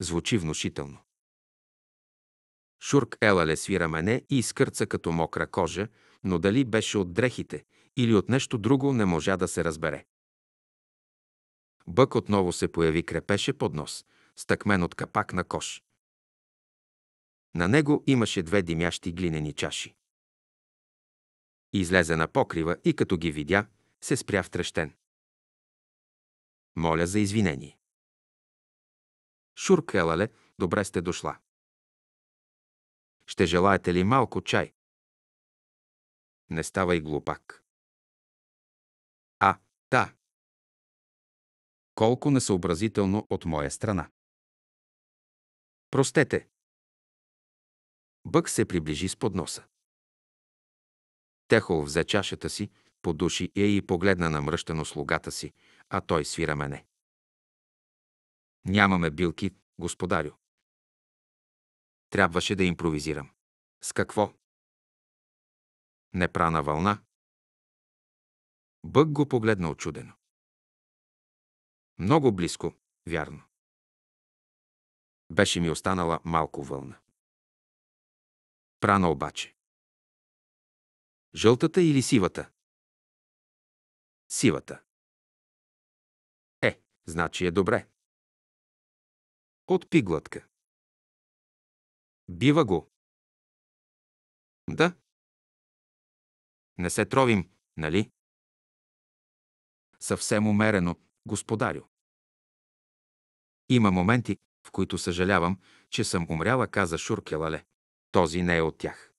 Звучи внушително. Шурк Ела ле свира мене и изкърца като мокра кожа, но дали беше от дрехите или от нещо друго не можа да се разбере. Бък отново се появи крепеше под нос, стъкмен от капак на кош. На него имаше две димящи глинени чаши. Излезе на покрива и като ги видя, се спря втрещен. Моля за извинение. Шуркелале, добре сте дошла. Ще желаете ли малко чай? Не ставай глупак. А, да. Колко несъобразително от моя страна. Простете. Бък се приближи с подноса. Техол взе чашата си, подуши я и погледна намръщено слугата си, а той свира мене. Нямаме билки, господарю. Трябваше да импровизирам. С какво? Непрана вълна. Бък го погледна очудено. Много близко, вярно. Беше ми останала малко вълна. Прана обаче. Жълтата или сивата? Сивата. Е, значи е добре. От пиглатка. Бива го. Да. Не се тровим, нали? Съвсем умерено, господарю. Има моменти, в които съжалявам, че съм умряла, каза Шуркелале. Този не е от тях.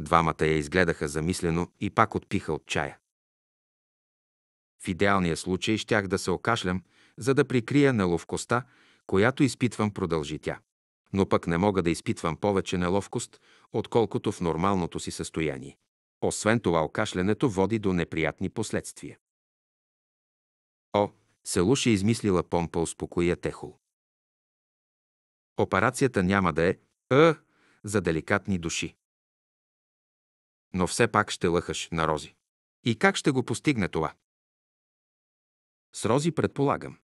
Двамата я изгледаха замислено и пак отпиха от чая. В идеалния случай щях да се окашлям за да прикрия неловкостта, която изпитвам, продължи тя. Но пък не мога да изпитвам повече неловкост, отколкото в нормалното си състояние. Освен това, окашлянето води до неприятни последствия. О, е измислила помпа, успокоя Техол. Операцията няма да е «ъ» за деликатни души. Но все пак ще лъхаш на Рози. И как ще го постигне това? С Рози предполагам.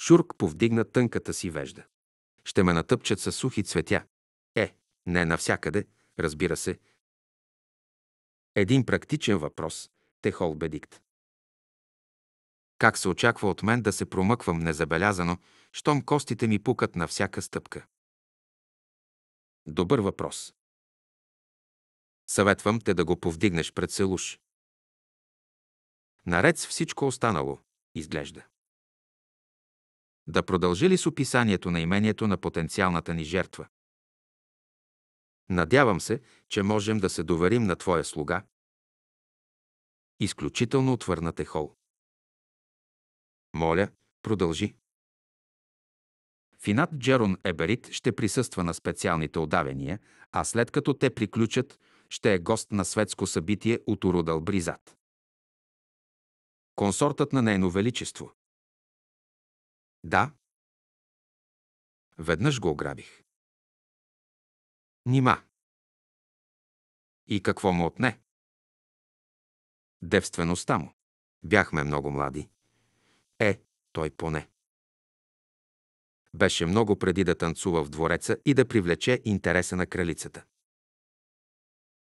Шурк повдигна тънката си вежда. Ще ме натъпчат със сухи цветя. Е, не навсякъде, разбира се. Един практичен въпрос, Техол Бедикт. Как се очаква от мен да се промъквам незабелязано, щом костите ми пукат на всяка стъпка? Добър въпрос. Съветвам те да го повдигнеш пред Селуш. Наред с всичко останало, изглежда. Да продължи ли с описанието на имението на потенциалната ни жертва? Надявам се, че можем да се доверим на Твоя слуга. Изключително отвърнате Хол. Моля, продължи. Финат Джерон Еберит ще присъства на специалните отдавения, а след като те приключат, ще е гост на светско събитие от Уродал Бризат. Консортът на Нейно Величество. Да. Веднъж го ограбих. Нима. И какво му отне? Девствеността му. Бяхме много млади. Е, той поне. Беше много преди да танцува в двореца и да привлече интереса на кралицата.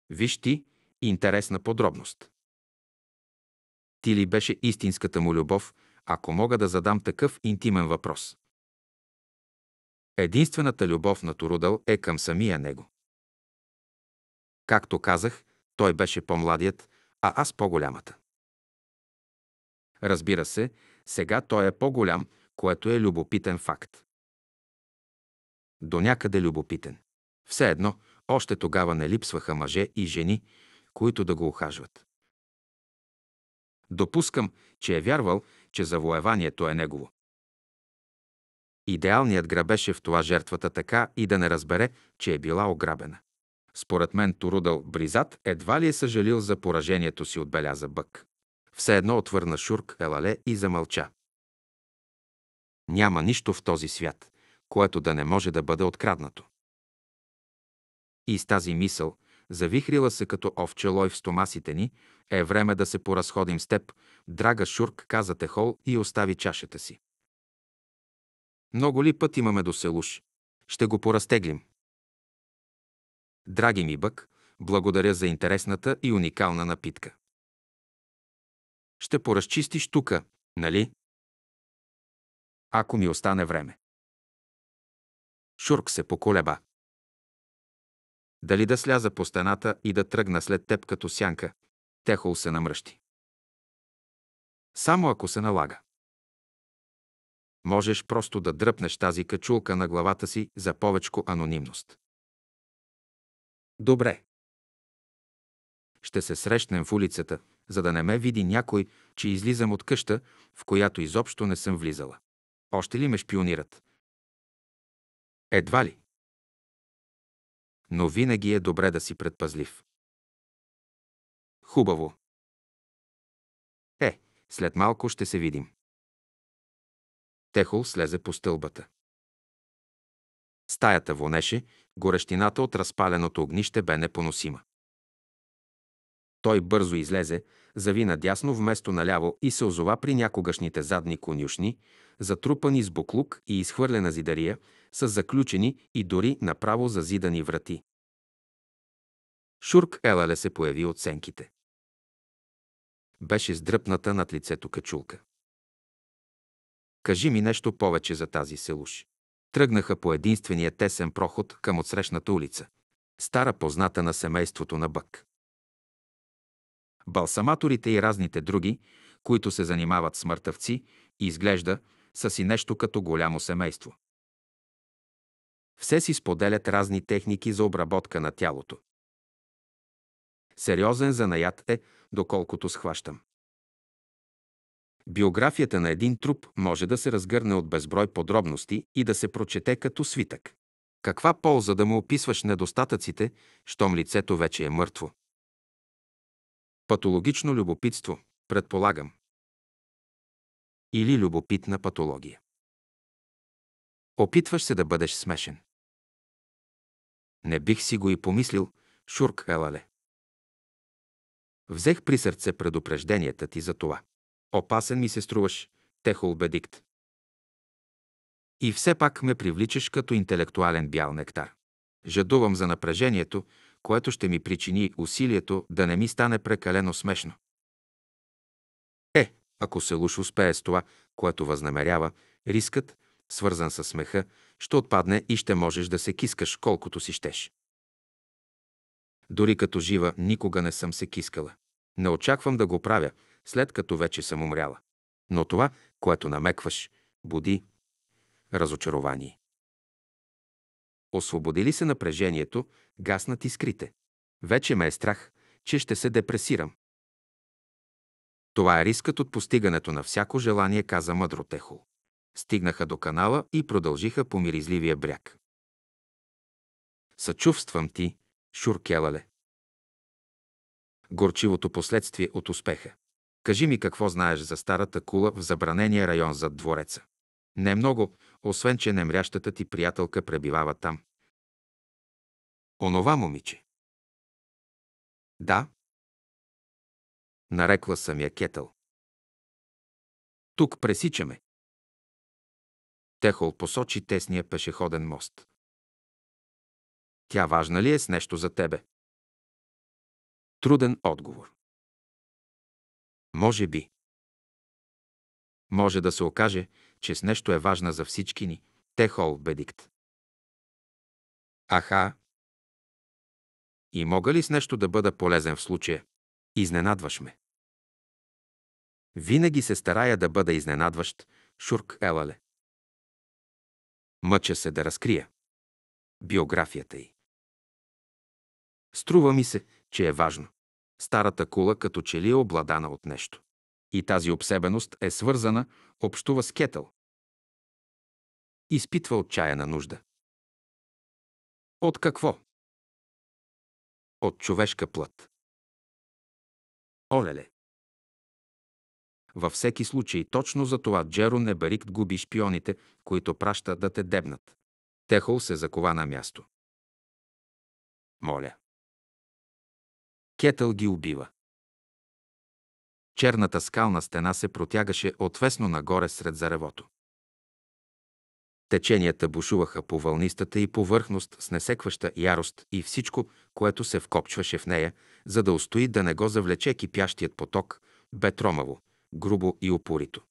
Виж ти, интересна подробност. Ти ли беше истинската му любов ако мога да задам такъв интимен въпрос. Единствената любов на Турудал е към самия него. Както казах, той беше по-младият, а аз по-голямата. Разбира се, сега той е по-голям, което е любопитен факт. До някъде любопитен. Все едно, още тогава не липсваха мъже и жени, които да го ухажват. Допускам, че е вярвал, че завоеванието е негово. Идеалният грабеше в това жертвата така и да не разбере, че е била ограбена. Според мен Турудъл Бризат едва ли е съжалил за поражението си, отбеляза Бък. Все едно отвърна Шурк Елале и замълча. Няма нищо в този свят, което да не може да бъде откраднато. И с тази мисъл завихрила се като овчелой в стомасите ни, е време да се поразходим с теб, драга Шурк, каза Техол и остави чашата си. Много ли път имаме до Селуш? Ще го поразтеглим. Драги ми бък, благодаря за интересната и уникална напитка. Ще поразчистиш тука, нали? Ако ми остане време. Шурк се поколеба дали да сляза по стената и да тръгна след теб като сянка. Техол се намръщи. Само ако се налага. Можеш просто да дръпнеш тази качулка на главата си за повечко анонимност. Добре. Ще се срещнем в улицата, за да не ме види някой, че излизам от къща, в която изобщо не съм влизала. Още ли ме шпионират? Едва ли но винаги е добре да си предпазлив. Хубаво. Е, след малко ще се видим. Техол слезе по стълбата. Стаята вонеше, горещината от разпаленото огнище бе непоносима. Той бързо излезе, зави надясно вместо наляво и се озова при някогашните задни конюшни, затрупани с буклук и изхвърлена зидария, с заключени и дори направо зазидани врати. Шурк Елале се появи от сенките. Беше сдръпната над лицето качулка. Кажи ми нещо повече за тази селуш. Тръгнаха по единствения тесен проход към отсрещната улица, стара позната на семейството на Бък балсаматорите и разните други, които се занимават с мъртъвци и изглежда са си нещо като голямо семейство. Все си споделят разни техники за обработка на тялото. Сериозен занаят е, доколкото схващам. Биографията на един труп може да се разгърне от безброй подробности и да се прочете като свитък. Каква полза да му описваш недостатъците, щом лицето вече е мъртво? Патологично любопитство, предполагам. Или любопитна патология. Опитваш се да бъдеш смешен. Не бих си го и помислил, Шурк Елале. Взех при сърце предупрежденията ти за това. Опасен ми се струваш, техол бедикт. И все пак ме привличаш като интелектуален бял нектар. Жадувам за напрежението, което ще ми причини усилието да не ми стане прекалено смешно. Е, ако Селуш успее с това, което възнамерява, рискът, свързан с смеха, ще отпадне и ще можеш да се кискаш колкото си щеш. Дори като жива никога не съм се кискала. Не очаквам да го правя, след като вече съм умряла. Но това, което намекваш, буди разочарование. Освободили се напрежението, гаснат искрите. Вече ме е страх, че ще се депресирам. Това е рискът от постигането на всяко желание, каза мъдро Техо. Стигнаха до канала и продължиха по миризливия бряг. Съчувствам ти, Шуркелале. Горчивото последствие от успеха. Кажи ми какво знаеш за старата кула в забранения район зад двореца. Не много, освен че немрящата ти приятелка пребивава там. Онова момиче. Да. Нарекла съм я Кетъл. Тук пресичаме. Техол посочи тесния пешеходен мост. Тя важна ли е с нещо за тебе? Труден отговор. Може би. Може да се окаже, че с нещо е важна за всички ни. Техол бедикт. Аха. И мога ли с нещо да бъда полезен в случая? Изненадваш ме. Винаги се старая да бъда изненадващ, Шурк Елале. Мъча се да разкрия биографията й. Струва ми се, че е важно. Старата кула като че ли е обладана от нещо. И тази обсебеност е свързана, общува с кетъл. Изпитва отчаяна нужда. От какво? От човешка плът. Олеле! Във всеки случай, точно за това Джеро Неберикт губи шпионите, които праща да те дебнат. Техол се закова на място. Моля. Кетъл ги убива. Черната скална стена се протягаше отвесно нагоре сред заревото. Теченията бушуваха по вълнистата и повърхност с несекваща ярост и всичко, което се вкопчваше в нея, за да устои да не го завлече кипящият поток, бе тромаво, грубо и упорито.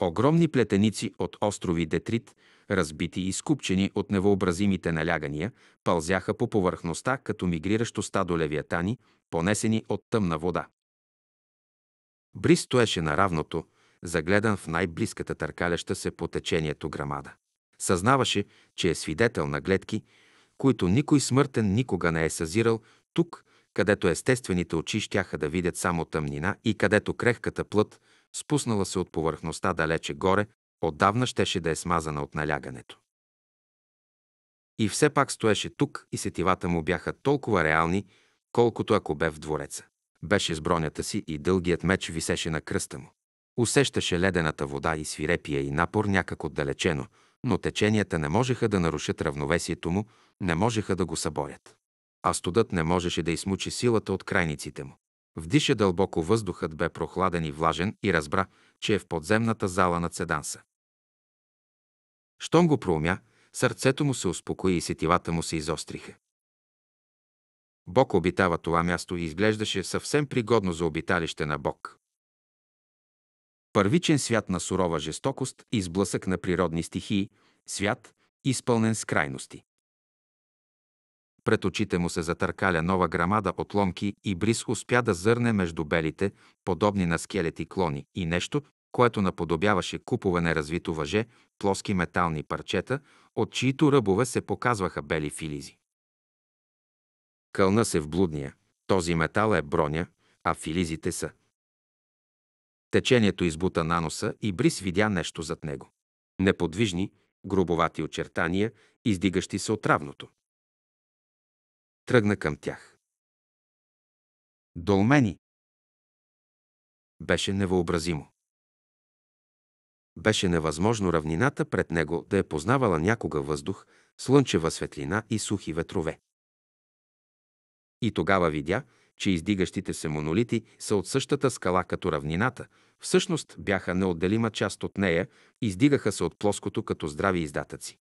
Огромни плетеници от острови Детрит, разбити и скупчени от невообразимите налягания, пълзяха по повърхността като мигриращо стадо левиатани, понесени от тъмна вода. Брис стоеше на равното, загледан в най-близката търкаляща се по течението грамада. Съзнаваше, че е свидетел на гледки, които никой смъртен никога не е съзирал тук, където естествените очи щяха да видят само тъмнина и където крехката плът, спуснала се от повърхността далече горе, отдавна щеше да е смазана от налягането. И все пак стоеше тук и сетивата му бяха толкова реални, колкото ако бе в двореца. Беше с бронята си и дългият меч висеше на кръста му. Усещаше ледената вода и свирепия и напор някак отдалечено, но теченията не можеха да нарушат равновесието му, не можеха да го съборят. А студът не можеше да измучи силата от крайниците му. Вдиша дълбоко въздухът бе прохладен и влажен и разбра, че е в подземната зала на Цеданса. Щом го проумя, сърцето му се успокои и сетивата му се изостриха. Бог обитава това място и изглеждаше съвсем пригодно за обиталище на Бог. Първичен свят на сурова жестокост и сблъсък на природни стихии, свят, изпълнен с крайности. Пред очите му се затъркаля нова грамада от ломки и Брис успя да зърне между белите, подобни на скелети клони, и нещо, което наподобяваше купове неразвито въже, плоски метални парчета, от чието ръбове се показваха бели филизи. Кълна се в блудния. Този метал е броня, а филизите са. Течението избута на носа и Брис видя нещо зад него. Неподвижни, грубовати очертания, издигащи се от равното. Тръгна към тях. Долмени! Беше невъобразимо. Беше невъзможно равнината пред него да е познавала някога въздух, слънчева светлина и сухи ветрове. И тогава видя, че издигащите се монолити са от същата скала като равнината, всъщност бяха неотделима част от нея, издигаха се от плоското като здрави издатъци.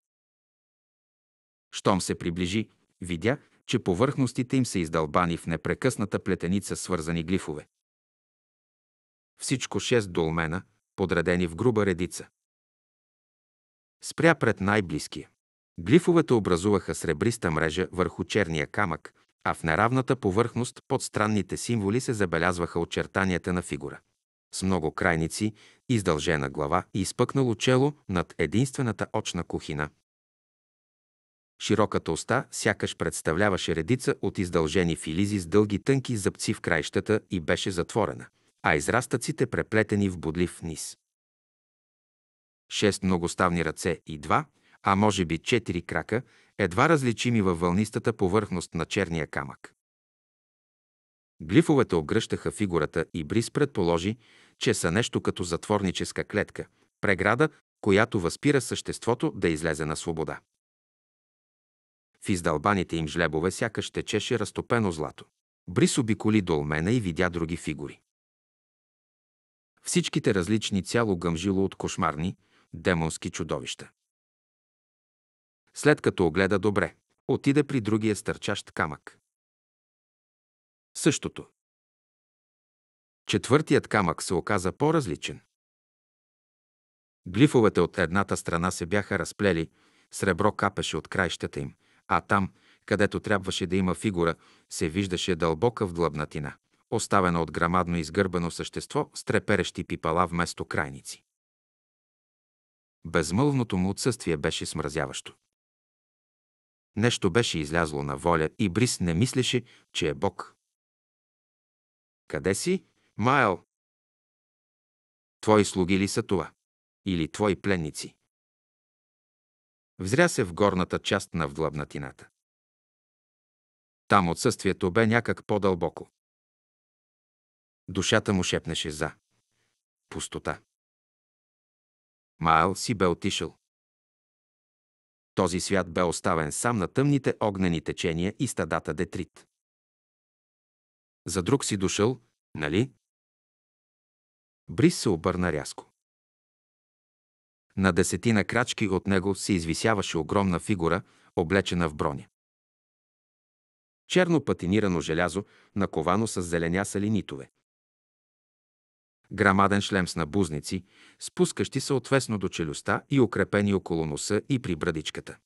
Щом се приближи, видя, че повърхностите им са издълбани в непрекъсната плетеница свързани глифове. Всичко шест долмена, подредени в груба редица. Спря пред най-близкия. Глифовете образуваха сребриста мрежа върху черния камък, а в неравната повърхност под странните символи се забелязваха очертанията на фигура. С много крайници, издължена глава и изпъкнало чело над единствената очна кухина. Широката уста сякаш представляваше редица от издължени филизи с дълги тънки зъбци в краищата и беше затворена, а израстъците преплетени в бодлив низ. Шест многоставни ръце и два, а може би четири крака, едва различими във вълнистата повърхност на черния камък. Глифовете обгръщаха фигурата и Брис предположи, че са нещо като затворническа клетка, преграда, която възпира съществото да излезе на свобода. В издълбаните им жлебове сякаш течеше разтопено злато. Брис обиколи долмена и видя други фигури. Всичките различни цяло гъмжило от кошмарни, демонски чудовища. След като огледа добре, отиде при другия стърчащ камък. Същото. Четвъртият камък се оказа по-различен. Глифовете от едната страна се бяха разплели, сребро капеше от краищата им, а там, където трябваше да има фигура, се виждаше дълбока вдлъбнатина, оставена от грамадно изгърбено същество с треперещи пипала вместо крайници. Безмълвното му отсъствие беше смразяващо. Нещо беше излязло на воля и Брис не мислеше, че е Бог. Къде си, Майл? Твои слуги ли са това? Или твои пленници? Взря се в горната част на вдлъбнатината. Там отсъствието бе някак по-дълбоко. Душата му шепнеше за. Пустота. Майл си бе отишъл. Този свят бе оставен сам на тъмните огнени течения и стадата детрит. За друг си дошъл, нали? Брис се обърна рязко. На десетина крачки от него се извисяваше огромна фигура, облечена в броня. Черно патинирано желязо, наковано с зеленясали нитове, грамаден шлем с набузници, спускащи отвесно до челюста и укрепени около носа и при брадичката.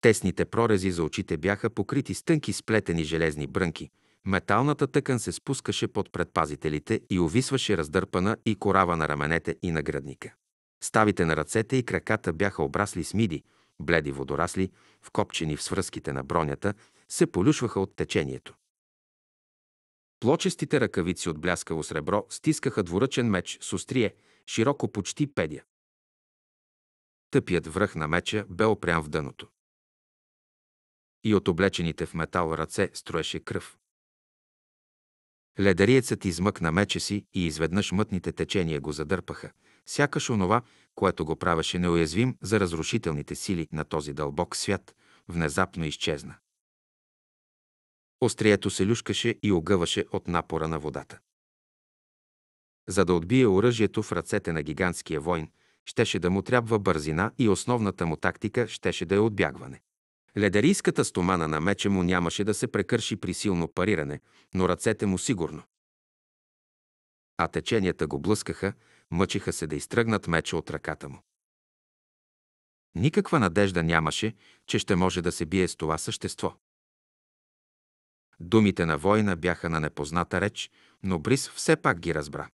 Тесните прорези за очите бяха покрити с тънки сплетени железни брънки. Металната тъкан се спускаше под предпазителите и увисваше раздърпана и корава на раменете и на градника. Ставите на ръцете и краката бяха обрасли с миди, бледи водорасли, вкопчени в свръзките на бронята, се полюшваха от течението. Плочестите ръкавици от бляскаво сребро стискаха двуръчен меч с острие, широко почти педя. Тъпият връх на меча бе опрян в дъното. И от облечените в метал ръце строеше кръв. Ледариецът измъкна меча си и изведнъж мътните течения го задърпаха, сякаш онова, което го правеше неуязвим за разрушителните сили на този дълбок свят, внезапно изчезна. Острието се люшкаше и огъваше от напора на водата. За да отбие оръжието в ръцете на гигантския войн, щеше да му трябва бързина и основната му тактика щеше да е отбягване. Ледерийската стомана на меча му нямаше да се прекърши при силно париране, но ръцете му сигурно. А теченията го блъскаха, мъчиха се да изтръгнат меча от ръката му. Никаква надежда нямаше, че ще може да се бие с това същество. Думите на война бяха на непозната реч, но Брис все пак ги разбра.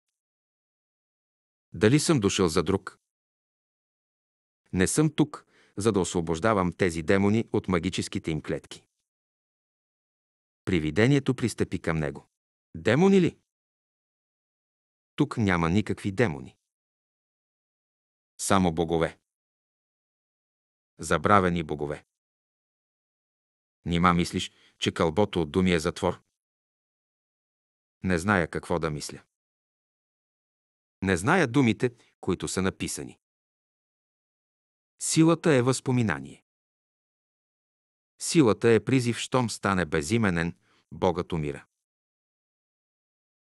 Дали съм дошъл за друг? Не съм тук, за да освобождавам тези демони от магическите им клетки. Привидението пристъпи към него. Демони ли? Тук няма никакви демони. Само богове. Забравени богове. Нима мислиш, че кълбото от думи е затвор? Не зная какво да мисля. Не зная думите, които са написани. Силата е възпоминание. Силата е призив, щом стане безименен, Богът умира.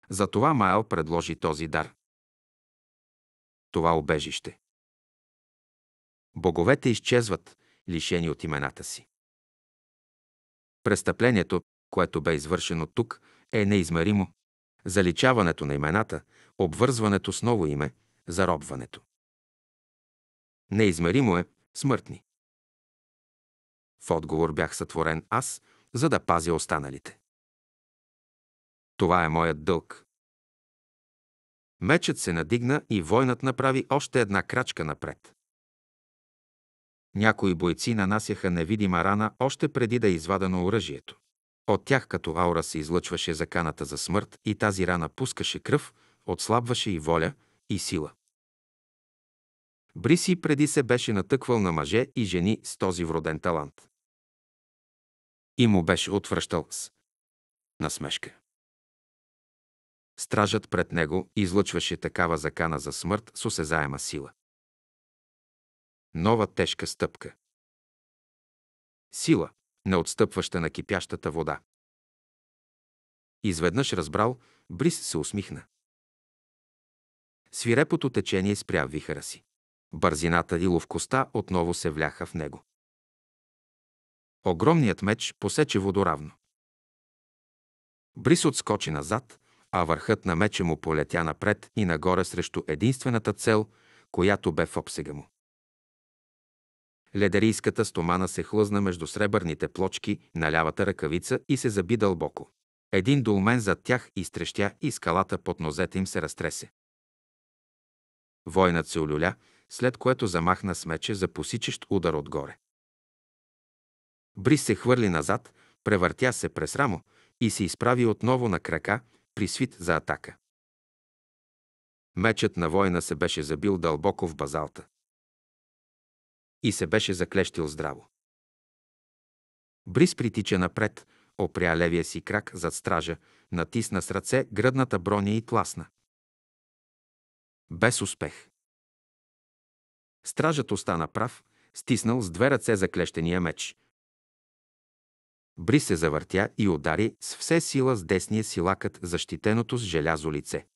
Затова Майл предложи този дар. Това обежище. Боговете изчезват, лишени от имената си. Престъплението, което бе извършено тук, е неизмеримо. Заличаването на имената, обвързването с ново име, заробването. Неизмеримо е смъртни. В отговор бях сътворен аз, за да пазя останалите. Това е моят дълг. Мечът се надигна и войнат направи още една крачка напред. Някои бойци нанасяха невидима рана още преди да е извадено оръжието. От тях като аура се излъчваше заканата за смърт и тази рана пускаше кръв, отслабваше и воля, и сила. Бриси преди се беше натъквал на мъже и жени с този вроден талант. И му беше отвръщал с насмешка. Стражът пред него излъчваше такава закана за смърт с осезаема сила нова тежка стъпка. Сила, неотстъпваща на кипящата вода. Изведнъж разбрал, Брис се усмихна. Свирепото течение спря вихара си. Бързината и ловкостта отново се вляха в него. Огромният меч посече водоравно. Брис отскочи назад, а върхът на меча му полетя напред и нагоре срещу единствената цел, която бе в обсега му. Ледерийската стомана се хлъзна между сребърните плочки на лявата ръкавица и се заби дълбоко. Един долмен зад тях изтрещя и скалата под нозете им се разтресе. Войнат се олюля, след което замахна с мече за посичещ удар отгоре. Брис се хвърли назад, превъртя се през рамо и се изправи отново на крака, при свит за атака. Мечът на война се беше забил дълбоко в базалта и се беше заклещил здраво. Брис притича напред, опря левия си крак зад стража, натисна с ръце гръдната броня и тласна. Без успех. Стражът остана прав, стиснал с две ръце заклещения меч. Бри се завъртя и удари с все сила с десния си лакът защитеното с желязо лице.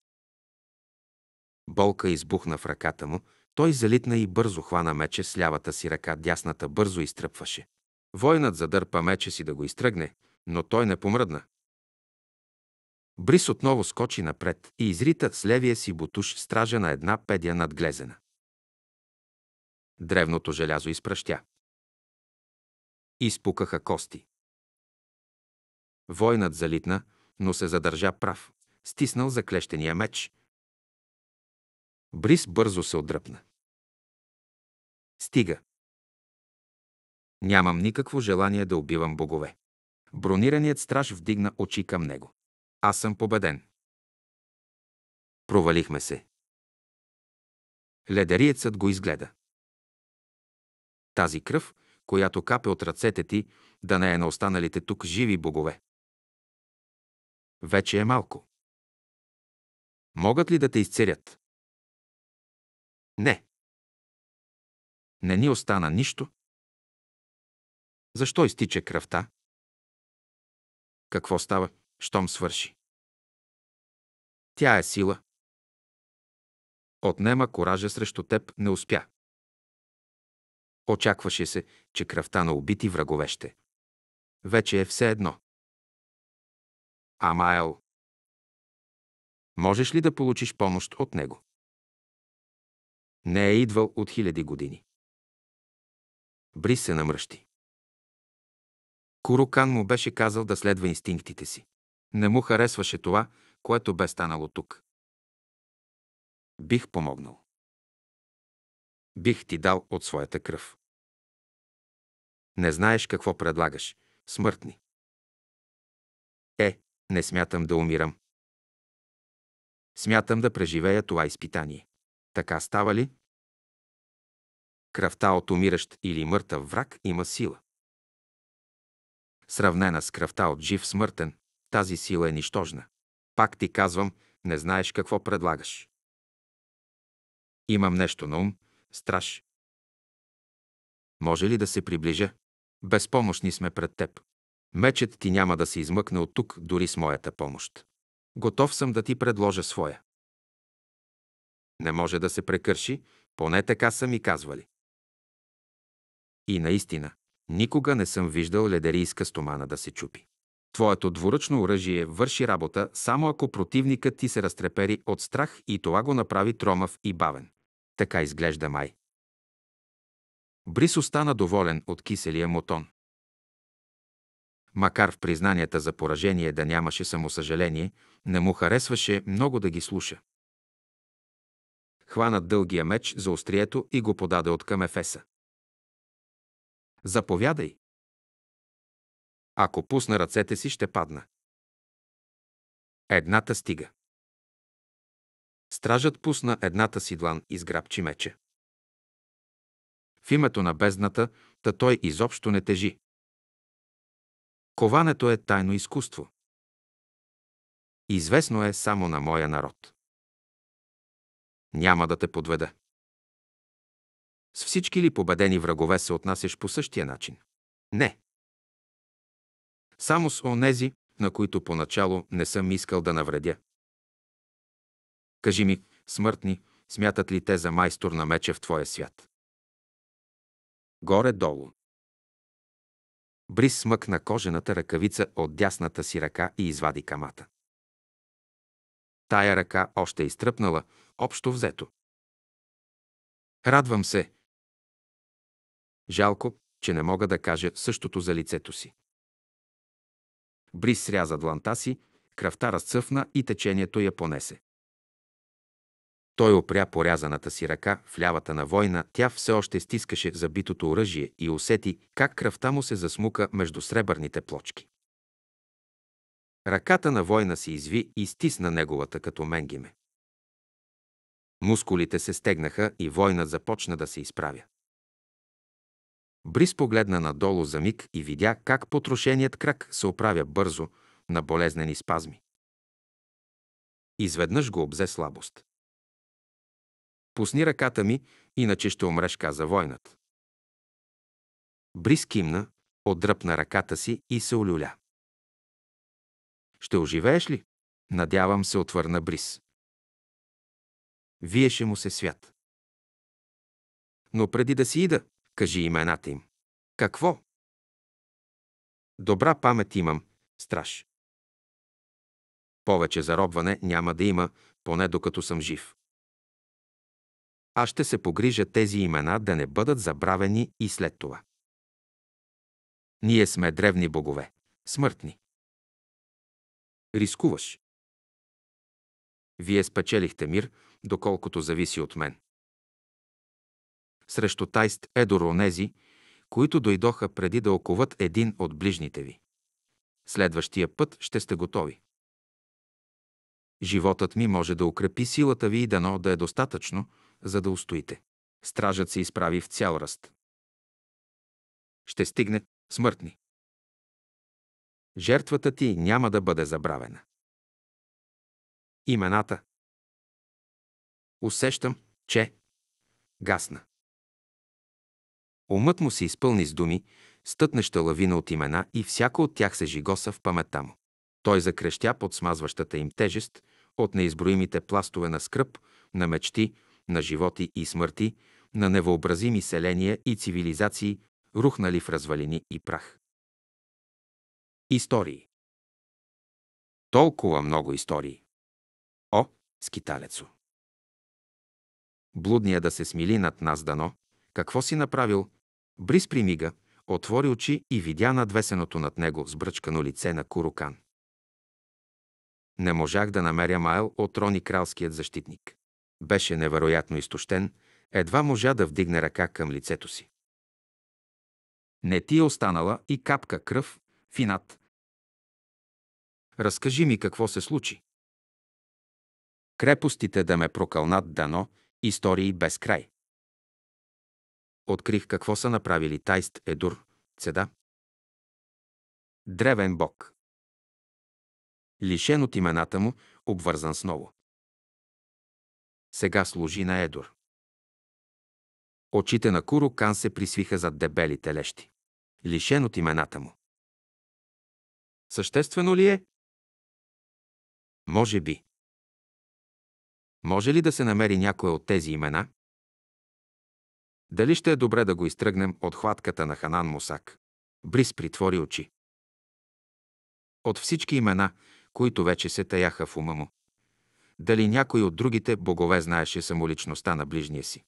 Болка избухна в ръката му, той залитна и бързо хвана мече с лявата си ръка, дясната бързо изтръпваше. Войнат задърпа мече си да го изтръгне, но той не помръдна. Брис отново скочи напред и изрита с левия си бутуш стража на една педя надглезена. Древното желязо изпращя. Изпукаха кости. Войнат залитна, но се задържа прав. Стиснал заклещения меч, Брис бързо се отдръпна. Стига. Нямам никакво желание да убивам богове. Бронираният страж вдигна очи към него. Аз съм победен. Провалихме се. Ледериецът го изгледа. Тази кръв, която капе от ръцете ти, да не е на останалите тук живи богове. Вече е малко. Могат ли да те изцелят? Не. Не ни остана нищо. Защо изтича кръвта? Какво става, щом свърши? Тя е сила. Отнема коража срещу теб не успя. Очакваше се, че кръвта на убити врагове ще. Вече е все едно. Амайл. Можеш ли да получиш помощ от него? Не е идвал от хиляди години. Брис се намръщи. Курукан му беше казал да следва инстинктите си. Не му харесваше това, което бе станало тук. Бих помогнал. Бих ти дал от своята кръв. Не знаеш какво предлагаш. Смъртни. Е, не смятам да умирам. Смятам да преживея това изпитание. Така става ли? Кръвта от умиращ или мъртъв враг има сила. Сравнена с кръвта от жив смъртен, тази сила е нищожна. Пак ти казвам, не знаеш какво предлагаш. Имам нещо на ум, страш. Може ли да се приближа? Безпомощни сме пред теб. Мечът ти няма да се измъкне от тук дори с моята помощ. Готов съм да ти предложа своя. Не може да се прекърши, поне така са ми казвали. И наистина, никога не съм виждал ледерийска стомана да се чупи. Твоето дворъчно оръжие върши работа само ако противникът ти се разтрепери от страх и това го направи тромав и бавен. Така изглежда май. Брис остана доволен от киселия му тон. Макар в признанията за поражение да нямаше самосъжаление, не му харесваше много да ги слуша хвана дългия меч за острието и го подаде от към Ефеса. Заповядай! Ако пусна ръцете си, ще падна. Едната стига. Стражът пусна едната си длан и сграбчи меча. В името на бездната, та той изобщо не тежи. Коването е тайно изкуство. Известно е само на моя народ. Няма да те подведа. С всички ли победени врагове се отнасяш по същия начин? Не. Само с онези, на които поначало не съм искал да навредя. Кажи ми, смъртни, смятат ли те за майстор на меча в твоя свят? Горе-долу. Брис смъкна кожената ръкавица от дясната си ръка и извади камата. Тая ръка още е изтръпнала, общо взето. Радвам се. Жалко, че не мога да кажа същото за лицето си. Брис сряза дланта си, кръвта разцъфна и течението я понесе. Той опря порязаната си ръка в лявата на война, тя все още стискаше забитото оръжие и усети как кръвта му се засмука между сребърните плочки. Ръката на война се изви и стисна неговата като менгиме. Мускулите се стегнаха и война започна да се изправя. Брис погледна надолу за миг и видя как потрошеният крак се оправя бързо на болезнени спазми. Изведнъж го обзе слабост. Пусни ръката ми, иначе ще умреш, каза войнат. Брис кимна, отдръпна ръката си и се олюля. Ще оживееш ли? Надявам се, отвърна Брис. Виеше му се свят. Но преди да си ида, кажи имената им. Какво? Добра памет имам, страш. Повече заробване няма да има, поне докато съм жив. Аз ще се погрижа тези имена да не бъдат забравени и след това. Ние сме древни богове, смъртни. Рискуваш. Вие спечелихте мир, доколкото зависи от мен. Срещу Тайст Едор онези, които дойдоха преди да оковат един от ближните ви. Следващия път ще сте готови. Животът ми може да укрепи силата ви и дано да е достатъчно, за да устоите. Стражът се изправи в цял ръст. Ще стигне смъртни. Жертвата ти няма да бъде забравена. Имената. Усещам, че гасна. Умът му се изпълни с думи, стътнеща лавина от имена и всяко от тях се жигоса в паметта му. Той закрещя под смазващата им тежест от неизброимите пластове на скръп, на мечти, на животи и смърти, на невъобразими селения и цивилизации, рухнали в развалини и прах. Истории. Толкова много истории. О, скиталецо! Блудния да се смили над нас дано. Какво си направил? Бриз примига, отвори очи и видя надвесеното над него сбръчкано лице на Курукан. Не можах да намеря Майл от Рони кралският защитник. Беше невероятно изтощен, едва можа да вдигне ръка към лицето си. Не ти е останала и капка кръв, финат, Разкажи ми какво се случи. Крепостите да ме прокълнат дано, истории без край. Открих какво са направили Тайст Едур, Цеда. Древен бог. Лишен от имената му, обвързан с ново. Сега служи на Едур. Очите на Куро Кан се присвиха зад дебелите лещи. Лишен от имената му. Съществено ли е, може би. Може ли да се намери някое от тези имена? Дали ще е добре да го изтръгнем от хватката на Ханан Мусак? Брис притвори очи. От всички имена, които вече се таяха в ума му. Дали някой от другите богове знаеше самоличността на ближния си?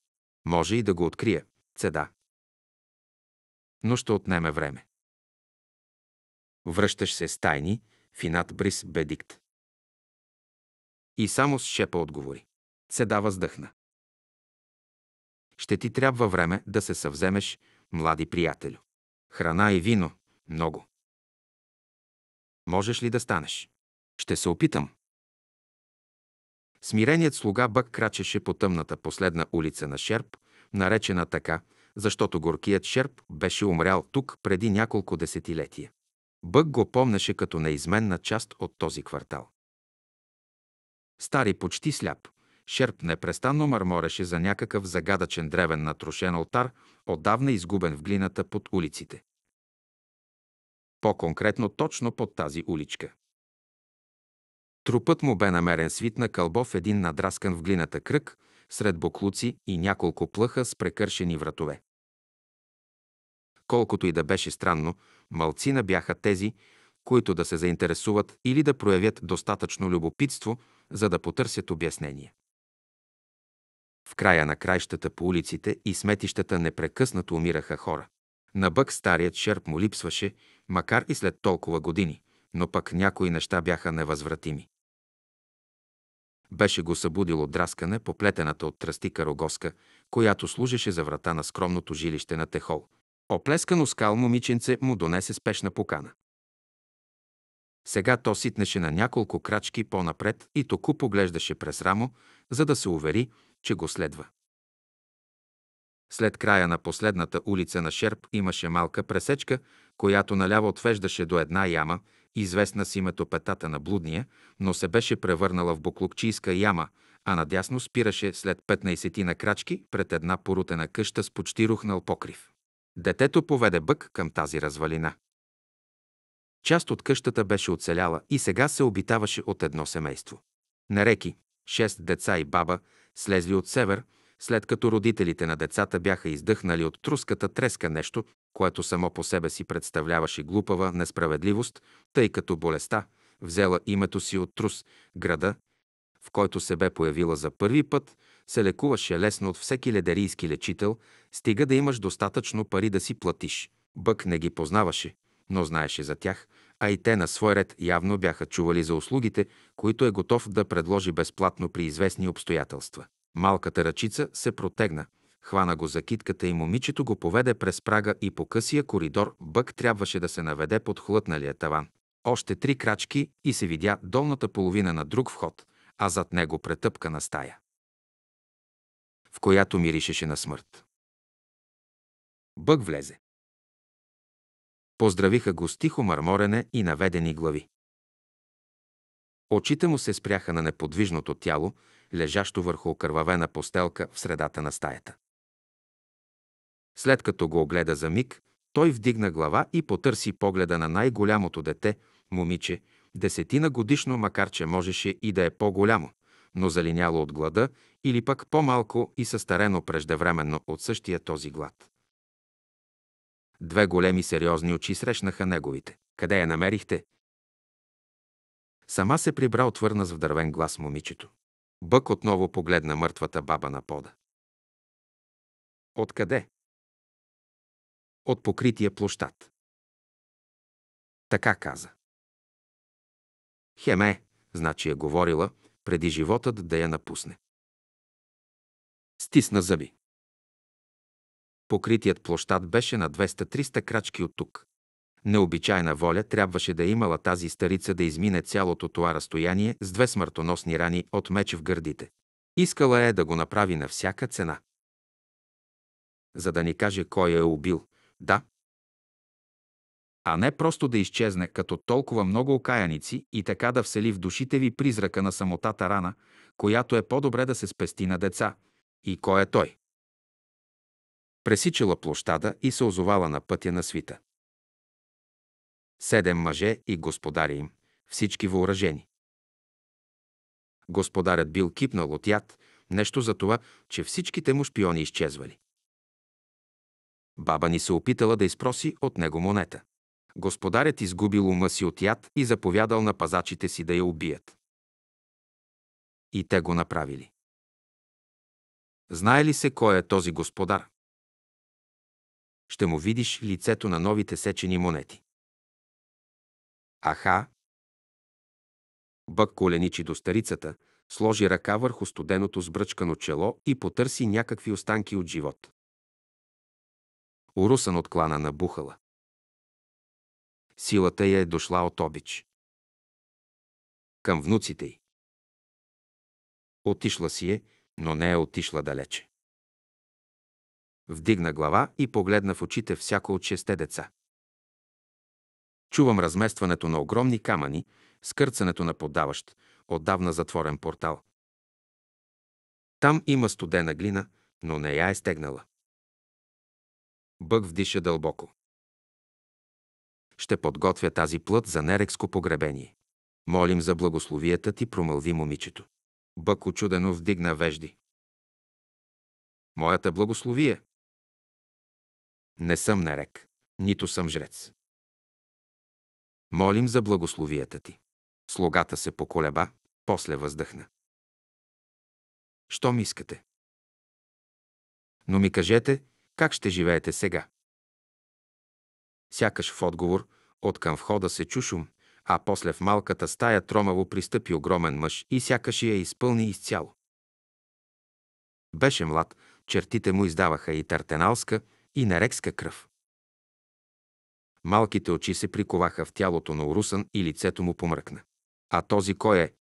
Може и да го открие, цеда. Но ще отнеме време. Връщаш се с тайни, финат Брис Бедикт. И само с шепа отговори. Седа въздъхна. Ще ти трябва време да се съвземеш, млади приятелю. Храна и вино, много. Можеш ли да станеш? Ще се опитам. Смиреният слуга Бък крачеше по тъмната последна улица на Шерп, наречена така, защото горкият Шерп беше умрял тук преди няколко десетилетия. Бък го помнеше като неизменна част от този квартал. Стари почти сляп, Шерп непрестанно мърмореше за някакъв загадъчен древен натрошен алтар, отдавна изгубен в глината под улиците. По-конкретно точно под тази уличка. Трупът му бе намерен свит на кълбо в един надраскан в глината кръг, сред буклуци и няколко плъха с прекършени вратове. Колкото и да беше странно, малцина бяха тези, които да се заинтересуват или да проявят достатъчно любопитство – за да потърсят обяснение. В края на краищата по улиците и сметищата непрекъснато умираха хора. На Бък старият шерп му липсваше, макар и след толкова години, но пък някои неща бяха невъзвратими. Беше го събудило драскане по плетената от тръстика рогоска, която служеше за врата на скромното жилище на Техол. Оплескано скал момиченце му донесе спешна покана. Сега то ситнеше на няколко крачки по-напред и току поглеждаше през рамо, за да се увери, че го следва. След края на последната улица на Шерп имаше малка пресечка, която наляво отвеждаше до една яма, известна с името петата на блудния, но се беше превърнала в буклукчийска яма, а надясно спираше след 15 на крачки пред една порутена къща с почти рухнал покрив. Детето поведе бък към тази развалина. Част от къщата беше оцеляла и сега се обитаваше от едно семейство. На реки, шест деца и баба, слезли от север, след като родителите на децата бяха издъхнали от труската треска нещо, което само по себе си представляваше глупава несправедливост, тъй като болестта взела името си от Трус, града, в който се бе появила за първи път, се лекуваше лесно от всеки ледерийски лечител, стига да имаш достатъчно пари да си платиш. Бък не ги познаваше, но знаеше за тях, а и те на свой ред явно бяха чували за услугите, които е готов да предложи безплатно при известни обстоятелства. Малката ръчица се протегна, хвана го за китката и момичето го поведе през прага и по късия коридор бък трябваше да се наведе под хлътналия таван. Още три крачки и се видя долната половина на друг вход, а зад него претъпкана стая, в която миришеше на смърт. Бък влезе. Поздравиха го с тихо мърморене и наведени глави. Очите му се спряха на неподвижното тяло, лежащо върху окървавена постелка в средата на стаята. След като го огледа за миг, той вдигна глава и потърси погледа на най-голямото дете, момиче, десетина годишно, макар че можеше и да е по-голямо, но залиняло от глада или пък по-малко и състарено преждевременно от същия този глад. Две големи сериозни очи срещнаха неговите. Къде я намерихте? Сама се прибра, отвърна с вдървен глас момичето. Бък отново погледна мъртвата баба на пода. Откъде? От покрития площад. Така каза. Хеме, значи е говорила, преди животът да я напусне. Стисна зъби. Покритият площад беше на 200-300 крачки от тук. Необичайна воля трябваше да е имала тази старица да измине цялото това разстояние с две смъртоносни рани от мече в гърдите. Искала е да го направи на всяка цена. За да ни каже кой е убил, да. А не просто да изчезне като толкова много окаяници и така да всели в душите ви призрака на самотата рана, която е по-добре да се спести на деца. И кой е той? пресичала площада и се озовала на пътя на свита. Седем мъже и господари им, всички въоръжени. Господарят бил кипнал от яд, нещо за това, че всичките му шпиони изчезвали. Баба ни се опитала да изпроси от него монета. Господарят изгубил ума си от яд и заповядал на пазачите си да я убият. И те го направили. Знае ли се кой е този господар? ще му видиш лицето на новите сечени монети. Аха! Бък коленичи до старицата, сложи ръка върху студеното сбръчкано чело и потърси някакви останки от живот. Урусан от клана на Бухала. Силата я е дошла от обич. Към внуците й. Отишла си е, но не е отишла далече. Вдигна глава и погледна в очите всяко от шесте деца. Чувам разместването на огромни камъни, скърцането на подаващ, отдавна затворен портал. Там има студена глина, но не я е стегнала. Бък вдиша дълбоко. Ще подготвя тази плът за нерекско погребение. Молим за благословията ти, промълви момичето. Бък очудено вдигна вежди. Моята благословие, не съм нарек, нито съм жрец. Молим за благословията ти. Слугата се поколеба, после въздъхна. Що ми искате? Но ми кажете, как ще живеете сега? Сякаш в отговор, от към входа се чушум, а после в малката стая тромаво пристъпи огромен мъж и сякаш я изпълни изцяло. Беше млад, чертите му издаваха и тартеналска, и на рекска кръв. Малките очи се приковаха в тялото на Урусан, и лицето му помръкна. А този кой е?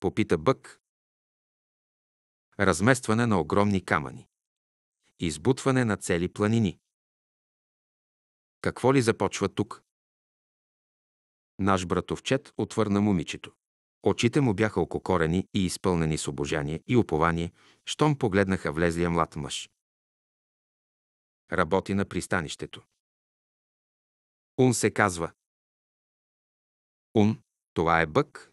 Попита Бък. Разместване на огромни камъни. Избутване на цели планини. Какво ли започва тук? Наш братовчет отвърна момичето. Очите му бяха ококорени и изпълнени с обожание и упование, щом погледнаха влезлия млад мъж работи на пристанището. Ун се казва. Ун, това е бък.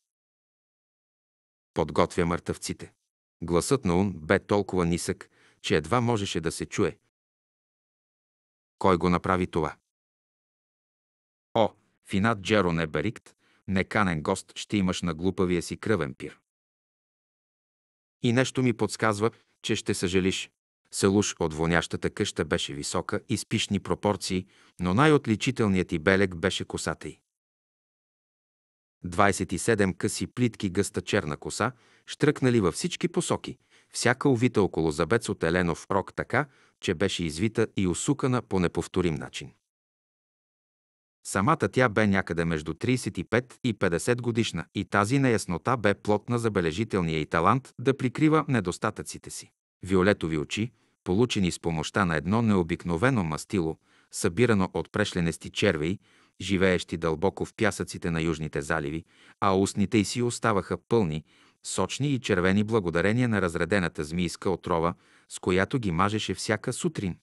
Подготвя мъртъвците. Гласът на Ун бе толкова нисък, че едва можеше да се чуе. Кой го направи това? О, финат Джеро е Берикт, неканен гост ще имаш на глупавия си кръвен пир. И нещо ми подсказва, че ще съжалиш. Селуш от вонящата къща беше висока и с пишни пропорции, но най-отличителният и белег беше косата й. 27 къси плитки гъста черна коса, штръкнали във всички посоки, всяка увита около забец от Еленов рок така, че беше извита и усукана по неповторим начин. Самата тя бе някъде между 35 и 50 годишна и тази неяснота бе плотна забележителния и талант да прикрива недостатъците си. Виолетови очи, получени с помощта на едно необикновено мастило, събирано от прешленести червей, живеещи дълбоко в пясъците на южните заливи, а устните й си оставаха пълни, сочни и червени благодарение на разредената змийска отрова, с която ги мажеше всяка сутрин.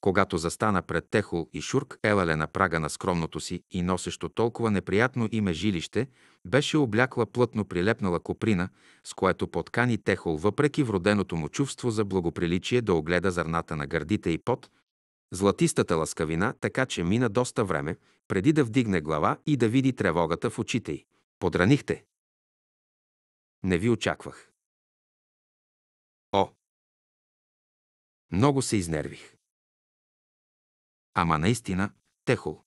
Когато застана пред Техол и Шурк, Елале на прага на скромното си и носещо толкова неприятно име жилище, беше облякла плътно прилепнала коприна, с което поткани Техол въпреки вроденото му чувство за благоприличие да огледа зърната на гърдите и пот, златистата ласкавина, така че мина доста време, преди да вдигне глава и да види тревогата в очите й. Подранихте. Не ви очаквах. О! Много се изнервих ама наистина техол.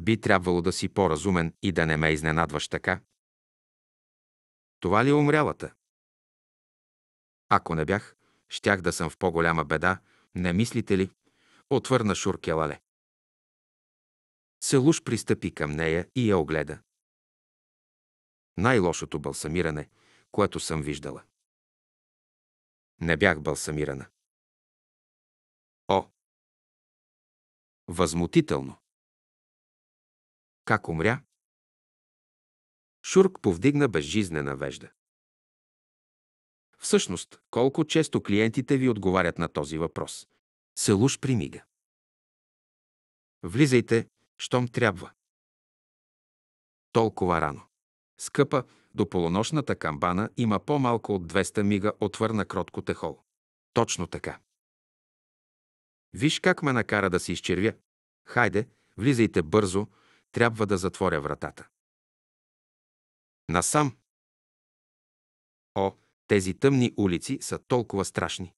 Би трябвало да си по-разумен и да не ме изненадваш така. Това ли е умрялата? Ако не бях, щях да съм в по-голяма беда, не мислите ли? Отвърна Шуркелале. Селуш пристъпи към нея и я огледа. Най-лошото балсамиране, което съм виждала. Не бях балсамирана. О, Възмутително. Как умря? Шурк повдигна безжизнена вежда. Всъщност, колко често клиентите ви отговарят на този въпрос? Селуш примига. Влизайте, щом трябва. Толкова рано. Скъпа, до полунощната камбана има по-малко от 200 мига, отвърна кротко Техол. Точно така. Виж как ме накара да се изчервя. Хайде, влизайте бързо, трябва да затворя вратата. Насам. О, тези тъмни улици са толкова страшни.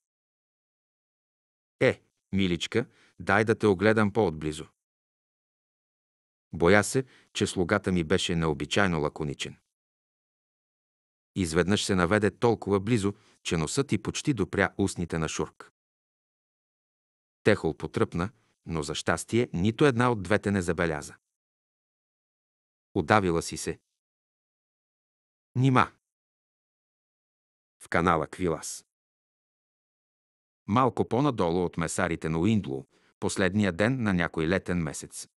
Е, миличка, дай да те огледам по-отблизо. Боя се, че слугата ми беше необичайно лаконичен. Изведнъж се наведе толкова близо, че носът ти почти допря устните на Шурк. Техол потръпна, но за щастие нито една от двете не забеляза. Удавила си се. Нима. В канала Квилас. Малко по-надолу от месарите на Уиндло, последния ден на някой летен месец.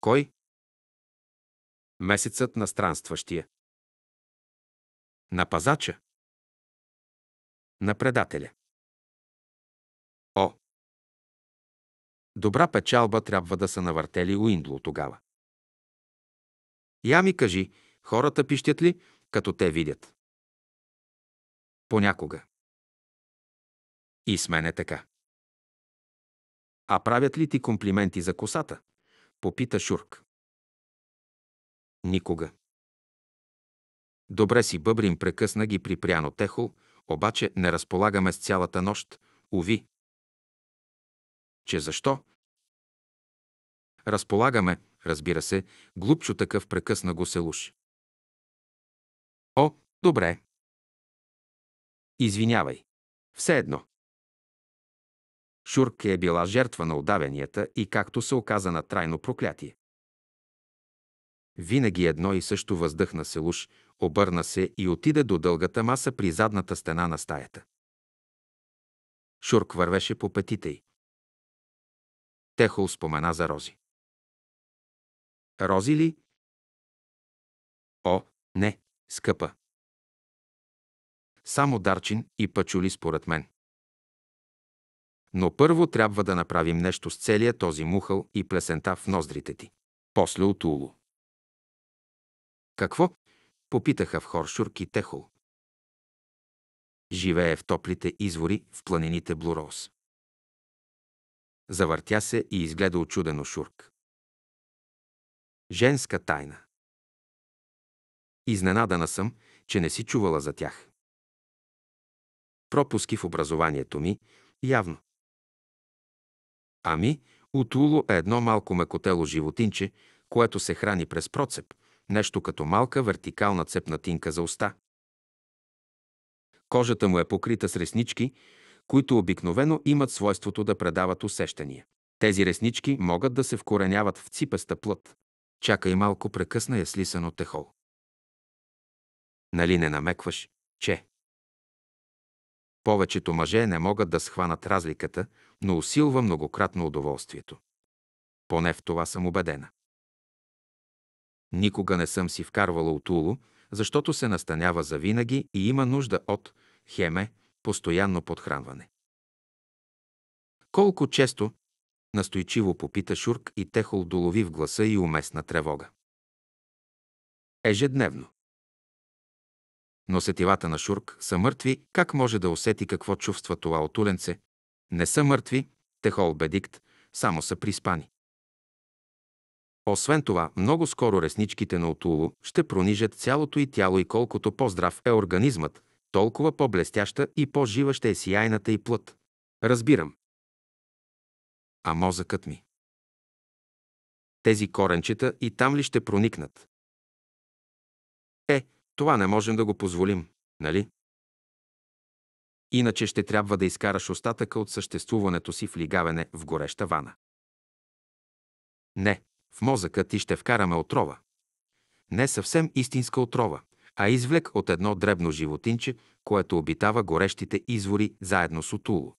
Кой? Месецът на странстващия. На пазача. На предателя. Добра печалба трябва да са навъртели Уиндло тогава. Я ми кажи, хората пищят ли, като те видят? Понякога. И с мен е така. А правят ли ти комплименти за косата? Попита Шурк. Никога. Добре си бъбрим прекъсна ги припряно техо, техол, обаче не разполагаме с цялата нощ, уви. Че защо? Разполагаме, разбира се, глупчо такъв прекъсна го Селуш. О, добре. Извинявай. Все едно. Шурка е била жертва на удавенията и както се оказа на трайно проклятие. Винаги едно и също въздъхна Селуш, обърна се и отиде до дългата маса при задната стена на стаята. Шурк вървеше по петите й. Техол спомена за рози. Рози ли? О, не, скъпа. Само дарчин и пачули според мен. Но първо трябва да направим нещо с целия този мухъл и плесента в ноздрите ти. После от улу. Какво? Попитаха в Хоршурк и Техол. Живее в топлите извори в планините Блурос. Завъртя се и изгледа очудено Шурк. Женска тайна. Изненадана съм, че не си чувала за тях. Пропуски в образованието ми, явно. Ами, Утуло е едно малко мекотело животинче, което се храни през процеп, нещо като малка вертикална цепнатинка за уста. Кожата му е покрита с реснички, които обикновено имат свойството да предават усещания. Тези реснички могат да се вкореняват в ципеста плът. Чакай малко, прекъсна я слисано техол. Нали не намекваш, че? Повечето мъже не могат да схванат разликата, но усилва многократно удоволствието. Поне в това съм убедена. Никога не съм си вкарвала от уло, защото се настанява завинаги и има нужда от хеме, постоянно подхранване. Колко често, настойчиво попита Шурк и Техол долови в гласа и уместна тревога. Ежедневно. Но сетивата на Шурк са мъртви, как може да усети какво чувства това отуленце? Не са мъртви, Техол бедикт, само са приспани. Освен това, много скоро ресничките на отуло ще пронижат цялото и тяло и колкото по-здрав е организмът, толкова по-блестяща и по-жива ще е сияйната и плът. Разбирам. А мозъкът ми. Тези коренчета и там ли ще проникнат? Е, това не можем да го позволим, нали? Иначе ще трябва да изкараш остатъка от съществуването си в лигавене в гореща вана. Не, в мозъка ти ще вкараме отрова. Не съвсем истинска отрова а извлек от едно дребно животинче, което обитава горещите извори заедно с Отуло.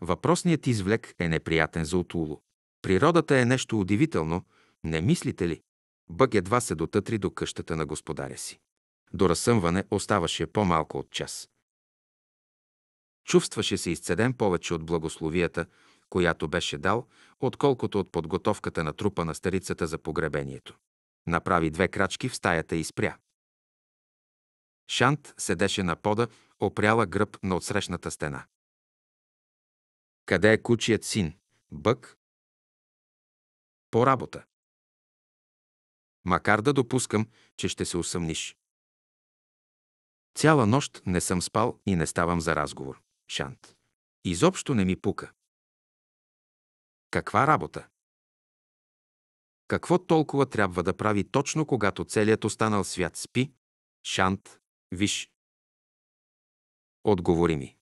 Въпросният извлек е неприятен за Отуло. Природата е нещо удивително, не мислите ли? Бък едва се дотътри до къщата на господаря си. До разсъмване оставаше по-малко от час. Чувстваше се изцеден повече от благословията, която беше дал, отколкото от подготовката на трупа на старицата за погребението направи две крачки в стаята и спря. Шант седеше на пода, опряла гръб на отсрещната стена. Къде е кучият син? Бък? По работа. Макар да допускам, че ще се усъмниш. Цяла нощ не съм спал и не ставам за разговор. Шант. Изобщо не ми пука. Каква работа? Какво толкова трябва да прави точно когато целият останал свят спи? Шант, виж. Отговори ми.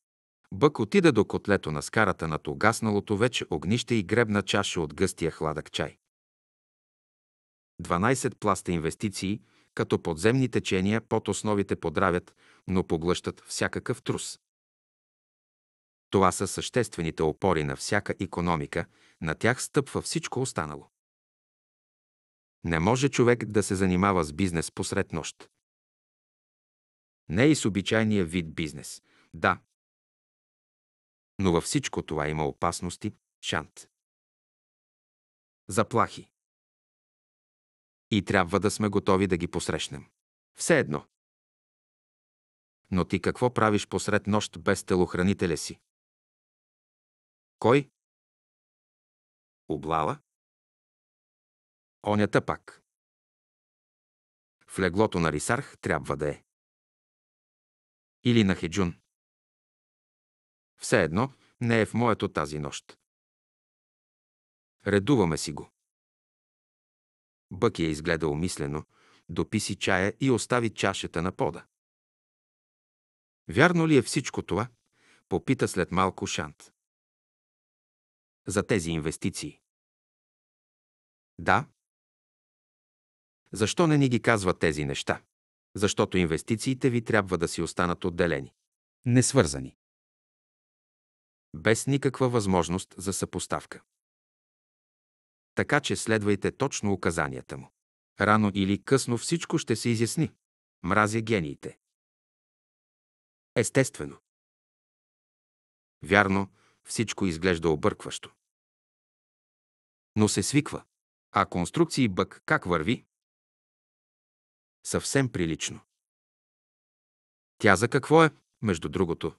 Бък отида до котлето на скарата на тогасналото вече огнище и гребна чаша от гъстия хладък чай. 12 пласта инвестиции, като подземни течения под основите подравят, но поглъщат всякакъв трус. Това са съществените опори на всяка економика, на тях стъпва всичко останало. Не може човек да се занимава с бизнес посред нощ. Не и с обичайния вид бизнес. Да. Но във всичко това има опасности, шант. Заплахи. И трябва да сме готови да ги посрещнем. Все едно. Но ти какво правиш посред нощ без телохранителя си? Кой? Облала? онята пак. В леглото на Рисарх трябва да е. Или на Хеджун. Все едно не е в моето тази нощ. Редуваме си го. Бък я е изгледа умислено, дописи чая и остави чашата на пода. Вярно ли е всичко това? Попита след малко Шант. За тези инвестиции. Да, защо не ни ги казва тези неща? Защото инвестициите ви трябва да си останат отделени. Несвързани. Без никаква възможност за съпоставка. Така че следвайте точно указанията му. Рано или късно всичко ще се изясни. Мразя гениите. Естествено. Вярно, всичко изглежда объркващо. Но се свиква. А конструкции бък как върви? Съвсем прилично. Тя за какво е, между другото?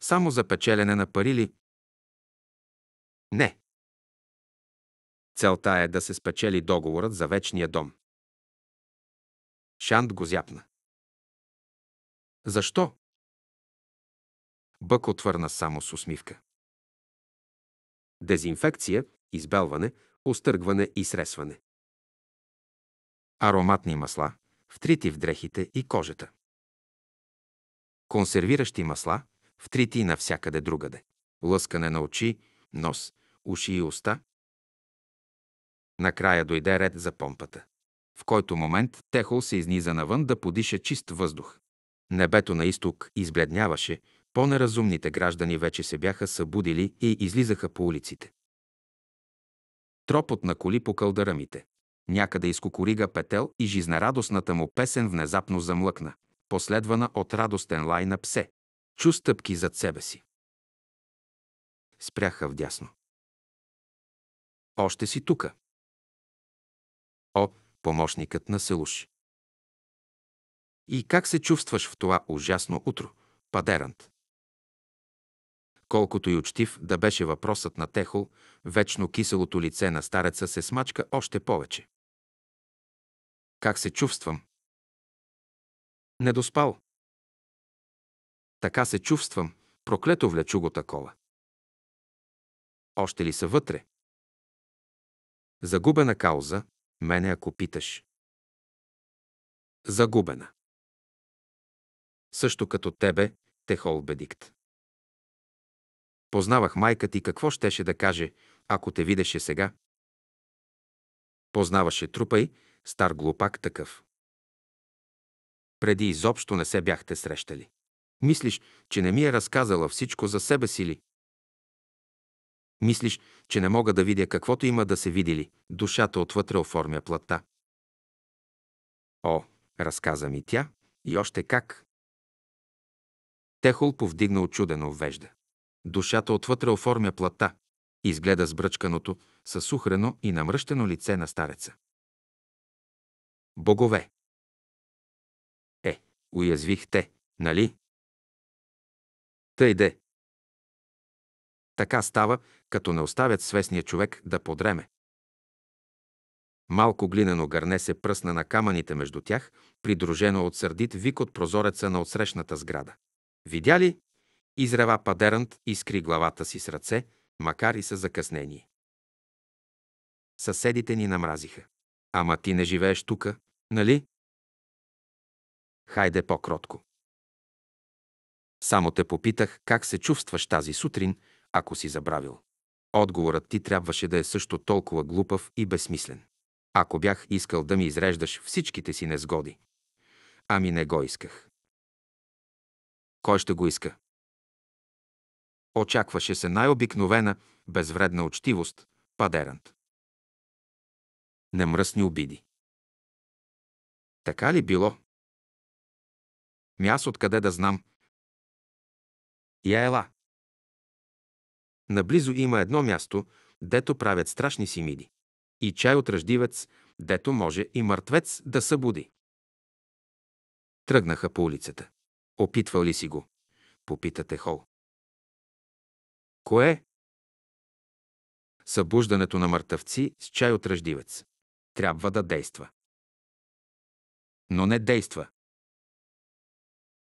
Само за печелене на пари ли? Не. Целта е да се спечели договорът за вечния дом. Шант го зяпна. Защо? Бък отвърна само с усмивка. Дезинфекция, избелване, остъргване и сресване ароматни масла, втрити в дрехите и кожата. Консервиращи масла, втрити навсякъде другаде. Лъскане на очи, нос, уши и уста. Накрая дойде ред за помпата, в който момент Техол се изниза навън да подиша чист въздух. Небето на изток избледняваше, по-неразумните граждани вече се бяха събудили и излизаха по улиците. Тропот на коли по кълдарамите. Някъде кукурига петел и жизнерадостната му песен внезапно замлъкна, последвана от радостен лай на псе. Чу стъпки зад себе си. Спряха вдясно. Още си тука. О, помощникът на Селуш. И как се чувстваш в това ужасно утро, падерант? Колкото и учтив да беше въпросът на Техол, вечно киселото лице на стареца се смачка още повече. Как се чувствам? Недоспал. Така се чувствам. Проклето влечу го такова. Още ли са вътре? Загубена кауза, мене ако питаш. Загубена. Също като тебе, Техол Бедикт. Познавах майка ти какво щеше да каже, ако те видеше сега. Познаваше трупа й, стар глупак такъв. Преди изобщо не се бяхте срещали. Мислиш, че не ми е разказала всичко за себе си ли? Мислиш, че не мога да видя каквото има да се видели. Душата отвътре оформя плата. О, разказа ми тя, и още как. Техол повдигна очудено вежда. Душата отвътре оформя плата. Изгледа сбръчканото, със сухрено и намръщено лице на стареца богове. Е, уязвих те, нали? Тъй де. Така става, като не оставят свестния човек да подреме. Малко глинено гърне се пръсна на камъните между тях, придружено от сърдит вик от прозореца на отсрещната сграда. Видя ли? Изрева падерант, и скри главата си с ръце, макар и със закъснение. Съседите ни намразиха. Ама ти не живееш тука, нали? Хайде по-кротко. Само те попитах как се чувстваш тази сутрин, ако си забравил. Отговорът ти трябваше да е също толкова глупав и безсмислен. Ако бях искал да ми изреждаш всичките си незгоди. Ами не го исках. Кой ще го иска? Очакваше се най-обикновена, безвредна учтивост, падерант не мръсни обиди. Така ли било? Ми аз откъде да знам? Я ела. Наблизо има едно място, дето правят страшни симиди. И чай от ръждивец, дето може и мъртвец да събуди. Тръгнаха по улицата. Опитвал ли си го? Попита Техол. Кое? Събуждането на мъртъвци с чай от ръждивец трябва да действа. Но не действа.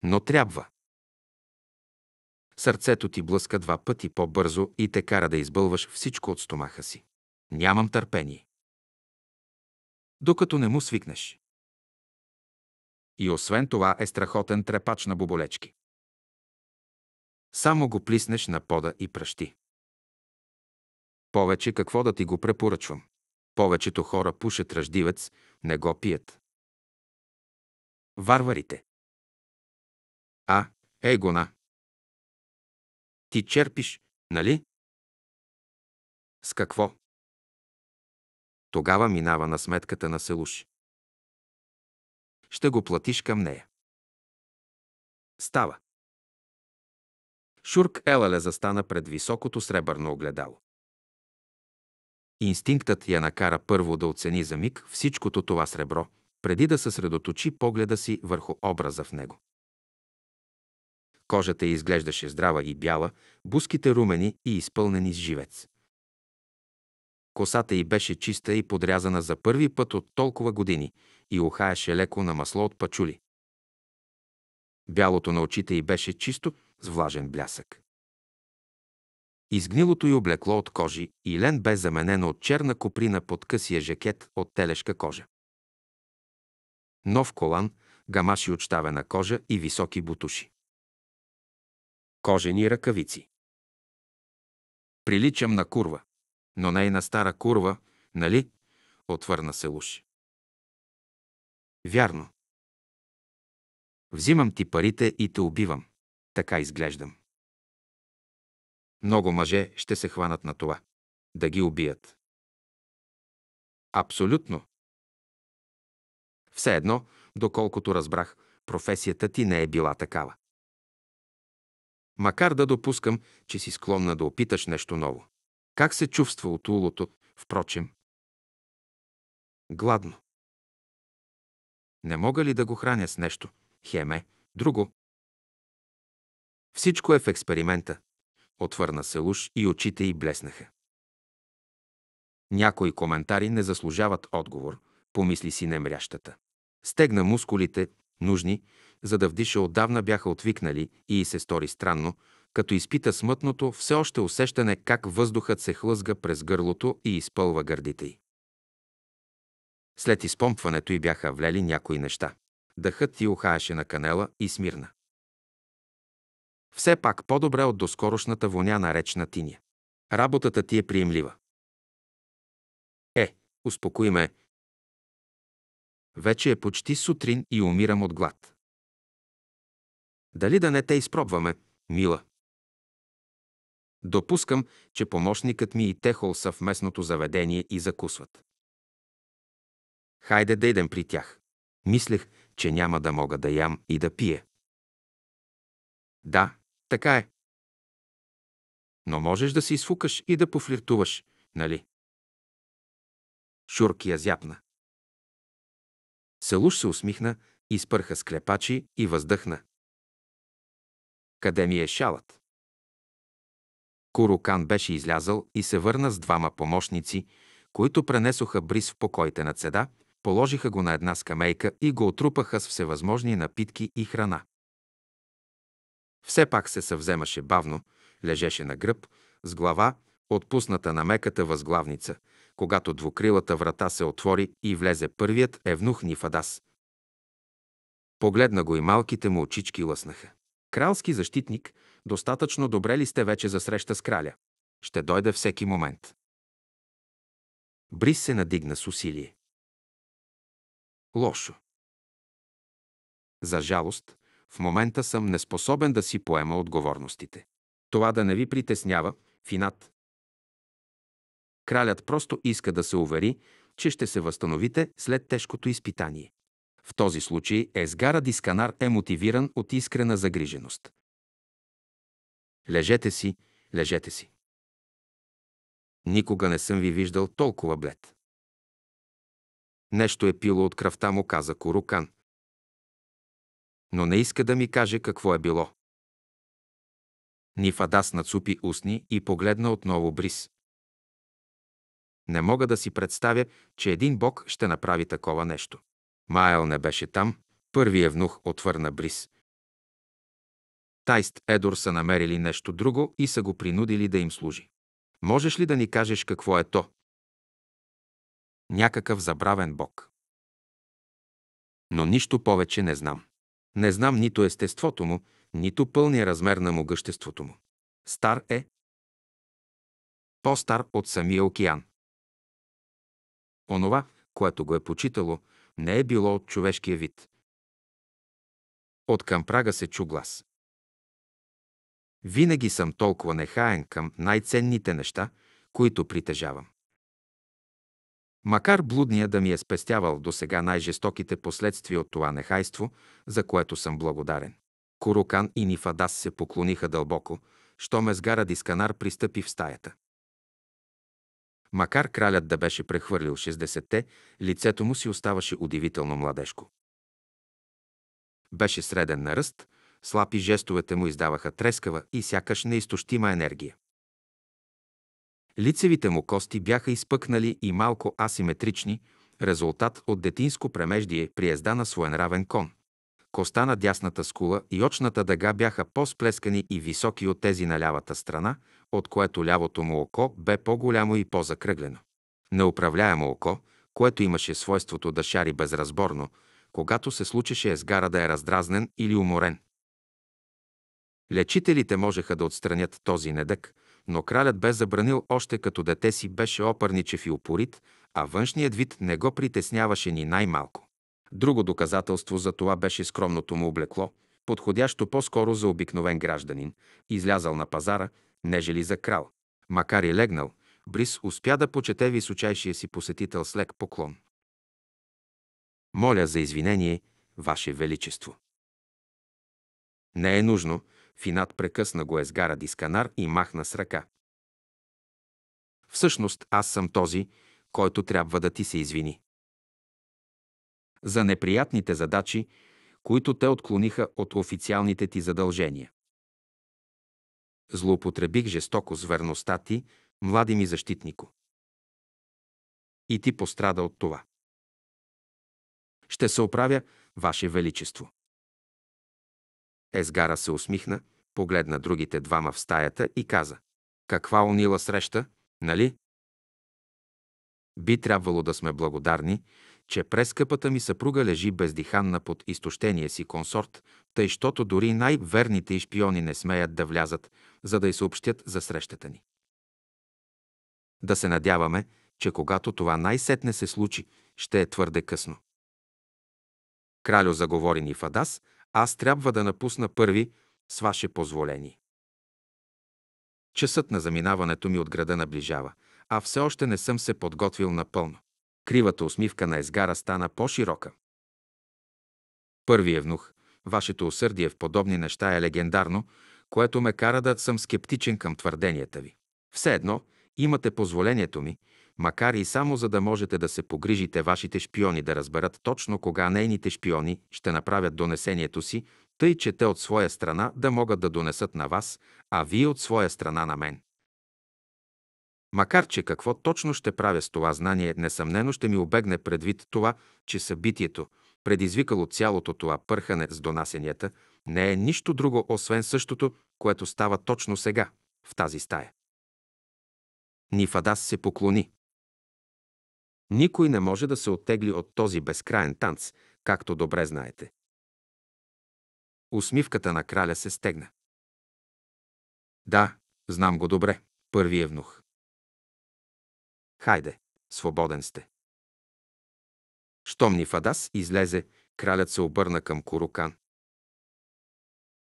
Но трябва. Сърцето ти блъска два пъти по-бързо и те кара да избълваш всичко от стомаха си. Нямам търпение. Докато не му свикнеш. И освен това е страхотен трепач на боболечки. Само го плиснеш на пода и пръщи. Повече какво да ти го препоръчвам. Повечето хора пушат ръждивец, не го пият. Варварите. А, ей гона! Ти черпиш, нали? С какво? Тогава минава на сметката на Селуш. Ще го платиш към нея. Става. Шурк Елале застана пред високото сребърно огледало. Инстинктът я накара първо да оцени за миг всичкото това сребро, преди да съсредоточи погледа си върху образа в него. Кожата й изглеждаше здрава и бяла, буските румени и изпълнени с живец. Косата й беше чиста и подрязана за първи път от толкова години и ухаеше леко на масло от пачули. Бялото на очите й беше чисто, с влажен блясък. Изгнилото й облекло от кожи и лен бе заменено от черна коприна под късия жакет от телешка кожа. Нов колан, гамаши от щавена кожа и високи бутуши. Кожени ръкавици. Приличам на курва, но не и на стара курва, нали? Отвърна се Луш. Вярно. Взимам ти парите и те убивам. Така изглеждам. Много мъже ще се хванат на това. Да ги убият. Абсолютно. Все едно, доколкото разбрах, професията ти не е била такава. Макар да допускам, че си склонна да опиташ нещо ново. Как се чувства от улото, впрочем? Гладно. Не мога ли да го храня с нещо? Хеме, друго. Всичко е в експеримента отвърна се Луш и очите й блеснаха. Някои коментари не заслужават отговор, помисли си немрящата. Стегна мускулите, нужни, за да вдиша отдавна бяха отвикнали и се стори странно, като изпита смътното, все още усещане как въздухът се хлъзга през гърлото и изпълва гърдите й. След изпомпването й бяха влели някои неща. Дъхът ти ухаеше на канела и смирна. Все пак по-добре от доскорошната воня на речна тиня. Работата ти е приемлива. Е, успокои ме. Вече е почти сутрин и умирам от глад. Дали да не те изпробваме, мила? Допускам, че помощникът ми и Техол са в местното заведение и закусват. Хайде да идем при тях. Мислех, че няма да мога да ям и да пия. Да, така е. Но можеш да се изфукаш и да пофлиртуваш, нали? Шурки я зяпна. Селуш се усмихна, изпърха склепачи и въздъхна. Къде ми е шалът? Курукан беше излязъл и се върна с двама помощници, които пренесоха бриз в покоите на цеда, положиха го на една скамейка и го отрупаха с всевъзможни напитки и храна. Все пак се съвземаше бавно, лежеше на гръб, с глава, отпусната на меката възглавница, когато двукрилата врата се отвори и влезе първият евнух Нифадас. Погледна го и малките му очички лъснаха. Кралски защитник, достатъчно добре ли сте вече за среща с краля? Ще дойде всеки момент. Брис се надигна с усилие. Лошо. За жалост, в момента съм неспособен да си поема отговорностите. Това да не ви притеснява, Финат. Кралят просто иска да се увери, че ще се възстановите след тежкото изпитание. В този случай Езгара Дисканар е мотивиран от искрена загриженост. Лежете си, лежете си. Никога не съм ви виждал толкова блед. Нещо е пило от кръвта му, каза Корукан – но не иска да ми каже какво е било. Нифадас нацупи устни и погледна отново Брис. Не мога да си представя, че един бог ще направи такова нещо. Майл не беше там, първият внух отвърна Брис. Тайст Едор са намерили нещо друго и са го принудили да им служи. Можеш ли да ни кажеш какво е то? Някакъв забравен бог. Но нищо повече не знам. Не знам нито естеството му, нито пълния размер на могъществото му. Стар е, по-стар от самия океан. Онова, което го е почитало, не е било от човешкия вид. От към прага се чу глас. Винаги съм толкова нехаен към най-ценните неща, които притежавам. Макар блудния да ми е спестявал до сега най-жестоките последствия от това нехайство, за което съм благодарен. Корокан и Нифадас се поклониха дълбоко, що мезгара Дисканар пристъпи в стаята. Макар кралят да беше прехвърлил 60-те, лицето му си оставаше удивително младежко. Беше среден на ръст, слаби жестовете му издаваха трескава и сякаш неизтощима енергия. Лицевите му кости бяха изпъкнали и малко асиметрични, резултат от детинско премеждие при езда на своенравен кон. Коста на дясната скула и очната дъга бяха по-сплескани и високи от тези на лявата страна, от което лявото му око бе по-голямо и по-закръглено. Неуправляемо око, което имаше свойството да шари безразборно, когато се случеше езгара да е раздразнен или уморен. Лечителите можеха да отстранят този недък, но кралят бе забранил още като дете си беше опърничев и упорит, а външният вид не го притесняваше ни най-малко. Друго доказателство за това беше скромното му облекло, подходящо по-скоро за обикновен гражданин, излязал на пазара, нежели за крал. Макар и легнал, Брис успя да почете височайшия си посетител с лек поклон. Моля за извинение, Ваше Величество. Не е нужно, Финат прекъсна го езгара Дисканар и махна с ръка. Всъщност аз съм този, който трябва да ти се извини. За неприятните задачи, които те отклониха от официалните ти задължения. Злоупотребих жестоко с верността ти, млади ми защитнико. И ти пострада от това. Ще се оправя, Ваше Величество. Езгара се усмихна, погледна другите двама в стаята и каза. Каква унила среща, нали? Би трябвало да сме благодарни, че прескъпата ми съпруга лежи бездиханна под изтощение си консорт, тъй щото дори най-верните и шпиони не смеят да влязат, за да й съобщят за срещата ни. Да се надяваме, че когато това най-сетне се случи, ще е твърде късно. Кралю заговори ни Фадас, аз трябва да напусна първи, с ваше позволение. Часът на заминаването ми от града наближава, а все още не съм се подготвил напълно. Кривата усмивка на изгара стана по-широка. Първи евнух, вашето усърдие в подобни неща е легендарно, което ме кара да съм скептичен към твърденията ви. Все едно, имате позволението ми, макар и само за да можете да се погрижите вашите шпиони да разберат точно кога нейните шпиони ще направят донесението си, тъй че те от своя страна да могат да донесат на вас, а вие от своя страна на мен. Макар че какво точно ще правя с това знание, несъмнено ще ми обегне предвид това, че събитието, предизвикало цялото това пърхане с донасенията, не е нищо друго, освен същото, което става точно сега, в тази стая. Нифадас се поклони. Никой не може да се оттегли от този безкраен танц, както добре знаете. Усмивката на краля се стегна. Да, знам го добре, първи евнух. Хайде, свободен сте. Щом Фадас излезе, кралят се обърна към Курукан.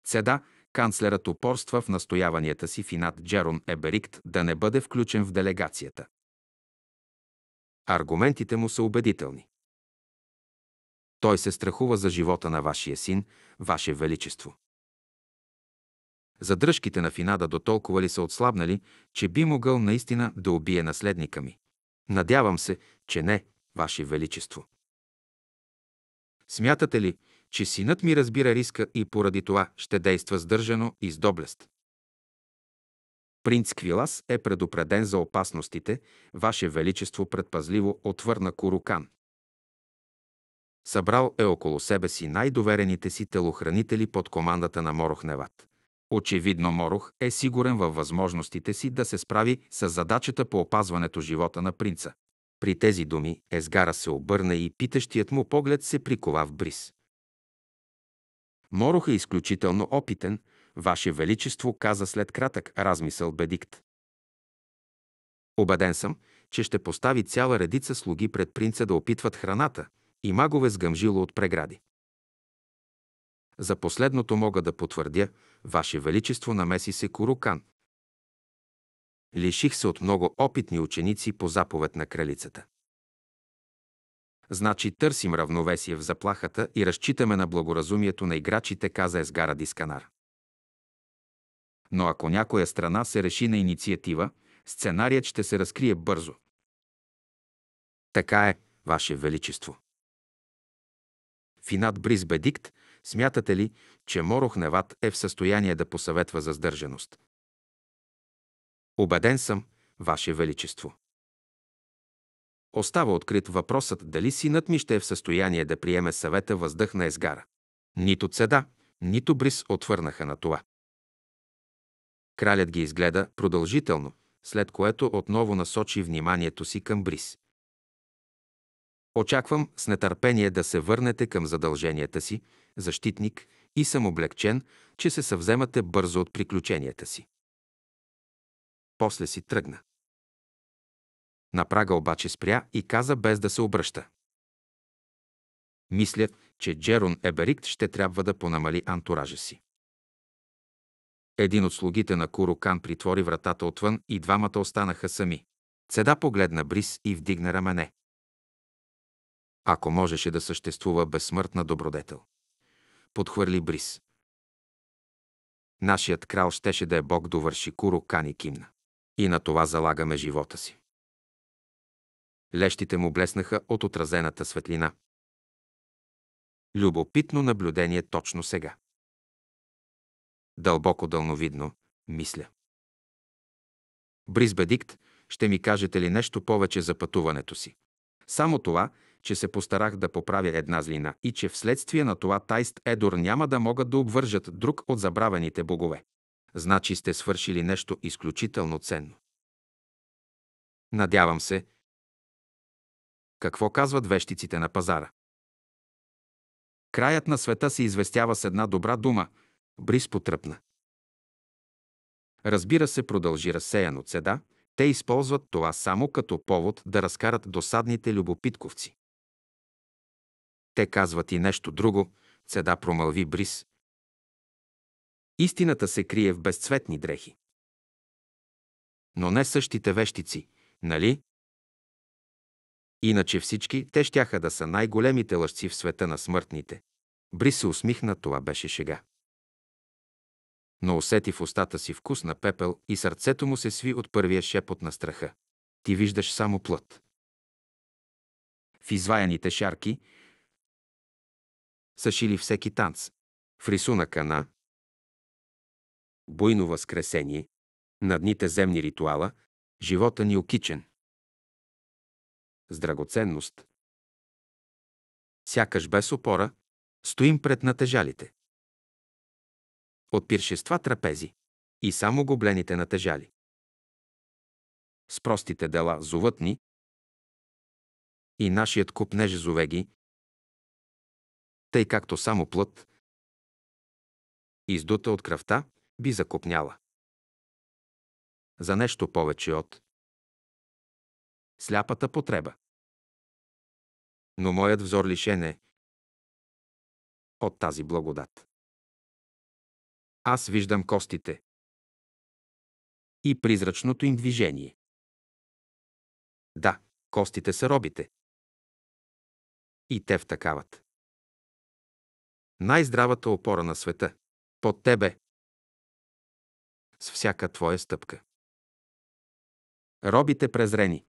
Цеда, канцлерът упорства в настояванията си Финат Джерон Еберикт да не бъде включен в делегацията. Аргументите му са убедителни. Той се страхува за живота на вашия син, ваше величество. Задръжките на Финада до толкова ли са отслабнали, че би могъл наистина да убие наследника ми? Надявам се, че не, ваше величество. Смятате ли, че синът ми разбира риска и поради това ще действа сдържано и с доблест? Принц Квилас е предупреден за опасностите, Ваше Величество предпазливо отвърна Курукан. Събрал е около себе си най-доверените си телохранители под командата на Морохневат. Очевидно Морох е сигурен във възможностите си да се справи с задачата по опазването живота на принца. При тези думи Езгара се обърна и питащият му поглед се прикова в бриз. Морох е изключително опитен – Ваше Величество каза след кратък размисъл Бедикт. Обеден съм, че ще постави цяла редица слуги пред принца да опитват храната и магове с гъмжило от прегради. За последното мога да потвърдя, Ваше Величество намеси се Курукан. Лиших се от много опитни ученици по заповед на кралицата. Значи търсим равновесие в заплахата и разчитаме на благоразумието на играчите, каза Есгара Дисканар. Но ако някоя страна се реши на инициатива, сценарият ще се разкрие бързо. Така е, Ваше Величество. Финат Бриз Бедикт, смятате ли, че Морох Неват е в състояние да посъветва за сдържаност? Обеден съм, Ваше Величество. Остава открит въпросът дали синът ми ще е в състояние да приеме съвета въздъх на езгара. Нито Цеда, нито Брис отвърнаха на това. Кралят ги изгледа продължително, след което отново насочи вниманието си към Брис. Очаквам с нетърпение да се върнете към задълженията си, защитник, и съм облегчен, че се съвземате бързо от приключенията си. После си тръгна. На прага обаче спря и каза без да се обръща. Мисля, че Джерон Еберикт ще трябва да понамали антуража си. Един от слугите на Курокан притвори вратата отвън и двамата останаха сами. Цеда погледна Брис и вдигна рамене. Ако можеше да съществува безсмъртна добродетел. Подхвърли Брис. Нашият крал щеше да е Бог довърши Курокан и кимна. И на това залагаме живота си. Лещите му блеснаха от отразената светлина. Любопитно наблюдение точно сега дълбоко дълновидно, мисля. Бризбедикт ще ми кажете ли нещо повече за пътуването си? Само това, че се постарах да поправя една злина и че вследствие на това Тайст Едор няма да могат да обвържат друг от забравените богове. Значи сте свършили нещо изключително ценно. Надявам се. Какво казват вещиците на пазара? Краят на света се известява с една добра дума – Брис потръпна. Разбира се, продължи разсеяно цеда, те използват това само като повод да разкарат досадните любопитковци. Те казват и нещо друго, цеда промълви Брис. Истината се крие в безцветни дрехи. Но не същите вещици, нали? Иначе всички те щяха да са най-големите лъжци в света на смъртните. Брис се усмихна, това беше шега но усети в устата си вкус на пепел и сърцето му се сви от първия шепот на страха. Ти виждаш само плът. В изваяните шарки са шили всеки танц. В рисунъка на буйно възкресение, на дните земни ритуала, живота ни окичен. С драгоценност. Сякаш без опора, стоим пред натежалите от пиршества трапези и само гоблените натежали. С простите дела зовът ни и нашият куп не ги, тъй както само плът, издута от кръвта, би закупняла За нещо повече от сляпата потреба. Но моят взор лишен е от тази благодат. Аз виждам костите. И призрачното им движение. Да, костите са робите. И те втакават. Най-здравата опора на света. Под тебе. С всяка твоя стъпка. Робите презрени.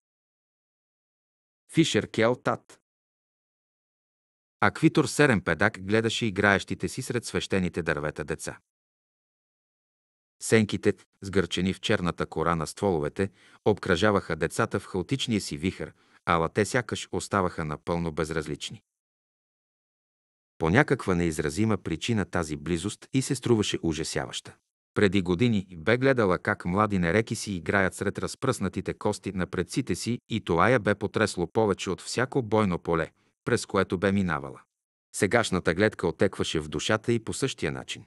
Фишер Кел Тат. Аквитор Серен Педак гледаше играещите си сред свещените дървета деца. Сенките, сгърчени в черната кора на стволовете, обкръжаваха децата в хаотичния си вихър, ала те сякаш оставаха напълно безразлични. По някаква неизразима причина тази близост и се струваше ужасяваща. Преди години бе гледала как млади нереки си играят сред разпръснатите кости на предците си и това я бе потресло повече от всяко бойно поле, през което бе минавала. Сегашната гледка отекваше в душата и по същия начин.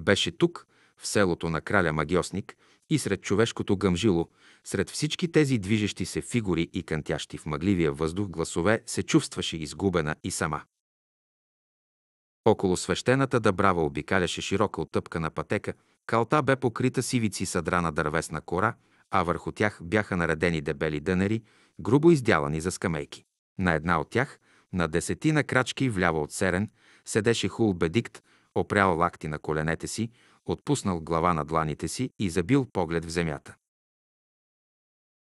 Беше тук, в селото на краля Магиосник и сред човешкото гъмжило, сред всички тези движещи се фигури и кънтящи в мъгливия въздух гласове се чувстваше изгубена и сама. Около свещената дъбрава обикаляше широка оттъпкана пътека, калта бе покрита сивици съдрана дървесна кора, а върху тях бяха наредени дебели дънери, грубо издялани за скамейки. На една от тях, на десетина крачки вляво от Серен, седеше Хул Бедикт, опрял лакти на коленете си, отпуснал глава на дланите си и забил поглед в земята.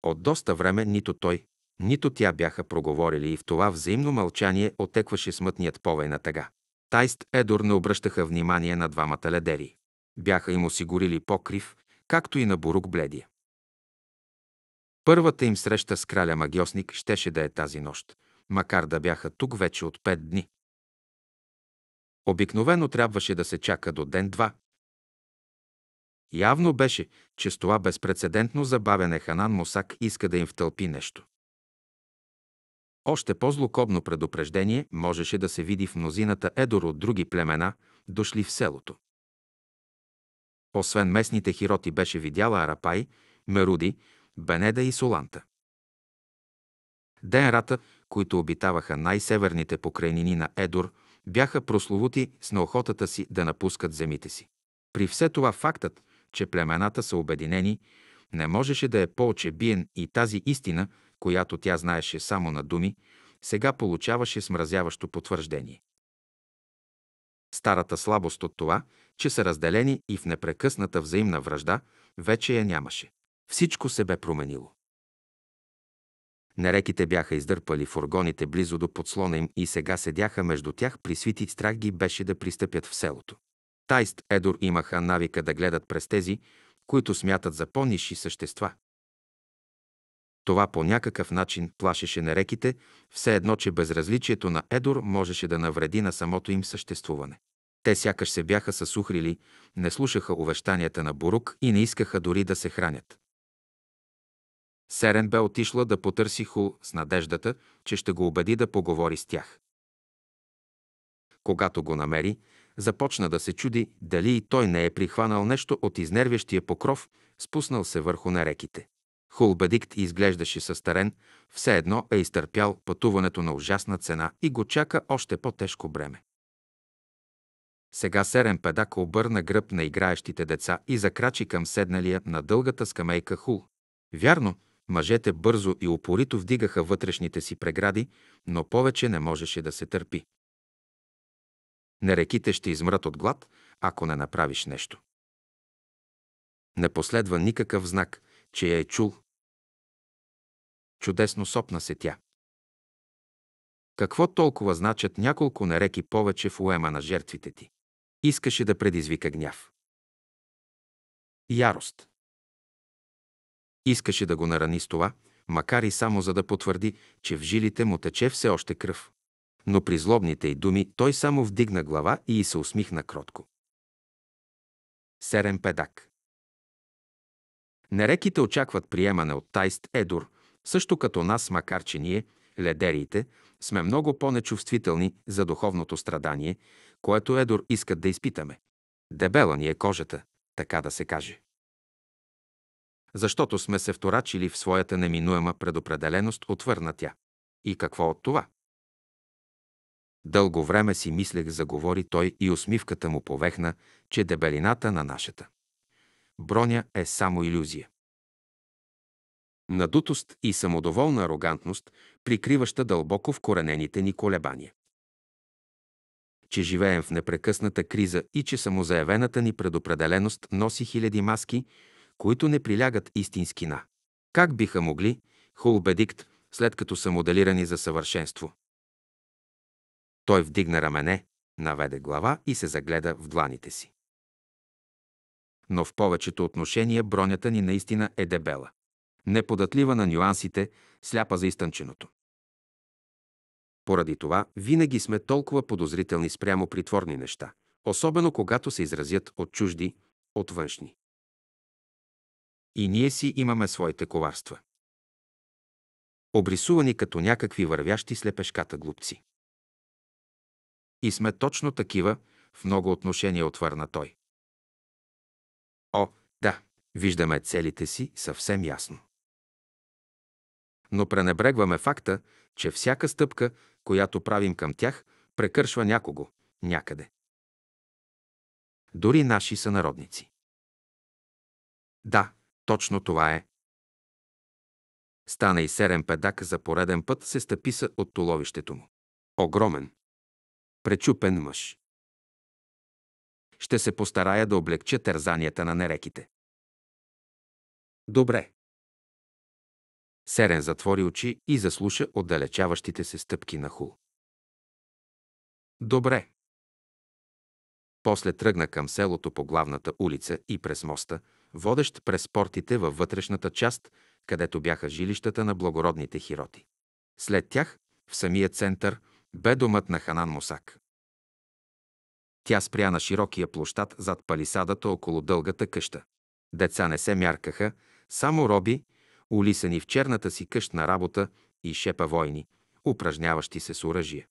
От доста време нито той, нито тя бяха проговорили и в това взаимно мълчание отекваше смътният повей на тъга. Тайст Едор не обръщаха внимание на двамата ледери. Бяха им осигурили покрив, както и на Бурук Бледия. Първата им среща с краля Магиосник щеше да е тази нощ, макар да бяха тук вече от пет дни. Обикновено трябваше да се чака до ден-два. Явно беше, че с това безпредседентно забавяне Ханан Мусак иска да им втълпи нещо. Още по-злокобно предупреждение можеше да се види в мнозината едор от други племена, дошли в селото. Освен местните хироти беше видяла Арапай, Меруди, Бенеда и Соланта. Денрата, които обитаваха най-северните покрайнини на Едор, бяха прословути с неохотата си да напускат земите си. При все това фактът, че племената са обединени, не можеше да е по-очебиен и тази истина, която тя знаеше само на думи, сега получаваше смразяващо потвърждение. Старата слабост от това, че са разделени и в непрекъсната взаимна връжда, вече я нямаше. Всичко се бе променило. Нареките бяха издърпали фургоните близо до подслона им и сега седяха между тях, при свити страх ги беше да пристъпят в селото. Тайст Едор имаха навика да гледат през тези, които смятат за по-ниши същества. Това по някакъв начин плашеше нареките, все едно, че безразличието на Едор можеше да навреди на самото им съществуване. Те сякаш се бяха съсухрили, не слушаха увещанията на Бурук и не искаха дори да се хранят. Серен бе отишла да потърси Хул с надеждата, че ще го убеди да поговори с тях. Когато го намери, започна да се чуди дали и той не е прихванал нещо от изнервящия покров, спуснал се върху нареките. Хулбедикт изглеждаше състарен, все едно е изтърпял пътуването на ужасна цена и го чака още по-тежко бреме. Сега Серен Педак обърна гръб на играещите деца и закрачи към седналия на дългата скамейка Хул. Вярно, Мъжете бързо и упорито вдигаха вътрешните си прегради, но повече не можеше да се търпи. Нереките ще измрат от глад, ако не направиш нещо. Не последва никакъв знак, че я е чул. Чудесно сопна се тя. Какво толкова значат няколко нареки повече в уема на жертвите ти? Искаше да предизвика гняв. Ярост. Искаше да го нарани с това, макар и само за да потвърди, че в жилите му тече все още кръв. Но при злобните й думи той само вдигна глава и се усмихна кротко. Серен педак Нереките очакват приемане от Тайст Едор, също като нас, макар че ние, ледериите, сме много по-нечувствителни за духовното страдание, което Едор искат да изпитаме. Дебела ни е кожата, така да се каже защото сме се вторачили в своята неминуема предопределеност, отвърна тя. И какво от това? Дълго време си мислех, заговори той и усмивката му повехна, че дебелината на нашата. Броня е само иллюзия. Надутост и самодоволна арогантност, прикриваща дълбоко в коренените ни колебания. Че живеем в непрекъсната криза и че самозаявената ни предопределеност носи хиляди маски, които не прилягат истинскина. Как биха могли, Хулбедикт, след като са моделирани за съвършенство? Той вдигна рамене, наведе глава и се загледа в дланите си. Но в повечето отношения бронята ни наистина е дебела. Неподатлива на нюансите, сляпа за изтънченото. Поради това винаги сме толкова подозрителни спрямо притворни неща, особено когато се изразят от чужди, от външни. И ние си имаме своите коварства. Обрисувани като някакви вървящи слепешката глупци. И сме точно такива, в много отношения отвърна той. О, да, виждаме целите си съвсем ясно. Но пренебрегваме факта, че всяка стъпка, която правим към тях, прекършва някого, някъде. Дори наши сънародници. Да, точно това е. Стана и серен педак за пореден път се стъписа от толовището му. Огромен. Пречупен мъж. Ще се постарая да облегча тързанията на нереките. Добре. Серен затвори очи и заслуша отдалечаващите се стъпки на хул. Добре. После тръгна към селото по главната улица и през моста – водещ през портите във вътрешната част, където бяха жилищата на благородните хироти. След тях, в самия център, бе домът на Ханан Мусак. Тя спря на широкия площад зад палисадата около дългата къща. Деца не се мяркаха, само роби, улисани в черната си къщна работа и шепа войни, упражняващи се с оръжие.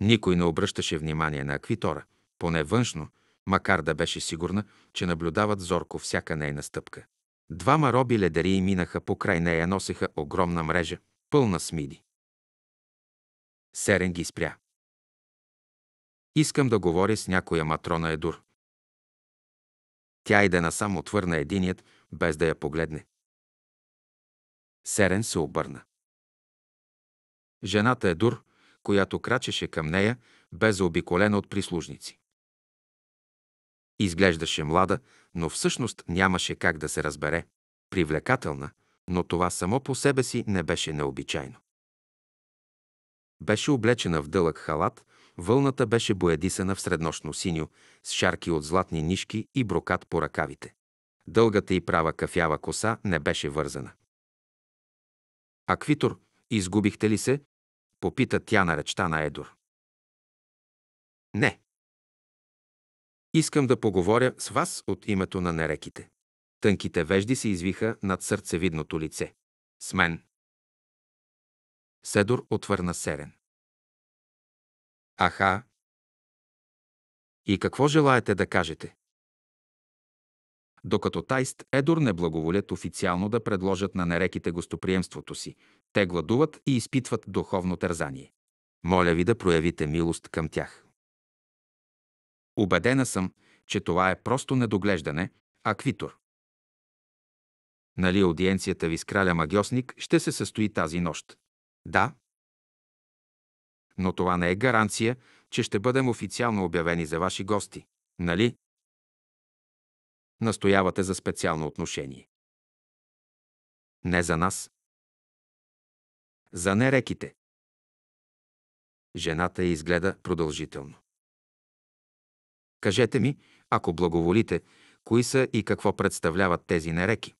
Никой не обръщаше внимание на аквитора, поне външно – макар да беше сигурна, че наблюдават зорко всяка нейна стъпка. Двама роби ледари минаха покрай нея, носеха огромна мрежа, пълна с миди. Серен ги спря. Искам да говоря с някоя матрона Едур. Тя иде насам отвърна единият, без да я погледне. Серен се обърна. Жената Едур, която крачеше към нея, бе заобиколена от прислужници. Изглеждаше млада, но всъщност нямаше как да се разбере. Привлекателна, но това само по себе си не беше необичайно. Беше облечена в дълъг халат, вълната беше боядисана в среднощно синьо, с шарки от златни нишки и брокат по ръкавите. Дългата и права кафява коса не беше вързана. «Аквитор, изгубихте ли се?» – попита тя на речта на Едор. «Не, Искам да поговоря с вас от името на нереките. Тънките вежди се извиха над сърцевидното лице. С мен. Седор отвърна серен. Аха. И какво желаете да кажете? Докато Тайст Едор не благоволят официално да предложат на нереките гостоприемството си, те гладуват и изпитват духовно тързание. Моля ви да проявите милост към тях. Убедена съм, че това е просто недоглеждане, а квитор. Нали аудиенцията ви с краля Магиосник ще се състои тази нощ? Да. Но това не е гаранция, че ще бъдем официално обявени за ваши гости. Нали? Настоявате за специално отношение. Не за нас. За нереките. Жената я изгледа продължително. Кажете ми, ако благоволите, кои са и какво представляват тези нереки.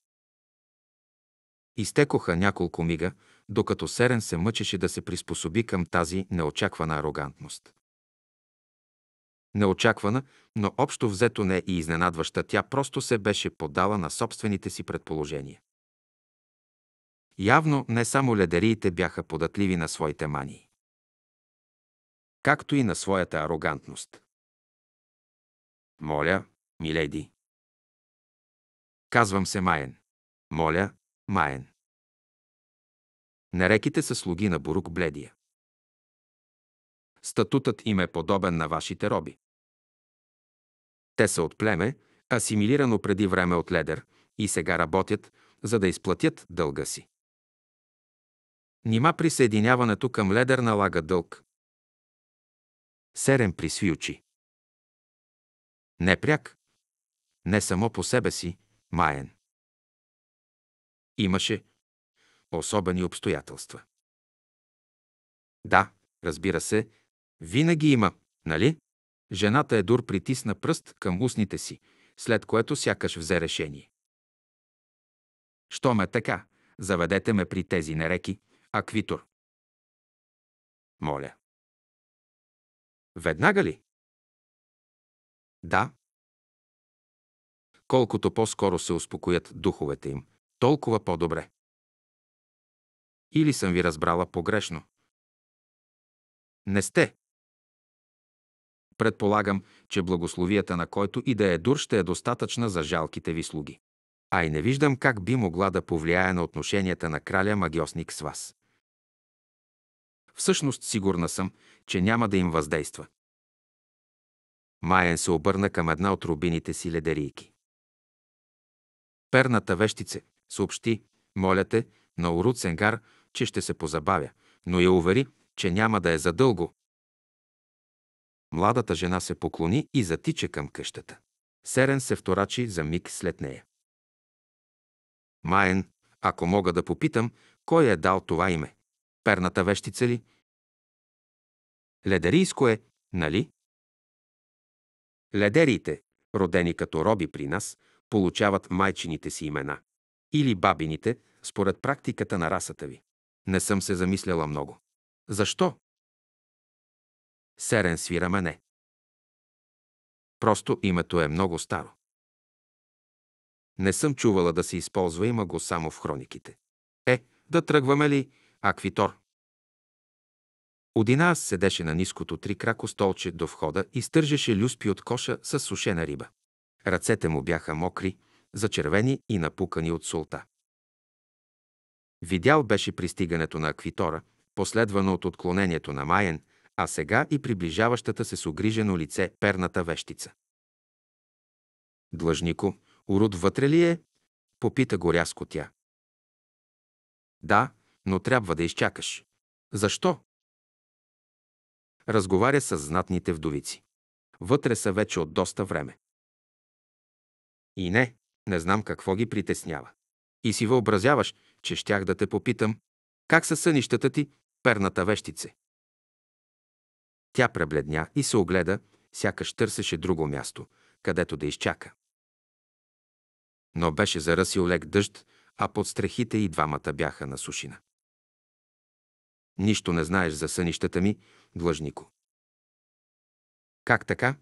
Изтекоха няколко мига, докато Серен се мъчеше да се приспособи към тази неочаквана арогантност. Неочаквана, но общо взето не и изненадваща, тя просто се беше подала на собствените си предположения. Явно не само ледериите бяха податливи на своите мании, както и на своята арогантност. Моля, миледи. Казвам се Маен. Моля, майен. Нареките са слуги на Бурук Бледия. Статутът им е подобен на вашите роби. Те са от племе, асимилирано преди време от ледер, и сега работят, за да изплатят дълга си. Нима присъединяването към ледер налага дълг. Серен присви очи непряк, не само по себе си, маен. Имаше особени обстоятелства. Да, разбира се, винаги има, нали? Жената Едур притисна пръст към устните си, след което сякаш взе решение. Що ме така? Заведете ме при тези нереки, аквитор. Моля. Веднага ли? Да. Колкото по-скоро се успокоят духовете им, толкова по-добре. Или съм ви разбрала погрешно? Не сте. Предполагам, че благословията на който и да е дур ще е достатъчна за жалките ви слуги. А и не виждам как би могла да повлияе на отношенията на краля магиосник с вас. Всъщност сигурна съм, че няма да им въздейства. Майен се обърна към една от рубините си ледерийки. Перната вещице съобщи, моля те, на Уруценгар, че ще се позабавя, но я увери, че няма да е задълго. Младата жена се поклони и затича към къщата. Серен се вторачи за миг след нея. Майен, ако мога да попитам, кой е дал това име? Перната вещица ли? Ледерийско е, нали? Ледерите, родени като роби при нас, получават майчините си имена. Или бабините, според практиката на расата ви. Не съм се замисляла много. Защо? Серен свира мене. Просто името е много старо. Не съм чувала да се използва, има го само в хрониките. Е, да тръгваме ли, Аквитор? Одинаас седеше на ниското три крако столче до входа и стържеше люспи от коша с сушена риба. Ръцете му бяха мокри, зачервени и напукани от солта. Видял беше пристигането на Аквитора, последвано от отклонението на майен, а сега и приближаващата се с огрижено лице перната вещица. Длъжнико, урод вътре ли е? Попита го рязко тя. Да, но трябва да изчакаш. Защо? разговаря с знатните вдовици. Вътре са вече от доста време. И не, не знам какво ги притеснява. И си въобразяваш, че щях да те попитам, как са сънищата ти, перната вещице. Тя пребледня и се огледа, сякаш търсеше друго място, където да изчака. Но беше заръсил лек дъжд, а под страхите и двамата бяха на сушина. Нищо не знаеш за сънищата ми, длъжнико. Как така?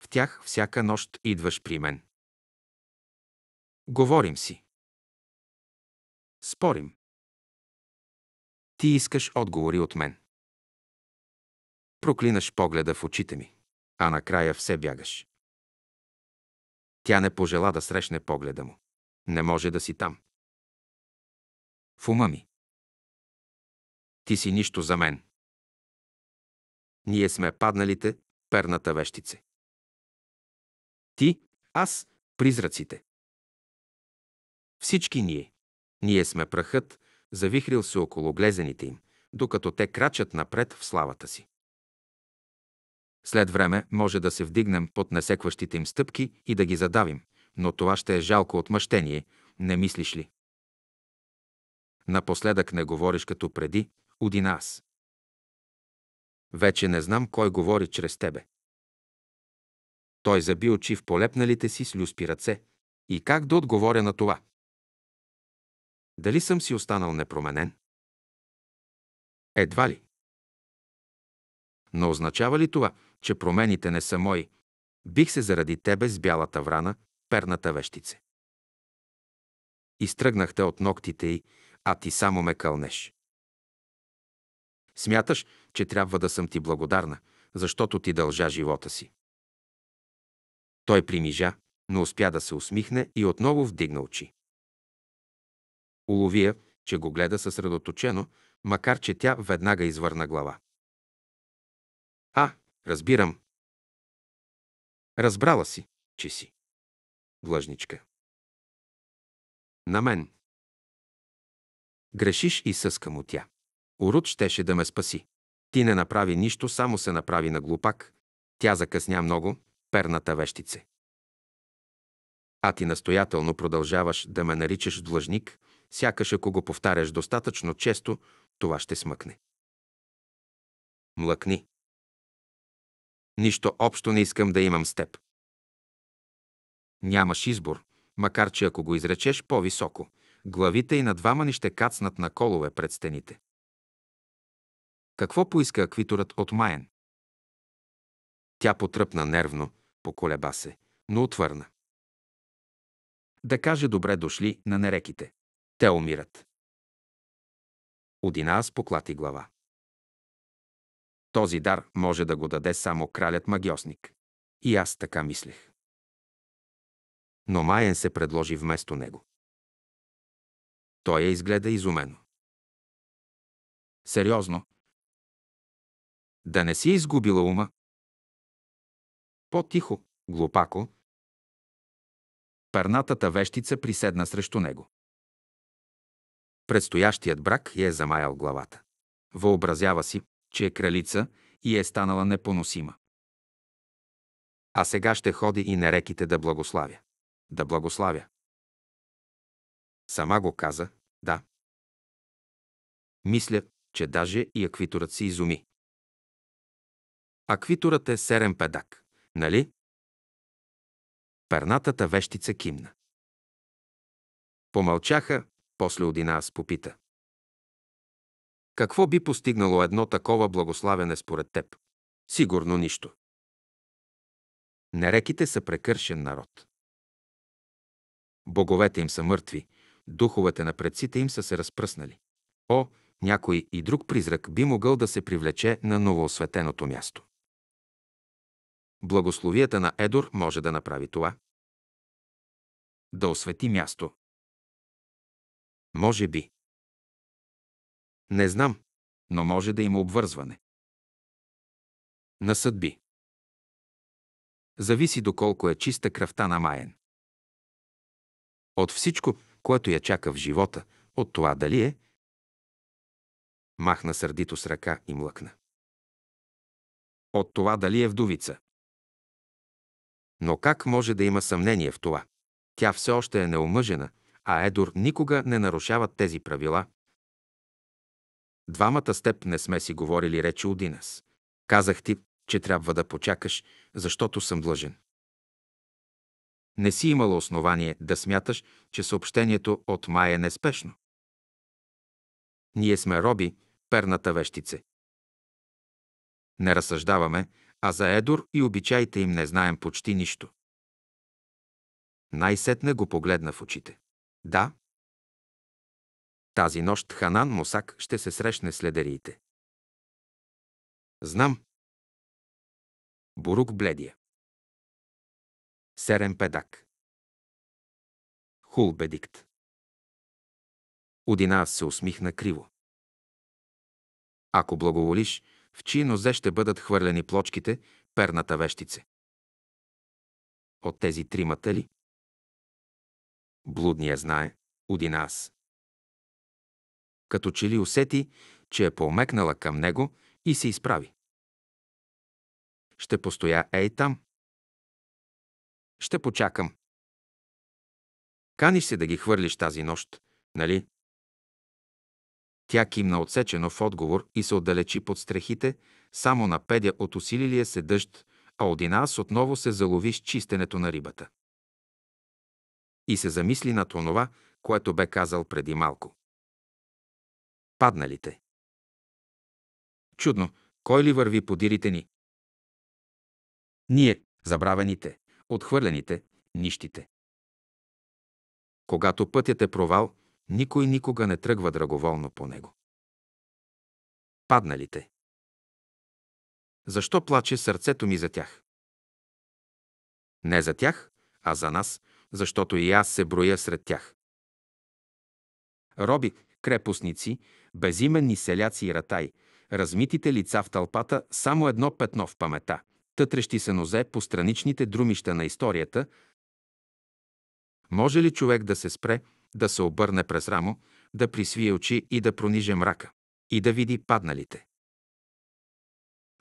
В тях всяка нощ идваш при мен. Говорим си. Спорим. Ти искаш отговори от мен. Проклинаш погледа в очите ми, а накрая все бягаш. Тя не пожела да срещне погледа му. Не може да си там. В ума ми. Ти си нищо за мен. Ние сме падналите, перната вещице. Ти, аз, призраците. Всички ние. Ние сме прахът, завихрил се около глезените им, докато те крачат напред в славата си. След време може да се вдигнем под несекващите им стъпки и да ги задавим, но това ще е жалко отмъщение, не мислиш ли? Напоследък не говориш като преди, Уди нас. Вече не знам кой говори чрез тебе. Той заби очи в полепналите си с люспи ръце. И как да отговоря на това? Дали съм си останал непроменен? Едва ли. Но означава ли това, че промените не са мои? Бих се заради тебе с бялата врана, перната вещице. Изтръгнахте от ногтите й, а ти само ме кълнеш. Смяташ, че трябва да съм ти благодарна, защото ти дължа живота си. Той примижа, но успя да се усмихне и отново вдигна очи. Уловия, че го гледа съсредоточено, макар че тя веднага извърна глава. А, разбирам. Разбрала си, че си. Блъжничка. На мен. Грешиш и съска му тя. Урут щеше да ме спаси. Ти не направи нищо, само се направи на глупак. Тя закъсня много, перната вещице. А ти настоятелно продължаваш да ме наричаш длъжник, сякаш ако го повтаряш достатъчно често, това ще смъкне. Млъкни. Нищо общо не искам да имам с теб. Нямаш избор, макар че ако го изречеш по-високо, главите и на двама ни ще кацнат на колове пред стените. Какво поиска аквиторът от Маен? Тя потръпна нервно, поколеба се, но отвърна. Да каже добре дошли на нереките. Те умират. аз поклати глава. Този дар може да го даде само кралят магиосник. И аз така мислех. Но Майен се предложи вместо него. Той я изгледа изумено. Сериозно, да не си изгубила ума. По-тихо, глупако. Пърнатата вещица приседна срещу него. Предстоящият брак я е замаял главата. Въобразява си, че е кралица и е станала непоносима. А сега ще ходи и на реките да благославя. Да благославя. Сама го каза, да. Мисля, че даже и аквиторът се изуми. Аквитурът е серен педак, нали? Пернатата вещица кимна. Помълчаха, после Одина аз попита. Какво би постигнало едно такова благославяне според теб? Сигурно нищо. Нереките са прекършен народ. Боговете им са мъртви, духовете на предците им са се разпръснали. О, някой и друг призрак би могъл да се привлече на новоосветеното място. Благословията на Едор може да направи това. Да освети място. Може би. Не знам, но може да има обвързване. На съдби. Зависи доколко е чиста кръвта на Маен. От всичко, което я чака в живота, от това дали е, махна сърдито с ръка и млъкна. От това дали е вдовица. Но как може да има съмнение в това? Тя все още е неумъжена, а Едор никога не нарушава тези правила. Двамата степ не сме си говорили речи Динас. Казах ти, че трябва да почакаш, защото съм длъжен. Не си имала основание да смяташ, че съобщението от май е неспешно. Ние сме роби, перната вещице. Не разсъждаваме, а за Едор и обичаите им не знаем почти нищо. Най-сетне го погледна в очите. Да. Тази нощ Ханан Мусак ще се срещне с ледериите. Знам. Бурук бледия. Серен педак. Хул бедикт. Одинаас се усмихна криво. Ако благоволиш, в чий нозе ще бъдат хвърлени плочките, перната вещице. От тези тримата ли? Блудния знае, уди аз. Като че ли усети, че е помекнала към него и се изправи. Ще постоя ей там. Ще почакам. Каниш се да ги хвърлиш тази нощ, нали? Тя кимна отсечено в отговор и се отдалечи под стрехите, само на педя от усилилия се дъжд, а один аз отново се залови с чистенето на рибата. И се замисли над онова, което бе казал преди малко. Падналите. Чудно, кой ли върви по дирите ни? Ние, забравените, отхвърлените, нищите. Когато пътят е провал, никой никога не тръгва драговолно по него. Падналите. Защо плаче сърцето ми за тях? Не за тях, а за нас, защото и аз се броя сред тях. Роби, крепостници, безименни селяци и ратай, размитите лица в тълпата, само едно петно в памета, тътрещи се нозе по страничните друмища на историята. Може ли човек да се спре, да се обърне през рамо, да присвие очи и да прониже мрака, и да види падналите.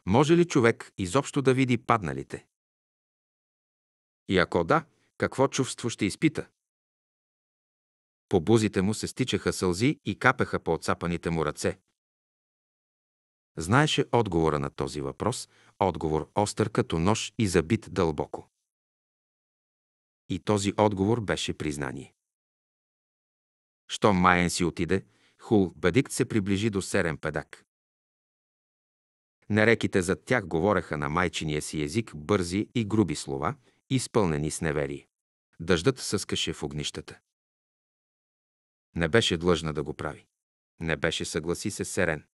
Може ли човек изобщо да види падналите? И ако да, какво чувство ще изпита? По бузите му се стичаха сълзи и капеха по отцапаните му ръце. Знаеше отговора на този въпрос, отговор остър като нож и забит дълбоко. И този отговор беше признание. Щом Майен си отиде, Хул Бедикт се приближи до Серен Педак. Нареките зад тях говореха на майчиния си език бързи и груби слова, изпълнени с неверие. Дъждът съскаше в огнищата. Не беше длъжна да го прави. Не беше съгласи се Серен.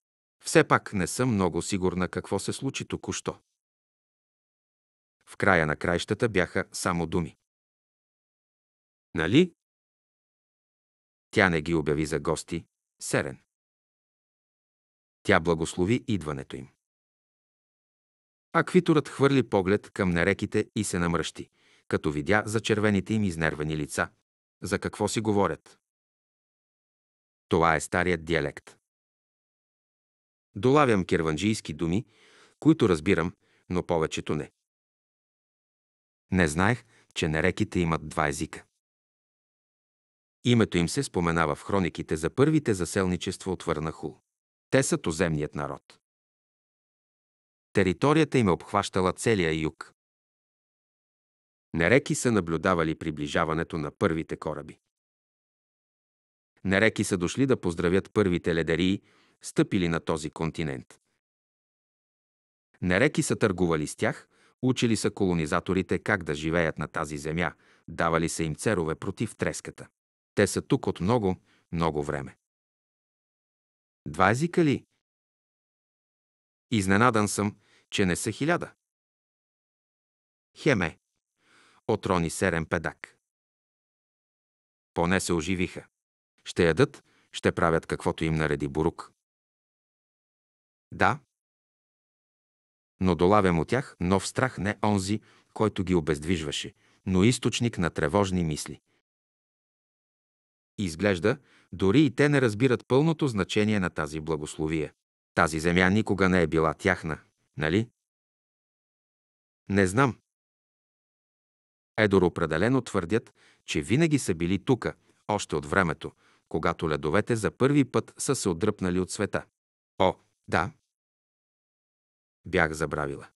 Все пак не съм много сигурна какво се случи току-що. В края на краищата бяха само думи. Нали, тя не ги обяви за гости. Серен. Тя благослови идването им. Аквиторът хвърли поглед към нереките и се намръщи, като видя за червените им изнервени лица. За какво си говорят? Това е старият диалект. Долавям керванджийски думи, които разбирам, но повечето не. Не знаех, че нереките имат два езика. Името им се споменава в хрониките за първите заселничества от Върнахул. Те са тоземният народ. Територията им е обхващала целия юг. Нереки са наблюдавали приближаването на първите кораби. Нереки са дошли да поздравят първите ледерии, стъпили на този континент. Нереки са търгували с тях, учили са колонизаторите как да живеят на тази земя, давали са им церове против треската. Те са тук от много, много време. Два езика ли? Изненадан съм, че не са хиляда. Хеме. Отрони серен педак. Поне се оживиха. Ще ядат, ще правят каквото им нареди Бурук. Да. Но долавям от тях нов страх не онзи, който ги обездвижваше, но източник на тревожни мисли – изглежда, дори и те не разбират пълното значение на тази благословие. Тази земя никога не е била тяхна, нали? Не знам. Едор определено твърдят, че винаги са били тука, още от времето, когато ледовете за първи път са се отдръпнали от света. О, да. Бях забравила.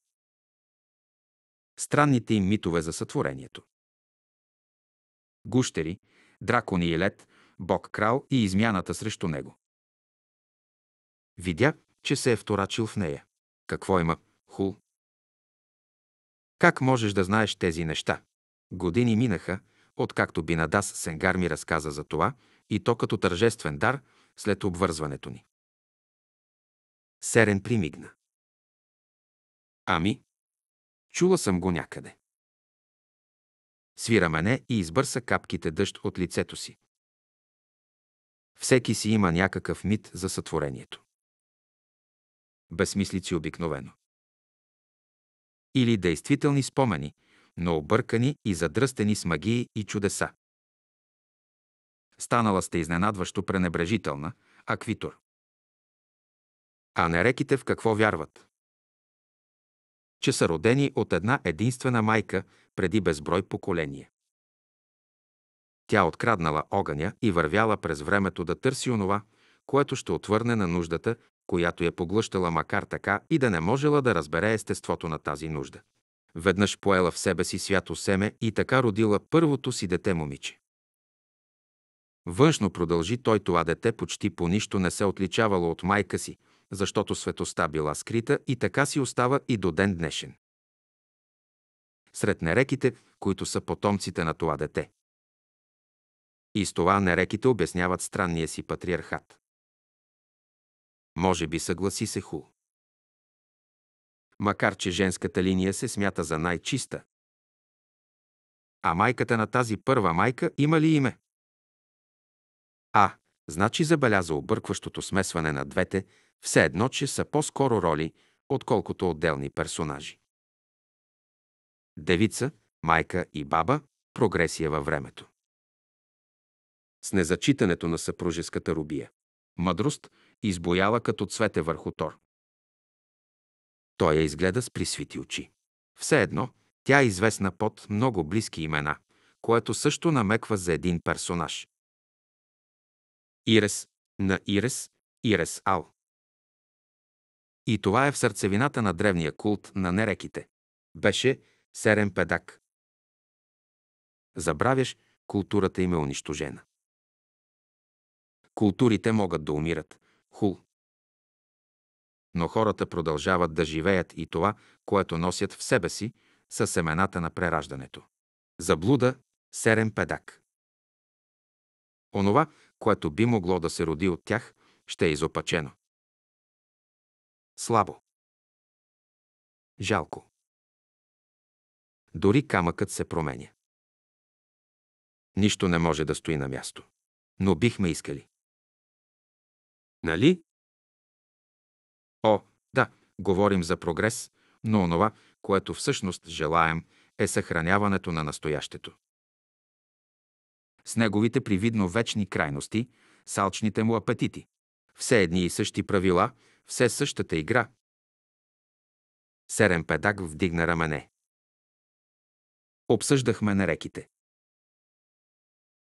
Странните им митове за сътворението. Гущери, дракони и лед, бог-крал и измяната срещу него. Видя, че се е вторачил в нея. Какво има, хул? Как можеш да знаеш тези неща? Години минаха, откакто Бинадас Сенгар ми разказа за това, и то като тържествен дар след обвързването ни. Серен примигна. Ами, чула съм го някъде свира мене и избърса капките дъжд от лицето си. Всеки си има някакъв мит за сътворението. Безмислици обикновено. Или действителни спомени, но объркани и задръстени с магии и чудеса. Станала сте изненадващо пренебрежителна, аквитор. А нереките в какво вярват? че са родени от една единствена майка преди безброй поколение. Тя откраднала огъня и вървяла през времето да търси онова, което ще отвърне на нуждата, която я поглъщала макар така и да не можела да разбере естеството на тази нужда. Веднъж поела в себе си свято семе и така родила първото си дете момиче. Външно продължи той това дете почти по нищо не се отличавало от майка си, защото светоста била скрита и така си остава и до ден днешен. Сред нереките, които са потомците на това дете. И с това нереките обясняват странния си патриархат. Може би съгласи се Ху. Макар, че женската линия се смята за най-чиста. А майката на тази първа майка има ли име? А, значи забеляза объркващото смесване на двете, все едно, че са по-скоро роли, отколкото отделни персонажи. Девица, майка и баба – прогресия във времето. С незачитането на съпружеската рубия. Мъдрост избояла като цвете върху тор. Той я изгледа с присвити очи. Все едно, тя е известна под много близки имена, което също намеква за един персонаж. Ирес на Ирес, Ирес Ал. И това е в сърцевината на древния култ на нереките. Беше Серен Педак. Забравяш, културата им е унищожена. Културите могат да умират. Хул. Но хората продължават да живеят и това, което носят в себе си, са семената на прераждането. Заблуда – серен педак. Онова, което би могло да се роди от тях, ще е изопачено. Слабо. Жалко. Дори камъкът се променя. Нищо не може да стои на място. Но бихме искали. Нали? О, да, говорим за прогрес, но онова, което всъщност желаем, е съхраняването на настоящето. С неговите привидно вечни крайности, салчните му апетити. Все едни и същи правила, все същата игра. Серен педак вдигна рамене. Обсъждахме на реките.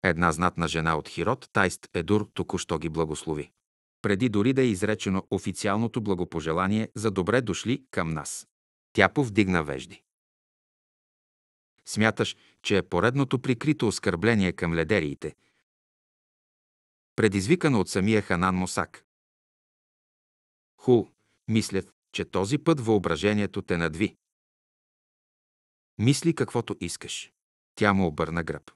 Една знатна жена от Хирот, Тайст Едур, току-що ги благослови. Преди дори да е изречено официалното благопожелание за добре дошли към нас. Тя повдигна вежди. Смяташ, че е поредното прикрито оскърбление към ледериите, предизвикано от самия Ханан Мосак. Ху, мисля, че този път въображението те надви. Мисли каквото искаш. Тя му обърна гръб.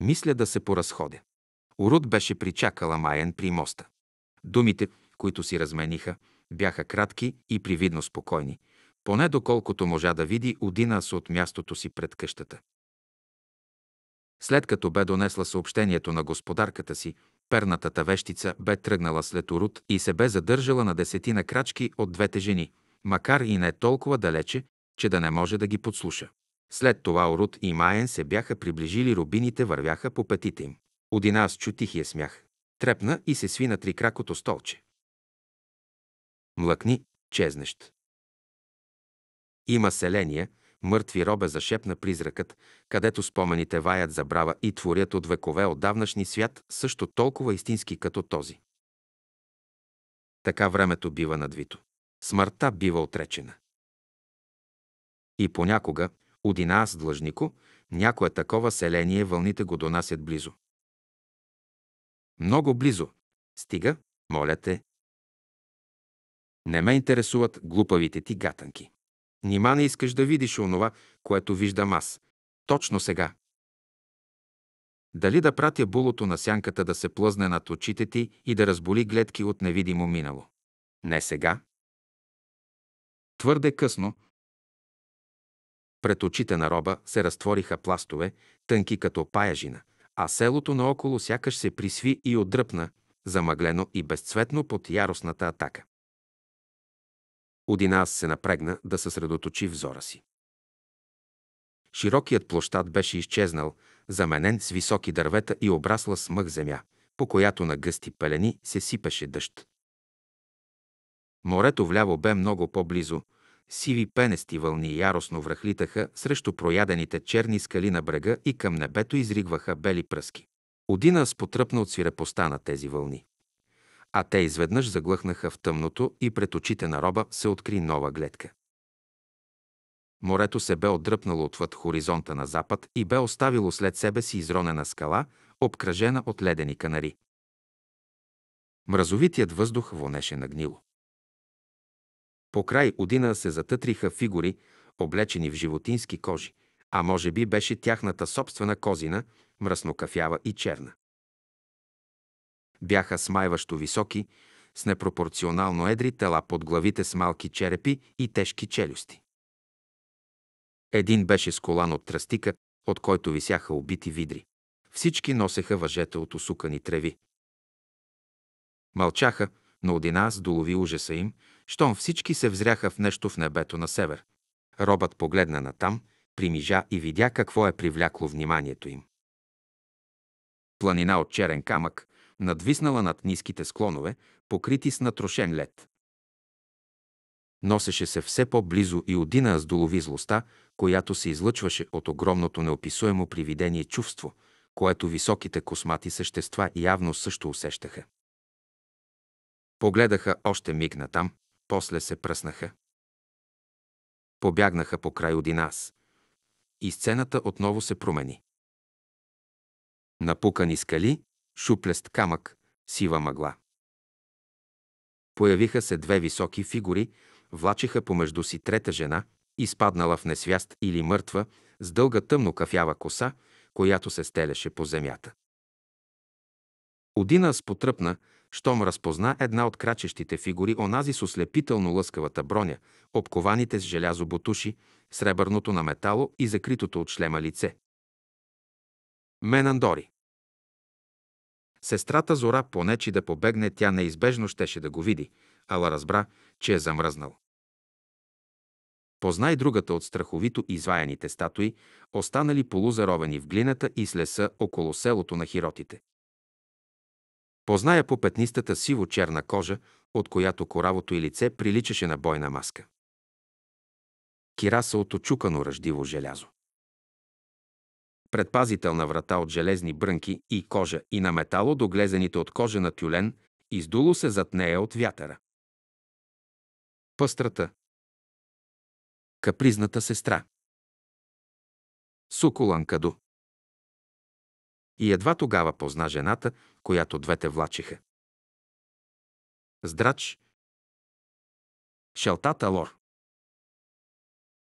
Мисля да се поразходя. Урут беше причакала Майен при моста. Думите, които си размениха, бяха кратки и привидно спокойни, поне доколкото можа да види Одинас от мястото си пред къщата. След като бе донесла съобщението на господарката си, Пернатата вещица бе тръгнала след Урут и се бе задържала на десетина крачки от двете жени, макар и не толкова далече, че да не може да ги подслуша. След това Орут и Майен се бяха приближили, рубините вървяха по петите им. Одина чу чутихия смях. Трепна и се свина три кракото столче. Млъкни, чезнещ. Има селение, Мъртви робе зашепна призракът, където спомените ваят забрава и творят от векове отдавнашни свят, също толкова истински като този. Така времето бива надвито. Смъртта бива отречена. И понякога, удина аз длъжнико, някое такова селение вълните го донасят близо. Много близо. Стига, моля те. Не ме интересуват глупавите ти гатанки. Нима не искаш да видиш онова, което виждам аз. Точно сега. Дали да пратя булото на сянката да се плъзне над очите ти и да разболи гледки от невидимо минало? Не сега. Твърде късно. Пред очите на роба се разтвориха пластове, тънки като паяжина, а селото наоколо сякаш се присви и отдръпна, замъглено и безцветно под яростната атака. Одинас се напрегна да съсредоточи взора си. Широкият площад беше изчезнал, заменен с високи дървета и обрасла с мъх земя, по която на гъсти пелени се сипеше дъжд. Морето вляво бе много по-близо, сиви пенести вълни яростно връхлитаха срещу проядените черни скали на брега и към небето изригваха бели пръски. Одина спотръпна от свирепостта на тези вълни. А те изведнъж заглъхнаха в тъмното и пред очите на роба се откри нова гледка. Морето се бе отдръпнало отвъд хоризонта на запад и бе оставило след себе си изронена скала, обкръжена от ледени канари. Мразовитият въздух вонеше на гнило. По край Одина се затътриха фигури, облечени в животински кожи, а може би беше тяхната собствена козина, мръснокафява и черна. Бяха смайващо високи, с непропорционално едри тела под главите с малки черепи и тежки челюсти. Един беше с колан от тръстика, от който висяха убити видри. Всички носеха въжета от усукани треви. Мълчаха, но от нас долови ужаса им, щом всички се взряха в нещо в небето на север. Робът погледна натам, примижа и видя какво е привлякло вниманието им. Планина от черен камък, надвиснала над ниските склонове, покрити с натрошен лед. Носеше се все по-близо и Одина с долови злостта, която се излъчваше от огромното неописуемо привидение чувство, което високите космати същества явно също усещаха. Погледаха още миг на там, после се пръснаха. Побягнаха по край Одинас. И сцената отново се промени. Напукани скали, шуплест камък, сива мъгла. Появиха се две високи фигури, влачеха помежду си трета жена, изпаднала в несвяст или мъртва, с дълга тъмно кафява коса, която се стелеше по земята. Одина спотръпна, щом разпозна една от крачещите фигури, онази с ослепително лъскавата броня, обкованите с желязо бутуши, сребърното на метало и закритото от шлема лице. Менандори. Сестрата Зора понечи да побегне, тя неизбежно щеше да го види, ала разбра, че е замръзнал. Познай другата от страховито изваяните статуи, останали полузаровени в глината и с леса около селото на хиротите. Позная по петнистата сиво-черна кожа, от която коравото и лице приличаше на бойна маска. Кираса от очукано ръждиво желязо предпазителна врата от железни брънки и кожа и на метало до глезените от кожа на тюлен, издуло се зад нея от вятъра. Пъстрата Капризната сестра Сукуланкадо И едва тогава позна жената, която двете влачиха. Здрач Шелтата лор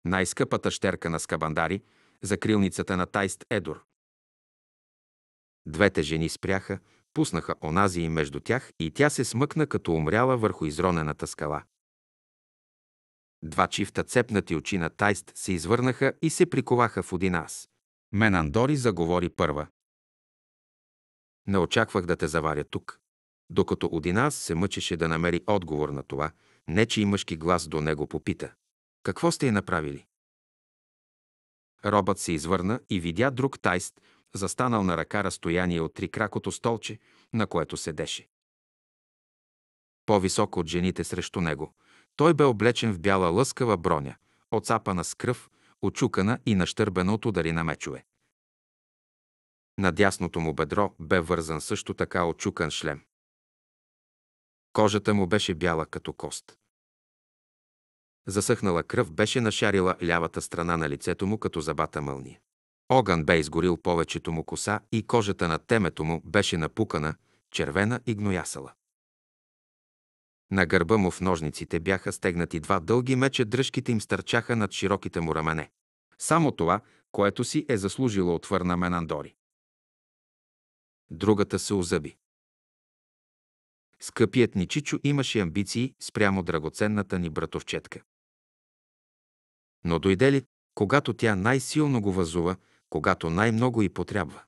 Най-скъпата щерка на Скабандари – за крилницата на Тайст Едор. Двете жени спряха, пуснаха онази и между тях и тя се смъкна като умряла върху изронената скала. Два чифта цепнати очи на Тайст се извърнаха и се приковаха в один аз. Менандори заговори първа. Не очаквах да те заваря тук. Докато Одинас се мъчеше да намери отговор на това, не че и мъжки глас до него попита. Какво сте я направили? Робът се извърна и видя друг тайст, застанал на ръка разстояние от три кракото столче, на което седеше. по високо от жените срещу него, той бе облечен в бяла лъскава броня, оцапана с кръв, очукана и нащърбена от удари на мечове. На дясното му бедро бе вързан също така очукан шлем. Кожата му беше бяла като кост. Засъхнала кръв беше нашарила лявата страна на лицето му като забата мълния. Огън бе изгорил повечето му коса и кожата на темето му беше напукана, червена и гноясала. На гърба му в ножниците бяха стегнати два дълги меча, дръжките им стърчаха над широките му рамене. Само това, което си е заслужило, отвърна Менандори. Другата се озъби. Скъпият ни Чичо имаше амбиции спрямо драгоценната ни братовчетка но дойде ли, когато тя най-силно го възува, когато най-много и потрябва?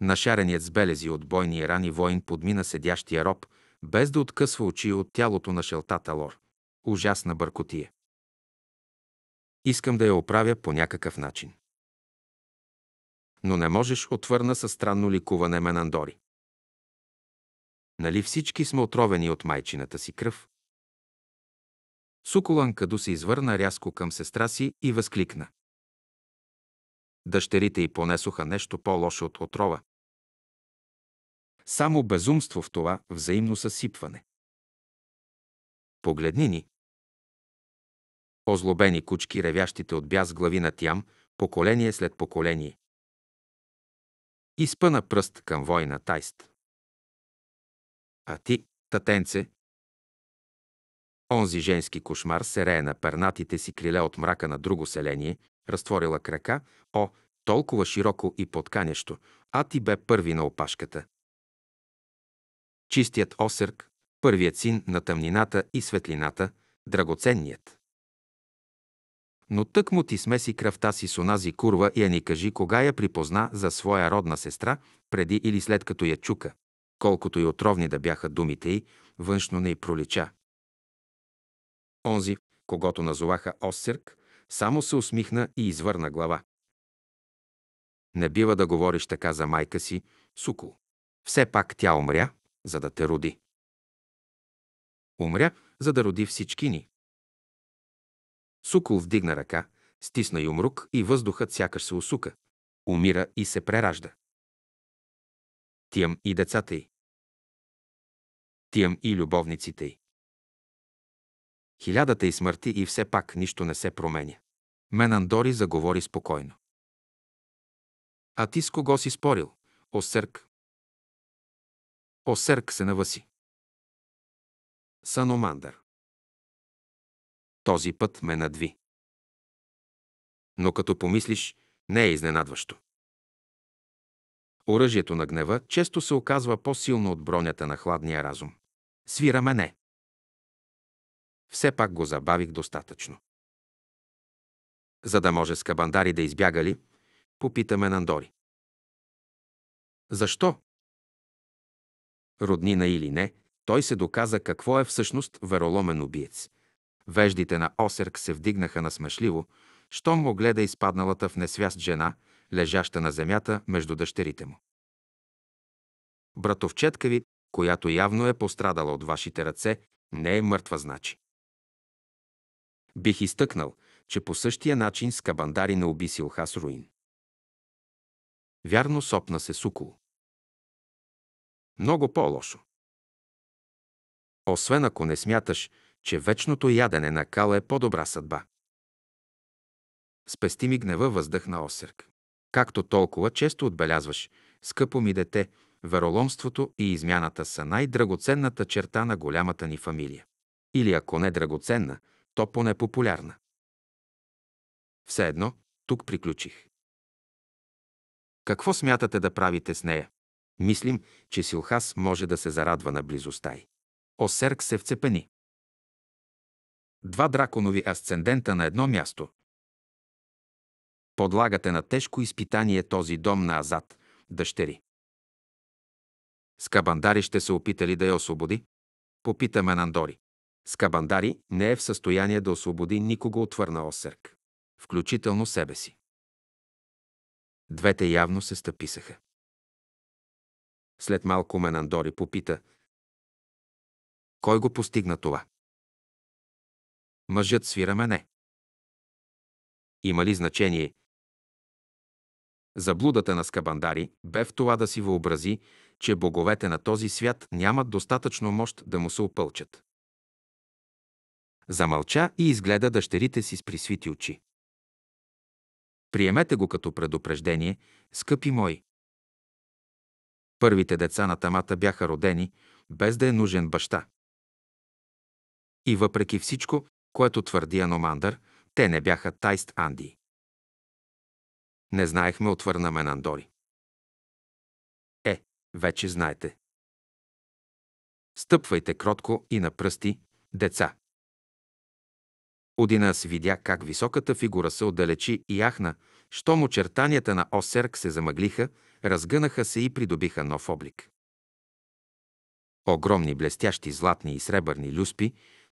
Нашареният с белези от бойни рани воин подмина седящия роб, без да откъсва очи от тялото на шелтата лор. Ужасна бъркотия. Искам да я оправя по някакъв начин. Но не можеш, отвърна със странно ликуване Менандори. Нали всички сме отровени от майчината си кръв? Суколан Каду се извърна рязко към сестра си и възкликна. Дъщерите й понесоха нещо по-лошо от отрова. Само безумство в това взаимно съсипване. Погледни ни. Озлобени кучки, ревящите от бяз глави на тям, поколение след поколение. Изпъна пръст към война тайст. А ти, татенце, Онзи женски кошмар се рее на пернатите си криле от мрака на друго селение, разтворила крака, о, толкова широко и подканящо, а ти бе първи на опашката. Чистият осърк, първият син на тъмнината и светлината, драгоценният. Но тък му ти смеси кръвта си с онази курва и я ни кажи кога я припозна за своя родна сестра, преди или след като я чука. Колкото и отровни да бяха думите й, външно не й пролича. Онзи, когато назоваха Осерк, само се усмихна и извърна глава. Не бива да говориш така за майка си, Суко. Все пак тя умря, за да те роди. Умря, за да роди всички ни. Сукол вдигна ръка, стисна юмрук и въздухът сякаш се усука. Умира и се преражда. Тиям и децата й. Тиям и любовниците й. Хилядата и смърти и все пак нищо не се променя. Менандори заговори спокойно. А ти с кого си спорил, Осерк? Осерк се навъси. Саномандър. Този път ме надви. Но като помислиш, не е изненадващо. Оръжието на гнева често се оказва по-силно от бронята на хладния разум. Свира мене все пак го забавих достатъчно. За да може скабандари да избягали, попитаме Нандори. Защо? Роднина или не, той се доказа какво е всъщност вероломен убиец. Веждите на Осерк се вдигнаха насмешливо, щом му гледа изпадналата в несвяст жена, лежаща на земята между дъщерите му. Братовчетка ви, която явно е пострадала от вашите ръце, не е мъртва значи. Бих изтъкнал, че по същия начин Скабандари не уби Силхас Руин. Вярно сопна се Сукул. Много по-лошо. Освен ако не смяташ, че вечното ядене на кала е по-добра съдба. Спести ми гнева въздъхна Осерк. Както толкова често отбелязваш, скъпо ми дете, вероломството и измяната са най-драгоценната черта на голямата ни фамилия. Или ако не драгоценна, то поне популярна. Все едно, тук приключих. Какво смятате да правите с нея? Мислим, че Силхас може да се зарадва на близостта й. Осерк се вцепени. Два драконови асцендента на едно място. Подлагате на тежко изпитание този дом на Азад, дъщери. Скабандари ще се опитали да я освободи? Попита нандори. Скабандари не е в състояние да освободи никого от твърна осърк, включително себе си. Двете явно се стъписаха. След малко Менандори попита. Кой го постигна това? Мъжът свира мене. Има ли значение? Заблудата на Скабандари бе в това да си въобрази, че боговете на този свят нямат достатъчно мощ да му се опълчат. Замълча и изгледа дъщерите си с присвити очи. Приемете го като предупреждение, скъпи мои. Първите деца на тамата бяха родени, без да е нужен баща. И въпреки всичко, което твърди Аномандър, те не бяха тайст Анди. Не знаехме, отвърна Менандори. Е, вече знаете. Стъпвайте кротко и на пръсти, деца, Одинас видя как високата фигура се отдалечи и яхна, щом очертанията на Осерк се замъглиха, разгънаха се и придобиха нов облик. Огромни блестящи златни и сребърни люспи,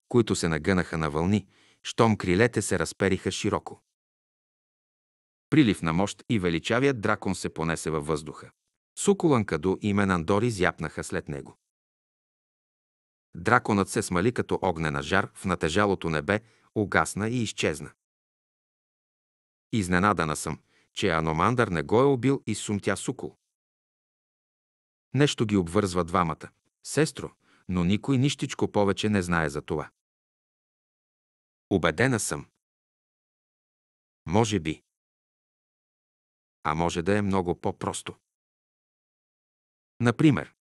които се нагънаха на вълни, щом крилете се разпериха широко. Прилив на мощ и величавият дракон се понесе във въздуха. Сукуланкаду и Менандори зяпнаха след него. Драконът се смали като огнена жар в натежалото небе угасна и изчезна. Изненадана съм, че Аномандър не го е убил и сумтя сукол. Нещо ги обвързва двамата. Сестро, но никой нищичко повече не знае за това. Обедена съм. Може би. А може да е много по-просто. Например,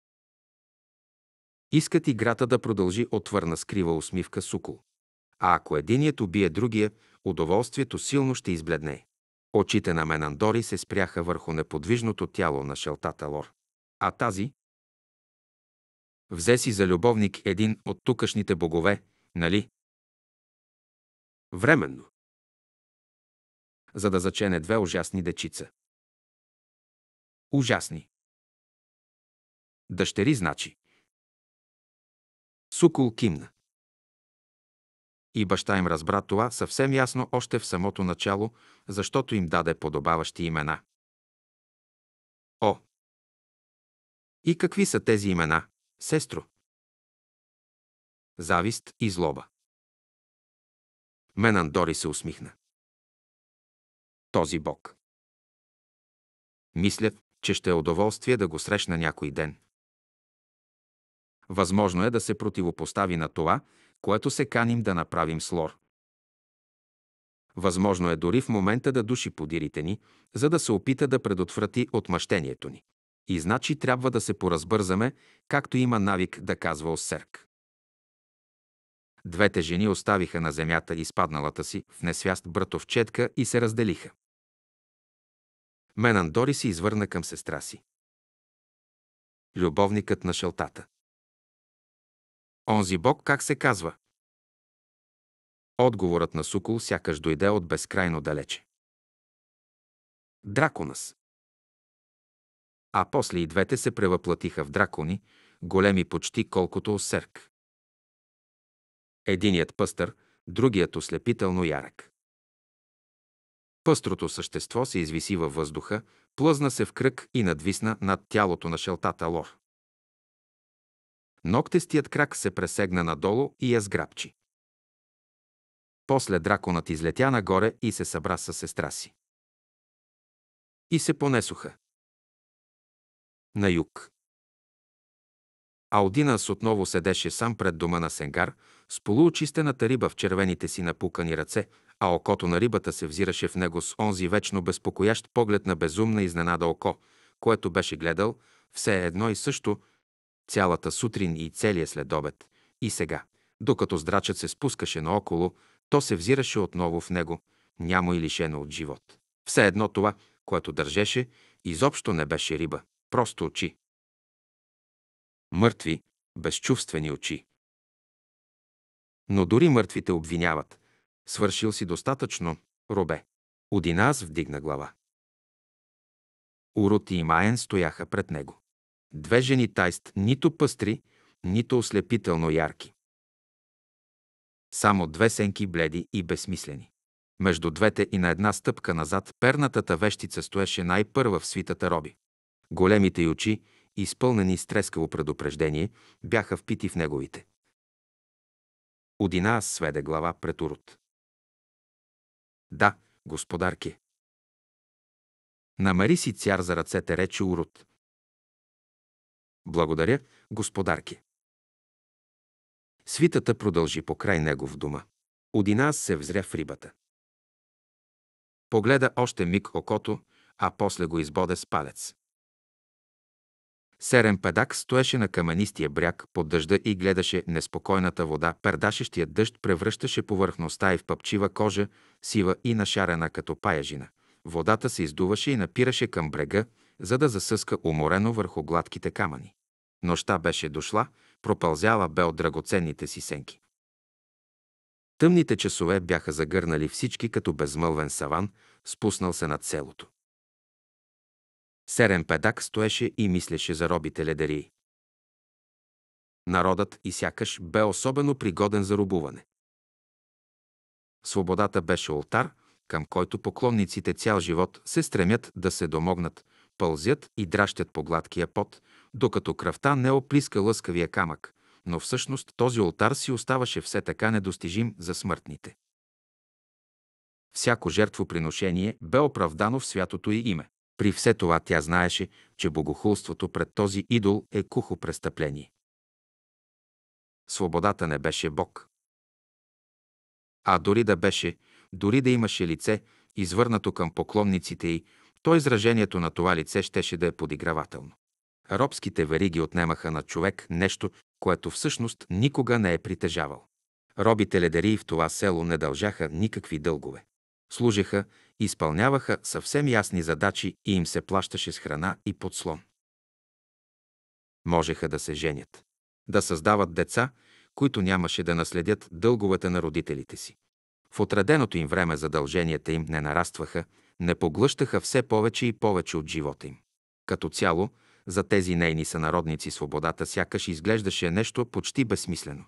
искат играта да продължи отвърна скрива усмивка Сукол а ако единият убие другия, удоволствието силно ще избледне. Очите на Менандори се спряха върху неподвижното тяло на шелтата лор. А тази? Взе си за любовник един от тукашните богове, нали? Временно. За да зачене две ужасни дечица. Ужасни. Дъщери значи. Сукул кимна. И баща им разбра това съвсем ясно още в самото начало, защото им даде подобаващи имена. О! И какви са тези имена, сестро? Завист и злоба. Менандори се усмихна. Този бог. Мисля, че ще е удоволствие да го срещна някой ден. Възможно е да се противопостави на това, което се каним да направим с лор. Възможно е дори в момента да души подирите ни, за да се опита да предотврати отмъщението ни. И значи трябва да се поразбързаме, както има навик да казва Осерк. Двете жени оставиха на земята изпадналата си в несвяст братовчетка и се разделиха. Менандори се извърна към сестра си. Любовникът на шелтата. Онзи Бог как се казва? Отговорът на Сукол сякаш дойде от безкрайно далече. Драконас. А после и двете се превъплатиха в дракони, големи почти колкото осерк. Единият пъстър, другият ослепително ярък. Пъстрото същество се извиси във въздуха, плъзна се в кръг и надвисна над тялото на шелтата лор. Ногтестият крак се пресегна надолу и я сграбчи. После драконът излетя нагоре и се събра с сестра си. И се понесоха. На юг. Аудинас отново седеше сам пред дома на Сенгар, с полуочистената риба в червените си напукани ръце, а окото на рибата се взираше в него с онзи вечно безпокоящ поглед на безумна изненада око, което беше гледал, все едно и също – цялата сутрин и целия следобед, и сега, докато здрачът се спускаше наоколо, то се взираше отново в него, няма и лишено от живот. Все едно това, което държеше, изобщо не беше риба, просто очи. Мъртви, безчувствени очи. Но дори мъртвите обвиняват. Свършил си достатъчно, робе. аз вдигна глава. Урод и Маен стояха пред него. Две жени тайст, нито пъстри, нито ослепително ярки. Само две сенки бледи и безсмислени. Между двете и на една стъпка назад пернатата вещица стоеше най-първа в свитата роби. Големите й очи, изпълнени с трескаво предупреждение, бяха впити в неговите. Одина сведе глава пред урод. Да, господарки. Намери си цяр за ръцете, рече урод, благодаря, господарки. Свитата продължи по край него в дома. Одина се взря в рибата. Погледа още миг окото, а после го избоде с палец. Серен педак стоеше на каменистия бряг под дъжда и гледаше неспокойната вода. Пердашещият дъжд превръщаше повърхността и в пъпчива кожа, сива и нашарена като паяжина. Водата се издуваше и напираше към брега, за да засъска уморено върху гладките камъни. Нощта беше дошла, пропълзяла бе от драгоценните си сенки. Тъмните часове бяха загърнали всички като безмълвен саван, спуснал се над селото. Серен педак стоеше и мислеше за робите ледерии. Народът и сякаш бе особено пригоден за рубуване. Свободата беше ултар, към който поклонниците цял живот се стремят да се домогнат, пълзят и дращят по гладкия пот, докато кръвта не оплиска лъскавия камък, но всъщност този ултар си оставаше все така недостижим за смъртните. Всяко жертвоприношение бе оправдано в святото й име. При все това тя знаеше, че богохулството пред този идол е кухо престъпление. Свободата не беше Бог. А дори да беше, дори да имаше лице, извърнато към поклонниците й, то изражението на това лице щеше да е подигравателно. Робските вериги отнемаха на човек нещо, което всъщност никога не е притежавал. Робите ледари в това село не дължаха никакви дългове. Служеха, изпълняваха съвсем ясни задачи и им се плащаше с храна и подслон. Можеха да се женят, да създават деца, които нямаше да наследят дълговете на родителите си. В отреденото им време задълженията им не нарастваха, не поглъщаха все повече и повече от живота им. Като цяло, за тези нейни сънародници свободата сякаш изглеждаше нещо почти безсмислено.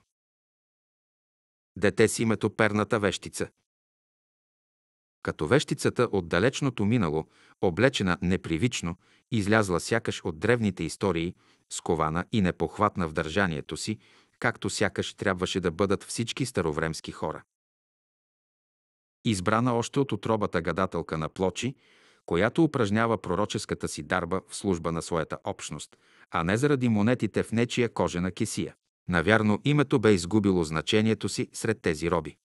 Дете с името Перната вещица. Като вещицата от далечното минало, облечена непривично, излязла сякаш от древните истории, скована и непохватна в държанието си, както сякаш трябваше да бъдат всички старовремски хора избрана още от отробата гадателка на Плочи, която упражнява пророческата си дарба в служба на своята общност, а не заради монетите в нечия кожена кесия. Навярно името бе изгубило значението си сред тези роби.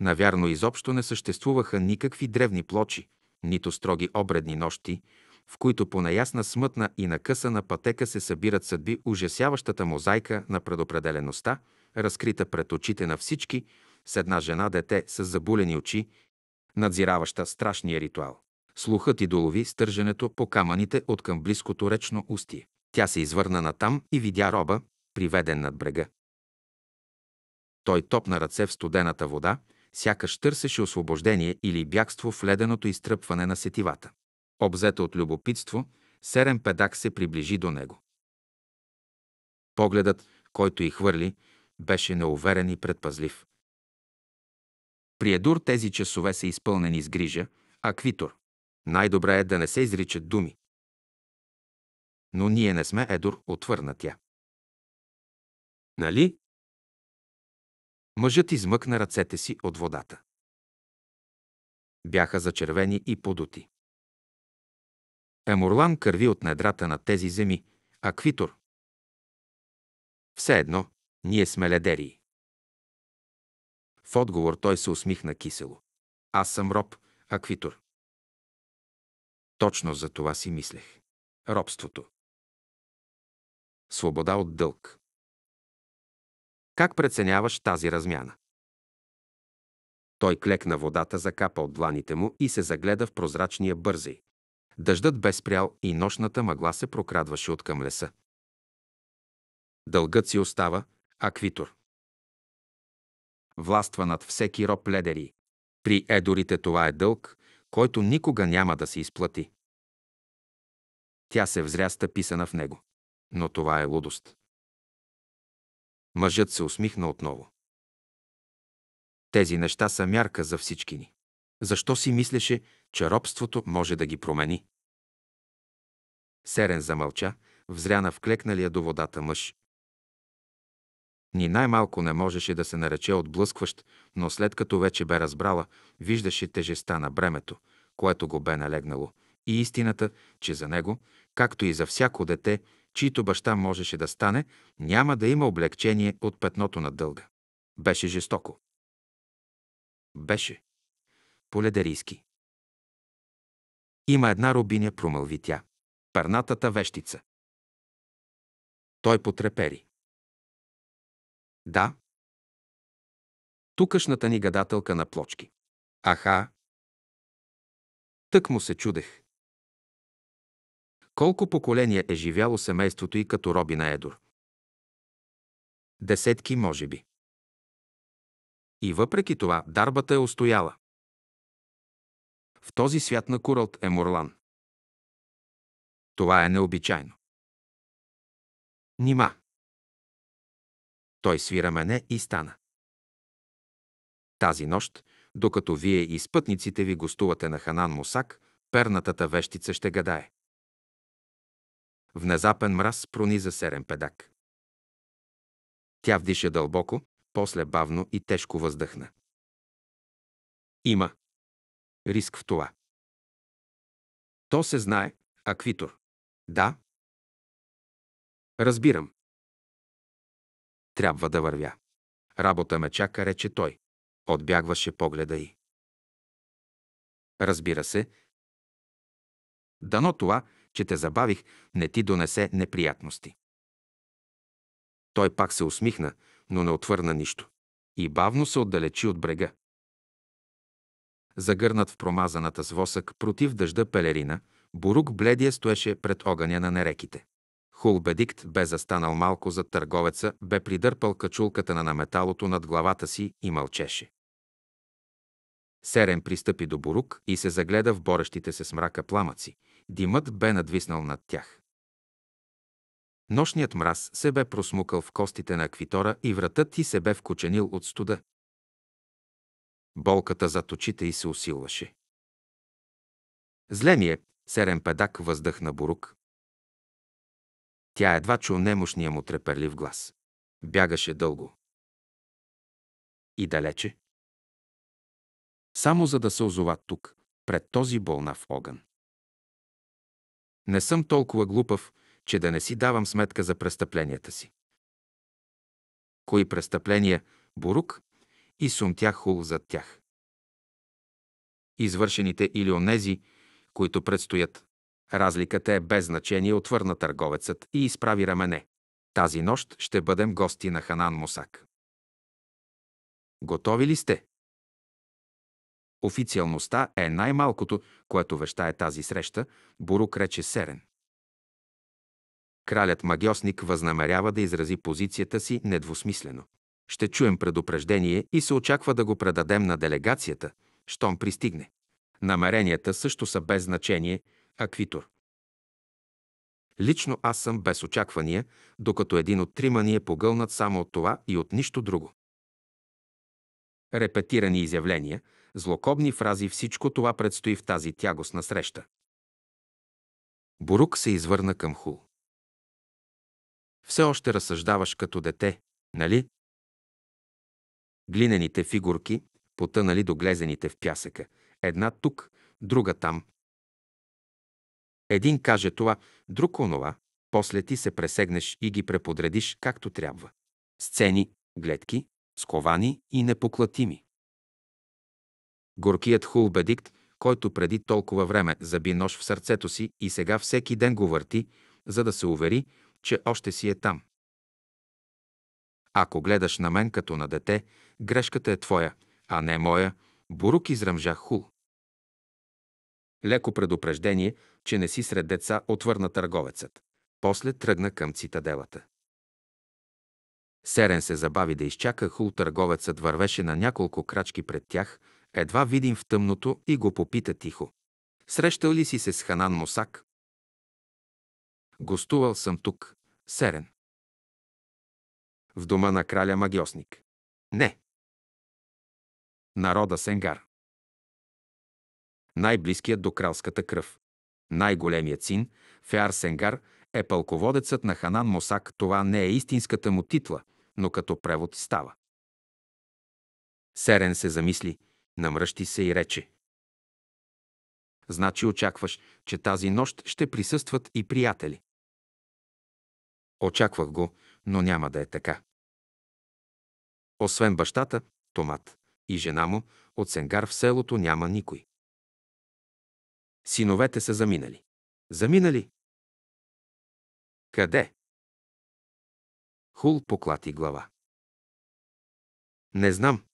Навярно изобщо не съществуваха никакви древни плочи, нито строги обредни нощи, в които по неясна смътна и накъсана пътека се събират съдби ужасяващата мозайка на предопределеността, разкрита пред очите на всички, с една жена дете с забулени очи, надзираваща страшния ритуал. Слухът и долови стърженето по камъните от към близкото речно устие. Тя се извърна натам и видя роба, приведен над брега. Той топна ръце в студената вода, сякаш търсеше освобождение или бягство в леденото изтръпване на сетивата. Обзета от любопитство, серен педак се приближи до него. Погледът, който и хвърли, беше неуверен и предпазлив. При Едур тези часове са изпълнени с грижа, а Квитор – най-добре е да не се изричат думи. Но ние не сме Едур, отвърна тя. Нали? Мъжът измъкна ръцете си от водата. Бяха зачервени и подути. Емурлан кърви от недрата на тези земи, а Квитор – все едно, ние сме ледерии. В отговор той се усмихна кисело. Аз съм роб, аквитор. Точно за това си мислех. Робството. Свобода от дълг. Как преценяваш тази размяна? Той клекна водата, закапа от дланите му и се загледа в прозрачния бързи. Дъждът бе спрял и нощната мъгла се прокрадваше от към леса. Дългът си остава, аквитор властва над всеки роб ледери. При едорите това е дълг, който никога няма да се изплати. Тя се взря стъписана в него. Но това е лудост. Мъжът се усмихна отново. Тези неща са мярка за всички ни. Защо си мислеше, че робството може да ги промени? Серен замълча, взря на вклекналия до водата мъж ни най-малко не можеше да се нарече отблъскващ, но след като вече бе разбрала, виждаше тежеста на бремето, което го бе налегнало, и истината, че за него, както и за всяко дете, чието баща можеше да стане, няма да има облегчение от петното на дълга. Беше жестоко. Беше. Поледерийски. Има една рубиня, промълви тя. Пърнатата вещица. Той потрепери. Да. Тукашната ни гадателка на плочки. Аха. Тък му се чудех. Колко поколения е живяло семейството и като роби на Едор? Десетки, може би. И въпреки това, дарбата е устояла. В този свят на Куралт е мурлан. Това е необичайно. Нима. Той свира мене и стана. Тази нощ, докато вие и спътниците ви гостувате на Ханан Мусак, пернатата вещица ще гадае. Внезапен мраз прониза серен педак. Тя вдиша дълбоко, после бавно и тежко въздъхна. Има риск в това. То се знае, аквитор. Да. Разбирам. Трябва да вървя. Работа ме чака, рече той. Отбягваше погледа й. Разбира се. Дано това, че те забавих, не ти донесе неприятности. Той пак се усмихна, но не отвърна нищо. И бавно се отдалечи от брега. Загърнат в промазаната с восък против дъжда пелерина, Бурук бледия стоеше пред огъня на нереките. Хулбедикт бе застанал малко зад търговеца, бе придърпал качулката на наметалото над главата си и мълчеше. Серен пристъпи до Борук и се загледа в борещите се с мрака пламъци. Димът бе надвиснал над тях. Нощният мраз се бе просмукал в костите на аквитора и вратът ти се бе вкоченил от студа. Болката зад очите й се усилваше. Зле ми е, серен педак въздъхна Борук. Тя едва чу немощния му треперлив глас. Бягаше дълго. И далече. Само за да се озова тук, пред този болнав огън. Не съм толкова глупав, че да не си давам сметка за престъпленията си. Кои престъпления Бурук и сумтя хул зад тях. Извършените или онези, които предстоят, Разликата е без значение, отвърна търговецът и изправи рамене. Тази нощ ще бъдем гости на Ханан Мусак. Готови ли сте? Официалността е най-малкото, което вещае тази среща, Бурук рече Серен. Кралят магиосник възнамерява да изрази позицията си недвусмислено. Ще чуем предупреждение и се очаква да го предадем на делегацията, щом пристигне. Намеренията също са без значение – Аквитор. Лично аз съм без очаквания, докато един от трима ни е погълнат само от това и от нищо друго. Репетирани изявления, злокобни фрази, всичко това предстои в тази тягостна среща. Бурук се извърна към Хул. Все още разсъждаваш като дете, нали? Глинените фигурки, потънали до глезените в пясъка, една тук, друга там, един каже това, друг онова. После ти се пресегнеш и ги преподредиш както трябва. Сцени, гледки, сковани и непоклатими. Горкият хулбедикт, който преди толкова време заби нож в сърцето си и сега всеки ден го върти, за да се увери, че още си е там. Ако гледаш на мен като на дете, грешката е твоя, а не моя, бурук изръмжа хул. Леко предупреждение, че не си сред деца, отвърна търговецът. После тръгна към цитаделата. Серен се забави да изчака, хул търговецът вървеше на няколко крачки пред тях, едва видим в тъмното и го попита тихо. Срещал ли си се с Ханан Мосак? Гостувал съм тук, Серен. В дома на краля Магиосник. Не. Народа Сенгар най-близкият до кралската кръв. Най-големият син, Феар Сенгар, е пълководецът на Ханан Мосак. Това не е истинската му титла, но като превод става. Серен се замисли, намръщи се и рече. Значи очакваш, че тази нощ ще присъстват и приятели. Очаквах го, но няма да е така. Освен бащата, Томат, и жена му, от Сенгар в селото няма никой. Синовете са заминали. Заминали? Къде? Хул поклати глава. Не знам.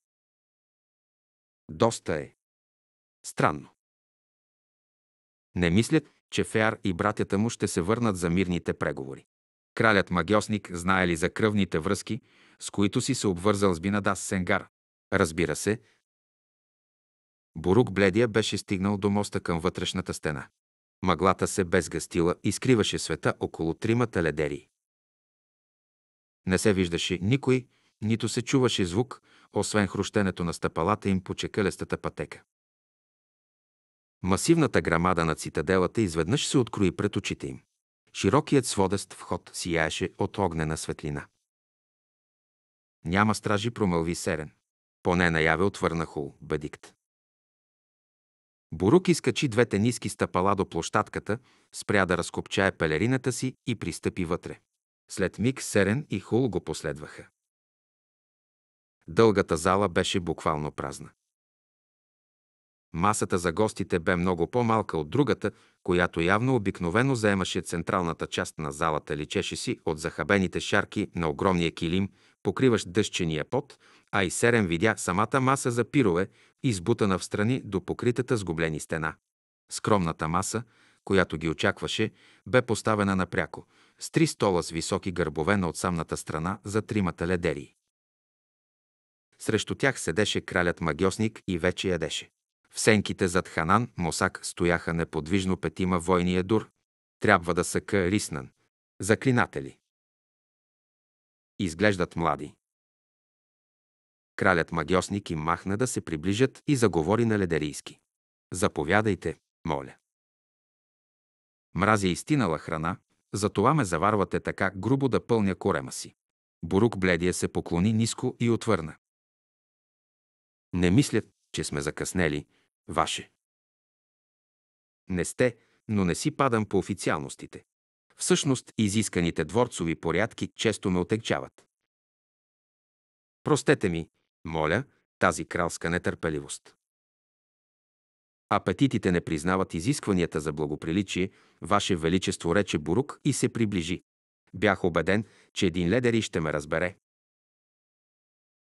Доста е. Странно. Не мислят, че Феар и братята му ще се върнат за мирните преговори. Кралят Магиосник знае ли за кръвните връзки, с които си се обвързал с Бинадас Сенгар? Разбира се, Бурук бледия беше стигнал до моста към вътрешната стена. Мъглата се безгъстила и скриваше света около тримата ледери. Не се виждаше никой, нито се чуваше звук, освен хрущенето на стъпалата им по чекалестата пътека. Масивната грамада на цитаделата изведнъж се открои пред очите им. Широкият сводест вход сияеше от огнена светлина. Няма стражи, промълви Серен. Поне наяве отвърна Хул, бедикт. Бурук изкачи двете ниски стъпала до площадката, спря да разкопчае пелерината си и пристъпи вътре. След миг Серен и Хул го последваха. Дългата зала беше буквално празна. Масата за гостите бе много по-малка от другата, която явно обикновено заемаше централната част на залата, личеше си от захабените шарки на огромния килим – покриващ дъщения пот, а и Серен видя самата маса за пирове, избутана в страни до покритата с стена. Скромната маса, която ги очакваше, бе поставена напряко, с три стола с високи гърбове на отсамната страна за тримата ледери. Срещу тях седеше кралят магиосник и вече ядеше. В сенките зад Ханан Мосак стояха неподвижно петима войния дур. Трябва да са Кариснан. Заклинатели изглеждат млади. Кралят магиосник им махна да се приближат и заговори на ледерийски. Заповядайте, моля. Мразя истинала храна, затова ме заварвате така грубо да пълня корема си. Борук бледия се поклони ниско и отвърна. Не мислят, че сме закъснели, ваше. Не сте, но не си падам по официалностите. Всъщност, изисканите дворцови порядки често ме отегчават. Простете ми, моля, тази кралска нетърпеливост. Апетитите не признават изискванията за благоприличие, Ваше Величество рече Бурук и се приближи. Бях убеден, че един ледери ще ме разбере.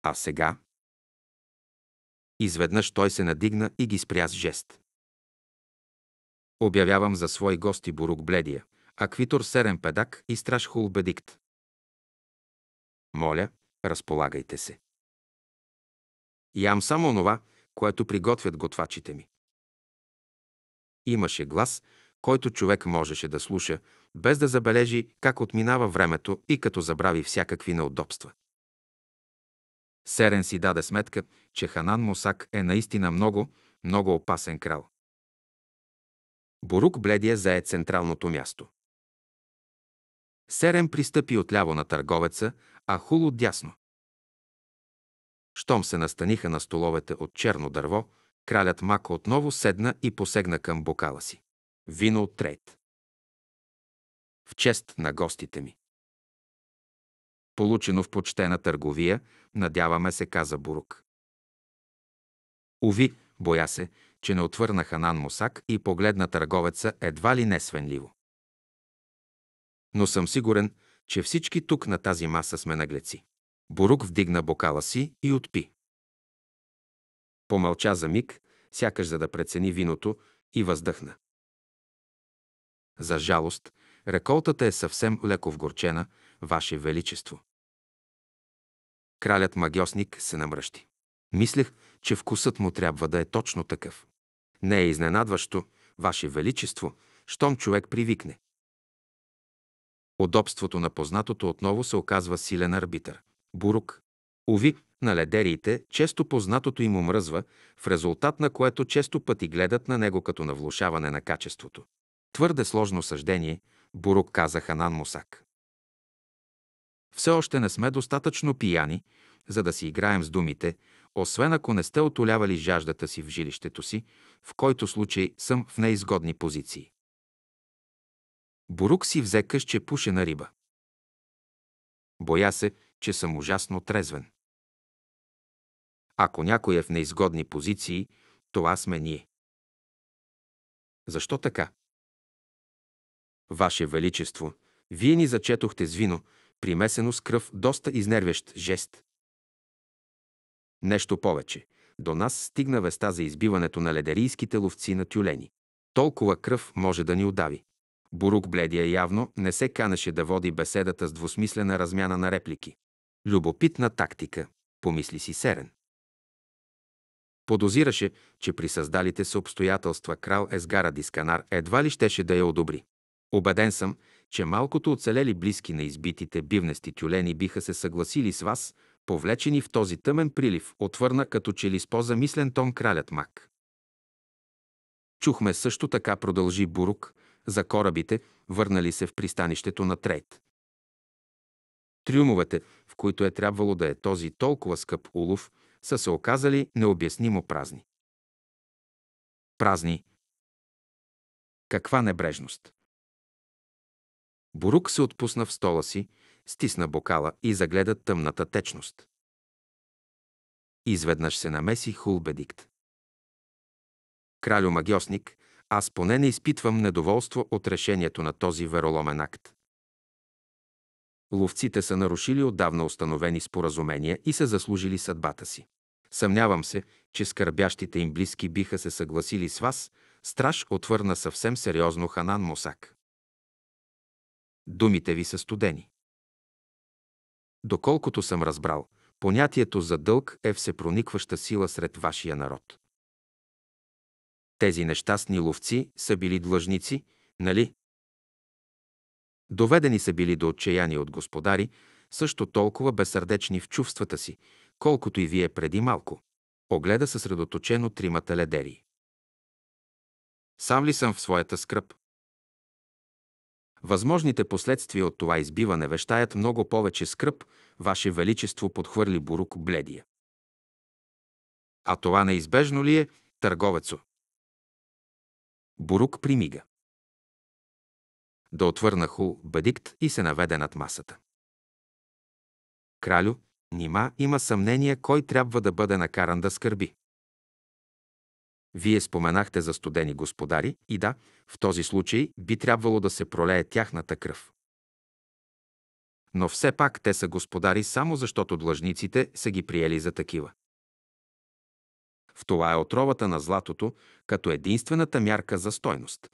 А сега? Изведнъж той се надигна и ги спря с жест. Обявявам за свои гости Бурук Бледия, аквитор серен педак и страш хулбедикт. Моля, разполагайте се. Ям само онова, което приготвят готвачите ми. Имаше глас, който човек можеше да слуша, без да забележи как отминава времето и като забрави всякакви неудобства. Серен си даде сметка, че Ханан Мусак е наистина много, много опасен крал. Борук Бледия зае централното място. Серем пристъпи отляво на търговеца, а Хул от дясно. Щом се настаниха на столовете от черно дърво, кралят Мак отново седна и посегна към бокала си. Вино от трейд. В чест на гостите ми. Получено в почтена търговия, надяваме се, каза Бурук. Ови, боя се, че не отвърна Ханан Мусак и погледна търговеца едва ли несвенливо но съм сигурен, че всички тук на тази маса сме наглеци. Борук вдигна бокала си и отпи. Помълча за миг, сякаш за да прецени виното, и въздъхна. За жалост, реколтата е съвсем леко вгорчена, Ваше Величество. Кралят магиосник се намръщи. Мислех, че вкусът му трябва да е точно такъв. Не е изненадващо, Ваше Величество, щом човек привикне. Удобството на познатото отново се оказва силен арбитър. Бурук. Уви на ледериите често познатото им омръзва, в резултат на което често пъти гледат на него като на влушаване на качеството. Твърде сложно съждение, Бурук каза Ханан Мусак. Все още не сме достатъчно пияни, за да си играем с думите, освен ако не сте отолявали жаждата си в жилището си, в който случай съм в неизгодни позиции. Борук си взе къще пушена риба. Боя се, че съм ужасно трезвен. Ако някой е в неизгодни позиции, това сме ние. Защо така? Ваше Величество, вие ни зачетохте с вино, примесено с кръв, доста изнервящ жест. Нещо повече. До нас стигна веста за избиването на ледерийските ловци на тюлени. Толкова кръв може да ни удави. Бурук бледия явно не се канеше да води беседата с двусмислена размяна на реплики. Любопитна тактика, помисли си Серен. Подозираше, че при създалите се обстоятелства крал Есгара Дисканар едва ли щеше да я одобри. Обеден съм, че малкото оцелели близки на избитите бивнести тюлени биха се съгласили с вас, повлечени в този тъмен прилив, отвърна като че ли с по-замислен тон кралят мак. Чухме също така, продължи Бурук, за корабите, върнали се в пристанището на Трейт. Трюмовете, в които е трябвало да е този толкова скъп улов, са се оказали необяснимо празни. Празни. Каква небрежност! Бурук се отпусна в стола си, стисна бокала и загледа тъмната течност. Изведнъж се намеси Хулбедикт. Кралю магиосник, аз поне не изпитвам недоволство от решението на този вероломен акт. Ловците са нарушили отдавна установени споразумения и са заслужили съдбата си. Съмнявам се, че скърбящите им близки биха се съгласили с вас, страж отвърна съвсем сериозно Ханан Мосак. Думите ви са студени. Доколкото съм разбрал, понятието за дълг е всепроникваща сила сред вашия народ. Тези нещастни ловци са били длъжници, нали? Доведени са били до отчаяние от господари, също толкова безсърдечни в чувствата си, колкото и вие преди малко. Огледа съсредоточено тримата ледери. Сам ли съм в своята скръп? Възможните последствия от това избиване вещаят много повече скръп, Ваше Величество подхвърли Бурук Бледия. А това неизбежно ли е, търговецо? Бурук примига. Да отвърна хул бедикт и се наведе над масата. Кралю, нима има съмнение кой трябва да бъде накаран да скърби. Вие споменахте за студени господари и да, в този случай би трябвало да се пролее тяхната кръв. Но все пак те са господари само защото длъжниците са ги приели за такива. В това е отровата на златото като единствената мярка за стойност.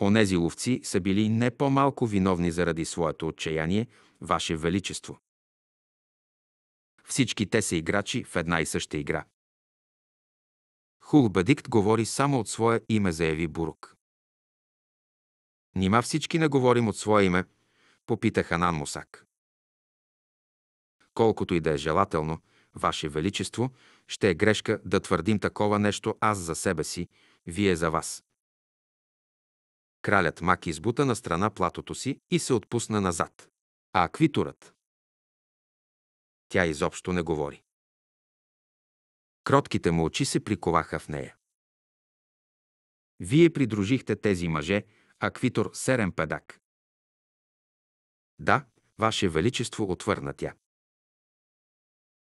Онези ловци са били не по-малко виновни заради своето отчаяние, Ваше Величество. Всички те са играчи в една и съща игра. Хулбадикт говори само от своя име, заяви Бурук. Нима всички не говорим от свое име, попита Ханан Мусак. Колкото и да е желателно, Ваше Величество, ще е грешка да твърдим такова нещо аз за себе си, вие за вас. Кралят Мак избута на страна платото си и се отпусна назад. А аквиторът? Тя изобщо не говори. Кротките му очи се приковаха в нея. Вие придружихте тези мъже, аквитор Серен Педак. Да, Ваше Величество, отвърна тя.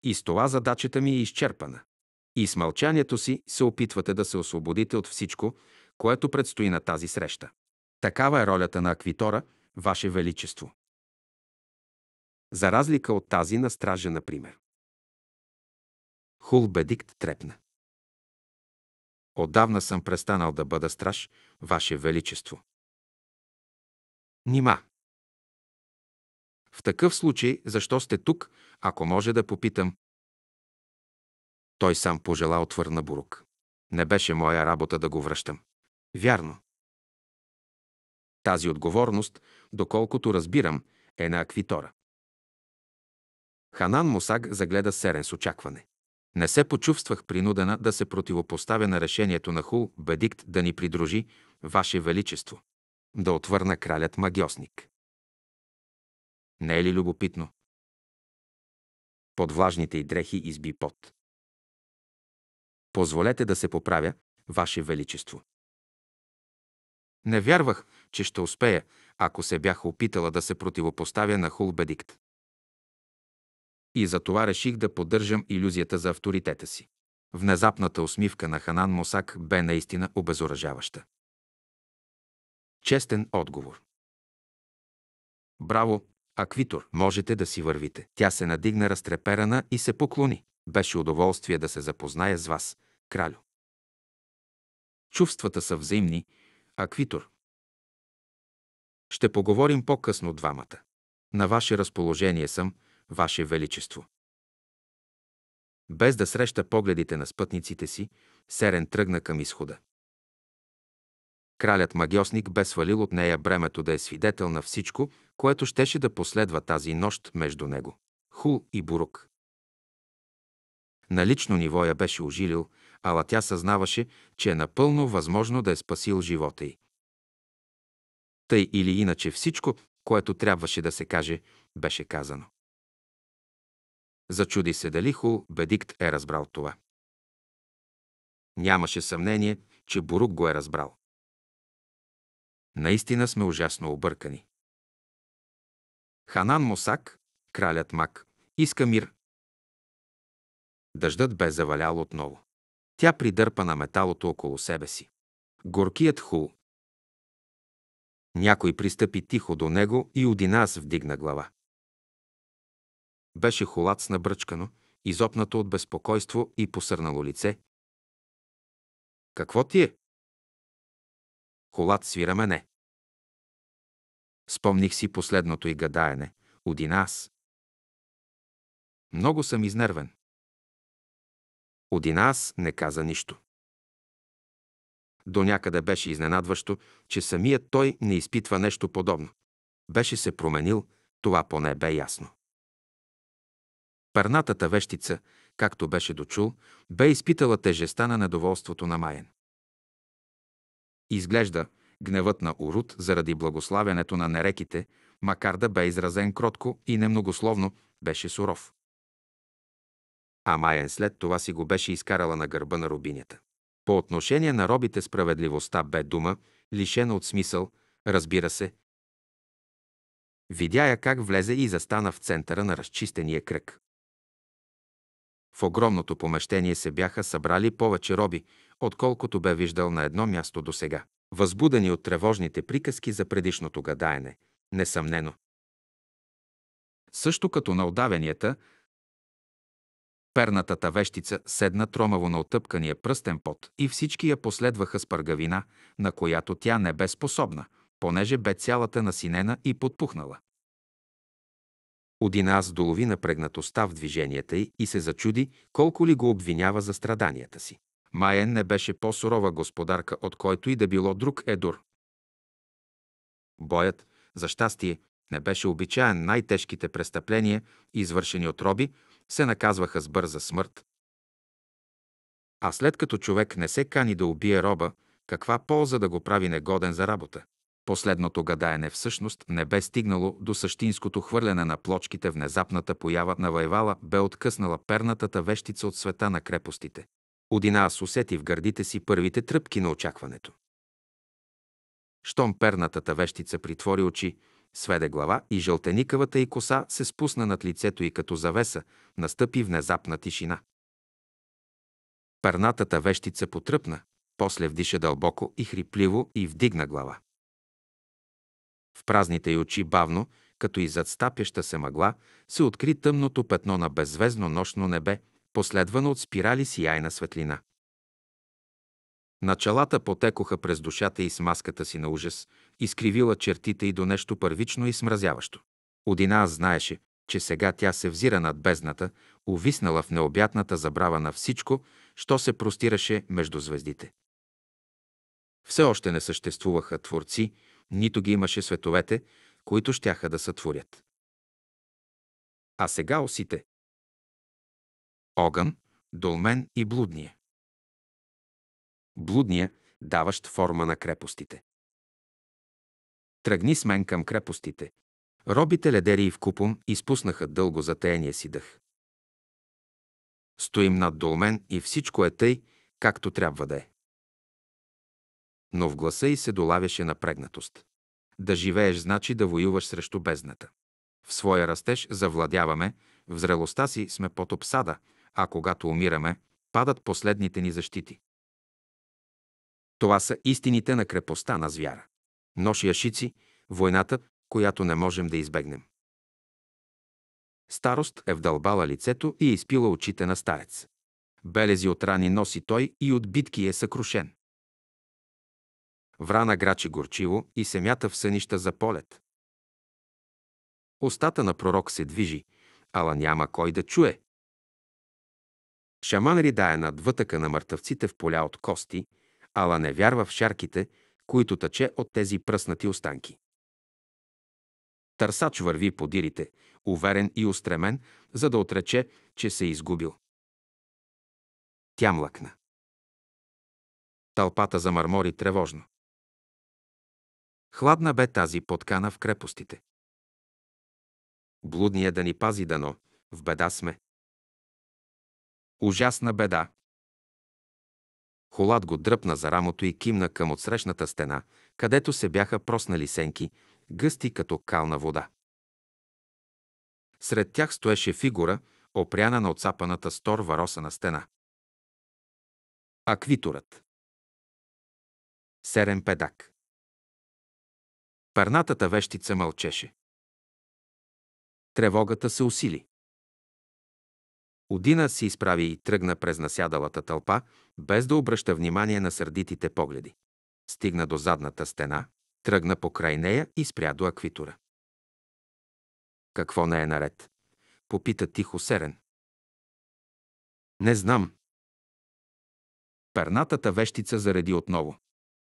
И с това задачата ми е изчерпана. И с мълчанието си се опитвате да се освободите от всичко, което предстои на тази среща. Такава е ролята на аквитора, Ваше Величество. За разлика от тази на стража, например. Хулбедикт трепна. Отдавна съм престанал да бъда страж, Ваше Величество. Нима, в такъв случай, защо сте тук, ако може да попитам? Той сам пожела отвърна Бурук. Не беше моя работа да го връщам. Вярно. Тази отговорност, доколкото разбирам, е на аквитора. Ханан Мусак загледа серен с очакване. Не се почувствах принудена да се противопоставя на решението на Хул Бедикт да ни придружи, Ваше Величество. Да отвърна кралят магиосник. Не е ли любопитно? Под влажните й дрехи изби пот. Позволете да се поправя, Ваше Величество. Не вярвах, че ще успея, ако се бях опитала да се противопоставя на Хулбедикт. И за това реших да поддържам иллюзията за авторитета си. Внезапната усмивка на Ханан Мосак бе наистина обезоръжаваща. Честен отговор. Браво, Аквитор, можете да си вървите. Тя се надигна разтреперана и се поклони. Беше удоволствие да се запозная с вас, кралю. Чувствата са взаимни. Аквитор. Ще поговорим по-късно двамата. На ваше разположение съм, ваше величество. Без да среща погледите на спътниците си, Серен тръгна към изхода. Кралят магиосник бе свалил от нея бремето да е свидетел на всичко, което щеше да последва тази нощ между него. Хул и Бурук. На лично ниво я беше ожилил, ала тя съзнаваше, че е напълно възможно да е спасил живота й. Тъй или иначе всичко, което трябваше да се каже, беше казано. Зачуди се дали Хул Бедикт е разбрал това. Нямаше съмнение, че Бурук го е разбрал. Наистина сме ужасно объркани. Ханан Мосак, кралят мак, иска мир. Дъждът бе завалял отново. Тя придърпа на металото около себе си. Горкият хул. Някой пристъпи тихо до него и Одинас вдигна глава. Беше холац набръчкано, изопнато от безпокойство и посърнало лице. Какво ти е? колад свирамене. Спомних си последното и гадаене, один аз. Много съм изнервен. Один аз не каза нищо. До някъде беше изненадващо, че самият той не изпитва нещо подобно. Беше се променил, това поне бе ясно. Пърнатата вещица, както беше дочул, бе изпитала тежеста на недоволството на Майен. Изглежда, гневът на Урут заради благославянето на нереките, макар да бе изразен кротко и немногословно, беше суров. А Майен след това си го беше изкарала на гърба на рубинята. По отношение на робите справедливостта бе дума, лишена от смисъл, разбира се. Видя я как влезе и застана в центъра на разчистения кръг. В огромното помещение се бяха събрали повече роби, отколкото бе виждал на едно място до сега, Възбудени от тревожните приказки за предишното гадаене, несъмнено. Също като на удавенията, пернатата вещица седна тромаво на отъпкания пръстен пот и всички я последваха с пъргавина, на която тя не бе способна, понеже бе цялата насинена и подпухнала. Одина аз долови напрегнатостта в движенията й и се зачуди колко ли го обвинява за страданията си. Майен не беше по-сурова господарка от който и да било друг Едур. Боят, за щастие, не беше обичаен. Най-тежките престъпления, извършени от роби, се наказваха с бърза смърт. А след като човек не се кани да убие роба, каква полза да го прави негоден за работа? Последното гадаене всъщност не бе стигнало до същинското хвърляне на плочките. Внезапната поява на Вайвала бе откъснала пернатата вещица от света на крепостите. Одина аз усети в гърдите си първите тръпки на очакването. Щом пернатата вещица притвори очи, сведе глава и жълтеникавата й коса се спусна над лицето и като завеса, настъпи внезапна тишина. Пернатата вещица потръпна, после вдиша дълбоко и хрипливо и вдигна глава. В празните й очи бавно, като и зад стапяща се мъгла, се откри тъмното петно на беззвездно нощно небе – последвана от спирали сияйна светлина. Началата потекоха през душата и с маската си на ужас, изкривила чертите и до нещо първично и смразяващо. Одина знаеше, че сега тя се взира над бездната, увиснала в необятната забрава на всичко, що се простираше между звездите. Все още не съществуваха творци, нито ги имаше световете, които щяха да сътворят. А сега осите, огън, долмен и блудния. Блудния, даващ форма на крепостите. Тръгни с мен към крепостите. Робите ледери и в купон изпуснаха дълго затеяния си дъх. Стоим над долмен и всичко е тъй, както трябва да е. Но в гласа й се долавяше напрегнатост. Да живееш значи да воюваш срещу бездната. В своя растеж завладяваме, в зрелостта си сме под обсада – а когато умираме, падат последните ни защити. Това са истините на крепостта на звяра. Ноши ашици, войната, която не можем да избегнем. Старост е вдълбала лицето и изпила очите на старец. Белези от рани носи той и от битки е съкрушен. Врана грачи горчиво и семята в сънища за полет. Остата на пророк се движи, ала няма кой да чуе, Шаман ридае над вътъка на мъртъвците в поля от кости, ала не вярва в шарките, които тъче от тези пръснати останки. Търсач върви по дирите, уверен и устремен, за да отрече, че се е изгубил. Тя млъкна. Тълпата замърмори тревожно. Хладна бе тази поткана в крепостите. Блудния да ни пази дано, в беда сме. Ужасна беда. Холад го дръпна за рамото и кимна към отсрещната стена, където се бяха проснали сенки, гъсти като кална вода. Сред тях стоеше фигура, опряна на отцапаната стор на стена. Аквиторът. Серен педак. Пърнатата вещица мълчеше. Тревогата се усили. Одина се изправи и тръгна през насядалата тълпа, без да обръща внимание на сърдитите погледи. Стигна до задната стена, тръгна покрай нея и спря до аквитура. Какво не е наред? Попита тихо Серен. Не знам. Пернатата вещица зареди отново.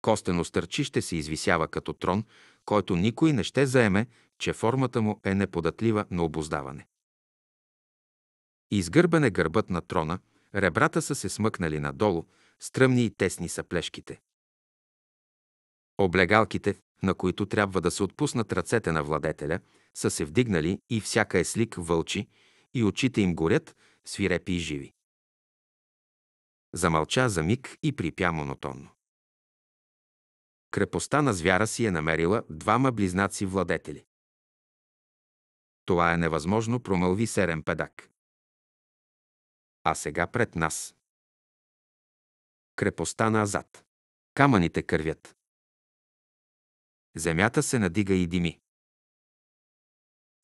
Костено стърчище се извисява като трон, който никой не ще заеме, че формата му е неподатлива на обоздаване. Изгърбен е гърбът на трона, ребрата са се смъкнали надолу, стръмни и тесни са плешките. Облегалките, на които трябва да се отпуснат ръцете на владетеля, са се вдигнали и всяка е слик вълчи, и очите им горят, свирепи и живи. Замълча за миг и припя монотонно. Крепостта на звяра си е намерила двама близнаци владетели. Това е невъзможно, промълви Серен Педак а сега пред нас. Крепостта на Азад. Камъните кървят. Земята се надига и дими.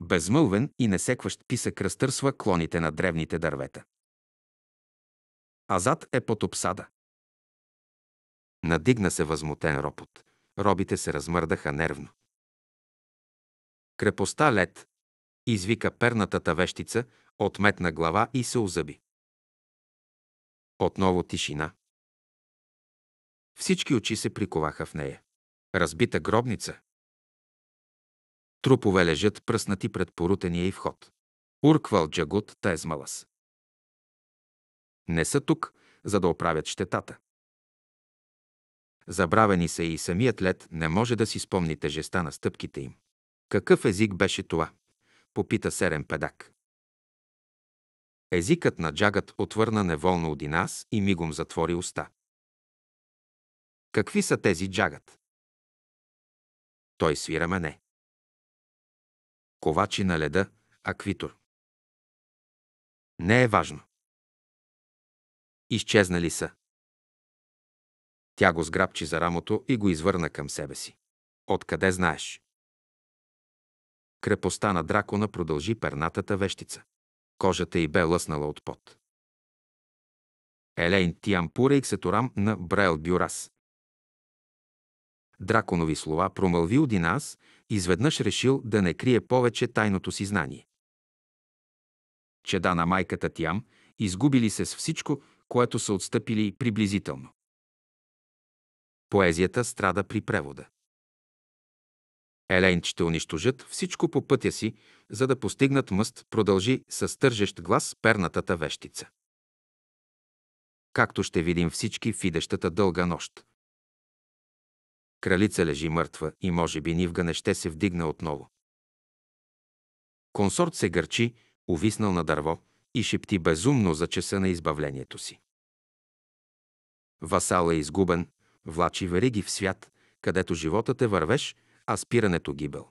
Безмълвен и несекващ писък разтърсва клоните на древните дървета. Азад е под обсада. Надигна се възмутен ропот. Робите се размърдаха нервно. Крепостта лед извика пернатата вещица, отметна глава и се озъби. Отново тишина. Всички очи се приковаха в нея. Разбита гробница. Трупове лежат пръснати пред порутения и вход. Урквал Джагут Тезмалас. Не са тук, за да оправят щетата. Забравени са и самият лед не може да си спомни тежеста на стъпките им. Какъв език беше това? Попита Серен Педак. Езикът на джагът отвърна неволно от нас и мигом затвори уста. Какви са тези джагът? Той свира мене. Ковачи на леда, аквитор. Не е важно. Изчезнали са. Тя го сграбчи за рамото и го извърна към себе си. Откъде знаеш? Крепостта на дракона продължи пернатата вещица. Кожата й бе лъснала от пот. Елейн тиам и Ксеторам на Брайл Бюрас. Драконови слова промълви промълвил Динас, изведнъж решил да не крие повече тайното си знание. Чеда на майката Тиам изгубили се с всичко, което са отстъпили приблизително. Поезията страда при превода. Елейн ще унищожат всичко по пътя си, за да постигнат мъст, продължи с тържещ глас пернатата вещица. Както ще видим всички в идещата дълга нощ. Кралица лежи мъртва и може би нивга не ще се вдигне отново. Консорт се гърчи, увиснал на дърво и шепти безумно за часа на избавлението си. Васал е изгубен, влачи вериги в свят, където животът е вървеш – а спирането гибел.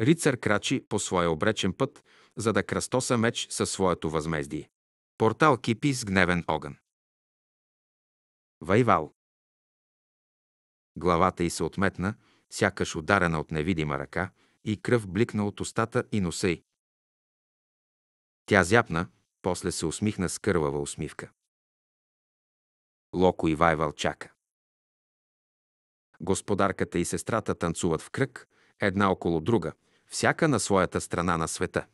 Рицар крачи по своя обречен път, за да кръстоса меч със своето възмездие. Портал кипи с гневен огън. Вайвал. Главата й се отметна, сякаш ударена от невидима ръка, и кръв бликна от устата и носа й. Тя зяпна, после се усмихна с кървава усмивка. Локо и Вайвал чака. Господарката и сестрата танцуват в кръг, една около друга, всяка на своята страна на света.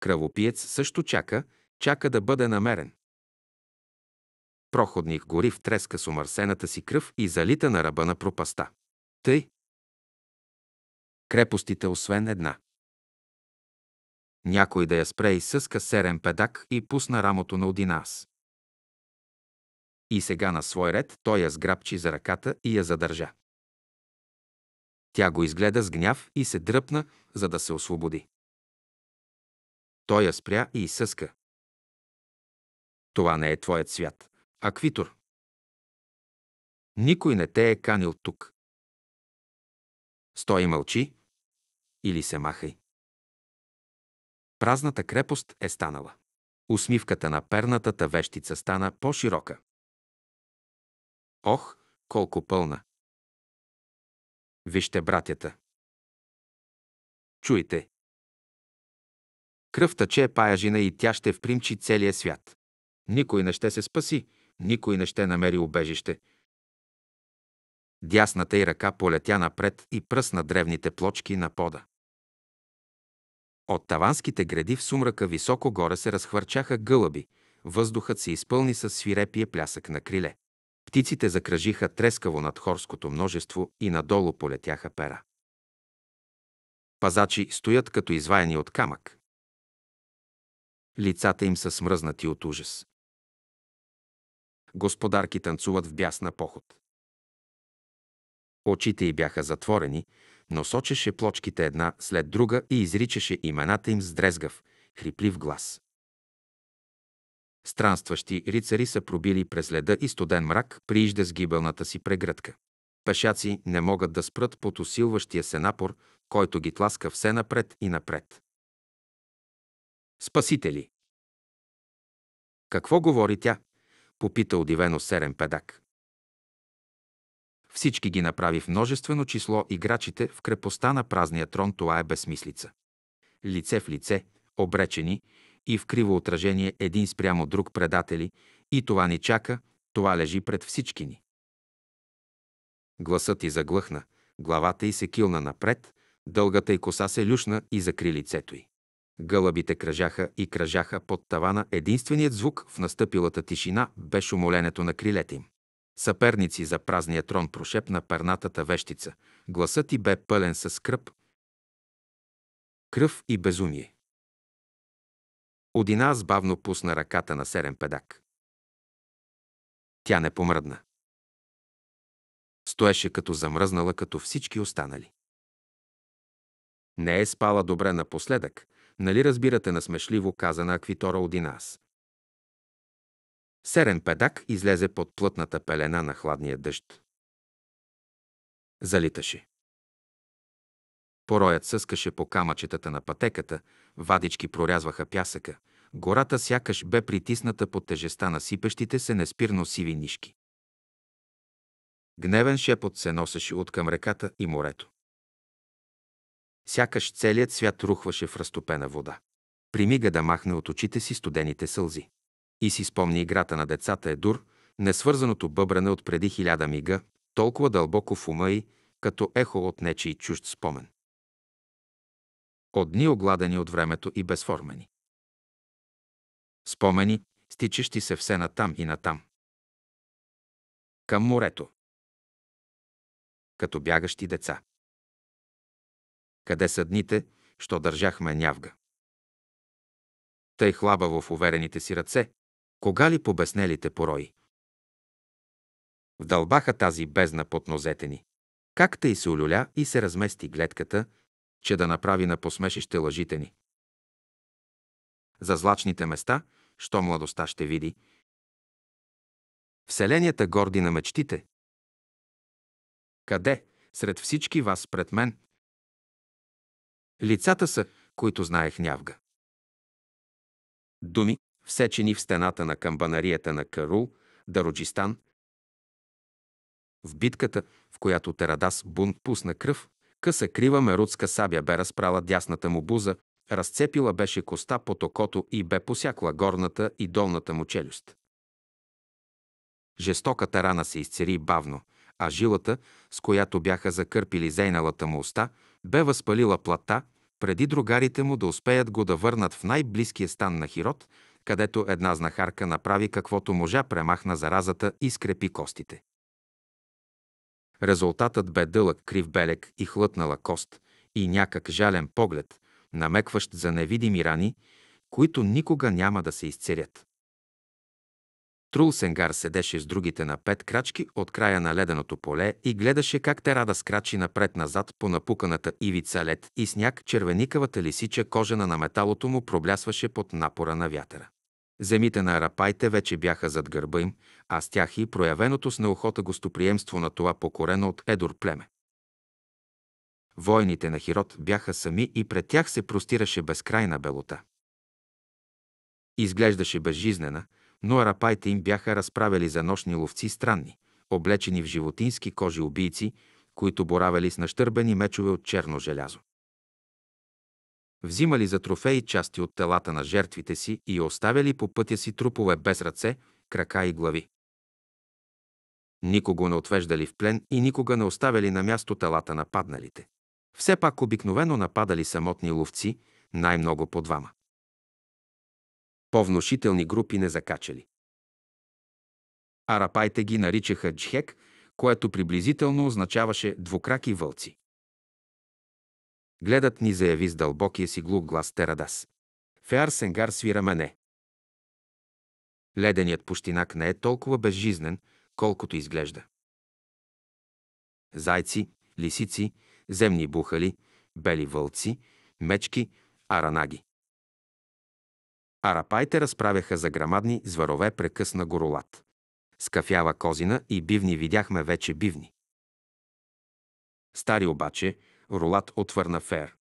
Кръвопиец също чака, чака да бъде намерен. Проходник гори в треска с омърсената си кръв и залита на ръба на пропаста. Тъй. Крепостите освен една. Някой да я спре и съска серен педак и пусна рамото на Одинас. И сега на свой ред той я сграбчи за ръката и я задържа. Тя го изгледа с гняв и се дръпна, за да се освободи. Той я спря и изсъска. Това не е твоят свят, а Квитор. Никой не те е канил тук. Стой и мълчи или се махай. Празната крепост е станала. Усмивката на пернатата вещица стана по-широка. Ох, колко пълна! Вижте, братята! Чуйте! Кръвта че е паяжина и тя ще впримчи целия свят. Никой не ще се спаси, никой не ще намери убежище. Дясната й ръка полетя напред и пръсна древните плочки на пода. От таванските гради в сумрака високо горе се разхвърчаха гълъби, въздухът се изпълни с свирепия плясък на криле. Птиците закръжиха трескаво над хорското множество и надолу полетяха пера. Пазачи стоят като изваяни от камък. Лицата им са смръзнати от ужас. Господарки танцуват в бясна поход. Очите й бяха затворени, но сочеше плочките една след друга и изричаше имената им с дрезгав, хриплив глас. Странстващи рицари са пробили през леда и студен мрак приижда с гибелната си прегръдка. Пешаци не могат да спрат под усилващия се напор, който ги тласка все напред и напред. Спасители Какво говори тя? Попита удивено Серен Педак. Всички ги направи в множествено число играчите в крепостта на празния трон, това е безсмислица. Лице в лице, обречени, и в криво отражение един спрямо друг предатели, и това ни чака, това лежи пред всички ни. Гласът й заглъхна, главата й се килна напред, дългата й коса се люшна и закри лицето й. Гълъбите кръжаха и кръжаха под тавана. Единственият звук в настъпилата тишина беше умоленето на крилете им. Съперници за празния трон прошепна пернатата вещица. Гласът ти бе пълен със скръп, кръв и безумие. Одина сбавно пусна ръката на серен педак. Тя не помръдна. Стоеше като замръзнала, като всички останали. Не е спала добре напоследък, нали разбирате насмешливо каза на Аквитора Одинас. Серен педак излезе под плътната пелена на хладния дъжд. Залиташе. Пороят съскаше по камъчетата на пътеката, вадички прорязваха пясъка. Гората сякаш бе притисната под тежеста на сипещите се неспирно сиви нишки. Гневен шепот се носеше от към реката и морето. Сякаш целият свят рухваше в разтопена вода. Примига да махне от очите си студените сълзи. И си спомни играта на децата е дур, несвързаното бъбране от преди хиляда мига, толкова дълбоко в ума й, като ехо от нечий чужд спомен от дни огладени от времето и безформени. Спомени, стичащи се все натам и натам. Към морето. Като бягащи деца. Къде са дните, що държахме нявга? Тъй хлабаво в уверените си ръце, кога ли побеснелите порои? Вдълбаха тази бездна под нозете ни. Как тъй се олюля и се размести гледката – че да направи на посмешище лъжите ни. За злачните места, що младостта ще види, вселенията горди на мечтите. Къде, сред всички вас пред мен? Лицата са, които знаех нявга. Думи, всечени в стената на камбанарията на Карул, Дароджистан, в битката, в която Терадас Бун пусна кръв, Къса крива мерутска сабя бе разпрала дясната му буза, разцепила беше коста под окото и бе посякла горната и долната му челюст. Жестоката рана се изцери бавно, а жилата, с която бяха закърпили зейналата му уста, бе възпалила плата, преди другарите му да успеят го да върнат в най-близкия стан на Хирот, където една знахарка направи каквото можа, премахна заразата и скрепи костите. Резултатът бе дълъг крив белек и хлътнала кост и някак жален поглед, намекващ за невидими рани, които никога няма да се изцелят. Трулсенгар седеше с другите на пет крачки от края на леденото поле и гледаше как Терада скрачи напред-назад по напуканата ивица лед и сняг, червеникавата лисича кожена на металото му проблясваше под напора на вятъра. Земите на арапайте вече бяха зад гърба им, а с тях и проявеното с неохота гостоприемство на това покорено от Едор племе. Войните на Хирот бяха сами и пред тях се простираше безкрайна белота. Изглеждаше безжизнена, но арапайте им бяха разправили за нощни ловци странни, облечени в животински кожи убийци, които боравели с нащърбени мечове от черно желязо взимали за трофеи части от телата на жертвите си и оставяли по пътя си трупове без ръце, крака и глави. Никого не отвеждали в плен и никога не оставяли на място телата на падналите. Все пак обикновено нападали самотни ловци, най-много по двама. По-внушителни групи не закачали. Арапайте ги наричаха джхек, което приблизително означаваше двукраки вълци. Гледът ни заяви с дълбокия си глух глас Терадас. Феар Сенгар свира мене. Леденият пущинак не е толкова безжизнен, колкото изглежда. Зайци, лисици, земни бухали, бели вълци, мечки, аранаги. Арапайте разправяха за грамадни зварове прекъсна горолат. С кафява козина и бивни видяхме вече бивни. Стари обаче, Ролат отвърна Фер.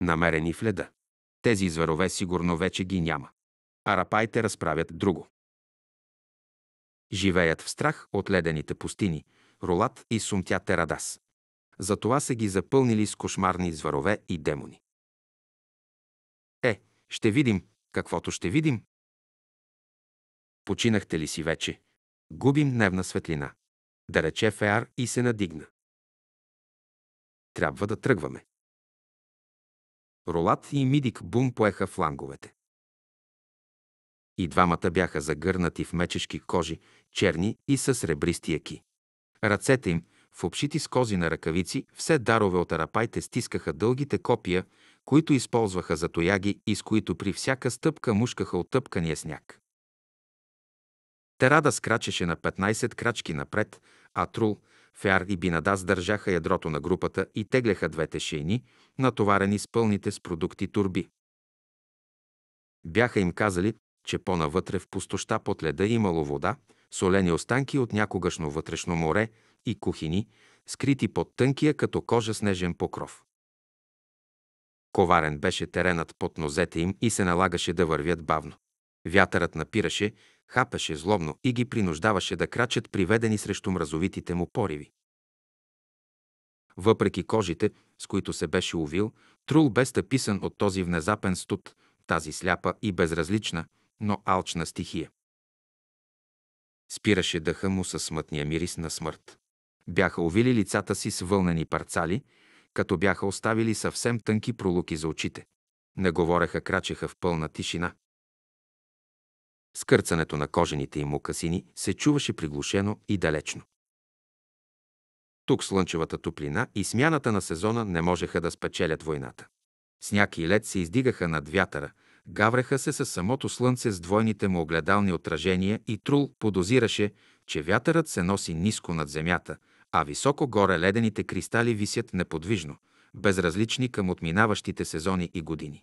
Намерени в леда. Тези зверове сигурно вече ги няма. Арапайте разправят друго. Живеят в страх от ледените пустини, Ролат и Сумтя Терадас. Затова са ги запълнили с кошмарни зверове и демони. Е, ще видим, каквото ще видим. Починахте ли си вече? Губим дневна светлина. Да рече Феар и се надигна. Трябва да тръгваме. Ролат и Мидик Бум поеха фланговете. И двамата бяха загърнати в мечешки кожи, черни и с сребристи яки. Ръцете им, в общити с кози на ръкавици, все дарове от арапайте стискаха дългите копия, които използваха за тояги и с които при всяка стъпка мушкаха оттъпкания сняг. Терада скрачеше на 15 крачки напред, а Трул Фяр и Бинадас държаха ядрото на групата и тегляха двете шейни, натоварени с пълните с продукти турби. Бяха им казали, че по-навътре в пустоща под леда имало вода, солени останки от някогашно вътрешно море и кухини, скрити под тънкия като кожа снежен покров. Коварен беше теренът под нозете им и се налагаше да вървят бавно. Вятърът напираше хапеше злобно и ги принуждаваше да крачат приведени срещу мразовитите му пориви. Въпреки кожите, с които се беше увил, Трул бе стъписан от този внезапен студ, тази сляпа и безразлична, но алчна стихия. Спираше дъха му със смътния мирис на смърт. Бяха увили лицата си с вълнени парцали, като бяха оставили съвсем тънки пролуки за очите. Не говореха, крачеха в пълна тишина. Скърцането на кожените им мукасини се чуваше приглушено и далечно. Тук слънчевата топлина и смяната на сезона не можеха да спечелят войната. Сняг и лед се издигаха над вятъра, гавреха се със самото слънце с двойните му огледални отражения и Трул подозираше, че вятърът се носи ниско над земята, а високо горе ледените кристали висят неподвижно, безразлични към отминаващите сезони и години.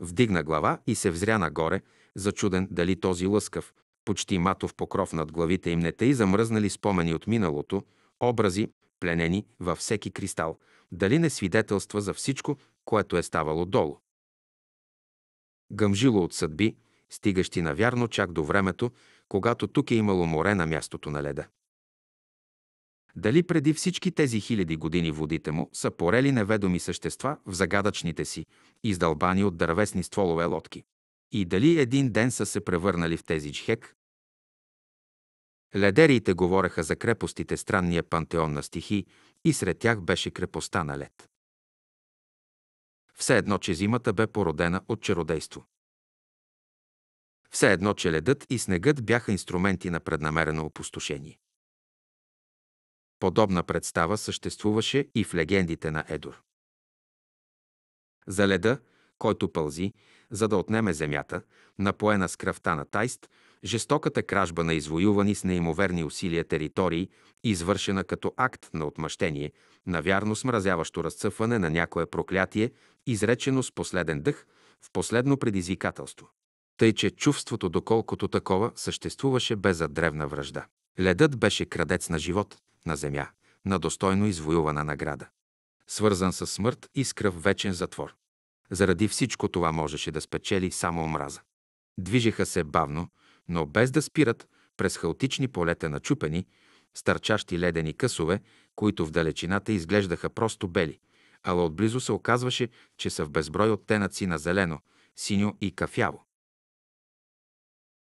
Вдигна глава и се взря нагоре, зачуден дали този лъскав, почти матов покров над главите им не тъй замръзнали спомени от миналото, образи, пленени във всеки кристал, дали не свидетелства за всичко, което е ставало долу. Гъмжило от съдби, стигащи навярно чак до времето, когато тук е имало море на мястото на леда. Дали преди всички тези хиляди години водите му са порели неведоми същества в загадъчните си, издълбани от дървесни стволове лодки? И дали един ден са се превърнали в тези джхек? Ледериите говореха за крепостите странния пантеон на стихи и сред тях беше крепостта на лед. Все едно, че зимата бе породена от чародейство. Все едно, че ледът и снегът бяха инструменти на преднамерено опустошение. Подобна представа съществуваше и в легендите на Едор. За леда, който пълзи, за да отнеме земята, напоена с кръвта на Тайст, жестоката кражба на извоювани с неимоверни усилия територии, извършена като акт на отмъщение, навярно смразяващо разцъфване на някое проклятие, изречено с последен дъх, в последно предизвикателство. Тъй, че чувството, доколкото такова, съществуваше без за древна връжда. Ледът беше крадец на живот, на земя, на достойно извоювана награда. Свързан със смърт и с кръв вечен затвор. Заради всичко това можеше да спечели само омраза. Движеха се бавно, но без да спират през хаотични полета на чупени, стърчащи ледени късове, които в далечината изглеждаха просто бели, ала отблизо се оказваше, че са в безброй оттенъци на зелено, синьо и кафяво.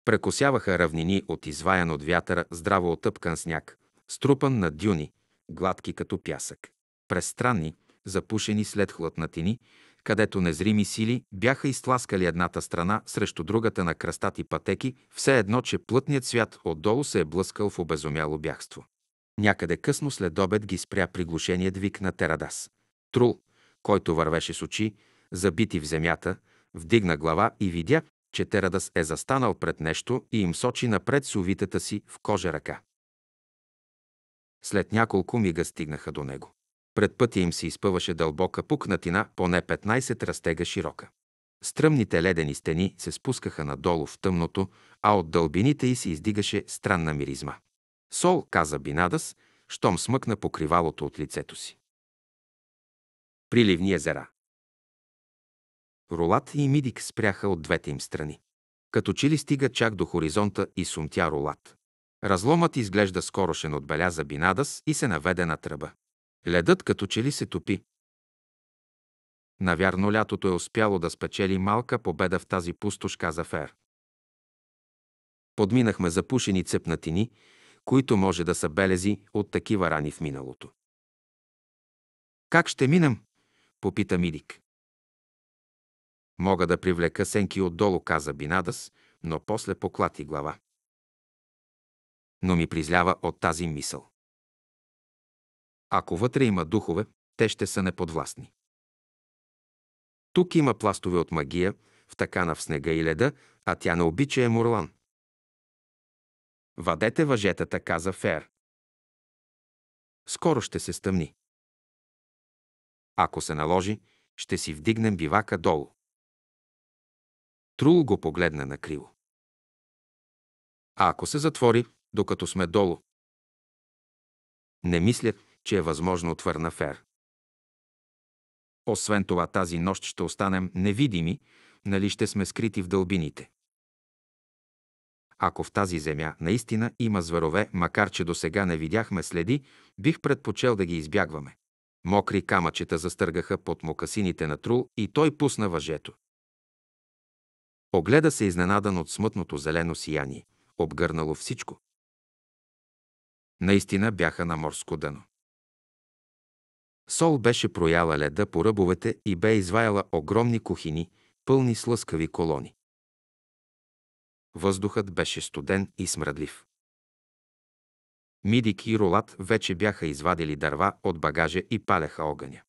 Прекосяваха равнини от изваян от вятъра здраво отъпкан сняг, струпан на дюни, гладки като пясък. През странни, запушени след хладнатини, където незрими сили бяха изтласкали едната страна срещу другата на кръстати пътеки, все едно, че плътният свят отдолу се е блъскал в обезумяло бягство. Някъде късно след обед ги спря приглушеният вик на Терадас. Трул, който вървеше с очи, забити в земята, вдигна глава и видя, че Терадас е застанал пред нещо и им сочи напред с увитата си в кожа ръка. След няколко мига стигнаха до него. Пред пътя им се изпъваше дълбока пукнатина, поне 15 растега широка. Стръмните ледени стени се спускаха надолу в тъмното, а от дълбините й се издигаше странна миризма. Сол, каза Бинадас, щом смъкна покривалото от лицето си. Приливни езера. Ролат и Мидик спряха от двете им страни. Като че ли стига чак до хоризонта и сумтя Ролат. Разломът изглежда скорошен, отбеляза Бинадас и се наведе на тръба. Ледът като че ли се топи. Навярно лятото е успяло да спечели малка победа в тази пустош, каза Фер. Подминахме запушени цепнатини, които може да са белези от такива рани в миналото. Как ще минем? попита Мидик. Мога да привлека сенки отдолу, каза Бинадас, но после поклати глава но ми призлява от тази мисъл. Ако вътре има духове, те ще са неподвластни. Тук има пластове от магия, в такана в снега и леда, а тя не обича е Мурлан. Вадете въжетата, каза Фер. Скоро ще се стъмни. Ако се наложи, ще си вдигнем бивака долу. Трул го погледна криво. А ако се затвори, докато сме долу. Не мисля, че е възможно, отвърна Фер. Освен това, тази нощ ще останем невидими, нали ще сме скрити в дълбините. Ако в тази земя наистина има зверове, макар че до сега не видяхме следи, бих предпочел да ги избягваме. Мокри камъчета застъргаха под мокасините на Трул и той пусна въжето. Огледа се изненадан от смътното зелено сияние, обгърнало всичко. Наистина бяха на морско дъно. Сол беше прояла леда по ръбовете и бе изваяла огромни кухини, пълни с лъскави колони. Въздухът беше студен и смръдлив. Мидик и Ролат вече бяха извадили дърва от багажа и палеха огъня.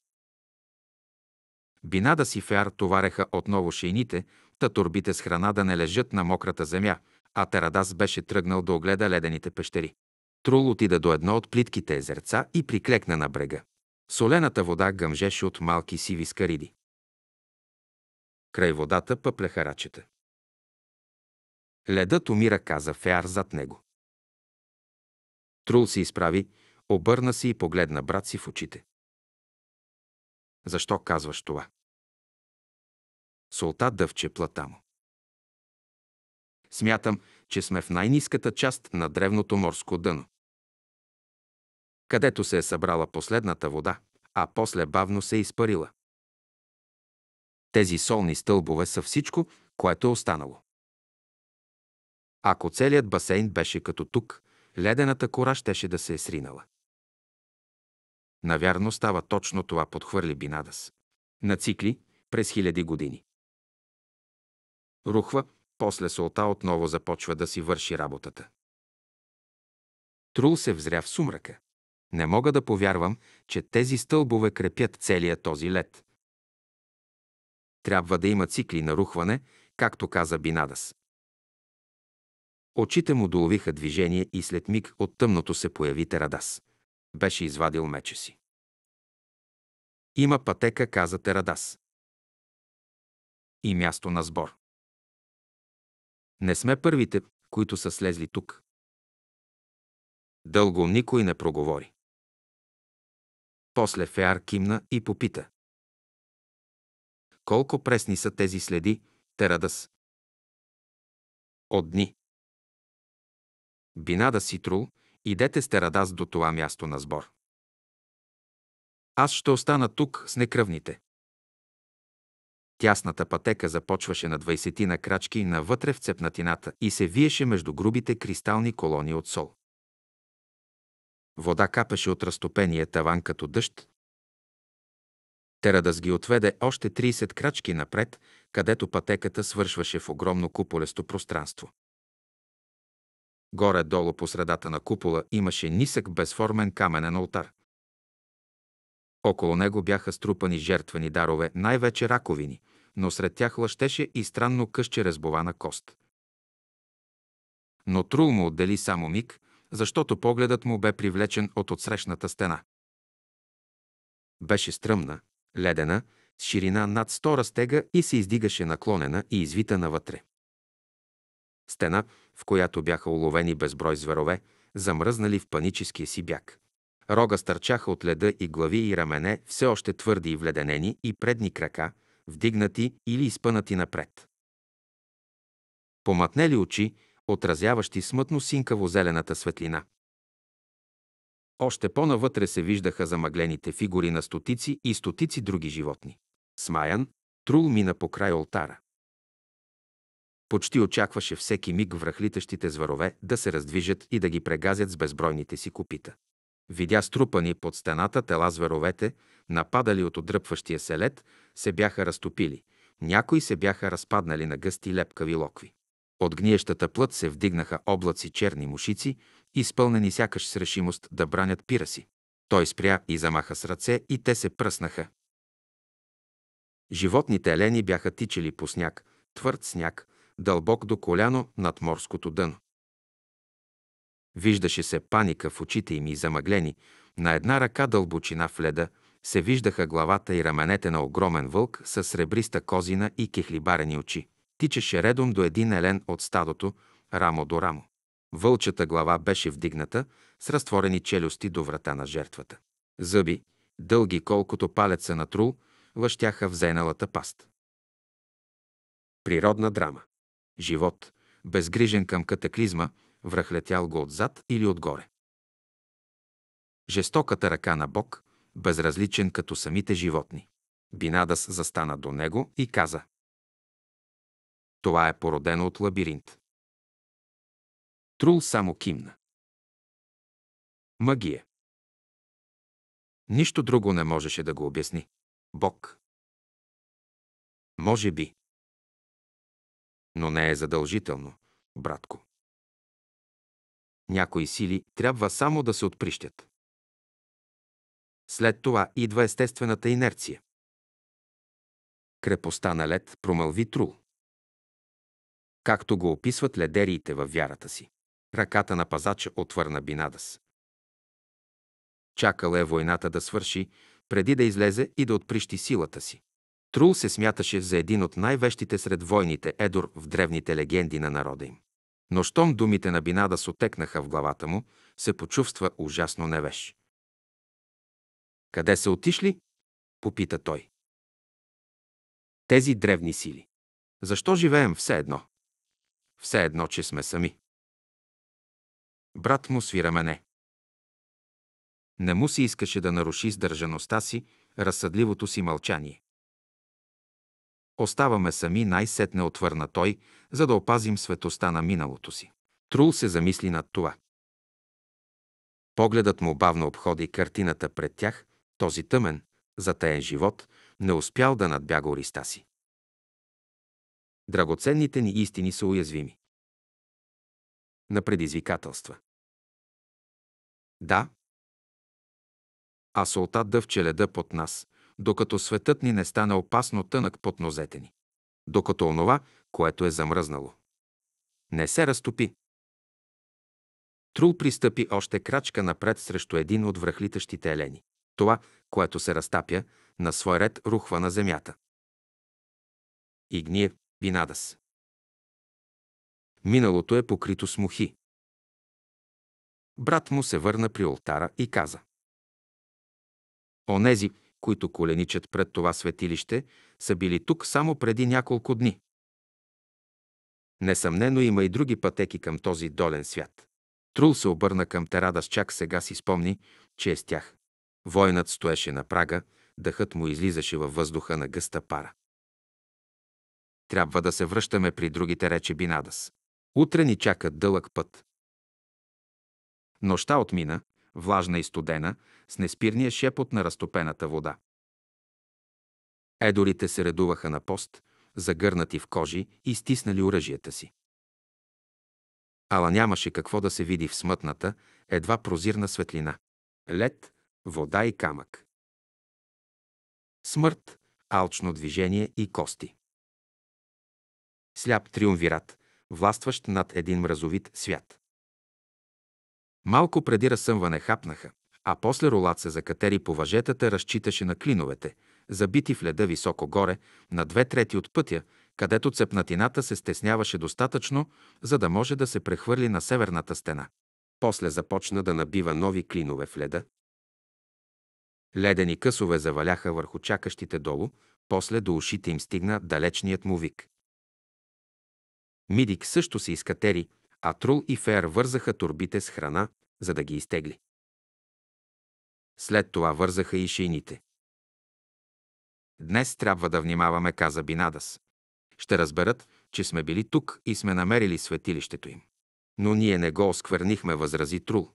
Бинада си феар товареха отново шейните, та турбите с храна да не лежат на мократа земя, а Терадас беше тръгнал да огледа ледените пещери. Трул отида до едно от плитките езерца и приклекна на брега. Солената вода гъмжеше от малки сиви скариди. Край водата пъплеха рачета. Ледът умира, каза Феар зад него. Трул се изправи, обърна се и погледна брат си в очите. Защо казваш това? Солта дъвче плата му. Смятам, че сме в най-низката част на древното морско дъно, където се е събрала последната вода, а после бавно се е изпарила. Тези солни стълбове са всичко, което е останало. Ако целият басейн беше като тук, ледената кора щеше да се е сринала. Навярно става точно това, подхвърли Бинадас. На цикли през хиляди години. Рухва, после солта отново започва да си върши работата. Трул се взря в сумрака. Не мога да повярвам, че тези стълбове крепят целия този лед. Трябва да има цикли на рухване, както каза Бинадас. Очите му доловиха движение и след миг от тъмното се появи Терадас. Беше извадил меча си. Има пътека, каза Терадас. И място на сбор. Не сме първите, които са слезли тук. Дълго никой не проговори. После Феар кимна и попита. Колко пресни са тези следи, Терадас? От дни. Бинада Ситрул, идете с Терадас до това място на сбор. Аз ще остана тук с некръвните. Тясната пътека започваше на 20 на крачки навътре в цепнатината и се виеше между грубите кристални колони от сол. Вода капеше от разтопения таван като дъжд. Терадас ги отведе още 30 крачки напред, където пътеката свършваше в огромно куполесто пространство. Горе-долу по средата на купола имаше нисък безформен каменен алтар. Около него бяха струпани жертвени дарове, най-вече раковини, но сред тях лъщеше и странно къще разбована кост. Но Трул му отдели само миг, защото погледът му бе привлечен от отсрещната стена. Беше стръмна, ледена, с ширина над сто растега и се издигаше наклонена и извита навътре. Стена, в която бяха уловени безброй зверове, замръзнали в паническия си бяг. Рога стърчаха от леда и глави и рамене, все още твърди и вледенени, и предни крака – вдигнати или изпънати напред. Помътнели очи, отразяващи смътно синкаво-зелената светлина. Още по-навътре се виждаха замъглените фигури на стотици и стотици други животни. Смаян, Трул мина по край олтара. Почти очакваше всеки миг връхлитащите зварове да се раздвижат и да ги прегазят с безбройните си копита. Видя струпани под стената тела зверовете, нападали от отдръпващия се лед, се бяха разтопили. Някои се бяха разпаднали на гъсти лепкави локви. От гниещата плът се вдигнаха облаци черни мушици, изпълнени сякаш с решимост да бранят пира си. Той спря и замаха с ръце и те се пръснаха. Животните елени бяха тичали по сняг, твърд сняг, дълбок до коляно над морското дъно. Виждаше се паника в очите им и замъглени, на една ръка дълбочина в леда, се виждаха главата и раменете на огромен вълк с сребриста козина и кехлибарени очи. Тичаше редом до един елен от стадото, рамо до рамо. Вълчата глава беше вдигната с разтворени челюсти до врата на жертвата. Зъби, дълги колкото палеца на трул, въщяха в зеналата паст. Природна драма. Живот, безгрижен към катаклизма, връхлетял го отзад или отгоре. Жестоката ръка на Бог, безразличен като самите животни. Бинадас застана до него и каза. Това е породено от лабиринт. Трул само кимна. Магия. Нищо друго не можеше да го обясни. Бог. Може би. Но не е задължително, братко. Някои сили трябва само да се отприщят. След това идва естествената инерция. Крепостта на лед промълви Трул. Както го описват ледериите във вярата си. Ръката на пазача отвърна Бинадас. Чакал е войната да свърши, преди да излезе и да отприщи силата си. Трул се смяташе за един от най-вещите сред войните Едор в древните легенди на народа им. Но щом думите на Бинада се отекнаха в главата му, се почувства ужасно невеж. Къде са отишли? попита той. Тези древни сили. Защо живеем все едно? Все едно, че сме сами. Брат му свира мене. Не му се искаше да наруши сдържаността си, разсъдливото си мълчание. Оставаме сами, най-сетне отвърна той, за да опазим светоста на миналото си. Трул се замисли над това. Погледът му бавно обходи картината пред тях, този тъмен, затаен живот, не успял да надбяга ориста си. Драгоценните ни истини са уязвими. На предизвикателства. Да. Асолта дъвче леда под нас, докато светът ни не стане опасно тънък под нозете ни, докато онова, което е замръзнало, не се разтопи. Трул пристъпи още крачка напред срещу един от връхлитащите елени. Това, което се разтапя, на свой ред рухва на земята. Игниев гние Бинадас. Миналото е покрито с мухи. Брат му се върна при ултара и каза. Онези, които коленичат пред това светилище, са били тук само преди няколко дни. Несъмнено има и други пътеки към този долен свят. Трул се обърна към Терада с чак сега си спомни, че е с тях. Войнат стоеше на прага, дъхът му излизаше във въздуха на гъста пара. Трябва да се връщаме при другите рече Бинадас. Утре ни чака дълъг път. Нощта отмина, влажна и студена, с неспирния шепот на разтопената вода. Едорите се редуваха на пост, загърнати в кожи и стиснали оръжията си. Ала нямаше какво да се види в смътната, едва прозирна светлина. Лед, вода и камък. Смърт, алчно движение и кости. Сляп триумвират, властващ над един мразовит свят. Малко преди разсъмване хапнаха, а после ролат се закатери по въжетата, разчиташе на клиновете, забити в леда високо горе, на две трети от пътя, където цепнатината се стесняваше достатъчно, за да може да се прехвърли на северната стена. После започна да набива нови клинове в леда. Ледени късове заваляха върху чакащите долу, после до ушите им стигна далечният му вик. Мидик също се изкатери, а Трул и Фер вързаха турбите с храна, за да ги изтегли. След това вързаха и шейните. Днес трябва да внимаваме, каза Бинадас. Ще разберат, че сме били тук и сме намерили светилището им. Но ние не го осквернихме, възрази Трул.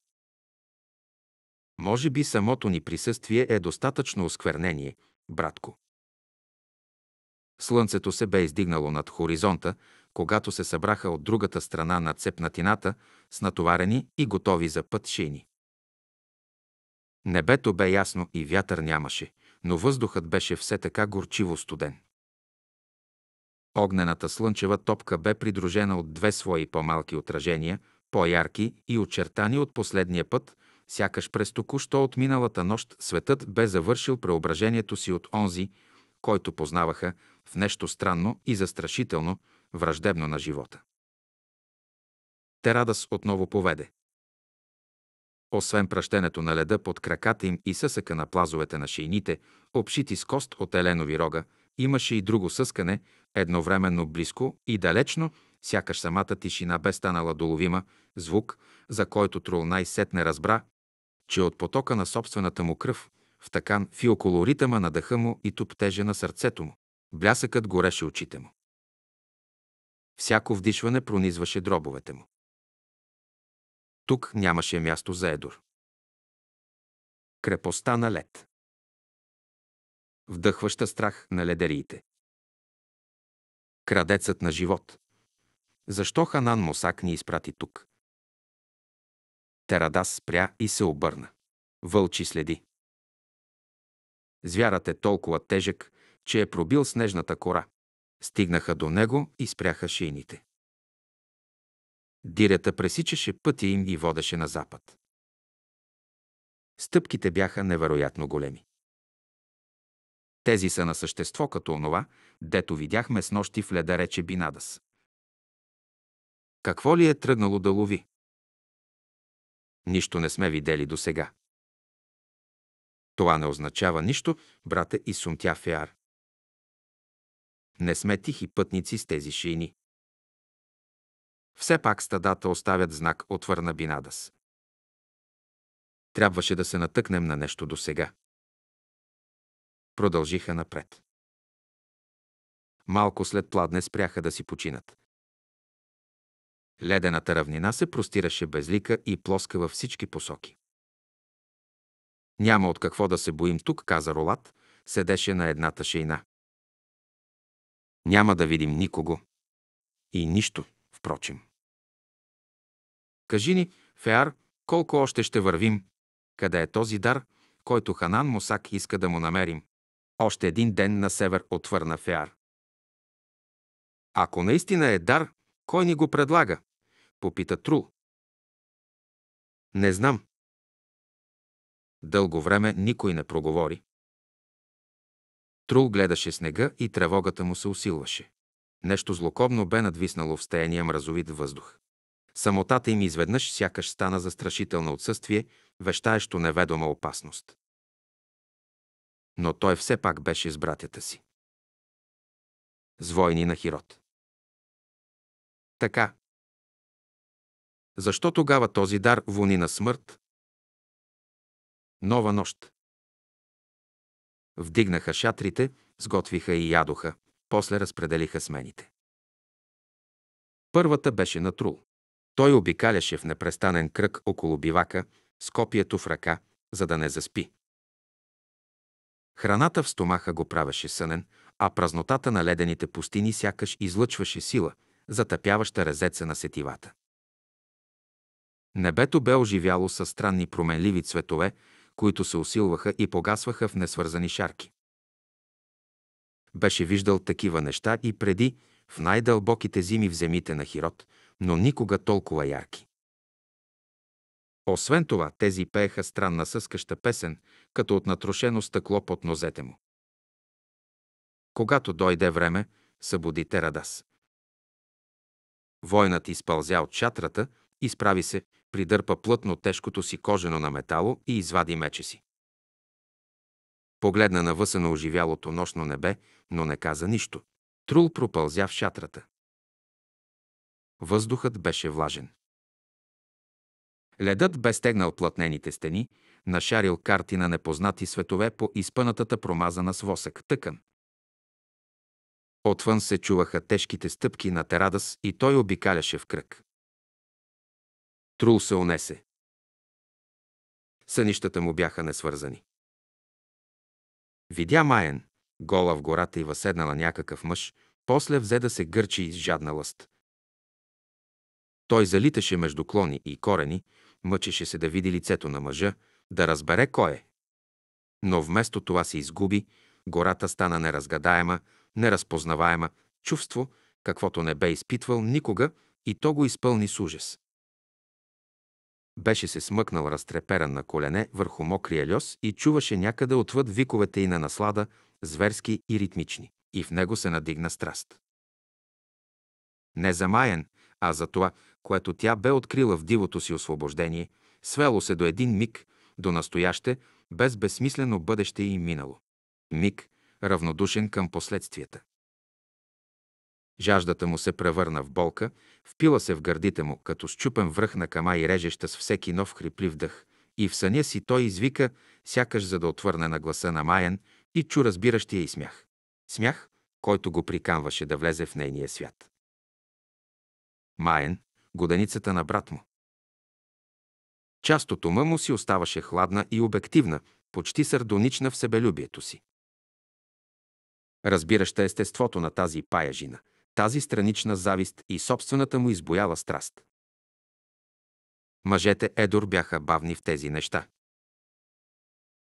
Може би самото ни присъствие е достатъчно осквернение, братко. Слънцето се бе издигнало над хоризонта, когато се събраха от другата страна на цепнатината с натоварени и готови за път шейни. Небето бе ясно и вятър нямаше, но въздухът беше все така горчиво студен. Огнената слънчева топка бе придружена от две свои по-малки отражения, по-ярки и очертани от последния път, сякаш през току-що от миналата нощ светът бе завършил преображението си от онзи, който познаваха в нещо странно и застрашително, враждебно на живота. Терадас отново поведе. Освен пращенето на леда под краката им и съсъка на плазовете на шейните, обшити с кост от еленови рога, имаше и друго съскане, едновременно близко и далечно, сякаш самата тишина бе станала доловима, звук, за който Трул най-сетне разбра, че от потока на собствената му кръв, в и около на дъха му и топтежа на сърцето му. Блясъкът гореше очите му. Всяко вдишване пронизваше дробовете му. Тук нямаше място за Едор. Крепостта на лед. Вдъхваща страх на ледериите. Крадецът на живот. Защо Ханан Мосак ни изпрати тук? Терадас спря и се обърна. Вълчи следи. Звярат е толкова тежък, че е пробил снежната кора. Стигнаха до него и спряха шейните. Дирята пресичаше пътя им и водеше на запад. Стъпките бяха невероятно големи. Тези са на същество като онова, дето видяхме с нощи в леда рече Бинадас. Какво ли е тръгнало да лови? Нищо не сме видели до сега. Това не означава нищо, брате и сумтя Феар. Не сме тихи пътници с тези шейни. Все пак стадата оставят знак, отвърна Бинадас. Трябваше да се натъкнем на нещо до сега. Продължиха напред. Малко след пладне спряха да си починат. Ледената равнина се простираше безлика и плоска във всички посоки. Няма от какво да се боим тук, каза Ролат, седеше на едната шейна. Няма да видим никого. И нищо, впрочем. Кажи ни, Феар, колко още ще вървим? Къде е този дар, който Ханан Мусак иска да му намерим? Още един ден на север отвърна Феар. Ако наистина е дар, кой ни го предлага? Попита Трул. Не знам. Дълго време никой не проговори. Трул гледаше снега и тревогата му се усилваше. Нещо злокобно бе надвиснало в стеяния мразовит въздух. Самотата им изведнъж сякаш стана застрашително отсъствие, вещаещо неведома опасност. Но той все пак беше с братята си. Звойни на Хирот. Така. Защо тогава този дар вони на смърт? Нова нощ. Вдигнаха шатрите, сготвиха и ядоха. После разпределиха смените. Първата беше на Трул. Той обикаляше в непрестанен кръг около бивака, с копието в ръка, за да не заспи. Храната в стомаха го правеше сънен, а празнотата на ледените пустини сякаш излъчваше сила, затъпяваща резеца на сетивата. Небето бе оживяло със странни променливи цветове които се усилваха и погасваха в несвързани шарки. Беше виждал такива неща и преди, в най-дълбоките зими в земите на Хирот, но никога толкова ярки. Освен това, тези пееха странна съскаща песен, като от натрошено стъкло под нозете му. Когато дойде време, събуди Радас. Войнат изпълзя от шатрата, изправи се, придърпа плътно тежкото си кожено на метало и извади мече си. Погледна на на оживялото нощно небе, но не каза нищо. Трул пропълзя в шатрата. Въздухът беше влажен. Ледът бе стегнал плътнените стени, нашарил карти на непознати светове по изпънатата промазана с восък тъкан. Отвън се чуваха тежките стъпки на Терадас и той обикаляше в кръг. Трул се онесе. Сънищата му бяха несвързани. Видя Маен, гола в гората и въседнала някакъв мъж, после взе да се гърчи из жадна лъст. Той залиташе между клони и корени, мъчеше се да види лицето на мъжа, да разбере кой е. Но вместо това се изгуби, гората стана неразгадаема, неразпознаваема, чувство, каквото не бе изпитвал никога, и то го изпълни с ужас. Беше се смъкнал разтреперан на колене върху мокрия льос и чуваше някъде отвъд виковете и на наслада, зверски и ритмични. И в него се надигна страст. Не за Маен, а за това, което тя бе открила в дивото си освобождение, свело се до един миг, до настояще, без безсмислено бъдеще и минало. Миг, равнодушен към последствията. Жаждата му се превърна в болка, впила се в гърдите му, като счупен връх на кама и режеща с всеки нов хриплив дъх. И в съня си той извика, сякаш за да отвърне на гласа на Майен, и чу разбиращия и смях. Смях, който го приканваше да влезе в нейния свят. Майен, годеницата на брат му. Част от ума му си оставаше хладна и обективна, почти сардонична в себелюбието си. Разбираща естеството на тази паяжина – тази странична завист и собствената му избояла страст. Мъжете Едор бяха бавни в тези неща.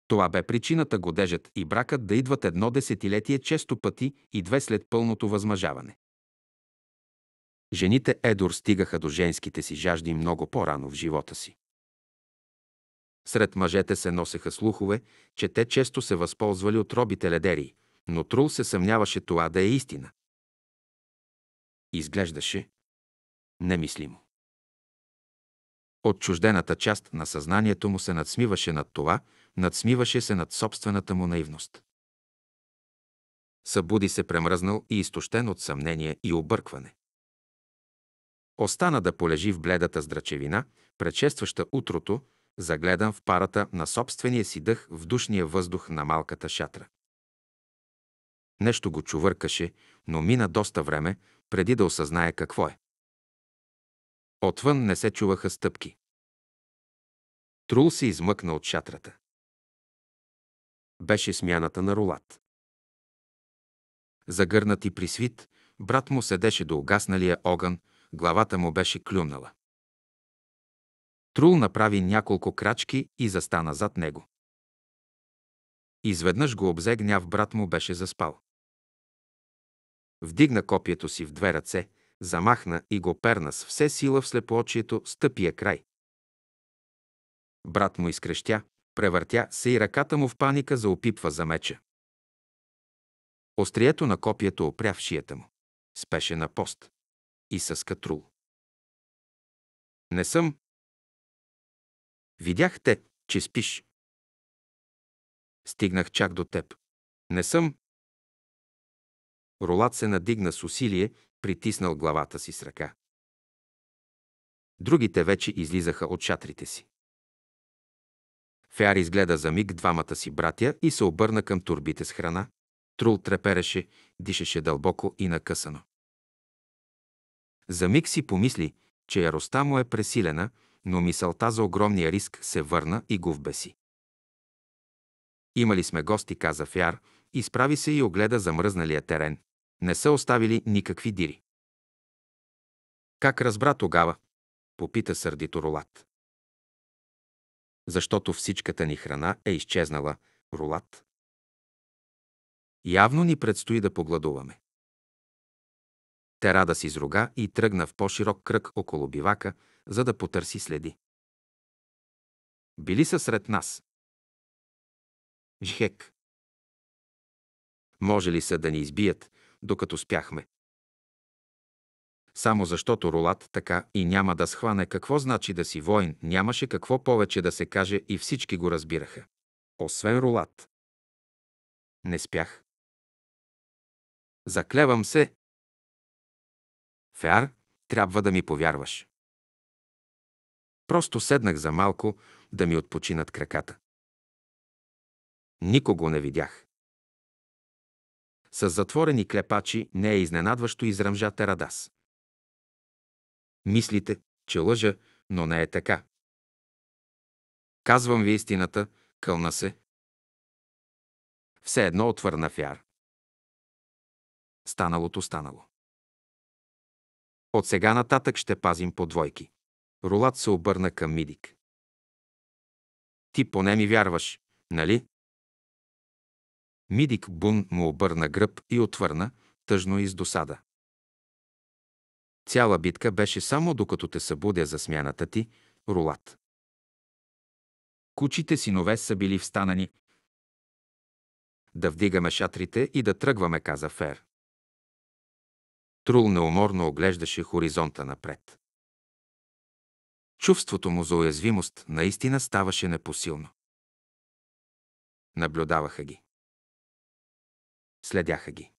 Това бе причината годежът и бракът да идват едно десетилетие често пъти и две след пълното възмъжаване. Жените Едор стигаха до женските си жажди много по-рано в живота си. Сред мъжете се носеха слухове, че те често се възползвали от робите ледери, но Трул се съмняваше това да е истина. Изглеждаше немислимо. Отчуждената част на съзнанието му се надсмиваше над това, надсмиваше се над собствената му наивност. Събуди се премръзнал и изтощен от съмнение и объркване. Остана да полежи в бледата здрачевина, предшестваща утрото, загледан в парата на собствения си дъх в душния въздух на малката шатра. Нещо го чувъркаше, но мина доста време, преди да осъзнае какво е. Отвън не се чуваха стъпки. Трул се измъкна от шатрата. Беше смяната на рулат. Загърнат и присвит, брат му седеше до угасналия огън, главата му беше клюнала. Трул направи няколко крачки и застана зад него. Изведнъж го обзе гняв, брат му беше заспал. Вдигна копието си в две ръце, замахна и го перна с все сила в слепоочието с тъпия край. Брат му изкрещя, превъртя се и ръката му в паника заопипва за меча. Острието на копието опря в шията му. Спеше на пост. И със катрул. Не съм. Видях те, че спиш. Стигнах чак до теб. Не съм. Ролат се надигна с усилие, притиснал главата си с ръка. Другите вече излизаха от шатрите си. Феар изгледа за миг двамата си братя и се обърна към турбите с храна. Трул трепереше, дишаше дълбоко и накъсано. За миг си помисли, че яростта му е пресилена, но мисълта за огромния риск се върна и го вбеси. Имали сме гости, каза Фяр, изправи се и огледа замръзналия терен. Не са оставили никакви дири. Как разбра тогава? Попита сърдито Ролат. Защото всичката ни храна е изчезнала, Ролат. Явно ни предстои да погладуваме. Терада си изруга и тръгна в по-широк кръг около бивака, за да потърси следи. Били са сред нас. Жхек. Може ли са да ни избият, докато спяхме. Само защото Ролат така и няма да схване какво значи да си воин, нямаше какво повече да се каже и всички го разбираха. Освен Ролат. Не спях. Заклевам се. Феар, трябва да ми повярваш. Просто седнах за малко да ми отпочинат краката. Никого не видях. С затворени клепачи не е изненадващо изръмжа Терадас. Мислите, че лъжа, но не е така. Казвам ви истината, кълна се. Все едно отвърна фяр. Станалото станало. От сега нататък ще пазим по двойки. Рулат се обърна към Мидик. Ти поне ми вярваш, нали? Мидик Бун му обърна гръб и отвърна, тъжно и с досада. Цяла битка беше само докато те събудя за смяната ти, рулат. Кучите синове са били встанани. Да вдигаме шатрите и да тръгваме, каза Фер. Трул неуморно оглеждаше хоризонта напред. Чувството му за уязвимост наистина ставаше непосилно. Наблюдаваха ги. Следяха ги.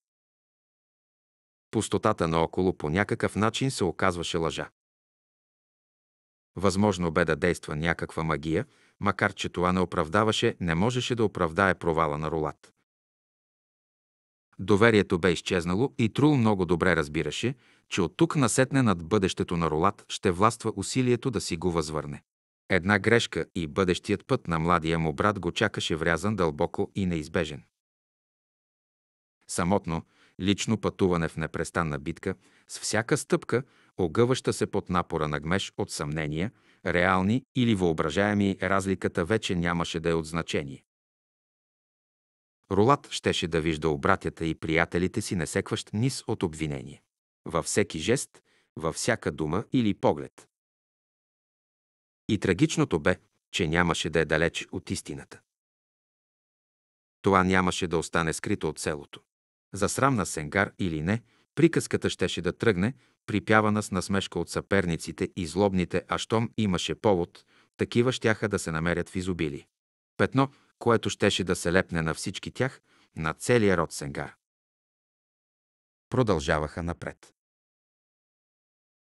Пустотата наоколо по някакъв начин се оказваше лъжа. Възможно бе да действа някаква магия, макар че това не оправдаваше, не можеше да оправдае провала на Ролат. Доверието бе изчезнало и Трул много добре разбираше, че от тук насетне над бъдещето на Рулат ще властва усилието да си го възвърне. Една грешка и бъдещият път на младия му брат го чакаше врязан дълбоко и неизбежен самотно, лично пътуване в непрестанна битка, с всяка стъпка, огъваща се под напора на гмеш от съмнения, реални или въображаеми, разликата вече нямаше да е от значение. Ролат щеше да вижда обратята и приятелите си несекващ низ от обвинение. Във всеки жест, във всяка дума или поглед. И трагичното бе, че нямаше да е далеч от истината. Това нямаше да остане скрито от селото за срам на сенгар или не, приказката щеше да тръгне, припявана с насмешка от съперниците и злобните, а щом имаше повод, такива щяха да се намерят в изобили. Петно, което щеше да се лепне на всички тях, на целия род сенгар. Продължаваха напред.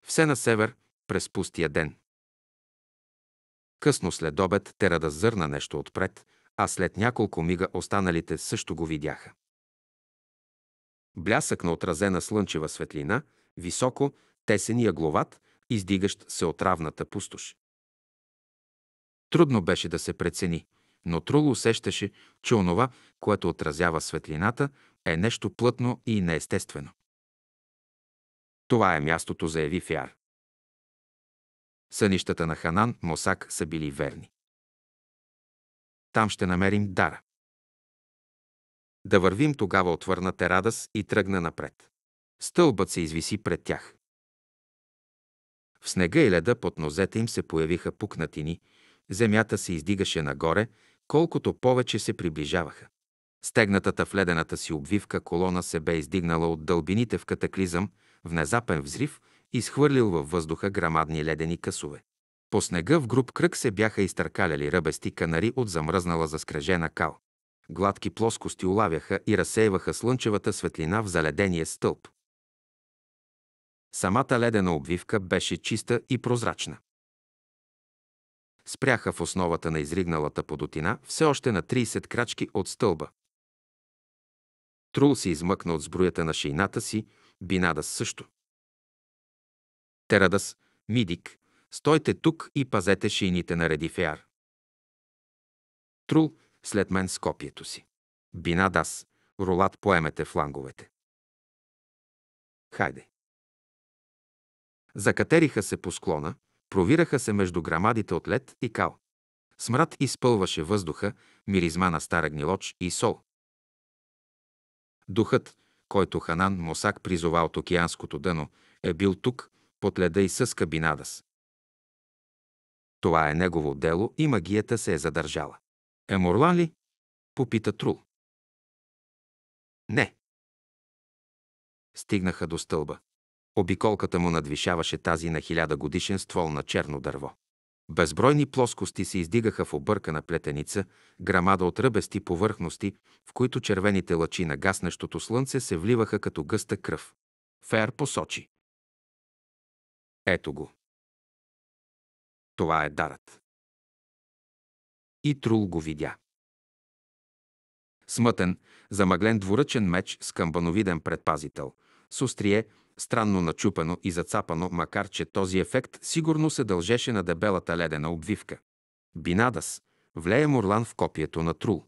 Все на север, през пустия ден. Късно след обед те зърна нещо отпред, а след няколко мига останалите също го видяха. Блясък на отразена слънчева светлина, високо, тесен и агловат, издигащ се от равната пустош. Трудно беше да се прецени, но Трул усещаше, че онова, което отразява светлината, е нещо плътно и неестествено. Това е мястото, заяви Фиар. Сънищата на Ханан Мосак са били верни. Там ще намерим дара. Да вървим тогава, отвърна Терадас и тръгна напред. Стълбът се извиси пред тях. В снега и леда под нозете им се появиха пукнатини, земята се издигаше нагоре, колкото повече се приближаваха. Стегнатата в ледената си обвивка колона се бе издигнала от дълбините в катаклизъм, внезапен взрив, изхвърлил във въздуха грамадни ледени късове. По снега в груб кръг се бяха изтъркаляли ръбести канари от замръзнала заскрежена кал. Гладки плоскости улавяха и разсейваха слънчевата светлина в заледения стълб. Самата ледена обвивка беше чиста и прозрачна. Спряха в основата на изригналата подотина, все още на 30 крачки от стълба. Трул се измъкна от сбруята на шейната си, Бинадас също. Терадас, Мидик, стойте тук и пазете шейните на Редифеар. Трул след мен с копието си. Бина дас, рулат поемете фланговете. Хайде. Закатериха се по склона, провираха се между грамадите от лед и кал. Смрад изпълваше въздуха, миризма на стара гнилоч и сол. Духът, който Ханан Мосак призова от океанското дъно, е бил тук, под леда и със кабинадас. Това е негово дело и магията се е задържала. Е морла ли? Попита Трул. Не. Стигнаха до стълба. Обиколката му надвишаваше тази на хиляда годишен ствол на черно дърво. Безбройни плоскости се издигаха в объркана плетеница, грамада от ръбести повърхности, в които червените лъчи на гаснещото слънце се вливаха като гъста кръв. Фер посочи. Ето го. Това е дарът. И Трул го видя. Смътен, замъглен двуръчен меч с камбановиден предпазител, с острие, странно начупено и зацапано, макар че този ефект сигурно се дължеше на дебелата ледена обвивка. Бинадас, влее Мурлан в копието на Трул.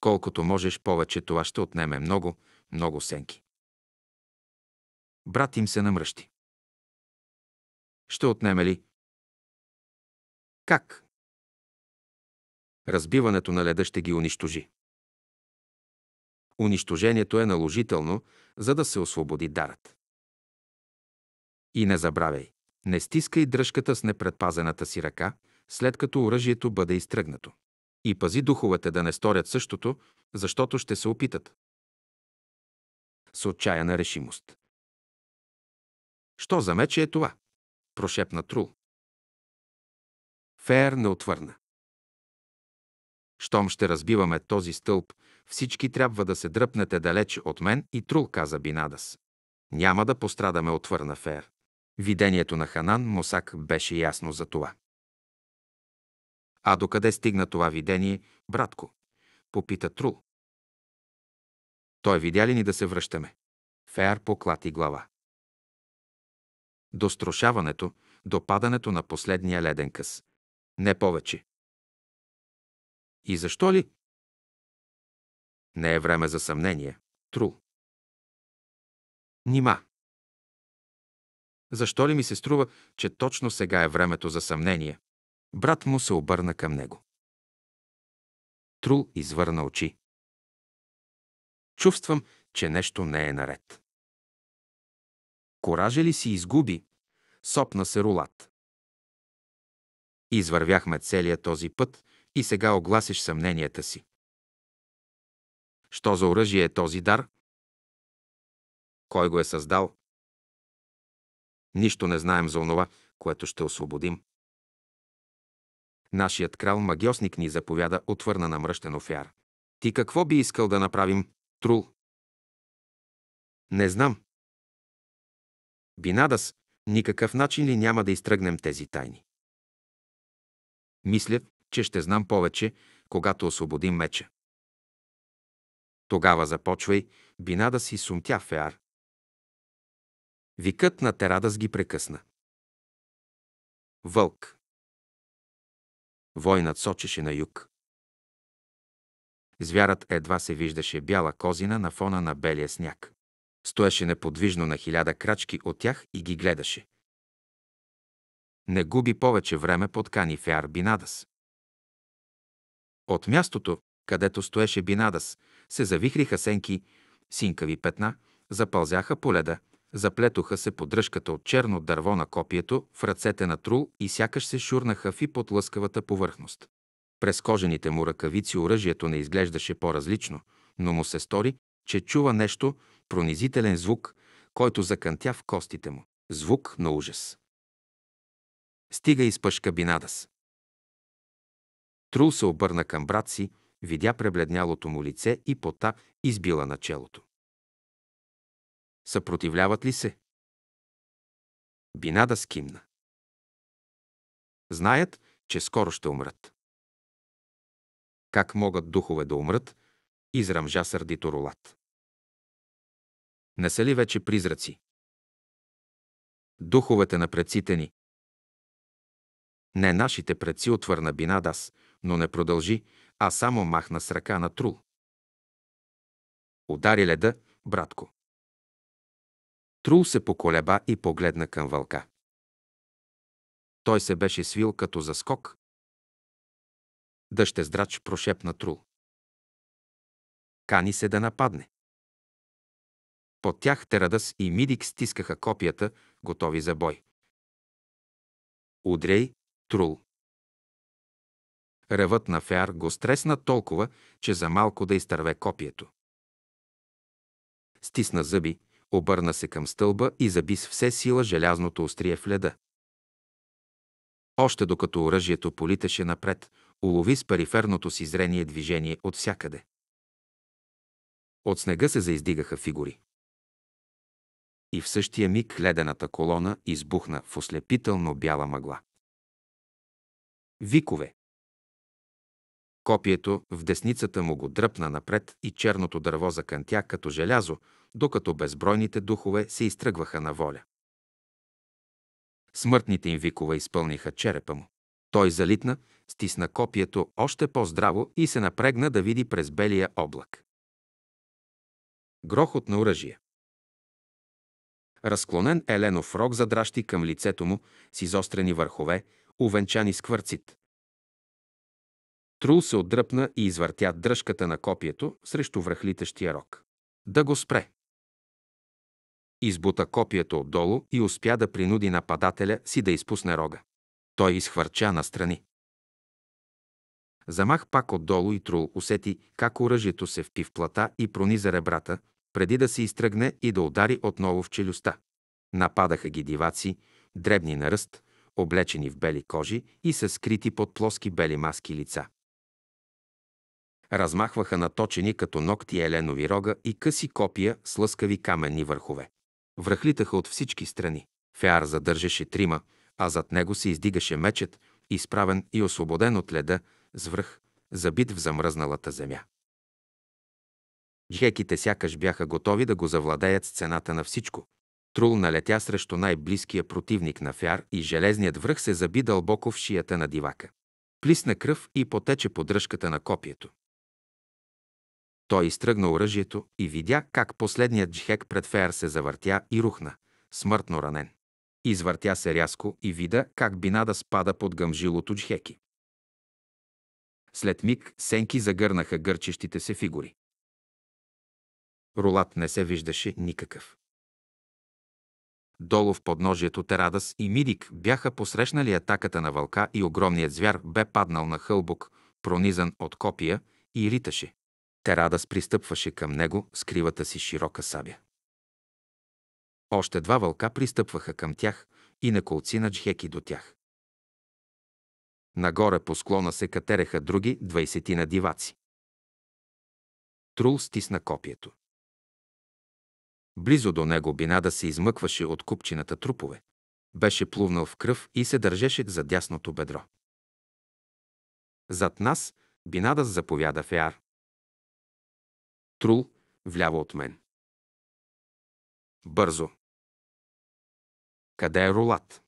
Колкото можеш повече, това ще отнеме много, много сенки. Брат им се намръщи. Ще отнеме ли? Как? Разбиването на леда ще ги унищожи. Унищожението е наложително, за да се освободи дарът. И не забравяй, не стискай дръжката с непредпазената си ръка, след като оръжието бъде изтръгнато. И пази духовете да не сторят същото, защото ще се опитат. С отчаяна решимост. Що за мече е това? Прошепна Трул. Фер не отвърна. Щом ще разбиваме този стълб, всички трябва да се дръпнете далеч от мен и Трул, каза Бинадас. Няма да пострадаме, отвърна Фер. Видението на Ханан Мосак беше ясно за това. А докъде стигна това видение, братко? Попита Трул. Той видя ли ни да се връщаме? Феар поклати глава. До струшаването, до падането на последния леден къс. Не повече. И защо ли? Не е време за съмнение. Тру. Нима. Защо ли ми се струва, че точно сега е времето за съмнение? Брат му се обърна към него. Трул извърна очи. Чувствам, че нещо не е наред. Коража ли си изгуби? Сопна се рулат. Извървяхме целия този път, и сега огласиш съмненията си. Що за оръжие е този дар? Кой го е създал? Нищо не знаем за онова, което ще освободим. Нашият крал магиосник ни заповяда, отвърна на мръщен офяр. Ти какво би искал да направим, Трул? Не знам. Бинадас, никакъв начин ли няма да изтръгнем тези тайни? Мисля, че ще знам повече, когато освободим меча. Тогава започвай бина да си сумтя феар. Викът на Терадас ги прекъсна. Вълк. Войнат сочеше на юг. Звярат едва се виждаше бяла козина на фона на белия сняг. Стоеше неподвижно на хиляда крачки от тях и ги гледаше. Не губи повече време под Феар Бинадас. От мястото, където стоеше Бинадас, се завихриха сенки, синкави петна, запълзяха по леда, заплетоха се подръжката от черно дърво на копието в ръцете на Трул и сякаш се шурнаха фи под лъскавата повърхност. През кожените му ръкавици оръжието не изглеждаше по-различно, но му се стори, че чува нещо, пронизителен звук, който закънтя в костите му. Звук на ужас. Стига изпъшка Бинадас. Трул се обърна към брат си, видя пребледнялото му лице и пота избила на челото. Съпротивляват ли се? Бинада скимна. Знаят, че скоро ще умрат. Как могат духове да умрат? Израмжа сърдито рулат. Не са ли вече призраци? Духовете на предците ни. Не нашите предци, отвърна Бинадас – но не продължи, а само махна с ръка на Трул. Удари леда, братко. Трул се поколеба и погледна към вълка. Той се беше свил като за скок. Дъщездрач прошепна Трул. Кани се да нападне. Под тях Терадас и Мидик стискаха копията, готови за бой. Удрей, Трул. Ревът на фяр го стресна толкова, че за малко да изтърве копието. Стисна зъби, обърна се към стълба и заби с все сила желязното острие в леда. Още докато оръжието политеше напред, улови с периферното си зрение движение от всякъде. От снега се заиздигаха фигури. И в същия миг ледената колона избухна в ослепително бяла мъгла. Викове, Копието в десницата му го дръпна напред и черното дърво закънтя като желязо, докато безбройните духове се изтръгваха на воля. Смъртните им викове изпълниха черепа му. Той залитна, стисна копието още по-здраво и се напрегна да види през белия облак. Грохот на оръжие. Разклонен Еленов рог задращи към лицето му с изострени върхове, увенчани с кварцит. Трул се отдръпна и извъртя дръжката на копието срещу връхлитащия рок. Да го спре! Избута копието отдолу и успя да принуди нападателя си да изпусне рога. Той изхвърча настрани. Замах пак отдолу и Трул усети как оръжието се впи в плата и прониза ребрата, преди да се изтръгне и да удари отново в челюста. Нападаха ги диваци, дребни на ръст, облечени в бели кожи и са скрити под плоски бели маски лица размахваха наточени като ногти еленови рога и къси копия с лъскави каменни върхове. Връхлитаха от всички страни. Феар задържаше трима, а зад него се издигаше мечът, изправен и освободен от леда, с връх, забит в замръзналата земя. Джеките сякаш бяха готови да го завладеят с цената на всичко. Трул налетя срещу най-близкия противник на Фяр и железният връх се заби дълбоко в шията на дивака. Плисна кръв и потече подръжката на копието. Той изтръгна оръжието и видя как последният джихек пред Феер се завъртя и рухна, смъртно ранен. Извъртя се рязко и вида как бинада спада под гъмжилото джихеки. След миг сенки загърнаха гърчещите се фигури. Рулат не се виждаше никакъв. Долу в подножието Терадас и Мидик бяха посрещнали атаката на вълка и огромният звяр бе паднал на хълбок, пронизан от копия, и риташе. Терадас пристъпваше към него с кривата си широка сабя. Още два вълка пристъпваха към тях и на колци на джхеки до тях. Нагоре по склона се катереха други двайсетина диваци. Трул стисна копието. Близо до него бинада се измъкваше от купчината трупове. Беше плувнал в кръв и се държеше за дясното бедро. Зад нас Бинада заповяда в Яр. Трул, вляво от мен. Бързо. Къде е рулат?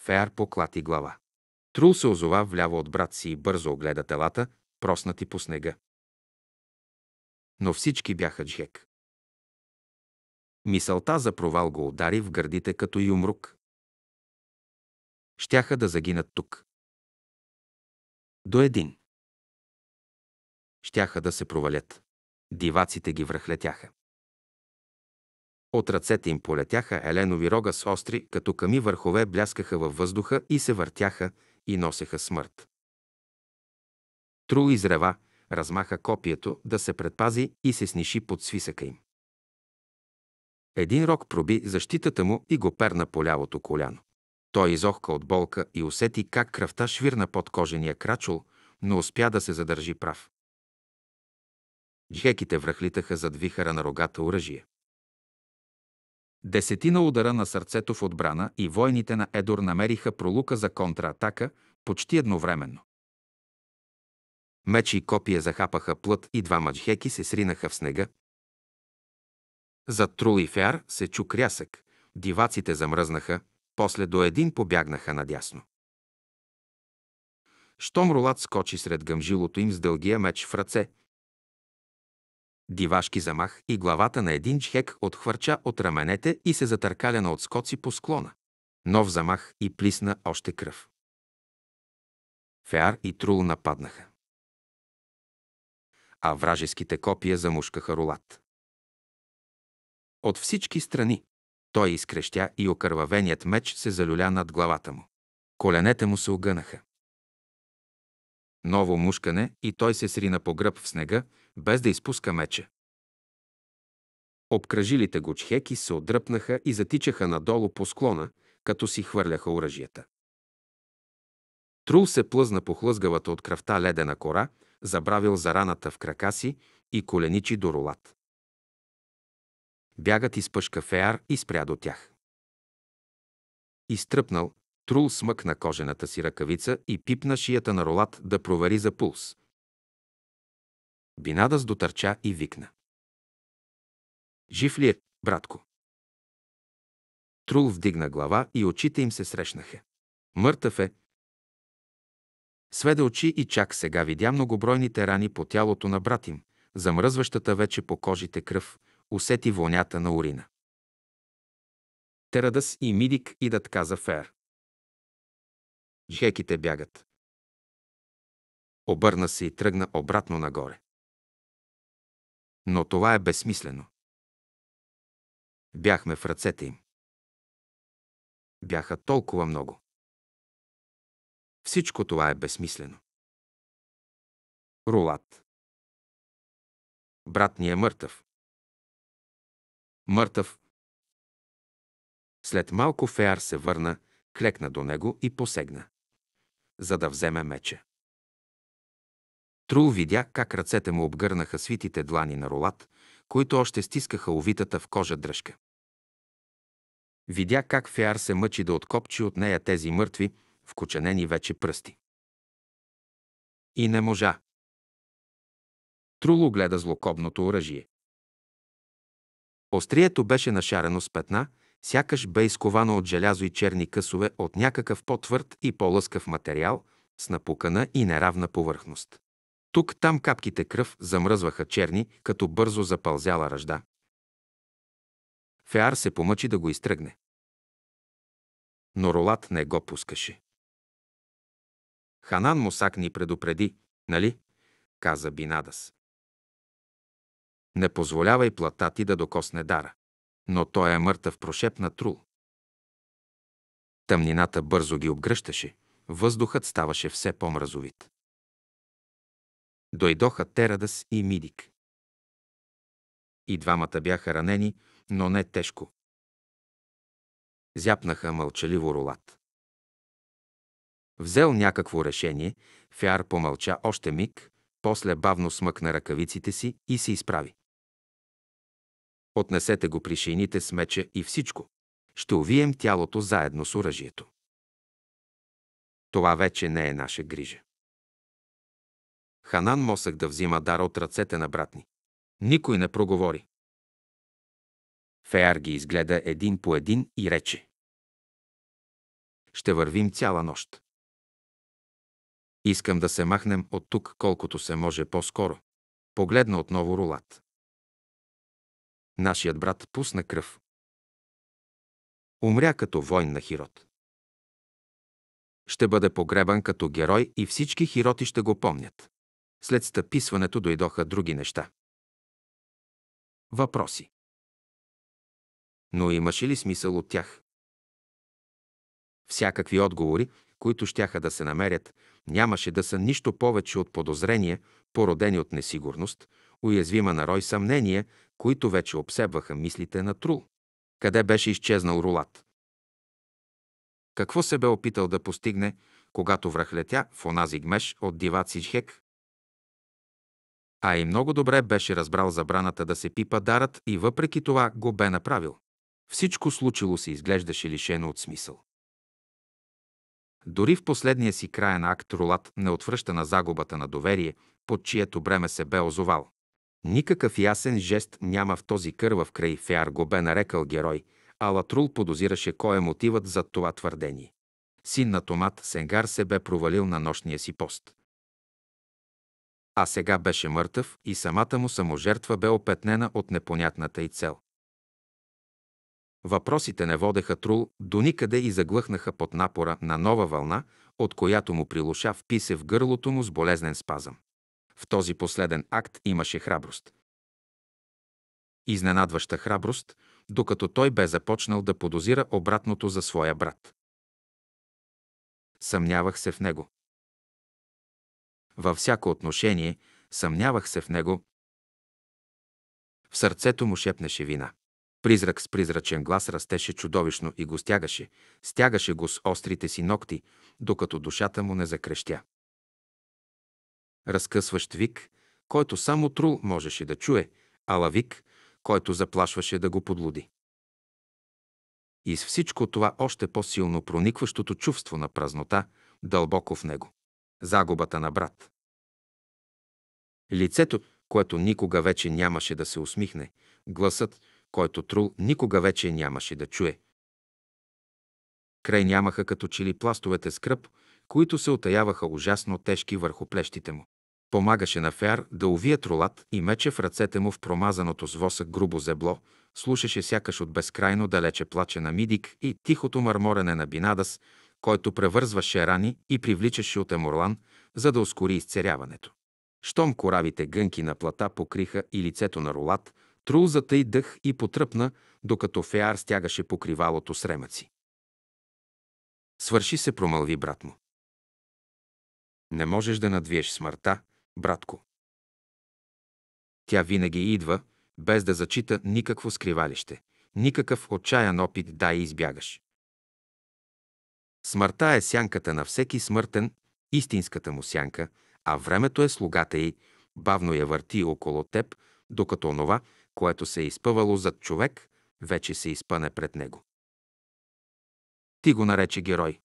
Феар поклати глава. Трул се озова вляво от брат си и бързо огледа телата, проснати по снега. Но всички бяха джек. Мисълта за провал го удари в гърдите като юмрук. Щяха да загинат тук. До един щяха да се провалят. Диваците ги връхлетяха. От ръцете им полетяха еленови рога с остри, като ками върхове бляскаха във въздуха и се въртяха и носеха смърт. Тру изрева, размаха копието да се предпази и се сниши под свисъка им. Един рок проби защитата му и го перна по лявото коляно. Той изохка от болка и усети как кръвта швирна под кожения крачул, но успя да се задържи прав. Жеките връхлитаха зад вихара на рогата оръжие. Десетина удара на сърцето в отбрана и войните на Едор намериха пролука за контратака почти едновременно. Мечи и копия захапаха плът и два маджхеки се сринаха в снега. Зад трул и фяр се чу крясък, диваците замръзнаха, после до един побягнаха надясно. Штом рулат скочи сред гъмжилото им с дългия меч в ръце, дивашки замах и главата на един чхек отхвърча от раменете и се затъркаля на отскоци по склона. Нов замах и плисна още кръв. Феар и Трул нападнаха. А вражеските копия замушкаха рулат. От всички страни той изкрещя и окървавеният меч се залюля над главата му. Коленете му се огънаха. Ново мушкане и той се срина по гръб в снега, без да изпуска меча. Обкръжилите го чхеки се отдръпнаха и затичаха надолу по склона, като си хвърляха оръжията. Трул се плъзна по хлъзгавата от кръвта ледена кора, забравил за раната в крака си и коленичи до рулат. Бягът изпъшка феар и спря до тях. Изтръпнал, Трул смъкна кожената си ръкавица и пипна шията на Ролат да провери за пулс. Бинадас дотърча и викна. Жив ли е, братко? Трул вдигна глава и очите им се срещнаха. Мъртъв е. Сведе очи и чак сега видя многобройните рани по тялото на брат им, замръзващата вече по кожите кръв, усети вонята на урина. Терадас и Мидик идат каза Фер. Жеките бягат. Обърна се и тръгна обратно нагоре. Но това е безсмислено. Бяхме в ръцете им. Бяха толкова много. Всичко това е безсмислено. Рулат. Брат ни е мъртъв. Мъртъв. След малко Феар се върна, клекна до него и посегна за да вземе меча. Трул видя как ръцете му обгърнаха свитите длани на Ролат, които още стискаха увитата в кожа дръжка. Видя как Феар се мъчи да откопчи от нея тези мъртви, вкоченени вече пръсти. И не можа. Трул гледа злокобното оръжие. Острието беше нашарено с петна, сякаш бе изковано от желязо и черни късове от някакъв по-твърд и по-лъскав материал с напукана и неравна повърхност. Тук-там капките кръв замръзваха черни, като бързо запълзяла ръжда. Феар се помъчи да го изтръгне. Но Ролат не го пускаше. Ханан Мусак ни предупреди, нали? каза Бинадас. Не позволявай плата ти да докосне дара но той е мъртъв прошепна Трул. Тъмнината бързо ги обгръщаше, въздухът ставаше все по-мразовит. Дойдоха Терадас и Мидик. И двамата бяха ранени, но не тежко. Зяпнаха мълчаливо рулат. Взел някакво решение, Фяр помълча още миг, после бавно смъкна ръкавиците си и се изправи. Отнесете го при шейните с меча и всичко. Ще увием тялото заедно с оръжието. Това вече не е наша грижа. Ханан Мосък да взима дар от ръцете на братни. Никой не проговори. Феар ги изгледа един по един и рече. Ще вървим цяла нощ. Искам да се махнем от тук колкото се може по-скоро. Погледна отново рулат. Нашият брат пусна кръв. Умря като войн на Хирот. Ще бъде погребан като герой и всички хироти ще го помнят. След стъписването дойдоха други неща. Въпроси. Но имаше ли смисъл от тях? Всякакви отговори, които щяха да се намерят, нямаше да са нищо повече от подозрения, породени от несигурност, уязвима на рой съмнения, които вече обсебваха мислите на Трул. Къде беше изчезнал Рулат? Какво се бе опитал да постигне, когато връхлетя в онази гмеш от диваци Цичхек? А и много добре беше разбрал забраната да се пипа дарът и въпреки това го бе направил. Всичко случило се изглеждаше лишено от смисъл. Дори в последния си краен акт Рулат не отвръща на загубата на доверие, под чието бреме се бе озовал. Никакъв ясен жест няма в този кървав край Фиар го бе нарекал герой, а Латрул подозираше кой е мотивът за това твърдение. Син на Томат Сенгар се бе провалил на нощния си пост. А сега беше мъртъв и самата му саможертва бе опетнена от непонятната и цел. Въпросите не водеха Трул до никъде и заглъхнаха под напора на нова вълна, от която му прилуша вписе в гърлото му с болезнен спазъм. В този последен акт имаше храброст. Изненадваща храброст, докато той бе започнал да подозира обратното за своя брат. Съмнявах се в него. Във всяко отношение съмнявах се в него. В сърцето му шепнеше вина. Призрак с призрачен глас растеше чудовищно и го стягаше, стягаше го с острите си ногти, докато душата му не закрещя разкъсващ вик, който само Трул можеше да чуе, ала вик, който заплашваше да го подлуди. И с всичко това още по-силно проникващото чувство на празнота, дълбоко в него. Загубата на брат. Лицето, което никога вече нямаше да се усмихне, гласът, който Трул никога вече нямаше да чуе. Край нямаха като чили пластовете скръп, които се отаяваха ужасно тежки върху плещите му. Помагаше на Феар да увие тролат и мече в ръцете му в промазаното с воса грубо зебло, слушаше сякаш от безкрайно далече плаче на Мидик и тихото мърморене на Бинадас, който превързваше рани и привличаше от Еморлан, за да ускори изцеряването. Щом коравите гънки на плата покриха и лицето на рулат, Трул и дъх и потръпна, докато Феар стягаше покривалото с ремъци. Свърши се, промълви брат му. Не можеш да надвиеш смъртта, братко. Тя винаги идва, без да зачита никакво скривалище, никакъв отчаян опит да я избягаш. Смъртта е сянката на всеки смъртен, истинската му сянка, а времето е слугата й, бавно я върти около теб, докато онова, което се е изпъвало зад човек, вече се изпъне пред него. Ти го нарече герой.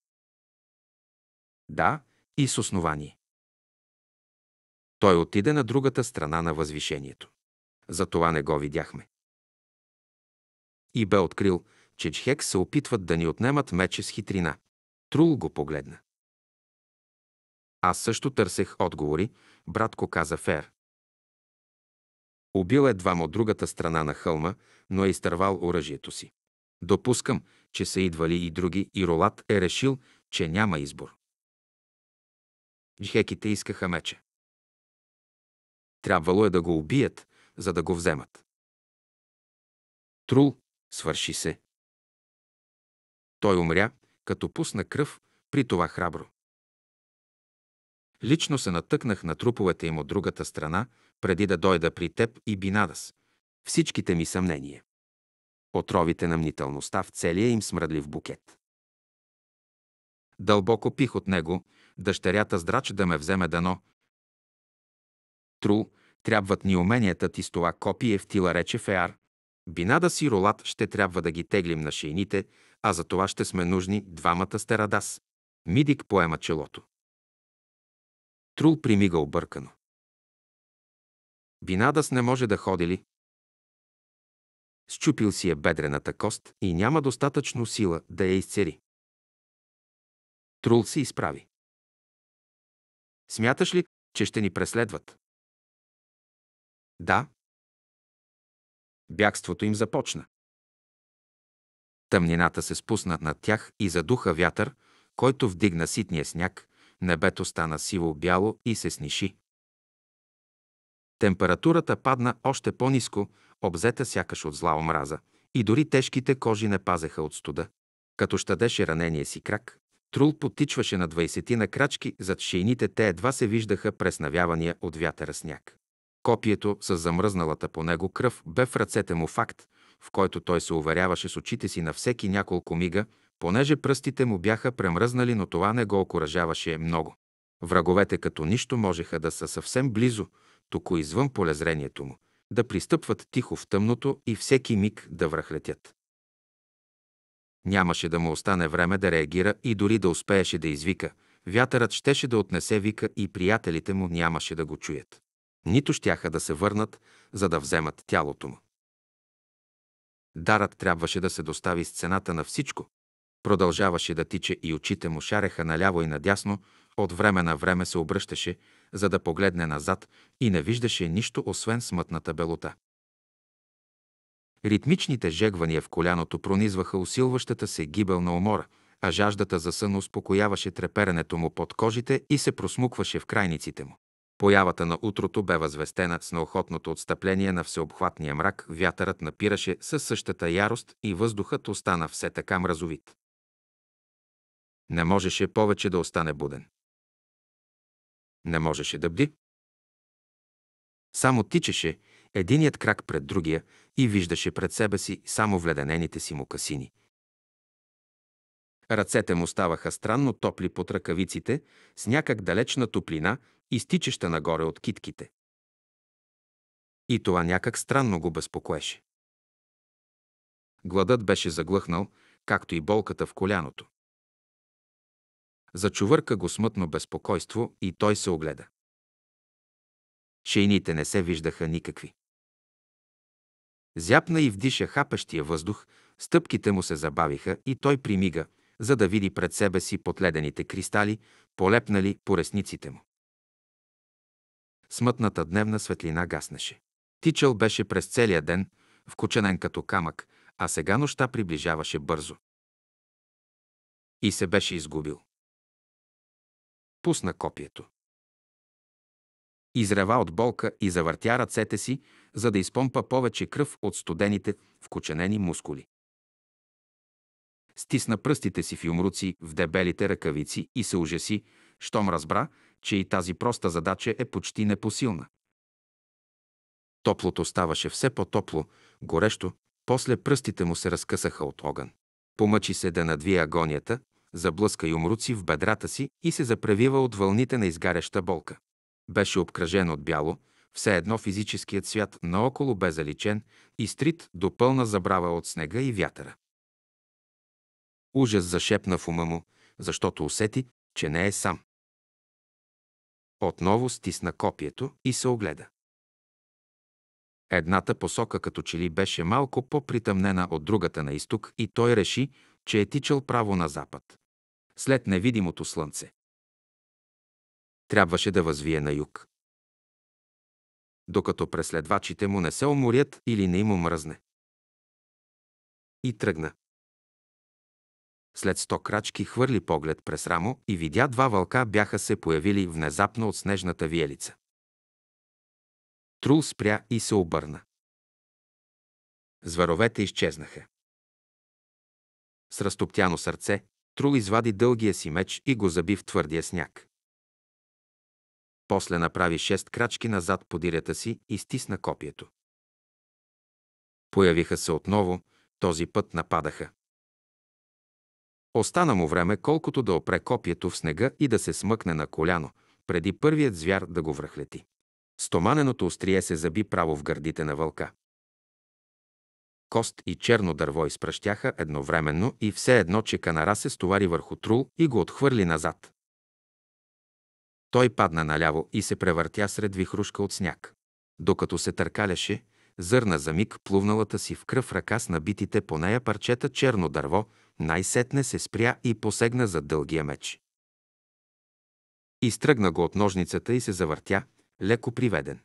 Да, и с основание. Той отиде на другата страна на възвишението. Затова не го видяхме. И бе открил, че Чхек се опитват да ни отнемат мече с хитрина. Трул го погледна. Аз също търсех отговори, братко каза Фер. Убил е двама от другата страна на хълма, но е изтървал оръжието си. Допускам, че са идвали и други и Ролат е решил, че няма избор. Джхеките искаха мече. Трябвало е да го убият, за да го вземат. Трул, свърши се. Той умря, като пусна кръв, при това храбро. Лично се натъкнах на труповете им от другата страна, преди да дойда при теб и Бинадас. Всичките ми съмнения. Отровите на мнителността в целия им смръдлив букет. Дълбоко пих от него, дъщерята здрач да ме вземе дано. Трул, Трябват ни уменията ти с това копие в тила рече Феар. Бинада си ролат ще трябва да ги теглим на шейните, а за това ще сме нужни двамата стерадас. Мидик поема челото. Трул примига объркано. Бинадас не може да ходи ли? Счупил си е бедрената кост и няма достатъчно сила да я изцери. Трул се изправи. Смяташ ли, че ще ни преследват? Да. Бягството им започна. Тъмнината се спусна над тях и задуха вятър, който вдигна ситния сняг, небето стана сиво бяло и се сниши. Температурата падна още по-низко, обзета сякаш от зла омраза, и дори тежките кожи не пазеха от студа. Като щадеше ранение си крак, Трул потичваше на 20 на крачки зад шейните, те едва се виждаха през навявания от вятъра сняг. Копието с замръзналата по него кръв бе в ръцете му факт, в който той се уверяваше с очите си на всеки няколко мига, понеже пръстите му бяха премръзнали, но това не го окоръжаваше много. Враговете като нищо можеха да са съвсем близо, току извън полезрението му, да пристъпват тихо в тъмното и всеки миг да връхлетят. Нямаше да му остане време да реагира и дори да успееше да извика, вятърът щеше да отнесе вика и приятелите му нямаше да го чуят нито щяха да се върнат, за да вземат тялото му. Дарът трябваше да се достави с цената на всичко. Продължаваше да тича и очите му шареха наляво и надясно, от време на време се обръщаше, за да погледне назад и не виждаше нищо, освен смътната белота. Ритмичните жегвания в коляното пронизваха усилващата се гибел на умора, а жаждата за сън успокояваше треперенето му под кожите и се просмукваше в крайниците му. Появата на утрото бе възвестена с неохотното отстъпление на всеобхватния мрак, вятърът напираше със същата ярост и въздухът остана все така мразовит. Не можеше повече да остане буден. Не можеше да бди. Само тичеше единият крак пред другия и виждаше пред себе си само вледенените си мукасини – Ръцете му ставаха странно топли под ръкавиците, с някак далечна топлина, изтичаща нагоре от китките. И това някак странно го безпокоеше. Гладът беше заглъхнал, както и болката в коляното. Зачувърка го смътно безпокойство и той се огледа. Шейните не се виждаха никакви. Зяпна и вдиша хапещия въздух, стъпките му се забавиха и той примига, за да види пред себе си подледените кристали, полепнали по ресниците му. Смътната дневна светлина гаснеше. Тичал беше през целия ден, вкученен като камък, а сега нощта приближаваше бързо. И се беше изгубил. Пусна копието. Изрева от болка и завъртя ръцете си, за да изпомпа повече кръв от студените, вкученени мускули. Стисна пръстите си в юмруци, в дебелите ръкавици и се ужаси, щом разбра, че и тази проста задача е почти непосилна. Топлото ставаше все по-топло, горещо, после пръстите му се разкъсаха от огън. Помъчи се да надвие агонията, заблъска юмруци в бедрата си и се запревива от вълните на изгаряща болка. Беше обкръжен от бяло, все едно физическият свят наоколо бе заличен и стрит до пълна забрава от снега и вятъра. Ужас зашепна в ума му, защото усети, че не е сам. Отново стисна копието и се огледа. Едната посока като че ли беше малко по-притъмнена от другата на изток и той реши, че е тичал право на запад. След невидимото слънце. Трябваше да възвие на юг. Докато преследвачите му не се уморят или не им омръзне. И тръгна. След сто крачки хвърли поглед през рамо и видя два вълка бяха се появили внезапно от снежната виелица. Трул спря и се обърна. Зверовете изчезнаха. С разтоптяно сърце, Трул извади дългия си меч и го заби в твърдия сняг. После направи шест крачки назад по дирята си и стисна копието. Появиха се отново, този път нападаха. Остана му време колкото да опре копието в снега и да се смъкне на коляно, преди първият звяр да го връхлети. Стоманеното острие се заби право в гърдите на вълка. Кост и черно дърво изпращяха едновременно и все едно, че канара се стовари върху трул и го отхвърли назад. Той падна наляво и се превъртя сред вихрушка от сняг. Докато се търкаляше, зърна за миг плувналата си в кръв ръка с набитите по нея парчета черно дърво, най-сетне се спря и посегна за дългия меч. Изтръгна го от ножницата и се завъртя, леко приведен.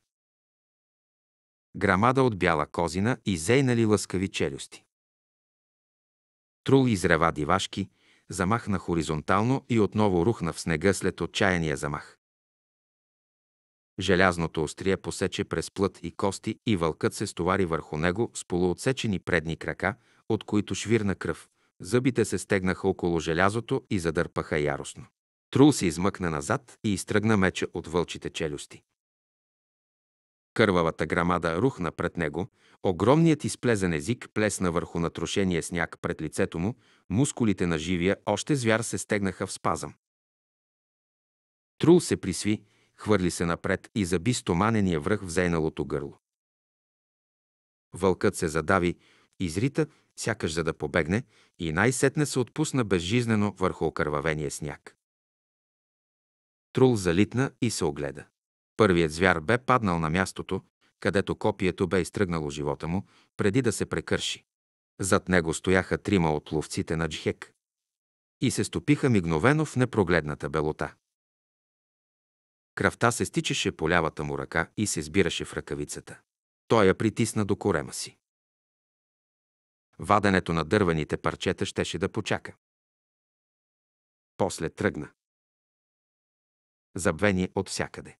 Грамада от бяла козина и зейнали лъскави челюсти. Трул изрева дивашки, замахна хоризонтално и отново рухна в снега след отчаяния замах. Желязното острие посече през плът и кости и вълкът се стовари върху него с полуотсечени предни крака, от които швирна кръв, Зъбите се стегнаха около желязото и задърпаха яростно. Трул се измъкна назад и изтръгна меча от вълчите челюсти. Кървавата грамада рухна пред него, огромният изплезен език плесна върху натрошения сняг пред лицето му, мускулите на живия още звяр се стегнаха в спазъм. Трул се присви, хвърли се напред и заби стоманения връх в зейналото гърло. Вълкът се задави, изрита сякаш за да побегне, и най-сетне се отпусна безжизнено върху окървавения сняг. Трул залитна и се огледа. Първият звяр бе паднал на мястото, където копието бе изтръгнало живота му, преди да се прекърши. Зад него стояха трима от ловците на Джхек и се стопиха мигновено в непрогледната белота. Кръвта се стичаше по лявата му ръка и се сбираше в ръкавицата. Той я притисна до корема си. Ваденето на дървените парчета щеше да почака. После тръгна. Забвение от всякъде.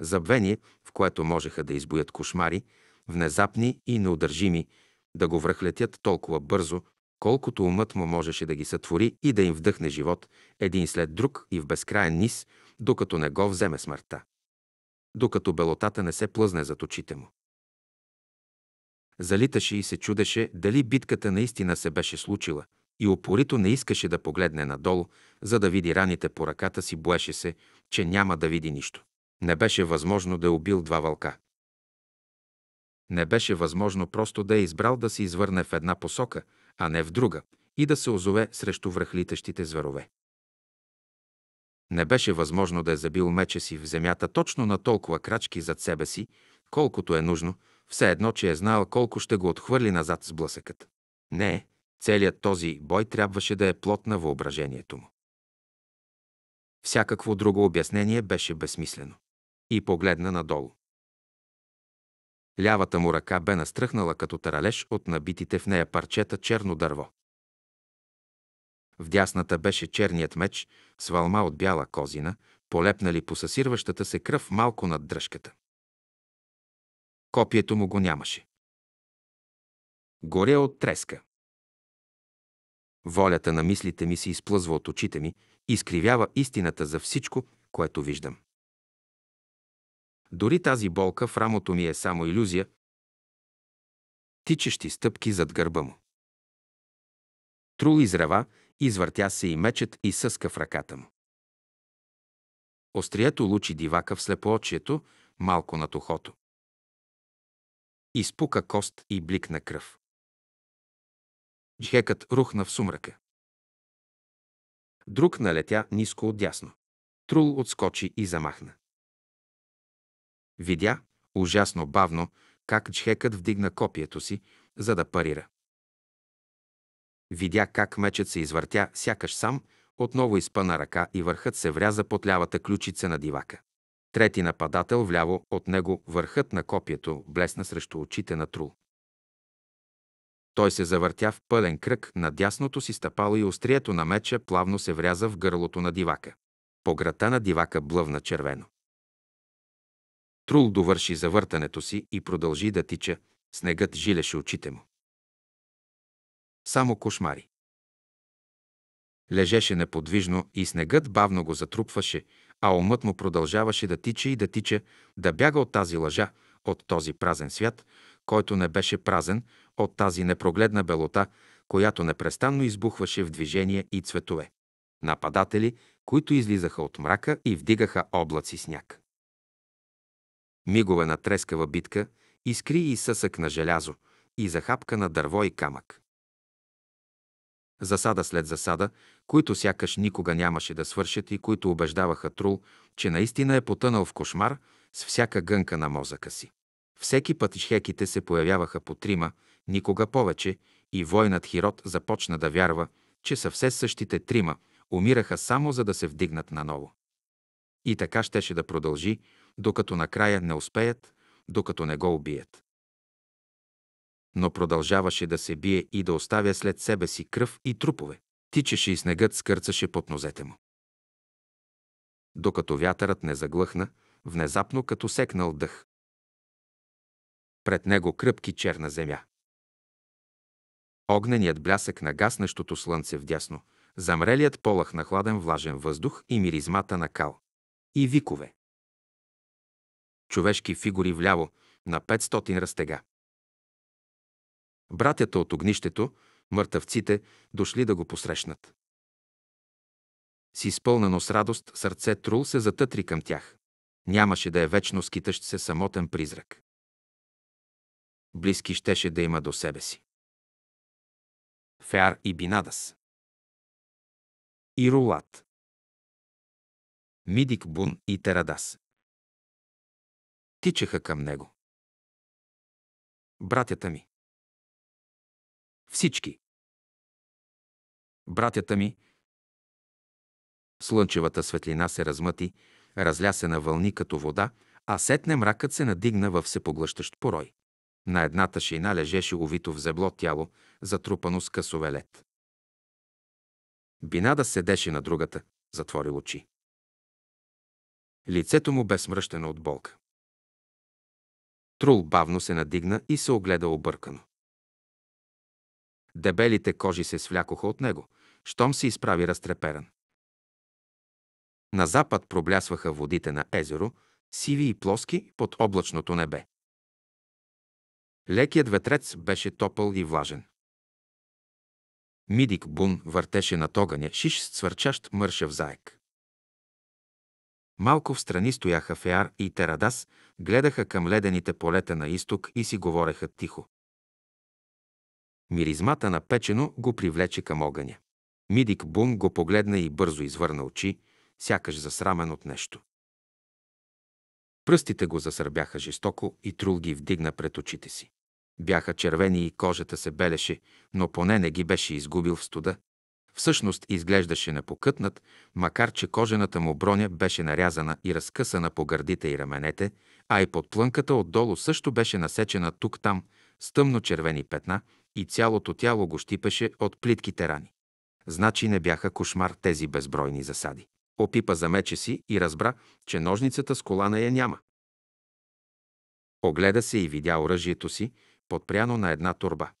Забвение, в което можеха да избоят кошмари, внезапни и неудържими, да го връхлетят толкова бързо, колкото умът му можеше да ги сътвори и да им вдъхне живот един след друг и в безкраен низ, докато не го вземе смъртта. Докато белотата не се плъзне зад очите му залиташе и се чудеше дали битката наистина се беше случила и опорито не искаше да погледне надолу, за да види раните по ръката си, боеше се, че няма да види нищо. Не беше възможно да е убил два вълка. Не беше възможно просто да е избрал да се извърне в една посока, а не в друга, и да се озове срещу връхлитащите зверове. Не беше възможно да е забил меча си в земята точно на толкова крачки зад себе си, колкото е нужно, все едно, че е знаел колко ще го отхвърли назад с блъсъкът. Не, целият този бой трябваше да е плод на въображението му. Всякакво друго обяснение беше безсмислено. И погледна надолу. Лявата му ръка бе настръхнала като таралеж от набитите в нея парчета черно дърво. В дясната беше черният меч с валма от бяла козина, полепнали по съсирващата се кръв малко над дръжката. Копието му го нямаше. Горе от треска. Волята на мислите ми се изплъзва от очите ми и изкривява истината за всичко, което виждам. Дори тази болка в рамото ми е само иллюзия, тичащи стъпки зад гърба му. Трул изрева, извъртя се и мечът и съска в ръката му. Острието лучи дивака в слепоочието, малко над ухото изпука кост и бликна кръв. Джекът рухна в сумрака. Друг налетя ниско отдясно. Трул отскочи и замахна. Видя, ужасно бавно, как Джхекът вдигна копието си, за да парира. Видя как мечът се извъртя, сякаш сам, отново изпъна ръка и върхът се вряза под лявата ключица на дивака. Трети нападател вляво от него върхът на копието блесна срещу очите на Трул. Той се завъртя в пълен кръг на дясното си стъпало и острието на меча плавно се вряза в гърлото на дивака. По грата на дивака блъвна червено. Трул довърши завъртането си и продължи да тича, снегът жилеше очите му. Само кошмари. Лежеше неподвижно и снегът бавно го затрупваше, а умът му продължаваше да тича и да тича, да бяга от тази лъжа, от този празен свят, който не беше празен, от тази непрогледна белота, която непрестанно избухваше в движение и цветове. Нападатели, които излизаха от мрака и вдигаха облаци сняг. Мигове на трескава битка, искри и съсък на желязо, и захапка на дърво и камък засада след засада, които сякаш никога нямаше да свършат и които убеждаваха Трул, че наистина е потънал в кошмар с всяка гънка на мозъка си. Всеки път шхеките се появяваха по трима, никога повече, и войнат Хирот започна да вярва, че са все същите трима, умираха само за да се вдигнат наново. И така щеше да продължи, докато накрая не успеят, докато не го убият но продължаваше да се бие и да оставя след себе си кръв и трупове. Тичеше и снегът скърцаше под нозете му. Докато вятърът не заглъхна, внезапно като секнал дъх. Пред него кръпки черна земя. Огненият блясък на гаснещото слънце вдясно, замрелият полах на хладен влажен въздух и миризмата на кал. И викове. Човешки фигури вляво, на 500 разтега, Братята от огнището, мъртъвците, дошли да го посрещнат. С изпълнено с радост сърце Трул се затътри към тях. Нямаше да е вечно скитащ се самотен призрак. Близки щеше да има до себе си. Феар и Бинадас. И Рулат. Мидик Бун и Терадас. Тичаха към него. Братята ми. Всички. Братята ми, слънчевата светлина се размъти, разля се на вълни като вода, а сетне мракът се надигна в всепоглъщащ порой. На едната шейна лежеше увито в зебло тяло, затрупано с късове лед. Бинада седеше на другата, затвори очи. Лицето му бе смръщено от болка. Трул бавно се надигна и се огледа объркано. Дебелите кожи се свлякоха от него, щом се изправи разтреперан. На запад проблясваха водите на езеро, сиви и плоски под облачното небе. Лекият ветрец беше топъл и влажен. Мидик Бун въртеше над огъня шиш с цвърчащ мършев заек. Малко в страни стояха Феар и Терадас, гледаха към ледените полета на изток и си говореха тихо. Миризмата на печено го привлече към огъня. Мидик Бун го погледна и бързо извърна очи, сякаш засрамен от нещо. Пръстите го засърбяха жестоко и Трул ги вдигна пред очите си. Бяха червени и кожата се белеше, но поне не ги беше изгубил в студа. Всъщност изглеждаше непокътнат, макар че кожената му броня беше нарязана и разкъсана по гърдите и раменете, а и под плънката отдолу също беше насечена тук-там с тъмно-червени петна – и цялото тяло го щипеше от плитките рани. Значи не бяха кошмар тези безбройни засади. Опипа за мече си и разбра, че ножницата с колана я няма. Огледа се и видя оръжието си, подпряно на една турба.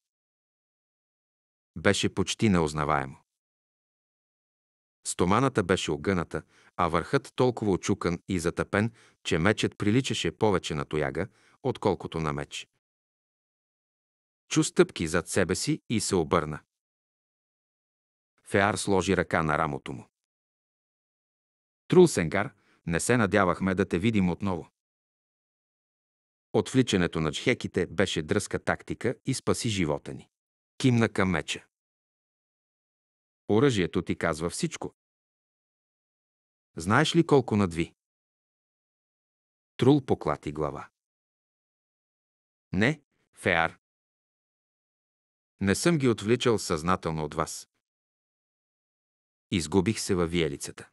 Беше почти неузнаваемо. Стоманата беше огъната, а върхът толкова очукан и затъпен, че мечът приличаше повече на тояга, отколкото на меч чу стъпки зад себе си и се обърна. Феар сложи ръка на рамото му. Трулсенгар, не се надявахме да те видим отново. Отвличането на джхеките беше дръзка тактика и спаси живота ни. Кимна към меча. Оръжието ти казва всичко. Знаеш ли колко надви? Трул поклати глава. Не, Феар, не съм ги отвличал съзнателно от вас. Изгубих се във виелицата.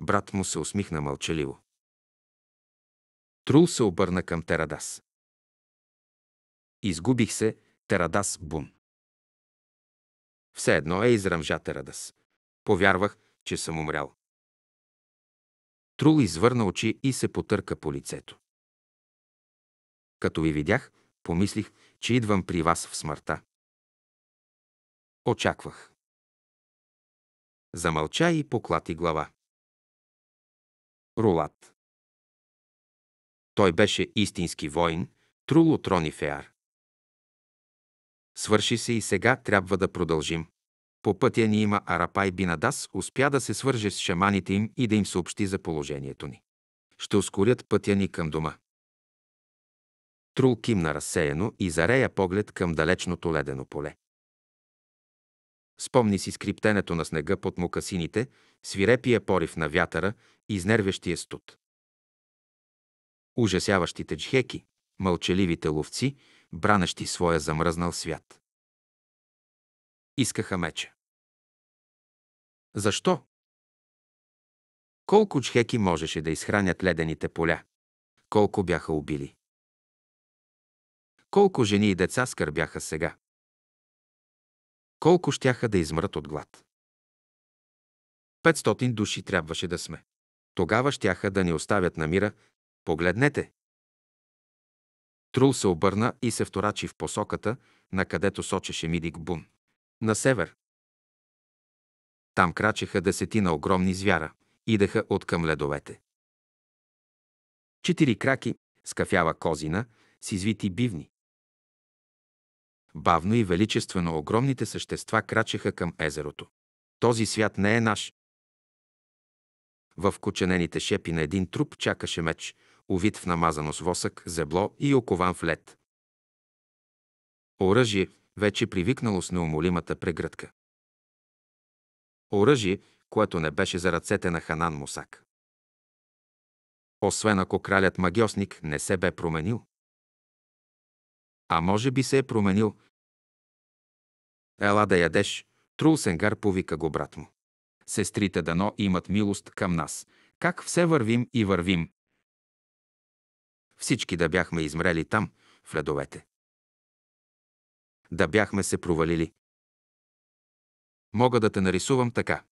Брат му се усмихна мълчаливо. Трул се обърна към Терадас. Изгубих се, Терадас бун. Все едно е изръмжа Терадас. Повярвах, че съм умрял. Трул извърна очи и се потърка по лицето. Като ви видях, помислих, че идвам при вас в смъртта. Очаквах. Замълча и поклати глава. Рулат. Той беше истински воин, Труло Феар. Свърши се и сега трябва да продължим. По пътя ни има Арапай Бинадас, успя да се свърже с шаманите им и да им съобщи за положението ни. Ще ускорят пътя ни към дома. Трул кимна разсеяно и зарея поглед към далечното ледено поле. Спомни си скриптенето на снега под мукасините, свирепия порив на вятъра и изнервящия студ. Ужасяващите джхеки, мълчаливите ловци, бранещи своя замръзнал свят. Искаха меча. Защо? Колко джхеки можеше да изхранят ледените поля? Колко бяха убили? Колко жени и деца скърбяха сега! Колко щяха да измрат от глад! 500 души трябваше да сме. Тогава щяха да ни оставят на мира. Погледнете! Трул се обърна и се вторачи в посоката, на където сочеше Мидик Бун. На север. Там крачеха десетина огромни звяра, идеха от към ледовете. Четири краки, скафява козина, с извити бивни, Бавно и величествено огромните същества крачеха към езерото. Този свят не е наш. В коченените шепи на един труп чакаше меч, увит в намазано с восък, зебло и окован в лед. Оръжие, вече привикнало с неумолимата прегръдка. Оръжие, което не беше за ръцете на Ханан Мусак. Освен ако кралят магиосник не се бе променил, а може би се е променил. Ела да ядеш, Трулсенгар повика го брат му. Сестрите дано имат милост към нас. Как все вървим и вървим. Всички да бяхме измрели там, в ледовете. Да бяхме се провалили. Мога да те нарисувам така.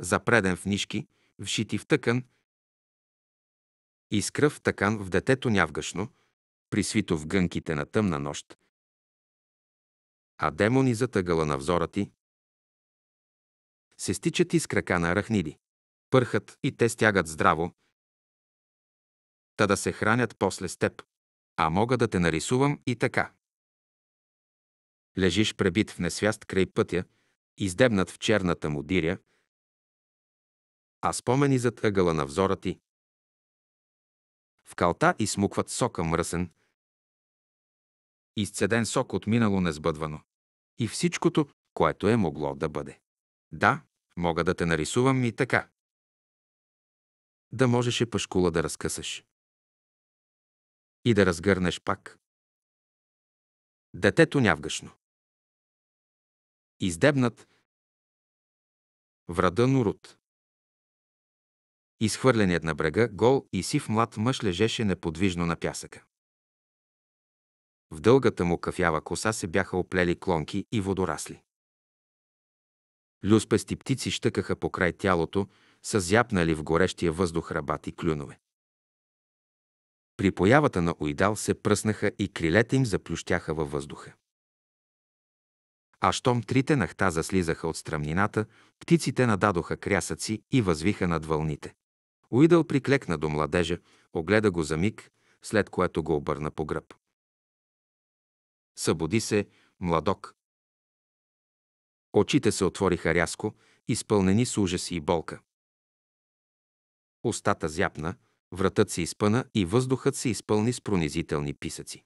Запреден в нишки, вшити в тъкан, и с кръв тъкан в детето нявгашно, присвито в гънките на тъмна нощ. А демони затъгала на взора ти се стичат из крака на рахнили. Пърхат и те стягат здраво, та да се хранят после с теб. А мога да те нарисувам и така. Лежиш пребит в несвяст край пътя, издебнат в черната му диря, а спомени зад ъгъла на взора ти, в калта и смукват сока мръсен, изцеден сок от минало несбъдвано. И всичкото, което е могло да бъде. Да, мога да те нарисувам и така. Да можеше пашкула да разкъсаш. И да разгърнеш пак. Детето нявгашно. Издебнат. Врада Нурут. Изхвърленият на брега гол и сив млад мъж лежеше неподвижно на пясъка. В дългата му кафява коса се бяха оплели клонки и водорасли. Люспести птици щъкаха покрай тялото, са зяпнали в горещия въздух рабати клюнове. При появата на Уидал се пръснаха и крилете им заплющяха във въздуха. А щом трите нахта заслизаха от стръмнината, птиците нададоха крясъци и възвиха над вълните. Уидъл приклекна до младежа, огледа го за миг, след което го обърна по гръб. Събуди се, младок. Очите се отвориха рязко, изпълнени с ужас и болка. Остата зяпна, вратът се изпъна и въздухът се изпълни с пронизителни писъци.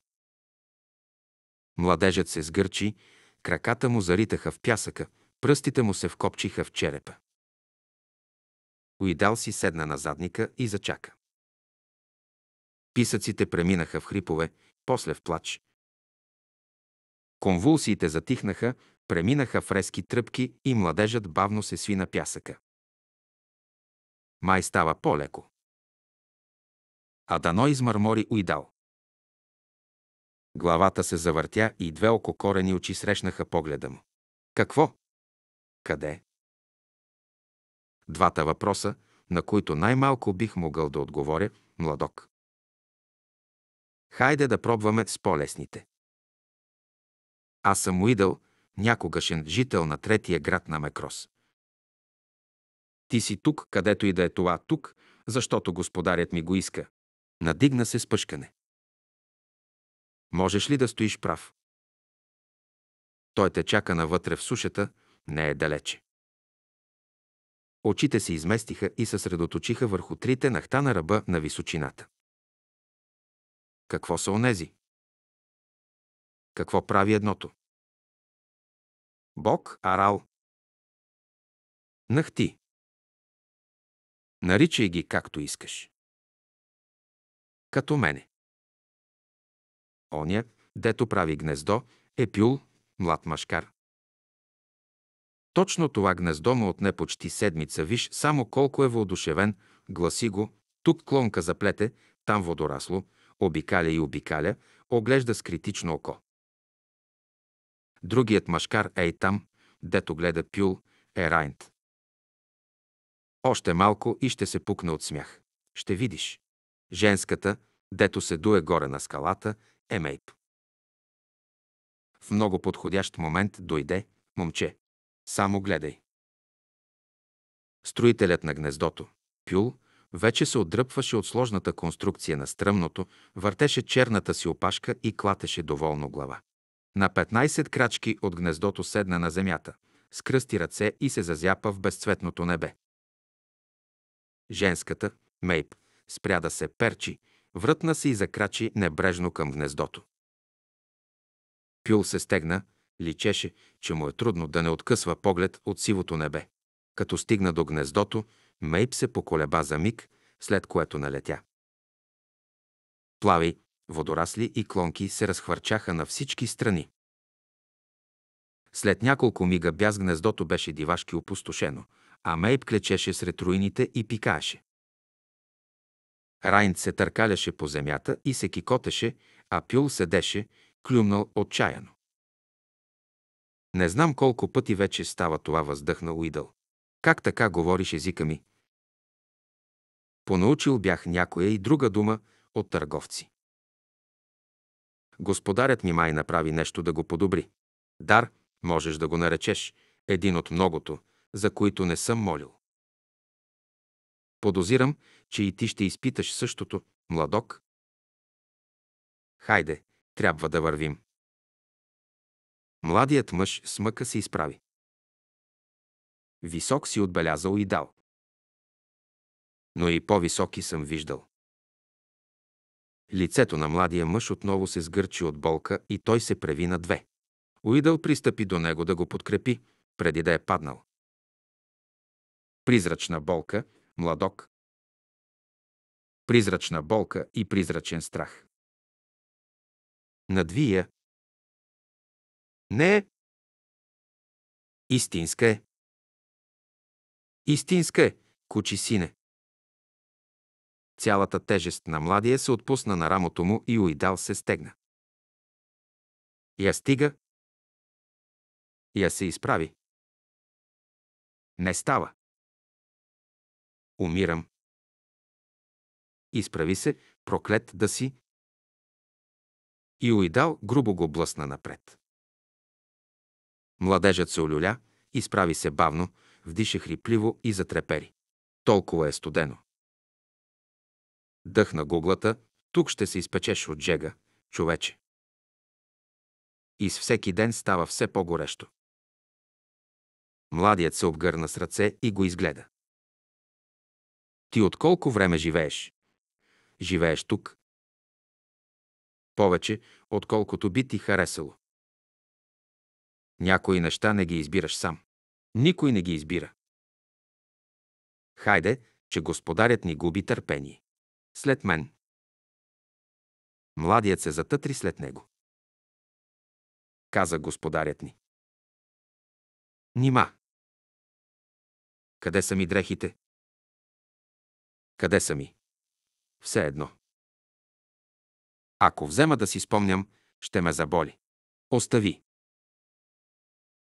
Младежът се сгърчи, краката му заритаха в пясъка, пръстите му се вкопчиха в черепа. Уидал си седна на задника и зачака. Писъците преминаха в хрипове, после в плач. Конвулсиите затихнаха, преминаха в резки тръпки и младежът бавно се сви на пясъка. Май става по-леко. А дано измърмори Уидал. Главата се завъртя и две око корени очи срещнаха погледа му. Какво? Къде? Двата въпроса, на които най-малко бих могъл да отговоря, младок. Хайде да пробваме с по-лесните. Аз съм Уидъл, някогашен жител на третия град на Мекрос. Ти си тук, където и да е това тук, защото господарят ми го иска. Надигна се с пъшкане. Можеш ли да стоиш прав? Той те чака навътре в сушата, не е далече. Очите се изместиха и съсредоточиха върху трите нахта на ръба на височината. Какво са онези? Какво прави едното? Бог, Арал. Нахти. Наричай ги както искаш. Като мене. Оня, дето прави гнездо, е пюл, млад машкар. Точно това гнездо му отне почти седмица. Виж само колко е въодушевен, гласи го. Тук клонка заплете, там водорасло, обикаля и обикаля, оглежда с критично око. Другият машкар е и там, дето гледа пюл, е Райнт. Още малко и ще се пукне от смях. Ще видиш. Женската, дето се дуе горе на скалата, е Мейп. В много подходящ момент дойде момче. Само гледай. Строителят на гнездото, Пюл, вече се отдръпваше от сложната конструкция на стръмното, въртеше черната си опашка и клатеше доволно глава. На 15 крачки от гнездото седна на земята, скръсти ръце и се зазяпа в безцветното небе. Женската, Мейп, спря да се перчи, врътна се и закрачи небрежно към гнездото. Пюл се стегна, Личеше, че му е трудно да не откъсва поглед от сивото небе. Като стигна до гнездото, Мейп се поколеба за миг, след което налетя. Плави, водорасли и клонки се разхвърчаха на всички страни. След няколко мига бяз гнездото беше дивашки опустошено, а Мейп клечеше сред руините и пикаеше. Райнд се търкаляше по земята и се кикотеше, а Пюл седеше, клюмнал отчаяно. Не знам колко пъти вече става това, въздъхна Уидъл. Как така говориш езика ми? Понаучил бях някоя и друга дума от търговци. Господарят ми май направи нещо да го подобри. Дар, можеш да го наречеш, един от многото, за които не съм молил. Подозирам, че и ти ще изпиташ същото, младок. Хайде, трябва да вървим. Младият мъж с мъка се изправи. Висок си отбелязал и дал. Но и по-високи съм виждал. Лицето на младия мъж отново се сгърчи от болка и той се преви на две. Уидъл пристъпи до него да го подкрепи, преди да е паднал. Призрачна болка, младок. Призрачна болка и призрачен страх. Надвия не е. Истинска е. Истинска е, кучи сине. Цялата тежест на младия се отпусна на рамото му и Уидал се стегна. Я стига. Я се изправи. Не става. Умирам. Изправи се, проклет да си. И Уидал грубо го блъсна напред. Младежът се олюля, изправи се бавно, вдиша хрипливо и затрепери. Толкова е студено. Дъхна гуглата, тук ще се изпечеш от жега, човече. И с всеки ден става все по-горещо. Младият се обгърна с ръце и го изгледа. Ти от колко време живееш? Живееш тук. Повече, отколкото би ти харесало. Някои неща не ги избираш сам. Никой не ги избира. Хайде, че господарят ни губи търпение. След мен. Младият се затътри след него. Каза господарят ни. Нима. Къде са ми дрехите? Къде са ми? Все едно. Ако взема да си спомням, ще ме заболи. Остави.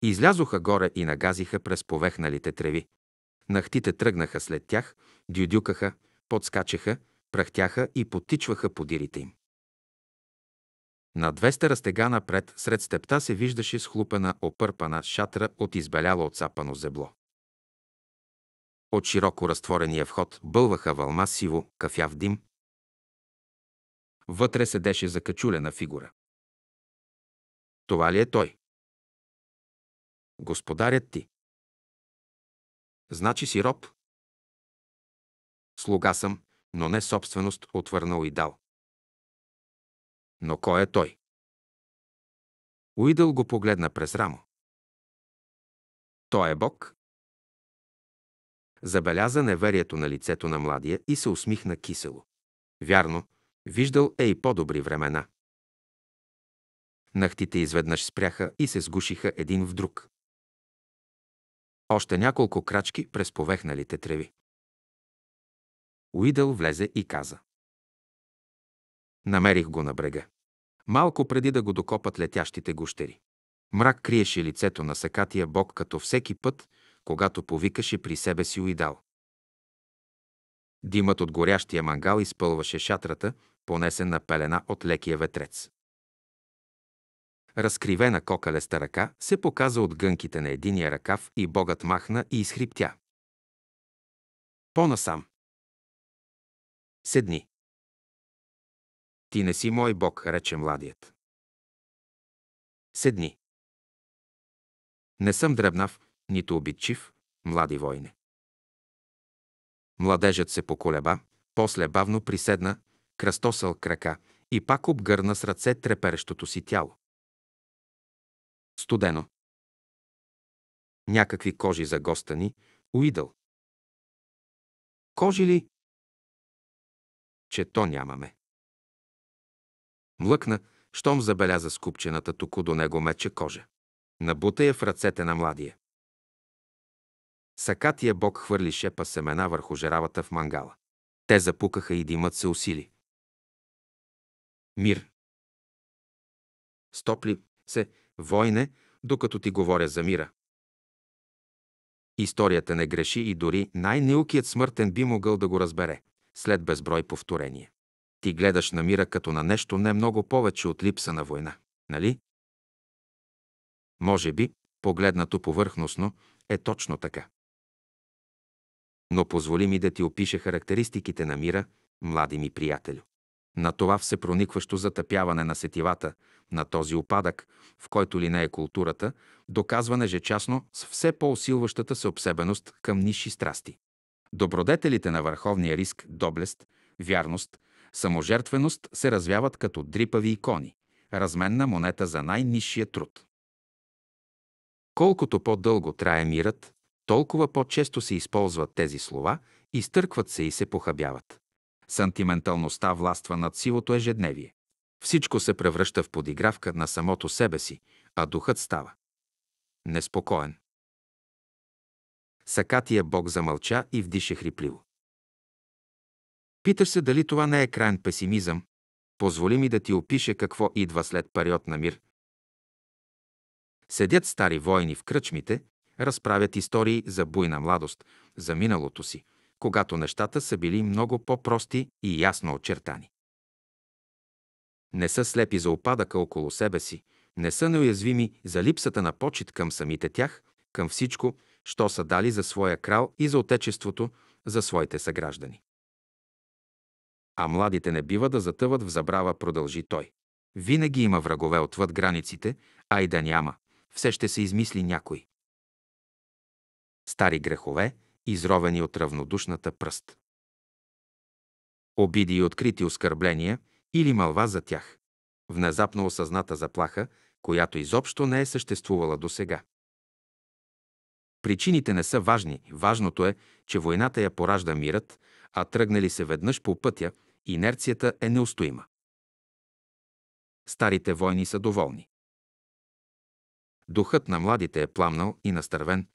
Излязоха горе и нагазиха през повехналите треви. Нахтите тръгнаха след тях, дюдюкаха, подскачаха, прахтяха и потичваха подирите им. На 200 разтега напред сред степта се виждаше схлупена опърпана шатра от избеляло отцапано зебло. От широко разтворения вход бълваха вълма сиво, кафяв дим. Вътре седеше закачулена фигура. Това ли е той? Господарят ти. Значи си роб. Слуга съм, но не собственост, отвърнал Идал. Но кой е той? Уидъл го погледна през рамо. Той е Бог. Забеляза неверието на лицето на младия и се усмихна кисело. Вярно, виждал е и по-добри времена. Нахтите изведнъж спряха и се сгушиха един в друг. Още няколко крачки през повехналите треви. Уидъл влезе и каза. Намерих го на брега. Малко преди да го докопат летящите гущери. Мрак криеше лицето на сакатия бог, като всеки път, когато повикаше при себе си Уидал. Димът от горящия мангал изпълваше шатрата, понесен на пелена от лекия ветрец. Разкривена кокалеста ръка се показа от гънките на единия ръкав и богът махна и изхриптя. По-насам. Седни. Ти не си мой бог, рече младият. Седни. Не съм дребнав, нито обидчив, млади войне. Младежът се поколеба, после бавно приседна, кръстосал крака и пак обгърна с ръце треперещото си тяло. Студено. Някакви кожи за госта ни, уидъл. Кожи ли? Че то нямаме. Млъкна, щом забеляза скупчената току до него мече кожа. Набута я в ръцете на младия. Сакатия бог хвърли шепа семена върху жеравата в мангала. Те запукаха и димът се усили. Мир. Стопли се войне, докато ти говоря за мира. Историята не греши и дори най-неукият смъртен би могъл да го разбере, след безброй повторения. Ти гледаш на мира като на нещо не много повече от липса на война, нали? Може би, погледнато повърхностно, е точно така. Но позволи ми да ти опиша характеристиките на мира, млади ми приятелю. На това всепроникващо затъпяване на сетивата, на този опадък, в който ли не е културата, доказва нежечасно с все по-усилващата се обсебеност към ниши страсти. Добродетелите на върховния риск, доблест, вярност, саможертвеност се развяват като дрипави икони, разменна монета за най-низшия труд. Колкото по-дълго трае мирът, толкова по-често се използват тези слова, изтъркват се и се похабяват. Сантименталността властва над сивото ежедневие. Всичко се превръща в подигравка на самото себе си, а духът става неспокоен. Сакатия Бог замълча и вдише хрипливо. Питаш се дали това не е крайен песимизъм. Позволи ми да ти опиша какво идва след период на мир. Седят стари войни в кръчмите, разправят истории за буйна младост, за миналото си, когато нещата са били много по-прости и ясно очертани. Не са слепи за опадъка около себе си, не са неуязвими за липсата на почет към самите тях, към всичко, що са дали за своя крал и за отечеството, за своите съграждани. А младите не бива да затъват в забрава, продължи той. Винаги има врагове отвъд границите, а и да няма, все ще се измисли някой. Стари грехове, изровени от равнодушната пръст. Обиди и открити оскърбления или малва за тях. Внезапно осъзната заплаха, която изобщо не е съществувала до сега. Причините не са важни. Важното е, че войната я поражда мирът, а тръгнали се веднъж по пътя, инерцията е неустоима. Старите войни са доволни. Духът на младите е пламнал и настървен,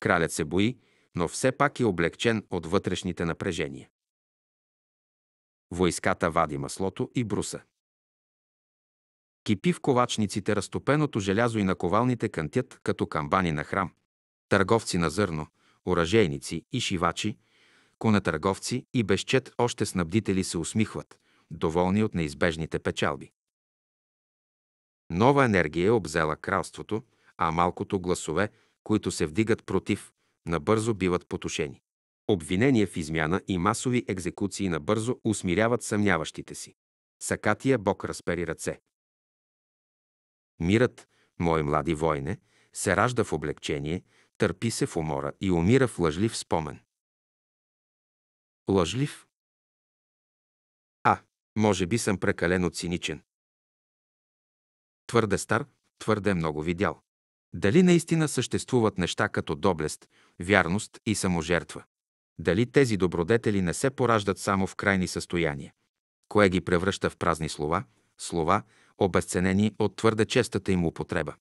Кралят се бои, но все пак е облегчен от вътрешните напрежения. Войската вади маслото и бруса. Кипи в ковачниците разтопеното желязо и на ковалните кантят като камбани на храм. Търговци на зърно, оръжейници и шивачи, конетърговци и безчет още снабдители се усмихват, доволни от неизбежните печалби. Нова енергия е обзела кралството, а малкото гласове които се вдигат против, набързо биват потушени. Обвинения в измяна и масови екзекуции набързо усмиряват съмняващите си. Сакатия Бог разпери ръце. Мирът, мои млади войне, се ражда в облегчение, търпи се в умора и умира в лъжлив спомен. Лъжлив? А, може би съм прекалено циничен. Твърде стар, твърде много видял. Дали наистина съществуват неща като доблест, вярност и саможертва? Дали тези добродетели не се пораждат само в крайни състояния? Кое ги превръща в празни слова, слова, обесценени от твърде честата им употреба?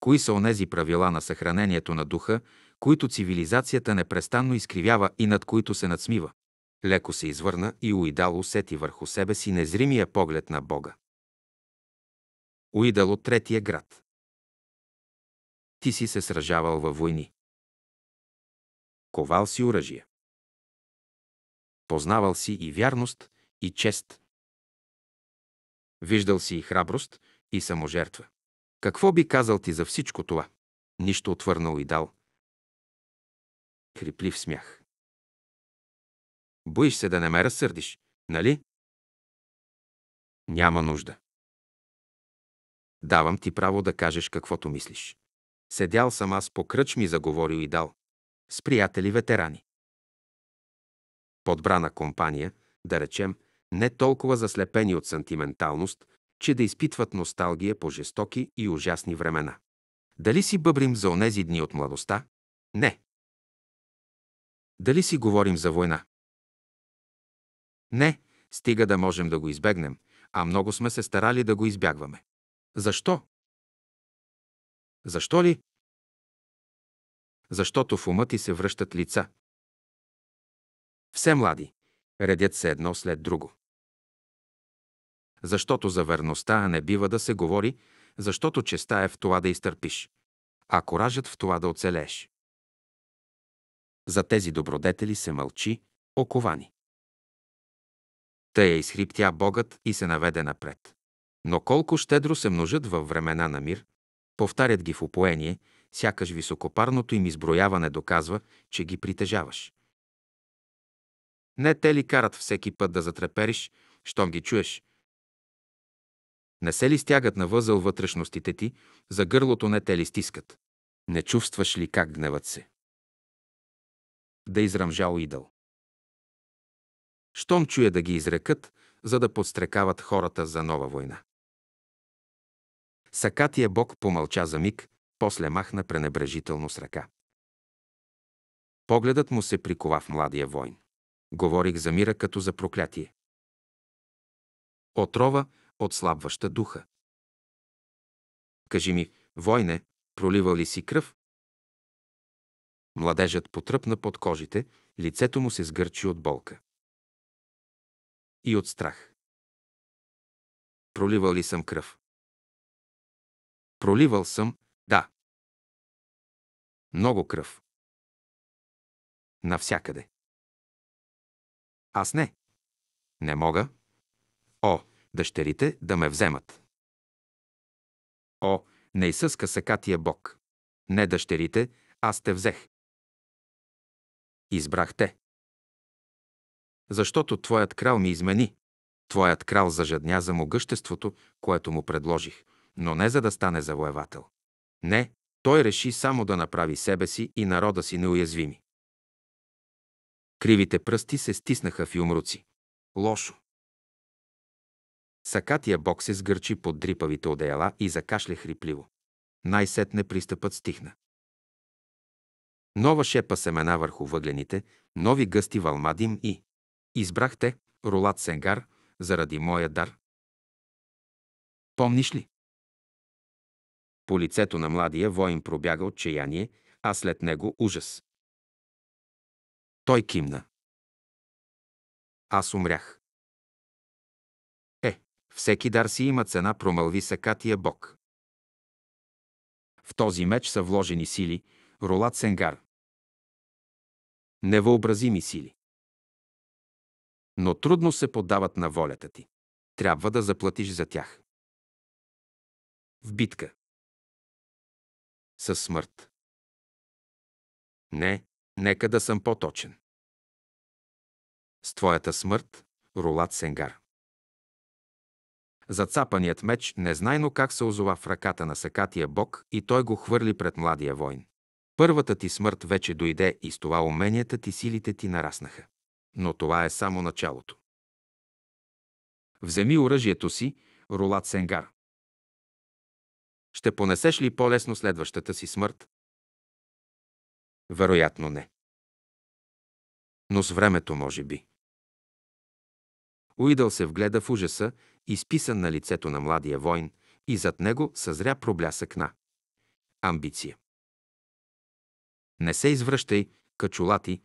Кои са онези правила на съхранението на духа, които цивилизацията непрестанно изкривява и над които се надсмива? Леко се извърна и Уидал усети върху себе си незримия поглед на Бога. Уидал от третия град. Ти си се сражавал във войни. Ковал си оръжие. Познавал си и вярност, и чест. Виждал си и храброст, и саможертва. Какво би казал ти за всичко това? Нищо отвърнал и дал. Хриплив смях. Боиш се да не ме разсърдиш, нали? Няма нужда. Давам ти право да кажеш каквото мислиш. Седял съм аз по кръчми, заговорил и дал. С приятели ветерани. Подбрана компания, да речем, не толкова заслепени от сантименталност, че да изпитват носталгия по жестоки и ужасни времена. Дали си бъбрим за онези дни от младостта? Не. Дали си говорим за война? Не, стига да можем да го избегнем, а много сме се старали да го избягваме. Защо? Защо ли? Защото в ума ти се връщат лица. Все млади. Редят се едно след друго. Защото за верността не бива да се говори, защото честа е в това да изтърпиш, а коражът в това да оцелееш. За тези добродетели се мълчи, оковани. Тъй е изхриптя Богът и се наведе напред. Но колко щедро се множат във времена на мир, Повтарят ги в опоение, сякаш високопарното им изброяване доказва, че ги притежаваш. Не те ли карат всеки път да затрепериш, щом ги чуеш? Не се ли стягат на възъл вътрешностите ти, за гърлото не те ли стискат? Не чувстваш ли как гневът се? Да израмжал идъл. Щом чуя да ги изрекат, за да подстрекават хората за нова война. Сакатия бог помълча за миг, после махна пренебрежително с ръка. Погледът му се прикова в младия войн. Говорих за мира като за проклятие. Отрова, отслабваща духа. Кажи ми, войне, проливал ли си кръв? Младежът потръпна под кожите, лицето му се сгърчи от болка. И от страх. Проливал ли съм кръв? Проливал съм, да. Много кръв. Навсякъде. Аз не. Не мога. О, дъщерите да ме вземат. О, не изсъска сакатия Бог. Не дъщерите, аз те взех. Избрах те. Защото твоят крал ми измени. Твоят крал зажадня за могъществото, което му предложих но не за да стане завоевател. Не, той реши само да направи себе си и народа си неуязвими. Кривите пръсти се стиснаха в юмруци. Лошо. Сакатия бог се сгърчи под дрипавите одеяла и закашля хрипливо. Най-сетне пристъпът стихна. Нова шепа семена върху въглените, нови гъсти валмадим и... Избрахте, рулат сенгар, заради моя дар. Помниш ли? По лицето на младия воин пробяга отчаяние, а след него ужас. Той кимна. Аз умрях. Е, всеки дар си има цена, промълви сакатия бог. В този меч са вложени сили, рола Ценгар. Невъобразими сили. Но трудно се поддават на волята ти. Трябва да заплатиш за тях. В битка със смърт. Не, нека да съм по-точен. С твоята смърт, Рулат Сенгар. Зацапаният меч незнайно как се озова в ръката на сакатия бог и той го хвърли пред младия войн. Първата ти смърт вече дойде и с това уменията ти, силите ти нараснаха. Но това е само началото. Вземи оръжието си, Рулат Сенгар. Ще понесеш ли по-лесно следващата си смърт? Вероятно не. Но с времето, може би. Уидъл се вгледа в ужаса, изписан на лицето на младия войн, и зад него съзря проблясък на амбиция. Не се извръщай, качулати.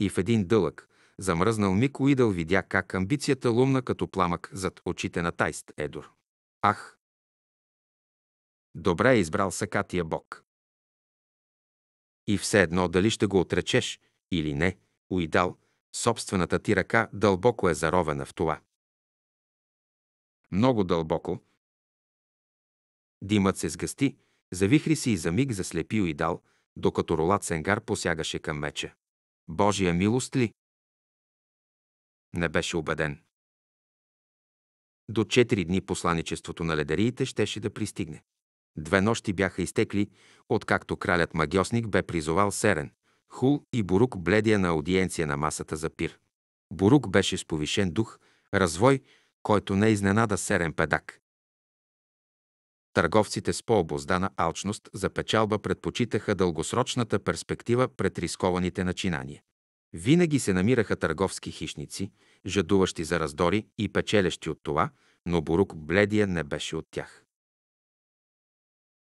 И в един дълъг, замръзнал миг Уидъл видя как амбицията лумна като пламък зад очите на Тайст Едор. Ах, Добре е избрал сакатия Бог. И все едно дали ще го отречеш или не, уидал, собствената ти ръка дълбоко е заровена в това. Много дълбоко. Димът се сгъсти, завихри си и за миг заслепи уидал, докато ролат сенгар посягаше към меча. Божия милост ли? Не беше убеден. До четири дни посланичеството на ледериите щеше да пристигне. Две нощи бяха изтекли, откакто кралят магиосник бе призовал Серен, Хул и Бурук бледия на аудиенция на масата за пир. Бурук беше с повишен дух, развой, който не изненада Серен педак. Търговците с по-обоздана алчност за печалба предпочитаха дългосрочната перспектива пред рискованите начинания. Винаги се намираха търговски хищници, жадуващи за раздори и печелещи от това, но Бурук бледия не беше от тях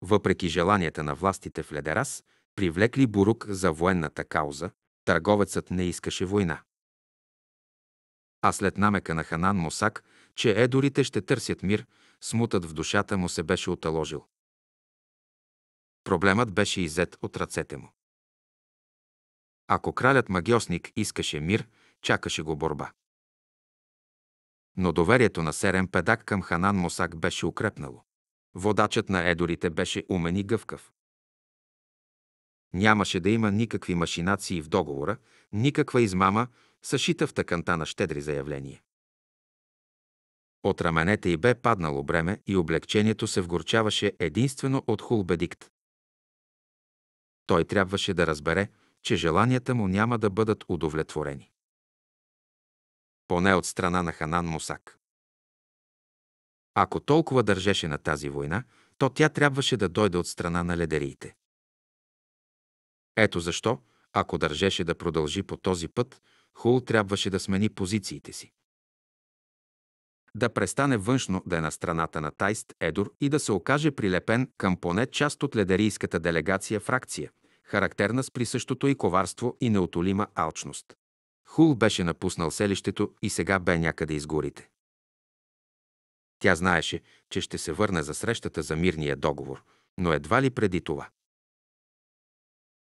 въпреки желанията на властите в Ледерас, привлекли Бурук за военната кауза, търговецът не искаше война. А след намека на Ханан Мосак, че едорите ще търсят мир, смутът в душата му се беше оталожил. Проблемът беше изет от ръцете му. Ако кралят магиосник искаше мир, чакаше го борба. Но доверието на Серен Педак към Ханан Мосак беше укрепнало. Водачът на едорите беше умен и гъвкав. Нямаше да има никакви машинации в договора, никаква измама, съшита в тъканта на щедри заявления. От раменете й бе паднало бреме и облегчението се вгорчаваше единствено от Хулбедикт. Той трябваше да разбере, че желанията му няма да бъдат удовлетворени. Поне от страна на Ханан Мусак. Ако толкова държеше на тази война, то тя трябваше да дойде от страна на ледериите. Ето защо, ако държеше да продължи по този път, Хул трябваше да смени позициите си. Да престане външно да е на страната на Тайст Едор и да се окаже прилепен към поне част от ледерийската делегация фракция, характерна с присъщото и коварство и неотолима алчност. Хул беше напуснал селището и сега бе някъде из горите. Тя знаеше, че ще се върне за срещата за мирния договор, но едва ли преди това.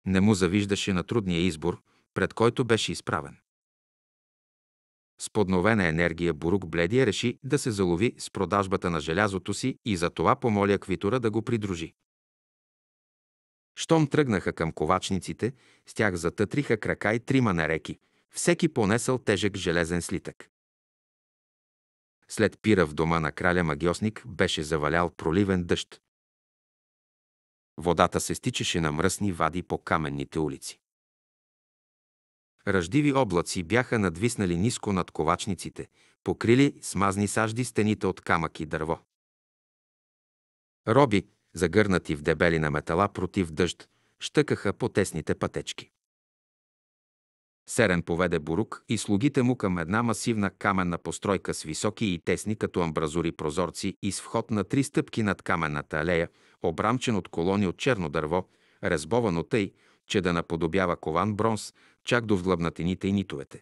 Не му завиждаше на трудния избор, пред който беше изправен. С подновена енергия Бурук Бледия реши да се залови с продажбата на желязото си и за това помоля Аквитора да го придружи. Щом тръгнаха към ковачниците, с тях затътриха крака и трима на реки, всеки понесъл тежък железен слитък. След пира в дома на краля Магиосник беше завалял проливен дъжд. Водата се стичаше на мръсни вади по каменните улици. Ръждиви облаци бяха надвиснали ниско над ковачниците, покрили с мазни сажди стените от камък и дърво. Роби, загърнати в дебели на метала против дъжд, щъкаха по тесните пътечки. Серен поведе Бурук и слугите му към една масивна каменна постройка с високи и тесни като амбразури прозорци и с вход на три стъпки над каменната алея, обрамчен от колони от черно дърво, резбовано тъй, че да наподобява кован бронз, чак до вглъбнатините и нитовете.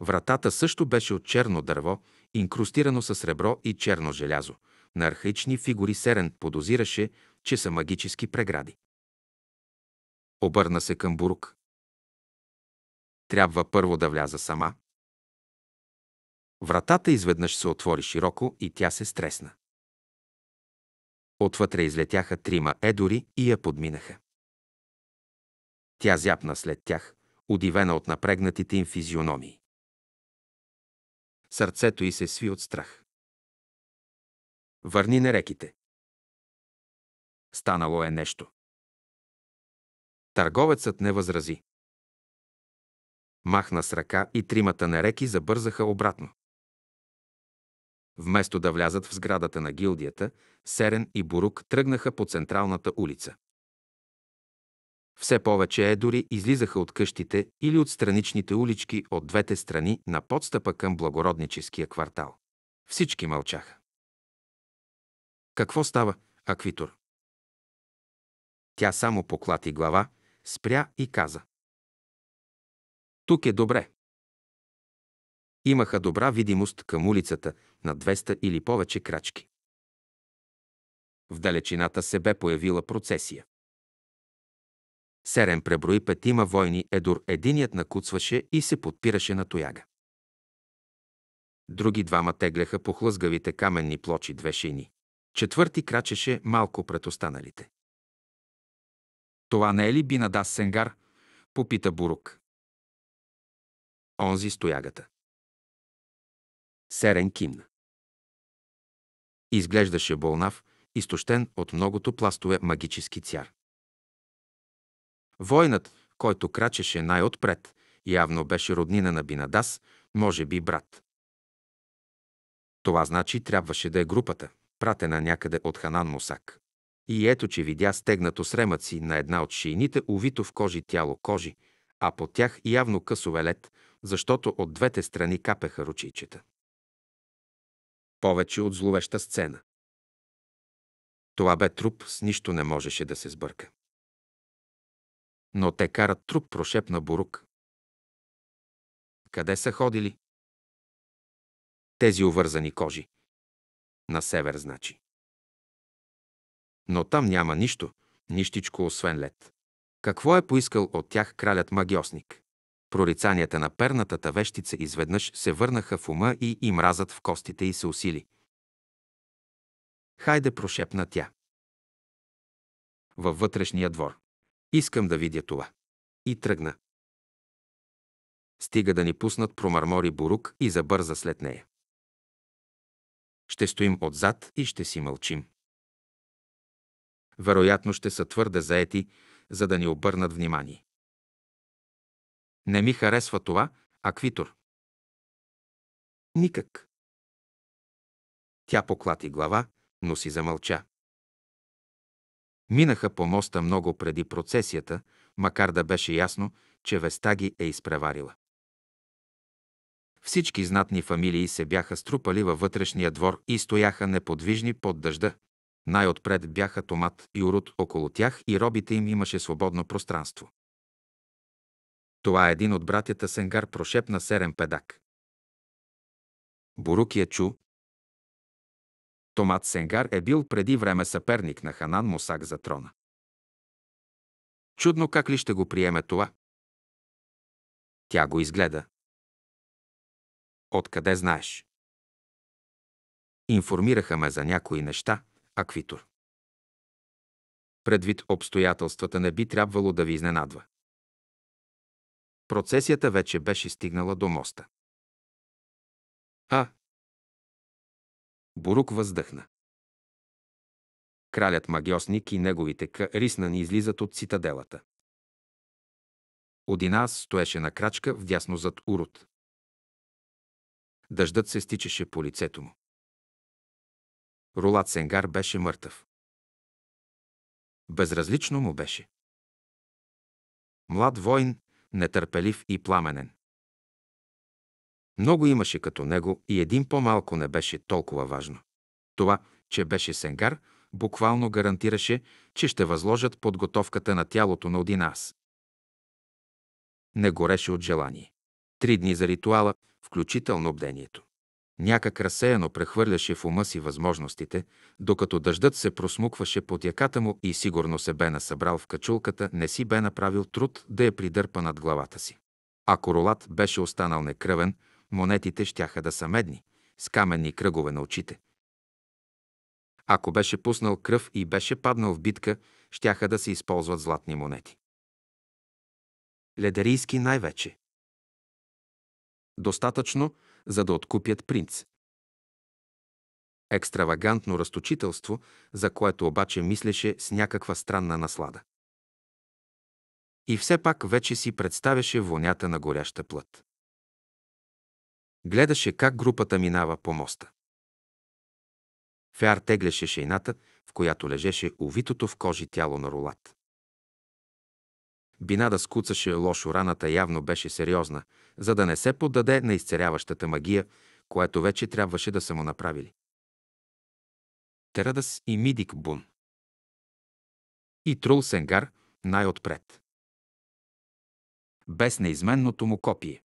Вратата също беше от черно дърво, инкрустирано с сребро и черно желязо. На архаични фигури Серен подозираше, че са магически прегради. Обърна се към Бурук. Трябва първо да вляза сама. Вратата изведнъж се отвори широко и тя се стресна. Отвътре излетяха трима едори и я подминаха. Тя зяпна след тях, удивена от напрегнатите им физиономии. Сърцето й се сви от страх. Върни на реките. Станало е нещо. Търговецът не възрази. Махна с ръка и тримата нереки забързаха обратно. Вместо да влязат в сградата на гилдията, Серен и Бурук тръгнаха по централната улица. Все повече едори излизаха от къщите или от страничните улички от двете страни на подстъпа към благородническия квартал. Всички мълчаха. Какво става, Аквитор? Тя само поклати глава, спря и каза. Тук е добре. Имаха добра видимост към улицата на 200 или повече крачки. В далечината се бе появила процесия. Серен преброи петима войни, Едор единият накуцваше и се подпираше на тояга. Други двама тегляха по хлъзгавите каменни плочи две шини. Четвърти крачеше малко пред останалите. Това не е ли Бинада Сенгар? Попита Бурук онзи стоягата. Серен кимна. Изглеждаше болнав, изтощен от многото пластове магически цяр. Войнат, който крачеше най-отпред, явно беше роднина на Бинадас, може би брат. Това значи трябваше да е групата, пратена някъде от Ханан Мусак. И ето, че видя стегнато с ремъци на една от шийните, увито в кожи тяло кожи, а по тях явно късове лед, защото от двете страни капеха ручичета. Повече от зловеща сцена. Това бе труп, с нищо не можеше да се сбърка. Но те карат труп, прошепна Бурук. Къде са ходили? Тези увързани кожи. На север, значи. Но там няма нищо, нищичко освен лед. Какво е поискал от тях кралят магиосник? Прорицанията на пернатата вещица изведнъж се върнаха в ума и и мразът в костите и се усили. Хайде, прошепна тя. Във вътрешния двор. Искам да видя това. И тръгна. Стига да ни пуснат, промърмори Бурук и забърза след нея. Ще стоим отзад и ще си мълчим. Вероятно ще са твърде заети, за да ни обърнат внимание. Не ми харесва това, а Квитор. Никак. Тя поклати глава, но си замълча. Минаха по моста много преди процесията, макар да беше ясно, че веста ги е изпреварила. Всички знатни фамилии се бяха струпали във вътрешния двор и стояха неподвижни под дъжда. Най-отпред бяха Томат и Урут около тях и робите им имаше свободно пространство. Това е един от братята Сенгар прошепна Серен Педак. Борук я чу. Томат Сенгар е бил преди време съперник на Ханан Мусак за трона. Чудно как ли ще го приеме това? Тя го изгледа. Откъде знаеш? Информираха ме за някои неща, Аквитор. Предвид обстоятелствата не би трябвало да ви изненадва. Процесията вече беше стигнала до моста. А. Бурук въздъхна. Кралят магиосник и неговите кариснани излизат от цитаделата. Одинас стоеше на крачка вдясно зад урод. Дъждът се стичаше по лицето му. Рулат Сенгар беше мъртъв. Безразлично му беше. Млад воин, нетърпелив и пламенен. Много имаше като него и един по-малко не беше толкова важно. Това, че беше сенгар, буквално гарантираше, че ще възложат подготовката на тялото на один аз. Не гореше от желание. Три дни за ритуала, включително бдението. Някак разсеяно прехвърляше в ума си възможностите, докато дъждът се просмукваше под яката му и сигурно се бе насъбрал в качулката, не си бе направил труд да я придърпа над главата си. Ако ролат беше останал некръвен, монетите щяха да са медни, с каменни кръгове на очите. Ако беше пуснал кръв и беше паднал в битка, щяха да се използват златни монети. Ледерийски най-вече. Достатъчно, за да откупят принц. Екстравагантно разточителство, за което обаче мислеше с някаква странна наслада. И все пак вече си представяше вонята на горяща плът. Гледаше как групата минава по моста. Фяр тегляше шейната, в която лежеше увитото в кожи тяло на рулат. Бинада скуцаше лошо, раната явно беше сериозна, за да не се поддаде на изцеряващата магия, което вече трябваше да са му направили. Терадас и Мидик Бун И Трул Сенгар най-отпред. Без неизменното му копие.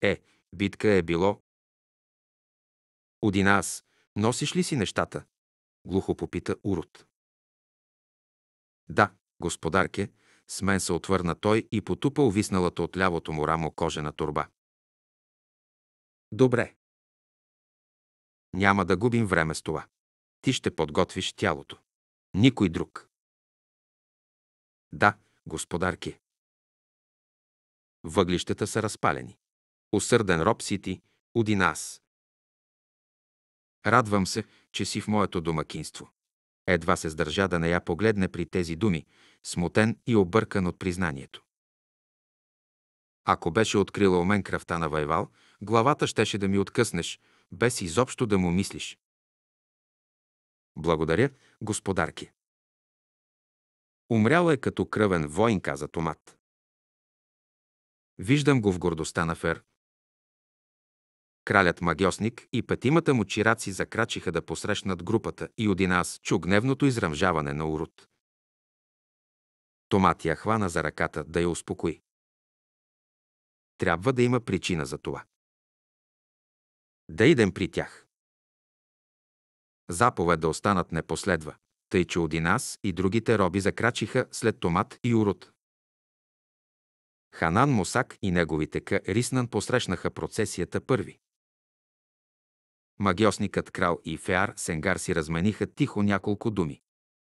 Е, битка е било. Одинас, носиш ли си нещата? Глухо попита Урод. Да, Господарке, с мен се отвърна той и потупа увисналата от лявото му рамо кожена турба. Добре. Няма да губим време с това. Ти ще подготвиш тялото. Никой друг. Да, господарки. Въглищата са разпалени. Усърден роб си ти, уди аз. Радвам се, че си в моето домакинство. Едва се сдържа да не я погледне при тези думи, смутен и объркан от признанието. Ако беше открила у мен кръвта на Вайвал, главата щеше да ми откъснеш, без изобщо да му мислиш. Благодаря, господарки. Умряла е като кръвен воин, каза Томат. Виждам го в гордостта на Фер, Кралят магиосник и петимата му чираци закрачиха да посрещнат групата и Одинас чу гневното изръмжаване на урод. Томат я хвана за ръката да я успокои. Трябва да има причина за това. Да идем при тях. Заповед да останат не последва, тъй че Одинас и другите роби закрачиха след Томат и урод. Ханан Мусак и неговите къриснан посрещнаха процесията първи. Магиосникът крал и Феар Сенгар си размениха тихо няколко думи.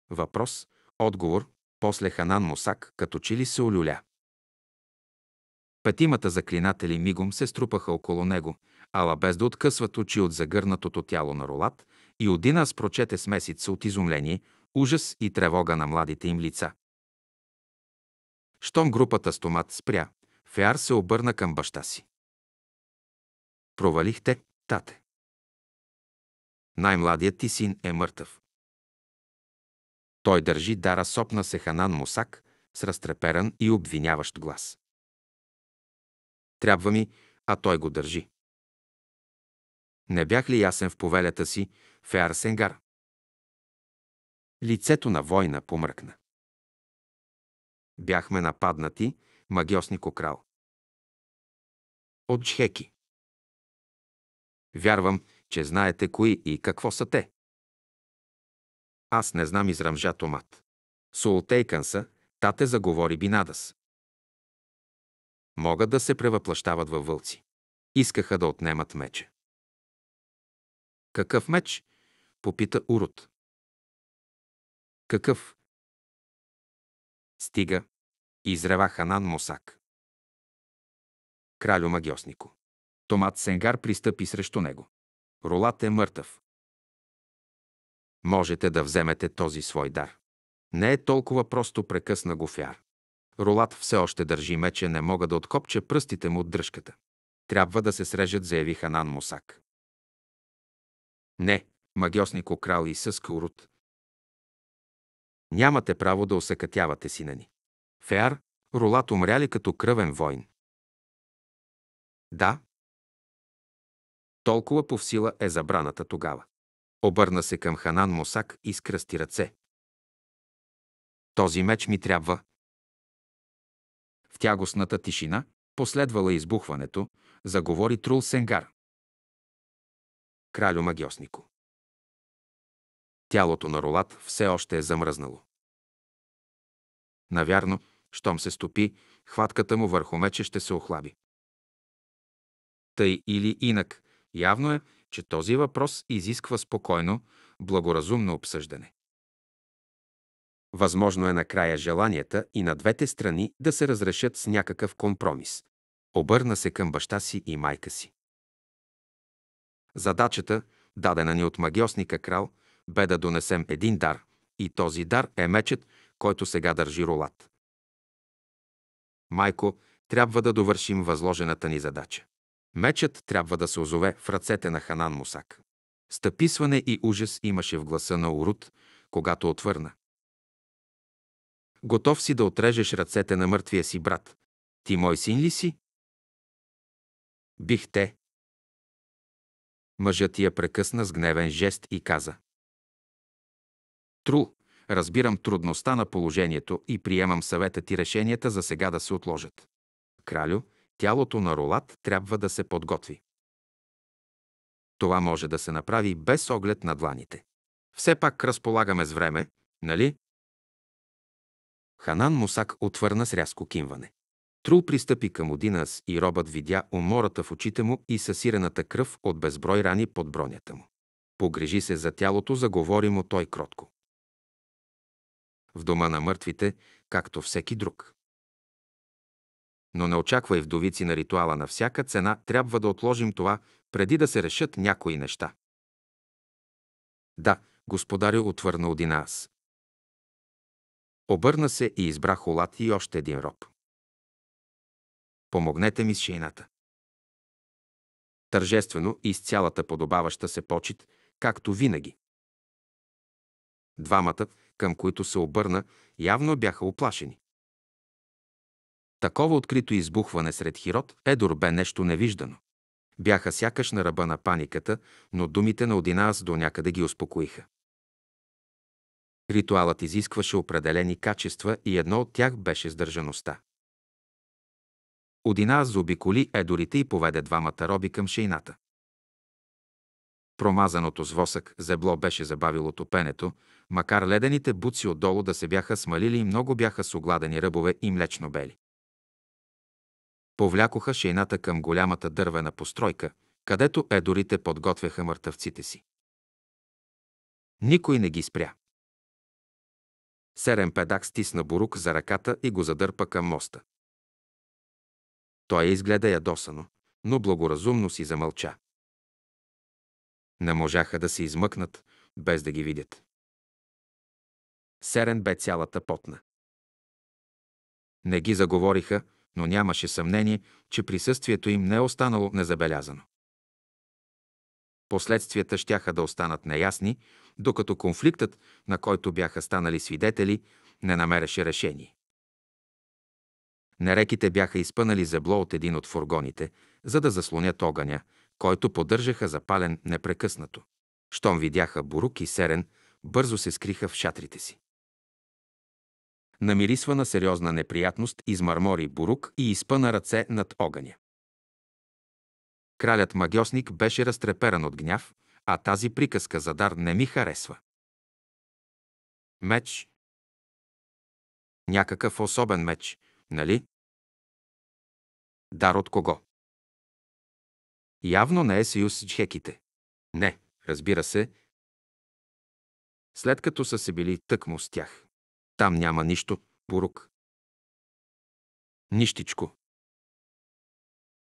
Въпрос, отговор, после Ханан Мусак като че ли се олюля. Петимата заклинатели мигом се струпаха около него, ала без да откъсват очи от загърнатото тяло на Ролат, и Одинас прочете смесица от изумление, ужас и тревога на младите им лица. Щом групата стомат спря, Феар се обърна към баща си. Провалихте, тате. Най-младият ти син е мъртъв. Той държи дара сопна Сеханан Мусак с разтреперан и обвиняващ глас. Трябва ми, а той го държи. Не бях ли ясен в повелята си в Сенгар? Лицето на война помръкна. Бяхме нападнати, магиосник. крал. От Чхеки. Вярвам, че знаете кои и какво са те. Аз не знам израмжа Томат. Султейкан са, тате заговори Бинадас. Могат да се превъплащават във вълци. Искаха да отнемат мече. Какъв меч? Попита Урод. Какъв? Стига. Изрева Ханан Мосак. Кралю Магиоснико. Томат Сенгар пристъпи срещу него ролат е мъртъв. Можете да вземете този свой дар. Не е толкова просто прекъсна го фяр. Ролат все още държи мече, не мога да откопча пръстите му от дръжката. Трябва да се срежат, заяви Ханан Мусак. Не, магиоснико крал и със Урут. Нямате право да осъкътявате сина ни. Феар, Ролат умря ли като кръвен войн? Да, толкова по сила е забраната тогава. Обърна се към Ханан Мосак и скръсти ръце. Този меч ми трябва. В тягостната тишина, последвала избухването, заговори Трул Сенгар. Кралю Магиоснико. Тялото на Ролат все още е замръзнало. Навярно, щом се стопи, хватката му върху мече ще се охлаби. Тъй или инак, Явно е, че този въпрос изисква спокойно, благоразумно обсъждане. Възможно е накрая желанията и на двете страни да се разрешат с някакъв компромис. Обърна се към баща си и майка си. Задачата, дадена ни от магиосника крал, бе да донесем един дар, и този дар е мечът, който сега държи Ролат. Майко, трябва да довършим възложената ни задача. Мечът трябва да се озове в ръцете на Ханан Мусак. Стъписване и ужас имаше в гласа на Урут, когато отвърна. Готов си да отрежеш ръцете на мъртвия си брат. Ти мой син ли си? Бих те. Мъжът я прекъсна с гневен жест и каза. Трул, разбирам трудността на положението и приемам съвета ти решенията за сега да се отложат. Кралю, Тялото на ролат трябва да се подготви. Това може да се направи без оглед на дланите. Все пак разполагаме с време, нали? Ханан Мусак отвърна с рязко кимване. Трул пристъпи към Одинас и робът видя умората в очите му и съсирената кръв от безброй рани под бронята му. Погрежи се за тялото, заговори му той кротко. В дома на мъртвите, както всеки друг но не очаквай вдовици на ритуала на всяка цена, трябва да отложим това, преди да се решат някои неща. Да, господарю отвърна один аз. Обърна се и избра холат и още един роб. Помогнете ми с шейната. Тържествено и с цялата подобаваща се почет, както винаги. Двамата, към които се обърна, явно бяха оплашени. Такова открито избухване сред Хирот Едор бе нещо невиждано. Бяха сякаш на ръба на паниката, но думите на Одинаас до някъде ги успокоиха. Ритуалът изискваше определени качества и едно от тях беше сдържаността. Одинаас заобиколи Едорите и поведе двамата роби към шейната. Промазаното с восък зебло беше забавило топенето, макар ледените буци отдолу да се бяха смалили и много бяха с огладени ръбове и млечно бели. Повлякоха шейната към голямата дървена постройка, където едорите подготвяха мъртъвците си. Никой не ги спря. Серен педак стисна бурук за ръката и го задърпа към моста. Той изгледа ядосано, но благоразумно си замълча. Не можаха да се измъкнат, без да ги видят. Серен бе цялата потна. Не ги заговориха, но нямаше съмнение, че присъствието им не е останало незабелязано. Последствията щяха да останат неясни, докато конфликтът, на който бяха станали свидетели, не намереше решение. Нереките бяха изпънали зебло от един от фургоните, за да заслонят огъня, който поддържаха запален непрекъснато. Щом видяха Бурук и Серен, бързо се скриха в шатрите си намирисва на сериозна неприятност, измърмори бурук и изпъна ръце над огъня. Кралят магиосник беше разтреперан от гняв, а тази приказка за дар не ми харесва. Меч. Някакъв особен меч, нали? Дар от кого? Явно не е съюз с джеките. Не, разбира се. След като са се били тъкмо с тях. Там няма нищо, порук. Нищичко.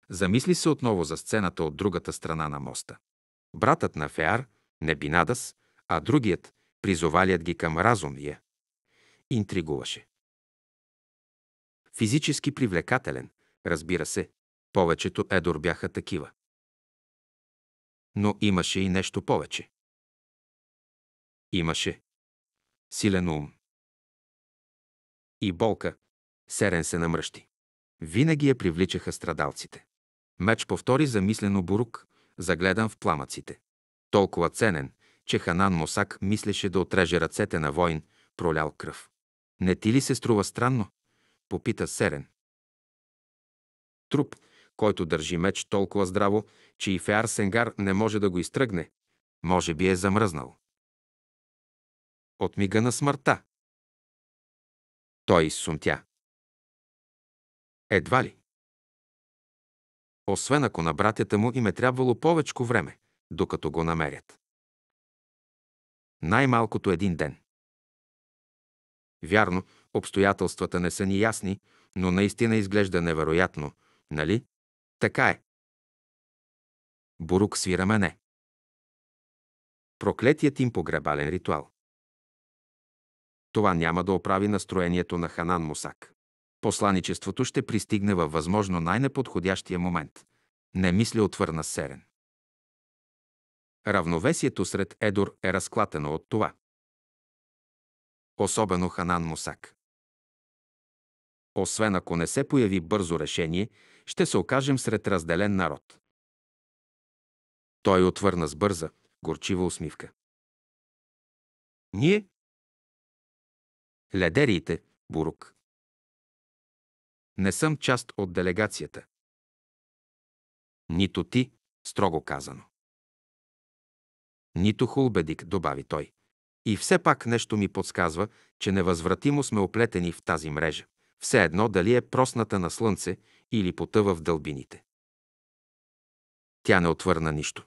Замисли се отново за сцената от другата страна на моста. Братът на Феар, Бинадас, а другият, призовалият ги към разум я, е. интригуваше. Физически привлекателен, разбира се, повечето Едор бяха такива. Но имаше и нещо повече. Имаше силен ум, и болка. Серен се намръщи. Винаги я привличаха страдалците. Меч повтори замислено бурук, загледан в пламъците. Толкова ценен, че Ханан Мосак мислеше да отреже ръцете на воин, пролял кръв. Не ти ли се струва странно? Попита Серен. Труп, който държи меч толкова здраво, че и Феар Сенгар не може да го изтръгне. Може би е замръзнал. От мига на смъртта, той изсумтя. Едва ли. Освен ако на братята му им е трябвало повечко време, докато го намерят. Най-малкото един ден. Вярно, обстоятелствата не са ни ясни, но наистина изглежда невероятно, нали? Така е. Бурук свира мене. Проклетият им погребален ритуал. Това няма да оправи настроението на Ханан Мусак. Посланичеството ще пристигне във възможно най-неподходящия момент. Не мисля, отвърна Серен. Равновесието сред Едор е разклатено от това. Особено Ханан Мусак. Освен ако не се появи бързо решение, ще се окажем сред разделен народ. Той отвърна с бърза, горчива усмивка. Ние, Ледериите, Бурук. Не съм част от делегацията. Нито ти, строго казано. Нито Хулбедик, добави той. И все пак нещо ми подсказва, че невъзвратимо сме оплетени в тази мрежа. Все едно дали е просната на слънце или потъва в дълбините. Тя не отвърна нищо.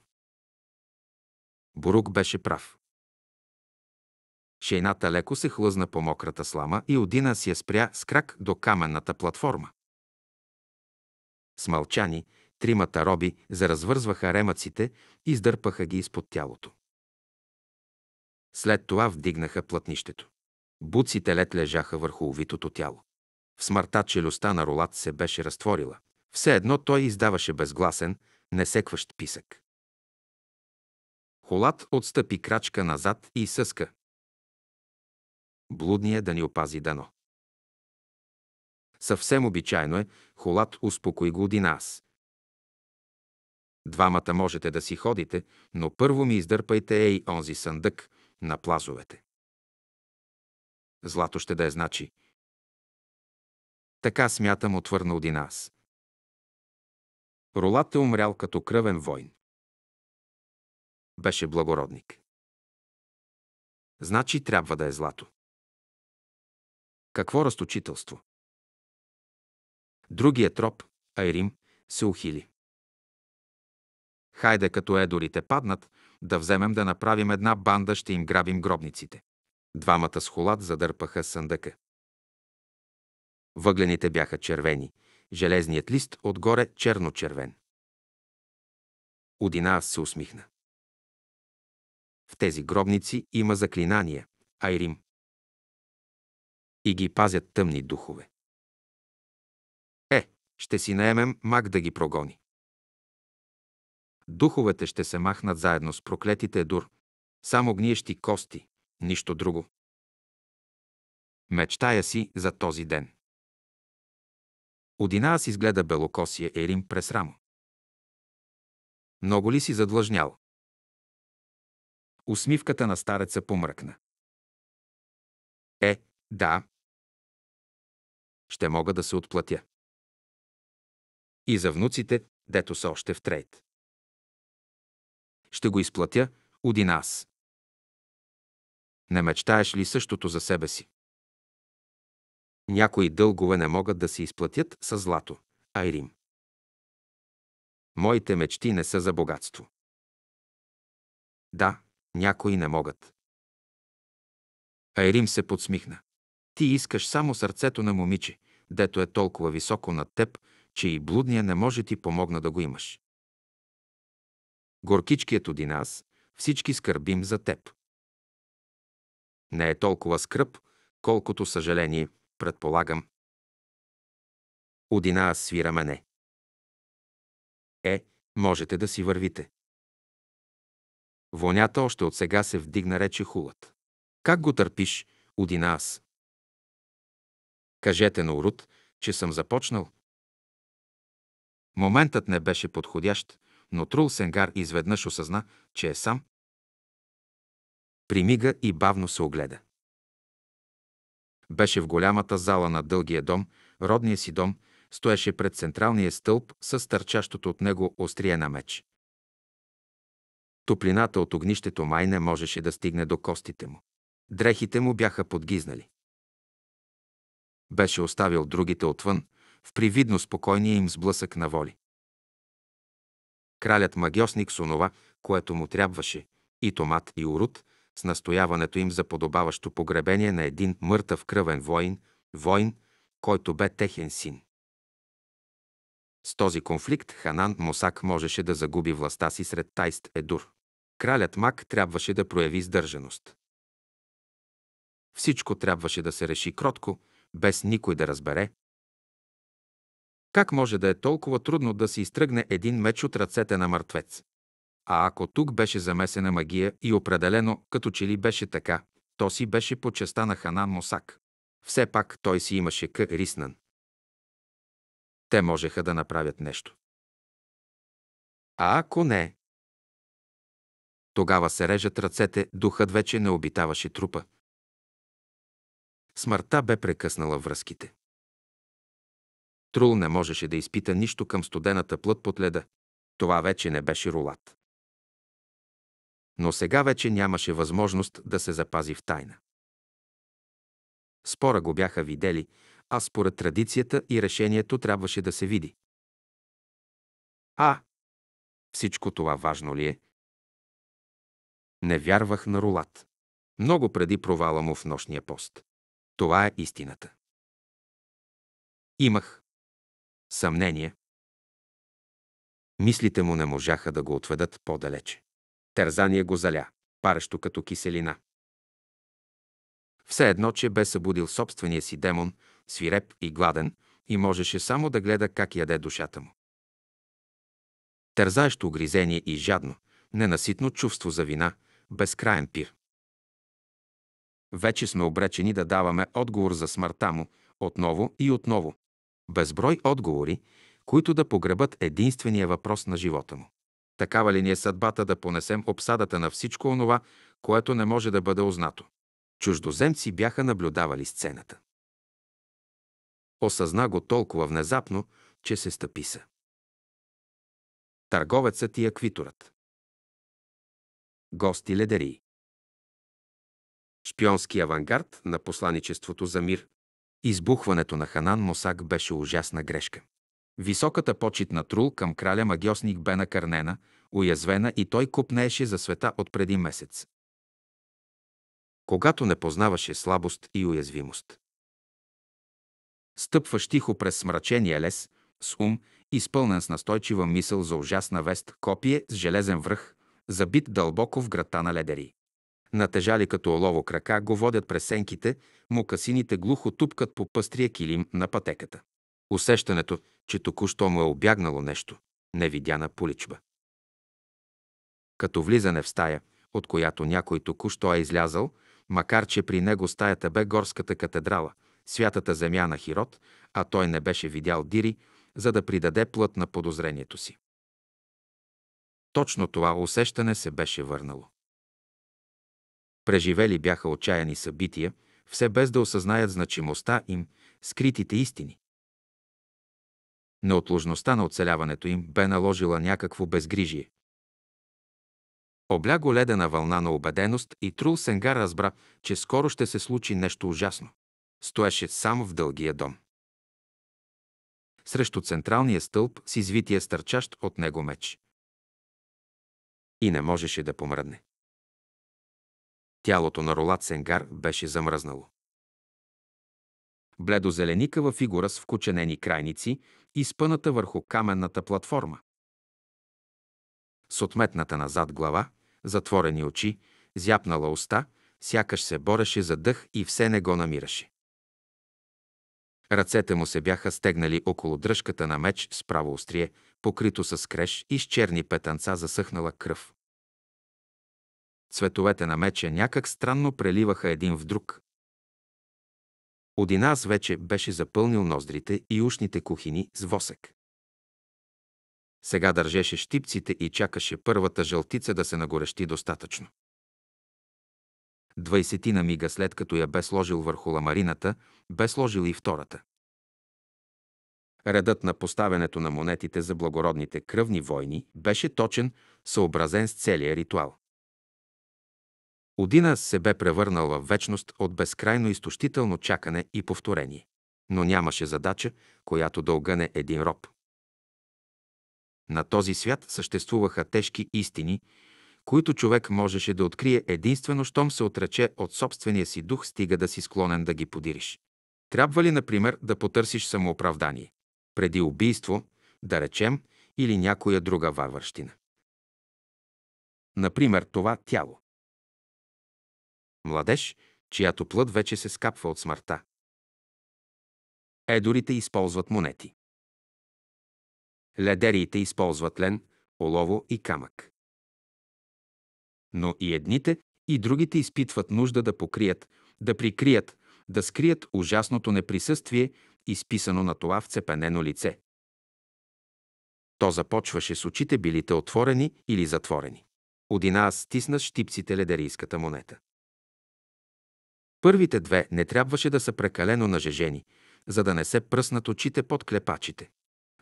Бурук беше прав. Шейната леко се хлъзна по мократа слама и Одина си я спря с крак до каменната платформа. Смълчани, тримата роби заразвързваха ремъците и издърпаха ги изпод тялото. След това вдигнаха плътнището. Буците лед лежаха върху увитото тяло. В смърта челюстта на ролат се беше разтворила. Все едно той издаваше безгласен, несекващ писък. Холат отстъпи крачка назад и съска, блудния да ни опази дано. Съвсем обичайно е, холат успокои го один Двамата можете да си ходите, но първо ми издърпайте ей онзи съндък на плазовете. Злато ще да е значи. Така смятам, отвърна Одинас. аз. Ролат е умрял като кръвен войн. Беше благородник. Значи трябва да е злато. Какво разточителство! Другият роб, Айрим, се ухили. Хайде, като едорите паднат, да вземем да направим една банда, ще им грабим гробниците. Двамата с холад задърпаха съндъка. Въглените бяха червени, железният лист отгоре черно-червен. Одина се усмихна. В тези гробници има заклинания, Айрим и ги пазят тъмни духове. Е, ще си наемем мак да ги прогони. Духовете ще се махнат заедно с проклетите дур, само гниещи кости, нищо друго. Мечтая си за този ден. Одинаас изгледа белокосия ерим през рамо. Много ли си задлъжнял? Усмивката на стареца помръкна. Е, да, ще мога да се отплатя. И за внуците, дето са още в трейд. Ще го изплатя, один аз. Не мечтаеш ли същото за себе си? Някои дългове не могат да се изплатят с злато, а и Рим. Моите мечти не са за богатство. Да, някои не могат. Айрим се подсмихна. Ти искаш само сърцето на момиче, дето е толкова високо над теб, че и блудния не може ти помогна да го имаш. Горкичкият оди нас, всички скърбим за теб. Не е толкова скръп, колкото съжаление, предполагам. Одина аз свира мене. Е, можете да си вървите. Вонята още от сега се вдигна, рече хулът. Как го търпиш, Одина аз? Кажете на Урут, че съм започнал. Моментът не беше подходящ, но Трул Сенгар изведнъж осъзна, че е сам. Примига и бавно се огледа. Беше в голямата зала на дългия дом, родния си дом, стоеше пред централния стълб с търчащото от него острие на меч. Топлината от огнището май не можеше да стигне до костите му. Дрехите му бяха подгизнали. Беше оставил другите отвън, в привидно спокойния им сблъсък на воли. Кралят магиосник с онова, което му трябваше, и Томат и Урут, с настояването им за подобаващо погребение на един мъртъв кръвен воин, воин, който бе техен син. С този конфликт Ханан Мосак можеше да загуби властта си сред Тайст Едур. Кралят Мак трябваше да прояви сдържаност. Всичко трябваше да се реши кротко, без никой да разбере? Как може да е толкова трудно да се изтръгне един меч от ръцете на мъртвец? А ако тук беше замесена магия и определено, като че ли беше така, то си беше по честа на Ханан Мосак. Все пак той си имаше к риснан. Те можеха да направят нещо. А ако не? Тогава се режат ръцете, духът вече не обитаваше трупа. Смъртта бе прекъснала връзките. Трул не можеше да изпита нищо към студената плът под леда. Това вече не беше рулат. Но сега вече нямаше възможност да се запази в тайна. Спора го бяха видели, а според традицията и решението трябваше да се види. А, всичко това важно ли е? Не вярвах на Рулат. Много преди провала му в нощния пост. Това е истината. Имах съмнение. Мислите му не можаха да го отведат по-далече. Тързание го заля, парещо като киселина. Все едно, че бе събудил собствения си демон, свиреп и гладен, и можеше само да гледа как яде душата му. Тързаещо огризение и жадно, ненаситно чувство за вина, безкраен пир. Вече сме обречени да даваме отговор за смъртта му отново и отново. Безброй отговори, които да погребат единствения въпрос на живота му. Такава ли ни е съдбата да понесем обсадата на всичко онова, което не може да бъде узнато? Чуждоземци бяха наблюдавали сцената. Осъзна го толкова внезапно, че се стъписа. Търговецът и аквиторът. Гости ледерии шпионски авангард на посланичеството за мир. Избухването на Ханан Мосак беше ужасна грешка. Високата почет на Трул към краля магиосник бе накърнена, уязвена и той купнееше за света от преди месец. Когато не познаваше слабост и уязвимост. Стъпваш тихо през смрачения лес, с ум, изпълнен с настойчива мисъл за ужасна вест, копие с железен връх, забит дълбоко в грата на ледери. Натежали като олово крака го водят през сенките, мукасините глухо тупкат по пъстрия килим на пътеката. Усещането, че току-що му е обягнало нещо, невидяна поличба. Като влизане в стая, от която някой току-що е излязал, макар че при него стаята бе горската катедрала, святата земя на Хирот, а той не беше видял дири, за да придаде плът на подозрението си. Точно това усещане се беше върнало. Преживели бяха отчаяни събития, все без да осъзнаят значимостта им, скритите истини. Неотложността на оцеляването им бе наложила някакво безгрижие. Обля го ледена вълна на убеденост и Трул Сенгар разбра, че скоро ще се случи нещо ужасно. Стоеше сам в дългия дом. Срещу централния стълб с извития стърчащ от него меч. И не можеше да помръдне. Тялото на Ролат Сенгар беше замръзнало. Бледозеленикава фигура с вкоченени крайници изпъната върху каменната платформа. С отметната назад глава, затворени очи, зяпнала уста, сякаш се бореше за дъх и все не го намираше. Ръцете му се бяха стегнали около дръжката на меч с право острие, покрито с креш и с черни петънца засъхнала кръв. Цветовете на меча някак странно преливаха един в друг. Одинас вече беше запълнил ноздрите и ушните кухини с восек. Сега държеше щипците и чакаше първата жълтица да се нагорещи достатъчно. Двайсетина мига след като я бе сложил върху ламарината, бе сложил и втората. Редът на поставянето на монетите за благородните кръвни войни беше точен, съобразен с целия ритуал. Одина се бе превърнал в вечност от безкрайно изтощително чакане и повторение. Но нямаше задача, която да огъне един роб. На този свят съществуваха тежки истини, които човек можеше да открие единствено, щом се отрече от собствения си дух, стига да си склонен да ги подириш. Трябва ли, например, да потърсиш самооправдание? Преди убийство, да речем, или някоя друга варварщина. Например, това тяло младеж, чиято плът вече се скапва от смъртта. Едорите използват монети. Ледериите използват лен, олово и камък. Но и едните, и другите изпитват нужда да покрият, да прикрият, да скрият ужасното неприсъствие, изписано на това вцепенено лице. То започваше с очите билите отворени или затворени. Одина стисна щипците ледерийската монета. Първите две не трябваше да са прекалено нажежени, за да не се пръснат очите под клепачите.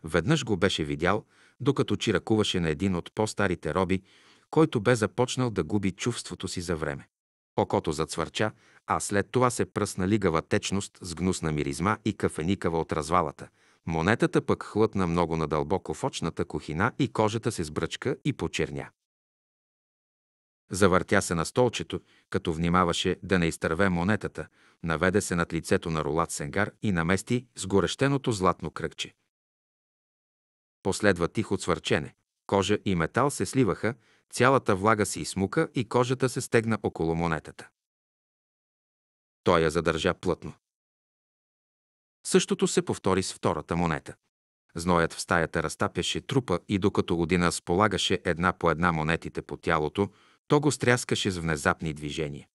Веднъж го беше видял, докато чиракуваше на един от по-старите роби, който бе започнал да губи чувството си за време. Окото зацвърча, а след това се пръсна лигава течност с гнусна миризма и кафеникава от развалата. Монетата пък хлътна много надълбоко в очната кухина и кожата се сбръчка и почерня. Завъртя се на столчето, като внимаваше да не изтърве монетата, наведе се над лицето на Ролат Сенгар и намести с горещеното златно кръгче. Последва тихо цвърчене. Кожа и метал се сливаха, цялата влага се измука и кожата се стегна около монетата. Той я задържа плътно. Същото се повтори с втората монета. Зноят в стаята разтапяше трупа и докато Одина сполагаше една по една монетите по тялото, то го стряскаше с внезапни движения.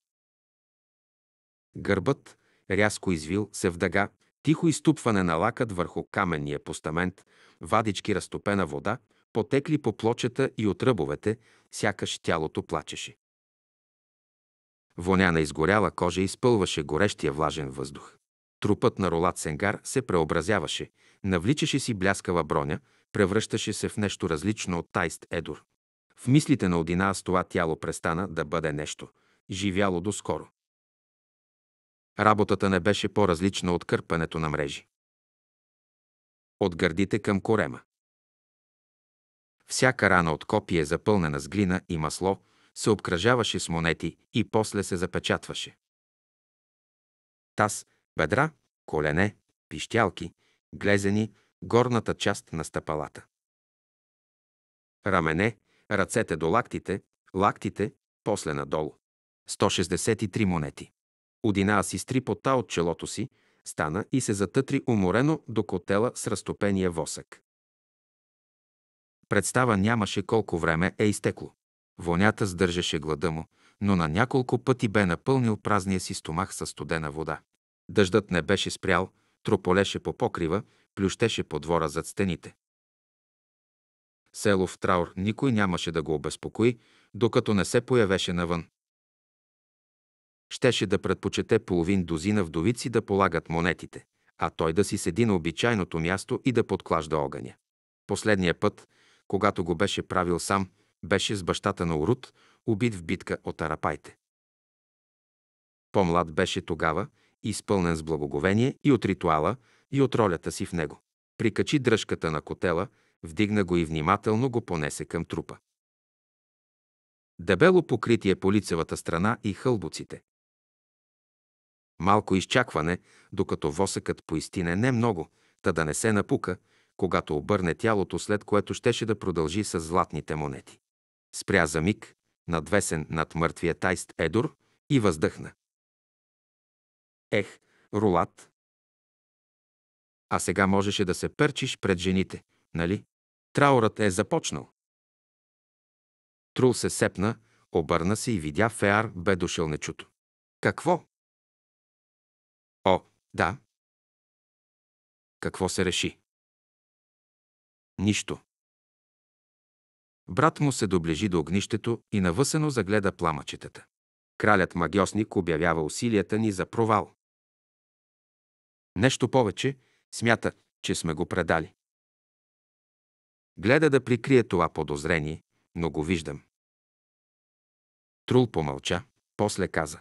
Гърбът, рязко извил се в дъга, тихо изтупване на лакът върху каменния постамент, вадички разтопена вода, потекли по плочета и от ръбовете, сякаш тялото плачеше. Воня на изгоряла кожа изпълваше горещия влажен въздух. Трупът на Ролат Сенгар се преобразяваше, навличаше си бляскава броня, превръщаше се в нещо различно от Тайст Едор. В мислите на Одина с това тяло престана да бъде нещо, живяло доскоро. Работата не беше по-различна от кърпането на мрежи. От гърдите към корема. Всяка рана от копие, запълнена с глина и масло, се обкръжаваше с монети и после се запечатваше. Таз, бедра, колене, пищялки, глезени, горната част на стъпалата. Рамене, ръцете до лактите, лактите, после надолу. 163 монети. Одина си стри пота от челото си, стана и се затътри уморено до котела с разтопения восък. Представа нямаше колко време е изтекло. Вонята сдържаше глада му, но на няколко пъти бе напълнил празния си стомах със студена вода. Дъждът не беше спрял, трополеше по покрива, плющеше по двора зад стените село в траур никой нямаше да го обезпокои, докато не се появеше навън. Щеше да предпочете половин дозина вдовици да полагат монетите, а той да си седи на обичайното място и да подклажда огъня. Последния път, когато го беше правил сам, беше с бащата на Урут, убит в битка от арапайте. По-млад беше тогава, изпълнен с благоговение и от ритуала, и от ролята си в него. Прикачи дръжката на котела – вдигна го и внимателно го понесе към трупа. Дебело покритие по лицевата страна и хълбуците. Малко изчакване, докато восъкът поистине не много, та да не се напука, когато обърне тялото, след което щеше да продължи с златните монети. Спря за миг, надвесен над мъртвия тайст Едор, и въздъхна. Ех, Рулат! А сега можеше да се перчиш пред жените, нали? Траурът е започнал. Трул се сепна, обърна се и видя Феар бе дошъл нечуто. Какво? О, да. Какво се реши? Нищо. Брат му се доближи до огнището и навъсено загледа пламъчетата. Кралят магиосник обявява усилията ни за провал. Нещо повече, смята, че сме го предали. Гледа да прикрие това подозрение, но го виждам. Трул помълча, после каза.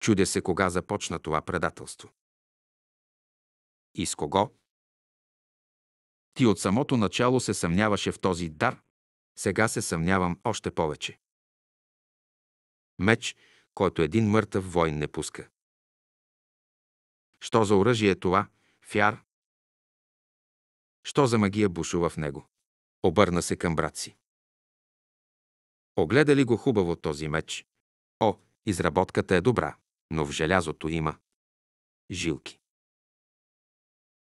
Чудя се кога започна това предателство. И с кого? Ти от самото начало се съмняваше в този дар, сега се съмнявам още повече. Меч, който един мъртъв войн не пуска. Що за оръжие е това? Фяр, Що за магия бушува в него? Обърна се към брат си. Огледа ли го хубаво този меч? О, изработката е добра, но в желязото има жилки.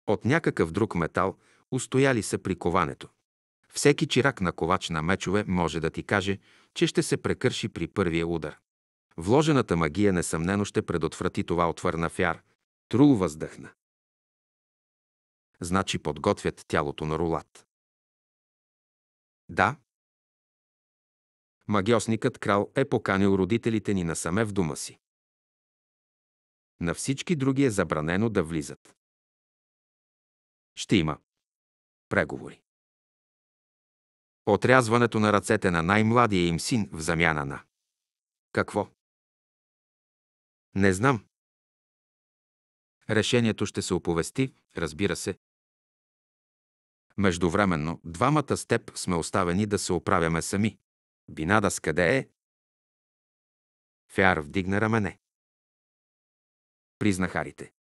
От някакъв друг метал устояли са при коването. Всеки чирак на ковач на мечове може да ти каже, че ще се прекърши при първия удар. Вложената магия несъмнено ще предотврати това отвърна фяр. Трул въздъхна значи подготвят тялото на рулат. Да. Магиосникът крал е поканил родителите ни насаме в дома си. На всички други е забранено да влизат. Ще има. Преговори. Отрязването на ръцете на най-младия им син в замяна на. Какво? Не знам. Решението ще се оповести, разбира се. Междувременно, двамата с теб сме оставени да се оправяме сами. Бинада с къде е? Фяр вдигна рамене. Признахарите.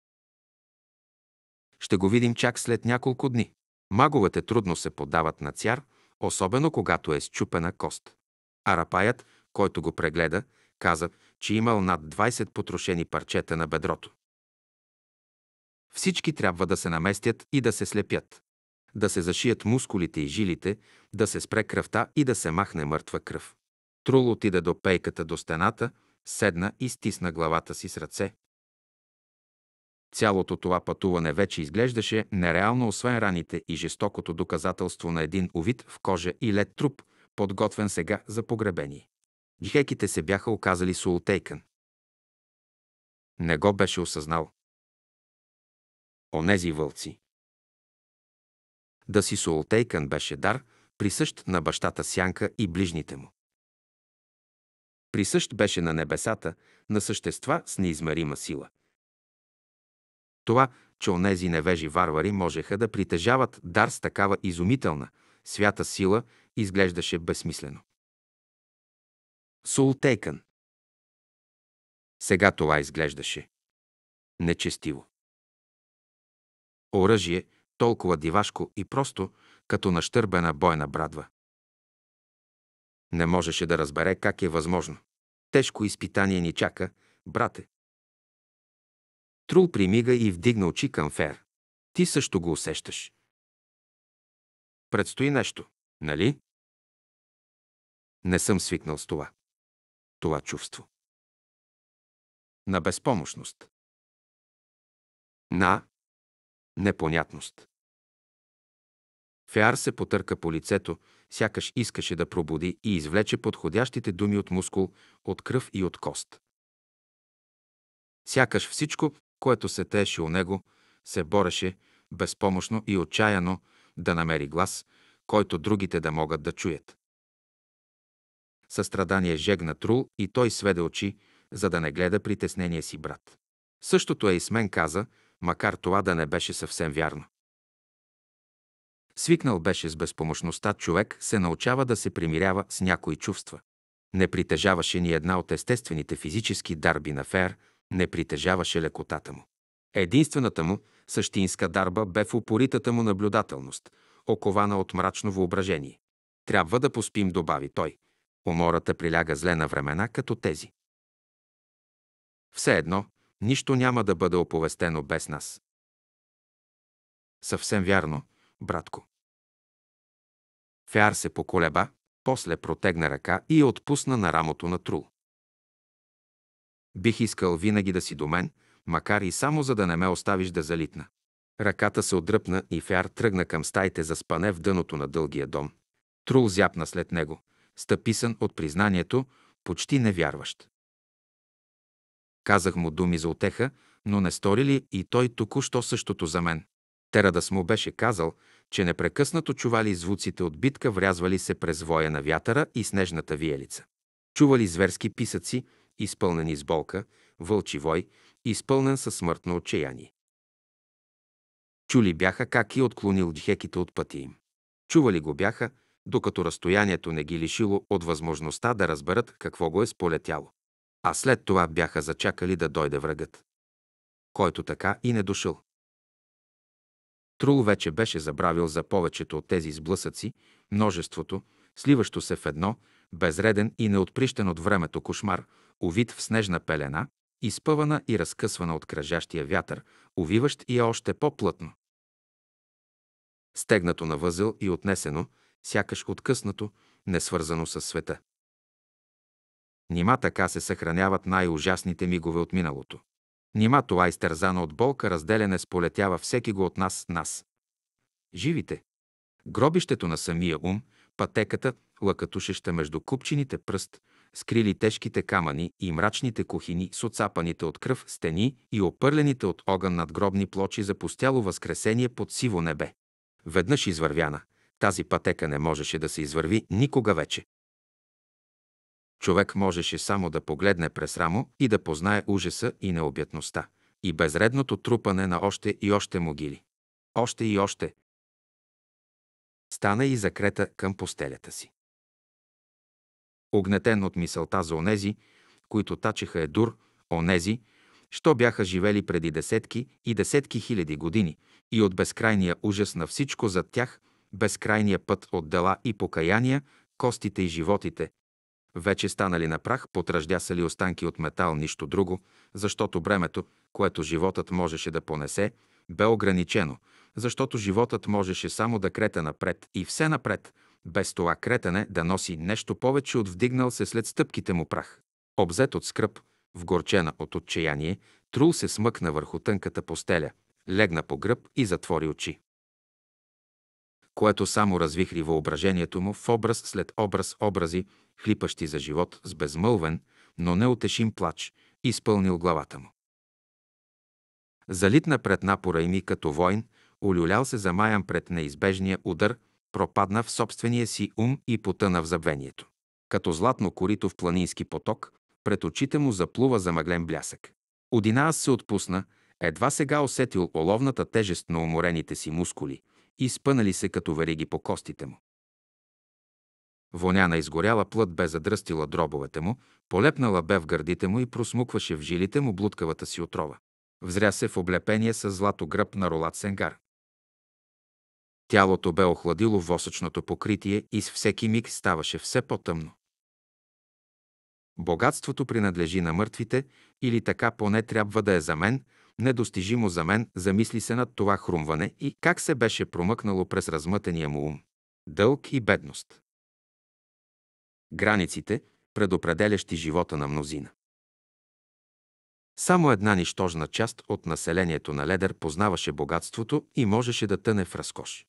Ще го видим чак след няколко дни. Маговете трудно се поддават на цяр, особено когато е счупена кост. Арапаят, който го прегледа, каза, че имал над 20 потрошени парчета на бедрото. Всички трябва да се наместят и да се слепят. Да се зашият мускулите и жилите, да се спре кръвта и да се махне мъртва кръв. Трул отида до пейката до стената, седна и стисна главата си с ръце. Цялото това пътуване вече изглеждаше нереално, освен раните и жестокото доказателство на един увид в кожа и лед труп, подготвен сега за погребение. Джхеките се бяха оказали султейкън. Не го беше осъзнал онези вълци. Да си Солтейкан беше дар, присъщ на бащата Сянка и ближните му. Присъщ беше на небесата, на същества с неизмерима сила. Това, че онези невежи варвари можеха да притежават дар с такава изумителна, свята сила, изглеждаше безсмислено. Султейкън. Сега това изглеждаше нечестиво оръжие, толкова дивашко и просто, като нащърбена бойна брадва. Не можеше да разбере как е възможно. Тежко изпитание ни чака, брате. Трул примига и вдигна очи към Фер. Ти също го усещаш. Предстои нещо, нали? Не съм свикнал с това. Това чувство. На безпомощност. На непонятност. Феар се потърка по лицето, сякаш искаше да пробуди и извлече подходящите думи от мускул, от кръв и от кост. Сякаш всичко, което се тееше у него, се бореше, безпомощно и отчаяно, да намери глас, който другите да могат да чуят. Състрадание жегна Трул и той сведе очи, за да не гледа притеснения си брат. Същото е и с мен каза, макар това да не беше съвсем вярно. Свикнал беше с безпомощността, човек се научава да се примирява с някои чувства. Не притежаваше ни една от естествените физически дарби на Фер, не притежаваше лекотата му. Единствената му същинска дарба бе в упоритата му наблюдателност, окована от мрачно въображение. Трябва да поспим, добави той. Умората приляга зле на времена като тези. Все едно, Нищо няма да бъде оповестено без нас. Съвсем вярно, братко. Фяр се поколеба, после протегна ръка и я отпусна на рамото на Трул. Бих искал винаги да си до мен, макар и само за да не ме оставиш да залитна. Ръката се отдръпна и Фяр тръгна към стаите за спане в дъното на дългия дом. Трул зяпна след него, стъписан от признанието, почти невярващ. Казах му думи за отеха, но не стори ли и той току-що същото за мен. Терадас му беше казал, че непрекъснато чували звуците от битка, врязвали се през воя на вятъра и снежната виелица. Чували зверски писъци, изпълнени с болка, вълчи вой, изпълнен със смъртно отчаяние. Чули бяха как и отклонил джехеките от пътя им. Чували го бяха, докато разстоянието не ги лишило от възможността да разберат какво го е сполетяло а след това бяха зачакали да дойде врагът, който така и не дошъл. Трул вече беше забравил за повечето от тези сблъсъци, множеството, сливащо се в едно, безреден и неотприщен от времето кошмар, увит в снежна пелена, изпъвана и разкъсвана от кръжащия вятър, увиващ я е още по-плътно. Стегнато на възел и отнесено, сякаш откъснато, несвързано с света. Нима така се съхраняват най-ужасните мигове от миналото. Нима това изтързано от болка разделене сполетява всеки го от нас нас. Живите. Гробището на самия ум, пътеката, лъкатушеща между купчините пръст, скрили тежките камъни и мрачните кухини с оцапаните от кръв стени и опърлените от огън над гробни плочи за постяло възкресение под сиво небе. Веднъж извървяна, тази пътека не можеше да се извърви никога вече. Човек можеше само да погледне през рамо и да познае ужаса и необятността и безредното трупане на още и още могили. Още и още. Стана и закрета към постелята си. Огнетен от мисълта за онези, които тачеха Едур, онези, що бяха живели преди десетки и десетки хиляди години, и от безкрайния ужас на всичко зад тях, безкрайния път от дела и покаяния, костите и животите, вече станали на прах, потръждя са ли останки от метал, нищо друго, защото бремето, което животът можеше да понесе, бе ограничено, защото животът можеше само да крета напред и все напред, без това кретене да носи нещо повече от вдигнал се след стъпките му прах. Обзет от скръп, вгорчена от отчаяние, Трул се смъкна върху тънката постеля, легна по гръб и затвори очи което само развихри въображението му в образ след образ образи, хлипащи за живот с безмълвен, но неутешим плач, изпълнил главата му. Залитна пред напора и ми като войн, улюлял се замаян пред неизбежния удар, пропадна в собствения си ум и потъна в забвението. Като златно корито в планински поток, пред очите му заплува замъглен блясък. Одинаас се отпусна, едва сега усетил оловната тежест на уморените си мускули, и спънали се като вериги по костите му. Воняна изгоряла плът бе задръстила дробовете му, полепнала бе в гърдите му и просмукваше в жилите му блудкавата си отрова. Взря се в облепение с злато гръб на ролат сенгар. Тялото бе охладило восъчното покритие и с всеки миг ставаше все по-тъмно. Богатството принадлежи на мъртвите или така поне трябва да е за мен – недостижимо за мен, замисли се над това хрумване и как се беше промъкнало през размътения му ум. Дълг и бедност. Границите, предопределящи живота на мнозина. Само една нищожна част от населението на Ледер познаваше богатството и можеше да тъне в разкош.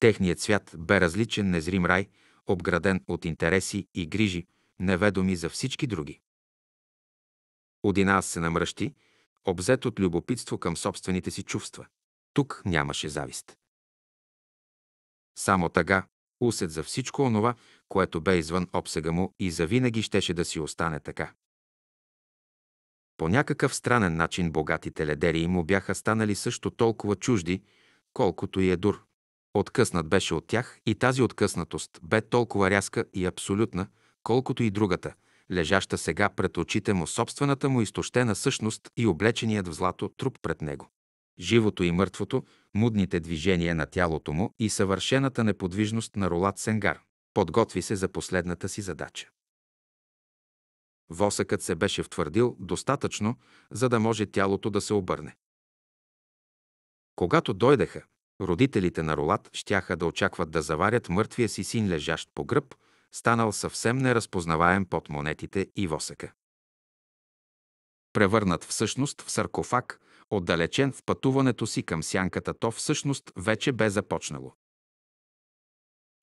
Техният свят бе различен незрим рай, обграден от интереси и грижи, неведоми за всички други. Одина се намръщи, обзет от любопитство към собствените си чувства. Тук нямаше завист. Само тъга, усет за всичко онова, което бе извън обсега му и завинаги щеше да си остане така. По някакъв странен начин богатите ледери му бяха станали също толкова чужди, колкото и е дур. Откъснат беше от тях и тази откъснатост бе толкова рязка и абсолютна, колкото и другата – лежаща сега пред очите му собствената му изтощена същност и облеченият в злато труп пред него. Живото и мъртвото, мудните движения на тялото му и съвършената неподвижност на Ролат Сенгар. Подготви се за последната си задача. Восъкът се беше втвърдил достатъчно, за да може тялото да се обърне. Когато дойдеха, родителите на Ролат щяха да очакват да заварят мъртвия си син лежащ по гръб, станал съвсем неразпознаваем под монетите и восъка. Превърнат всъщност в саркофаг, отдалечен в пътуването си към сянката, то всъщност вече бе започнало.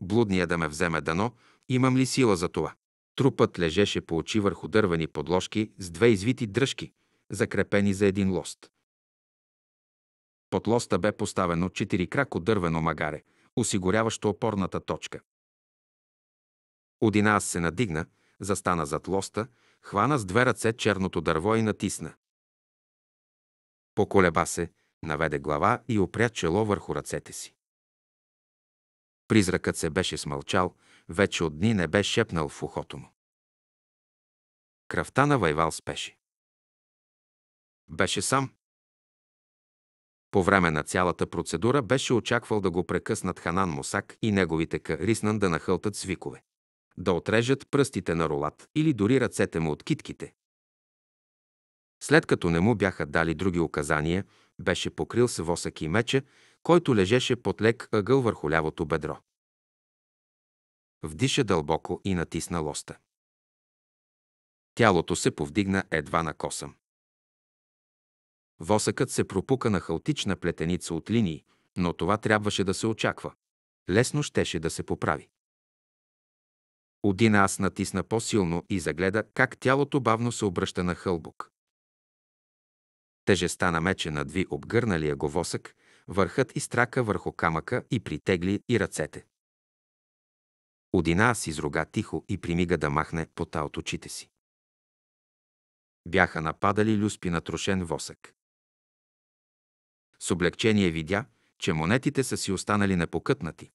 Блудния да ме вземе дано, имам ли сила за това? Трупът лежеше по очи върху дървени подложки с две извити дръжки, закрепени за един лост. Под лоста бе поставено четирикрако дървено магаре, осигуряващо опорната точка. Одина аз се надигна, застана зад лоста, хвана с две ръце черното дърво и натисна. Поколеба се, наведе глава и опря чело върху ръцете си. Призракът се беше смълчал, вече от дни не бе шепнал в ухото му. Кръвта на Вайвал спеше. Беше сам. По време на цялата процедура беше очаквал да го прекъснат Ханан Мусак и неговите кариснан да нахълтат свикове да отрежат пръстите на Ролат или дори ръцете му от китките. След като не му бяха дали други указания, беше покрил с восък и меча, който лежеше под лек ъгъл върху лявото бедро. Вдиша дълбоко и натисна лоста. Тялото се повдигна едва на косъм. Восъкът се пропука на хаотична плетеница от линии, но това трябваше да се очаква. Лесно щеше да се поправи. Один аз натисна по-силно и загледа как тялото бавно се обръща на хълбок. Тежеста на меча надви обгърналия го восък, върхът и страка върху камъка и притегли и ръцете. Одина си изруга тихо и примига да махне пота от очите си. Бяха нападали люспи на трошен восък. С облегчение видя, че монетите са си останали непокътнати.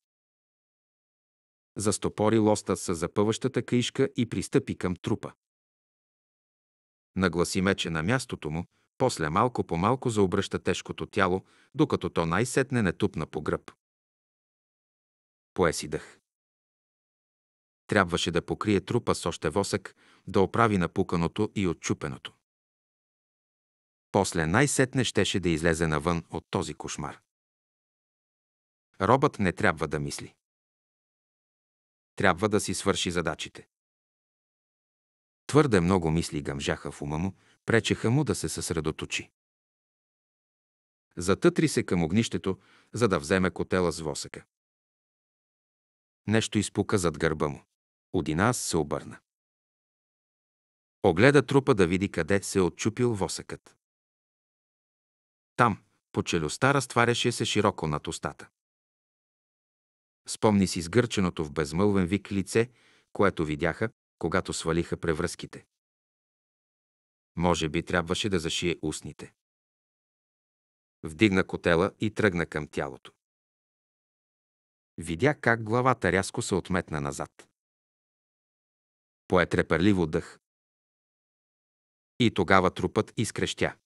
Застопори лоста с запъващата каишка и пристъпи към трупа. Нагласи мече на мястото му, после малко по малко заобръща тежкото тяло, докато то най-сетне не тупна по гръб. Пое си дъх. Трябваше да покрие трупа с още восък, да оправи напуканото и отчупеното. После най-сетне щеше да излезе навън от този кошмар. Робът не трябва да мисли трябва да си свърши задачите. Твърде много мисли гъмжаха в ума му, пречеха му да се съсредоточи. Затътри се към огнището, за да вземе котела с восъка. Нещо изпука зад гърба му. Одинас се обърна. Огледа трупа да види къде се е отчупил восъкът. Там, по челюста, разтваряше се широко над устата. Спомни си сгърченото в безмълвен вик лице, което видяха, когато свалиха превръзките. Може би трябваше да зашие устните. Вдигна котела и тръгна към тялото. Видя как главата рязко се отметна назад. Пое треперливо дъх. И тогава трупът изкрещя.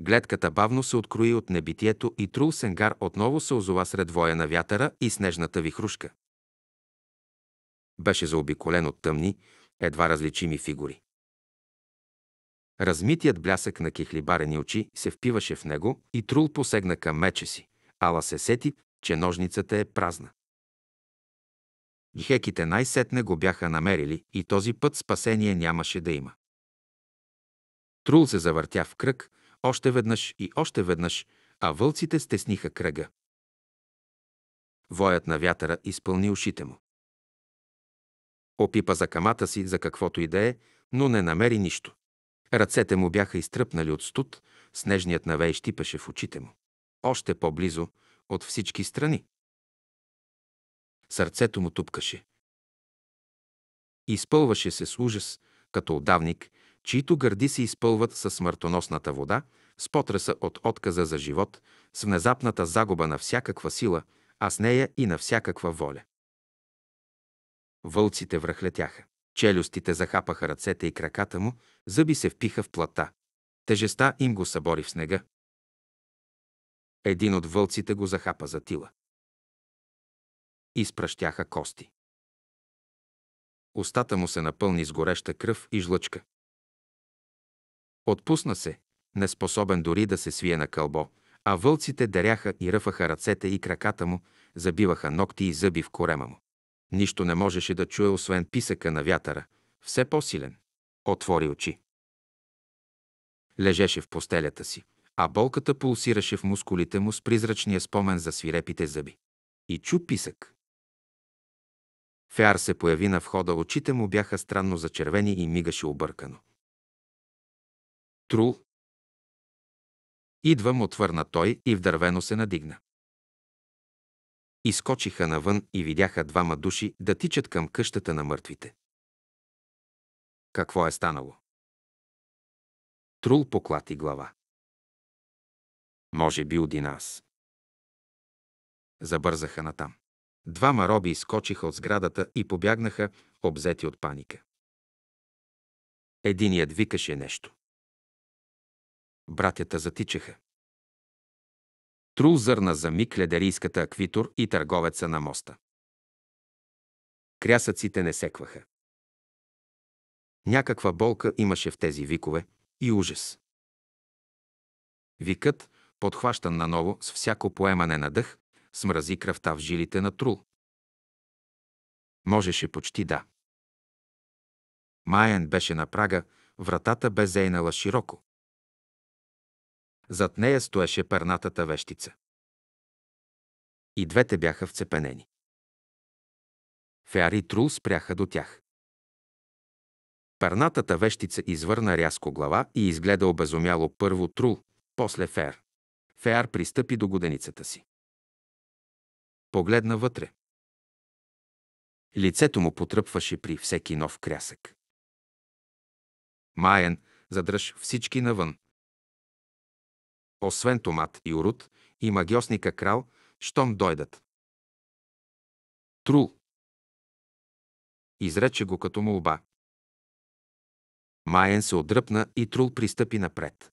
Гледката бавно се открои от небитието и трул сенгар отново се озова сред воя на вятъра и снежната вихрушка. Беше заобиколен от тъмни, едва различими фигури. Размитият блясък на кихлибарени очи се впиваше в него и Трул посегна към меча си. Ала се сети, че ножницата е празна. Хеките най-сетне го бяха намерили и този път спасение нямаше да има. Трул се завъртя в кръг, още веднъж и още веднъж, а вълците стесниха кръга. Воят на вятъра изпълни ушите му. Опипа за камата си, за каквото и да е, но не намери нищо. Ръцете му бяха изтръпнали от студ, снежният навей щипеше в очите му. Още по-близо, от всички страни. Сърцето му тупкаше. Изпълваше се с ужас, като отдавник, чието гърди се изпълват със смъртоносната вода, с потреса от отказа за живот, с внезапната загуба на всякаква сила, а с нея и на всякаква воля. Вълците връхлетяха. Челюстите захапаха ръцете и краката му, зъби се впиха в плата. Тежеста им го събори в снега. Един от вълците го захапа за тила. Изпращяха кости. Устата му се напълни с гореща кръв и жлъчка. Отпусна се, неспособен дори да се свие на кълбо, а вълците даряха и ръфаха ръцете и краката му, забиваха ногти и зъби в корема му. Нищо не можеше да чуе, освен писъка на вятъра, все по-силен. Отвори очи. Лежеше в постелята си, а болката пулсираше в мускулите му с призрачния спомен за свирепите зъби. И чу писък. Феар се появи на входа, очите му бяха странно зачервени и мигаше объркано. Тру. Идвам, отвърна той и вдървено се надигна. Изкочиха навън и видяха двама души да тичат към къщата на мъртвите. Какво е станало? Трул поклати глава. Може би один аз. Забързаха натам. Двама роби изкочиха от сградата и побягнаха, обзети от паника. Единият викаше нещо. Братята затичаха. Трул зърна за миг ледерийската аквитор и търговеца на моста. Крясъците не секваха. Някаква болка имаше в тези викове и ужас. Викът, подхващан наново с всяко поемане на дъх, смрази кръвта в жилите на Трул. Можеше почти да. Майен беше на прага, вратата бе зейнала широко. Зад нея стоеше пернатата вещица. И двете бяха вцепенени. Феари Трул спряха до тях. Пернатата вещица извърна рязко глава и изгледа обезумяло първо Трул, после Феар. Феар пристъпи до годеницата си. Погледна вътре. Лицето му потръпваше при всеки нов крясък. Маен задръж всички навън, освен Томат и Урут, и магиосника Крал, щом дойдат. Трул. Изрече го като молба. Майен се отдръпна и Трул пристъпи напред.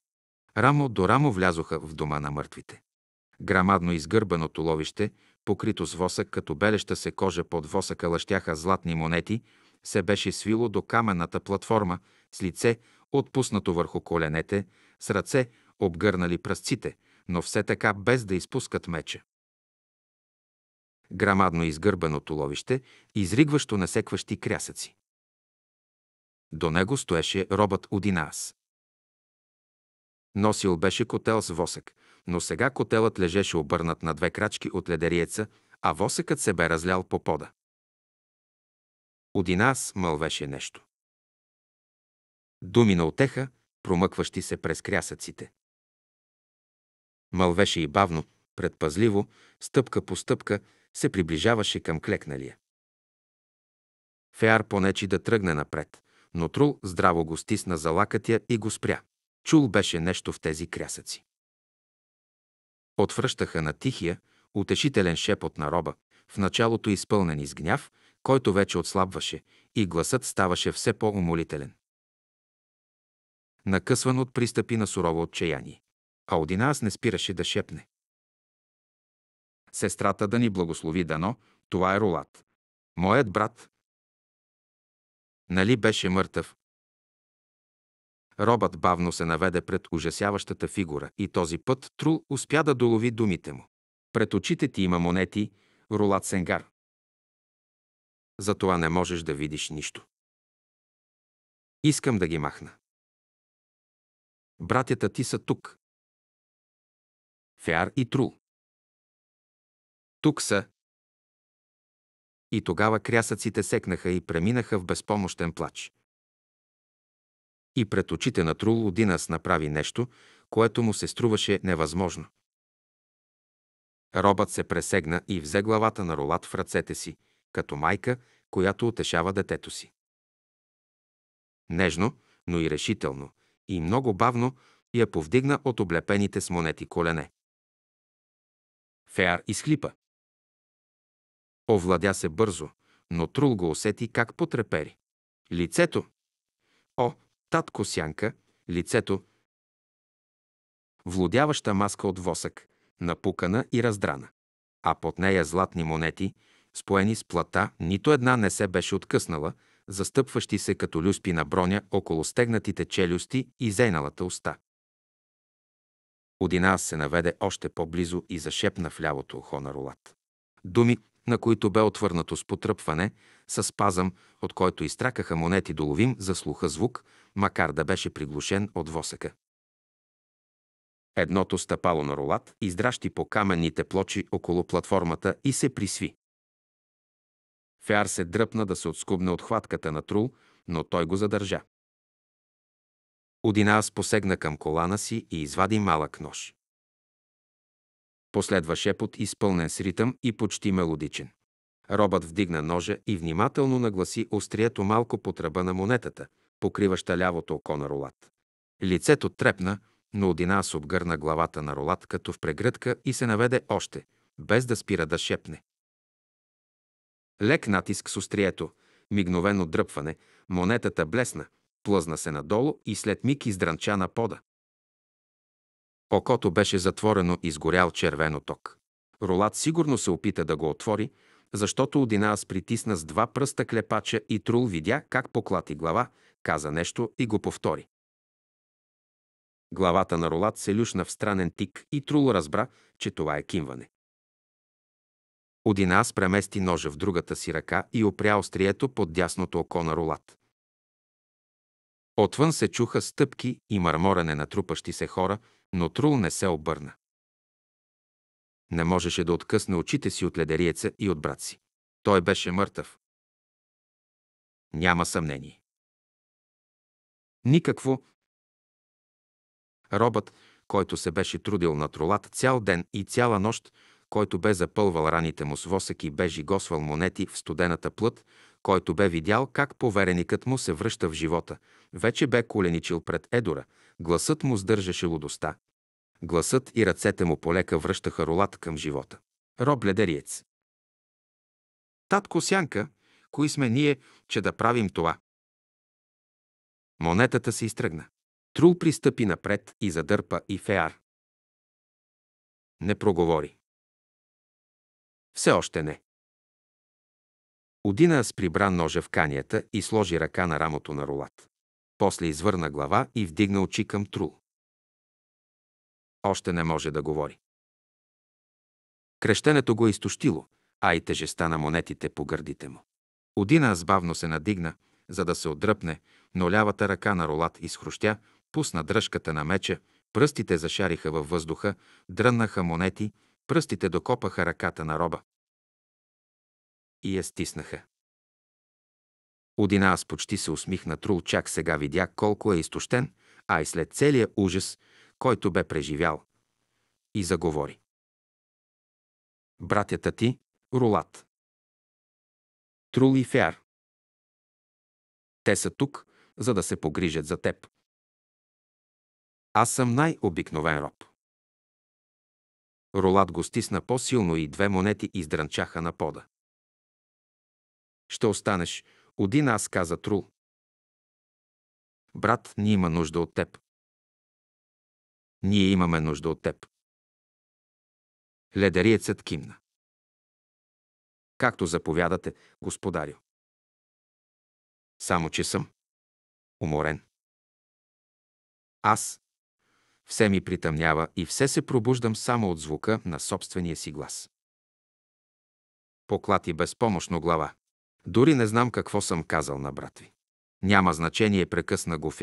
Рамо до рамо влязоха в дома на мъртвите. Грамадно изгърбаното ловище, покрито с восък, като белеща се кожа под восъка лъщяха златни монети, се беше свило до каменната платформа, с лице, отпуснато върху коленете, с ръце, обгърнали пръстците, но все така без да изпускат меча. Грамадно изгърбено туловище, изригващо насекващи крясъци. До него стоеше робът Одинаас. Носил беше котел с восък, но сега котелът лежеше обърнат на две крачки от ледериеца, а восъкът се бе разлял по пода. Одинаас мълвеше нещо. Думи на отеха, промъкващи се през крясъците. Мълвеше и бавно, предпазливо, стъпка по стъпка се приближаваше към клекналия. Феар понечи да тръгне напред, но Трул здраво го стисна за лакътя и го спря. Чул беше нещо в тези крясъци. Отвръщаха на тихия, утешителен шепот на роба, в началото изпълнен с гняв, който вече отслабваше и гласът ставаше все по-умолителен. Накъсван от пристъпи на сурово отчаяние а Одинас не спираше да шепне. Сестрата да ни благослови дано, това е ролат. Моят брат. Нали беше мъртъв? Робът бавно се наведе пред ужасяващата фигура и този път Трул успя да долови думите му. Пред очите ти има монети, ролат Сенгар. Затова не можеш да видиш нищо. Искам да ги махна. Братята ти са тук, Фяр и Тру. Тук са. И тогава крясъците секнаха и преминаха в безпомощен плач. И пред очите на Трул Одинас направи нещо, което му се струваше невъзможно. Робът се пресегна и взе главата на Ролат в ръцете си, като майка, която утешава детето си. Нежно, но и решително, и много бавно я повдигна от облепените с монети колене. Феар изхлипа. Овладя се бързо, но Трул го усети как потрепери. Лицето. О, татко сянка, лицето. Влодяваща маска от восък, напукана и раздрана. А под нея златни монети, споени с плата, нито една не се беше откъснала, застъпващи се като люспи на броня около стегнатите челюсти и зейналата уста. Одина се наведе още по-близо и зашепна в лявото ухо на Рулат. Думи, на които бе отвърнато с потръпване, с спазъм, от който изтракаха монети доловим за слуха звук, макар да беше приглушен от восъка. Едното стъпало на ролат издращи по каменните плочи около платформата и се присви. Фяр се дръпна да се отскубне от хватката на трул, но той го задържа. Одинаас посегна към колана си и извади малък нож. Последва шепот, изпълнен с ритъм и почти мелодичен. Робът вдигна ножа и внимателно нагласи острието малко по тръба на монетата, покриваща лявото око на ролат. Лицето трепна, но Одинас обгърна главата на ролат като в прегръдка и се наведе още, без да спира да шепне. Лек натиск с острието, мигновено дръпване, монетата блесна – плъзна се надолу и след миг издранча на пода. Окото беше затворено и сгорял червено ток. Ролат сигурно се опита да го отвори, защото Одинаас притисна с два пръста клепача и Трул видя как поклати глава, каза нещо и го повтори. Главата на Ролат се люшна в странен тик и Трул разбра, че това е кимване. Одинаас премести ножа в другата си ръка и опря острието под дясното око на Ролат. Отвън се чуха стъпки и мърморене на трупащи се хора, но Трул не се обърна. Не можеше да откъсне очите си от ледериеца и от брат си. Той беше мъртъв. Няма съмнение. Никакво. Робът, който се беше трудил на тролата цял ден и цяла нощ, който бе запълвал раните му с восък и бе жигосвал монети в студената плът, който бе видял как повереникът му се връща в живота, вече бе коленичил пред Едора, гласът му сдържаше лудостта. Гласът и ръцете му полека връщаха ролата към живота. Роб Ледериец. Татко Сянка, кои сме ние, че да правим това? Монетата се изтръгна. Трул пристъпи напред и задърпа и Феар. Не проговори. Все още не. Одинас прибра ножа в канията и сложи ръка на рамото на рулат. После извърна глава и вдигна очи към Трул. Още не може да говори. Крещенето го е изтощило, а и тежеста на монетите по гърдите му. Одина сбавно се надигна, за да се отдръпне, но лявата ръка на Ролат изхрущя, пусна дръжката на меча, пръстите зашариха във въздуха, дръннаха монети, пръстите докопаха ръката на роба и я стиснаха. Одинаас почти се усмихна Трул, чак сега видя колко е изтощен, а и след целия ужас, който бе преживял. И заговори. Братята ти, Рулат. Трул и фяр. Те са тук, за да се погрижат за теб. Аз съм най-обикновен роб. Ролат го стисна по-силно и две монети издранчаха на пода. Ще останеш. Один аз, каза Тру. Брат, ни има нужда от теб. Ние имаме нужда от теб. Ледериецът кимна. Както заповядате, господарю. Само, че съм уморен. Аз. Все ми притъмнява и все се пробуждам само от звука на собствения си глас. Поклати безпомощно глава. Дори не знам какво съм казал на брат ви. Няма значение, прекъсна го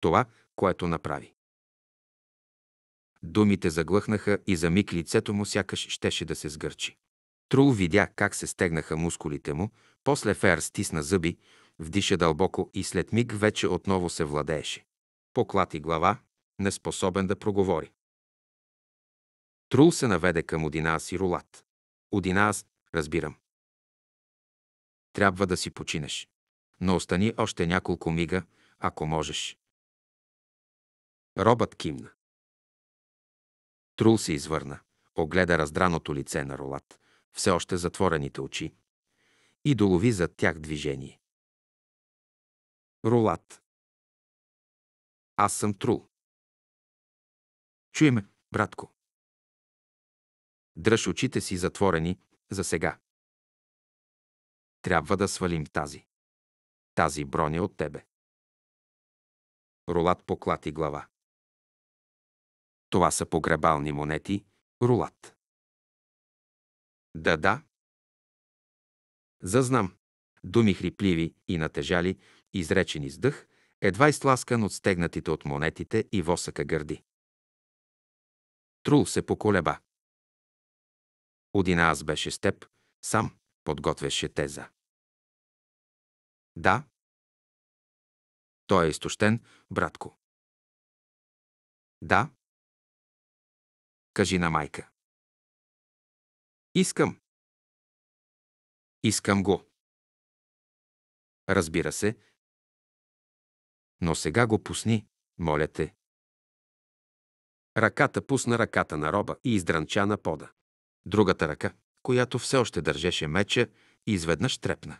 Това, което направи. Думите заглъхнаха и за миг лицето му сякаш щеше да се сгърчи. Трул видя как се стегнаха мускулите му, после Фер стисна зъби, вдиша дълбоко и след миг вече отново се владееше. Поклати глава, неспособен да проговори. Трул се наведе към Одинаас и Рулат. Одинаас, разбирам трябва да си починеш. Но остани още няколко мига, ако можеш. Робът кимна. Трул се извърна, огледа раздраното лице на Ролат, все още затворените очи, и долови зад тях движение. Ролат. Аз съм Трул. Чуй ме, братко. Дръж очите си затворени за сега. Трябва да свалим тази. Тази броня от тебе. Рулат поклати глава. Това са погребални монети, рулат. Да, да. Зазнам. Думи хрипливи и натежали, изречени с дъх, едва изтласкан от стегнатите от монетите и восъка гърди. Трул се поколеба. Один аз беше с теб, сам подготвяше теза. Да. Той е изтощен, братко. Да. Кажи на майка. Искам. Искам го. Разбира се. Но сега го пусни, моля те. Ръката пусна ръката на роба и издранча на пода. Другата ръка, която все още държеше меча, изведнъж трепна.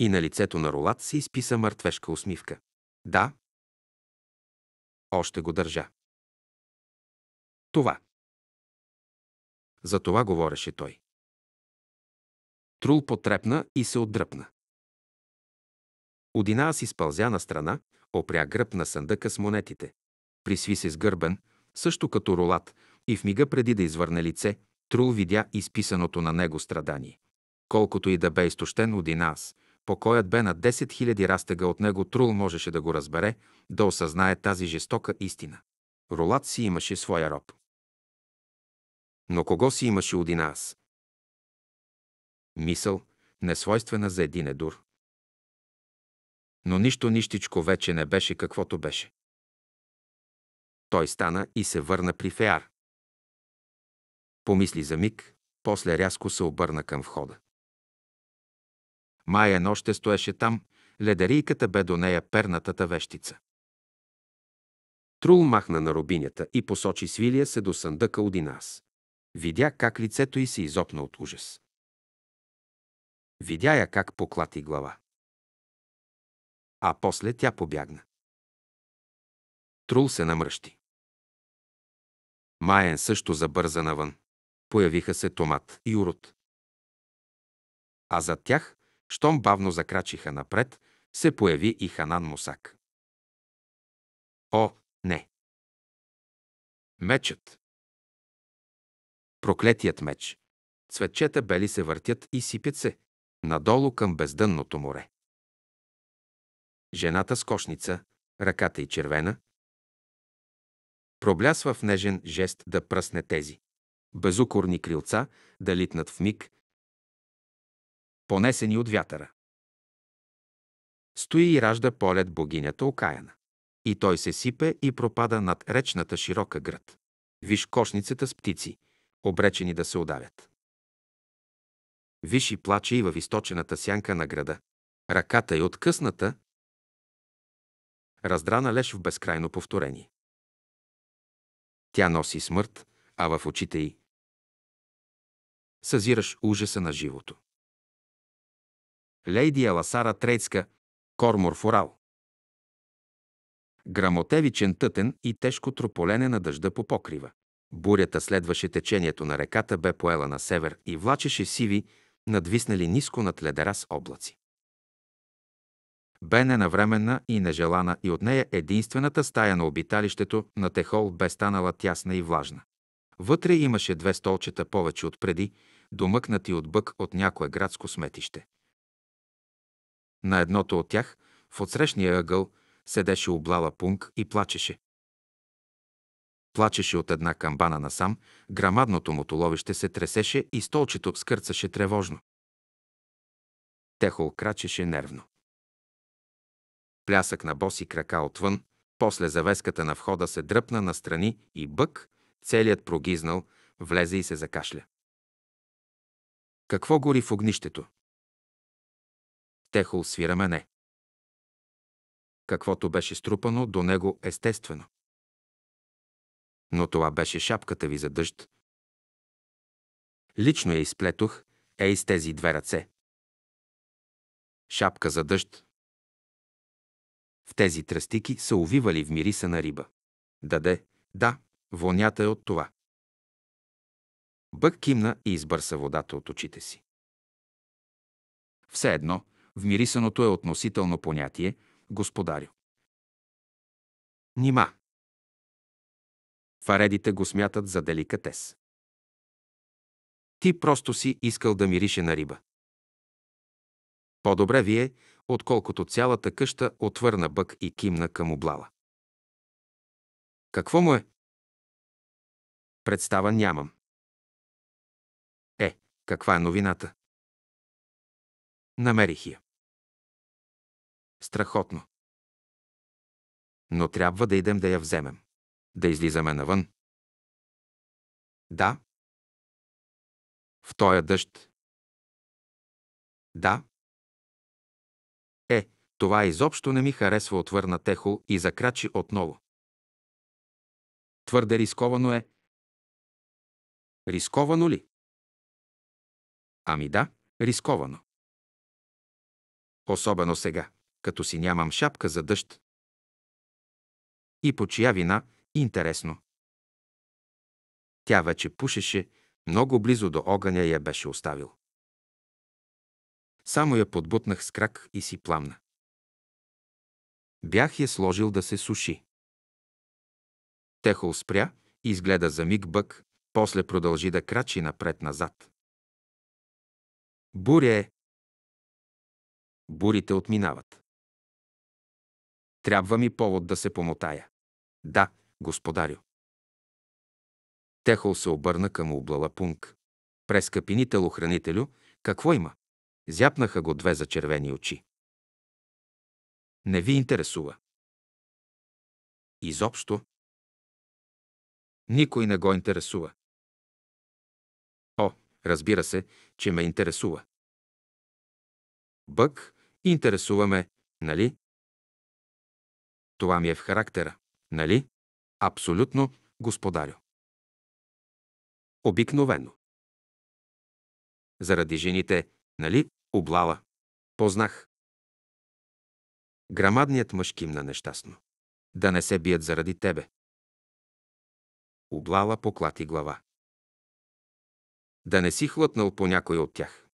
И на лицето на Ролат се изписа мъртвешка усмивка. Да. Още го държа. Това. За това говореше той. Трул потрепна и се отдръпна. Одина си спълзя на страна, опря гръб на съндъка с монетите. Присви се сгърбен, също като ролат, и в мига преди да извърне лице, Трул видя изписаното на него страдание. Колкото и да бе изтощен Одинас, Покоят бе на 10 000 растега от него Трул можеше да го разбере, да осъзнае тази жестока истина. Ролат си имаше своя роб. Но кого си имаше один аз? Мисъл, несвойствена за един едур. Но нищо нищичко вече не беше каквото беше. Той стана и се върна при Феар. Помисли за миг, после рязко се обърна към входа. Мая още стоеше там, ледерийката бе до нея пернатата вещица. Трул махна на рубинята и посочи свилия се до съндъка от нас. Видя как лицето й се изопна от ужас. Видя я как поклати глава. А после тя побягна. Трул се намръщи. Майен също забърза навън. Появиха се Томат и Урод. А зад тях щом бавно закрачиха напред, се появи и Ханан Мусак. О, не! Мечът. Проклетият меч. Цветчета бели се въртят и сипят се, надолу към бездънното море. Жената с кошница, ръката й червена, проблясва в нежен жест да пръсне тези. Безукорни крилца да литнат в миг, понесени от вятъра. Стои и ражда полет богинята окаяна. И той се сипе и пропада над речната широка град. Виж кошницата с птици, обречени да се удавят. Виж и плаче и във източената сянка на града. Ръката е откъсната, раздрана леж в безкрайно повторение. Тя носи смърт, а в очите й съзираш ужаса на живото. Лейди Аласара Трейцка, Кормор Форал. Грамотевичен тътен и тежко трополене на дъжда по покрива. Бурята следваше течението на реката, бе поела на север и влачеше сиви, надвиснали ниско над ледера с облаци. Бе ненавременна и нежелана и от нея единствената стая на обиталището на Техол бе станала тясна и влажна. Вътре имаше две столчета повече от преди, домъкнати от бък от някое градско сметище. На едното от тях, в отсрещния ъгъл, седеше облала пунк и плачеше. Плачеше от една камбана насам, грамадното му толовище се тресеше и столчето скърцаше тревожно. Техол крачеше нервно. Плясък на боси крака отвън, после завеската на входа се дръпна настрани и бък, целият прогизнал, влезе и се закашля. Какво гори в огнището? Техол свира мене. Каквото беше струпано до него естествено. Но това беше шапката ви за дъжд. Лично я изплетох, ей с тези две ръце. Шапка за дъжд. В тези тръстики са увивали в мириса на риба. Даде, да, вонята е от това. Бък кимна и избърса водата от очите си. Все едно, Вмирисаното е относително понятие «господарю». Нима. Фаредите го смятат за деликатес. Ти просто си искал да мирише на риба. По-добре вие, отколкото цялата къща отвърна бък и кимна към облала. Какво му е? Представа нямам. Е, каква е новината? Намерих я. Страхотно. Но трябва да идем да я вземем. Да излизаме навън. Да. В тоя дъжд. Да. Е, това изобщо не ми харесва, отвърна Техо и закрачи отново. Твърде рисковано е. Рисковано ли? Ами да, рисковано. Особено сега като си нямам шапка за дъжд. И по чия вина, интересно. Тя вече пушеше, много близо до огъня я беше оставил. Само я подбутнах с крак и си пламна. Бях я сложил да се суши. Техол спря, изгледа за миг бък, после продължи да крачи напред-назад. Буря е. Бурите отминават. Трябва ми повод да се помотая. Да, господарю. Техол се обърна към облалапунк. Прескъпини телохранителю, какво има? Зяпнаха го две зачервени очи. Не ви интересува. Изобщо. Никой не го интересува. О, разбира се, че ме интересува. Бък, интересуваме, нали? Това ми е в характера. Нали? Абсолютно, господарю. Обикновено. Заради жените, нали? Облала. Познах. Грамадният мъж кимна нещастно. Да не се бият заради тебе. Облала поклати глава. Да не си хлътнал по някой от тях.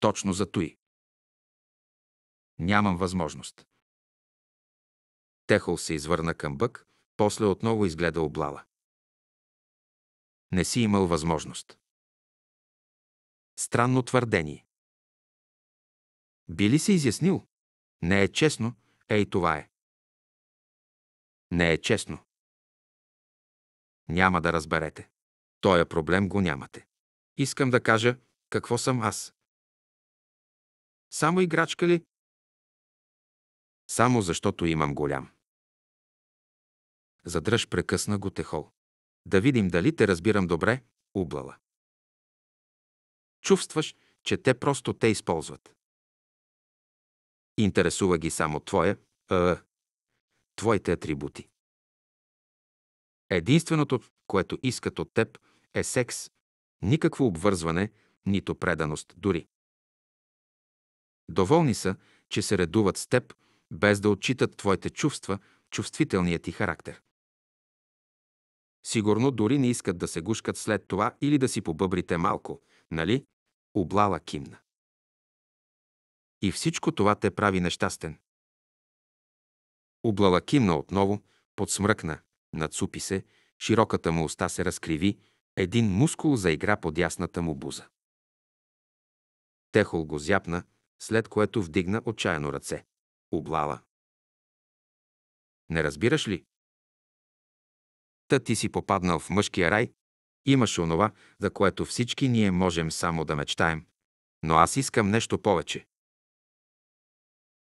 Точно за той. Нямам възможност. Техол се извърна към Бък, после отново изгледа облава. Не си имал възможност. Странно твърдение. Би ли се изяснил? Не е честно, ей това е. Не е честно. Няма да разберете. Тоя проблем го нямате. Искам да кажа, какво съм аз. Само играчка ли? Само защото имам голям. Задръж прекъсна го Техол. Да видим дали те разбирам добре, ублала. Чувстваш, че те просто те използват. Интересува ги само твоя, а, твоите атрибути. Единственото, което искат от теб, е секс. Никакво обвързване, нито преданост дори. Доволни са, че се редуват с теб, без да отчитат твоите чувства, чувствителният ти характер. Сигурно дори не искат да се гушкат след това или да си побъбрите малко, нали? Облала кимна. И всичко това те прави нещастен. Облала кимна отново, подсмръкна, нацупи се, широката му уста се разкриви, един мускул заигра под ясната му буза. Техол го зяпна, след което вдигна отчаяно ръце. Облала. Не разбираш ли? Та ти си попаднал в мъжкия рай. Имаш онова, за което всички ние можем само да мечтаем. Но аз искам нещо повече.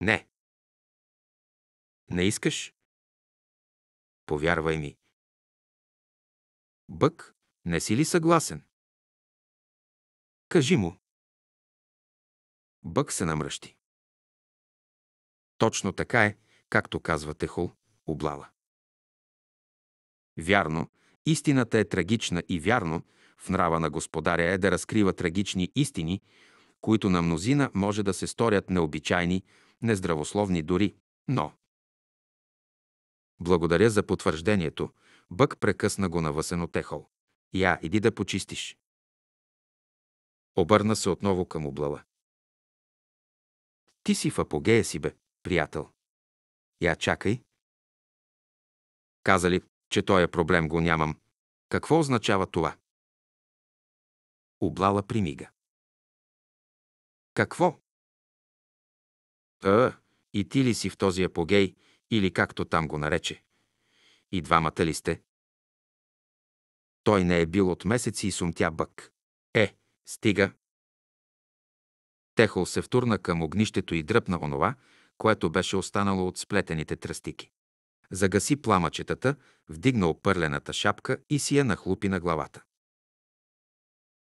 Не. Не искаш? Повярвай ми. Бък, не си ли съгласен? Кажи му. Бък се намръщи. Точно така е, както казва Техул, облала. Вярно, истината е трагична и вярно, в нрава на господаря е да разкрива трагични истини, които на мнозина може да се сторят необичайни, нездравословни дори, но... Благодаря за потвърждението. Бък прекъсна го на въсено техол. Я, иди да почистиш. Обърна се отново към облала. Ти си в апогея си бе, приятел. Я чакай. Каза ли, че този проблем го нямам. Какво означава това? Облала примига. Какво? А, и ти ли си в този апогей, или както там го нарече? И двамата ли сте? Той не е бил от месеци и сумтя бък. Е, стига. Техол се втурна към огнището и дръпна онова, което беше останало от сплетените тръстики загаси пламъчетата, вдигна опърлената шапка и си я нахлупи на главата.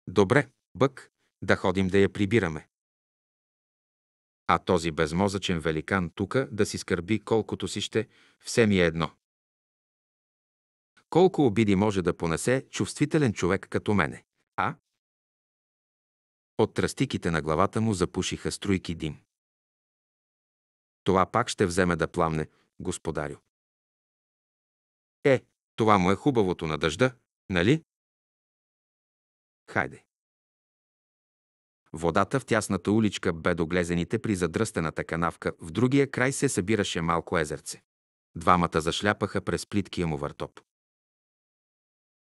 Добре, бък, да ходим да я прибираме. А този безмозъчен великан тука да си скърби колкото си ще, все ми е едно. Колко обиди може да понесе чувствителен човек като мене, а? От тръстиките на главата му запушиха струйки дим. Това пак ще вземе да пламне, господарю. Това му е хубавото на дъжда, нали? Хайде. Водата в тясната уличка бе доглезените при задръстената канавка, в другия край се събираше малко езерце. Двамата зашляпаха през плиткия му въртоп.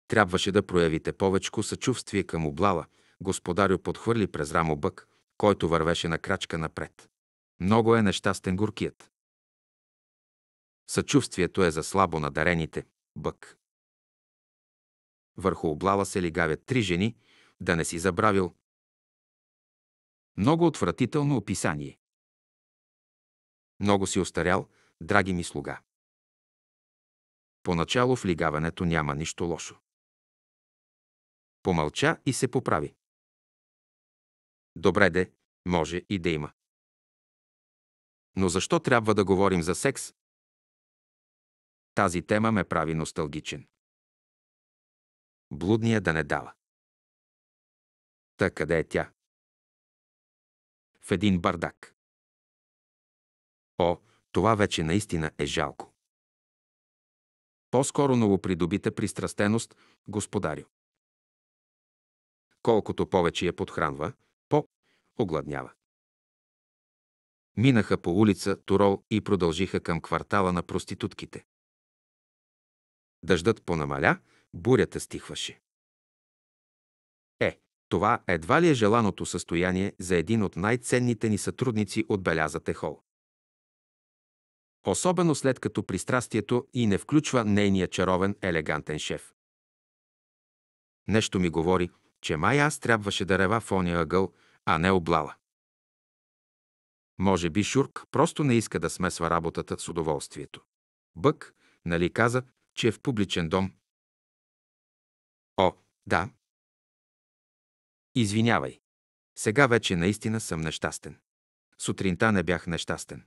Трябваше да проявите повечко съчувствие към облала, господарю подхвърли през рамо бък, който вървеше на крачка напред. Много е нещастен горкият. Съчувствието е за слабо надарените, бък. Върху облала се лигавят три жени, да не си забравил. Много отвратително описание. Много си остарял, драги ми слуга. Поначало в лигаването няма нищо лошо. Помълча и се поправи. Добре де, може и да има. Но защо трябва да говорим за секс, тази тема ме прави носталгичен. Блудния да не дава. Та къде е тя? В един бардак. О, това вече наистина е жалко. По-скоро новопридобита пристрастеност, господарю. Колкото повече я подхранва, по-огладнява. Минаха по улица Турол и продължиха към квартала на проститутките. Дъждът понамаля, бурята стихваше. Е, това едва ли е желаното състояние за един от най-ценните ни сътрудници, от Беляза Техол. Особено след като пристрастието и не включва нейния чаровен, елегантен шеф. Нещо ми говори, че май аз трябваше да рева в ония ъгъл, а не облала. Може би Шурк просто не иска да смесва работата с удоволствието. Бък, нали каза, че е в публичен дом. О, да. Извинявай. Сега вече наистина съм нещастен. Сутринта не бях нещастен.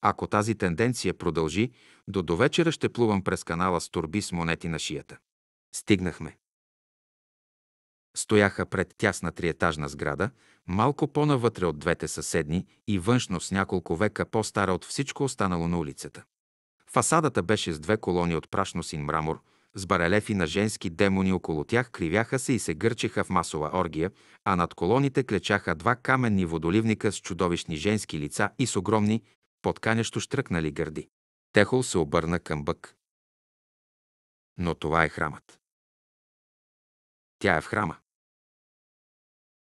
Ако тази тенденция продължи, до довечера ще плувам през канала с турби с монети на шията. Стигнахме. Стояха пред тясна триетажна сграда, малко по-навътре от двете съседни и външно с няколко века по-стара от всичко останало на улицата. Фасадата беше с две колони от прашно син мрамор, с барелефи на женски демони около тях кривяха се и се гърчеха в масова оргия, а над колоните клечаха два каменни водоливника с чудовищни женски лица и с огромни, подканящо штръкнали гърди. Техол се обърна към бък. Но това е храмът. Тя е в храма.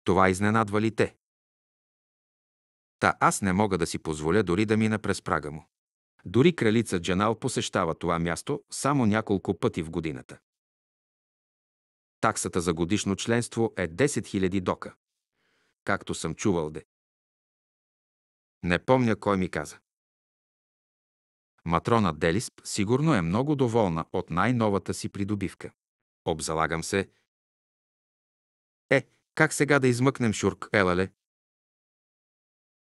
Това изненадва ли те? Та аз не мога да си позволя дори да мина през прага му. Дори кралица Джанал посещава това място само няколко пъти в годината. Таксата за годишно членство е 10 000 дока. Както съм чувал де. Не помня кой ми каза. Матрона Делисп сигурно е много доволна от най-новата си придобивка. Обзалагам се. Е, как сега да измъкнем Шурк Елале?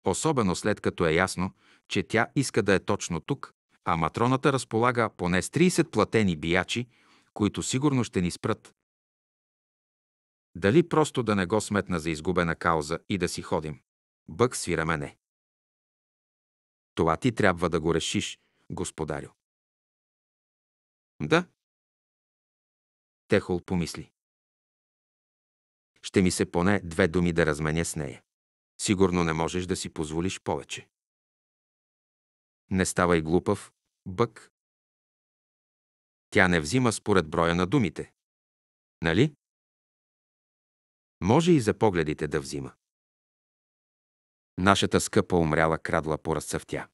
Особено след като е ясно, че тя иска да е точно тук, а матроната разполага поне с 30 платени биячи, които сигурно ще ни спрат. Дали просто да не го сметна за изгубена кауза и да си ходим? Бък свира мене. Това ти трябва да го решиш, господарю. Да. Техол помисли. Ще ми се поне две думи да разменя с нея. Сигурно не можеш да си позволиш повече. Не ставай глупав, бък. Тя не взима според броя на думите. Нали? Може и за погледите да взима. Нашата скъпа умряла крадла разцъфтя.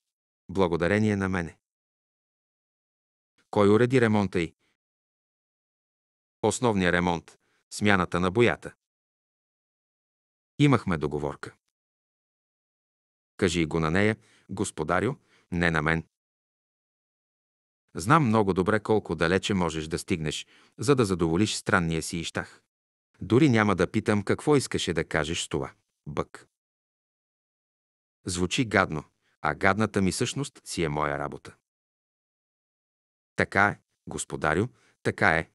Благодарение на мене. Кой уреди ремонта й? Основния ремонт – смяната на боята. Имахме договорка. Кажи го на нея, господарю – не на мен. Знам много добре колко далече можеш да стигнеш, за да задоволиш странния си ищах. Дори няма да питам какво искаше да кажеш с това. Бък. Звучи гадно, а гадната ми същност си е моя работа. Така е, господарю, така е.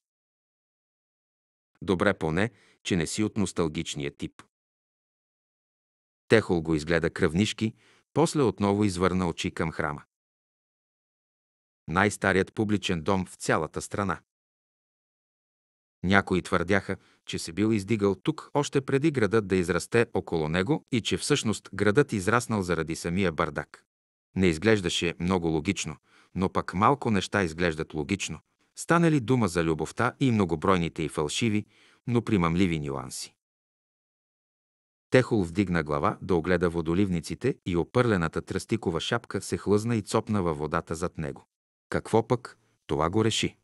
Добре поне, че не си от носталгичния тип. Техол го изгледа кръвнишки, после отново извърна очи към храма. Най-старият публичен дом в цялата страна. Някои твърдяха, че се бил издигал тук още преди градът да израсте около него и че всъщност градът израснал заради самия бардак. Не изглеждаше много логично, но пък малко неща изглеждат логично. Стане ли дума за любовта и многобройните и фалшиви, но примамливи нюанси? Техол вдигна глава да огледа водоливниците и опърлената тръстикова шапка се хлъзна и цопна във водата зад него. Какво пък? Това го реши.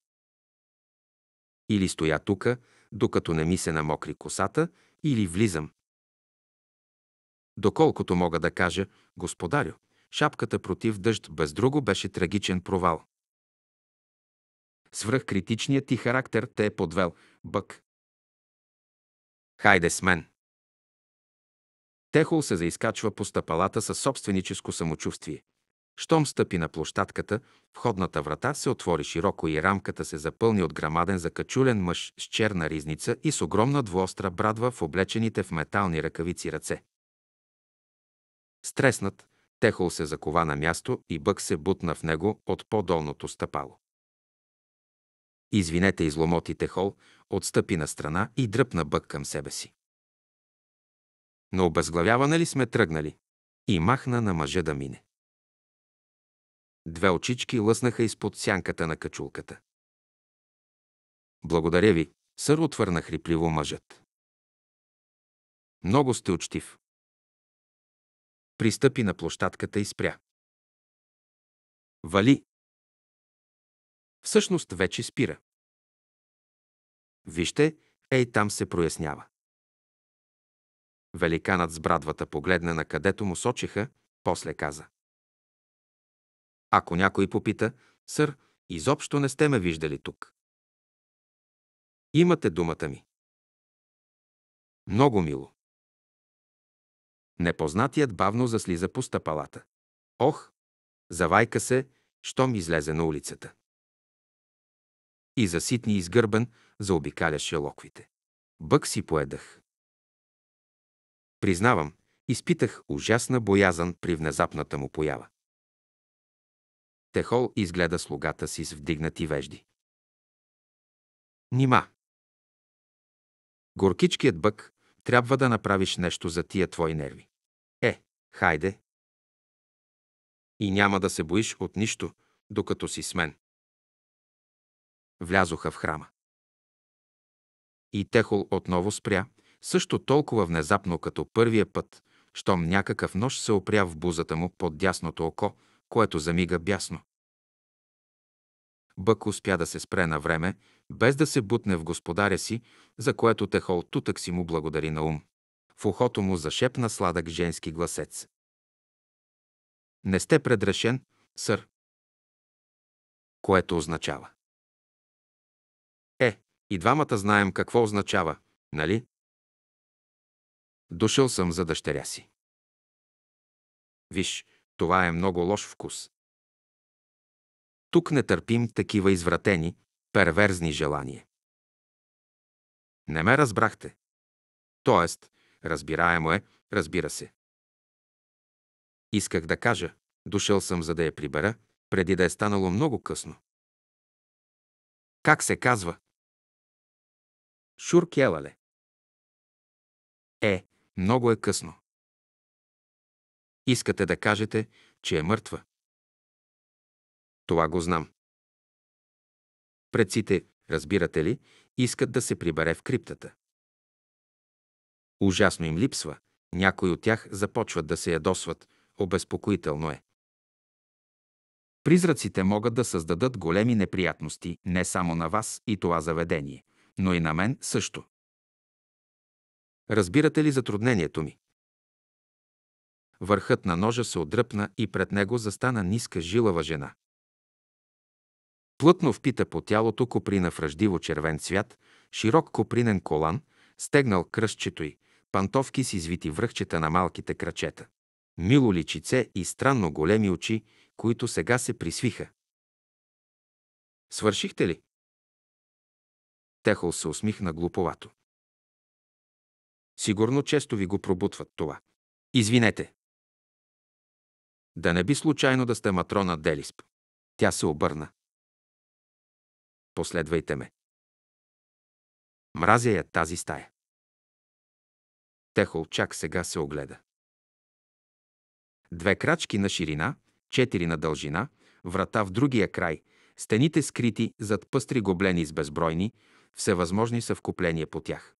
Или стоя тука, докато не ми се намокри косата, или влизам. Доколкото мога да кажа, господарю, шапката против дъжд без друго беше трагичен провал. Свръхкритичният ти характер те е подвел, бък. Хайде с мен! Техол се заискачва по стъпалата със собственическо самочувствие. Щом стъпи на площадката, входната врата се отвори широко и рамката се запълни от грамаден закачулен мъж с черна ризница и с огромна двуостра брадва в облечените в метални ръкавици ръце. Стреснат, Техол се закова на място и бък се бутна в него от по-долното стъпало. Извинете изломоти Техол, отстъпи на страна и дръпна бък към себе си. На обезглавяване ли сме тръгнали? И махна на мъжа да мине. Две очички лъснаха изпод сянката на качулката. Благодаря ви, сър отвърна хрипливо мъжът. Много сте учтив. Пристъпи на площадката и спря. Вали! Всъщност вече спира. Вижте, ей там се прояснява. Великанът с брадвата погледна на където му сочеха, после каза. Ако някой попита, сър, изобщо не сте ме виждали тук. Имате думата ми. Много мило. Непознатият бавно заслиза по стъпалата. Ох, завайка се, щом излезе на улицата. И заситни изгърбен заобикаляше локвите. Бък си поедах. Признавам, изпитах ужасна боязан при внезапната му поява. Техол изгледа слугата си с вдигнати вежди. Нима. Горкичкият бък, трябва да направиш нещо за тия твои нерви. Е, хайде. И няма да се боиш от нищо, докато си с мен. Влязоха в храма. И Техол отново спря, също толкова внезапно като първия път, щом някакъв нож се опря в бузата му под дясното око, което замига бясно. Бък успя да се спре на време, без да се бутне в господаря си, за което Техол тутък си му благодари на ум. В ухото му зашепна сладък женски гласец. Не сте предрешен, сър. Което означава? Е, и двамата знаем какво означава, нали? Дошъл съм за дъщеря си. Виж, това е много лош вкус. Тук не търпим такива извратени, перверзни желания. Не ме разбрахте. Тоест, разбираемо е, разбира се. Исках да кажа, дошъл съм за да я прибера, преди да е станало много късно. Как се казва? Шуркелале. Е, много е късно. Искате да кажете, че е мъртва. Това го знам. Предците, разбирате ли, искат да се прибере в криптата. Ужасно им липсва. Някои от тях започват да се ядосват. Обезпокоително е. Призраците могат да създадат големи неприятности не само на вас и това заведение, но и на мен също. Разбирате ли затруднението ми? Върхът на ножа се отдръпна и пред него застана ниска жилава жена. Плътно впита по тялото коприна в ръждиво червен цвят, широк копринен колан, стегнал кръстчето й, пантовки с извити връхчета на малките крачета. Мило личице и странно големи очи, които сега се присвиха. Свършихте ли? Техол се усмихна глуповато. Сигурно често ви го пробутват това. Извинете. Да не би случайно да сте матрона Делисп. Тя се обърна. Последвайте ме. Мразя я тази стая. Техол чак сега се огледа. Две крачки на ширина, четири на дължина, врата в другия край, стените скрити зад пъстри гоблени с безбройни, всевъзможни съвкупления по тях.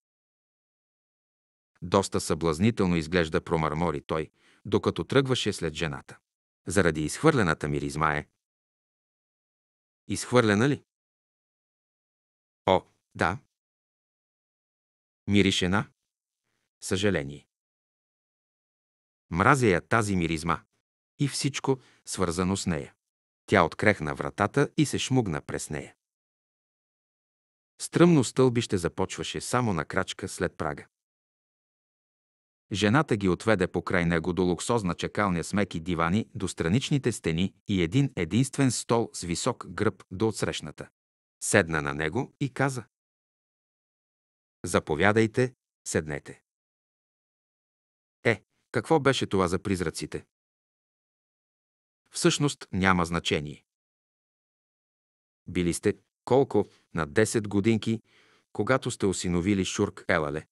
Доста съблазнително изглежда промърмори той, докато тръгваше след жената. Заради изхвърлената миризма е. Изхвърлена ли? О, да. Миришена? Съжаление. Мразя я тази миризма и всичко свързано с нея. Тя открехна вратата и се шмугна през нея. Стръмно стълбище започваше само на крачка след прага. Жената ги отведе покрай него до луксозна чакалня с меки дивани, до страничните стени и един единствен стол с висок гръб до отсрещната. Седна на него и каза. Заповядайте, седнете. Е, какво беше това за призраците? Всъщност няма значение. Били сте колко на 10 годинки, когато сте осиновили Шурк Елале.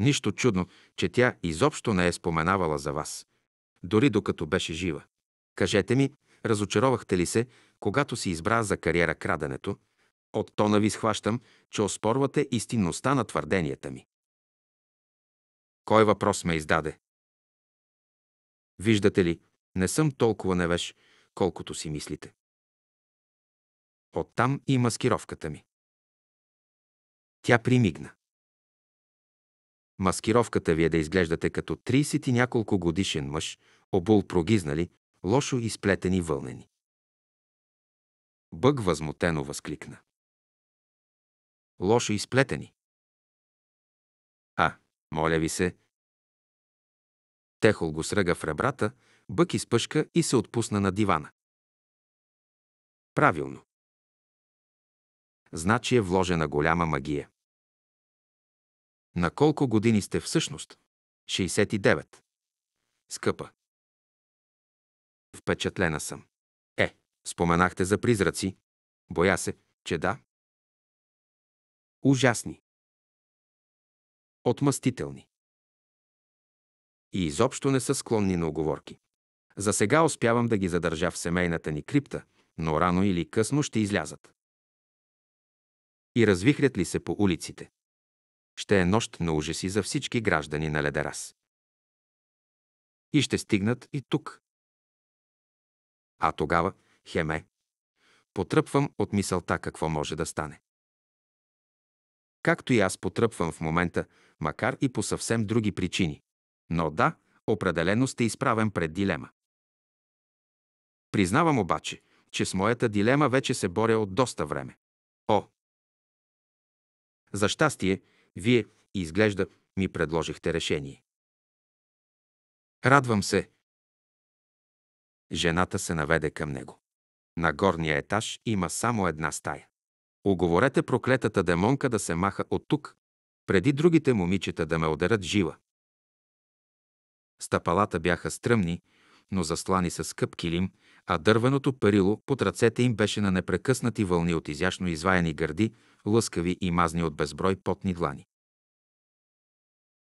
Нищо чудно, че тя изобщо не е споменавала за вас, дори докато беше жива. Кажете ми, разочаровахте ли се, когато си избра за кариера краденето? От тона ви схващам, че оспорвате истинността на твърденията ми. Кой въпрос ме издаде? Виждате ли, не съм толкова невеж, колкото си мислите. Оттам и маскировката ми. Тя примигна. Маскировката ви е да изглеждате като 30 и няколко годишен мъж, обул прогизнали, лошо изплетени вълнени. Бък възмутено възкликна. Лошо изплетени. А, моля ви се. Техол го сръга в ребрата, бък изпъшка и се отпусна на дивана. Правилно. Значи е вложена голяма магия. На колко години сте всъщност? 69. Скъпа. Впечатлена съм. Е, споменахте за призраци. Боя се, че да. Ужасни. Отмъстителни. И изобщо не са склонни на оговорки. За сега успявам да ги задържа в семейната ни крипта, но рано или късно ще излязат. И развихрят ли се по улиците? ще е нощ на ужаси за всички граждани на Ледерас. И ще стигнат и тук. А тогава, Хеме, потръпвам от мисълта какво може да стане. Както и аз потръпвам в момента, макар и по съвсем други причини. Но да, определено сте изправен пред дилема. Признавам обаче, че с моята дилема вече се боря от доста време. О! За щастие, вие, изглежда, ми предложихте решение. Радвам се. Жената се наведе към него. На горния етаж има само една стая. Оговорете проклетата демонка да се маха от тук, преди другите момичета да ме ударят жива. Стъпалата бяха стръмни, но заслани с скъп килим а дървеното перило под ръцете им беше на непрекъснати вълни от изящно изваяни гърди, лъскави и мазни от безброй потни длани.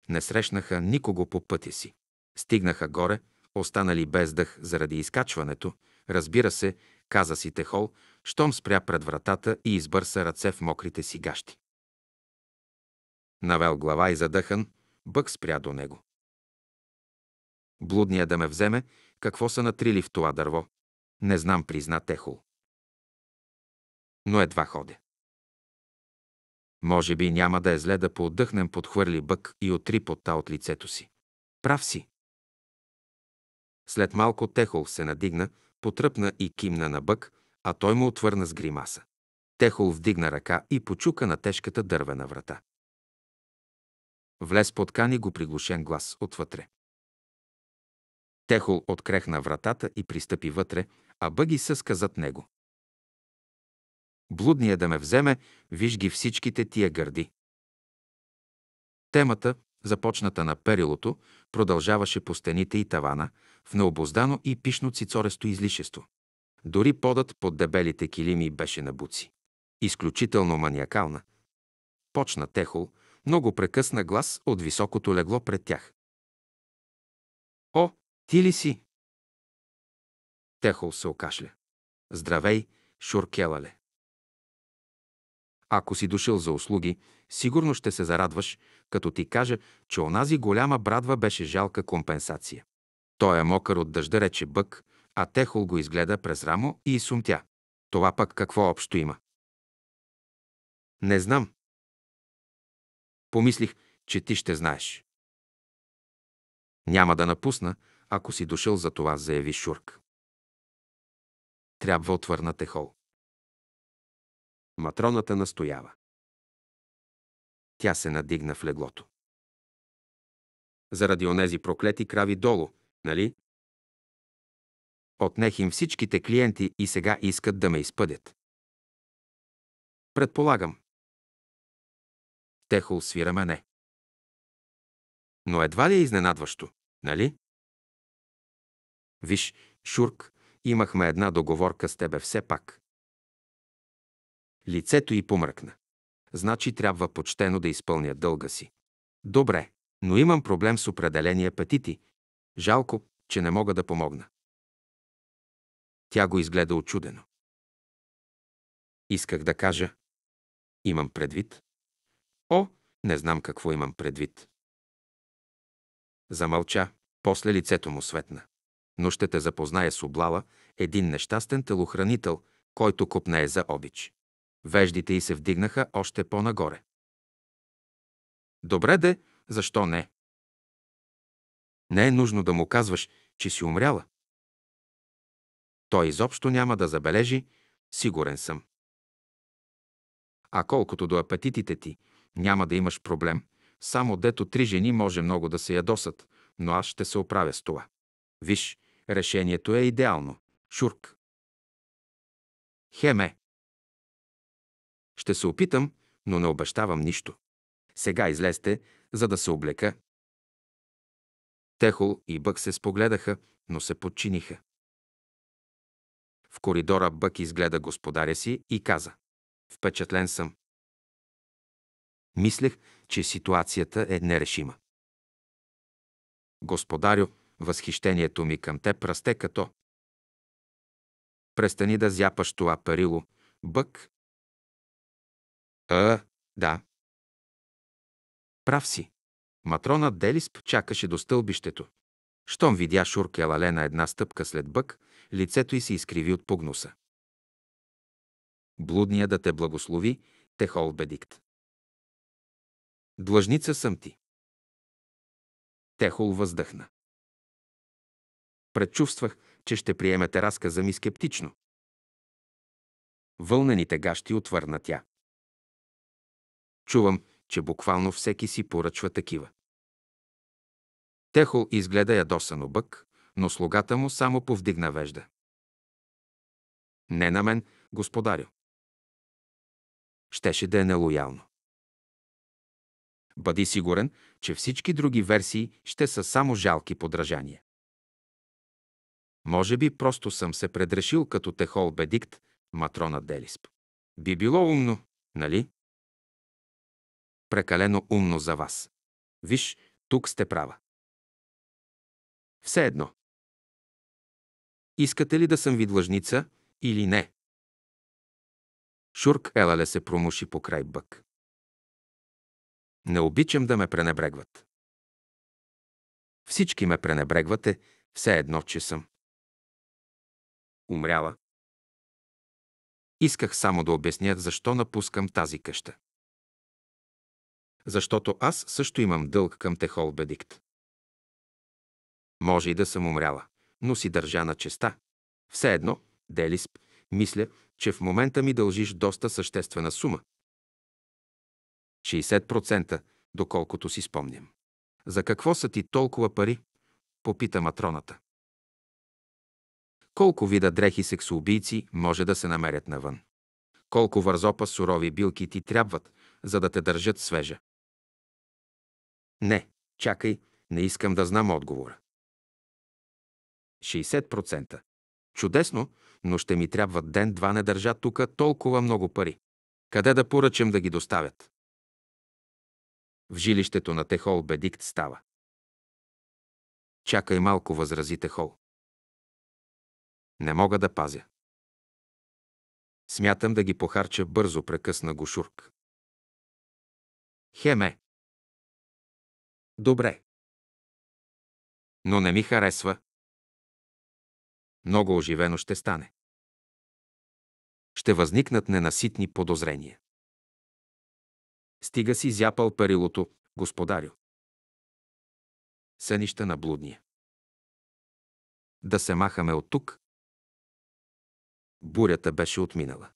Не срещнаха никого по пътя си. Стигнаха горе, останали без дъх заради изкачването, разбира се, каза си Техол, щом спря пред вратата и избърса ръце в мокрите си гащи. Навел глава и задъхан, бък спря до него. Блудният да ме вземе, какво са натрили в това дърво, не знам, призна Техол. Но едва ходя. Може би няма да е зле да поотдъхнем, хвърли бък и отри пота от лицето си. Прав си. След малко Техол се надигна, потръпна и кимна на бък, а той му отвърна с гримаса. Техол вдигна ръка и почука на тежката дървена врата. Влез под кани го приглушен глас отвътре. Техол открехна вратата и пристъпи вътре, а бъги съска зад него. Блудния да ме вземе, виж ги всичките тия гърди. Темата, започната на перилото, продължаваше по стените и тавана, в необоздано и пишно цицоресто излишество. Дори подът под дебелите килими беше на буци. Изключително маниакална. Почна Техол, много прекъсна глас от високото легло пред тях. О, ти ли си? Техол се окашля. Здравей, шуркелале. Ако си дошъл за услуги, сигурно ще се зарадваш, като ти кажа, че онази голяма брадва беше жалка компенсация. Той е мокър от дъжда, рече Бък, а Техол го изгледа през рамо и сумтя. Това пък какво общо има? Не знам. Помислих, че ти ще знаеш. Няма да напусна, ако си дошъл за това, заяви Шурк. Трябва отвърна Техол. Матроната настоява. Тя се надигна в леглото. Заради онези проклети крави долу, нали? Отнех им всичките клиенти и сега искат да ме изпъдят. Предполагам. Техол свира мене. Но едва ли е изненадващо, нали? Виж, Шурк, Имахме една договорка с тебе все пак. Лицето й помръкна. Значи трябва почтено да изпълня дълга си. Добре, но имам проблем с определени апетити. Жалко, че не мога да помогна. Тя го изгледа очудено. Исках да кажа. Имам предвид. О, не знам какво имам предвид. Замълча, после лицето му светна но ще те запознае с облала, един нещастен телохранител, който купнее за обич. Веждите й се вдигнаха още по-нагоре. Добре де, защо не? Не е нужно да му казваш, че си умряла. Той изобщо няма да забележи, сигурен съм. А колкото до апетитите ти, няма да имаш проблем. Само дето три жени може много да се ядосат, но аз ще се оправя с това. Виж, Решението е идеално. Шурк. Хеме. Ще се опитам, но не обещавам нищо. Сега излезте, за да се облека. Техол и Бък се спогледаха, но се подчиниха. В коридора Бък изгледа господаря си и каза. Впечатлен съм. Мислех, че ситуацията е нерешима. Господарю, Възхищението ми към теб расте като. Престани да зяпаш това парило, бък. А, е, да. Прав си. Матрона Делисп чакаше до стълбището. Щом видя Шурка Лалена една стъпка след бък, лицето й се изкриви от погнуса. Блудния да те благослови, Техол Бедикт. Длъжница съм ти. Техол въздъхна. Предчувствах, че ще приемете разказа ми скептично. Вълнените гащи отвърна тя. Чувам, че буквално всеки си поръчва такива. Техол изгледа ядосано бък, но слугата му само повдигна вежда. Не на мен, господарю. Щеше да е нелоялно. Бъди сигурен, че всички други версии ще са само жалки подражания. Може би просто съм се предрешил като Техол Бедикт, матрона Делисп. Би било умно, нали? Прекалено умно за вас. Виж, тук сте права. Все едно. Искате ли да съм ви длъжница или не? Шурк Елале се промуши по край бък. Не обичам да ме пренебрегват. Всички ме пренебрегвате, все едно, че съм умряла. Исках само да обясня защо напускам тази къща. Защото аз също имам дълг към Техол Бедикт. Може и да съм умряла, но си държа на честа. Все едно, Делисп, мисля, че в момента ми дължиш доста съществена сума. 60%, доколкото си спомням. За какво са ти толкова пари? Попита матроната. Колко вида дрехи сексоубийци може да се намерят навън? Колко вързопа сурови билки ти трябват, за да те държат свежа? Не, чакай, не искам да знам отговора. 60%. Чудесно, но ще ми трябват ден-два не държа тука толкова много пари. Къде да поръчам да ги доставят? В жилището на Техол Бедикт става. Чакай малко, възрази Техол. Не мога да пазя. Смятам да ги похарча бързо, прекъсна гошурк. Хеме. Добре. Но не ми харесва. Много оживено ще стане. Ще възникнат ненаситни подозрения. Стига си зяпал парилото, господарю. Сънища на блудния. Да се махаме от тук, Бурята беше отминала.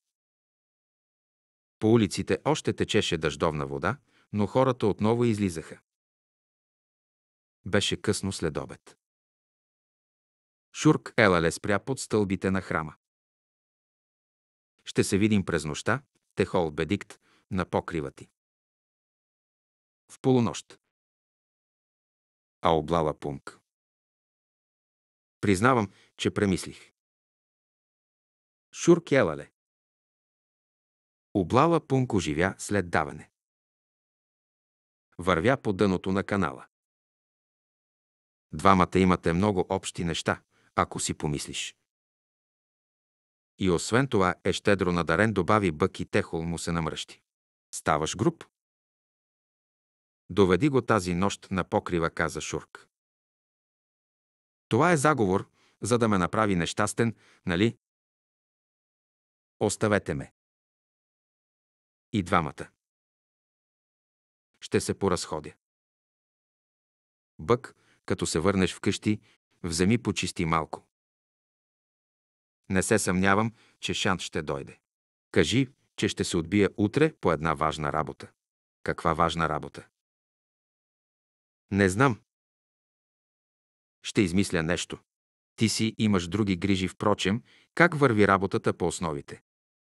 По улиците още течеше дъждовна вода, но хората отново излизаха. Беше късно след обед. Шурк Елале спря под стълбите на храма. Ще се видим през нощта, Техол Бедикт, на покрива ти. В полунощ. А облала пунк. Признавам, че премислих. Шуркелале. Облала Пунко живя след даване. Вървя по дъното на канала. Двамата имате много общи неща, ако си помислиш. И освен това е щедро надарен, добави Бък и Техол му се намръщи. Ставаш груп. Доведи го тази нощ на покрива, каза Шурк. Това е заговор, за да ме направи нещастен, нали? Оставете ме. И двамата. Ще се поразходя. Бък, като се върнеш вкъщи, вземи почисти малко. Не се съмнявам, че Шант ще дойде. Кажи, че ще се отбия утре по една важна работа. Каква важна работа? Не знам. Ще измисля нещо. Ти си имаш други грижи, впрочем, как върви работата по основите.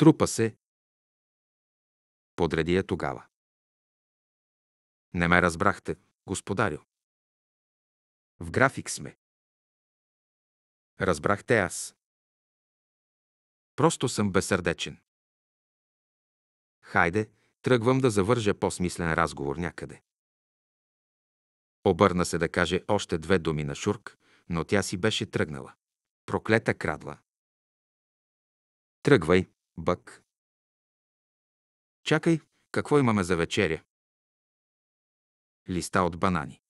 Трупа се. Подреди я тогава. Не ме разбрахте, господарю. В график сме. Разбрахте аз. Просто съм безсърдечен. Хайде, тръгвам да завържа по-смислен разговор някъде. Обърна се да каже още две думи на Шурк, но тя си беше тръгнала. Проклета крадла. Тръгвай, Бък. Чакай, какво имаме за вечеря? Листа от банани.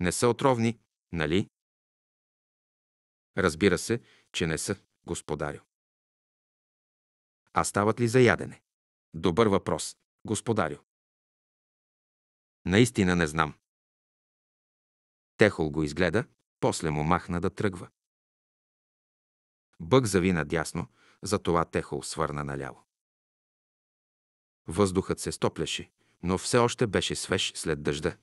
Не са отровни, нали? Разбира се, че не са, господарю. А стават ли за ядене? Добър въпрос, господарю. Наистина не знам. Техол го изгледа, после му махна да тръгва. Бък зави надясно, затова Техол свърна наляво. Въздухът се стопляше, но все още беше свеж след дъжда.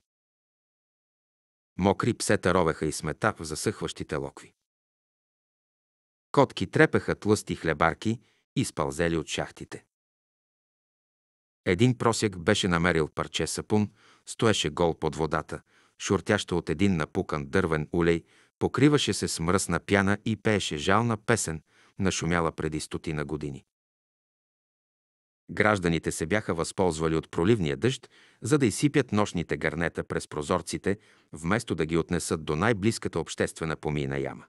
Мокри псета ровеха и смета в засъхващите локви. Котки трепеха тлъсти хлебарки, и спалзели от шахтите. Един просяк беше намерил парче сапун, стоеше гол под водата, шуртяща от един напукан дървен улей, покриваше се с мръсна пяна и пееше жална песен, нашумяла преди стотина години. Гражданите се бяха възползвали от проливния дъжд, за да изсипят нощните гарнета през прозорците, вместо да ги отнесат до най-близката обществена помийна яма.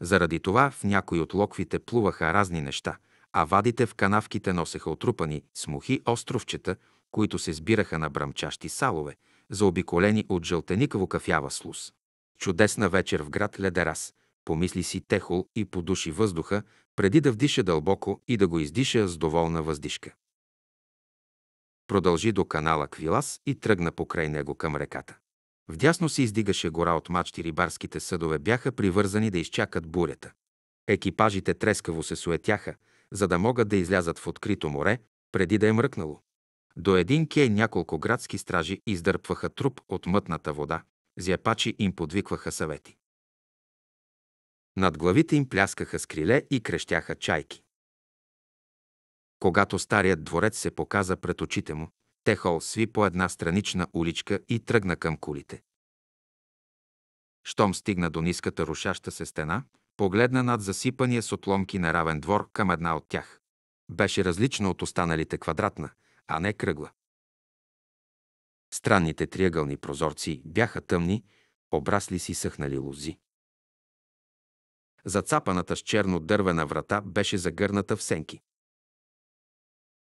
Заради това в някои от локвите плуваха разни неща, а вадите в канавките носеха отрупани смухи островчета, които се сбираха на бръмчащи салове, заобиколени от жълтеникаво кафява слус. Чудесна вечер в град Ледерас – помисли си Техол и подуши въздуха, преди да вдиша дълбоко и да го издиша с доволна въздишка. Продължи до канала Квилас и тръгна покрай него към реката. Вдясно се издигаше гора от мачти рибарските съдове бяха привързани да изчакат бурята. Екипажите трескаво се суетяха, за да могат да излязат в открито море, преди да е мръкнало. До един кей няколко градски стражи издърпваха труп от мътната вода, зяпачи им подвикваха съвети. Над главите им пляскаха с криле и крещяха чайки. Когато старият дворец се показа пред очите му, Техол сви по една странична уличка и тръгна към кулите. Штом стигна до ниската рушаща се стена, погледна над засипания с отломки на равен двор към една от тях. Беше различна от останалите квадратна, а не кръгла. Странните триъгълни прозорци бяха тъмни, обрасли си съхнали лузи зацапаната с черно дървена врата беше загърната в сенки.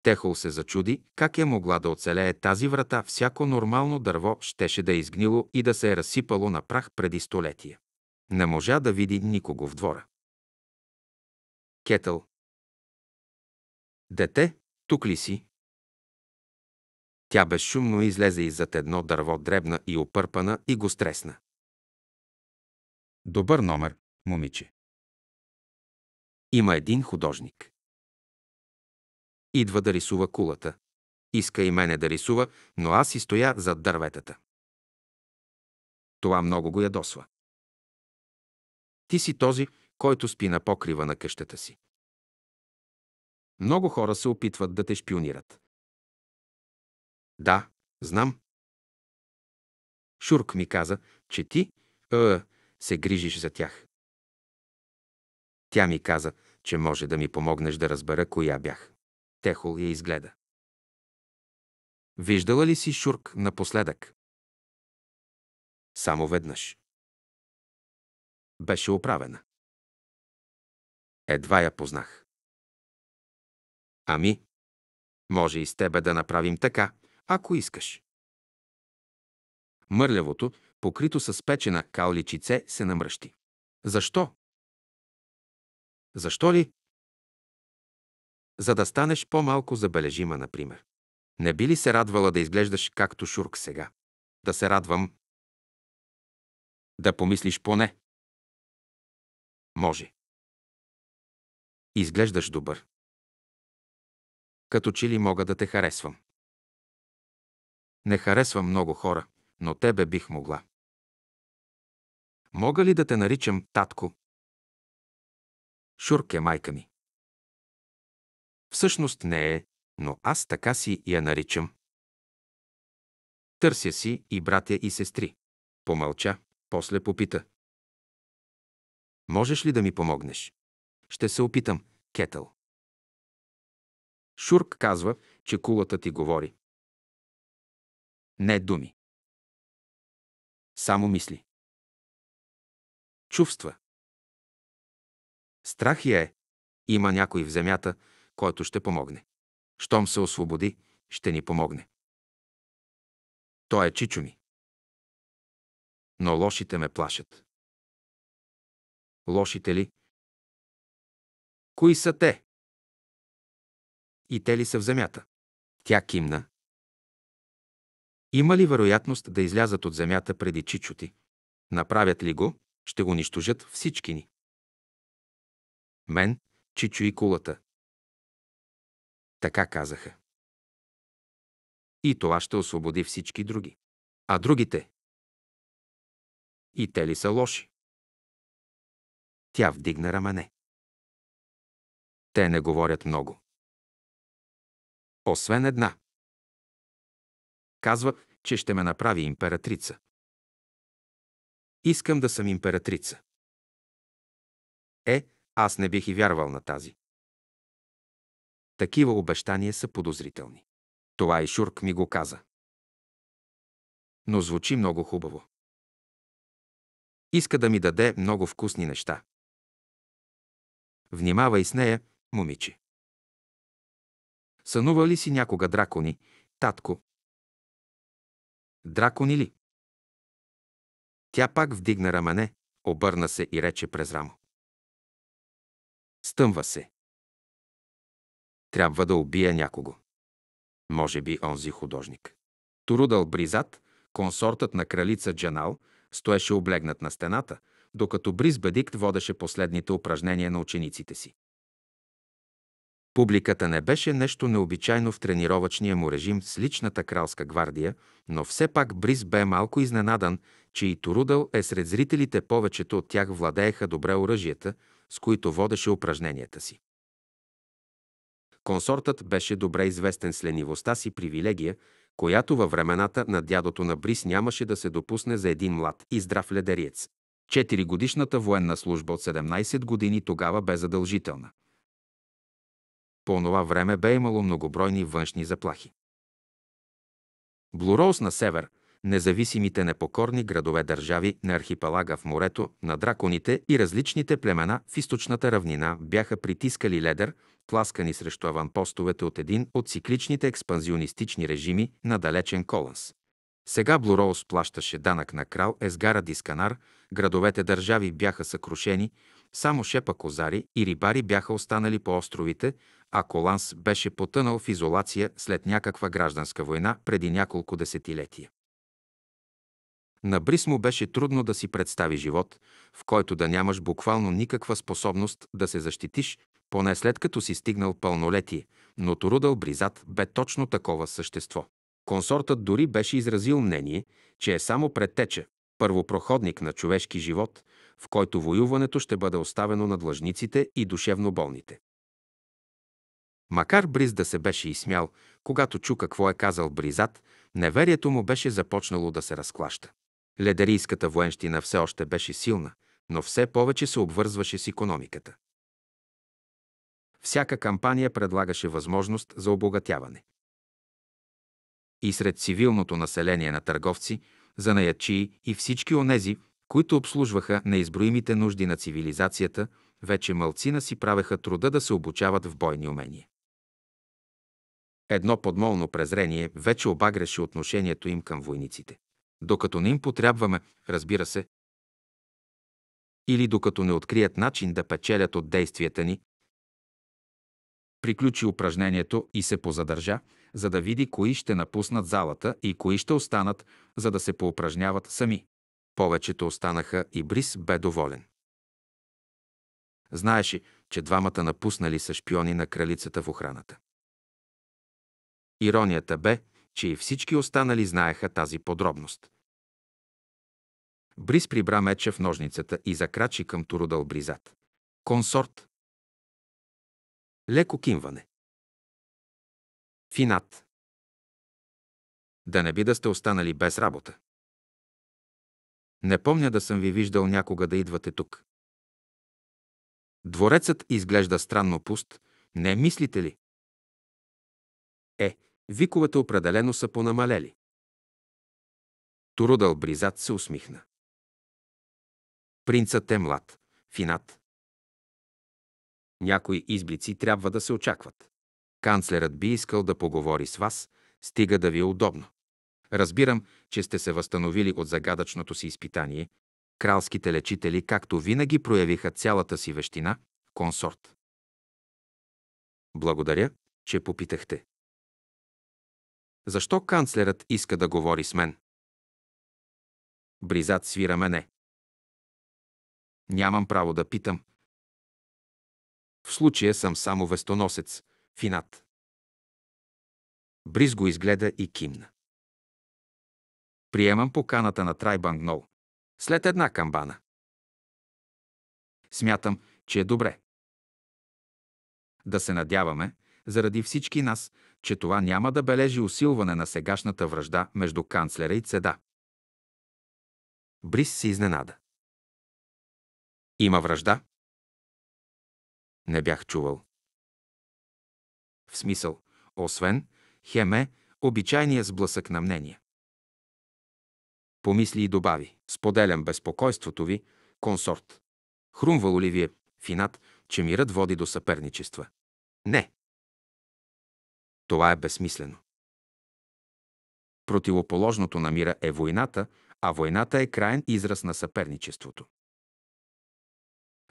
Техол се зачуди как е могла да оцелее тази врата, всяко нормално дърво щеше да е изгнило и да се е разсипало на прах преди столетия. Не можа да види никого в двора. Кетъл. Дете, тук ли си? Тя безшумно излезе иззад едно дърво, дребна и опърпана, и го стресна. Добър номер, момиче. Има един художник. Идва да рисува кулата. Иска и мене да рисува, но аз и стоя зад дърветата. Това много го ядосва. Ти си този, който спи на покрива на къщата си. Много хора се опитват да те шпионират. Да, знам. Шурк ми каза, че ти, е, се грижиш за тях. Тя ми каза, че може да ми помогнеш да разбера коя бях. Техол я изгледа. Виждала ли си Шурк напоследък? Само веднъж. Беше оправена. Едва я познах. Ами, може и с тебе да направим така, ако искаш. Мърлявото, покрито с печена каоличице, се намръщи. Защо? Защо ли? За да станеш по-малко забележима, например. Не би ли се радвала да изглеждаш както Шурк сега? Да се радвам. Да помислиш поне. Може. Изглеждаш добър. Като че ли мога да те харесвам? Не харесвам много хора, но тебе бих могла. Мога ли да те наричам татко, Шурке, майка ми. Всъщност не е, но аз така си я наричам. Търся си и братя и сестри. Помълча, после попита. Можеш ли да ми помогнеш? Ще се опитам, Кетъл. Шурк казва, че кулата ти говори. Не думи. Само мисли. Чувства. Страх я е. Има някой в земята, който ще помогне. Щом се освободи, ще ни помогне. Той е чичо ми. Но лошите ме плашат. Лошите ли? Кои са те? И те ли са в земята? Тя кимна. Има ли вероятност да излязат от земята преди чичоти? Направят ли го, ще го унищожат всички ни мен, Чичо и кулата. Така казаха. И това ще освободи всички други. А другите? И те ли са лоши? Тя вдигна рамене. Те не говорят много. Освен една. Казва, че ще ме направи императрица. Искам да съм императрица. Е, аз не бих и вярвал на тази. Такива обещания са подозрителни. Това и Шурк ми го каза. Но звучи много хубаво. Иска да ми даде много вкусни неща. Внимавай с нея, момиче. Сънува ли си някога дракони, татко? Дракони ли? Тя пак вдигна рамене, обърна се и рече през рамо. Стъмва се. Трябва да убия някого. Може би онзи художник. Турудал Бризат, консортът на кралица Джанал, стоеше облегнат на стената, докато Бриз Бедикт водеше последните упражнения на учениците си. Публиката не беше нещо необичайно в тренировъчния му режим с личната кралска гвардия, но все пак Бриз бе малко изненадан, че и Торудъл е сред зрителите. Повечето от тях владееха добре оръжията с които водеше упражненията си. Консортът беше добре известен с ленивостта си привилегия, която във времената на дядото на Брис нямаше да се допусне за един млад и здрав ледериец. Четиригодишната военна служба от 17 години тогава бе задължителна. По онова време бе имало многобройни външни заплахи. Блуроус на север, независимите непокорни градове-държави на архипелага в морето, на драконите и различните племена в източната равнина бяха притискали ледер, тласкани срещу аванпостовете от един от цикличните експанзионистични режими на далечен Коланс. Сега Блуроус плащаше данък на крал Есгара Дисканар, градовете-държави бяха съкрушени, само шепа козари и рибари бяха останали по островите, а Коланс беше потънал в изолация след някаква гражданска война преди няколко десетилетия. На Брис му беше трудно да си представи живот, в който да нямаш буквално никаква способност да се защитиш, поне след като си стигнал пълнолетие, но Торудъл Бризат бе точно такова същество. Консортът дори беше изразил мнение, че е само предтеча, първопроходник на човешки живот, в който воюването ще бъде оставено на длъжниците и душевно болните. Макар Бриз да се беше изсмял, когато чу какво е казал Бризат, неверието му беше започнало да се разклаща. Ледерийската военщина все още беше силна, но все повече се обвързваше с економиката. Всяка кампания предлагаше възможност за обогатяване. И сред цивилното население на търговци, занаячии и всички онези, които обслужваха неизброимите нужди на цивилизацията, вече мълцина си правеха труда да се обучават в бойни умения. Едно подмолно презрение вече обагреше отношението им към войниците докато не им потрябваме, разбира се, или докато не открият начин да печелят от действията ни. Приключи упражнението и се позадържа, за да види кои ще напуснат залата и кои ще останат, за да се поупражняват сами. Повечето останаха и Брис бе доволен. Знаеше, че двамата напуснали са шпиони на кралицата в охраната. Иронията бе, че и всички останали знаеха тази подробност. Бриз прибра меча в ножницата и закрачи към Турудал Бризат. Консорт. Леко кимване. Финат. Да не би да сте останали без работа. Не помня да съм ви виждал някога да идвате тук. Дворецът изглежда странно пуст, не мислите ли? Е, Виковете определено са понамалели. Турудал Бризат се усмихна. Принцът е млад, финат. Някои изблици трябва да се очакват. Канцлерът би искал да поговори с вас, стига да ви е удобно. Разбирам, че сте се възстановили от загадъчното си изпитание. Кралските лечители, както винаги, проявиха цялата си вещина, консорт. Благодаря, че попитахте. Защо канцлерът иска да говори с мен? Бризат свира мене. Нямам право да питам. В случая съм само вестоносец, финат. Бриз го изгледа и кимна. Приемам поканата на Трайбанг Нол. След една камбана. Смятам, че е добре. Да се надяваме, заради всички нас, че това няма да бележи усилване на сегашната връжда между канцлера и цеда. Брис се изненада. Има връжда? Не бях чувал. В смисъл, освен, хеме, обичайния сблъсък на мнение. Помисли и добави. Споделям безпокойството ви, консорт. Хрумвало ли ви е, финат, че мирът води до съперничества? Не. Това е безсмислено. Противоположното на мира е войната, а войната е краен израз на съперничеството.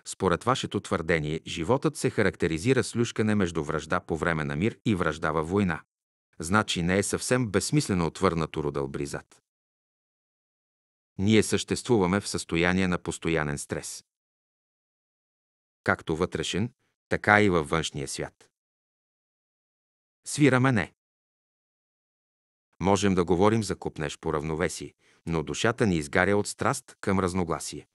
Според вашето твърдение, животът се характеризира с люшкане между връжда по време на мир и връжда във война. Значи не е съвсем безсмислено отвърнато Рудъл Бризат. Ние съществуваме в състояние на постоянен стрес. Както вътрешен, така и във външния свят свира мене. Можем да говорим за купнеш по равновесие, но душата ни изгаря от страст към разногласие.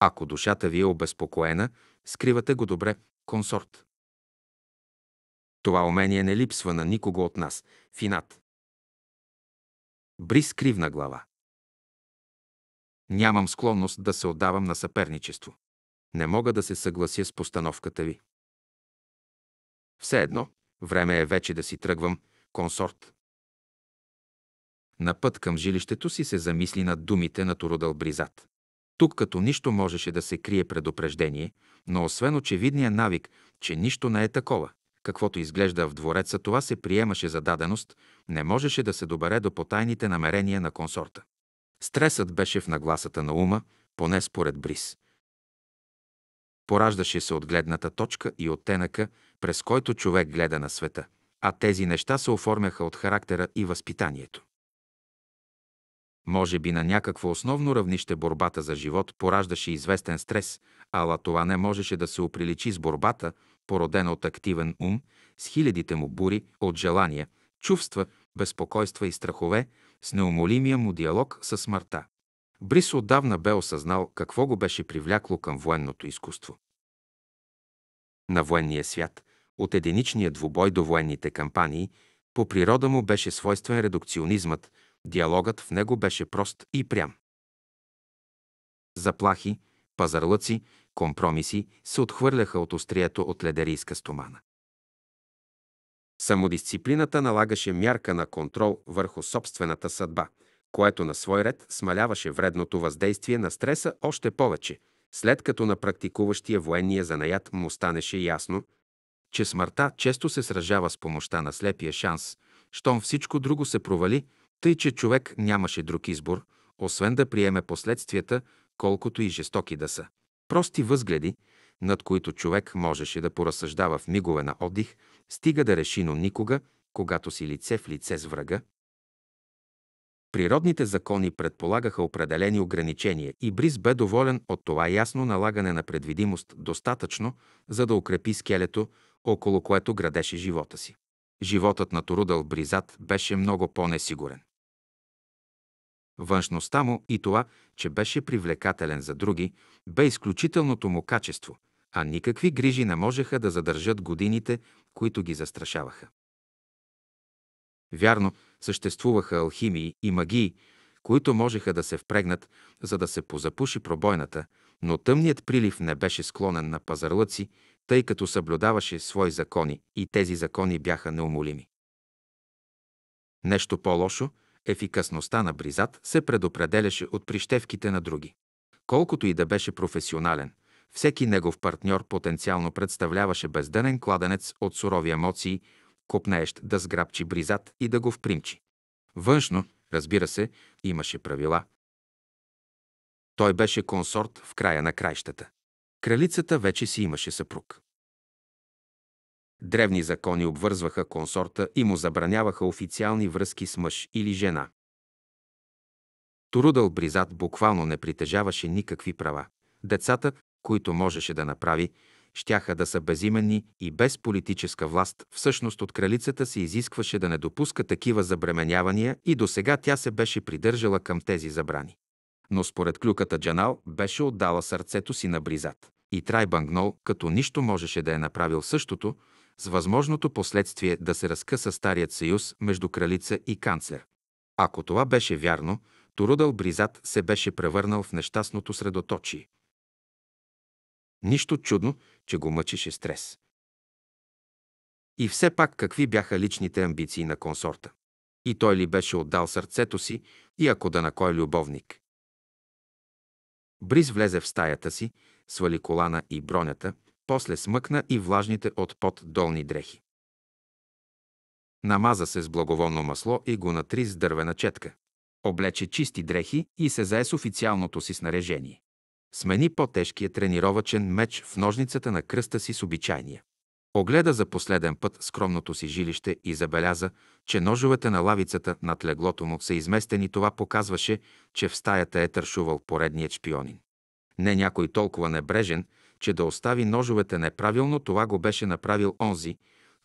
Ако душата ви е обезпокоена, скривате го добре, консорт. Това умение не липсва на никого от нас, финат. Бриз кривна глава. Нямам склонност да се отдавам на съперничество. Не мога да се съглася с постановката ви. Все едно, време е вече да си тръгвам, консорт. На път към жилището си се замисли над думите на Туродъл Бризат. Тук като нищо можеше да се крие предупреждение, но освен очевидния навик, че нищо не е такова, каквото изглежда в двореца, това се приемаше за даденост, не можеше да се добере до потайните намерения на консорта. Стресът беше в нагласата на ума, поне според Брис, пораждаше се от гледната точка и оттенъка, през който човек гледа на света, а тези неща се оформяха от характера и възпитанието. Може би на някакво основно равнище борбата за живот пораждаше известен стрес, ала това не можеше да се оприличи с борбата, породена от активен ум, с хилядите му бури, от желания, чувства, безпокойства и страхове, с неумолимия му диалог със смъртта. Брис отдавна бе осъзнал какво го беше привлякло към военното изкуство. На военния свят, от единичния двубой до военните кампании, по природа му беше свойствен редукционизмът, диалогът в него беше прост и прям. Заплахи, пазарлъци, компромиси се отхвърляха от острието от ледерийска стомана. Самодисциплината налагаше мярка на контрол върху собствената съдба – което на свой ред смаляваше вредното въздействие на стреса още повече, след като на практикуващия военния занаят му станеше ясно, че смъртта често се сражава с помощта на слепия шанс, щом всичко друго се провали, тъй че човек нямаше друг избор, освен да приеме последствията, колкото и жестоки да са. Прости възгледи, над които човек можеше да поразсъждава в мигове на отдих, стига да реши, но никога, когато си лице в лице с врага, Природните закони предполагаха определени ограничения и Брис бе доволен от това ясно налагане на предвидимост достатъчно, за да укрепи скелето, около което градеше живота си. Животът на Торудъл Бризат беше много по-несигурен. Външността му и това, че беше привлекателен за други, бе изключителното му качество, а никакви грижи не можеха да задържат годините, които ги застрашаваха. Вярно, съществуваха алхимии и магии, които можеха да се впрегнат, за да се позапуши пробойната, но тъмният прилив не беше склонен на пазарлъци, тъй като съблюдаваше свои закони и тези закони бяха неумолими. Нещо по-лошо, ефикасността на бризат се предопределяше от прищевките на други. Колкото и да беше професионален, всеки негов партньор потенциално представляваше бездънен кладенец от сурови емоции, копнеещ да сграбчи бризат и да го впримчи. Външно, разбира се, имаше правила. Той беше консорт в края на краищата. Кралицата вече си имаше съпруг. Древни закони обвързваха консорта и му забраняваха официални връзки с мъж или жена. Турудъл Бризат буквално не притежаваше никакви права. Децата, които можеше да направи, щяха да са безименни и без политическа власт. Всъщност от кралицата се изискваше да не допуска такива забременявания и до сега тя се беше придържала към тези забрани. Но според клюката Джанал беше отдала сърцето си на Бризат. И Трайбангнол, като нищо можеше да е направил същото, с възможното последствие да се разкъса старият съюз между кралица и канцлер. Ако това беше вярно, Торудъл Бризат се беше превърнал в нещастното средоточие – Нищо чудно, че го мъчеше стрес. И все пак какви бяха личните амбиции на консорта? И той ли беше отдал сърцето си и ако да на кой любовник? Бриз влезе в стаята си, свали колана и бронята, после смъкна и влажните от пот долни дрехи. Намаза се с благоволно масло и го натри с дървена четка. Облече чисти дрехи и се зае с официалното си снаряжение. Смени по-тежкия тренировачен меч в ножницата на кръста си с обичайния. Огледа за последен път скромното си жилище и забеляза, че ножовете на лавицата над леглото му са изместени. Това показваше, че в стаята е тършувал поредният шпионин. Не някой толкова небрежен, че да остави ножовете неправилно, това го беше направил онзи,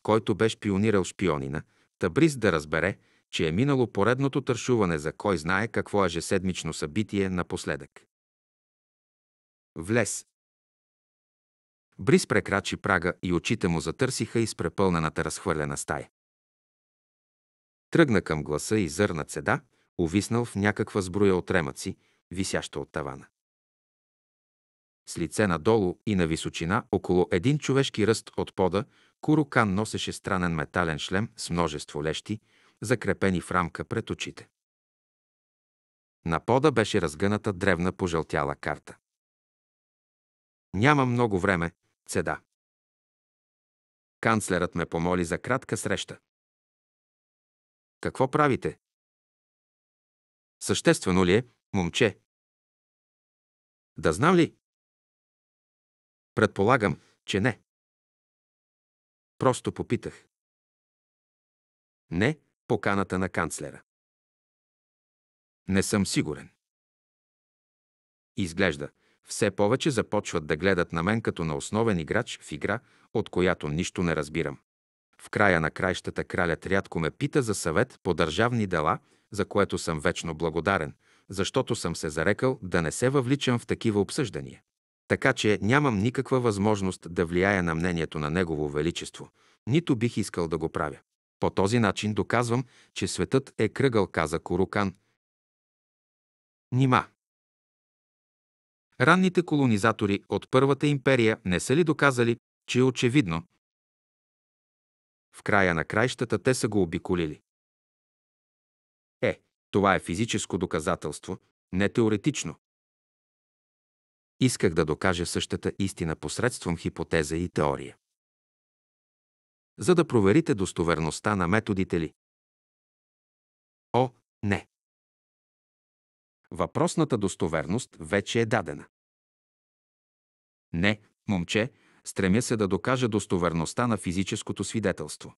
който бе шпионирал шпионина, Табриз да разбере, че е минало поредното тършуване за кой знае какво е седмично събитие напоследък. Влез. Брис прекрачи прага и очите му затърсиха из препълнената разхвърлена стая. Тръгна към гласа и зърна цеда, увиснал в някаква сбруя от ремъци, висяща от тавана. С лице надолу и на височина около един човешки ръст от пода, Курукан носеше странен метален шлем с множество лещи, закрепени в рамка пред очите. На пода беше разгъната древна пожълтяла карта. Няма много време, цеда. Канцлерът ме помоли за кратка среща. Какво правите? Съществено ли е, момче? Да знам ли? Предполагам, че не. Просто попитах. Не, поканата на канцлера. Не съм сигурен. Изглежда, все повече започват да гледат на мен като на основен играч в игра, от която нищо не разбирам. В края на краищата кралят рядко ме пита за съвет по държавни дела, за което съм вечно благодарен, защото съм се зарекал да не се въвличам в такива обсъждания. Така че нямам никаква възможност да влияя на мнението на Негово Величество, нито бих искал да го правя. По този начин доказвам, че светът е кръгъл, каза Корукан. Нима, Ранните колонизатори от Първата империя не са ли доказали, че е очевидно? В края на краищата те са го обиколили. Е, това е физическо доказателство, не теоретично. Исках да докажа същата истина посредством хипотеза и теория. За да проверите достоверността на методите ли? О, не! въпросната достоверност вече е дадена. Не, момче, стремя се да докажа достоверността на физическото свидетелство.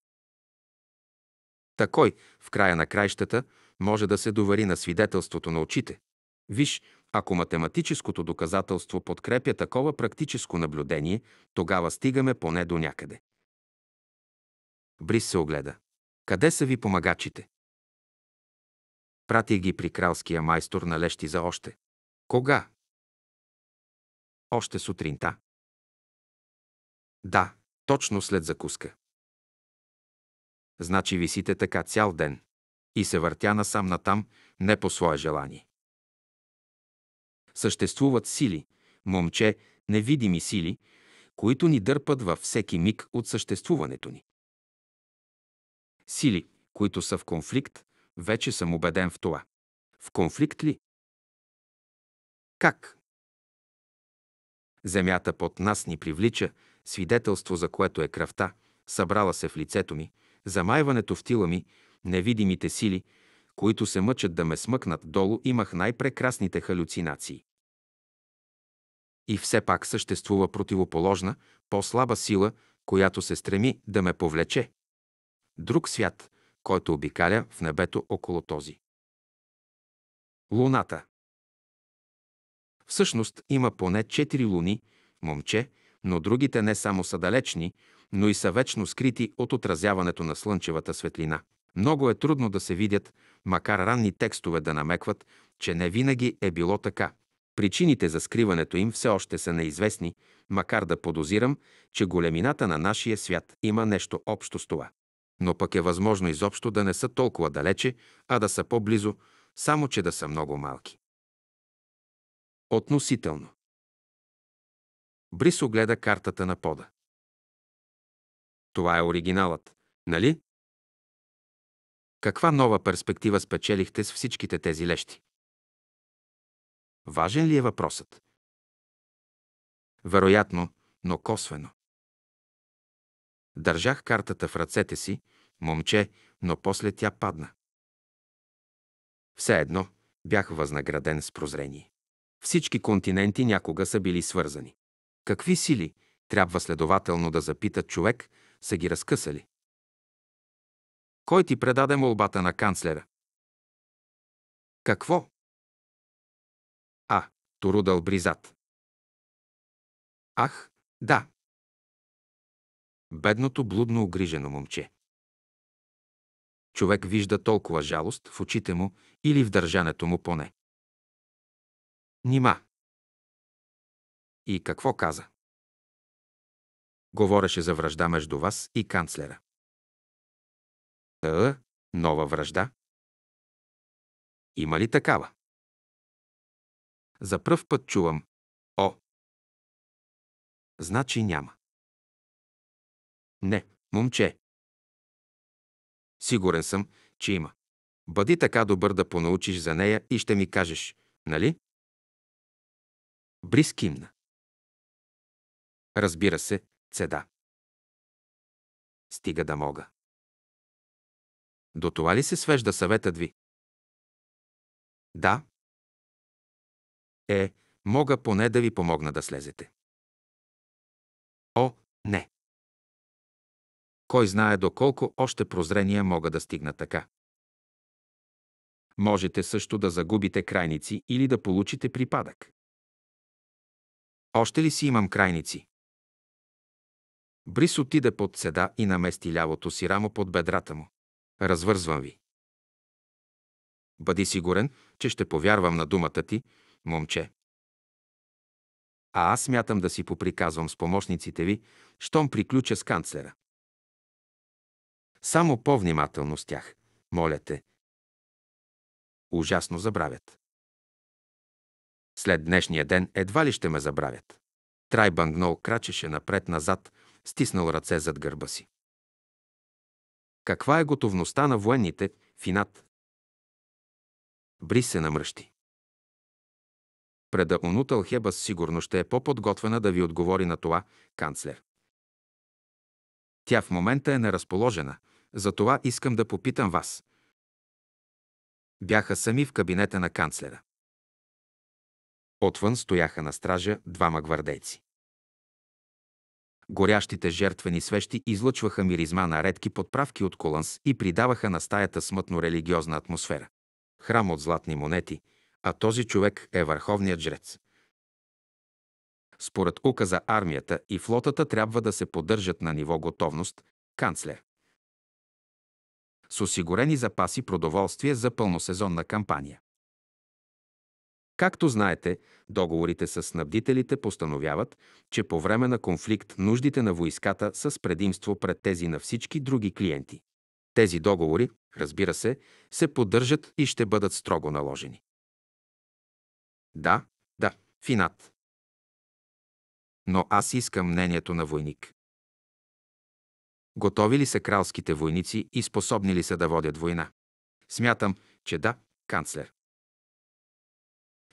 Такой, в края на краищата, може да се довари на свидетелството на очите. Виж, ако математическото доказателство подкрепя такова практическо наблюдение, тогава стигаме поне до някъде. Брис се огледа. Къде са ви помагачите? Пратих ги при кралския майстор на лещи за още. Кога? Още сутринта. Да, точно след закуска. Значи висите така цял ден. И се въртя насам натам, не по свое желание. Съществуват сили, момче, невидими сили, които ни дърпат във всеки миг от съществуването ни. Сили, които са в конфликт, вече съм убеден в това. В конфликт ли? Как? Земята под нас ни привлича, свидетелство за което е кръвта, събрала се в лицето ми, замайването в тила ми, невидимите сили, които се мъчат да ме смъкнат долу, имах най-прекрасните халюцинации. И все пак съществува противоположна, по-слаба сила, която се стреми да ме повлече. Друг свят, който обикаля в небето около този. Луната Всъщност има поне четири луни, момче, но другите не само са далечни, но и са вечно скрити от отразяването на слънчевата светлина. Много е трудно да се видят, макар ранни текстове да намекват, че не винаги е било така. Причините за скриването им все още са неизвестни, макар да подозирам, че големината на нашия свят има нещо общо с това но пък е възможно изобщо да не са толкова далече, а да са по-близо, само че да са много малки. Относително. Брис огледа картата на пода. Това е оригиналът, нали? Каква нова перспектива спечелихте с всичките тези лещи? Важен ли е въпросът? Вероятно, но косвено. Държах картата в ръцете си, момче, но после тя падна. Все едно бях възнаграден с прозрение. Всички континенти някога са били свързани. Какви сили, трябва следователно да запита човек, са ги разкъсали? Кой ти предаде молбата на канцлера? Какво? А. Турудал Бризат. Ах, да, бедното, блудно, огрижено момче. Човек вижда толкова жалост в очите му или в държането му поне. Нима. И какво каза? Говореше за връжда между вас и канцлера. Е, е нова връжда? Има ли такава? За пръв път чувам. О! Значи няма. Не, момче. Сигурен съм, че има. Бъди така добър да понаучиш за нея и ще ми кажеш, нали? Брис кимна. Разбира се, цеда. Стига да мога. До това ли се свежда съветът ви? Да. Е, мога поне да ви помогна да слезете. О, не. Кой знае доколко още прозрения мога да стигна така. Можете също да загубите крайници или да получите припадък. Още ли си имам крайници? Брис отиде под седа и намести лявото си рамо под бедрата му. Развързвам ви. Бъди сигурен, че ще повярвам на думата ти, момче. А аз смятам да си поприказвам с помощниците ви, щом приключа с канцлера. Само по-внимателно с тях, моля те. Ужасно забравят. След днешния ден едва ли ще ме забравят. Трай Бангнол крачеше напред-назад, стиснал ръце зад гърба си. Каква е готовността на военните финат? Бри се намръщи. Преда Унутал Хебас сигурно ще е по-подготвена да ви отговори на това, канцлер. Тя в момента е неразположена – затова искам да попитам вас. Бяха сами в кабинета на канцлера. Отвън стояха на стража двама гвардейци. Горящите жертвени свещи излъчваха миризма на редки подправки от колънс и придаваха на стаята смътно-религиозна атмосфера. Храм от златни монети, а този човек е върховният жрец. Според указа армията и флотата трябва да се поддържат на ниво готовност, канцлер с осигурени запаси продоволствие за пълносезонна кампания. Както знаете, договорите с снабдителите постановяват, че по време на конфликт нуждите на войската са с предимство пред тези на всички други клиенти. Тези договори, разбира се, се поддържат и ще бъдат строго наложени. Да, да, финат. Но аз искам мнението на войник. Готови ли са кралските войници и способни ли са да водят война? Смятам, че да, канцлер.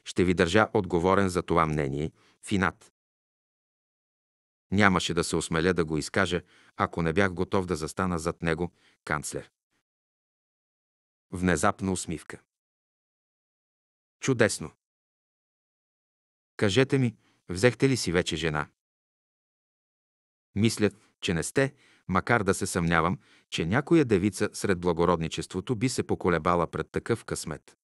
Ще ви държа отговорен за това мнение, Финат. Нямаше да се осмеля да го изкажа, ако не бях готов да застана зад него, канцлер. Внезапна усмивка. Чудесно! Кажете ми, взехте ли си вече жена? Мисля, че не сте, макар да се съмнявам, че някоя девица сред благородничеството би се поколебала пред такъв късмет.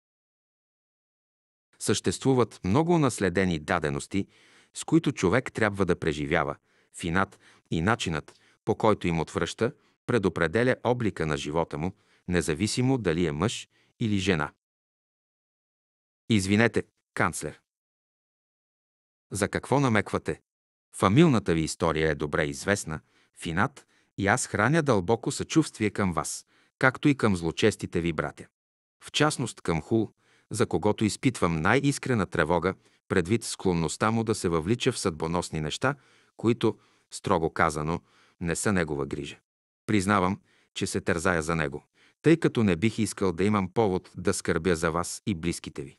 Съществуват много наследени дадености, с които човек трябва да преживява, Финат и начинът, по който им отвръща, предопределя облика на живота му, независимо дали е мъж или жена. Извинете, канцлер. За какво намеквате? Фамилната ви история е добре известна, финат. И аз храня дълбоко съчувствие към вас, както и към злочестите ви братя. В частност към Хул, за когото изпитвам най-искрена тревога, предвид склонността му да се въвлича в съдбоносни неща, които, строго казано, не са негова грижа. Признавам, че се тързая за него, тъй като не бих искал да имам повод да скърбя за вас и близките ви.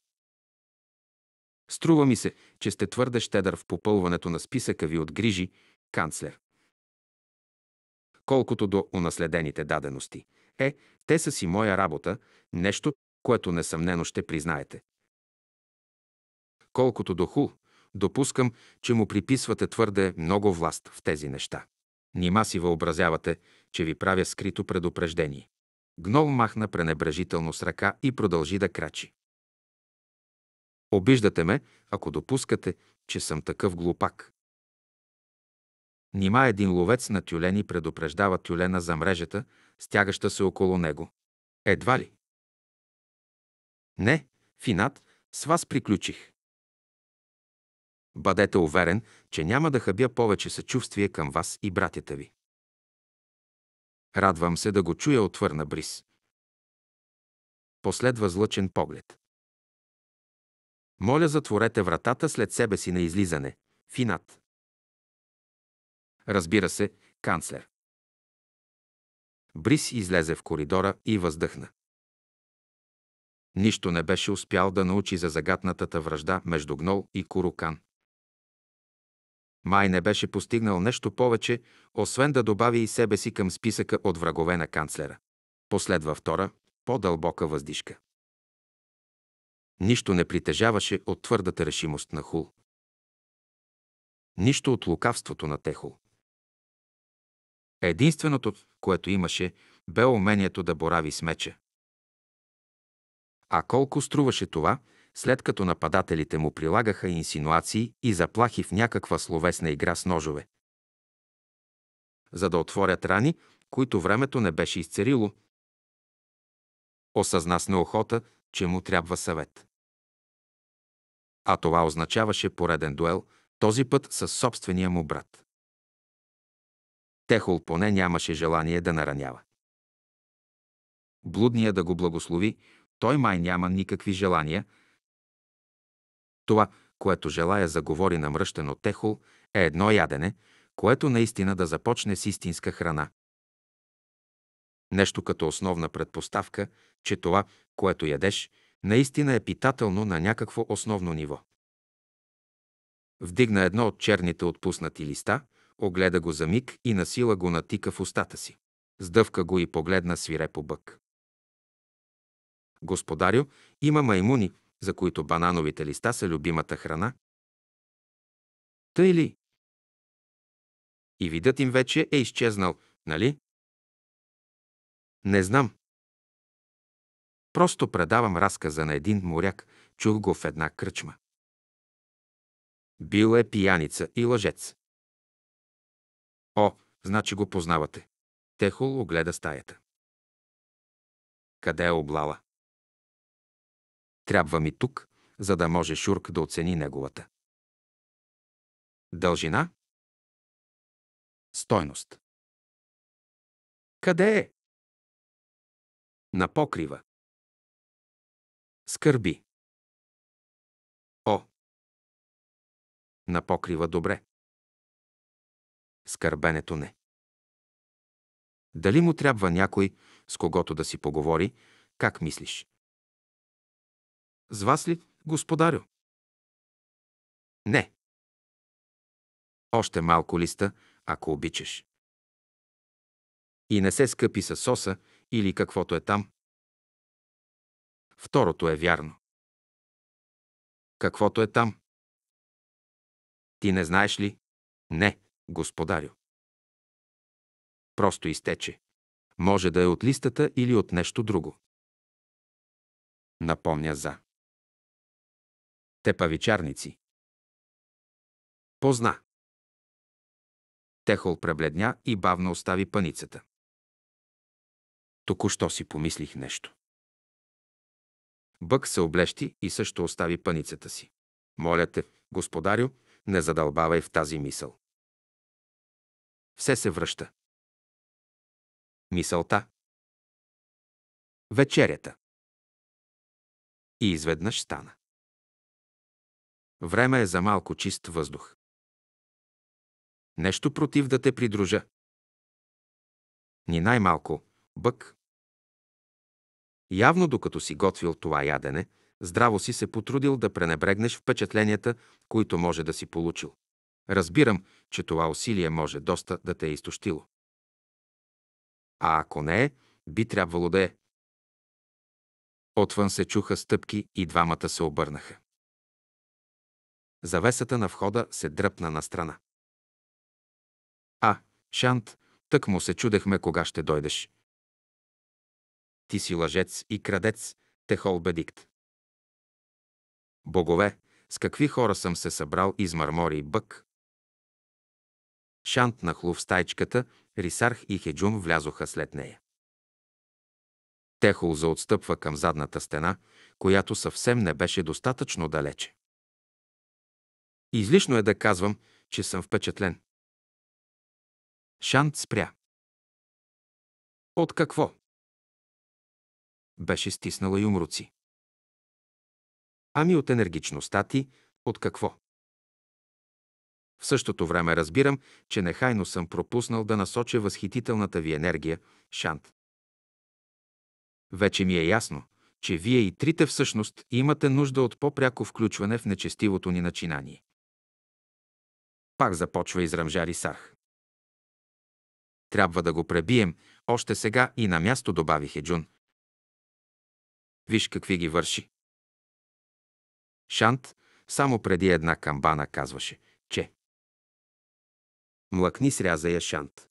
Струва ми се, че сте твърде щедър в попълването на списъка ви от грижи, канцлер. Колкото до унаследените дадености, е, те са си моя работа, нещо, което несъмнено ще признаете. Колкото до хул, допускам, че му приписвате твърде много власт в тези неща. Нима си въобразявате, че ви правя скрито предупреждение. Гнол махна пренебрежително с ръка и продължи да крачи. Обиждате ме, ако допускате, че съм такъв глупак. Нима един ловец на тюлени предупреждава тюлена за мрежата, стягаща се около него. Едва ли? Не, Финат, с вас приключих. Бъдете уверен, че няма да хабя повече съчувствие към вас и братята ви. Радвам се да го чуя, отвърна Брис. Последва злъчен поглед. Моля, затворете вратата след себе си на излизане. Финат. Разбира се, канцлер. Брис излезе в коридора и въздъхна. Нищо не беше успял да научи за загатнатата връжда между Гнол и Курукан. Май не беше постигнал нещо повече, освен да добави и себе си към списъка от врагове на канцлера. Последва втора, по-дълбока въздишка. Нищо не притежаваше от твърдата решимост на Хул. Нищо от лукавството на Техул. Единственото, което имаше, бе умението да борави с меча. А колко струваше това, след като нападателите му прилагаха инсинуации и заплахи в някаква словесна игра с ножове? За да отворят рани, които времето не беше изцерило, осъзна с неохота, че му трябва съвет. А това означаваше пореден дуел, този път със собствения му брат. Техол поне нямаше желание да наранява. Блудния да го благослови, той май няма никакви желания. Това, което желая заговори намръщено Техол, е едно ядене, което наистина да започне с истинска храна. Нещо като основна предпоставка, че това, което ядеш, наистина е питателно на някакво основно ниво. Вдигна едно от черните отпуснати листа – огледа го за миг и насила го натика в устата си. Сдъвка го и погледна свирепо бък. Господарю, има маймуни, за които банановите листа са любимата храна. Тъй ли? И видът им вече е изчезнал, нали? Не знам. Просто предавам разказа на един моряк, чух го в една кръчма. Бил е пияница и лъжец. О, значи го познавате. Техол огледа стаята. Къде е облала? Трябва ми тук, за да може Шурк да оцени неговата. Дължина? Стойност. Къде е? На покрива. Скърби. О. На покрива добре скърбенето не. Дали му трябва някой, с когото да си поговори, как мислиш? С вас ли, господарю? Не. Още малко листа, ако обичаш. И не се скъпи с соса или каквото е там. Второто е вярно. Каквото е там. Ти не знаеш ли? Не господарю. Просто изтече. Може да е от листата или от нещо друго. Напомня за. Те павичарници. Позна. Техол пребледня и бавно остави паницата. Току-що си помислих нещо. Бък се облещи и също остави паницата си. Моля те, господарю, не задълбавай в тази мисъл все се връща. Мисълта. Вечерята. И изведнъж стана. Време е за малко чист въздух. Нещо против да те придружа. Ни най-малко, бък. Явно докато си готвил това ядене, здраво си се потрудил да пренебрегнеш впечатленията, които може да си получил. Разбирам, че това усилие може доста да те е изтощило. А ако не е, би трябвало да е. Отвън се чуха стъпки и двамата се обърнаха. Завесата на входа се дръпна на страна. А, Шант, тък му се чудехме кога ще дойдеш. Ти си лъжец и крадец, Техол Бедикт. Богове, с какви хора съм се събрал мармори и бък, Шант Шантнахло в стайчката, Рисарх и Хеджум влязоха след нея. Техул заотстъпва към задната стена, която съвсем не беше достатъчно далече. Излишно е да казвам, че съм впечатлен. Шант спря. От какво? Беше стиснала юмруци. Ами от енергичността ти, от какво? В същото време разбирам, че нехайно съм пропуснал да насоча възхитителната ви енергия, Шант. Вече ми е ясно, че вие и трите всъщност имате нужда от по-пряко включване в нечестивото ни начинание. Пак започва израмжари Сарх. Трябва да го пребием, още сега и на място добавих е Джун. Виж какви ги върши. Шант само преди една камбана казваше, че Млъкни сряза Шант.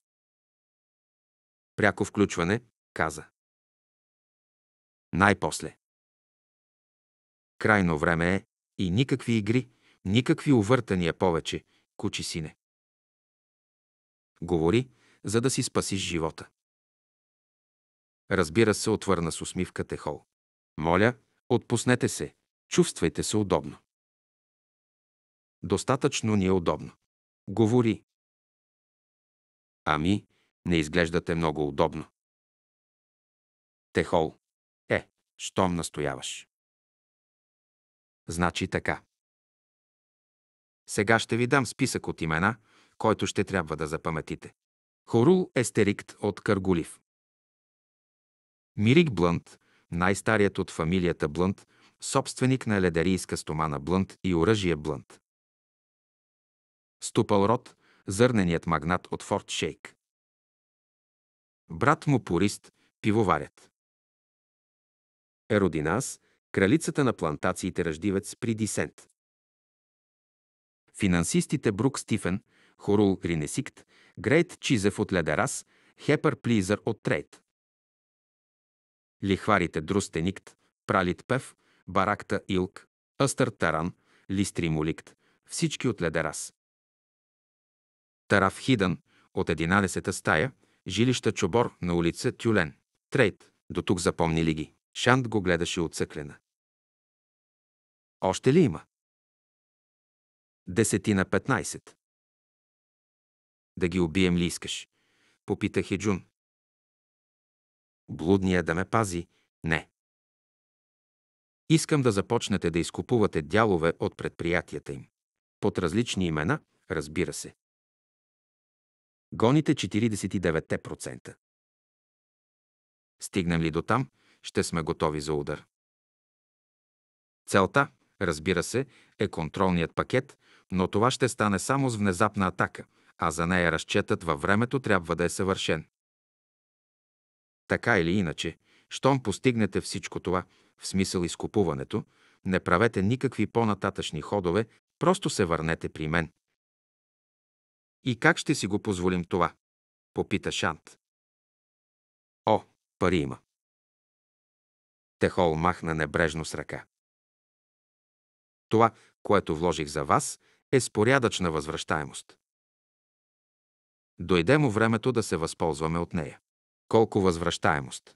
Пряко включване, каза. Най-после. Крайно време е и никакви игри, никакви увъртания повече, кучи сине. Говори, за да си спасиш живота. Разбира се, отвърна с усмивка Техол. Моля, отпуснете се, чувствайте се удобно. Достатъчно ни е удобно. Говори. Ами, не изглеждате много удобно. Техол. Е, щом настояваш. Значи така. Сега ще ви дам списък от имена, който ще трябва да запаметите. Хорул Естерикт от Каргулив. Мирик Блънт, най-старият от фамилията Блънт, собственик на ледерийска стомана Блънт и оръжие Блънт. Ступал род зърненият магнат от Форт Шейк. Брат му Порист, пивоварят. Еродинас, кралицата на плантациите ръждивец при Дисент. Финансистите Брук Стифен, Хорул Ринесикт, Грейт Чизев от Ледерас, Хепър Плизър от Трейт. Лихварите Друстеникт, Пралит Пев, Баракта Илк, Астър Таран, Листримоликт, всички от Ледерас. Тараф Хидън от 11-та стая, жилища Чобор на улица Тюлен. Трейт, до тук запомнили ги. Шант го гледаше отсъклена. Още ли има? Десетина 15. Да ги убием ли искаш? Попита Хеджун. Блудния да ме пази? Не. Искам да започнете да изкупувате дялове от предприятията им. Под различни имена, разбира се. Гоните 49%. Стигнем ли до там, ще сме готови за удар. Целта, разбира се, е контролният пакет, но това ще стане само с внезапна атака, а за нея разчетът във времето трябва да е съвършен. Така или иначе, щом постигнете всичко това, в смисъл изкупуването, не правете никакви по-нататъчни ходове, просто се върнете при мен и как ще си го позволим това? Попита Шант. О, пари има. Техол махна небрежно с ръка. Това, което вложих за вас, е спорядъчна възвръщаемост. Дойде му времето да се възползваме от нея. Колко възвръщаемост?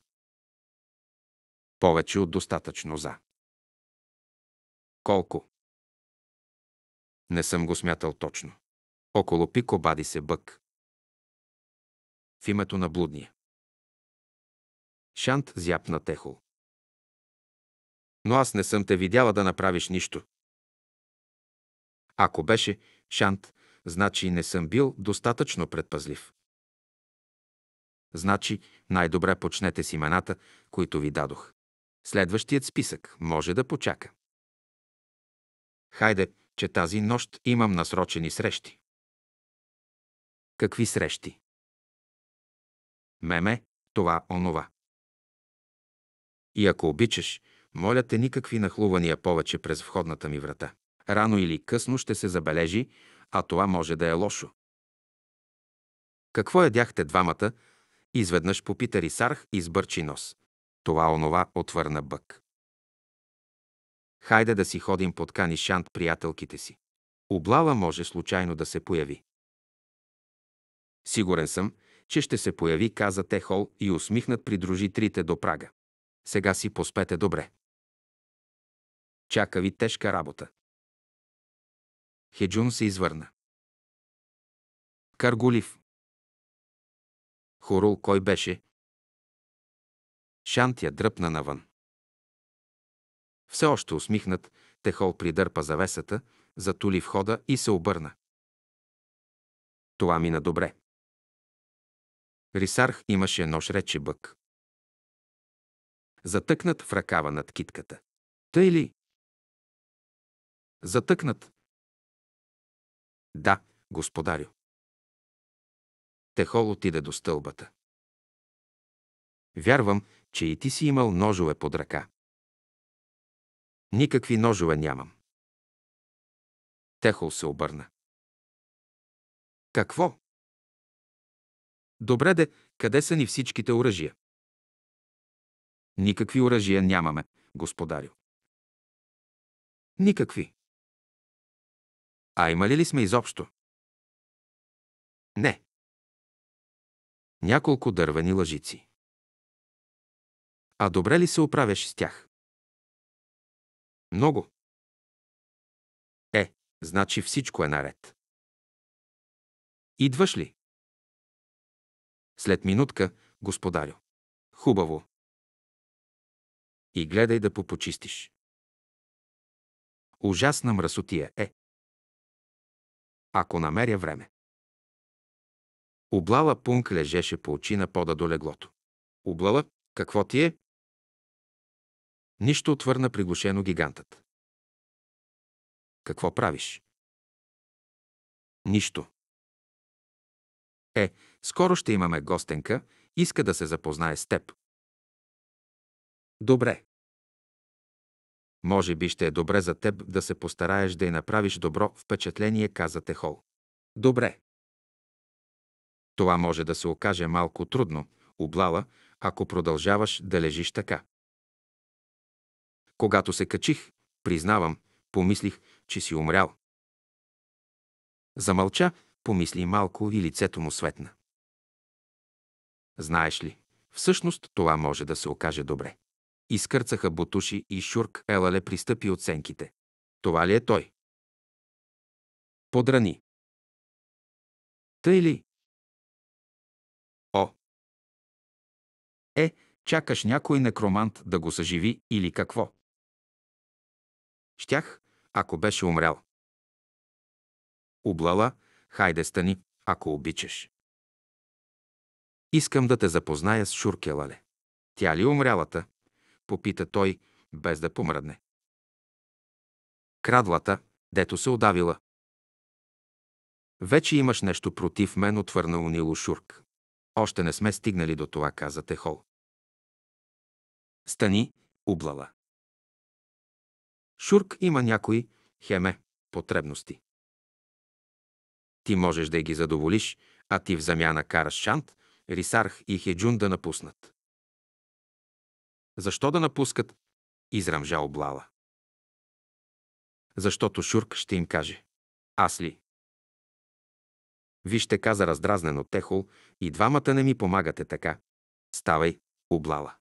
Повече от достатъчно за. Колко? Не съм го смятал точно. Около пик обади се бък. В името на блудния. Шант зяпна Техол. Но аз не съм те видяла да направиш нищо. Ако беше Шант, значи не съм бил достатъчно предпазлив. Значи най-добре почнете с имената, които ви дадох. Следващият списък може да почака. Хайде, че тази нощ имам насрочени срещи. Какви срещи? Меме, това, онова. И ако обичаш, моля те никакви нахлувания повече през входната ми врата. Рано или късно ще се забележи, а това може да е лошо. Какво ядяхте двамата? Изведнъж попита Рисарх и сбърчи нос. Това онова отвърна бък. Хайде да си ходим под канишант приятелките си. Облала може случайно да се появи. Сигурен съм, че ще се появи, каза Техол и усмихнат придружи трите до прага. Сега си поспете добре. Чака ви тежка работа. Хеджун се извърна. Карголив. Хорул кой беше? Шантия дръпна навън. Все още усмихнат, Техол придърпа завесата, затули входа и се обърна. Това мина добре. Рисарх имаше нож бък. Затъкнат в ръкава над китката. Тъй ли? Затъкнат. Да, господарю. Техол отиде до стълбата. Вярвам, че и ти си имал ножове под ръка. Никакви ножове нямам. Техол се обърна. Какво? Добре де, къде са ни всичките оръжия? Никакви оръжия нямаме, господарю. Никакви. А имали ли сме изобщо? Не. Няколко дървени лъжици. А добре ли се оправяш с тях? Много. Е, значи всичко е наред. Идваш ли? След минутка, господарю. Хубаво. И гледай да попочистиш. Ужасна мръсотия е. Ако намеря време. Облала пунк лежеше по очи на пода до леглото. Облала, какво ти е? Нищо отвърна приглушено гигантът. Какво правиш? Нищо. Е, скоро ще имаме гостенка, иска да се запознае с теб. Добре. Може би ще е добре за теб да се постараеш да й направиш добро впечатление, каза Техол. Добре. Това може да се окаже малко трудно, облала, ако продължаваш да лежиш така. Когато се качих, признавам, помислих, че си умрял. Замълча, помисли малко и лицето му светна. Знаеш ли, всъщност това може да се окаже добре. Изкърцаха Бутуши и Шурк Елале пристъпи оценките. Това ли е той? Подрани. Тъй ли? О! Е, чакаш някой некромант да го съживи или какво? Щях, ако беше умрял. Облала, хайде стани, ако обичаш. Искам да те запозная с Шуркелале. Тя ли е умрялата? Попита той, без да помръдне. Крадлата, дето се удавила. Вече имаш нещо против мен, отвърна унило Шурк. Още не сме стигнали до това, каза Техол. Стани, облала. Шурк има някои, хеме, потребности. Ти можеш да ги задоволиш, а ти в замяна караш шант, Рисарх и Хеджун да напуснат. Защо да напускат? Израмжа облала. Защото Шурк ще им каже. Аз ли? Вижте, каза раздразнено Техол, и двамата не ми помагате така. Ставай, облала.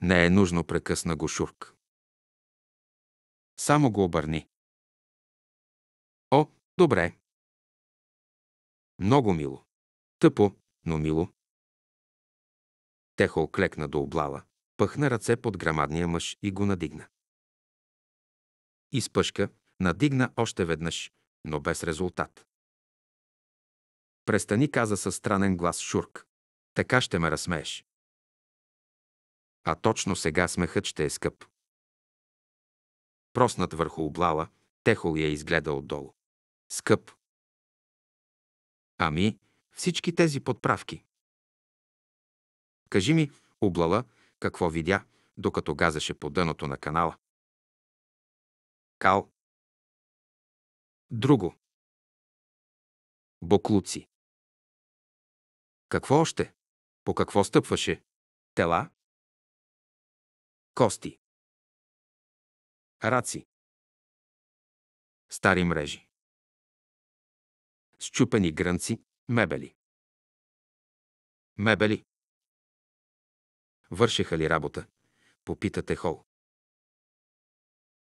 Не е нужно, прекъсна го Шурк. Само го обърни. О, добре. Много мило. Тъпо, но мило. Техо клекна до облала, пъхна ръце под грамадния мъж и го надигна. Изпъшка, надигна още веднъж, но без резултат. Престани, каза със странен глас Шурк. Така ще ме разсмееш. А точно сега смехът ще е скъп. Проснат върху облала, Техол я изгледа отдолу. Скъп. Ами, всички тези подправки. Кажи ми, облала, какво видя, докато газеше по дъното на канала. Кал. Друго. Боклуци. Какво още? По какво стъпваше? Тела? Кости. Раци. Стари мрежи. Счупени грънци, Мебели. Мебели. Вършиха ли работа? Попита Техол.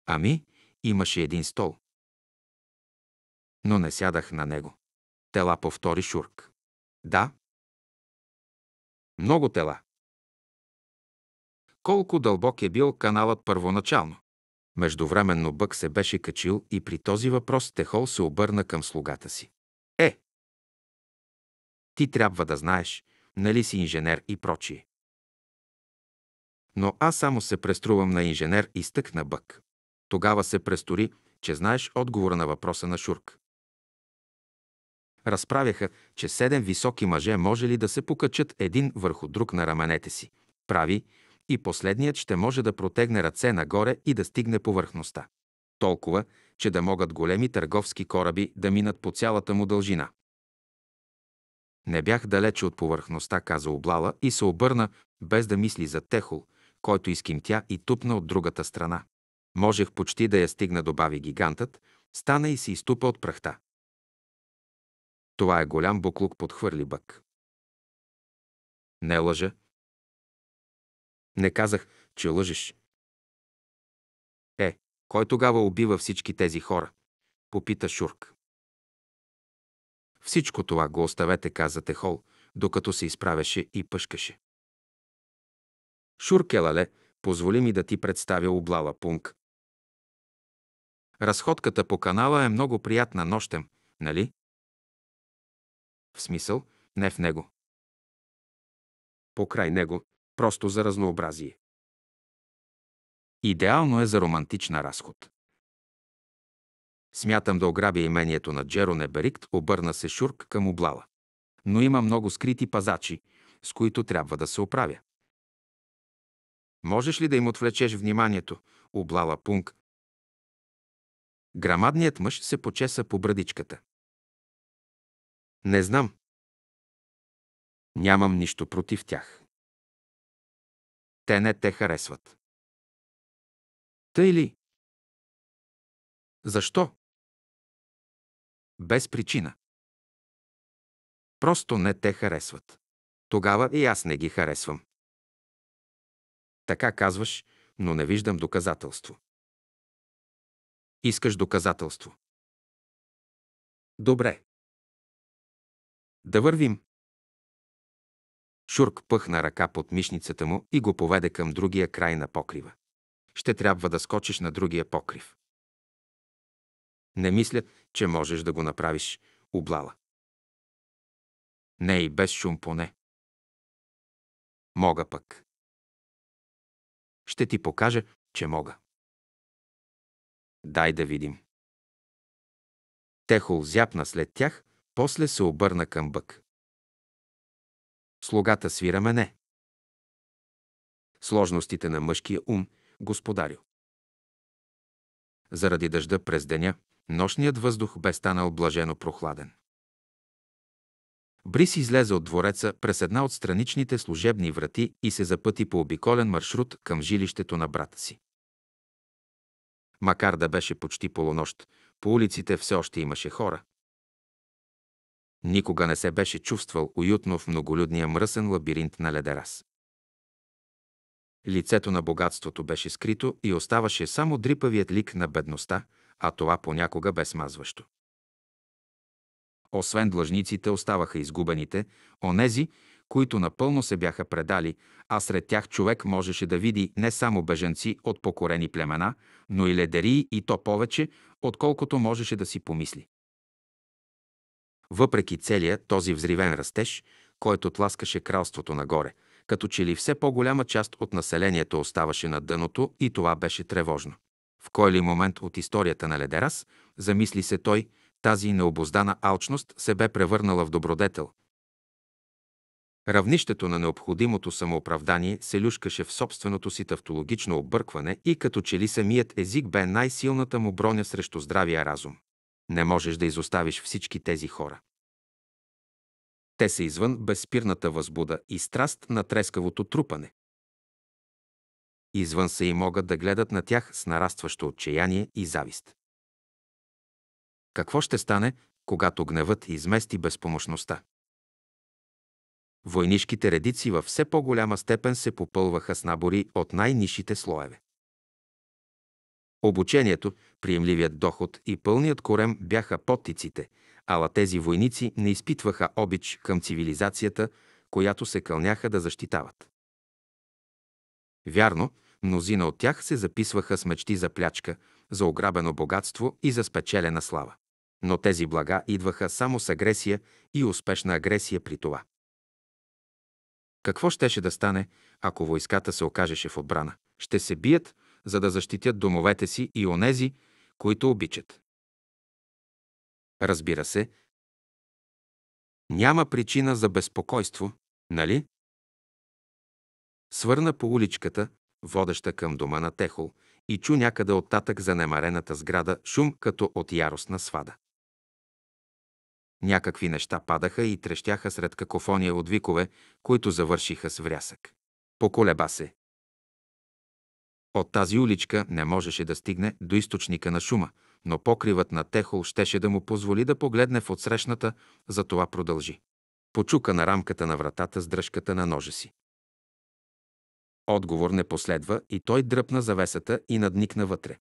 Ами, имаше един стол. Но не сядах на него. Тела повтори Шурк. Да. Много тела. Колко дълбок е бил каналът първоначално? Междувременно Бък се беше качил и при този въпрос Техол се обърна към слугата си ти трябва да знаеш, нали си инженер и прочие. Но аз само се преструвам на инженер и стъкна бък. Тогава се престори, че знаеш отговора на въпроса на Шурк. Разправяха, че седем високи мъже може ли да се покачат един върху друг на раменете си, прави, и последният ще може да протегне ръце нагоре и да стигне повърхността. Толкова, че да могат големи търговски кораби да минат по цялата му дължина. Не бях далече от повърхността, каза Облала и се обърна, без да мисли за Техол, който изкимтя и тупна от другата страна. Можех почти да я стигна, добави гигантът, стана и се изтупа от прахта. Това е голям буклук, подхвърли бък. Не лъжа. Не казах, че лъжеш. Е, кой тогава убива всички тези хора? Попита Шурк. Всичко това го оставете, каза Техол, докато се изправеше и пъшкаше. Шуркелале, позволи ми да ти представя облала пунк. Разходката по канала е много приятна нощем, нали? В смисъл, не в него. Покрай него, просто за разнообразие. Идеално е за романтична разход. Смятам да ограбя имението на Джеро Неберикт, обърна се Шурк към облала. Но има много скрити пазачи, с които трябва да се оправя. Можеш ли да им отвлечеш вниманието, облала Пунк? Грамадният мъж се почеса по брадичката. Не знам. Нямам нищо против тях. Те не те харесват. Тъй ли? Защо? без причина. Просто не те харесват. Тогава и аз не ги харесвам. Така казваш, но не виждам доказателство. Искаш доказателство. Добре. Да вървим. Шурк пъхна ръка под мишницата му и го поведе към другия край на покрива. Ще трябва да скочиш на другия покрив. Не мисля, че можеш да го направиш, облала. Не и без шум поне. Мога пък. Ще ти покажа, че мога. Дай да видим. Техол зяпна след тях, после се обърна към бък. Слугата свира мене. Сложностите на мъжкия ум, господарю. Заради дъжда през деня, Нощният въздух бе станал блажено прохладен. Брис излезе от двореца през една от страничните служебни врати и се запъти по обиколен маршрут към жилището на брата си. Макар да беше почти полунощ, по улиците все още имаше хора. Никога не се беше чувствал уютно в многолюдния мръсен лабиринт на ледерас. Лицето на богатството беше скрито и оставаше само дрипавият лик на бедността – а това понякога бе смазващо. Освен длъжниците оставаха изгубените, онези, които напълно се бяха предали, а сред тях човек можеше да види не само беженци от покорени племена, но и ледери и то повече, отколкото можеше да си помисли. Въпреки целия този взривен растеж, който тласкаше кралството нагоре, като че ли все по-голяма част от населението оставаше на дъното и това беше тревожно. В кой ли момент от историята на Ледерас, замисли се той, тази необоздана алчност се бе превърнала в добродетел. Равнището на необходимото самооправдание се люшкаше в собственото си тавтологично объркване и като че ли самият език бе най-силната му броня срещу здравия разум. Не можеш да изоставиш всички тези хора. Те са извън безспирната възбуда и страст на трескавото трупане извън са и могат да гледат на тях с нарастващо отчаяние и завист. Какво ще стане, когато гневът измести безпомощността? Войнишките редици във все по-голяма степен се попълваха с набори от най-нишите слоеве. Обучението, приемливият доход и пълният корем бяха потиците, ала тези войници не изпитваха обич към цивилизацията, която се кълняха да защитават. Вярно, мнозина от тях се записваха с мечти за плячка, за ограбено богатство и за спечелена слава. Но тези блага идваха само с агресия и успешна агресия при това. Какво щеше да стане, ако войската се окажеше в отбрана? Ще се бият, за да защитят домовете си и онези, които обичат. Разбира се, няма причина за безпокойство, нали? Свърна по уличката, водеща към дома на Техол, и чу някъде оттатък за немарената сграда шум като от яростна свада. Някакви неща падаха и трещяха сред какофония от викове, които завършиха с врясък. Поколеба се. От тази уличка не можеше да стигне до източника на шума, но покривът на Техол щеше да му позволи да погледне в отсрещната, затова продължи. Почука на рамката на вратата с дръжката на ножа си. Отговор не последва и той дръпна завесата и надникна вътре.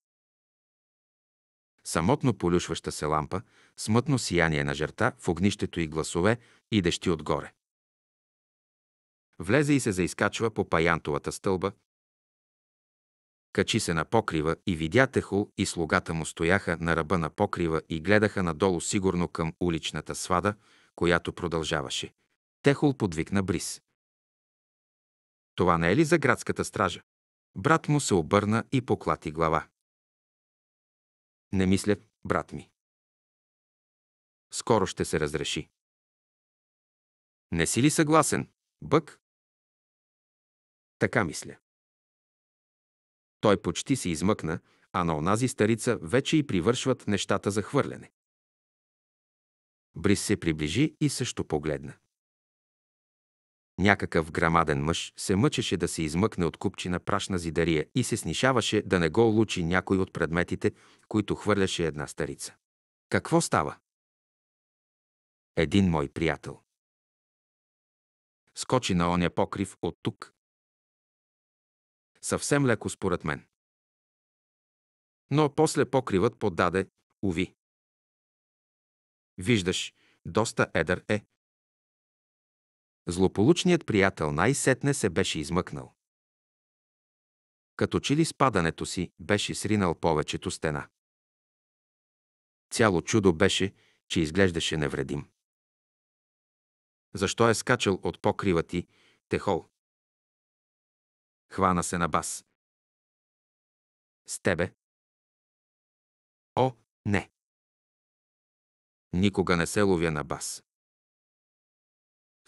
Самотно полюшваща се лампа, смътно сияние на жерта в огнището и гласове, идещи отгоре. Влезе и се заискачва по паянтовата стълба, качи се на покрива и видя Техул и слугата му стояха на ръба на покрива и гледаха надолу сигурно към уличната свада, която продължаваше. Техул подвикна Брис. Това не е ли за градската стража? Брат му се обърна и поклати глава. Не мисля, брат ми. Скоро ще се разреши. Не си ли съгласен, Бък? Така мисля. Той почти се измъкна, а на онази старица вече и привършват нещата за хвърляне. Брис се приближи и също погледна. Някакъв грамаден мъж се мъчеше да се измъкне от купчина прашна зидария и се снишаваше да не го улучи някой от предметите, които хвърляше една старица. Какво става? Един мой приятел. Скочи на оня покрив от тук. Съвсем леко според мен. Но после покривът подаде, уви. Виждаш, доста едър е, Злополучният приятел най-сетне се беше измъкнал. Като че ли спадането си беше сринал повечето стена. Цяло чудо беше, че изглеждаше невредим. Защо е скачал от покрива ти, Техол? Хвана се на бас. С тебе? О, не. Никога не се ловя на бас.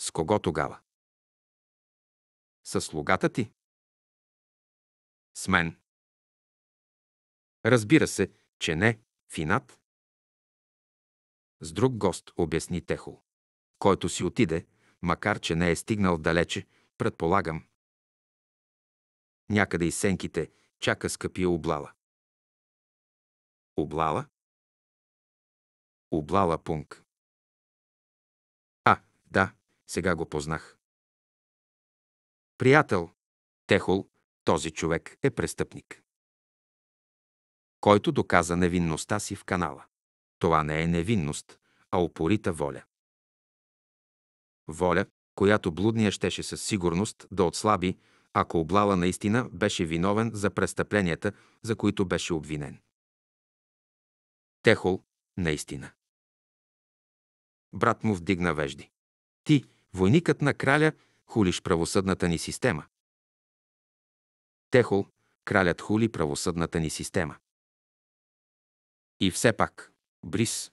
С кого тогава? Със слугата ти? С мен. Разбира се, че не, Финат. С друг гост обясни Техо: който си отиде, макар че не е стигнал далече, предполагам. Някъде и сенките чака скъпия облала. Облала? Облала пунк. А, да, сега го познах. Приятел, Техол, този човек е престъпник, който доказа невинността си в канала. Това не е невинност, а упорита воля. Воля, която блудния щеше със сигурност да отслаби, ако облала наистина беше виновен за престъпленията, за които беше обвинен. Техол, наистина. Брат му вдигна вежди. Ти, войникът на краля хулиш правосъдната ни система. Техол, кралят хули правосъдната ни система. И все пак, Брис.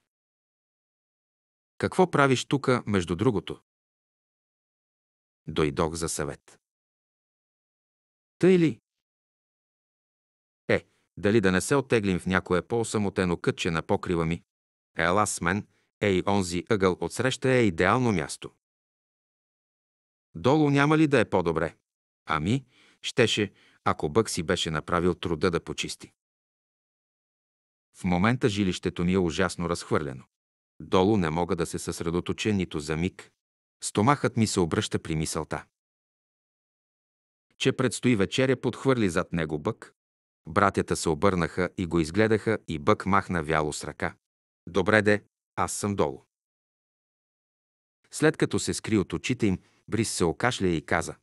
Какво правиш тука, между другото? Дойдох за съвет. Тъй ли? Е, дали да не се отеглим в някое по-осамотено кътче на покрива ми? Ела с мен, ей онзи ъгъл отсреща е идеално място. Долу няма ли да е по-добре? Ами, щеше, ако Бък си беше направил труда да почисти. В момента жилището ни е ужасно разхвърлено. Долу не мога да се съсредоточа нито за миг. Стомахът ми се обръща при мисълта. Че предстои вечеря, подхвърли зад него Бък. Братята се обърнаха и го изгледаха и Бък махна вяло с ръка. Добре де, аз съм долу. След като се скри от очите им, Брис се окашля и каза.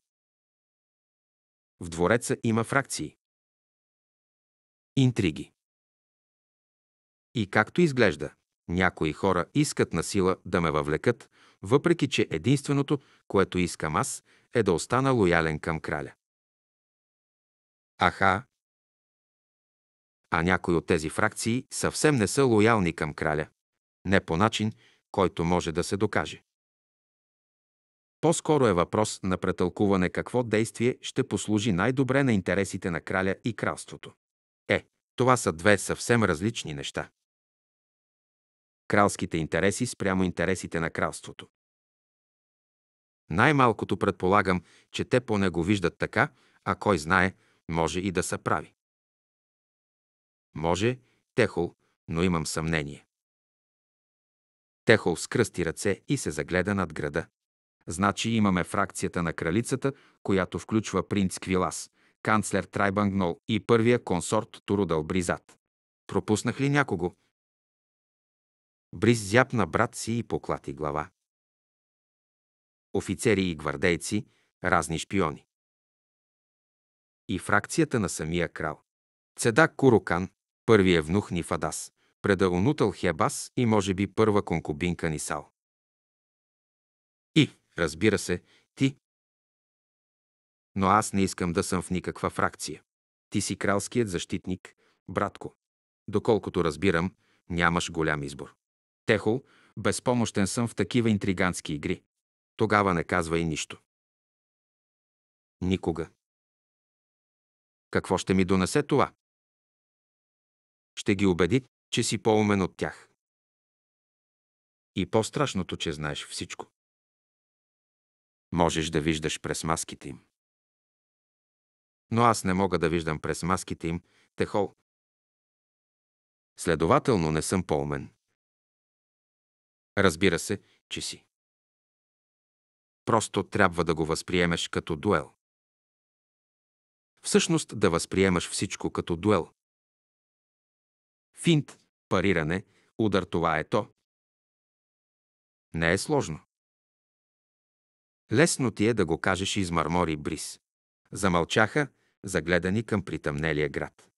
В двореца има фракции. Интриги. И както изглежда, някои хора искат на сила да ме въвлекат, въпреки че единственото, което искам аз, е да остана лоялен към краля. Аха! А някои от тези фракции съвсем не са лоялни към краля. Не по начин, който може да се докаже по-скоро е въпрос на претълкуване какво действие ще послужи най-добре на интересите на краля и кралството. Е, това са две съвсем различни неща. Кралските интереси спрямо интересите на кралството. Най-малкото предполагам, че те поне го виждат така, а кой знае, може и да са прави. Може, Техол, но имам съмнение. Техол скръсти ръце и се загледа над града. Значи имаме фракцията на кралицата, която включва принц Квилас, канцлер Трайбангнол и първия консорт Турудал Бризат. Пропуснах ли някого? Бриз зяпна брат си и поклати глава. Офицери и гвардейци, разни шпиони. И фракцията на самия крал. Цеда Курокан, първия внух ни Фадас, предаунутъл Хебас и може би първа конкубинка Нисал. И Разбира се, ти. Но аз не искам да съм в никаква фракция. Ти си кралският защитник, братко. Доколкото разбирам, нямаш голям избор. Техо, безпомощен съм в такива интригантски игри. Тогава не казвай нищо. Никога. Какво ще ми донесе това? Ще ги убеди, че си по-умен от тях. И по-страшното, че знаеш всичко. Можеш да виждаш през маските им. Но аз не мога да виждам през маските им, Техол. Следователно не съм по-умен. Разбира се, че си. Просто трябва да го възприемеш като дуел. Всъщност да възприемаш всичко като дуел. Финт, париране, удар това е то. Не е сложно. Лесно ти е да го кажеш измърмори Брис. Замълчаха, загледани към притъмнелия град.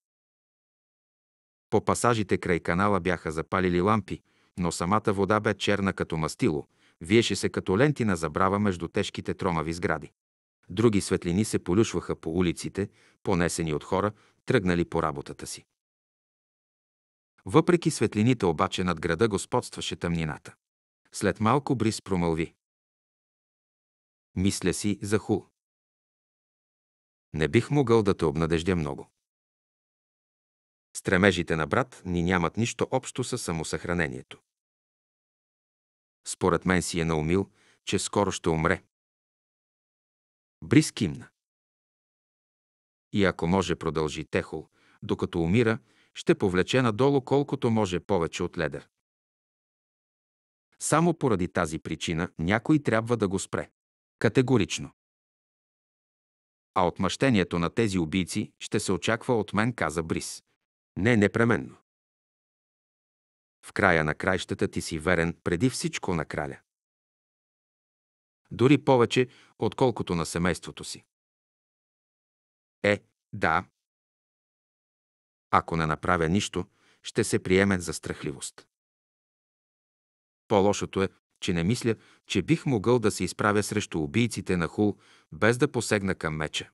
По пасажите край канала бяха запалили лампи, но самата вода бе черна като мастило, виеше се като ленти на забрава между тежките тромави сгради. Други светлини се полюшваха по улиците, понесени от хора, тръгнали по работата си. Въпреки светлините обаче над града господстваше тъмнината. След малко брис промълви. Мисля си за ху. Не бих могъл да те обнадеждя много. Стремежите на брат ни нямат нищо общо със самосъхранението. Според мен си е наумил, че скоро ще умре. Бриз кимна. И ако може продължи Техол, докато умира, ще повлече надолу колкото може повече от ледер. Само поради тази причина някой трябва да го спре. Категорично. А отмъщението на тези убийци ще се очаква от мен, каза Брис. Не непременно. В края на краищата ти си верен преди всичко на краля. Дори повече, отколкото на семейството си. Е, да. Ако не направя нищо, ще се приеме за страхливост. По-лошото е, че не мисля, че бих могъл да се изправя срещу убийците на Хул, без да посегна към меча.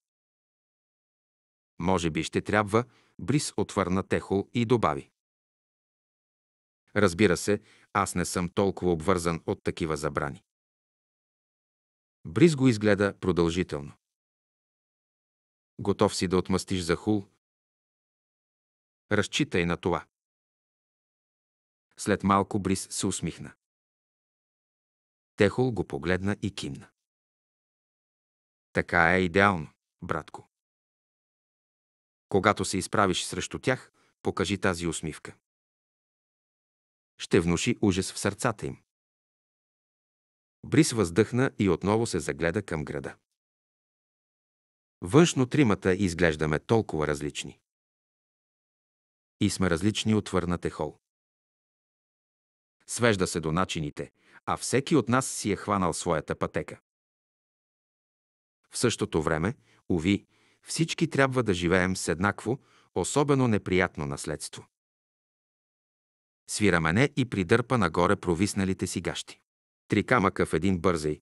Може би ще трябва, Брис отвърна техул и добави. Разбира се, аз не съм толкова обвързан от такива забрани. Бриз го изгледа продължително. Готов си да отмъстиш за хул? Разчитай на това. След малко Брис се усмихна. Техол го погледна и кимна. Така е идеално, братко. Когато се изправиш срещу тях, покажи тази усмивка. Ще внуши ужас в сърцата им. Брис въздъхна и отново се загледа към града. Външно тримата изглеждаме толкова различни. И сме различни от върнате хол. Свежда се до начините, а всеки от нас си е хванал своята пътека. В същото време, уви, всички трябва да живеем с еднакво, особено неприятно наследство. Свира мене и придърпа нагоре провисналите си гащи. Три камъка в един бързай.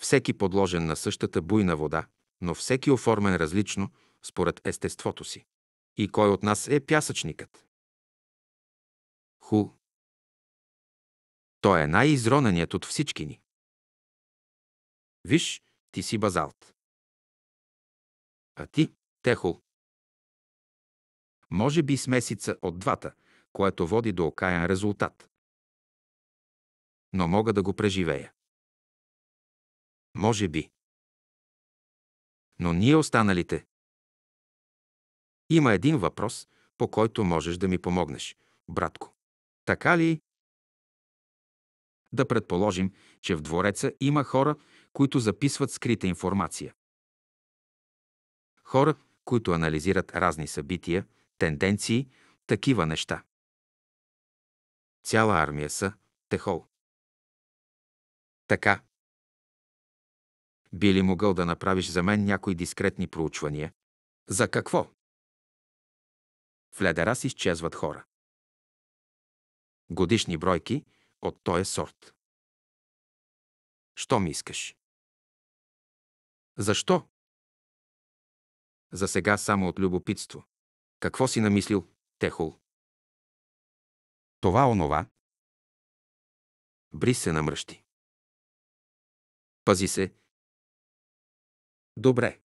Всеки подложен на същата буйна вода, но всеки оформен различно, според естеството си. И кой от нас е пясъчникът? Ху, той е най-изроненият от всички ни. Виж, ти си базалт. А ти, Техол. Може би смесица от двата, което води до окаян резултат. Но мога да го преживея. Може би. Но ние останалите. Има един въпрос, по който можеш да ми помогнеш, братко. Така ли да предположим, че в двореца има хора, които записват скрита информация. Хора, които анализират разни събития, тенденции, такива неща. Цяла армия са Техол. Така. Би ли могъл да направиш за мен някои дискретни проучвания? За какво? В си изчезват хора. Годишни бройки от този сорт. Що ми искаш? Защо? За сега само от любопитство. Какво си намислил, Техол? Това онова. Бри се намръщи. Пази се. Добре.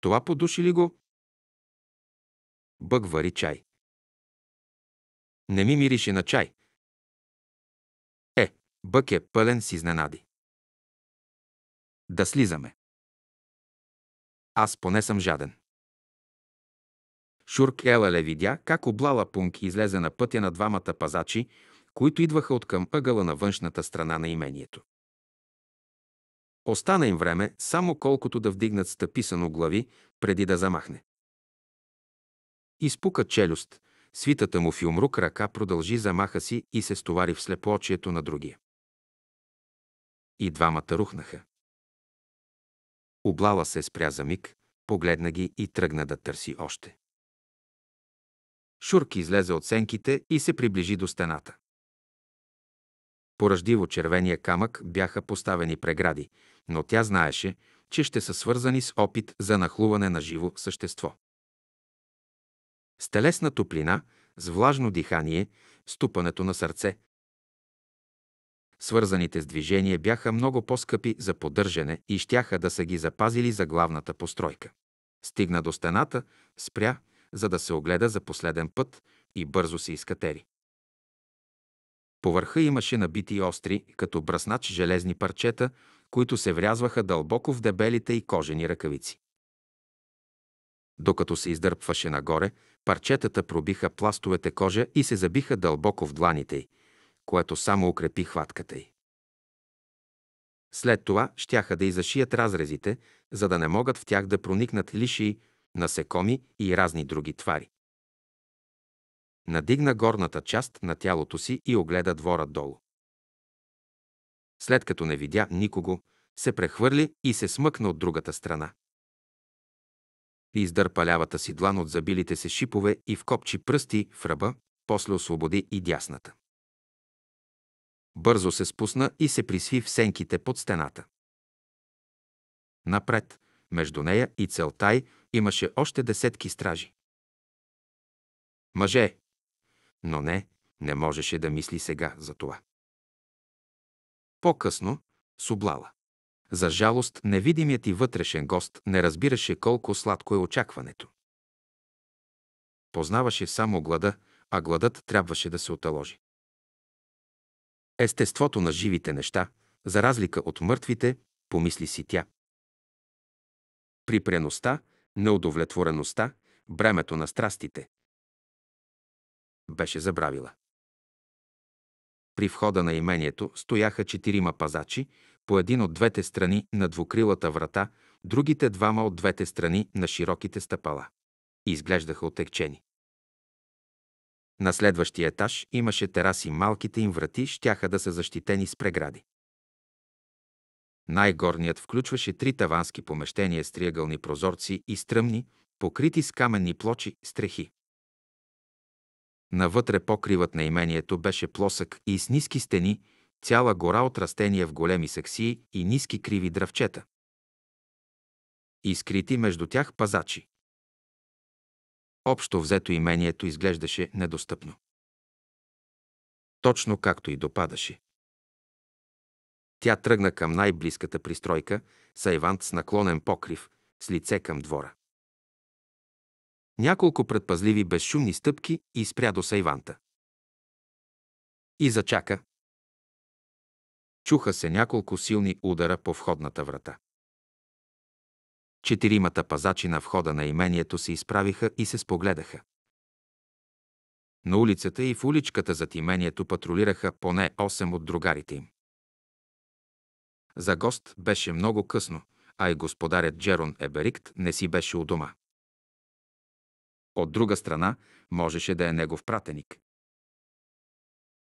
Това подуши ли го? Бък вари чай. Не ми мирише на чай. Бък е пълен с изненади. Да слизаме. Аз поне съм жаден. Шурк Елеле видя как облала пунк излезе на пътя на двамата пазачи, които идваха от към ъгъла на външната страна на имението. Остана им време само колкото да вдигнат стъписано глави, преди да замахне. Изпука челюст, свитата му в юмрук ръка продължи замаха си и се стовари в слепоочието на другия. И двамата рухнаха. Облала се спря за миг, погледна ги и тръгна да търси още. Шурк излезе от сенките и се приближи до стената. Поръждиво червения камък бяха поставени прегради, но тя знаеше, че ще са свързани с опит за нахлуване на живо същество. С телесна топлина, с влажно дихание, ступането на сърце, свързаните с движение, бяха много по-скъпи за поддържане и щяха да са ги запазили за главната постройка. Стигна до стената, спря, за да се огледа за последен път и бързо се изкатери. По върха имаше набити остри, като бръснач железни парчета, които се врязваха дълбоко в дебелите и кожени ръкавици. Докато се издърпваше нагоре, парчетата пробиха пластовете кожа и се забиха дълбоко в дланите й, което само укрепи хватката й. След това щяха да изашият разрезите, за да не могат в тях да проникнат лиши, насекоми и разни други твари. Надигна горната част на тялото си и огледа двора долу. След като не видя никого, се прехвърли и се смъкна от другата страна. Издърпа лявата си длан от забилите се шипове и вкопчи пръсти в ръба, после освободи и дясната. Бързо се спусна и се присви в сенките под стената. Напред, между нея и целтай, имаше още десетки стражи. Мъже! Но не, не можеше да мисли сега за това. По-късно, сублала. За жалост, невидимият и вътрешен гост не разбираше колко сладко е очакването. Познаваше само глада, а гладът трябваше да се оталожи естеството на живите неща, за разлика от мъртвите, помисли си тя. Припреността, неудовлетвореността, бремето на страстите. Беше забравила. При входа на имението стояха четирима пазачи, по един от двете страни на двукрилата врата, другите двама от двете страни на широките стъпала. Изглеждаха отекчени. На следващия етаж имаше тераси, малките им врати щяха да са защитени с прегради. Най-горният включваше три тавански помещения с триъгълни прозорци и стръмни, покрити с каменни плочи, стрехи. Навътре покривът на имението беше плосък и с ниски стени, цяла гора от растения в големи саксии и ниски криви дръвчета. Изкрити между тях пазачи. Общо взето имението изглеждаше недостъпно. Точно както и допадаше. Тя тръгна към най-близката пристройка, сайвант с наклонен покрив, с лице към двора. Няколко предпазливи безшумни стъпки и спря до сайванта. И зачака. Чуха се няколко силни удара по входната врата. Четиримата пазачи на входа на имението се изправиха и се спогледаха. На улицата и в уличката зад имението патрулираха поне 8 от другарите им. За гост беше много късно, а и господарят Джерон Еберикт не си беше у дома. От друга страна, можеше да е негов пратеник.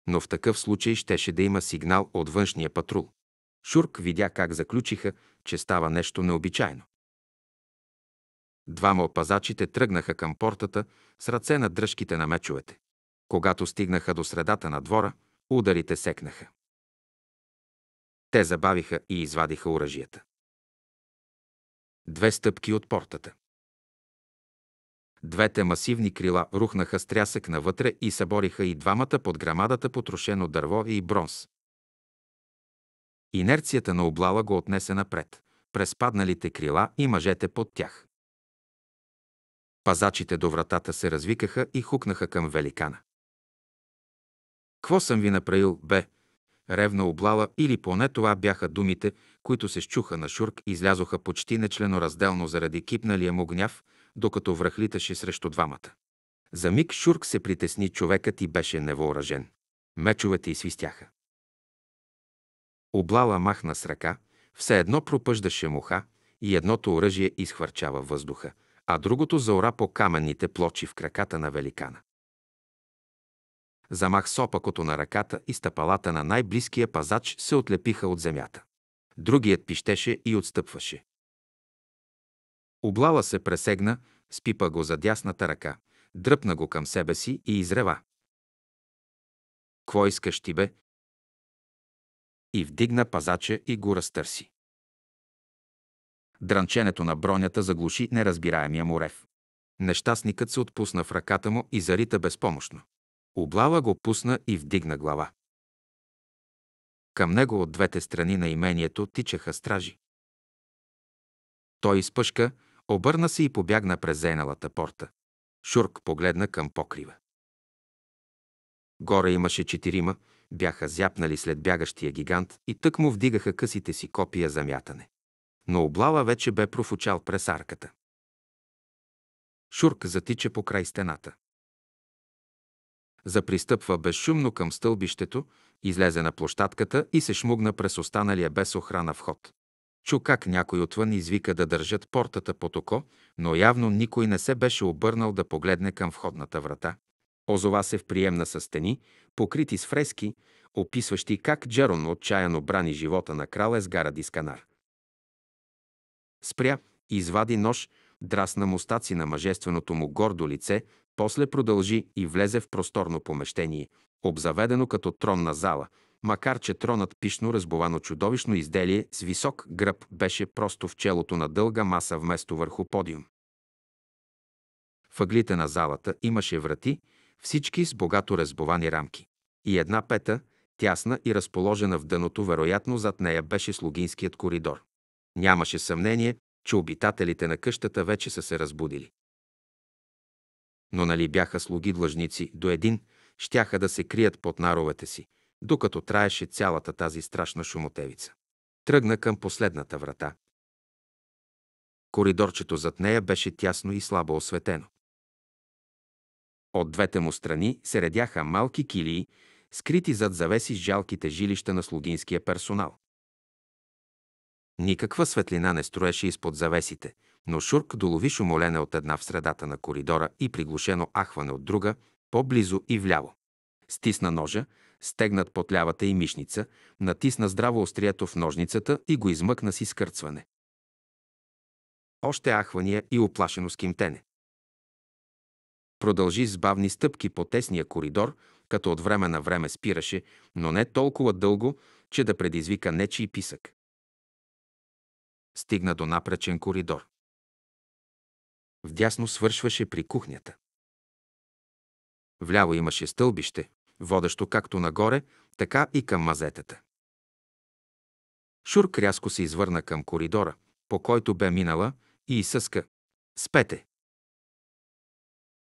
Но в такъв случай щеше да има сигнал от външния патрул. Шурк видя как заключиха, че става нещо необичайно. Двама опазачите тръгнаха към портата с ръце на дръжките на мечовете. Когато стигнаха до средата на двора, ударите секнаха. Те забавиха и извадиха оръжията. Две стъпки от портата. Двете масивни крила рухнаха с трясък навътре и събориха и двамата под грамадата потрошено дърво и бронз. Инерцията на облала го отнесе напред, през падналите крила и мъжете под тях. Пазачите до вратата се развикаха и хукнаха към великана. «Кво съм ви направил, бе?» Ревна облала или поне това бяха думите, които се щуха на Шурк и излязоха почти нечленоразделно заради кипналия му гняв, докато връхлиташе срещу двамата. За миг Шурк се притесни, човекът и беше невооръжен. Мечовете свистяха. Облала махна с ръка, все едно пропъждаше муха и едното оръжие изхвърчава въздуха – а другото заора по каменните плочи в краката на великана. Замах с опакото на ръката и стъпалата на най-близкия пазач се отлепиха от земята. Другият пищеше и отстъпваше. Облала се пресегна, спипа го за дясната ръка, дръпна го към себе си и изрева. Кво искаш ти бе? И вдигна пазача и го разтърси. Дранченето на бронята заглуши неразбираемия му рев. Нещастникът се отпусна в ръката му и зарита безпомощно. Облала го пусна и вдигна глава. Към него от двете страни на имението тичаха стражи. Той изпъшка, обърна се и побягна през зейналата порта. Шурк погледна към покрива. Горе имаше четирима, бяха зяпнали след бягащия гигант и тък му вдигаха късите си копия за мятане но облава вече бе профучал през арката. Шурк затича по край стената. Запристъпва безшумно към стълбището, излезе на площадката и се шмугна през останалия без охрана вход. Чу как някой отвън извика да държат портата под око, но явно никой не се беше обърнал да погледне към входната врата. Озова се в приемна с стени, покрити с фрески, описващи как Джерон отчаяно брани живота на крал с Дисканар. Спря и извади нож, драсна мустаци на мъжественото му гордо лице, после продължи и влезе в просторно помещение, обзаведено като тронна зала, макар че тронът пишно разбовано чудовищно изделие с висок гръб беше просто в челото на дълга маса вместо върху подиум. Въглите на залата имаше врати, всички с богато разбовани рамки. И една пета, тясна и разположена в дъното, вероятно зад нея беше слугинският коридор. Нямаше съмнение, че обитателите на къщата вече са се разбудили. Но нали бяха слуги длъжници до един, щяха да се крият под наровете си, докато траеше цялата тази страшна шумотевица. Тръгна към последната врата. Коридорчето зад нея беше тясно и слабо осветено. От двете му страни се редяха малки килии, скрити зад завеси с жалките жилища на слугинския персонал. Никаква светлина не строеше изпод завесите, но Шурк долови шумолене от една в средата на коридора и приглушено ахване от друга, по-близо и вляво. Стисна ножа, стегнат под лявата и мишница, натисна здраво острието в ножницата и го измъкна с изкърцване. Още ахвания и оплашено скимтене. Продължи с бавни стъпки по тесния коридор, като от време на време спираше, но не толкова дълго, че да предизвика нечи писък стигна до напречен коридор. Вдясно свършваше при кухнята. Вляво имаше стълбище, водещо както нагоре, така и към мазетата. Шурк рязко се извърна към коридора, по който бе минала, и изсъска. Спете!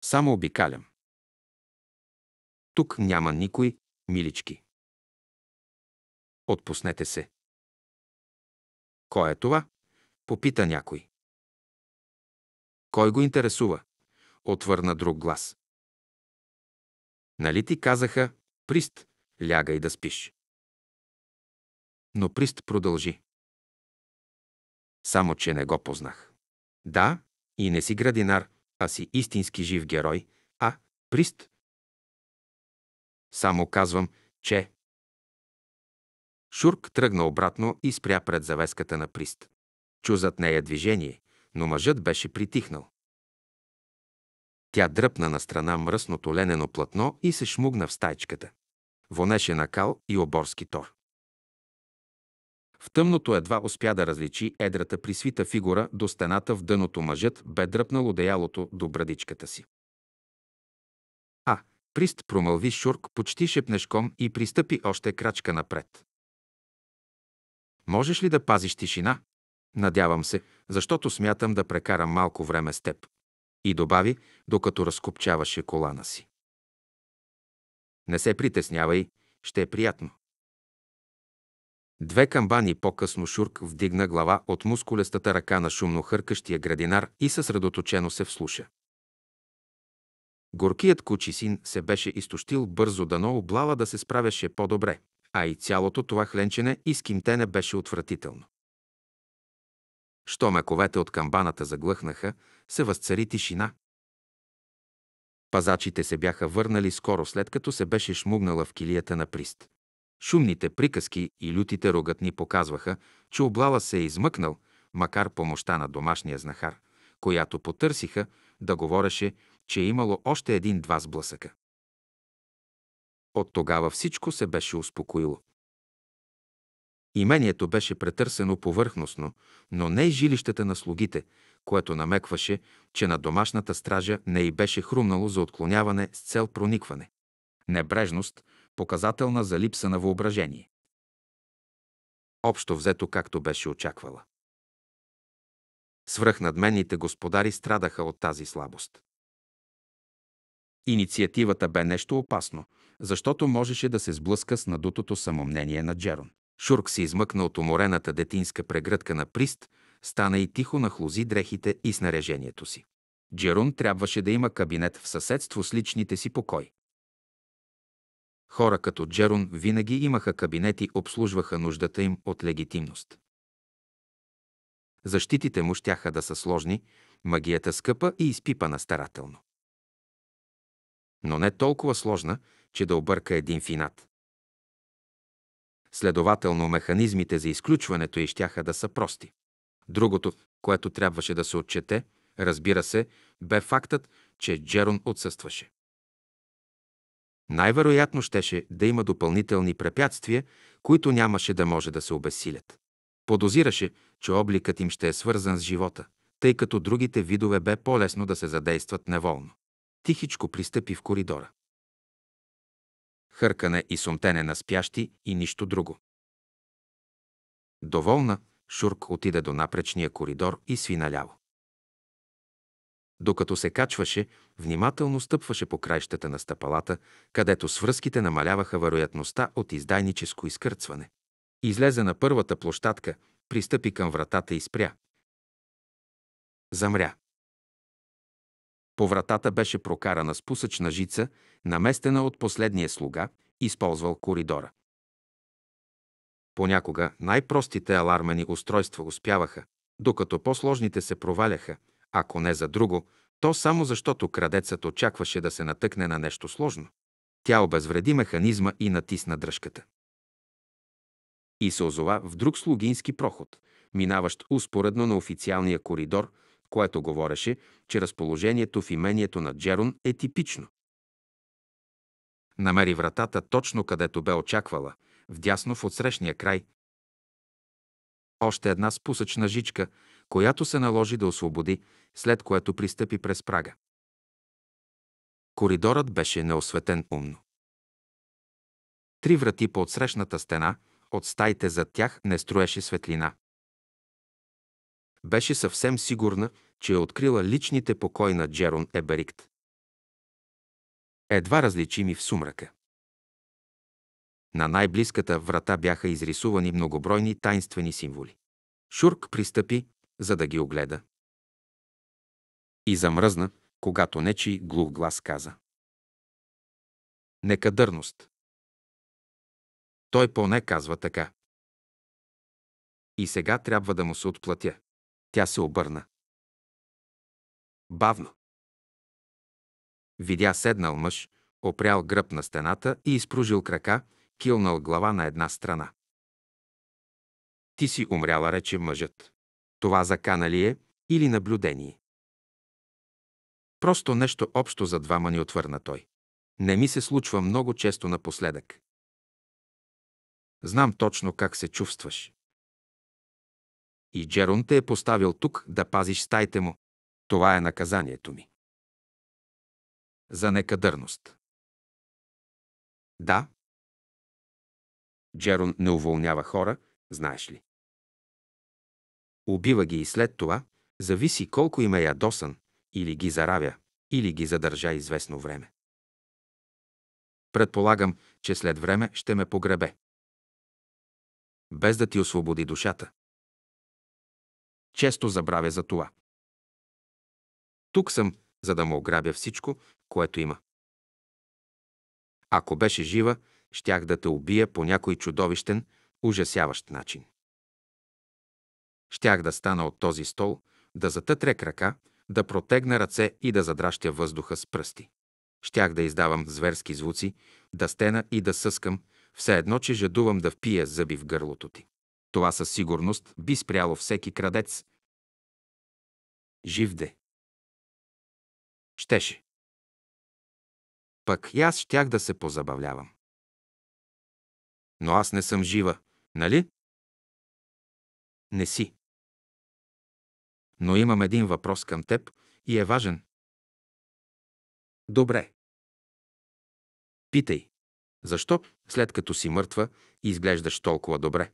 Само обикалям. Тук няма никой, милички. Отпуснете се. Кой е това? Попита някой. Кой го интересува? Отвърна друг глас. Нали ти казаха, Прист, лягай да спиш. Но Прист продължи. Само, че не го познах. Да, и не си градинар, а си истински жив герой, а Прист. Само казвам, че... Шурк тръгна обратно и спря пред завеската на Прист. Чу зад нея движение, но мъжът беше притихнал. Тя дръпна на страна мръсното ленено платно и се шмугна в стайчката. Вонеше на кал и оборски тор. В тъмното едва успя да различи едрата присвита фигура до стената в дъното мъжът бе дръпнал одеялото до брадичката си. А, прист промълви Шурк почти шепнешком и пристъпи още крачка напред. Можеш ли да пазиш тишина? Надявам се, защото смятам да прекарам малко време с теб. И добави, докато разкопчаваше колана си. Не се притеснявай, ще е приятно. Две камбани по-късно Шурк вдигна глава от мускулестата ръка на шумно хъркащия градинар и съсредоточено се вслуша. Горкият кучи син се беше изтощил бързо дано облава да се справяше по-добре, а и цялото това хленчене и скимтене беше отвратително. Що мековете от камбаната заглъхнаха, се възцари тишина. Пазачите се бяха върнали скоро след като се беше шмугнала в килията на прист. Шумните приказки и лютите рогатни показваха, че облала се е измъкнал, макар помощта на домашния знахар, която потърсиха да говореше, че е имало още един-два сблъсъка. От тогава всичко се беше успокоило. Имението беше претърсено повърхностно, но не и жилищата на слугите, което намекваше, че на домашната стража не й беше хрумнало за отклоняване с цел проникване. Небрежност, показателна за липса на въображение. Общо взето както беше очаквала. Свръхнадменните господари страдаха от тази слабост. Инициативата бе нещо опасно, защото можеше да се сблъска с надутото самомнение на Джерон. Шурк се измъкна от уморената детинска прегръдка на прист, стана и тихо нахлози дрехите и снарежението си. Джерун трябваше да има кабинет в съседство с личните си покои. Хора като Джерун винаги имаха кабинети, обслужваха нуждата им от легитимност. Защитите му щяха да са сложни, магията скъпа и изпипана старателно. Но не толкова сложна, че да обърка един финат. Следователно, механизмите за изключването и щяха да са прости. Другото, което трябваше да се отчете, разбира се, бе фактът, че Джерон отсъстваше. Най-вероятно щеше да има допълнителни препятствия, които нямаше да може да се обесилят. Подозираше, че обликът им ще е свързан с живота, тъй като другите видове бе по-лесно да се задействат неволно. Тихичко пристъпи в коридора хъркане и сумтене на спящи и нищо друго. Доволна, Шурк отида до напречния коридор и сви наляво. Докато се качваше, внимателно стъпваше по краищата на стъпалата, където свръзките намаляваха вероятността от издайническо изкърцване. Излезе на първата площадка, пристъпи към вратата и спря. Замря. По вратата беше прокарана спусъчна жица, наместена от последния слуга, използвал коридора. Понякога най-простите алармени устройства успяваха, докато по-сложните се проваляха, ако не за друго, то само защото крадецът очакваше да се натъкне на нещо сложно. Тя обезвреди механизма и натисна дръжката. И се озова в друг слугински проход, минаващ успоредно на официалния коридор – което говореше, че разположението в имението на Джерон е типично. Намери вратата точно където бе очаквала, вдясно в отсрещния край. Още една спусъчна жичка, която се наложи да освободи, след което пристъпи през прага. Коридорът беше неосветен умно. Три врати по отсрещната стена, от стаите зад тях не строеше светлина. Беше съвсем сигурна, че е открила личните покои на Джерон Еберикт. Едва различими в сумрака. На най-близката врата бяха изрисувани многобройни тайнствени символи. Шурк пристъпи, за да ги огледа. И замръзна, когато нечи глух глас каза. Некадърност. Той поне казва така. И сега трябва да му се отплатя. Тя се обърна. Бавно. Видя седнал мъж, опрял гръб на стената и изпружил крака, килнал глава на една страна. Ти си умряла, рече мъжът. Това закана ли е или наблюдение? Просто нещо общо за двама ни отвърна той. Не ми се случва много често напоследък. Знам точно как се чувстваш. И Джерон те е поставил тук да пазиш стаите му. Това е наказанието ми. За некадърност. Да. Джерон не уволнява хора, знаеш ли. Убива ги и след това, зависи колко им е ядосан, или ги заравя, или ги задържа известно време. Предполагам, че след време ще ме погребе. Без да ти освободи душата. Често забравя за това. Тук съм, за да му ограбя всичко, което има. Ако беше жива, щях да те убия по някой чудовищен, ужасяващ начин. Щях да стана от този стол, да затътря крака, да протегна ръце и да задращя въздуха с пръсти. Щях да издавам зверски звуци, да стена и да съскам, все едно, че жадувам да впия зъби в гърлото ти. Това със сигурност би спряло всеки крадец. Живде. Щеше. Пък и аз щях да се позабавлявам. Но аз не съм жива, нали? Не си. Но имам един въпрос към теб и е важен. Добре. Питай. Защо, след като си мъртва, изглеждаш толкова добре?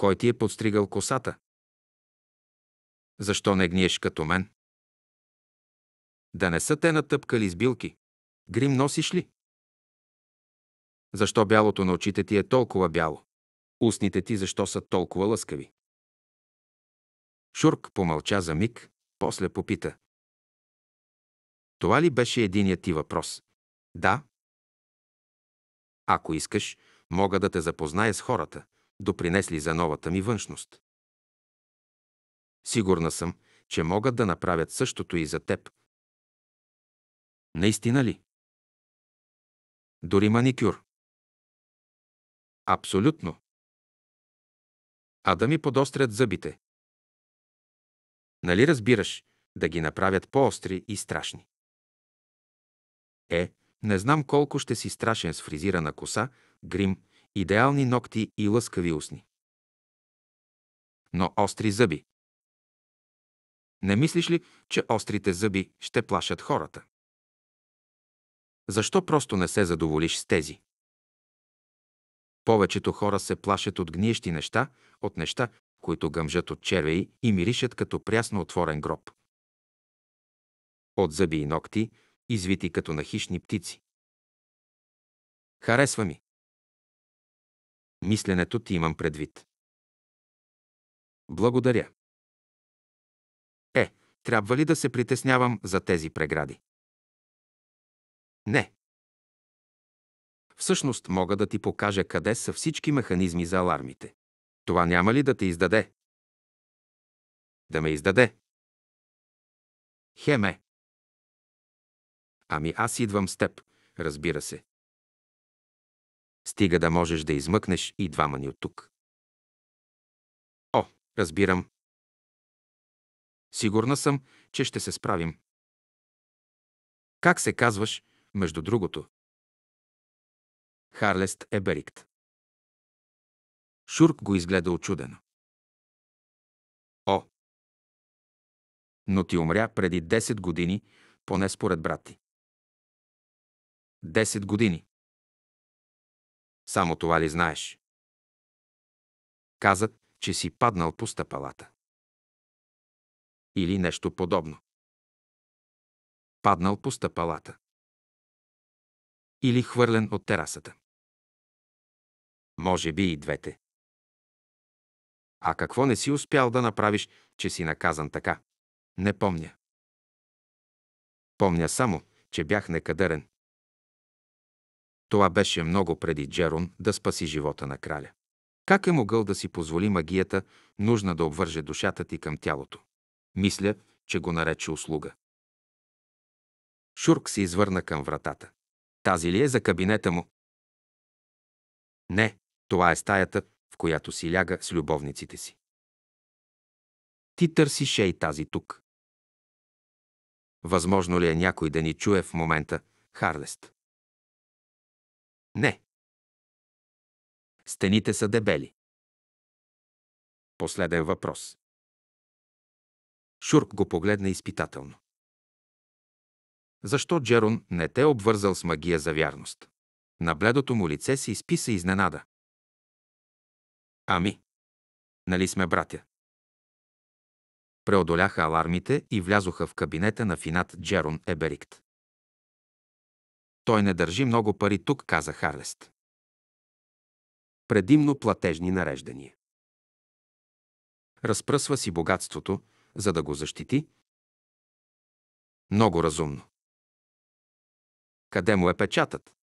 Кой ти е подстригал косата? Защо не гниеш като мен? Да не са те натъпкали с билки. Грим носиш ли? Защо бялото на очите ти е толкова бяло? Устните ти защо са толкова лъскави? Шурк помълча за миг, после попита. Това ли беше единият ти въпрос? Да. Ако искаш, мога да те запозная с хората, допринесли за новата ми външност. Сигурна съм, че могат да направят същото и за теб. Наистина ли? Дори маникюр. Абсолютно. А да ми подострят зъбите. Нали разбираш, да ги направят по-остри и страшни. Е, не знам колко ще си страшен с фризирана коса, грим, идеални ногти и лъскави устни. Но остри зъби. Не мислиш ли, че острите зъби ще плашат хората? Защо просто не се задоволиш с тези? Повечето хора се плашат от гниещи неща, от неща, които гъмжат от червеи и миришат като прясно отворен гроб. От зъби и ногти, извити като на хищни птици. Харесва ми. Мисленето ти имам предвид. Благодаря. Е, трябва ли да се притеснявам за тези прегради? Не. Всъщност мога да ти покажа къде са всички механизми за алармите. Това няма ли да те издаде? Да ме издаде. Хеме. Ами аз идвам с теб, разбира се. Стига да можеш да измъкнеш и двама ни от тук. О, разбирам. Сигурна съм, че ще се справим. Как се казваш, между другото? Харлест Еберикт. Шурк го изгледа очудено. О! Но ти умря преди 10 години, поне според брати. 10 години. Само това ли знаеш? Каза, че си паднал по стъпалата. Или нещо подобно. Паднал по стъпалата. Или хвърлен от терасата. Може би и двете. А какво не си успял да направиш, че си наказан така? Не помня. Помня само, че бях некадърен, това беше много преди Джерон да спаси живота на краля. Как е могъл да си позволи магията, нужна да обвърже душата ти към тялото? Мисля, че го нарече услуга. Шурк се извърна към вратата. Тази ли е за кабинета му? Не, това е стаята, в която си ляга с любовниците си. Ти търсиш и тази тук. Възможно ли е някой да ни чуе в момента, Харлест? Не. Стените са дебели. Последен въпрос. Шурк го погледна изпитателно. Защо Джерон не те е обвързал с магия за вярност? На бледото му лице се изписа изненада. Ами, нали сме братя? Преодоляха алармите и влязоха в кабинета на Финат Джерон Еберикт. Той не държи много пари тук, каза Харлест. Предимно платежни нареждания. Разпръсва си богатството, за да го защити. Много разумно. Къде му е печатът?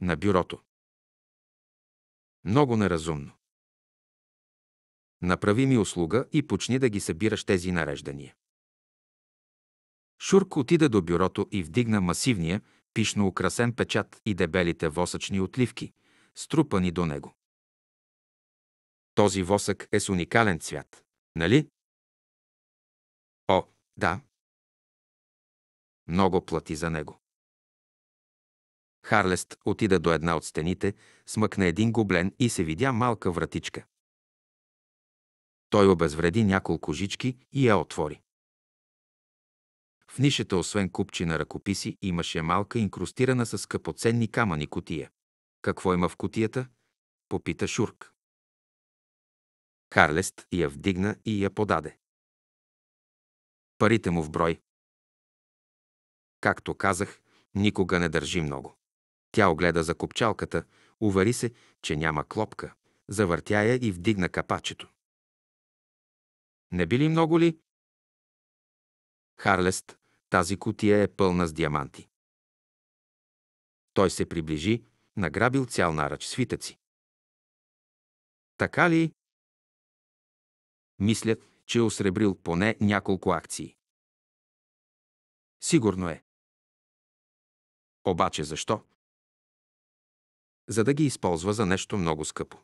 На бюрото. Много неразумно. Направи ми услуга и почни да ги събираш тези нареждания. Шурк отида до бюрото и вдигна масивния, пишно украсен печат и дебелите восъчни отливки, струпани до него. Този восък е с уникален цвят, нали? О, да. Много плати за него. Харлест отида до една от стените, смъкна един гоблен и се видя малка вратичка. Той обезвреди няколко жички и я отвори. В нишата, освен купчи на ръкописи, имаше малка инкрустирана с скъпоценни камъни котия. Какво има в котията? Попита Шурк. Харлест я вдигна и я подаде. Парите му в брой. Както казах, никога не държи много. Тя огледа за копчалката, увери се, че няма клопка, завъртя я и вдигна капачето. Не били много ли? Харлест тази кутия е пълна с диаманти. Той се приближи, награбил цял наръч свитъци. Така ли? Мисля, че е осребрил поне няколко акции. Сигурно е. Обаче защо? За да ги използва за нещо много скъпо.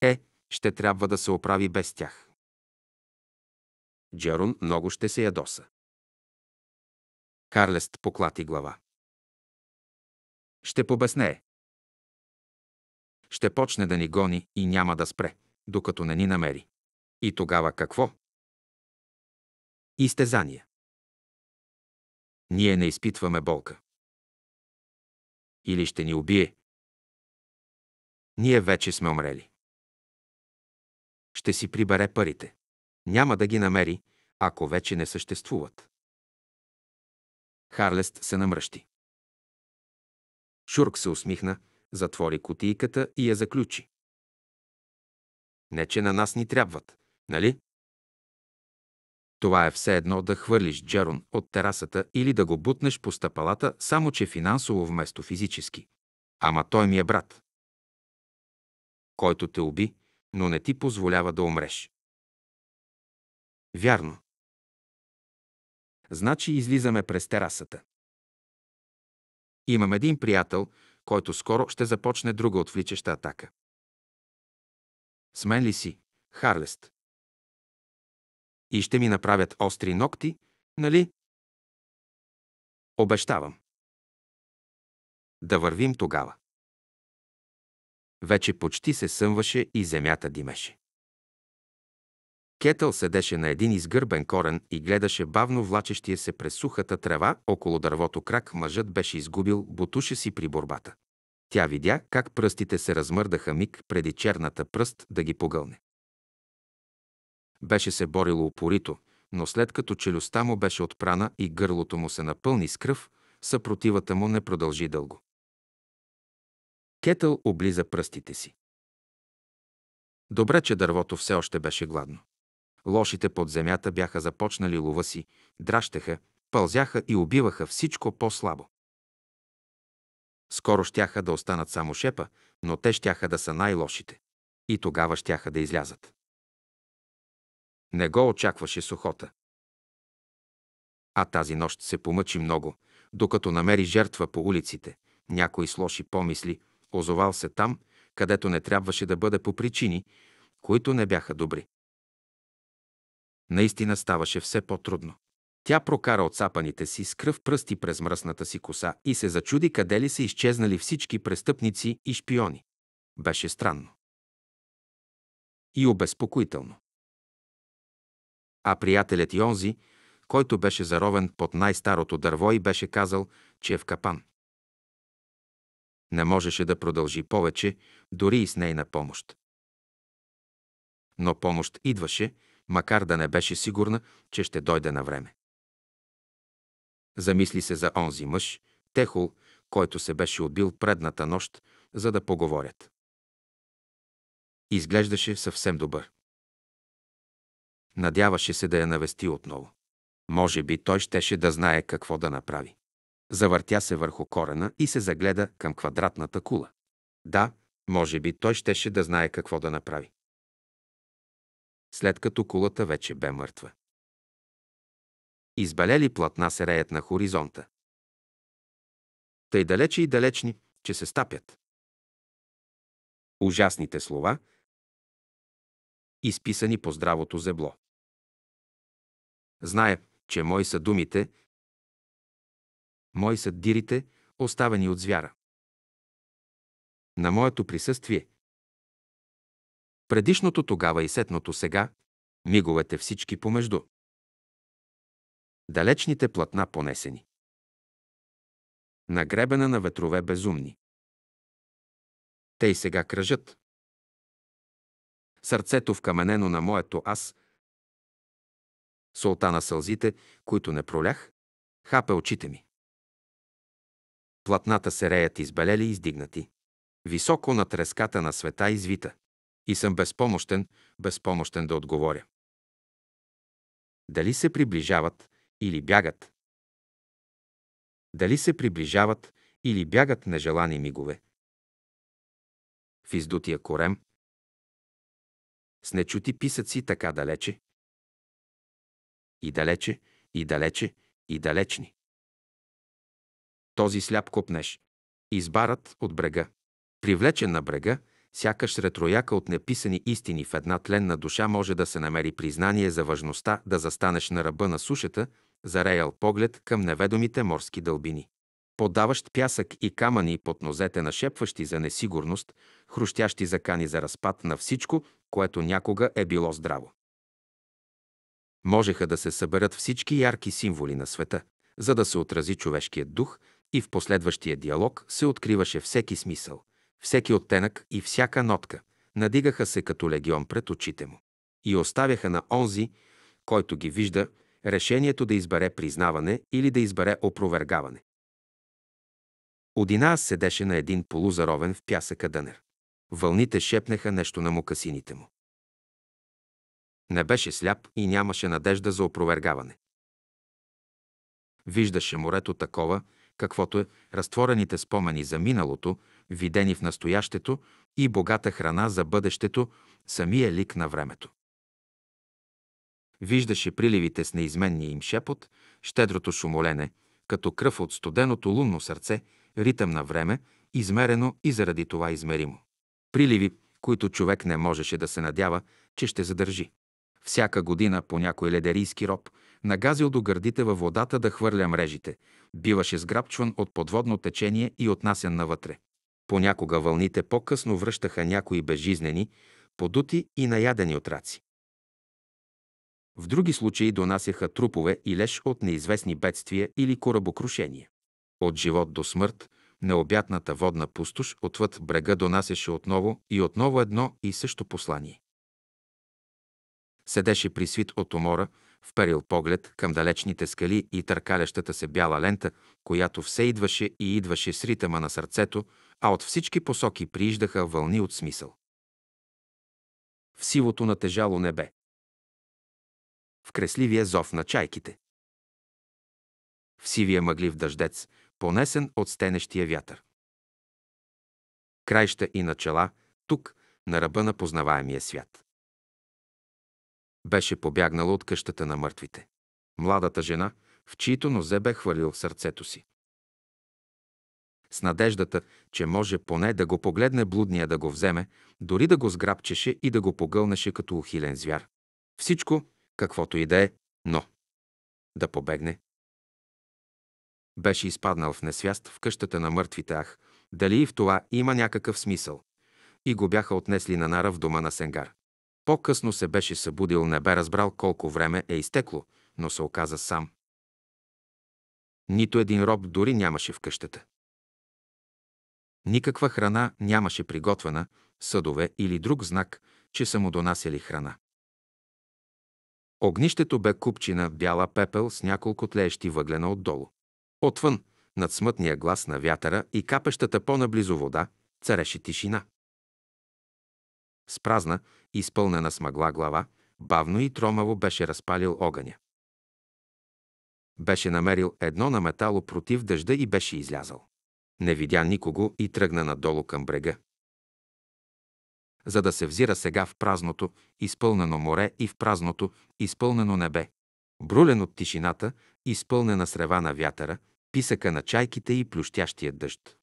Е, ще трябва да се оправи без тях. Джерун много ще се ядоса. Карлест поклати глава. Ще побеснее. Ще почне да ни гони и няма да спре, докато не ни намери. И тогава какво? Изтезания. Ние не изпитваме болка. Или ще ни убие. Ние вече сме умрели. Ще си прибере парите. Няма да ги намери, ако вече не съществуват. Харлест се намръщи. Шурк се усмихна, затвори кутийката и я заключи. Не, че на нас ни трябват, нали? Това е все едно да хвърлиш Джерон от терасата или да го бутнеш по стъпалата, само че финансово вместо физически. Ама той ми е брат. Който те уби, но не ти позволява да умреш. Вярно, Значи излизаме през терасата. Имам един приятел, който скоро ще започне друга отвличаща атака. С мен ли си, Харлест? И ще ми направят остри ногти, нали? Обещавам. Да вървим тогава. Вече почти се съмваше и земята димеше. Кетъл седеше на един изгърбен корен и гледаше бавно влачещия се през сухата трева около дървото крак. Мъжът беше изгубил бутуша си при борбата. Тя видя как пръстите се размърдаха миг преди черната пръст да ги погълне. Беше се борило упорито, но след като челюстта му беше отпрана и гърлото му се напълни с кръв, съпротивата му не продължи дълго. Кетъл облиза пръстите си. Добре, че дървото все още беше гладно. Лошите под земята бяха започнали лова си, дращеха, пълзяха и убиваха всичко по-слабо. Скоро щяха да останат само шепа, но те щяха да са най-лошите. И тогава щяха да излязат. Не го очакваше сухота. А тази нощ се помъчи много, докато намери жертва по улиците. Някой с лоши помисли озовал се там, където не трябваше да бъде по причини, които не бяха добри. Наистина ставаше все по-трудно. Тя прокара отцапаните си с кръв пръсти през мръсната си коса и се зачуди къде ли са изчезнали всички престъпници и шпиони. Беше странно. И обезпокоително. А приятелят Йонзи, който беше заровен под най-старото дърво и беше казал, че е в капан. Не можеше да продължи повече, дори и с нейна помощ. Но помощ идваше, макар да не беше сигурна, че ще дойде на време. Замисли се за онзи мъж, Техол, който се беше отбил предната нощ, за да поговорят. Изглеждаше съвсем добър. Надяваше се да я навести отново. Може би той щеше да знае какво да направи. Завъртя се върху корена и се загледа към квадратната кула. Да, може би той щеше да знае какво да направи след като кулата вече бе мъртва. Избелели платна се реят на хоризонта. Тъй далече и далечни, че се стапят. Ужасните слова, изписани по здравото зебло. Зная, че мои са думите, мои са дирите, оставени от звяра. На моето присъствие – Предишното тогава и сетното сега, миговете всички помежду. Далечните платна понесени. Нагребена на ветрове безумни. Те и сега кръжат. Сърцето вкаменено на моето аз. Солта на сълзите, които не пролях, хапе очите ми. Платната се реят избелели и издигнати. Високо над треската на света извита. И съм безпомощен, безпомощен да отговоря. Дали се приближават или бягат? Дали се приближават или бягат нежелани мигове? В издутия корем, с нечути писъци така далече, и далече, и далече, и далечни. Този сляп копнеш. Избарат от брега. Привлечен на брега, Сякаш ретрояка от неписани истини в една тленна душа може да се намери признание за важността да застанеш на ръба на сушата, зареял поглед към неведомите морски дълбини. Подаващ пясък и камъни под нозете нашепващи за несигурност, хрущящи закани за разпад на всичко, което някога е било здраво. Можеха да се съберат всички ярки символи на света, за да се отрази човешкият дух и в последващия диалог се откриваше всеки смисъл – всеки оттенък и всяка нотка, надигаха се като легион пред очите му и оставяха на онзи, който ги вижда, решението да избере признаване или да избере опровергаване. Одинаас седеше на един полузаровен в пясъка дънер. Вълните шепнеха нещо на мукасините му. Не беше сляп и нямаше надежда за опровергаване. Виждаше морето такова, каквото е разтворените спомени за миналото, видени в настоящето и богата храна за бъдещето, самия лик на времето. Виждаше приливите с неизменния им шепот, щедрото шумолене, като кръв от студеното лунно сърце, ритъм на време, измерено и заради това измеримо. Приливи, които човек не можеше да се надява, че ще задържи. Всяка година по някой ледерийски роб, нагазил до гърдите във водата да хвърля мрежите, биваше сграбчван от подводно течение и отнасян навътре. Понякога вълните по-късно връщаха някои безжизнени, подути и наядени отраци. В други случаи донасяха трупове и леж от неизвестни бедствия или корабокрушения. От живот до смърт, необятната водна пустош отвъд брега донасяше отново и отново едно и също послание. Седеше при свит от умора, вперил поглед към далечните скали и търкалящата се бяла лента, която все идваше и идваше с ритъма на сърцето, а от всички посоки прииждаха вълни от смисъл. В сивото натежало небе. В кресливия зов на чайките. В сивия мъглив дъждец, понесен от стенещия вятър. Крайща и начала, тук, на ръба на познаваемия свят. Беше побягнала от къщата на мъртвите. Младата жена, в чието нозе бе хвърлил сърцето си. С надеждата, че може поне да го погледне блудния да го вземе, дори да го сграбчеше и да го погълнеше като ухилен звяр. Всичко, каквото и да е, но да побегне. Беше изпаднал в несвяст в къщата на мъртвите ах, дали и в това има някакъв смисъл. И го бяха отнесли на нара в дома на Сенгар. По-късно се беше събудил, не бе разбрал колко време е изтекло, но се оказа сам. Нито един роб дори нямаше в къщата. Никаква храна нямаше приготвена, съдове или друг знак, че са му донасяли храна. Огнището бе купчина бяла пепел с няколко тлеещи въглена отдолу. Отвън, над смътния глас на вятъра и капещата по-наблизо вода, цареше тишина. С празна, изпълнена с мъгла глава, бавно и тромаво беше разпалил огъня. Беше намерил едно на метало против дъжда и беше излязал. Не видя никого и тръгна надолу към брега. За да се взира сега в празното, изпълнено море и в празното, изпълнено небе. Брулен от тишината, изпълнена с рева на вятъра, писъка на чайките и плющящия дъжд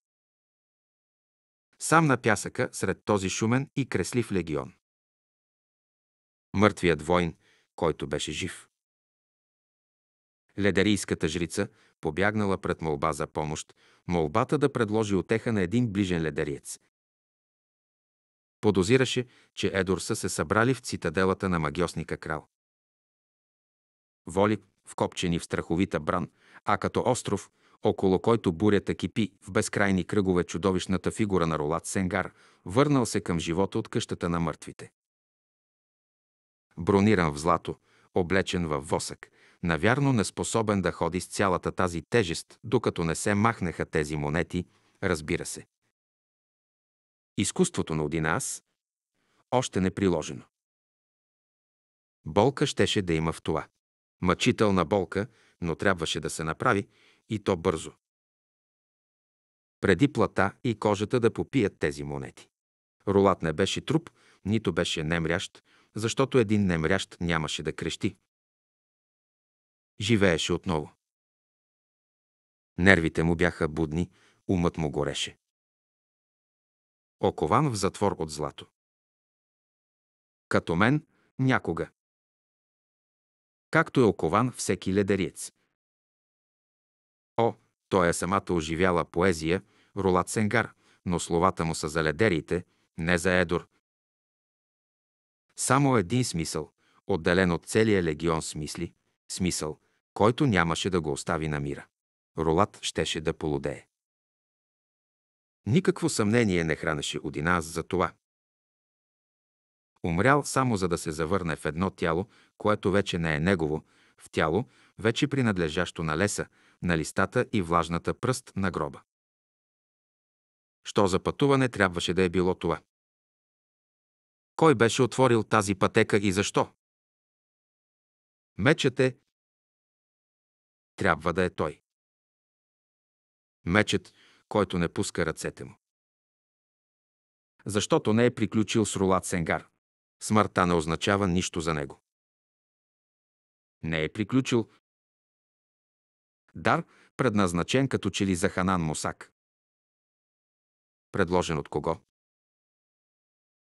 сам на пясъка сред този шумен и креслив легион. Мъртвият войн, който беше жив. Ледерийската жрица, побягнала пред молба за помощ, молбата да предложи отеха на един ближен ледериец. Подозираше, че са се събрали в цитаделата на магиосника крал. Воли, вкопчени в страховита бран, а като остров, около който бурята кипи в безкрайни кръгове чудовищната фигура на Ролат Сенгар, върнал се към живота от къщата на мъртвите. Брониран в злато, облечен във восък, навярно неспособен да ходи с цялата тази тежест, докато не се махнеха тези монети, разбира се. Изкуството на Аз още не приложено. Болка щеше да има в това. Мъчителна болка, но трябваше да се направи, и то бързо. Преди плата и кожата да попият тези монети. Ролат не беше труп, нито беше немрящ, защото един немрящ нямаше да крещи. Живееше отново. Нервите му бяха будни, умът му гореше. Окован в затвор от злато. Като мен, някога. Както е окован всеки ледериец, О, той е самата оживяла поезия, Рулат Сенгар, но словата му са за ледерите, не за Едор. Само един смисъл, отделен от целия легион смисли, смисъл, който нямаше да го остави на мира. Ролат щеше да полудее. Никакво съмнение не хранеше Одинас за това. Умрял само за да се завърне в едно тяло, което вече не е негово, в тяло, вече принадлежащо на леса, на листата и влажната пръст на гроба. Що за пътуване трябваше да е било това? Кой беше отворил тази пътека и защо? Мечът е... Трябва да е той. Мечът, който не пуска ръцете му. Защото не е приключил с рулат Сенгар. Смъртта не означава нищо за него. Не е приключил, Дар, предназначен като че ли за Ханан Мусак. Предложен от кого?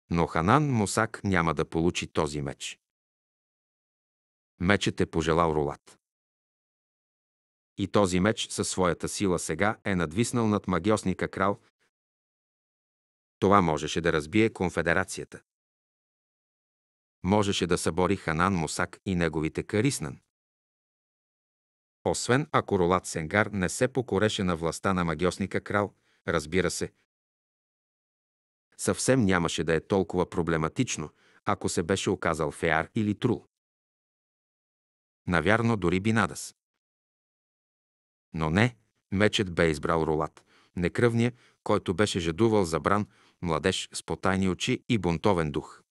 Но Ханан Мусак няма да получи този меч. Мечът е пожелал Рулат. И този меч със своята сила сега е надвиснал над магиосника крал. Това можеше да разбие конфедерацията можеше да събори Ханан Мусак и неговите Кариснан освен ако Ролат Сенгар не се покореше на властта на магиосника крал, разбира се. Съвсем нямаше да е толкова проблематично, ако се беше оказал Феар или Трул. Навярно дори Бинадас. Но не, мечът бе избрал Ролат, некръвния, който беше жадувал забран, младеж с потайни очи и бунтовен дух.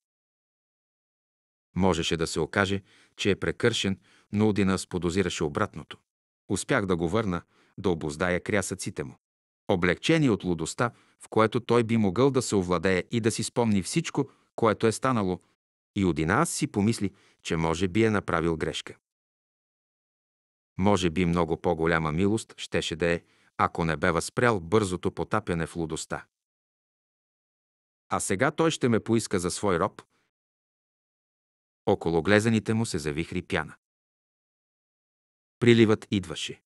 Можеше да се окаже, че е прекършен, но Одина сподозираше обратното. Успях да го върна, да обоздая крясъците му. Облегчени от лудостта, в което той би могъл да се овладее и да си спомни всичко, което е станало, и Одина аз си помисли, че може би е направил грешка. Може би много по-голяма милост щеше да е, ако не бе възпрял бързото потапяне в лудостта. А сега той ще ме поиска за свой роб. Около глезаните му се завихри пяна. Приливът идваше.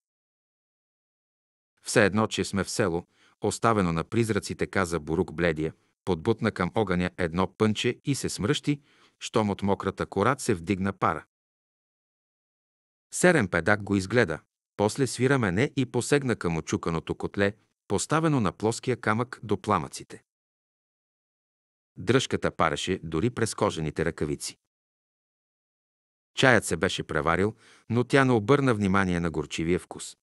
Все едно, че сме в село, оставено на призраците, каза Бурук бледия, подбутна към огъня едно пънче и се смръщи, щом от мократа корат се вдигна пара. Серен педак го изгледа, после свира мене и посегна към очуканото котле, поставено на плоския камък до пламъците. Дръжката пареше дори през кожените ръкавици. Чаят се беше преварил, но тя не обърна внимание на горчивия вкус.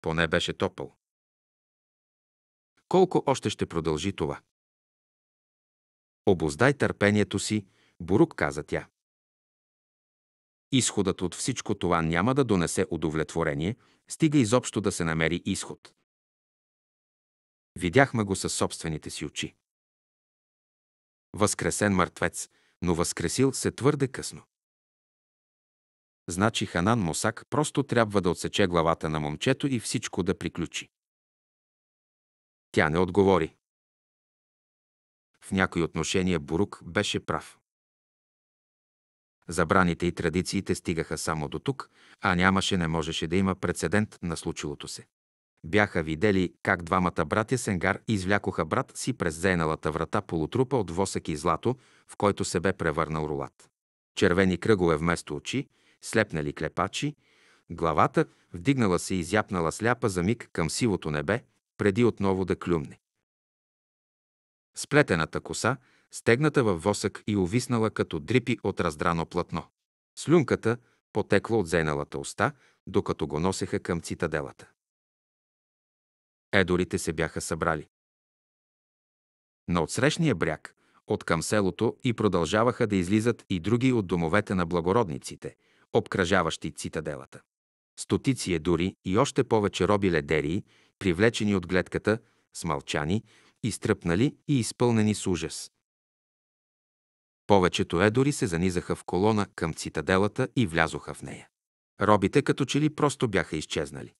Поне беше топъл. Колко още ще продължи това? Обоздай търпението си, Бурук каза тя. Изходът от всичко това няма да донесе удовлетворение, стига изобщо да се намери изход. Видяхме го със собствените си очи. Възкресен мъртвец – но възкресил се твърде късно. Значи Ханан Мосак просто трябва да отсече главата на момчето и всичко да приключи. Тя не отговори. В някои отношения Бурук беше прав. Забраните и традициите стигаха само до тук, а нямаше не можеше да има прецедент на случилото се. Бяха видели как двамата братя Сенгар извлякоха брат си през зейналата врата полутрупа от восък и злато, в който се бе превърнал рулат. Червени кръгове вместо очи, слепнали клепачи, главата, вдигнала се и зяпнала сляпа за миг към сивото небе, преди отново да клюмне. Сплетената коса, стегната във восък и увиснала като дрипи от раздрано платно. Слюнката потекла от зейналата уста, докато го носеха към цитаделата. Едорите се бяха събрали. На отсрещния бряг, от към селото и продължаваха да излизат и други от домовете на благородниците, обкръжаващи цитаделата. Стотици е дори и още повече роби ледерии, привлечени от гледката, смълчани, изтръпнали и изпълнени с ужас. Повечето едори се занизаха в колона към цитаделата и влязоха в нея. Робите като че ли просто бяха изчезнали.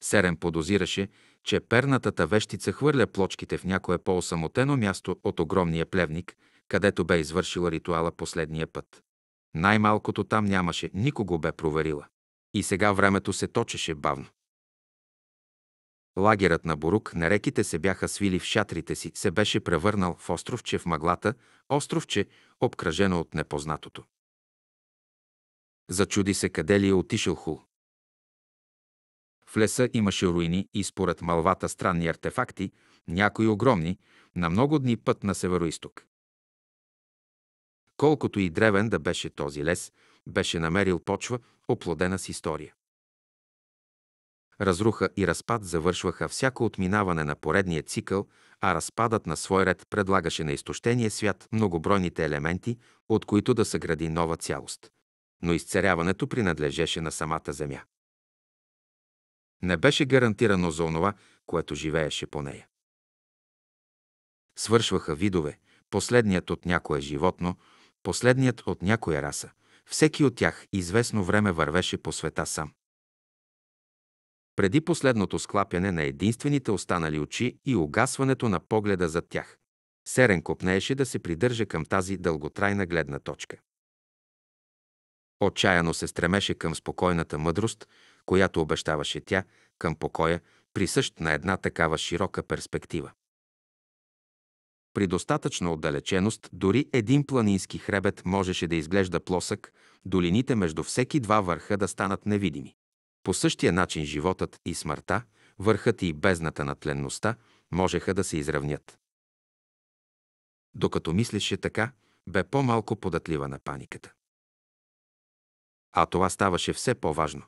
Серен подозираше, че пернатата вещица хвърля плочките в някое по-осамотено място от огромния плевник, където бе извършила ритуала последния път. Най-малкото там нямаше, никого бе проверила. И сега времето се точеше бавно. Лагерът на Борук, нареките се бяха свили в шатрите си, се беше превърнал в островче в мъглата, островче, обкръжено от непознатото. Зачуди се къде ли е отишъл Хул. В леса имаше руини и според малвата странни артефакти, някои огромни, на много дни път на североизток. Колкото и древен да беше този лес, беше намерил почва, оплодена с история. Разруха и разпад завършваха всяко отминаване на поредния цикъл, а разпадът на свой ред предлагаше на изтощения свят многобройните елементи, от които да съгради нова цялост. Но изцеряването принадлежеше на самата земя не беше гарантирано за онова, което живееше по нея. Свършваха видове, последният от някое животно, последният от някоя раса. Всеки от тях известно време вървеше по света сам. Преди последното склапяне на единствените останали очи и угасването на погледа зад тях, Серен копнееше да се придържа към тази дълготрайна гледна точка. Отчаяно се стремеше към спокойната мъдрост, която обещаваше тя, към покоя, присъщ на една такава широка перспектива. При достатъчна отдалеченост дори един планински хребет можеше да изглежда плосък, долините между всеки два върха да станат невидими. По същия начин животът и смъртта, върхът и бездната на тленността можеха да се изравнят. Докато мислеше така, бе по-малко податлива на паниката. А това ставаше все по-важно.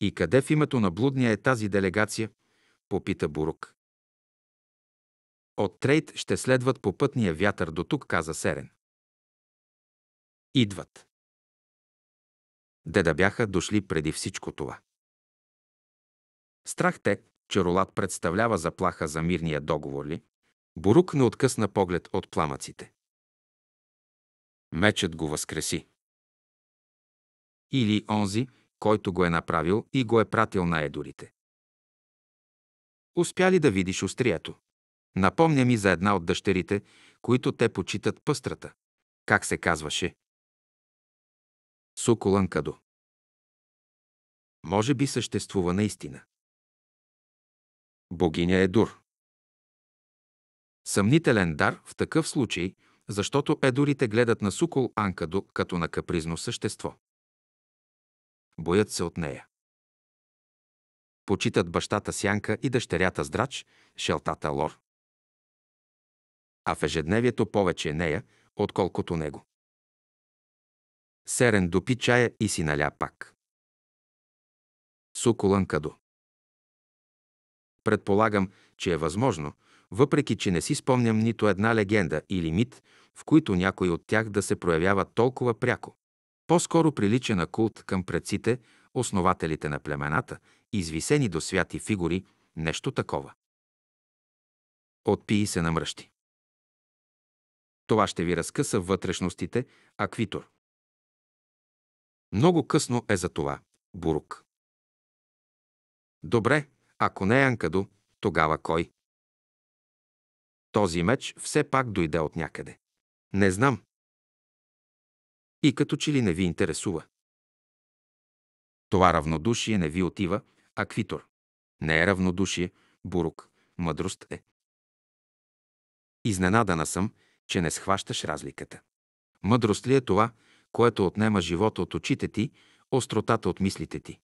И къде в името на блудния е тази делегация? Попита Бурук. От Трейд ще следват по пътния вятър до тук, каза Серен. Идват. Де да бяха дошли преди всичко това. Страх те, че Ролат представлява заплаха за мирния договор ли, Бурук не откъсна поглед от пламъците. Мечът го възкреси. Или онзи, който го е направил и го е пратил на едорите. Успя ли да видиш острието? Напомня ми за една от дъщерите, които те почитат пъстрата. Как се казваше? Суколънкадо. Може би съществува наистина. Богиня Едур. Съмнителен дар в такъв случай, защото едорите гледат на Сукол Анкадо като на капризно същество боят се от нея. Почитат бащата Сянка и дъщерята Здрач, шелтата Лор. А в ежедневието повече е нея, отколкото него. Серен допи чая и си наля пак. Суколън кадо. Предполагам, че е възможно, въпреки че не си спомням нито една легенда или мит, в които някой от тях да се проявява толкова пряко. По-скоро прилича на култ към предците, основателите на племената, извисени до святи фигури, нещо такова. Отпи и се намръщи. Това ще ви разкъса вътрешностите, аквитор. Много късно е за това, Бурук. Добре, ако не е Анкадо, тогава кой? Този меч все пак дойде от някъде. Не знам, и като че ли не ви интересува. Това равнодушие не ви отива, а квитор. Не е равнодушие, бурук, мъдрост е. Изненадана съм, че не схващаш разликата. Мъдрост ли е това, което отнема живота от очите ти, остротата от мислите ти?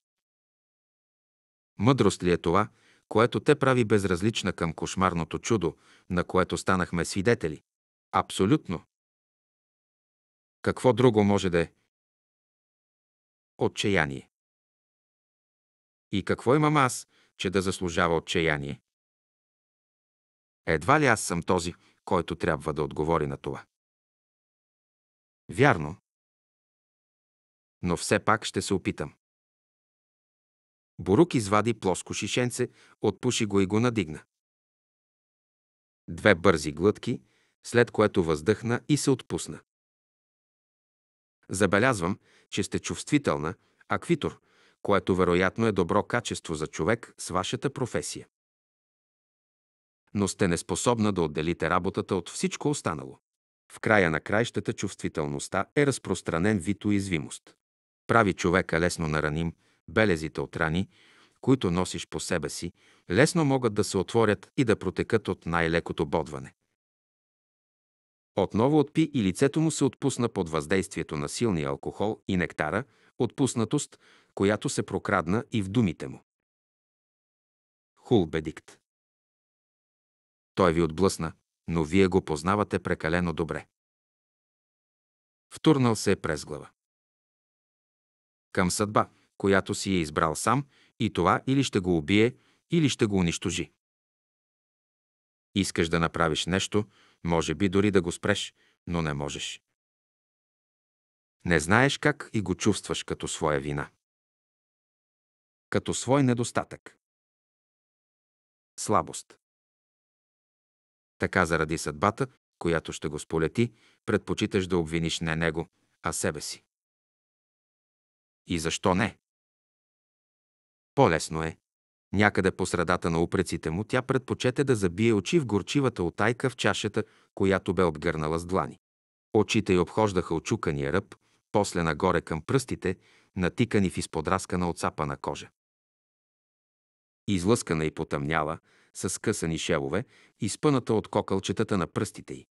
Мъдрост ли е това, което те прави безразлична към кошмарното чудо, на което станахме свидетели? Абсолютно. Какво друго може да е? Отчаяние. И какво имам аз, че да заслужава отчаяние? Едва ли аз съм този, който трябва да отговори на това? Вярно. Но все пак ще се опитам. Борук извади плоско шишенце, отпуши го и го надигна. Две бързи глътки, след което въздъхна и се отпусна. Забелязвам, че сте чувствителна, аквитор, което вероятно е добро качество за човек с вашата професия. Но сте неспособна да отделите работата от всичко останало. В края на краищата чувствителността е разпространен вид уязвимост. Прави човека лесно нараним, белезите от рани, които носиш по себе си, лесно могат да се отворят и да протекат от най-лекото бодване. Отново отпи и лицето му се отпусна под въздействието на силния алкохол и нектара, отпуснатост, която се прокрадна и в думите му. Хулбедикт. Той ви отблъсна, но вие го познавате прекалено добре. Втурнал се е през глава. Към съдба, която си е избрал сам, и това или ще го убие, или ще го унищожи. Искаш да направиш нещо, може би дори да го спреш, но не можеш. Не знаеш как и го чувстваш като своя вина. Като свой недостатък. Слабост. Така заради съдбата, която ще го сполети, предпочиташ да обвиниш не него, а себе си. И защо не? По-лесно е, Някъде по средата на упреците му тя предпочете да забие очи в горчивата отайка в чашата, която бе обгърнала с длани. Очите й обхождаха очукания ръб, после нагоре към пръстите, натикани в на отцапана кожа. Излъскана и потъмняла, с скъсани шелове, изпъната от кокълчетата на пръстите й.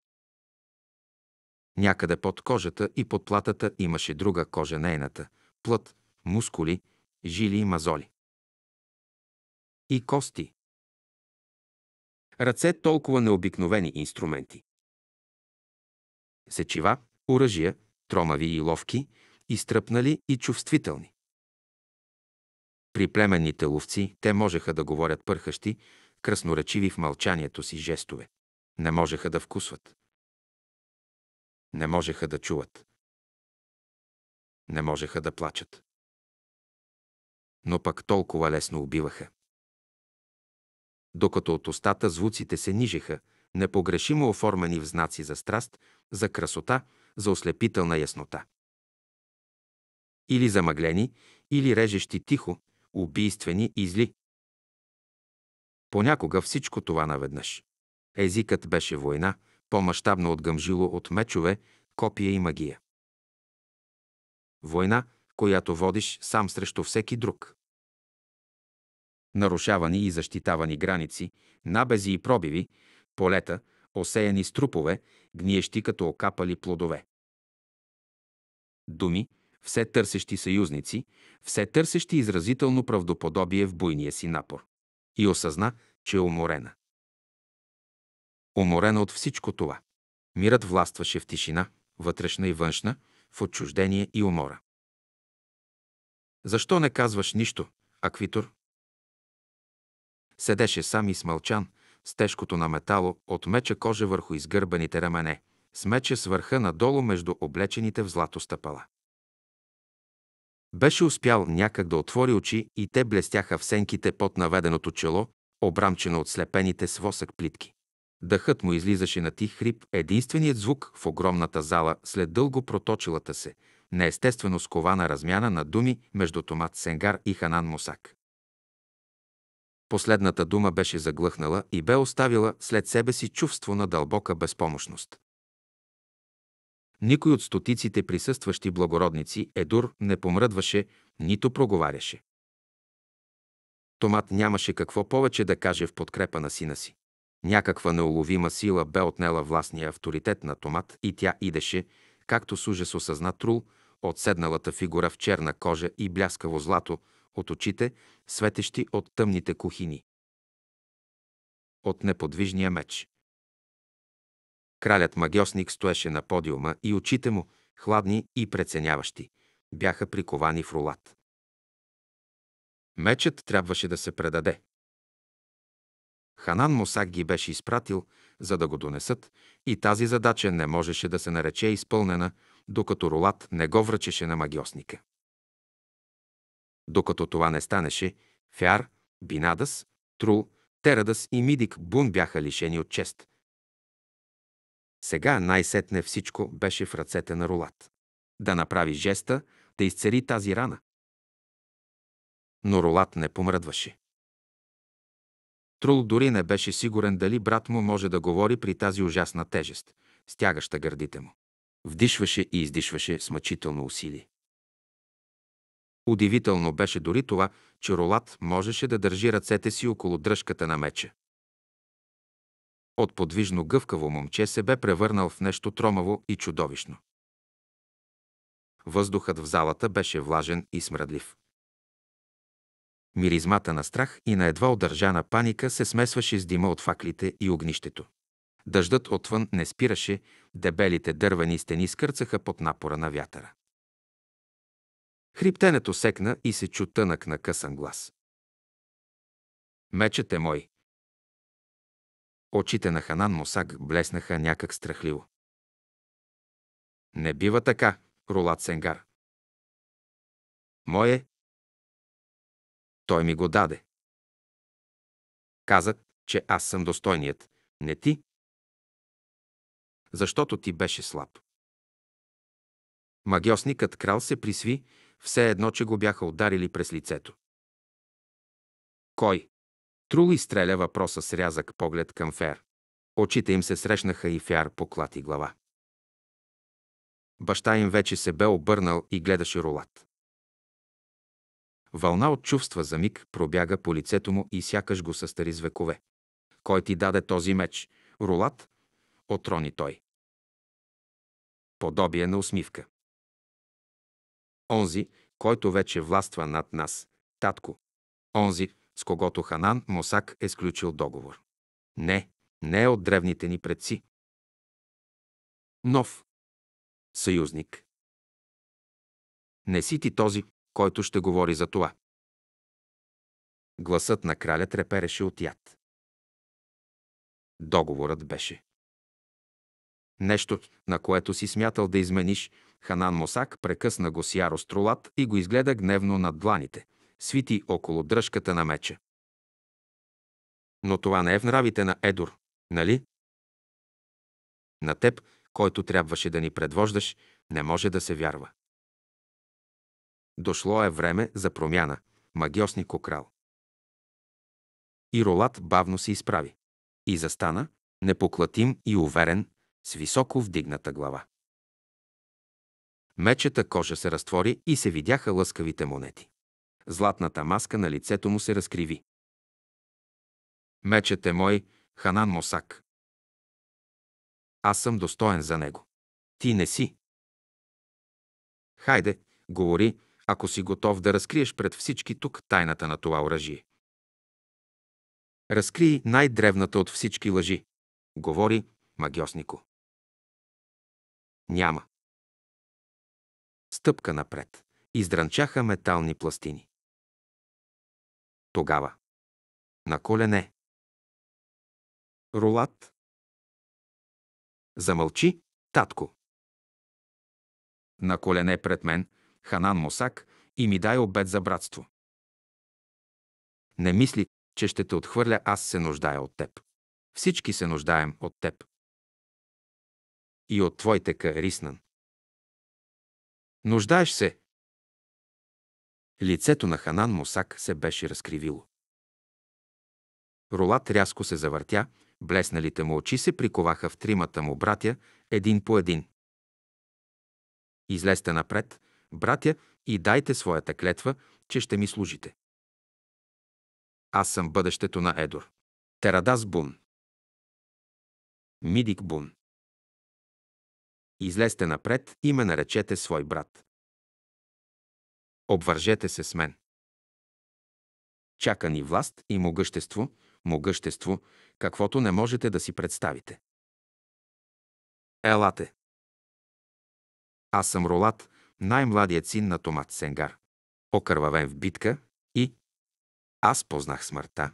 Някъде под кожата и под платата имаше друга кожа нейната, плът, мускули, жили и мазоли и кости. Ръце толкова необикновени инструменти. Сечива, оръжия, тромави и ловки, изтръпнали и чувствителни. При племенните ловци те можеха да говорят пърхащи, красноречиви в мълчанието си жестове. Не можеха да вкусват. Не можеха да чуват. Не можеха да плачат. Но пък толкова лесно убиваха докато от устата звуците се нижеха, непогрешимо оформени в знаци за страст, за красота, за ослепителна яснота. Или замъглени, или режещи тихо, убийствени и зли. Понякога всичко това наведнъж. Езикът беше война, по мащабно отгъмжило от мечове, копия и магия. Война, която водиш сам срещу всеки друг нарушавани и защитавани граници, набези и пробиви, полета, осеяни с трупове, гниещи като окапали плодове. Думи, все търсещи съюзници, все търсещи изразително правдоподобие в буйния си напор. И осъзна, че е уморена. Уморена от всичко това. Мирът властваше в тишина, вътрешна и външна, в отчуждение и умора. Защо не казваш нищо, Аквитор? Седеше сам и смълчан, с тежкото на метало от меча кожа върху изгърбаните рамене, с меча с върха надолу между облечените в злато стъпала. Беше успял някак да отвори очи и те блестяха в сенките под наведеното чело, обрамчено от слепените с восък плитки. Дъхът му излизаше на тих хрип, единственият звук в огромната зала след дълго проточилата се, неестествено скована размяна на думи между Томат Сенгар и Ханан Мусак. Последната дума беше заглъхнала и бе оставила след себе си чувство на дълбока безпомощност. Никой от стотиците присъстващи благородници Едур не помръдваше, нито проговаряше. Томат нямаше какво повече да каже в подкрепа на сина си. Някаква неуловима сила бе отнела властния авторитет на Томат и тя идеше, както с ужас осъзна Трул, от седналата фигура в черна кожа и бляскаво злато, от очите, светещи от тъмните кухини. От неподвижния меч. Кралят магиосник стоеше на подиума и очите му, хладни и преценяващи, бяха приковани в рулат. Мечът трябваше да се предаде. Ханан мусак ги беше изпратил, за да го донесат, и тази задача не можеше да се нарече изпълнена, докато Ролат не го връчеше на магиосника. Докато това не станеше, Фяр, Бинадас, Трул, Терадас и Мидик Бун бяха лишени от чест. Сега най-сетне всичко беше в ръцете на Рулат. Да направи жеста, да изцери тази рана. Но Рулат не помръдваше. Трул дори не беше сигурен дали брат му може да говори при тази ужасна тежест, стягаща гърдите му. Вдишваше и издишваше с мъчително усилие. Удивително беше дори това, че Ролат можеше да държи ръцете си около дръжката на меча. От подвижно гъвкаво момче се бе превърнал в нещо тромаво и чудовищно. Въздухът в залата беше влажен и смръдлив. Миризмата на страх и на едва удържана паника се смесваше с дима от факлите и огнището. Дъждът отвън не спираше, дебелите дървени стени скърцаха под напора на вятъра. Хриптенето секна и се чу тънък на късан глас. Мечът е мой. Очите на Ханан Мосак блеснаха някак страхливо. Не бива така, Рулат Сенгар. Мое. Той ми го даде. Каза, че аз съм достойният, не ти. Защото ти беше слаб. Магиосникът крал се присви, все едно, че го бяха ударили през лицето. Кой? Трули стреля въпроса с рязък поглед към Фер. Очите им се срещнаха и Фяр поклати глава. Баща им вече се бе обърнал и гледаше рулат. Вълна от чувства за миг пробяга по лицето му и сякаш го състари с векове. Кой ти даде този меч? Рулат? Отрони той. Подобие на усмивка онзи, който вече властва над нас, татко, онзи, с когото Ханан Мосак е сключил договор. Не, не е от древните ни предци. Нов съюзник. Не си ти този, който ще говори за това. Гласът на краля трепереше от яд. Договорът беше. Нещо, на което си смятал да измениш, Ханан Мосак прекъсна го с ярост рулат и го изгледа гневно над дланите, свити около дръжката на меча. Но това не е в нравите на Едор, нали? На теб, който трябваше да ни предвождаш, не може да се вярва. Дошло е време за промяна, магиосник окрал. И Ролат бавно се изправи. И застана, непоклатим и уверен, с високо вдигната глава. Мечета кожа се разтвори и се видяха лъскавите монети. Златната маска на лицето му се разкриви. Мечът е мой, Ханан Мосак. Аз съм достоен за него. Ти не си. Хайде, говори, ако си готов да разкриеш пред всички тук тайната на това оръжие. Разкри най-древната от всички лъжи. Говори, магиоснико. Няма стъпка напред. издранчаха метални пластини. Тогава. На колене. Рулат. Замълчи, татко. На колене пред мен, Ханан Мосак, и ми дай обед за братство. Не мисли, че ще те отхвърля, аз се нуждая от теб. Всички се нуждаем от теб. И от твоите кариснан. Нуждаеш се. Лицето на Ханан Мусак се беше разкривило. Ролат рязко се завъртя, блесналите му очи се приковаха в тримата му братя, един по един. Излезте напред, братя, и дайте своята клетва, че ще ми служите. Аз съм бъдещето на Едор. Терадас Бун. Мидик Бун. Излезте напред и ме наречете свой брат. Обвържете се с мен. Чака ни власт и могъщество, могъщество, каквото не можете да си представите. Елате! Аз съм Ролат, най-младият син на Томат Сенгар. Окървавен в битка и... Аз познах смъртта.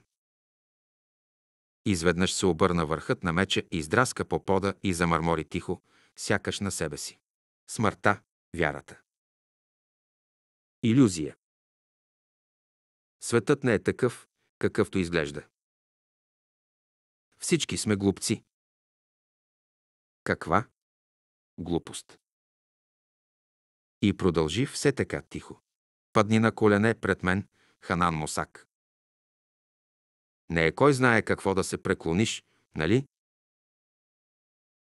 Изведнъж се обърна върхът на меча, издраска по пода и замърмори тихо – сякаш на себе си. Смъртта, вярата. Иллюзия. Светът не е такъв, какъвто изглежда. Всички сме глупци. Каква? Глупост. И продължи все така тихо. Падни на колене пред мен, Ханан Мосак. Не е кой знае какво да се преклониш, нали?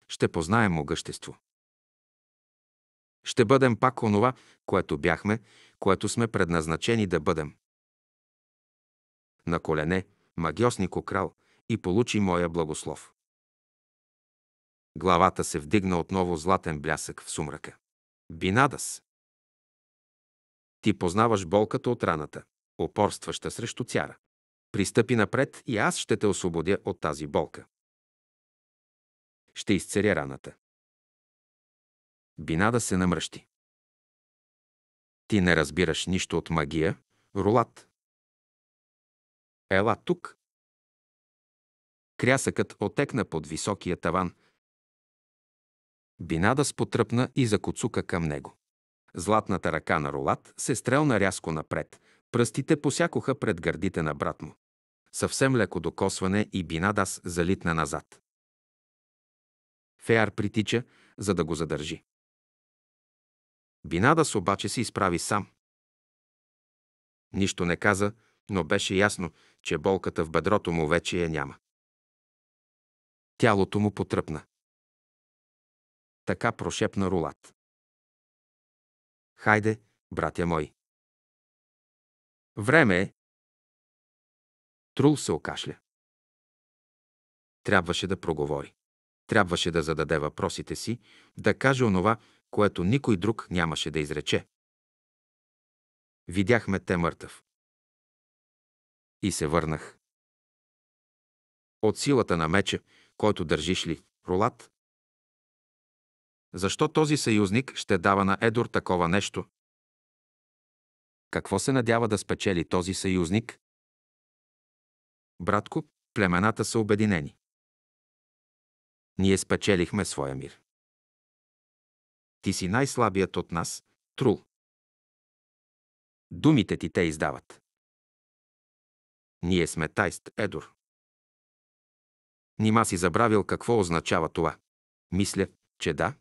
ще познаем могъщество. Ще бъдем пак онова, което бяхме, което сме предназначени да бъдем. На колене, магиоснико крал, и получи моя благослов. Главата се вдигна отново златен блясък в сумрака. Бинадас! Ти познаваш болката от раната, опорстваща срещу цяра. Пристъпи напред и аз ще те освободя от тази болка ще изцеря раната. Бинада се намръщи. Ти не разбираш нищо от магия, Рулат. Ела тук. Крясъкът отекна под високия таван. Бинада спотръпна и закоцука към него. Златната ръка на Рулат се стрелна рязко напред. Пръстите посякоха пред гърдите на брат му. Съвсем леко докосване и Бинадас залитна назад. Феар притича, за да го задържи. Бинадас обаче се изправи сам. Нищо не каза, но беше ясно, че болката в бедрото му вече я няма. Тялото му потръпна. Така прошепна Рулат. Хайде, братя мой. Време е. Трул се окашля. Трябваше да проговори. Трябваше да зададе въпросите си, да каже онова, което никой друг нямаше да изрече. Видяхме те мъртъв. И се върнах. От силата на меча, който държиш ли, Ролат? Защо този съюзник ще дава на Едор такова нещо? Какво се надява да спечели този съюзник? Братко, племената са обединени. Ние спечелихме своя мир. Ти си най-слабият от нас, Трул. Думите ти те издават. Ние сме Тайст, Едор. Нима си забравил какво означава това. Мисля, че да.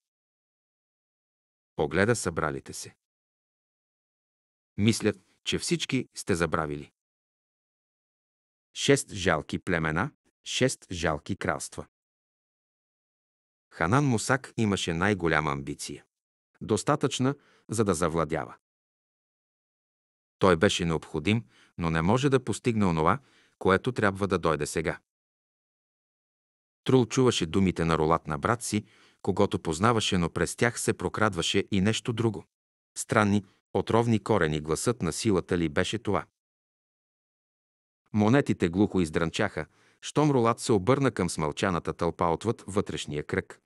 Погледа събралите се. Мисля, че всички сте забравили. Шест жалки племена, шест жалки кралства. Ханан Мусак имаше най-голяма амбиция. Достатъчна, за да завладява. Той беше необходим, но не може да постигне онова, което трябва да дойде сега. Трул чуваше думите на ролат на брат си, когато познаваше, но през тях се прокрадваше и нещо друго. Странни, отровни корени гласът на силата ли беше това? Монетите глухо издранчаха – щом Ролат се обърна към смълчаната тълпа отвъд вътрешния кръг.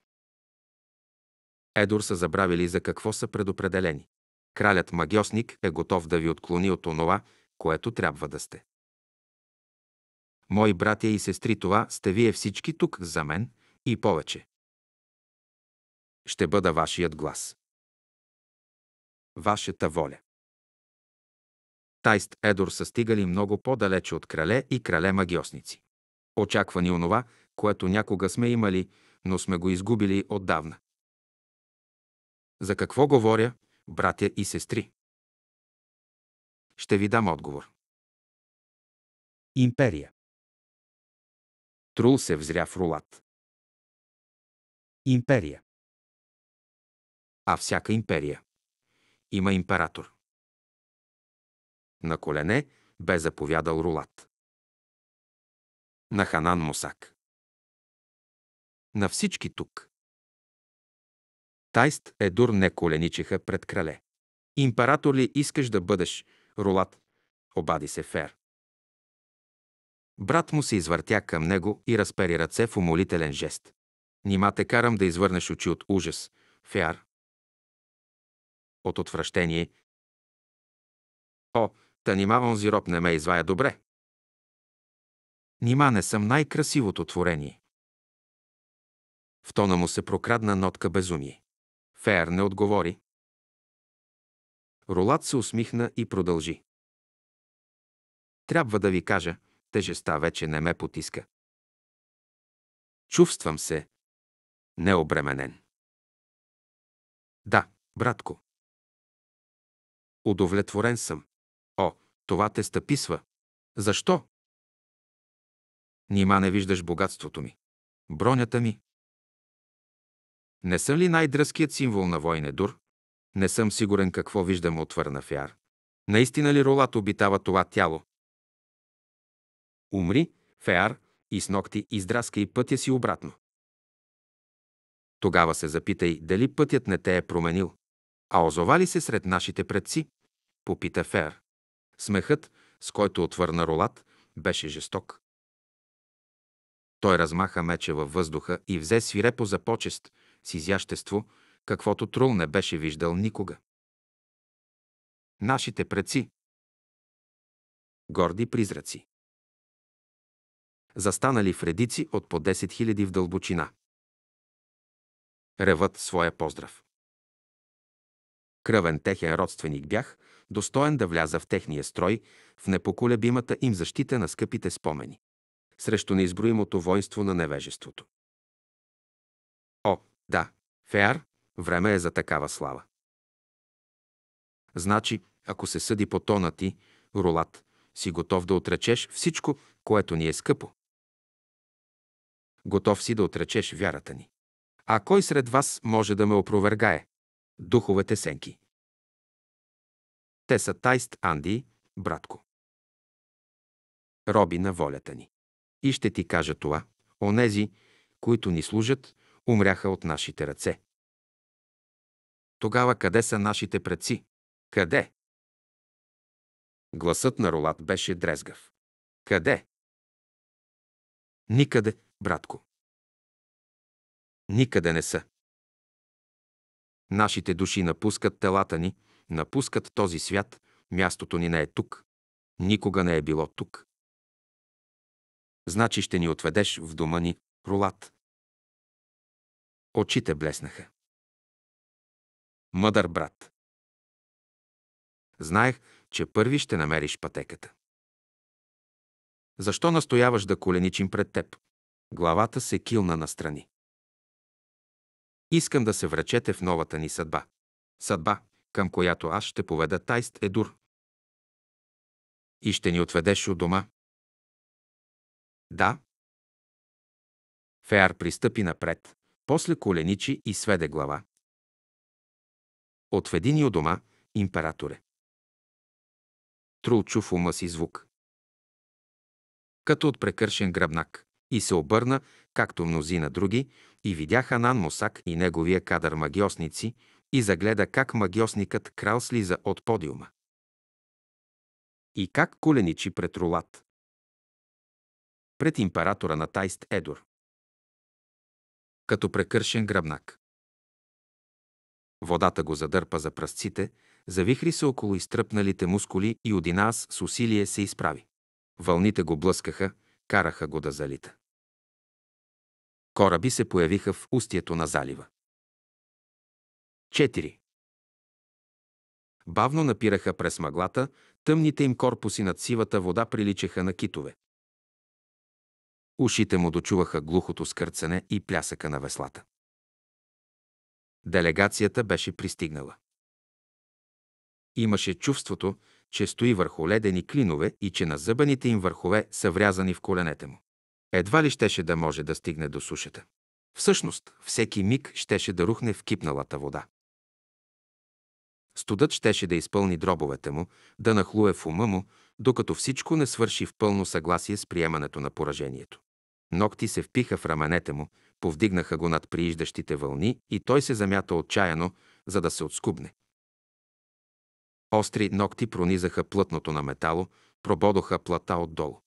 Едор са забравили за какво са предопределени. Кралят магиосник е готов да ви отклони от онова, което трябва да сте. Мои братя и сестри, това сте вие всички тук за мен и повече. Ще бъда вашият глас. Вашата воля. Тайст Едор са стигали много по-далече от крале и крале магиосници. Очаква ни онова, което някога сме имали, но сме го изгубили отдавна. За какво говоря, братя и сестри? Ще ви дам отговор. Империя. Трул се взря в рулат. Империя. А всяка империя. Има император. На колене бе заповядал рулат на Ханан Мусак. На всички тук. Тайст Едур не коленичиха пред крале. Император ли искаш да бъдеш, Рулат? Обади се Фер. Брат му се извъртя към него и разпери ръце в умолителен жест. Нима те карам да извърнеш очи от ужас, Фер. От отвращение. О, та нима онзи роб не ме извая добре. Нима не съм най-красивото творение. В тона му се прокрадна нотка безумие. Феер не отговори. Ролат се усмихна и продължи. Трябва да ви кажа, тежеста вече не ме потиска. Чувствам се необременен. Да, братко. Удовлетворен съм. О, това те стъписва. Защо? Нима не виждаш богатството ми? Бронята ми? Не съм ли най-дръзкият символ на дур? Не съм сигурен какво виждам, отвърна Фяр. Наистина ли ролат обитава това тяло? Умри, Феар, и с ногти издраска и пътя си обратно. Тогава се запитай дали пътят не те е променил. А озова ли се сред нашите предци? Попита Феар. Смехът, с който отвърна Ролат, беше жесток. Той размаха меча във въздуха и взе свирепо за почест, с изящество, каквото Трул не беше виждал никога. Нашите предци Горди призраци Застанали в редици от по 10 000 в дълбочина. Ревът своя поздрав. Кръвен техен родственик бях, достоен да вляза в техния строй, в непоколебимата им защита на скъпите спомени срещу неизброимото воинство на невежеството. О, да, Феар, време е за такава слава. Значи, ако се съди по тона ти, Рулат, си готов да отречеш всичко, което ни е скъпо. Готов си да отречеш вярата ни. А кой сред вас може да ме опровергае? Духовете сенки. Те са Тайст Анди, братко. Роби на волята ни. И ще ти кажа това. Онези, които ни служат, умряха от нашите ръце. Тогава къде са нашите предци? Къде? Гласът на Ролат беше дрезгав. Къде? Никъде, братко. Никъде не са. Нашите души напускат телата ни, напускат този свят, мястото ни не е тук. Никога не е било тук. Значи ще ни отведеш в дома ни, Рулат. Очите блеснаха. Мъдър брат. Знаех, че първи ще намериш пътеката. Защо настояваш да коленичим пред теб? Главата се килна настрани. Искам да се вречете в новата ни съдба. Съдба, към която аз ще поведа Тайст Едур. И ще ни отведеш от дома, да. Феар пристъпи напред, после коленичи и сведе глава. Отведи ни от дома, императоре. Трулчу в ума си звук. Като от прекършен гръбнак и се обърна, както мнози на други, и видя Ханан Мосак и неговия кадър магиосници и загледа как магиосникът крал слиза от подиума. И как коленичи пред рулат пред императора на Тайст Едор. Като прекършен гръбнак. Водата го задърпа за пръстците, завихри се около изтръпналите мускули и Одинас с усилие се изправи. Вълните го блъскаха, караха го да залита. Кораби се появиха в устието на залива. 4. Бавно напираха през мъглата, тъмните им корпуси над сивата вода приличаха на китове. Ушите му дочуваха глухото скърцане и плясъка на веслата. Делегацията беше пристигнала. Имаше чувството, че стои върху ледени клинове и че на зъбаните им върхове са врязани в коленете му. Едва ли щеше да може да стигне до сушата. Всъщност, всеки миг щеше да рухне в кипналата вода. Студът щеше да изпълни дробовете му, да нахлуе в ума му, докато всичко не свърши в пълно съгласие с приемането на поражението. Ногти се впиха в раменете му, повдигнаха го над прииждащите вълни и той се замята отчаяно, за да се отскубне. Остри ногти пронизаха плътното на метало, прободоха плата отдолу.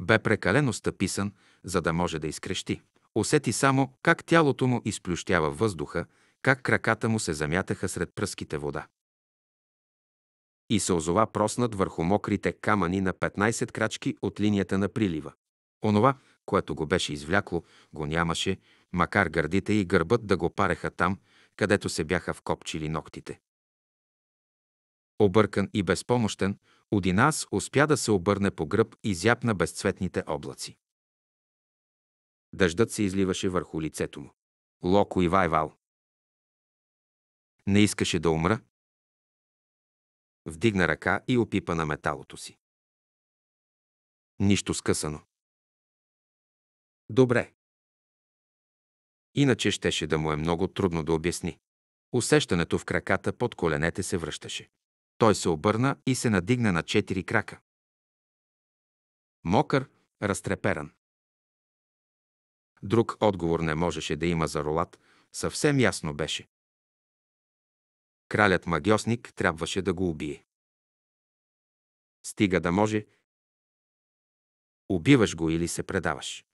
Бе прекалено стъписан, за да може да изкрещи. Усети само как тялото му изплющява въздуха, как краката му се замятаха сред пръските вода и се озова проснат върху мокрите камъни на 15 крачки от линията на прилива. Онова, което го беше извлякло, го нямаше, макар гърдите и гърбът да го пареха там, където се бяха вкопчили ногтите. Объркан и безпомощен, Одинас успя да се обърне по гръб и зяпна безцветните облаци. Дъждът се изливаше върху лицето му. Локо и Вайвал. Не искаше да умра, Вдигна ръка и опипа на металото си. Нищо скъсано. Добре. Иначе щеше да му е много трудно да обясни. Усещането в краката под коленете се връщаше. Той се обърна и се надигна на четири крака. Мокър, разтреперан. Друг отговор не можеше да има за Ролат, съвсем ясно беше. Кралят магиосник трябваше да го убие. Стига да може, убиваш го или се предаваш.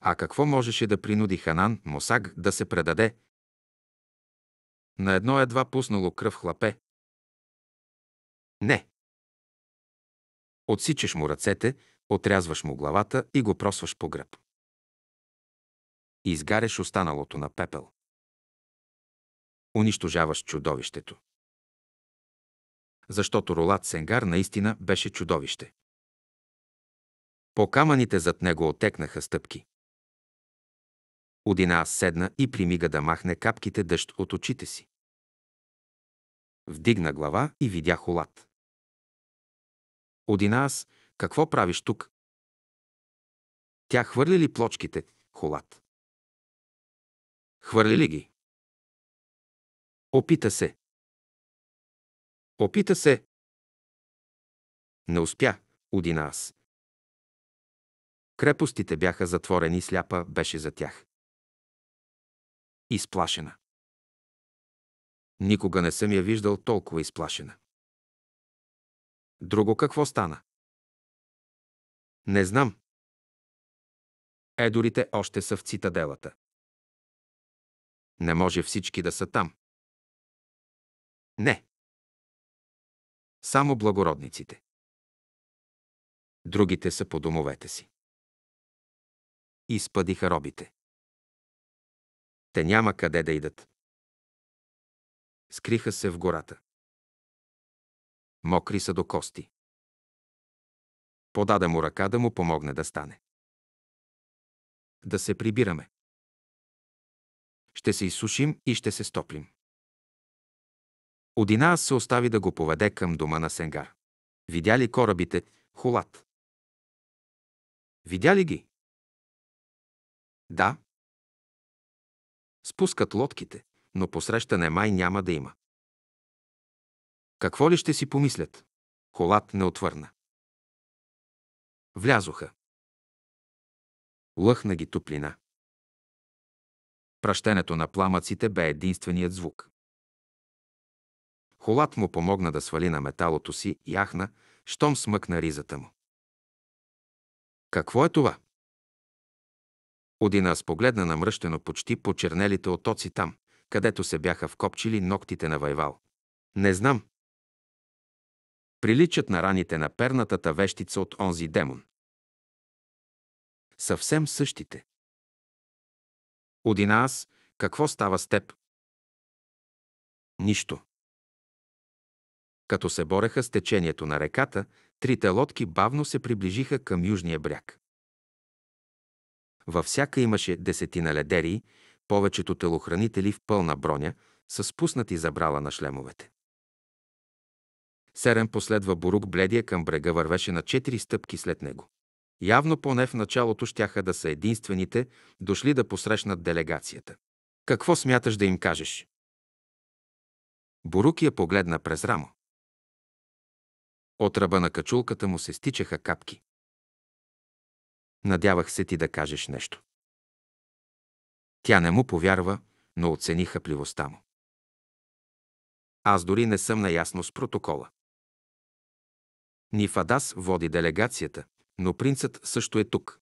А какво можеше да принуди Ханан Мосаг да се предаде? На едно едва пуснало кръв хлапе. Не. Отсичаш му ръцете, отрязваш му главата и го просваш по гръб. Изгаряш останалото на пепел унищожаваш чудовището. Защото Ролат Сенгар наистина беше чудовище. По камъните зад него отекнаха стъпки. Одина седна и примига да махне капките дъжд от очите си. Вдигна глава и видя холат. Одинаас, какво правиш тук? Тя хвърли ли плочките, холат? Хвърли ли ги? Опита се. Опита се. Не успя, Удина аз. Крепостите бяха затворени, сляпа беше за тях. Изплашена. Никога не съм я виждал толкова изплашена. Друго какво стана? Не знам. Едорите още са в цитаделата. Не може всички да са там. Не. Само благородниците. Другите са по домовете си. изпъдиха робите. Те няма къде да идат. Скриха се в гората. Мокри са до кости. Подаде му ръка да му помогне да стане. Да се прибираме. Ще се изсушим и ще се стоплим. Одинаас се остави да го поведе към дома на Сенгар. Видя ли корабите, хулат. Видя ли ги? Да. Спускат лодките, но посрещане май няма да има. Какво ли ще си помислят? Холат не отвърна. Влязоха. Лъхна ги топлина. Пращенето на пламъците бе единственият звук. Холат му помогна да свали на металото си и ахна, щом смъкна ризата му. Какво е това? Одинас погледна намръщено почти почернелите отоци там, където се бяха вкопчили ногтите на Вайвал. Не знам. Приличат на раните на пернатата вещица от онзи демон. Съвсем същите. Одина аз, какво става с теб? Нищо. Като се бореха с течението на реката, трите лодки бавно се приближиха към южния бряг. Във всяка имаше десетина ледерии, повечето телохранители в пълна броня, са спуснати забрала на шлемовете. Серен последва Борук бледия към брега вървеше на четири стъпки след него. Явно поне в началото щяха да са единствените, дошли да посрещнат делегацията. Какво смяташ да им кажеш? Борук я погледна през рамо. От ръба на качулката му се стичаха капки. Надявах се ти да кажеш нещо. Тя не му повярва, но оцени хъпливостта му. Аз дори не съм наясно с протокола. Нифадас води делегацията, но принцът също е тук.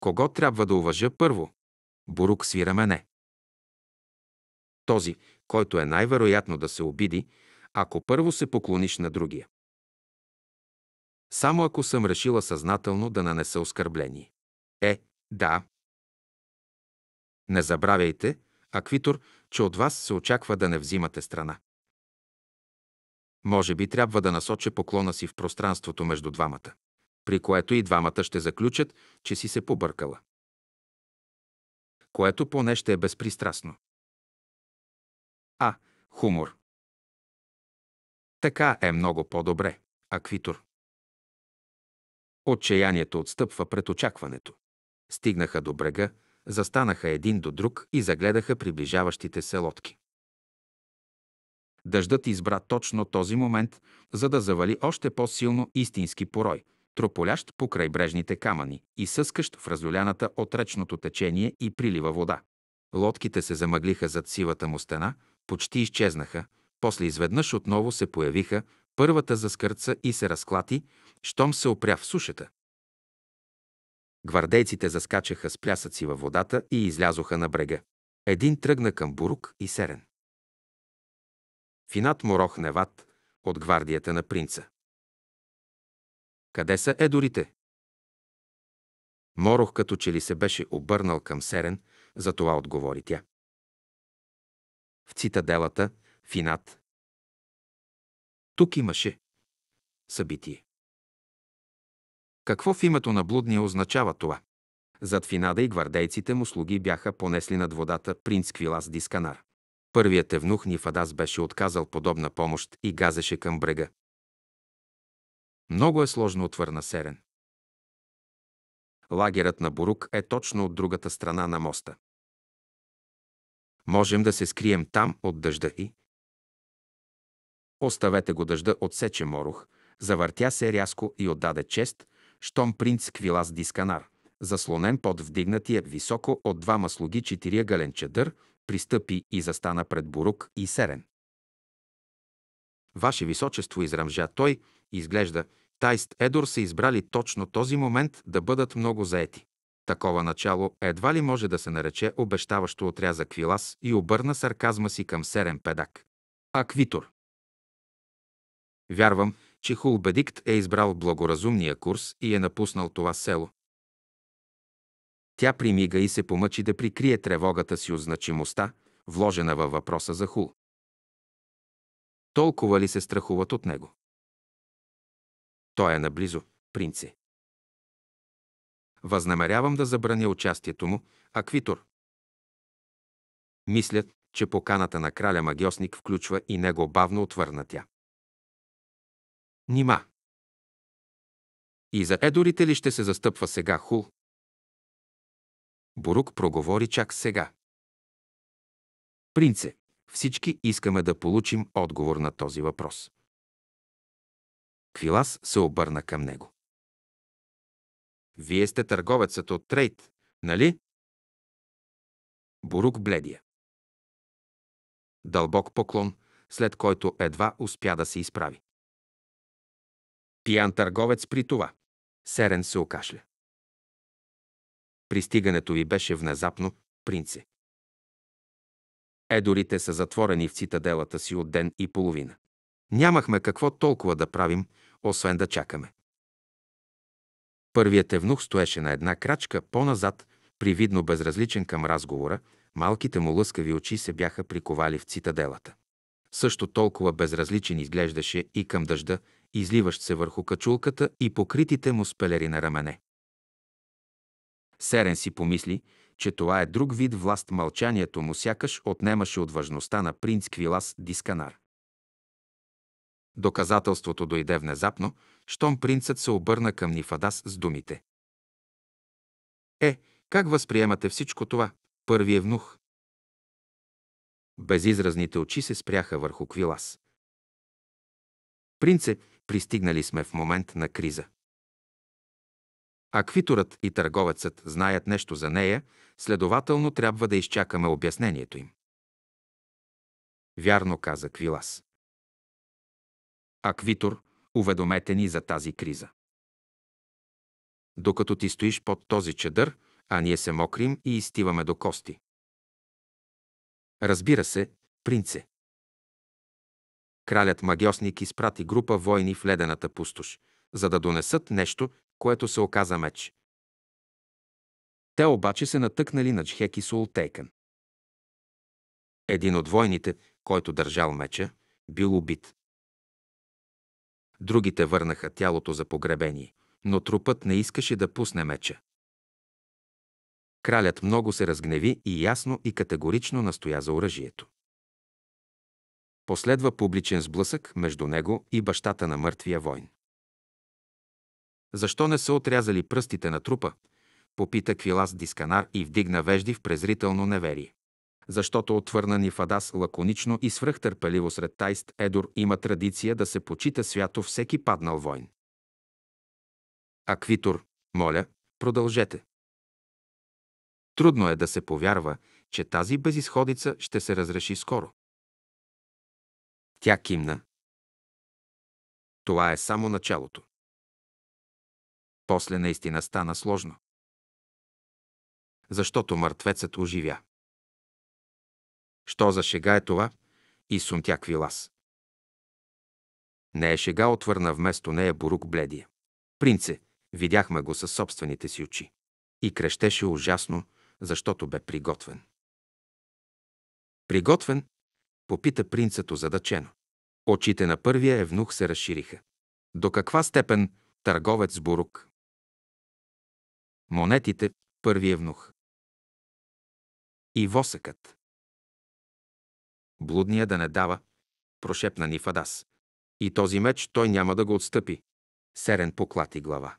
Кого трябва да уважа първо? Бурук свира мене. Този, който е най-вероятно да се обиди, ако първо се поклониш на другия. Само ако съм решила съзнателно да нанеса оскърбление. Е, да. Не забравяйте, аквитор, че от вас се очаква да не взимате страна. Може би трябва да насоча поклона си в пространството между двамата, при което и двамата ще заключат, че си се побъркала. Което поне ще е безпристрастно. А. Хумор. Така е много по-добре. Аквитор. Отчаянието отстъпва пред очакването. Стигнаха до брега, застанаха един до друг и загледаха приближаващите се лодки. Дъждът избра точно този момент, за да завали още по-силно истински порой, трополящ по крайбрежните камъни и съскащ в разлюляната от речното течение и прилива вода. Лодките се замъглиха зад сивата му стена, почти изчезнаха, после изведнъж отново се появиха, първата заскърца и се разклати, щом се опря в сушата. Гвардейците заскачаха с плясъци във водата и излязоха на брега. Един тръгна към Бурук и Серен. Финат Морох Неват от гвардията на принца. Къде са едорите? Морох като че ли се беше обърнал към Серен, за това отговори тя. В цитаделата – Финат. Тук имаше събитие. Какво в името на блудния означава това? Зад Финада и гвардейците му слуги бяха понесли над водата принц Квилас Дисканар. Първият евнух Нифадас беше отказал подобна помощ и газеше към брега. Много е сложно отвърна Серен. Лагерът на Бурук е точно от другата страна на моста. Можем да се скрием там от дъжда и, Оставете го дъжда отсече Морох, завъртя се рязко и отдаде чест, щом принц Квилас Дисканар, заслонен под вдигнатия високо от двама слуги гален чадър, пристъпи и застана пред Бурук и Серен. Ваше височество, израмжа той, изглежда, Тайст Едор са избрали точно този момент да бъдат много заети. Такова начало едва ли може да се нарече обещаващо отряза Квилас и обърна сарказма си към Серен Педак. Аквитор. Вярвам, че Хулбедикт е избрал благоразумния курс и е напуснал това село. Тя примига и се помъчи да прикрие тревогата си от значимостта, вложена във въпроса за Хул. Толкова ли се страхуват от него? Той е наблизо, принце. Възнамерявам да забраня участието му, Аквитор. Мислят, че поканата на краля Магиосник включва и него бавно отвърна тя. Нима. И за едорите ли ще се застъпва сега хул? Борук проговори чак сега. Принце, всички искаме да получим отговор на този въпрос. Квилас се обърна към него. Вие сте търговецът от Трейд, нали? Борук бледия. Дълбок поклон, след който едва успя да се изправи. Пиян търговец при това. Серен се окашля. Пристигането ви беше внезапно, принце. Едорите са затворени в цитаделата си от ден и половина. Нямахме какво толкова да правим, освен да чакаме. Първият евнух стоеше на една крачка по-назад, привидно безразличен към разговора, малките му лъскави очи се бяха приковали в цитаделата. Също толкова безразличен изглеждаше и към дъжда, изливащ се върху качулката и покритите му с пелери на рамене. Серен си помисли, че това е друг вид власт мълчанието му сякаш отнемаше от важността на принц Квилас Дисканар. Доказателството дойде внезапно, щом принцът се обърна към Нифадас с думите. Е, как възприемате всичко това, първи внух? Безизразните очи се спряха върху Квилас. Принце, Пристигнали сме в момент на криза. Аквиторът и търговецът знаят нещо за нея, следователно трябва да изчакаме обяснението им. Вярно каза Квилас. Аквитор, уведомете ни за тази криза. Докато ти стоиш под този чадър, а ние се мокрим и изтиваме до кости. Разбира се, принце, Кралят магиосник изпрати група войни в ледената пустош, за да донесат нещо, което се оказа меч. Те обаче се натъкнали на Джхеки Султейкън. Един от войните, който държал меча, бил убит. Другите върнаха тялото за погребение, но трупът не искаше да пусне меча. Кралят много се разгневи и ясно и категорично настоя за оръжието. Последва публичен сблъсък между него и бащата на мъртвия войн. Защо не са отрязали пръстите на трупа? Попита Квилас Дисканар и вдигна вежди в презрително неверие. Защото отвърна ни Фадас лаконично и свръхтърпеливо сред Тайст Едор има традиция да се почита свято всеки паднал войн. Аквитор, моля, продължете. Трудно е да се повярва, че тази безисходица ще се разреши скоро. Тя кимна. Това е само началото. После наистина стана сложно. Защото мъртвецът оживя. Що за шега е това? И сумтя квилас. Не е шега, отвърна вместо нея Бурук бледия. Принце, видяхме го със собствените си очи. И крещеше ужасно, защото бе приготвен. Приготвен, Попита принцът озадачено. Очите на първия евнух се разшириха. До каква степен търговец бурук? Монетите, първи евнух. И восъкът. Блудния да не дава, прошепна ни Фадас. И този меч той няма да го отстъпи. Серен поклати глава.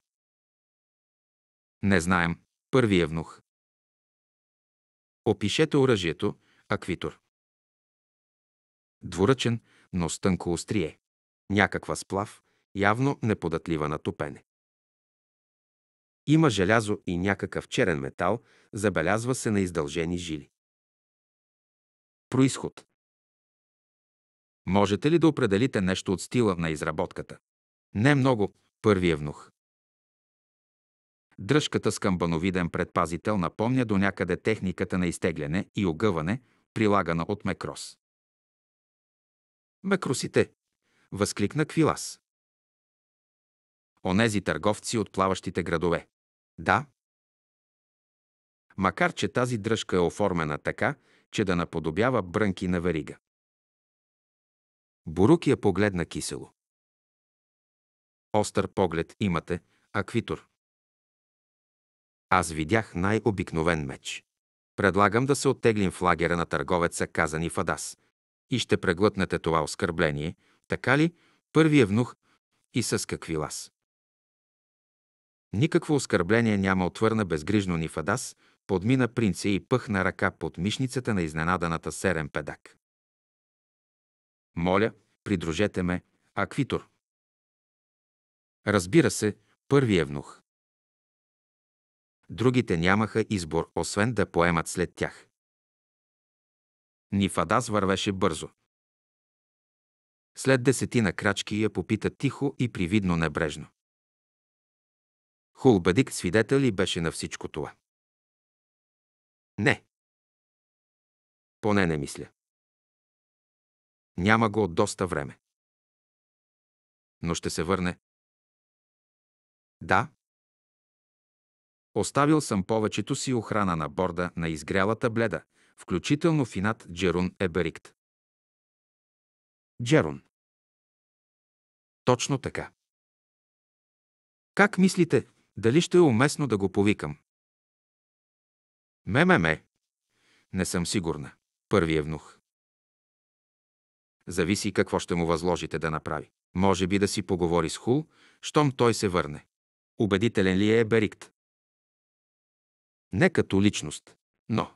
Не знаем, първи евнух. Опишете оръжието, аквитор двуръчен, но с тънко острие. Някаква сплав, явно неподатлива на топене. Има желязо и някакъв черен метал, забелязва се на издължени жили. Происход Можете ли да определите нещо от стила на изработката? Не много, първи внух. Дръжката с камбановиден предпазител напомня до някъде техниката на изтегляне и огъване, прилагана от Мекрос. Мекросите! Възкликна Квилас. Онези търговци от плаващите градове. Да. Макар, че тази дръжка е оформена така, че да наподобява брънки на верига. Борук я погледна кисело. Остър поглед имате, аквитор. Аз видях най-обикновен меч. Предлагам да се оттеглим в лагера на търговеца, казани Фадас, и ще преглътнете това оскърбление, така ли, първи внух и с какви лас. Никакво оскърбление няма отвърна безгрижно ни фадас, подмина принце и пъхна ръка под мишницата на изненаданата серен педак. Моля, придружете ме, Аквитор. Разбира се, първия внух. Другите нямаха избор, освен да поемат след тях. Нифадас вървеше бързо. След десетина крачки я попита тихо и привидно небрежно. Хулбедик свидетел ли беше на всичко това? Не. Поне не мисля. Няма го от доста време. Но ще се върне. Да. Оставил съм повечето си охрана на борда на изгрялата бледа, включително финат Джерун Еберикт. Джерун. Точно така. Как мислите, дали ще е уместно да го повикам? Ме-ме-ме. Не съм сигурна. Първи внух. Зависи какво ще му възложите да направи. Може би да си поговори с Хул, щом той се върне. Убедителен ли е Берикт? Не като личност, но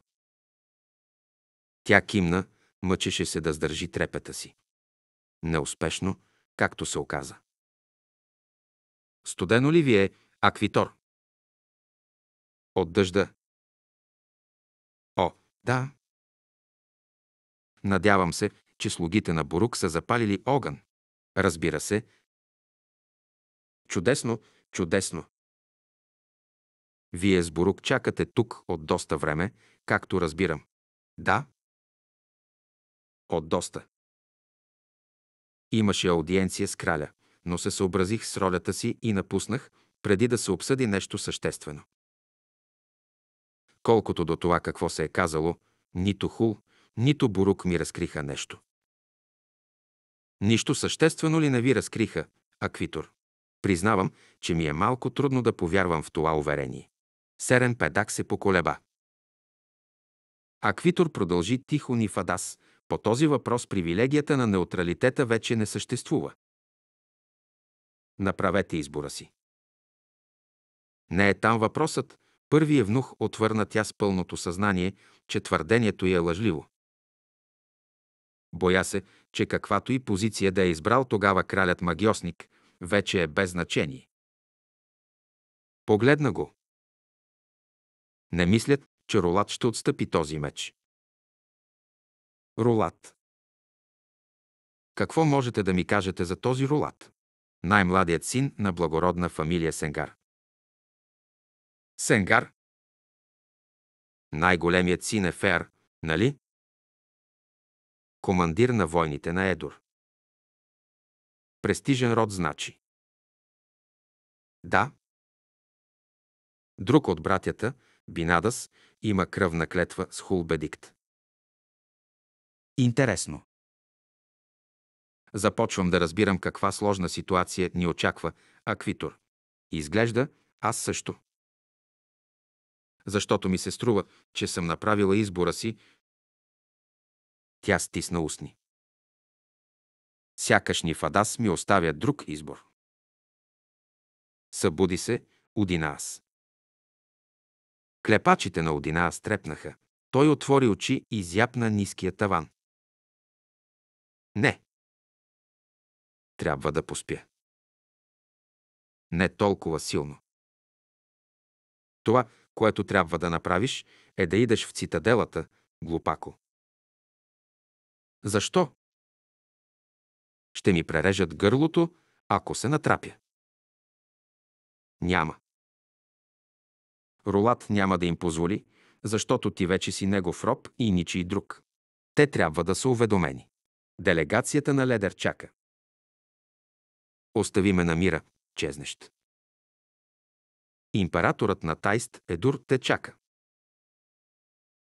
тя кимна, мъчеше се да сдържи трепета си. Неуспешно, както се оказа. Студено ли ви е, аквитор? От дъжда. О, да. Надявам се, че слугите на Борук са запалили огън. Разбира се. Чудесно, чудесно. Вие с Борук чакате тук от доста време, както разбирам. Да, от доста. Имаше аудиенция с краля, но се съобразих с ролята си и напуснах, преди да се обсъди нещо съществено. Колкото до това какво се е казало, нито Хул, нито Бурук ми разкриха нещо. Нищо съществено ли не ви разкриха, Аквитор? Признавам, че ми е малко трудно да повярвам в това уверение. Серен педак се поколеба. Аквитор продължи тихо ни фадас, по този въпрос привилегията на неутралитета вече не съществува. Направете избора си. Не е там въпросът. Първи внух отвърна тя с пълното съзнание, че твърдението й е лъжливо. Боя се, че каквато и позиция да е избрал тогава кралят магиосник, вече е без значение. Погледна го. Не мислят, че Ролат ще отстъпи този меч. Рулат. Какво можете да ми кажете за този Рулат? Най-младият син на благородна фамилия Сенгар. Сенгар. Най-големият син е Фер, нали? Командир на войните на Едор. Престижен род значи. Да. Друг от братята, Бинадас, има кръвна клетва с Хулбедикт. Интересно. Започвам да разбирам каква сложна ситуация ни очаква Аквитор. Изглежда, аз също. Защото ми се струва, че съм направила избора си. Тя стисна устни. Сякаш ни Фадас ми оставя друг избор. Събуди се Одинаас. Клепачите на Одинаас трепнаха. Той отвори очи и зяпна ниския таван. Не. Трябва да поспя. Не толкова силно. Това, което трябва да направиш, е да идеш в цитаделата, глупако. Защо? Ще ми прережат гърлото, ако се натрапя. Няма. Рулат няма да им позволи, защото ти вече си негов роб и ничий друг. Те трябва да са уведомени. Делегацията на Ледерчака. Остави ме на мира, чезнещ. Императорът на Тайст Едур те чака.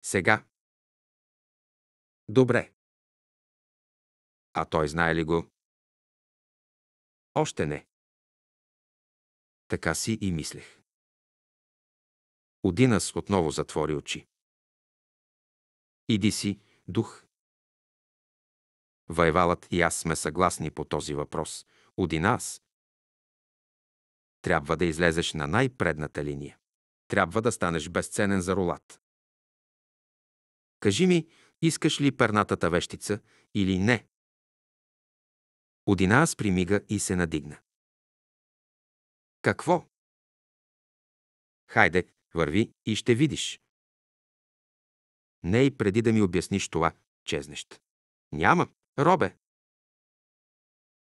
Сега. Добре. А той знае ли го? Още не. Така си и мислех. Одинас отново затвори очи. Иди си, дух, Вайвалът и аз сме съгласни по този въпрос. Уди нас. Трябва да излезеш на най-предната линия. Трябва да станеш безценен за рулат. Кажи ми, искаш ли пернатата вещица или не? Одина аз примига и се надигна. Какво? Хайде, върви и ще видиш. Не и преди да ми обясниш това, чезнещ. Няма. Робе!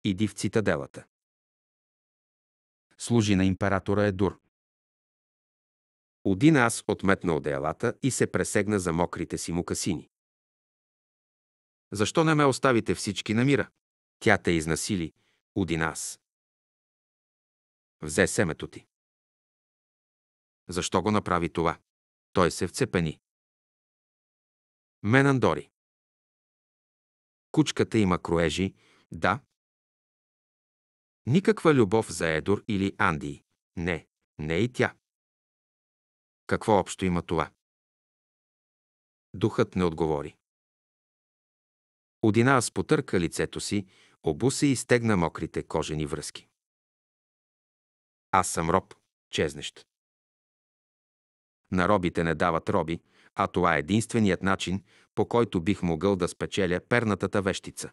Иди в цитаделата. Служи на императора Едур. Один аз отметна одеялата и се пресегна за мокрите си му касини. Защо не ме оставите всички на мира? Тя те изнасили, Один аз. Взе семето ти. Защо го направи това? Той се вцепени. Менандори. Кучката има кроежи, да. Никаква любов за Едор или Анди. Не, не и тя. Какво общо има това? Духът не отговори. Одинаас потърка лицето си, обу се и стегна мокрите кожени връзки. Аз съм роб, чезнещ. На робите не дават роби, а това е единственият начин, по който бих могъл да спечеля пернатата вещица.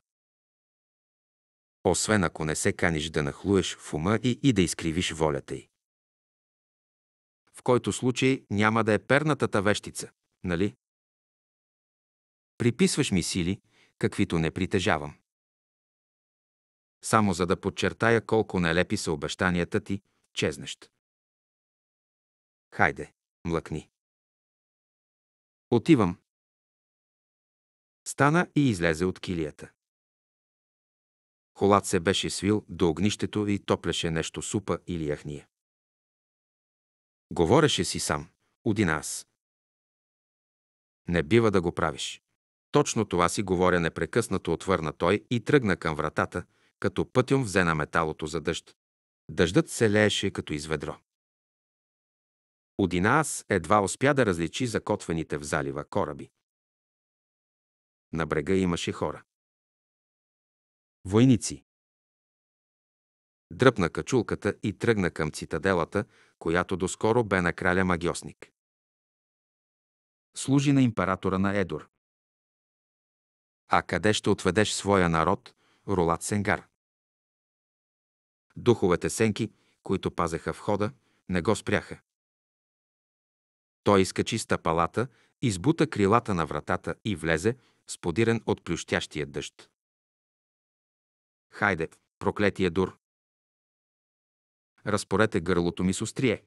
Освен ако не се каниш да нахлуеш в ума и, и да изкривиш волята й. В който случай няма да е пернатата вещица, нали? Приписваш ми сили, каквито не притежавам. Само за да подчертая колко нелепи са обещанията ти, чезнещ. Хайде, млъкни. Отивам, Стана и излезе от килията. Холад се беше свил до огнището и топляше нещо супа или яхния. Говореше си сам, уди нас. Не бива да го правиш. Точно това си говоря непрекъснато, отвърна той и тръгна към вратата, като пътем взе на металото за дъжд. Дъждът се лееше като изведро. Одинаас едва успя да различи закотвените в залива кораби. На брега имаше хора. Войници. Дръпна качулката и тръгна към цитаделата, която доскоро бе на краля магиосник. Служи на императора на Едор. А къде ще отведеш своя народ, Ролат Сенгар? Духовете сенки, които пазеха входа, не го спряха. Той изкачи стъпалата, избута крилата на вратата и влезе, сподирен от плющящия дъжд. Хайде, проклетия дур! Разпорете гърлото ми с острие.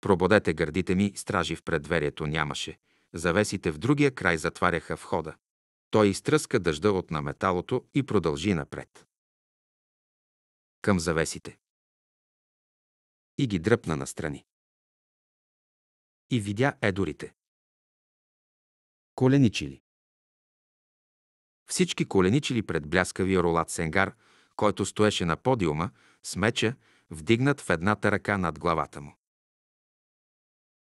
Прободете гърдите ми, стражи в предверието нямаше. Завесите в другия край затваряха входа. Той изтръска дъжда от на металото и продължи напред. Към завесите. И ги дръпна настрани. И видя едорите. Коленичили. Всички коленичили пред бляскавия ролат Сенгар, който стоеше на подиума, с меча, вдигнат в едната ръка над главата му.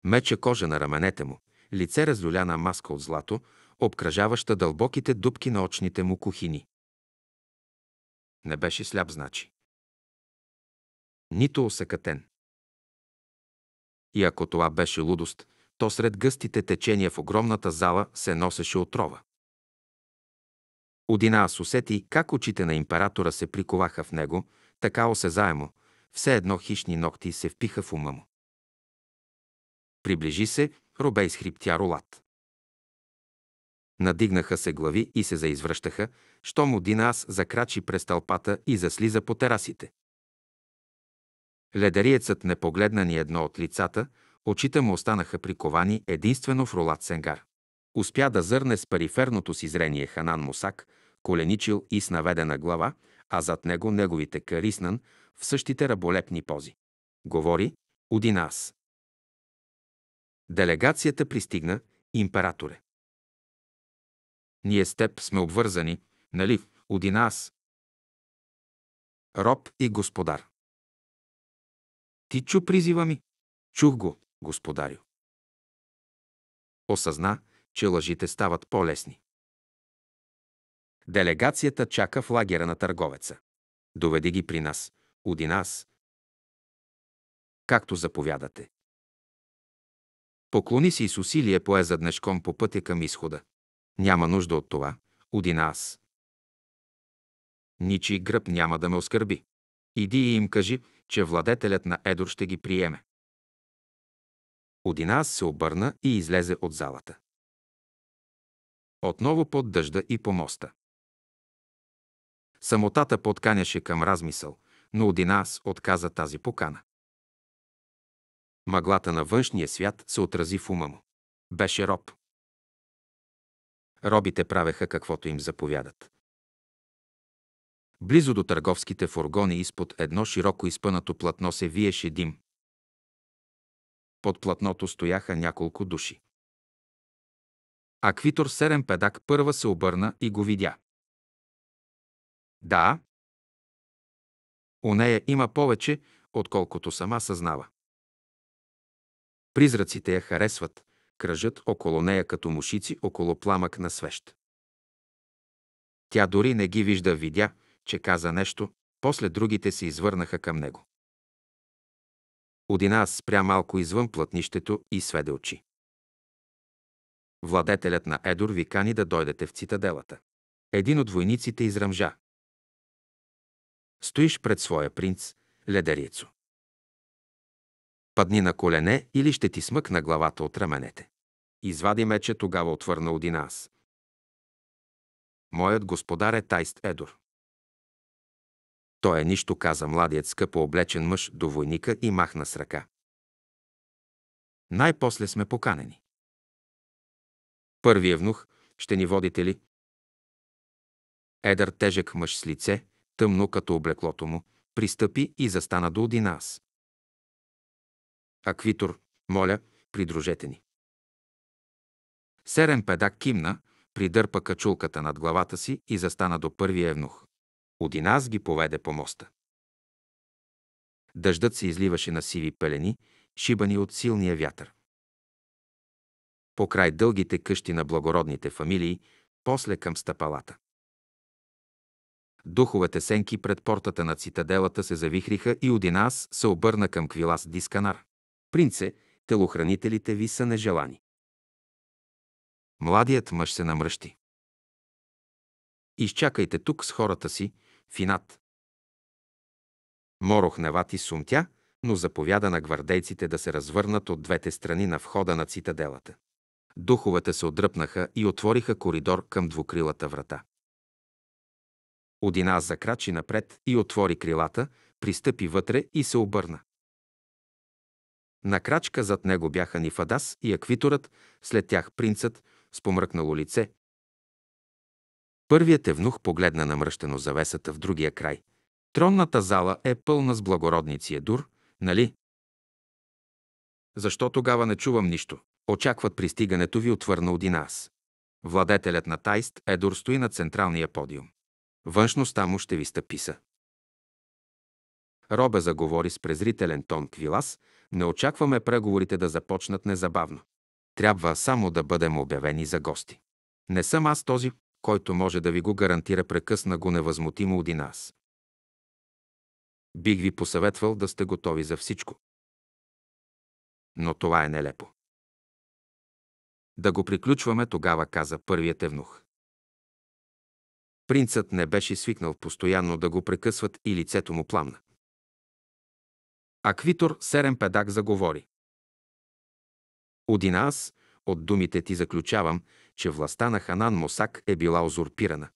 Меча кожа на раменете му, лице разлюляна маска от злато, обкръжаваща дълбоките дубки на очните му кухини. Не беше сляп, значи. Нито осъкатен. И ако това беше лудост, то сред гъстите течения в огромната зала се носеше отрова. Одинаас усети как очите на императора се приковаха в него, така осезаемо, все едно хищни ногти се впиха в ума му. Приближи се, Робей схриптя рулат. Надигнаха се глави и се заизвръщаха, щом Одинаас закрачи през тълпата и заслиза по терасите. Ледариецът не погледна ни едно от лицата, очите му останаха приковани единствено в рулат сенгар. Успя да зърне с париферното си зрение Ханан Мусак, коленичил и с наведена глава, а зад него неговите кариснан в същите раболепни пози. Говори Одинас. Делегацията пристигна императоре. Ние с теб сме обвързани, нали, Одинас? Роб и господар. Ти чу призива ми? Чух го, господарю. Осъзна, че лъжите стават по-лесни. Делегацията чака в лагера на търговеца. Доведи ги при нас, уди нас. Както заповядате. Поклони си с усилие пое заднешком по пътя към изхода. Няма нужда от това, уди нас. Ничий гръб няма да ме оскърби. Иди и им кажи, че владетелят на Едор ще ги приеме. Одинас се обърна и излезе от залата. Отново под дъжда и по моста. Самотата подканяше към размисъл, но Одинас отказа тази покана. Мъглата на външния свят се отрази в ума му. Беше роб. Робите правеха каквото им заповядат. Близо до търговските фургони изпод едно широко изпънато платно се виеше дим. Под платното стояха няколко души. Аквитор Серен Педак първа се обърна и го видя. Да. У нея има повече, отколкото сама съзнава. Призраците я харесват, кръжат около нея като мушици около пламък на свещ. Тя дори не ги вижда, видя, че каза нещо, после другите се извърнаха към него. Одина спря малко извън плътнището и сведе очи. Владетелят на Едор ви кани да дойдете в цитаделата. Един от войниците изръмжа. Стоиш пред своя принц, ледерицо. Падни на колене или ще ти смъкна главата от раменете. Извади мече, тогава отвърна один аз. Моят господар е Тайст Едор. Той е нищо, каза младият скъпо облечен мъж до войника и махна с ръка. Най-после сме поканени. Първият внух ще ни водите ли? Едър тежък мъж с лице, тъмно като облеклото му, пристъпи и застана до один аз. Аквитор, моля, придружете ни. Серен педак кимна, придърпа качулката над главата си и застана до първия евнух. Одинас ги поведе по моста. Дъждът се изливаше на сиви пелени, шибани от силния вятър. Покрай дългите къщи на благородните фамилии, после към стъпалата. Духовете сенки пред портата на цитаделата се завихриха и Одинас се обърна към Квилас Дисканар. Принце, телохранителите ви са нежелани. Младият мъж се намръщи. Изчакайте тук с хората си, Финат. Морох Невати сумтя, но заповяда на гвардейците да се развърнат от двете страни на входа на цитаделата. Духовете се отдръпнаха и отвориха коридор към двукрилата врата. Одина закрачи напред и отвори крилата, пристъпи вътре и се обърна. На крачка зад него бяха Нифадас и Аквиторът, след тях принцът с помръкнало лице. Първият евнух погледна намръщено завесата в другия край. Тронната зала е пълна с благородници Едур, нали? Защо тогава не чувам нищо? Очакват пристигането ви, отвърна Одинас. Владетелят на Тайст Едур стои на централния подиум. Външността му ще ви стъписа. Робе заговори с презрителен тон Квилас, не очакваме преговорите да започнат незабавно. Трябва само да бъдем обявени за гости. Не съм аз този, който може да ви го гарантира, прекъсна го невъзмутимо от нас. Бих ви посъветвал да сте готови за всичко. Но това е нелепо. Да го приключваме тогава, каза първият евнух. Принцът не беше свикнал постоянно да го прекъсват и лицето му пламна. Аквитор Серен Педак заговори. Одина аз, от думите ти заключавам, че властта на Ханан Мосак е била узурпирана.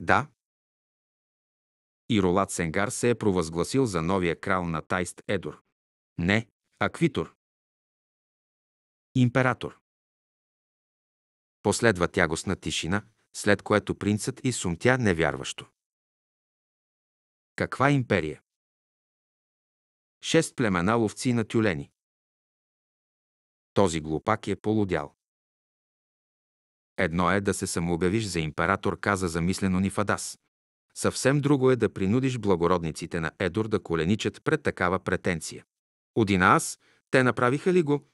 Да. И Ролат Сенгар се е провъзгласил за новия крал на Тайст Едор. Не, Аквитор. Император. Последва тягостна тишина – след което принцът и сумтя невярващо. Каква империя? Шест племена ловци на тюлени. Този глупак е полудял. Едно е да се самообявиш за император, каза замислено Нифадас. Съвсем друго е да принудиш благородниците на Едор да коленичат пред такава претенция. Одинаас, те направиха ли го?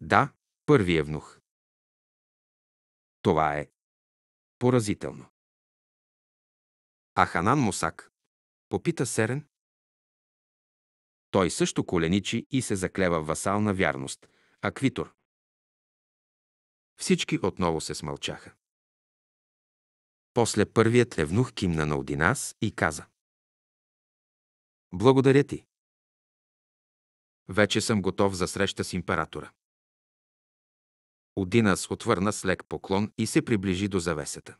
Да, първи е внух. Това е поразително. А Ханан Мусак? Попита Серен. Той също коленичи и се заклева в Васална вярност. Аквитор. Всички отново се смълчаха. После първият евнух кимна на Одинас и каза. Благодаря ти. Вече съм готов за среща с императора. Одинас отвърна с лек поклон и се приближи до завесата.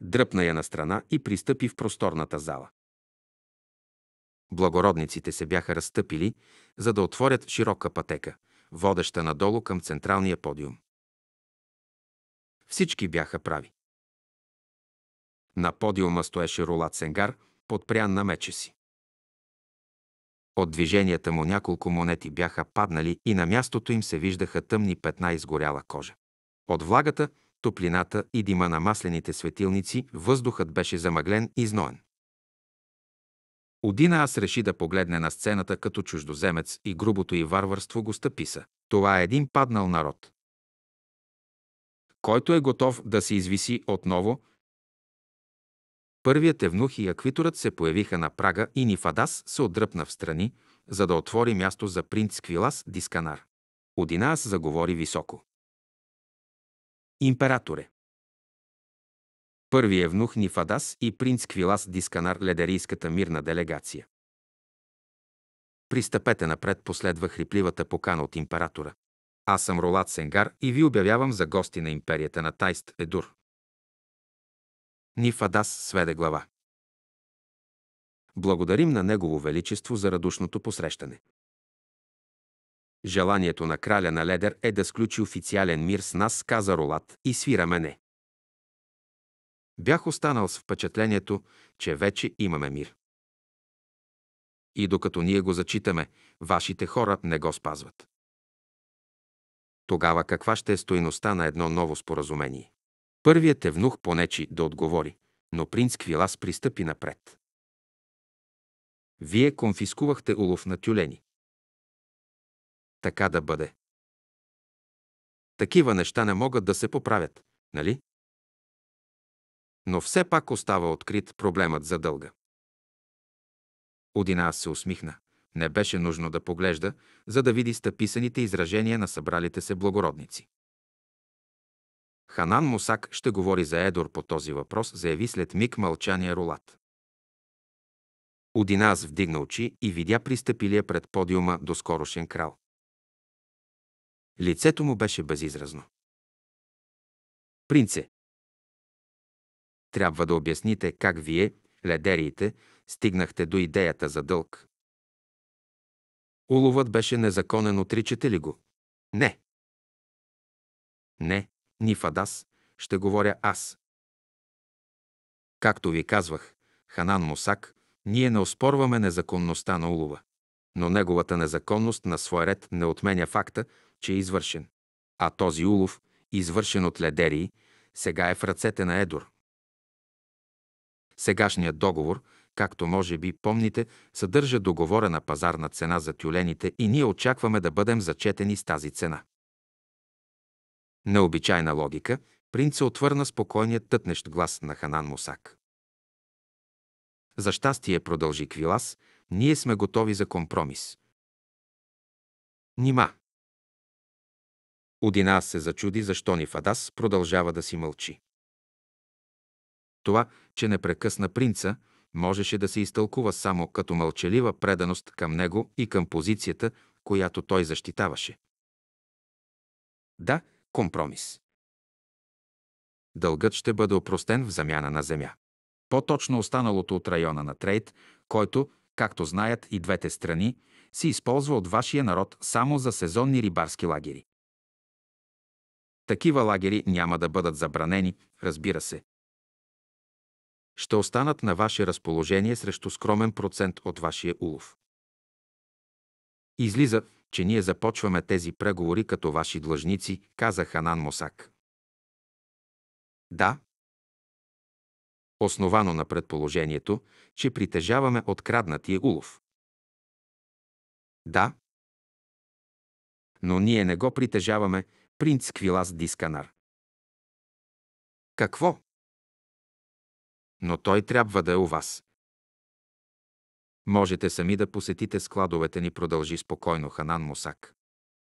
Дръпна я на страна и пристъпи в просторната зала. Благородниците се бяха разтъпили за да отворят широка пътека, водеща надолу към централния подиум. Всички бяха прави. На подиума стоеше Рулат Сенгар, подпрян на меча си. От движенията му няколко монети бяха паднали и на мястото им се виждаха тъмни петна изгоряла кожа. От влагата, топлината и дима на маслените светилници въздухът беше замъглен и зноен. Одина аз реши да погледне на сцената като чуждоземец и грубото и варварство го стъписа. Това е един паднал народ. Който е готов да се извиси отново, Първият евнух и аквиторът се появиха на прага и Нифадас се отдръпна в страни, за да отвори място за принц Квилас Дисканар. Одинаас заговори високо. Императоре! Първи евнух Нифадас и принц Квилас Дисканар ледерийската мирна делегация. Пристъпете напред, последва хрипливата покана от императора. Аз съм Ролат Сенгар и ви обявявам за гости на империята на Тайст Едур. Нифадас сведе глава. Благодарим на Негово Величество за радушното посрещане. Желанието на краля на Ледер е да сключи официален мир с нас, каза Ролат, и свира мене. Бях останал с впечатлението, че вече имаме мир. И докато ние го зачитаме, вашите хора не го спазват. Тогава каква ще е стойността на едно ново споразумение? Първият евнух понечи да отговори, но принц Квилас пристъпи напред. Вие конфискувахте улов на тюлени. Така да бъде. Такива неща не могат да се поправят, нали? Но все пак остава открит проблемът за дълга. Одина се усмихна. Не беше нужно да поглежда, за да види стъписаните изражения на събралите се благородници. Ханан Мусак ще говори за Едор по този въпрос, заяви след миг мълчание Рулат. Одиназ вдигна очи и видя пристъпилия пред подиума до скорошен крал. Лицето му беше безизразно. Принце, трябва да обясните как вие, ледериите, стигнахте до идеята за дълг. Уловът беше незаконен, отричате ли го? Не. Не, Нифадас, ще говоря аз. Както ви казвах, Ханан Мусак, ние не оспорваме незаконността на улова. Но неговата незаконност на свой ред не отменя факта, че е извършен. А този улов, извършен от ледерии, сега е в ръцете на Едор. Сегашният договор, както може би помните, съдържа договорена пазарна цена за тюлените и ние очакваме да бъдем зачетени с тази цена необичайна логика, принц се отвърна спокойният тътнещ глас на Ханан Мусак. За щастие, продължи Квилас, ние сме готови за компромис. Нима. Одина се зачуди, защо ни Фадас продължава да си мълчи. Това, че не прекъсна принца, можеше да се изтълкува само като мълчалива преданост към него и към позицията, която той защитаваше. Да, Компромис. Дългът ще бъде опростен в замяна на земя. По-точно останалото от района на трейд, който, както знаят и двете страни, се използва от вашия народ само за сезонни рибарски лагери. Такива лагери няма да бъдат забранени, разбира се. Ще останат на ваше разположение срещу скромен процент от вашия улов. Излиза, че ние започваме тези преговори като ваши длъжници, каза Ханан Мосак. Да. Основано на предположението, че притежаваме откраднатия улов. Да. Но ние не го притежаваме, принц Квилас Дисканар. Какво? Но той трябва да е у вас, Можете сами да посетите складовете ни, продължи спокойно Ханан Мусак.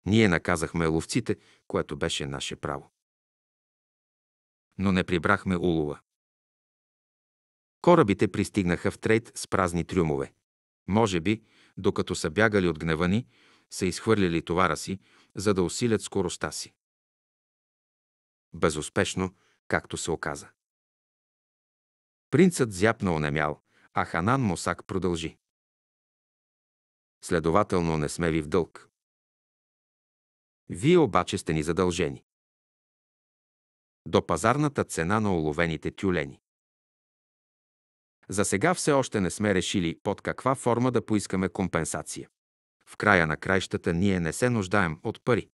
Ние наказахме ловците, което беше наше право. Но не прибрахме улова. Корабите пристигнаха в трейд с празни трюмове. Може би, докато са бягали от гнева ни, са изхвърлили товара си, за да усилят скоростта си. Безуспешно, както се оказа. Принцът зяпна онемял, а Ханан мусак продължи. Следователно не сме ви в дълг. Вие обаче сте ни задължени. До пазарната цена на оловените тюлени. За сега все още не сме решили под каква форма да поискаме компенсация. В края на краищата ние не се нуждаем от пари.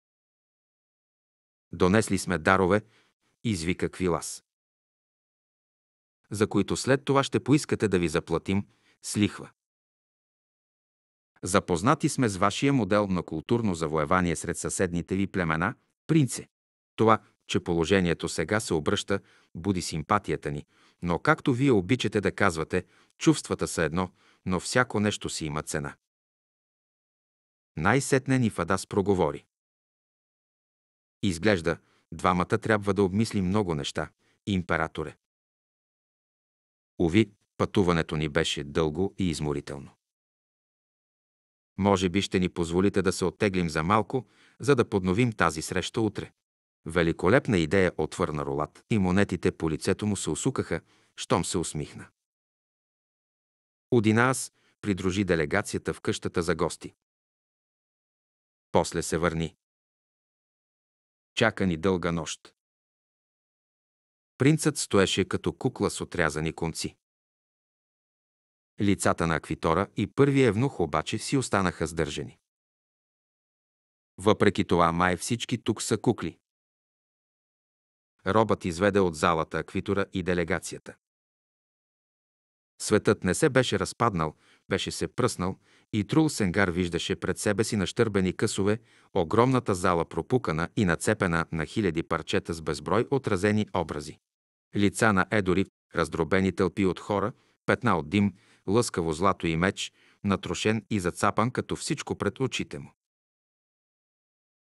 Донесли сме дарове, извика Квилас. За които след това ще поискате да ви заплатим с лихва. Запознати сме с вашия модел на културно завоевание сред съседните ви племена, принце. Това, че положението сега се обръща, буди симпатията ни, но както вие обичате да казвате, чувствата са едно, но всяко нещо си има цена. Най-сетне ни Фадас проговори. Изглежда, двамата трябва да обмислим много неща, императоре. Ови, пътуването ни беше дълго и изморително. Може би ще ни позволите да се оттеглим за малко, за да подновим тази среща утре. Великолепна идея отвърна Ролат и монетите по лицето му се усукаха, щом се усмихна. Одинаас придружи делегацията в къщата за гости. После се върни. Чака ни дълга нощ. Принцът стоеше като кукла с отрязани конци. Лицата на Аквитора и първия евнух обаче си останаха сдържани. Въпреки това май всички тук са кукли. Робът изведе от залата Аквитора и делегацията. Светът не се беше разпаднал, беше се пръснал и Трул Сенгар виждаше пред себе си нащърбени късове, огромната зала пропукана и нацепена на хиляди парчета с безброй отразени образи. Лица на едори, раздробени тълпи от хора, петна от дим, лъскаво злато и меч, натрошен и зацапан като всичко пред очите му.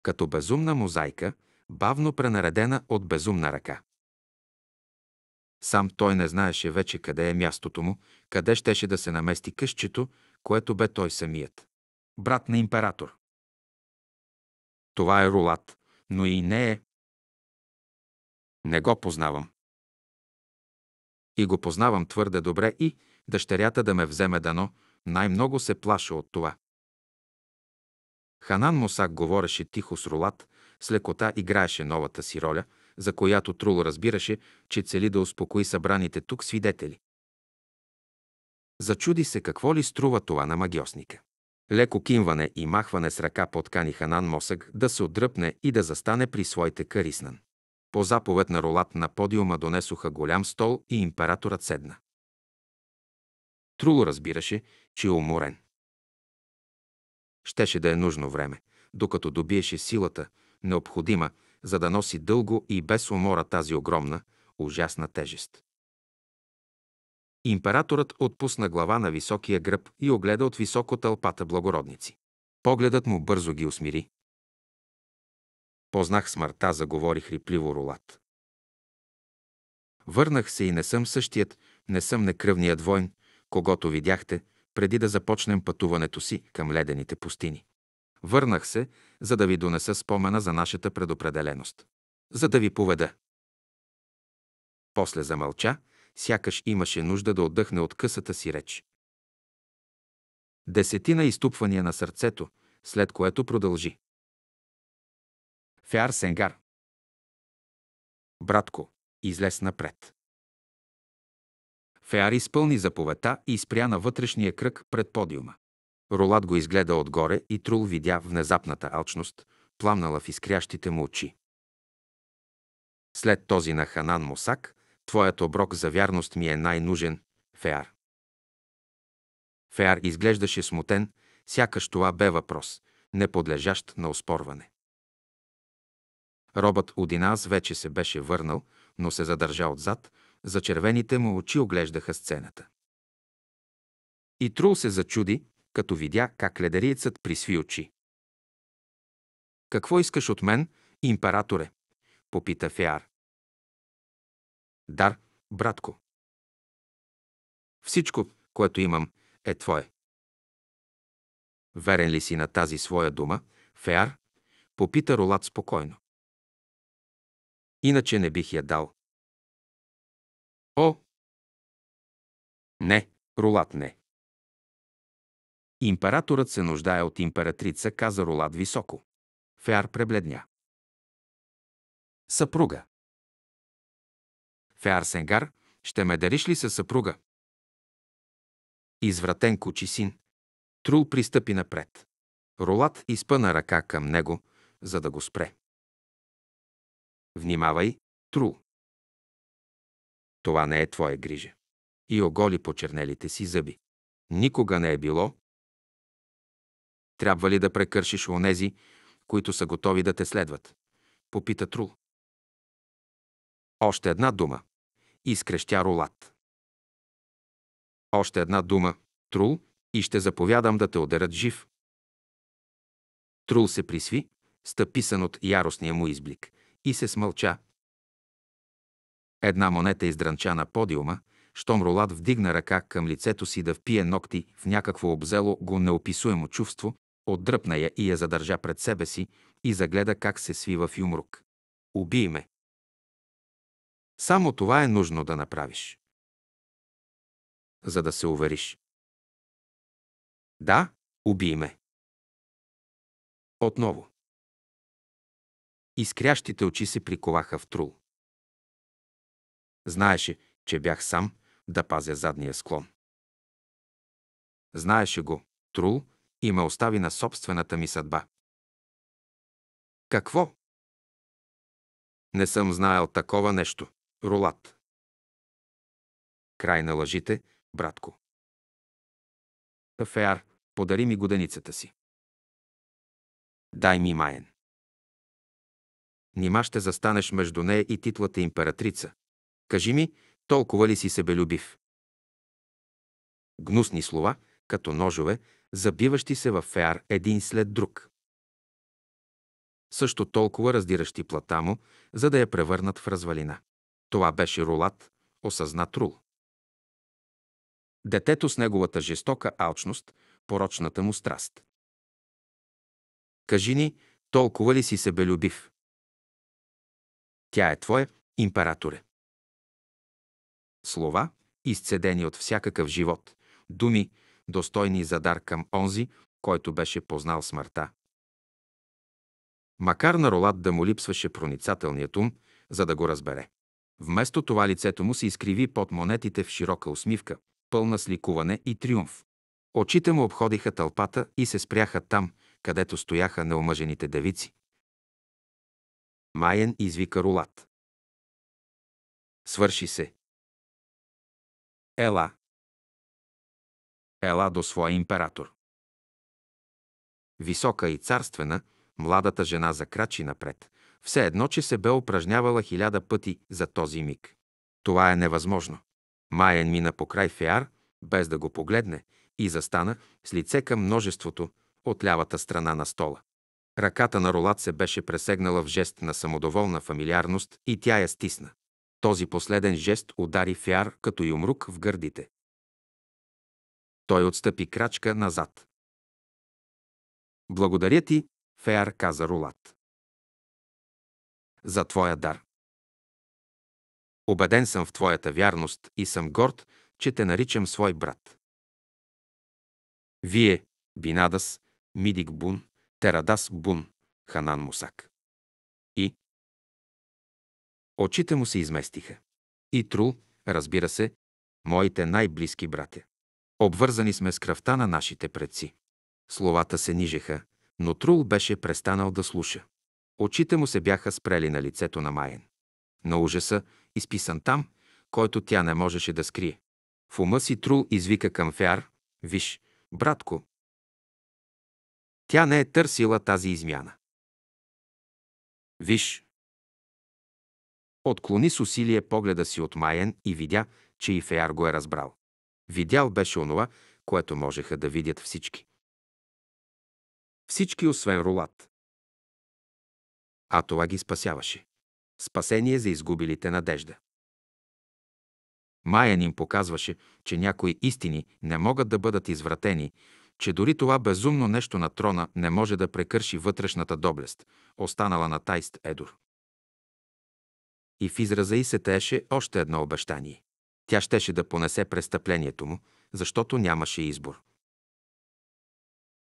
Като безумна мозайка, бавно пренаредена от безумна ръка. Сам той не знаеше вече къде е мястото му, къде щеше да се намести къщето, което бе той самият. Брат на император. Това е Рулат, но и не е. Не го познавам. И го познавам твърде добре и, дъщерята да ме вземе дано, най-много се плаша от това. Ханан Мосак говореше тихо с Рулат, с лекота играеше новата си роля, за която Трул разбираше, че цели да успокои събраните тук свидетели. Зачуди се какво ли струва това на магиосника. Леко кимване и махване с ръка поткани Ханан Мосък да се отдръпне и да застане при своите кариснан. По заповед на Ролат на подиума донесоха голям стол и императорът седна. Трул разбираше, че е уморен. Щеше да е нужно време, докато добиеше силата, необходима, за да носи дълго и без умора тази огромна, ужасна тежест. Императорът отпусна глава на високия гръб и огледа от високо тълпата благородници. Погледът му бързо ги усмири. Познах смъртта, заговори хрипливо Рулат. Върнах се и не съм същият, не съм некръвният войн, когато видяхте, преди да започнем пътуването си към ледените пустини. Върнах се, за да ви донеса спомена за нашата предопределеност. За да ви поведа. После замълча, сякаш имаше нужда да отдъхне от късата си реч. Десетина изтупвания на сърцето, след което продължи. Фяр Сенгар. Братко, излез напред. Феар изпълни заповедта и спря на вътрешния кръг пред подиума. Ролад го изгледа отгоре и Трул видя внезапната алчност, пламнала в изкрящите му очи. След този на Ханан Мосак, твоят оброк за вярност ми е най-нужен, Феар. Феар изглеждаше смутен, сякаш това бе въпрос, не подлежащ на оспорване. Робът Одиназ вече се беше върнал, но се задържа отзад, Зачервените му очи оглеждаха сцената. И Трул се зачуди, като видя как ледариецът присви очи. «Какво искаш от мен, императоре?» попита Феар. «Дар, братко. Всичко, което имам, е твое». Верен ли си на тази своя дума, Феар? Попита Ролат спокойно. Иначе не бих я дал. О! Не, Ролад не. Императорът се нуждае от императрица, каза Ролад високо. Феар пребледня. Съпруга. Феар Сенгар, ще ме дариш ли със съпруга? Извратен кучи син: Трул пристъпи напред. Ролат изпъна ръка към него, за да го спре. Внимавай, Трул. Това не е твоя грижа. И оголи почернелите си зъби. Никога не е било. Трябва ли да прекършиш онези, които са готови да те следват? Попита Трул. Още една дума. Изкрещя Рулат. Още една дума, Трул, и ще заповядам да те ударят жив. Трул се присви, стъписан от яростния му изблик, и се смълча, Една монета издранча на подиума, щом Ролад вдигна ръка към лицето си да впие ногти в някакво обзело го неописуемо чувство, отдръпна я и я задържа пред себе си и загледа как се свива в юмрук. Убий ме! Само това е нужно да направиш. За да се увериш. Да, убий ме. Отново. Изкрящите очи се приковаха в трул. Знаеше, че бях сам да пазя задния склон. Знаеше го, Трул, и ме остави на собствената ми съдба. Какво? Не съм знаел такова нещо. Рулат. Край на лъжите, братко. Феар, подари ми годеницата си. Дай ми майен. Нима ще застанеш между нея и титлата императрица, Кажи ми, толкова ли си себелюбив? Гнусни слова, като ножове, забиващи се в феар един след друг. Също толкова раздиращи плата му, за да я превърнат в развалина. Това беше рулат, осъзнат рул. Детето с неговата жестока алчност, порочната му страст. Кажи ни, толкова ли си себелюбив? Тя е твоя, императоре слова, изцедени от всякакъв живот, думи, достойни за дар към онзи, който беше познал смъртта. Макар на Ролад да му липсваше проницателният ум, за да го разбере. Вместо това лицето му се изкриви под монетите в широка усмивка, пълна с ликуване и триумф. Очите му обходиха тълпата и се спряха там, където стояха неомъжените девици. Майен извика Ролад. Свърши се. Ела. Ела до своя император. Висока и царствена, младата жена закрачи напред, все едно, че се бе упражнявала хиляда пъти за този миг. Това е невъзможно. Майен мина покрай Феар, без да го погледне, и застана с лице към множеството от лявата страна на стола. Ръката на Ролат се беше пресегнала в жест на самодоволна фамилиарност и тя я стисна. Този последен жест удари Фиар като юмрук в гърдите. Той отстъпи крачка назад. Благодаря ти, Фиар каза Рулат. За твоя дар. Обеден съм в твоята вярност и съм горд, че те наричам свой брат. Вие, Бинадас, Мидик Бун, Терадас Бун, Ханан Мусак. Очите му се изместиха. И Тру, разбира се, моите най-близки братя. Обвързани сме с кръвта на нашите предци. Словата се нижеха, но Трул беше престанал да слуша. Очите му се бяха спрели на лицето на Майен. На ужаса, изписан там, който тя не можеше да скрие. В ума си Трул извика към Феар, виж, братко. Тя не е търсила тази измяна. Виж, Отклони с усилие погледа си от Майен и видя, че и Феяр го е разбрал. Видял беше онова, което можеха да видят всички. Всички, освен Рулат. А това ги спасяваше. Спасение за изгубилите надежда. Майен им показваше, че някои истини не могат да бъдат извратени, че дори това безумно нещо на трона не може да прекърши вътрешната доблест, останала на Тайст Едор. И в израза й се тееше още едно обещание. Тя щеше да понесе престъплението му, защото нямаше избор.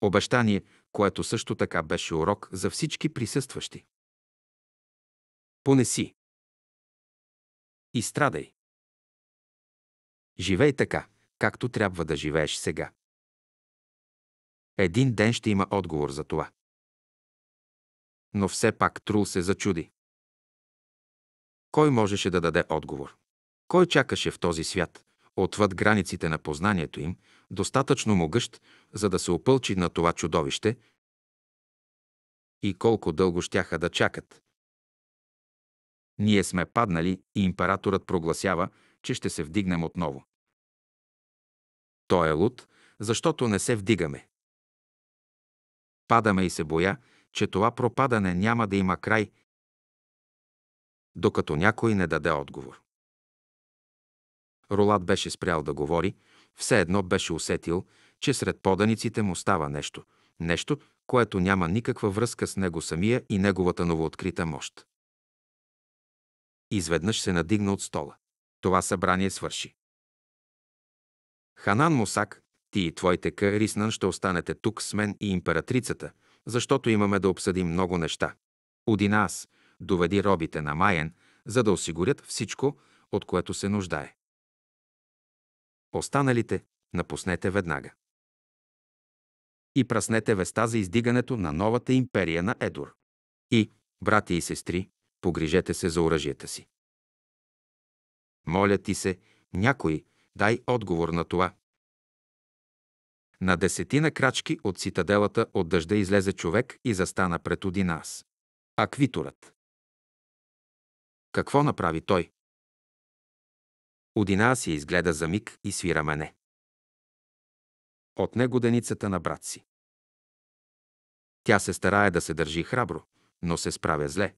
Обещание, което също така беше урок за всички присъстващи. Понеси. И страдай. Живей така, както трябва да живееш сега. Един ден ще има отговор за това. Но все пак Трул се зачуди. Кой можеше да даде отговор? Кой чакаше в този свят, отвъд границите на познанието им, достатъчно могъщ, за да се опълчи на това чудовище? И колко дълго щяха да чакат? Ние сме паднали и императорът прогласява, че ще се вдигнем отново. Той е луд, защото не се вдигаме. Падаме и се боя, че това пропадане няма да има край докато някой не даде отговор. Ролад беше спрял да говори, все едно беше усетил, че сред поданиците му става нещо, нещо, което няма никаква връзка с него самия и неговата новооткрита мощ. Изведнъж се надигна от стола. Това събрание свърши. Ханан Мусак, ти и твоите къриснан ще останете тук с мен и императрицата, защото имаме да обсъдим много неща. аз доведи робите на майен, за да осигурят всичко, от което се нуждае. Останалите напуснете веднага. И праснете веста за издигането на новата империя на Едор. И, брати и сестри, погрижете се за оръжията си. Моля ти се, някой, дай отговор на това. На десетина крачки от цитаделата от дъжда излезе човек и застана пред Одинас. Аквиторът. Какво направи той? Одина се изгледа за миг и свира мене. него деницата на брат си. Тя се старае да се държи храбро, но се справя зле.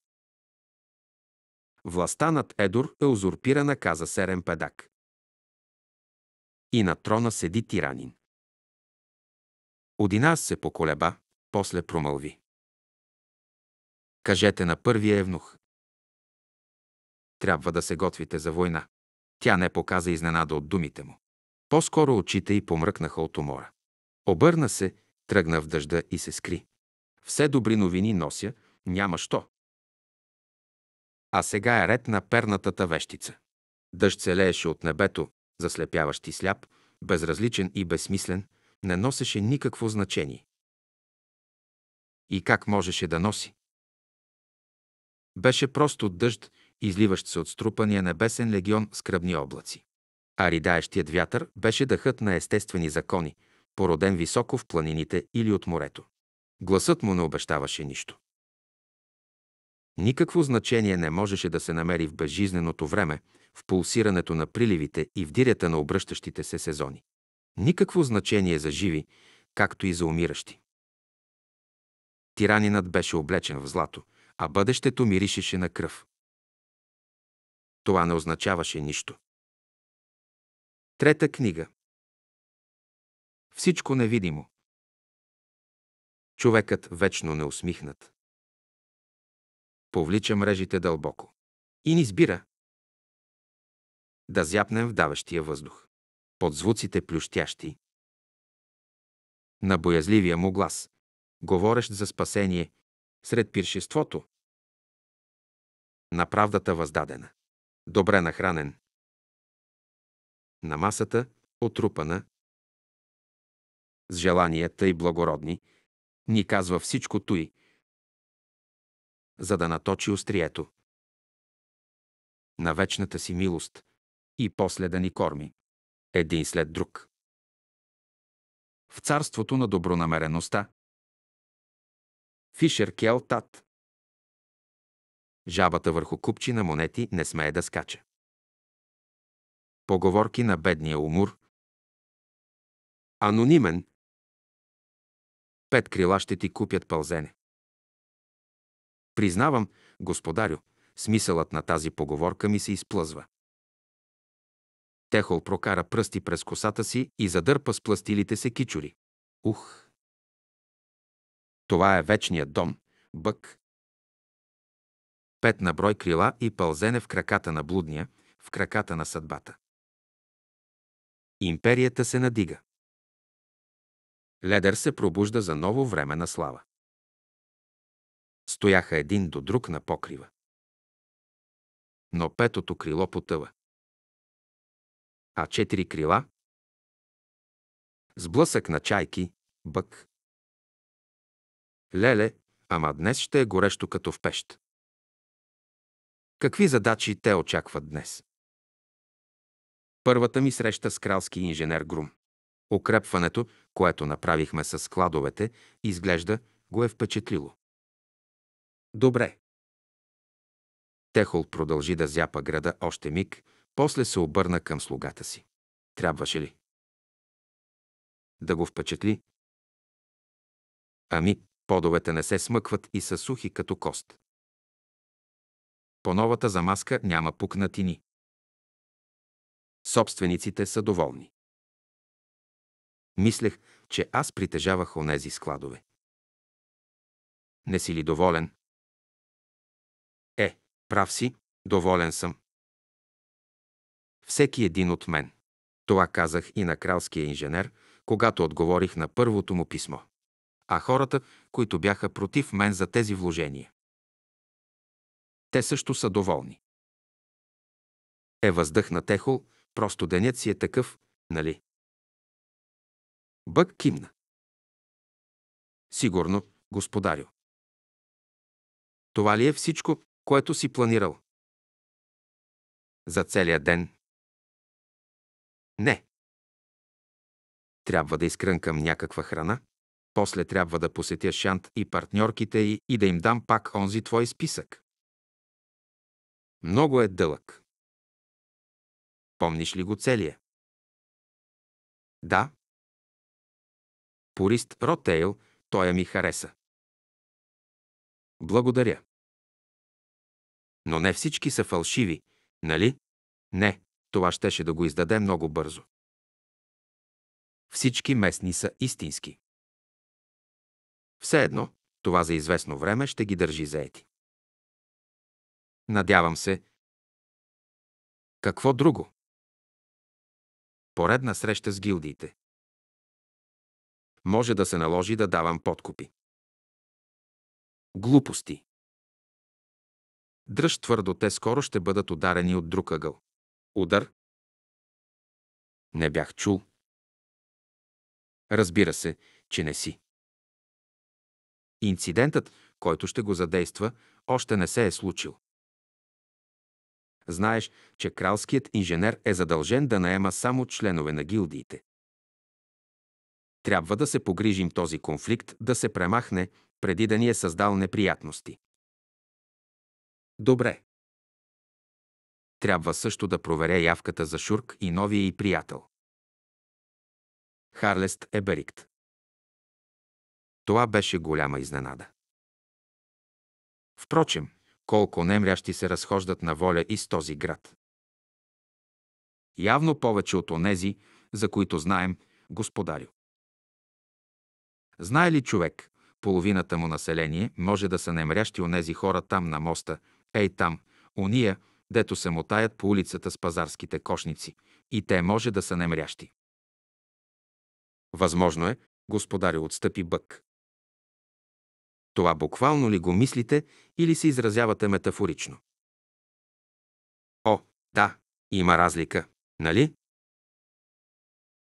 Властта над Едор е узурпирана, каза Серен Педак. И на трона седи тиранин. Одина се поколеба, после промълви. Кажете на първия евнух, трябва да се готвите за война. Тя не показа изненада от думите му. По-скоро очите й помръкнаха от умора. Обърна се, тръгна в дъжда и се скри. Все добри новини нося, няма що. А сега е ред на пернатата вещица. Дъжд се лееше от небето, заслепяващ и сляп, безразличен и безсмислен, не носеше никакво значение. И как можеше да носи? Беше просто дъжд, изливащ се от струпания небесен легион с кръбни облаци. А ридаещият вятър беше дъхът на естествени закони, породен високо в планините или от морето. Гласът му не обещаваше нищо. Никакво значение не можеше да се намери в безжизненото време, в пулсирането на приливите и в дирята на обръщащите се сезони. Никакво значение за живи, както и за умиращи. Тиранинът беше облечен в злато, а бъдещето миришеше на кръв. Това не означаваше нищо. Трета книга. Всичко невидимо. Човекът вечно не усмихнат. Повлича мрежите дълбоко. И ни сбира. Да зяпнем в даващия въздух. Под звуците плющящи. На боязливия му глас, говорещ за спасение, сред пиршеството. На правдата въздадена добре нахранен. На масата, отрупана, с желанията и благородни, ни казва всичко той, за да наточи острието на вечната си милост и после да ни корми, един след друг. В царството на добронамереността Фишер Келтат Жабата върху купчина монети не смее да скача. Поговорки на бедния умур. Анонимен. Пет крила ще ти купят пълзене. Признавам, господарю, смисълът на тази поговорка ми се изплъзва. Техол прокара пръсти през косата си и задърпа с пластилите се кичури. Ух! Това е вечният дом, бък, пет на брой крила и пълзене в краката на блудния, в краката на съдбата. Империята се надига. Ледер се пробужда за ново време на слава. Стояха един до друг на покрива. Но петото крило потъва. А четири крила? Сблъсък на чайки, бък. Леле, ама днес ще е горещо като в пещ. Какви задачи те очакват днес? Първата ми среща с кралски инженер Грум. Укрепването, което направихме с складовете, изглежда го е впечатлило. Добре. Техол продължи да зяпа града още миг, после се обърна към слугата си. Трябваше ли? Да го впечатли? Ами, подовете не се смъкват и са сухи като кост. По новата замазка няма пукнатини. Собствениците са доволни. Мислех, че аз притежавах онези складове. Не си ли доволен? Е, прав си, доволен съм. Всеки един от мен. Това казах и на кралския инженер, когато отговорих на първото му писмо. А хората, които бяха против мен за тези вложения. Те също са доволни. Е въздъхна Техол, просто денят си е такъв, нали? Бък кимна. Сигурно, господарю. Това ли е всичко, което си планирал? За целия ден? Не. Трябва да изкрънкам някаква храна, после трябва да посетя Шант и партньорките й и да им дам пак онзи твой списък. Много е дълъг. Помниш ли го целия? Да. Порист Ротейл, той ми хареса. Благодаря. Но не всички са фалшиви, нали? Не, това щеше да го издаде много бързо. Всички местни са истински. Все едно, това за известно време ще ги държи заети. Надявам се. Какво друго? Поредна среща с гилдиите. Може да се наложи да давам подкупи. Глупости. Дръж твърдо, те скоро ще бъдат ударени от друг ъгъл. Удар? Не бях чул. Разбира се, че не си. Инцидентът, който ще го задейства, още не се е случил. Знаеш, че кралският инженер е задължен да наема само членове на гилдиите. Трябва да се погрижим този конфликт да се премахне, преди да ни е създал неприятности. Добре. Трябва също да проверя явката за Шурк и новия и приятел. Харлест Еберикт. Това беше голяма изненада. Впрочем, колко немрящи се разхождат на воля из този град. Явно повече от онези, за които знаем, господарю. Знае ли човек, половината му население може да са немрящи онези хора там на моста, ей там, уния, дето се мотаят по улицата с пазарските кошници, и те може да са немрящи. Възможно е, господарю отстъпи бък. Това буквално ли го мислите или се изразявате метафорично? О, да, има разлика, нали?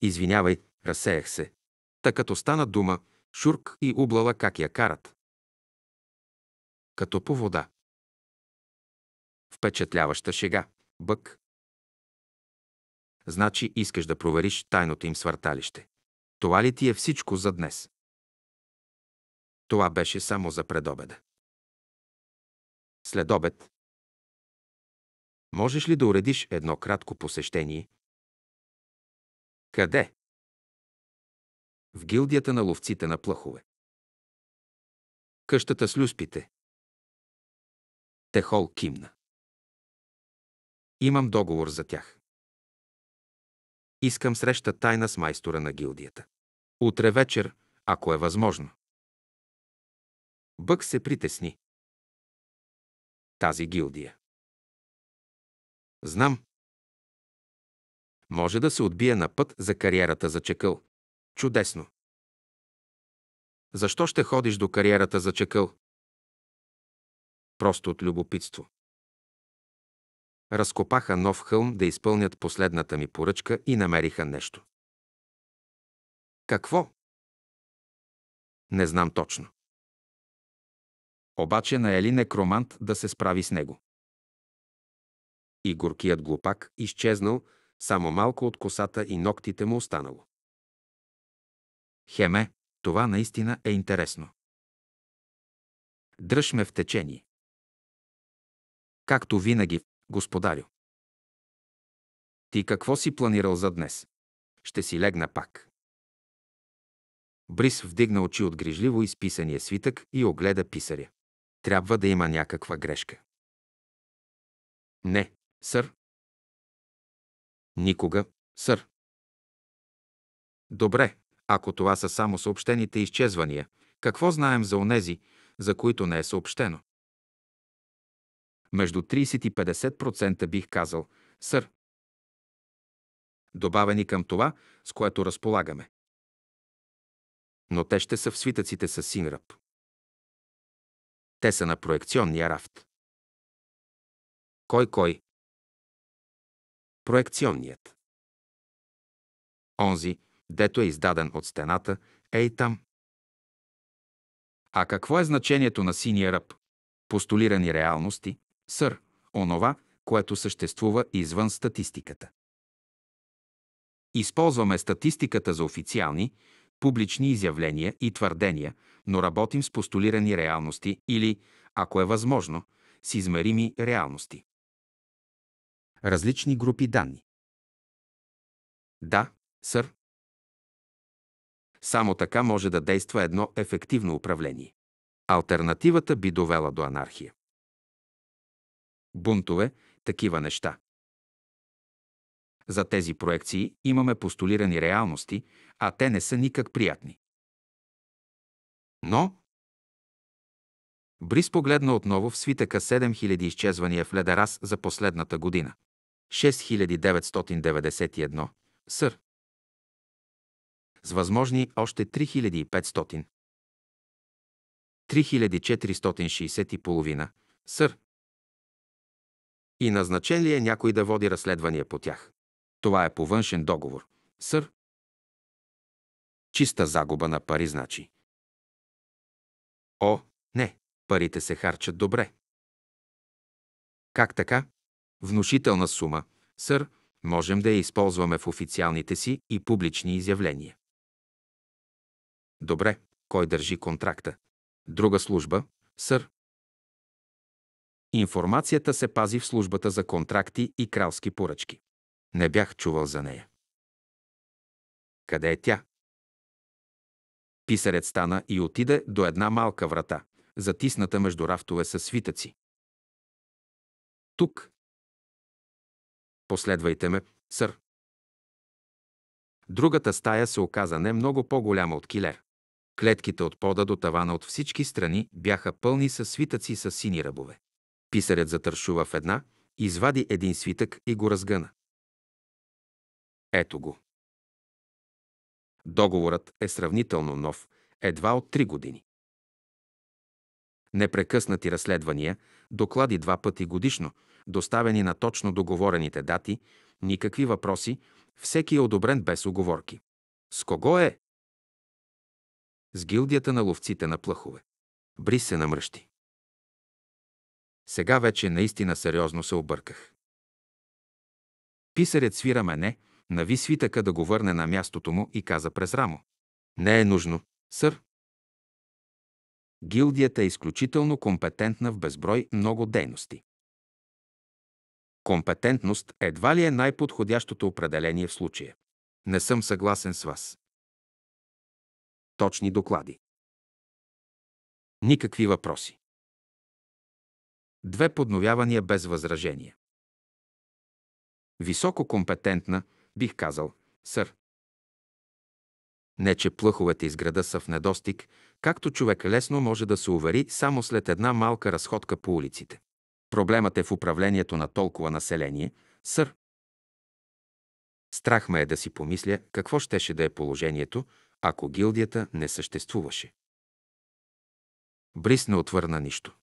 Извинявай, разсеях се. Та като стана дума, Шурк и ублала как я карат. Като по вода. Впечатляваща шега. Бък. Значи искаш да провериш тайното им свърталище. Това ли ти е всичко за днес? Това беше само за предобеда. След обед. Можеш ли да уредиш едно кратко посещение? Къде? В гилдията на ловците на плъхове. Къщата с люспите. Техол кимна. Имам договор за тях. Искам среща тайна с майстора на гилдията. Утре вечер, ако е възможно. Бък се притесни. Тази гилдия. Знам. Може да се отбие на път за кариерата за чекъл. Чудесно. Защо ще ходиш до кариерата за чекъл? Просто от любопитство. Разкопаха нов хълм да изпълнят последната ми поръчка и намериха нещо. Какво? Не знам точно. Обаче наели некромант да се справи с него. И горкият глупак изчезнал, само малко от косата и ногтите му останало. Хеме, това наистина е интересно. Дръж ме в течение. Както винаги, господарю. Ти какво си планирал за днес? Ще си легна пак. Брис вдигна очи от грижливо изписания свитък и огледа писаря. Трябва да има някаква грешка. Не, сър. Никога, сър. Добре, ако това са само съобщените изчезвания, какво знаем за онези, за които не е съобщено? Между 30 и 50% бих казал, сър. Добавени към това, с което разполагаме. Но те ще са в свитъците с ръб. Те са на проекционния рафт. Кой кой? Проекционният. Онзи, дето е издаден от стената, е и там. А какво е значението на синия ръб? Постулирани реалности, сър, онова, което съществува извън статистиката. Използваме статистиката за официални, публични изявления и твърдения, но работим с постулирани реалности или, ако е възможно, с измерими реалности. Различни групи данни. Да, сър. Само така може да действа едно ефективно управление. Алтернативата би довела до анархия. Бунтове, такива неща. За тези проекции имаме постулирани реалности, а те не са никак приятни. Но Брис погледна отново в свитъка 7000 изчезвания в Ледарас за последната година. 6991, сър. С възможни още 3500. 3460 половина, сър. И назначен ли е някой да води разследвания по тях? Това е по външен договор, сър. Чиста загуба на пари, значи. О, не, парите се харчат добре. Как така? Внушителна сума, сър, можем да я използваме в официалните си и публични изявления. Добре, кой държи контракта? Друга служба, сър. Информацията се пази в службата за контракти и кралски поръчки. Не бях чувал за нея. Къде е тя? Писарят стана и отиде до една малка врата, затисната между рафтове със свитъци. Тук. Последвайте ме, сър. Другата стая се оказа не много по-голяма от килер. Клетките от пода до тавана от всички страни бяха пълни със свитъци с сини ръбове. Писарят затършува в една, извади един свитък и го разгъна. Ето го. Договорът е сравнително нов, едва от три години. Непрекъснати разследвания, доклади два пъти годишно, доставени на точно договорените дати, никакви въпроси, всеки е одобрен без оговорки. С кого е? С гилдията на ловците на плъхове. Бри се намръщи. Сега вече наистина сериозно се обърках. Писарят свира мене, Нави свитъка да го върне на мястото му и каза през рамо. Не е нужно, сър. Гилдията е изключително компетентна в безброй много дейности. Компетентност едва ли е най-подходящото определение в случая. Не съм съгласен с вас. Точни доклади. Никакви въпроси. Две подновявания без възражения. Висококомпетентна, компетентна – бих казал, сър. Не, че плъховете из града са в недостиг, както човек лесно може да се увери само след една малка разходка по улиците. Проблемът е в управлението на толкова население, сър. Страх ме е да си помисля какво щеше да е положението, ако гилдията не съществуваше. Брис не отвърна нищо.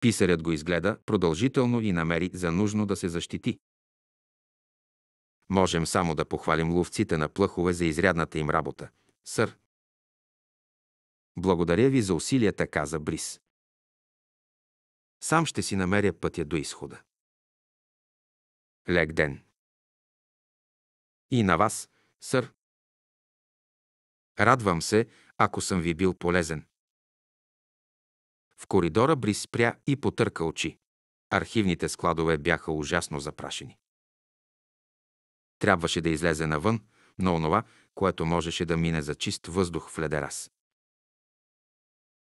Писарят го изгледа продължително и намери за нужно да се защити. Можем само да похвалим ловците на плъхове за изрядната им работа. Сър, благодаря ви за усилията, каза Брис. Сам ще си намеря пътя до изхода. Лек ден. И на вас, сър. Радвам се, ако съм ви бил полезен. В коридора Брис спря и потърка очи. Архивните складове бяха ужасно запрашени. Трябваше да излезе навън на онова, което можеше да мине за чист въздух в ледерас.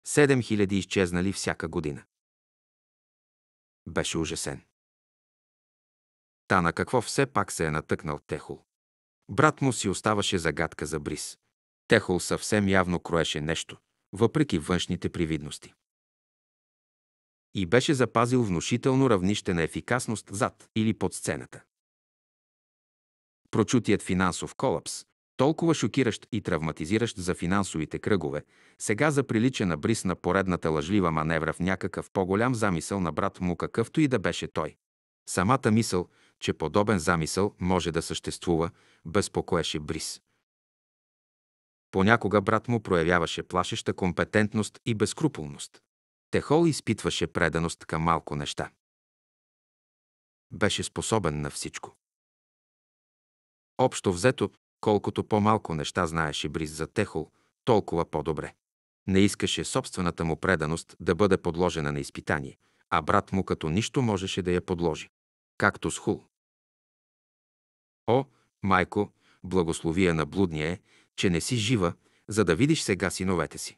7000 изчезнали всяка година. Беше ужасен. Та на какво все пак се е натъкнал Техол. Брат му си оставаше загадка за Брис. Техол съвсем явно кроеше нещо, въпреки външните привидности. И беше запазил внушително равнище на ефикасност зад или под сцената. Прочутият финансов колапс, толкова шокиращ и травматизиращ за финансовите кръгове, сега заприлича на бриз на поредната лъжлива маневра в някакъв по-голям замисъл на брат му, какъвто и да беше той. Самата мисъл, че подобен замисъл може да съществува, безпокоеше Брис. Понякога брат му проявяваше плашеща компетентност и безкруполност. Техол изпитваше преданост към малко неща. Беше способен на всичко. Общо взето, колкото по-малко неща знаеше Бриз за Техол, толкова по-добре. Не искаше собствената му преданост да бъде подложена на изпитание, а брат му като нищо можеше да я подложи. Както с Хул. О, майко, благословие на блудния е, че не си жива, за да видиш сега синовете си.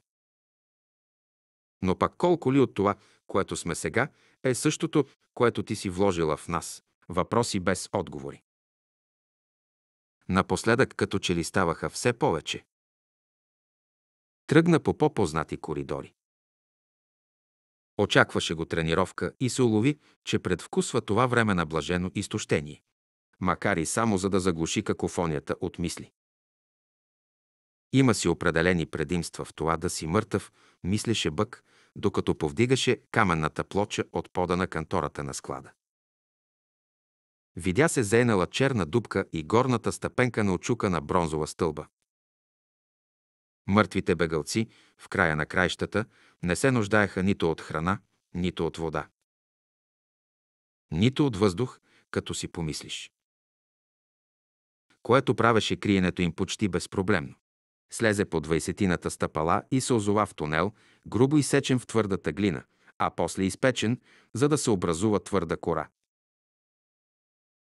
Но пак колко ли от това, което сме сега, е същото, което ти си вложила в нас? Въпроси без отговори. Напоследък като че ли ставаха все повече. Тръгна по по-познати коридори. Очакваше го тренировка и се улови, че предвкусва това време на блажено изтощение. Макар и само за да заглуши какофонията от мисли. Има си определени предимства в това да си мъртъв, мислеше Бък, докато повдигаше каменната плоча от пода на кантората на склада. Видя се зейнала черна дупка и горната стъпенка на очука на бронзова стълба. Мъртвите бегалци в края на краищата не се нуждаеха нито от храна, нито от вода. Нито от въздух, като си помислиш. Което правеше криенето им почти безпроблемно. Слезе по двайсетината стъпала и се озова в тунел, грубо изсечен в твърдата глина, а после изпечен, за да се образува твърда кора.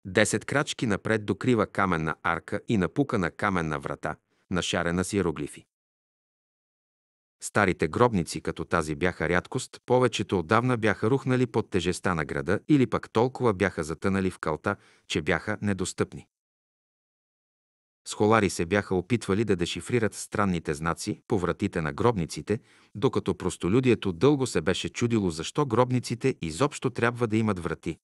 Десет крачки напред докрива каменна арка и напукана каменна врата, нашарена с иероглифи. Старите гробници като тази бяха рядкост, повечето отдавна бяха рухнали под тежеста на града или пък толкова бяха затънали в калта, че бяха недостъпни. Схолари се бяха опитвали да дешифрират странните знаци по вратите на гробниците, докато простолюдието дълго се беше чудило защо гробниците изобщо трябва да имат врати.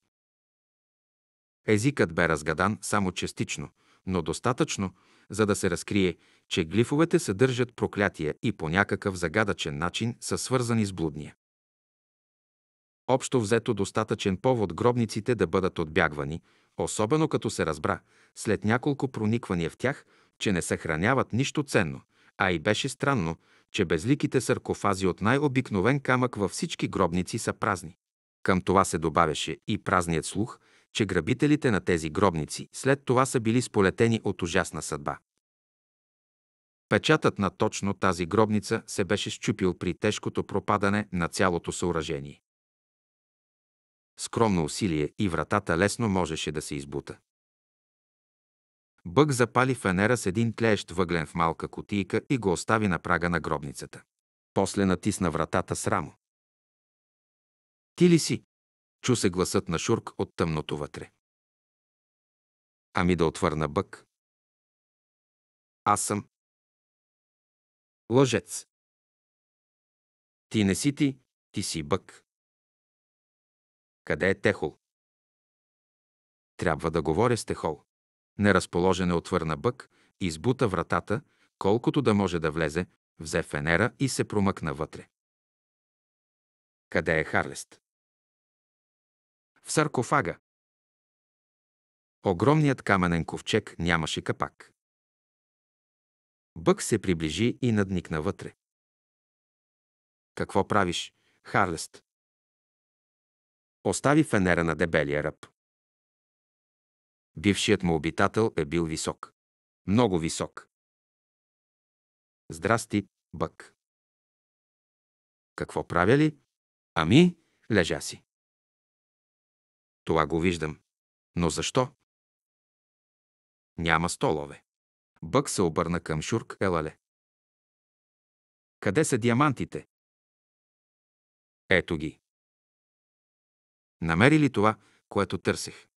Езикът бе разгадан само частично, но достатъчно, за да се разкрие, че глифовете съдържат проклятия и по някакъв загадъчен начин са свързани с блудния. Общо взето достатъчен повод гробниците да бъдат отбягвани, особено като се разбра, след няколко прониквания в тях, че не съхраняват нищо ценно, а и беше странно, че безликите саркофази от най-обикновен камък във всички гробници са празни. Към това се добавяше и празният слух – че грабителите на тези гробници след това са били сполетени от ужасна съдба. Печатът на точно тази гробница се беше щупил при тежкото пропадане на цялото съоръжение. Скромно усилие и вратата лесно можеше да се избута. Бък запали фенера с един тлеещ въглен в малка котийка и го остави на прага на гробницата. После натисна вратата с рамо. Ти ли си? Чу се гласът на Шурк от тъмното вътре. Ами да отвърна бък. Аз съм. Лъжец. Ти не си ти, ти си бък. Къде е Техол? Трябва да говоря с Техол. Неразположен е отвърна бък, избута вратата, колкото да може да влезе, взе фенера и се промъкна вътре. Къде е Харлест? в саркофага. Огромният каменен ковчег нямаше капак. Бък се приближи и надникна вътре. Какво правиш, Харлест? Остави фенера на дебелия ръб. Бившият му обитател е бил висок. Много висок. Здрасти, Бък. Какво правя ли? Ами, лежа си. Това го виждам. Но защо? Няма столове. Бък се обърна към Шурк Елале. Къде са диамантите? Ето ги. Намери ли това, което търсих?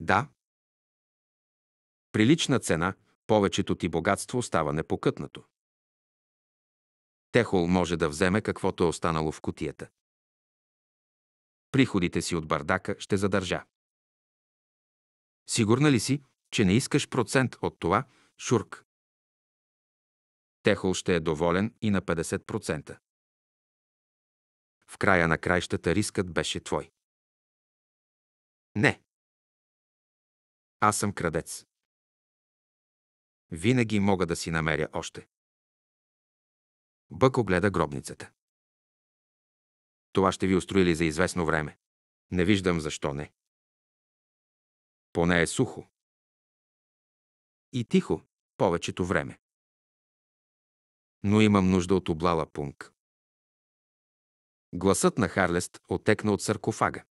Да. Прилична цена, повечето ти богатство остава непокътнато. Техол може да вземе каквото е останало в кутията приходите си от бардака ще задържа. Сигурна ли си, че не искаш процент от това, Шурк? Техол ще е доволен и на 50%. В края на краищата рискът беше твой. Не. Аз съм крадец. Винаги мога да си намеря още. Бъко гледа гробницата това ще ви устроили за известно време. Не виждам защо не. Поне е сухо. И тихо, повечето време. Но имам нужда от облала пунк. Гласът на Харлест отекна от саркофага.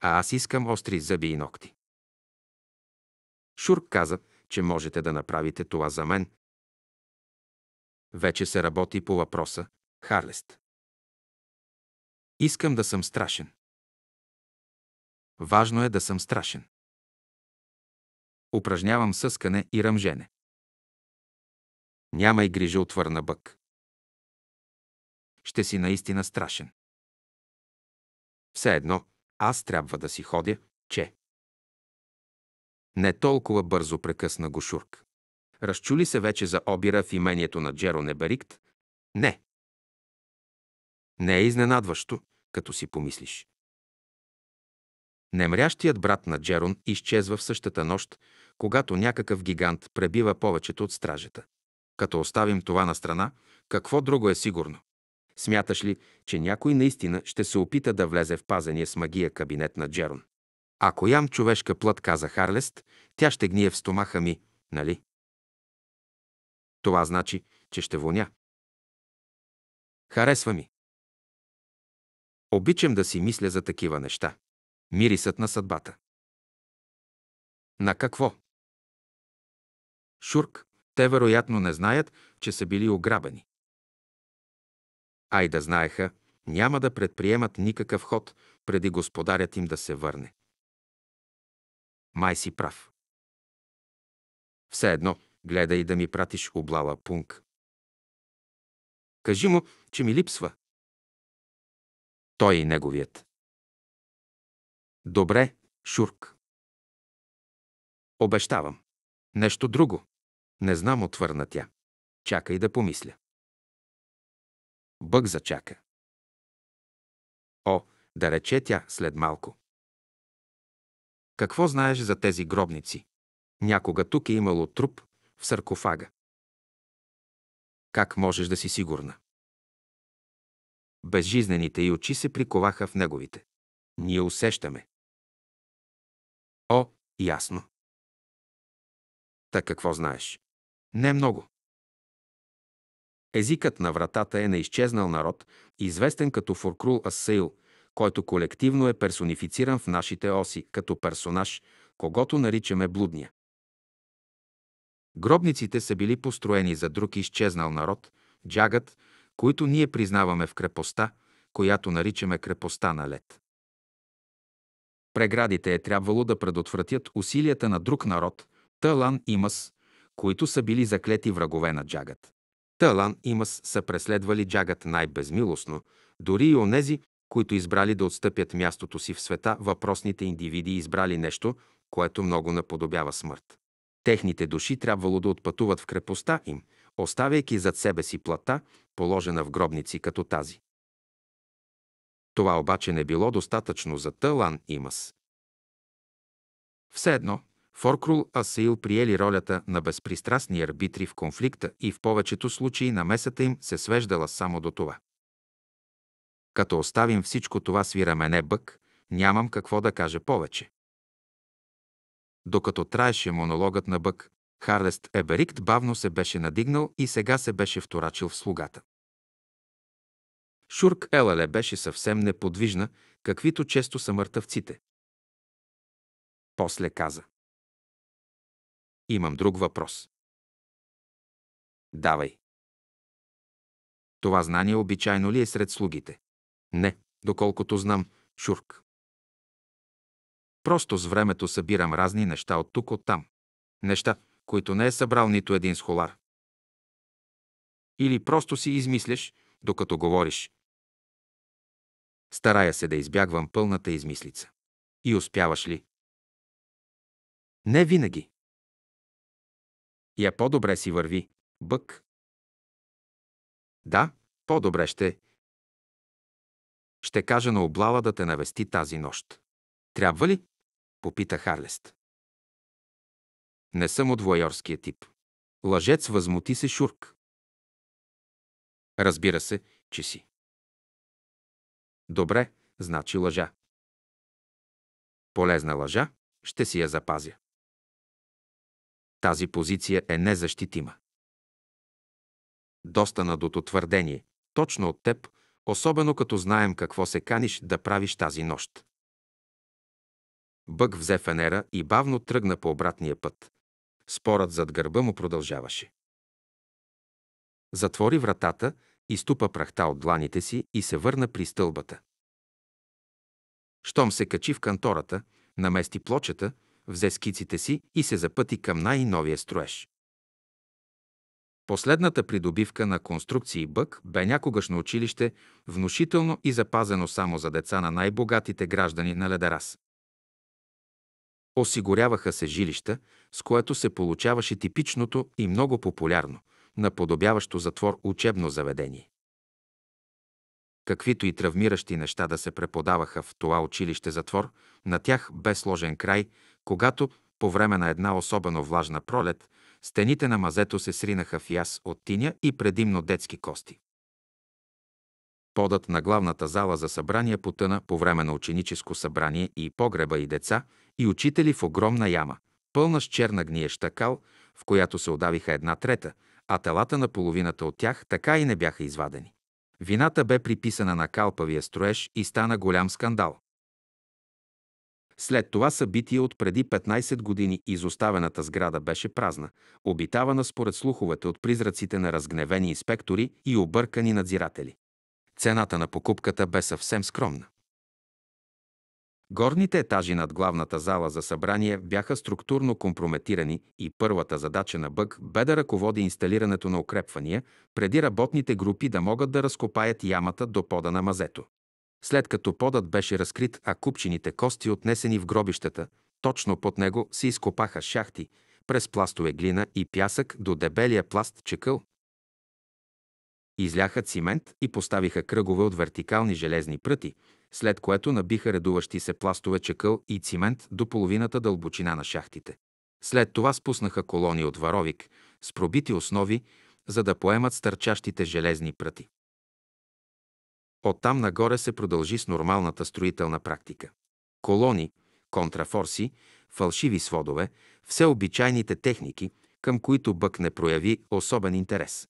А аз искам остри зъби и ногти. Шурк каза, че можете да направите това за мен. Вече се работи по въпроса, Харлест. Искам да съм страшен. Важно е да съм страшен. Упражнявам съскане и ръмжене. Няма и грижа, отвърна бък. Ще си наистина страшен. Все едно, аз трябва да си ходя, че. Не толкова бързо прекъсна го Шурк. Разчули се вече за обира в имението на Джеро Неберикт? Не. Не е изненадващо, като си помислиш. Немрящият брат на Джерон изчезва в същата нощ, когато някакъв гигант пребива повечето от стражата. Като оставим това на страна, какво друго е сигурно? Смяташ ли, че някой наистина ще се опита да влезе в пазения с магия кабинет на Джерон? Ако ям човешка плът, каза Харлест, тя ще гние в стомаха ми, нали? Това значи, че ще воня. Харесва ми. Обичам да си мисля за такива неща. Мирисът на съдбата. На какво? Шурк, те вероятно не знаят, че са били ограбени. Ай да знаеха, няма да предприемат никакъв ход, преди господарят им да се върне. Май си прав. Все едно, гледай да ми пратиш облала пунк. Кажи му, че ми липсва, той и е неговият. Добре, Шурк. Обещавам. Нещо друго. Не знам, отвърна тя. Чакай да помисля. Бък зачака. О, да рече тя след малко. Какво знаеш за тези гробници? Някога тук е имало труп в саркофага. Как можеш да си сигурна? Безжизнените и очи се приковаха в неговите. Ние усещаме. О, ясно. Та какво знаеш? Не много. Езикът на вратата е на изчезнал народ, известен като Фуркрул Асейл, който колективно е персонифициран в нашите оси като персонаж, когато наричаме блудния. Гробниците са били построени за друг изчезнал народ, джагът, които ние признаваме в крепостта, която наричаме крепостта на лед. Преградите е трябвало да предотвратят усилията на друг народ, Талан и Мъс, които са били заклети врагове на джагът. Талан и Мъс са преследвали джагът най-безмилостно, дори и онези, които избрали да отстъпят мястото си в света, въпросните индивиди избрали нещо, което много наподобява смърт. Техните души трябвало да отпътуват в крепостта им – оставяйки зад себе си плата, положена в гробници като тази. Това обаче не било достатъчно за Талан Имас. Все едно, Форкрул Асаил приели ролята на безпристрастни арбитри в конфликта и в повечето случаи намесата им се свеждала само до това. Като оставим всичко това свирамене бък, нямам какво да кажа повече. Докато траеше монологът на Бък, Харлест Еберикт бавно се беше надигнал и сега се беше вторачил в слугата. Шурк Елеле беше съвсем неподвижна, каквито често са мъртъвците. После каза. Имам друг въпрос. Давай. Това знание обичайно ли е сред слугите? Не, доколкото знам, Шурк. Просто с времето събирам разни неща от тук, от там. Неща, които не е събрал нито един схолар. Или просто си измисляш, докато говориш. Старая се да избягвам пълната измислица. И успяваш ли? Не винаги. Я по-добре си върви, бък. Да, по-добре ще. Ще кажа на облала да те навести тази нощ. Трябва ли? Попита Харлест. Не съм от войорския тип. Лъжец възмути се Шурк. Разбира се, че си. Добре, значи лъжа. Полезна лъжа, ще си я запазя. Тази позиция е незащитима. Доста надото твърдение, точно от теб, особено като знаем какво се каниш да правиш тази нощ. Бък взе фенера и бавно тръгна по обратния път, Спорът зад гърба му продължаваше. Затвори вратата, изтупа прахта от дланите си и се върна при стълбата. Штом се качи в кантората, намести плочата, взе скиците си и се запъти към най-новия строеж. Последната придобивка на конструкции Бък бе някогашно училище, внушително и запазено само за деца на най-богатите граждани на Ледарас. Осигуряваха се жилища, с което се получаваше типичното и много популярно, наподобяващо затвор учебно заведение. Каквито и травмиращи неща да се преподаваха в това училище затвор, на тях бе сложен край, когато, по време на една особено влажна пролет, стените на мазето се сринаха в яс от тиня и предимно детски кости. Подът на главната зала за събрание потъна по време на ученическо събрание и погреба и деца, и учители в огромна яма, пълна с черна гниеща кал, в която се удавиха една трета, а телата на половината от тях така и не бяха извадени. Вината бе приписана на калпавия строеж и стана голям скандал. След това събитие от преди 15 години изоставената сграда беше празна, обитавана според слуховете от призраците на разгневени инспектори и объркани надзиратели. Цената на покупката бе съвсем скромна. Горните етажи над главната зала за събрание бяха структурно компрометирани и първата задача на Бък бе да ръководи инсталирането на укрепвания, преди работните групи да могат да разкопаят ямата до пода на мазето. След като подът беше разкрит, а купчените кости отнесени в гробищата, точно под него се изкопаха шахти, през пластове глина и пясък до дебелия пласт чекъл, Изляха цимент и поставиха кръгове от вертикални железни пръти, след което набиха редуващи се пластове чекъл и цимент до половината дълбочина на шахтите. След това спуснаха колони от варовик с пробити основи, за да поемат стърчащите железни пръти. Оттам нагоре се продължи с нормалната строителна практика. Колони, контрафорси, фалшиви сводове, все обичайните техники, към които Бък не прояви особен интерес.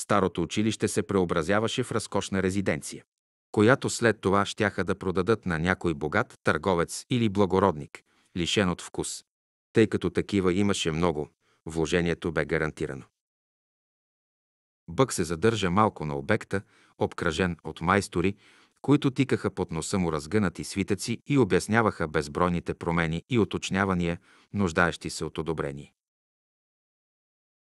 Старото училище се преобразяваше в разкошна резиденция, която след това щяха да продадат на някой богат търговец или благородник, лишен от вкус. Тъй като такива имаше много, вложението бе гарантирано. Бък се задържа малко на обекта, обкръжен от майстори, които тикаха под носа му разгънати свитъци и обясняваха безбройните промени и уточнявания, нуждаещи се от одобрение.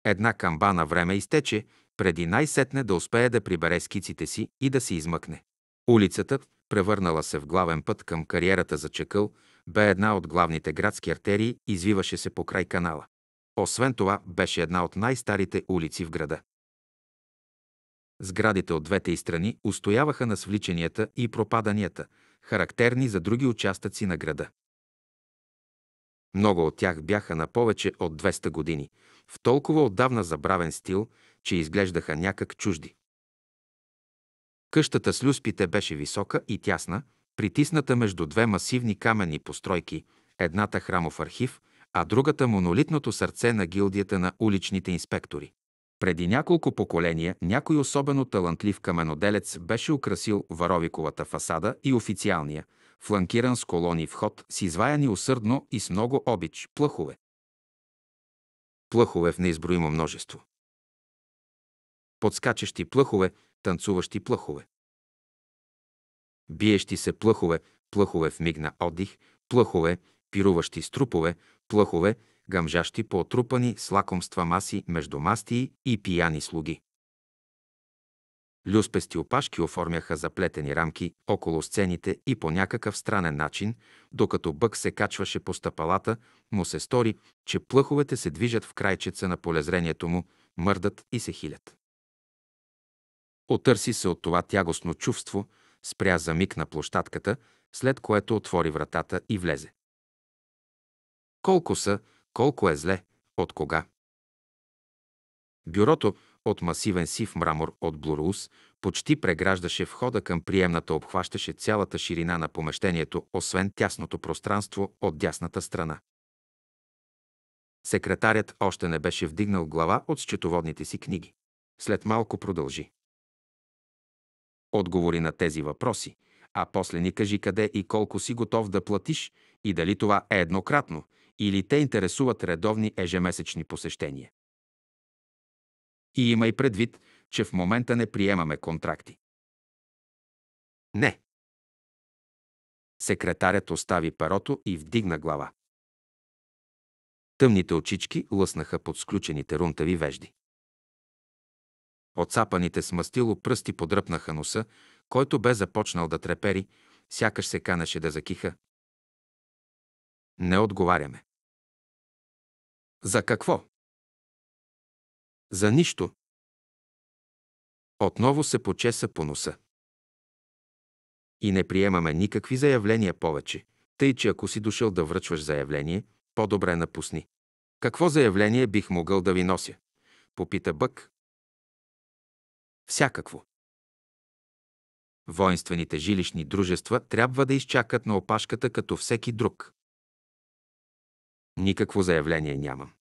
Една камбана време изтече преди най-сетне да успее да прибере скиците си и да се измъкне. Улицата, превърнала се в главен път към кариерата за чекъл, бе една от главните градски артерии, извиваше се по край канала. Освен това, беше една от най-старите улици в града. Сградите от двете и страни устояваха на свличанията и пропаданията, характерни за други участъци на града. Много от тях бяха на повече от 200 години, в толкова отдавна забравен стил, че изглеждаха някак чужди. Къщата с люспите беше висока и тясна, притисната между две масивни каменни постройки, едната храмов архив, а другата монолитното сърце на гилдията на уличните инспектори. Преди няколко поколения някой особено талантлив каменоделец беше украсил Варовиковата фасада и официалния, фланкиран с колони вход, с изваяни усърдно и с много обич плъхове. Плъхове в неизброимо множество подскачащи плъхове, танцуващи плъхове. Биещи се плъхове, плъхове в миг на отдих, плъхове, пируващи струпове, плъхове, гъмжащи по отрупани с лакомства маси между масти и пияни слуги. Люспести опашки оформяха заплетени рамки около сцените и по някакъв странен начин, докато Бък се качваше по стъпалата, му се стори, че плъховете се движат в крайчеца на полезрението му, мърдат и се хилят. Отърси се от това тягостно чувство, спря за миг на площадката, след което отвори вратата и влезе. Колко са, колко е зле, от кога? Бюрото от масивен сив мрамор от Блуруус почти преграждаше входа към приемната, обхващаше цялата ширина на помещението, освен тясното пространство от дясната страна. Секретарят още не беше вдигнал глава от счетоводните си книги. След малко продължи. Отговори на тези въпроси, а после ни кажи къде и колко си готов да платиш и дали това е еднократно или те интересуват редовни ежемесечни посещения. И имай предвид, че в момента не приемаме контракти. Не. Секретарят остави перото и вдигна глава. Тъмните очички лъснаха под сключените рунтави вежди. Отцапаните с мастило пръсти подръпнаха носа, който бе започнал да трепери, сякаш се канеше да закиха. Не отговаряме. За какво? За нищо. Отново се почеса по носа. И не приемаме никакви заявления повече, тъй че ако си дошъл да връчваш заявление, по-добре напусни. Какво заявление бих могъл да ви нося? Попита Бък, всякакво. Воинствените жилищни дружества трябва да изчакат на опашката като всеки друг. Никакво заявление нямам.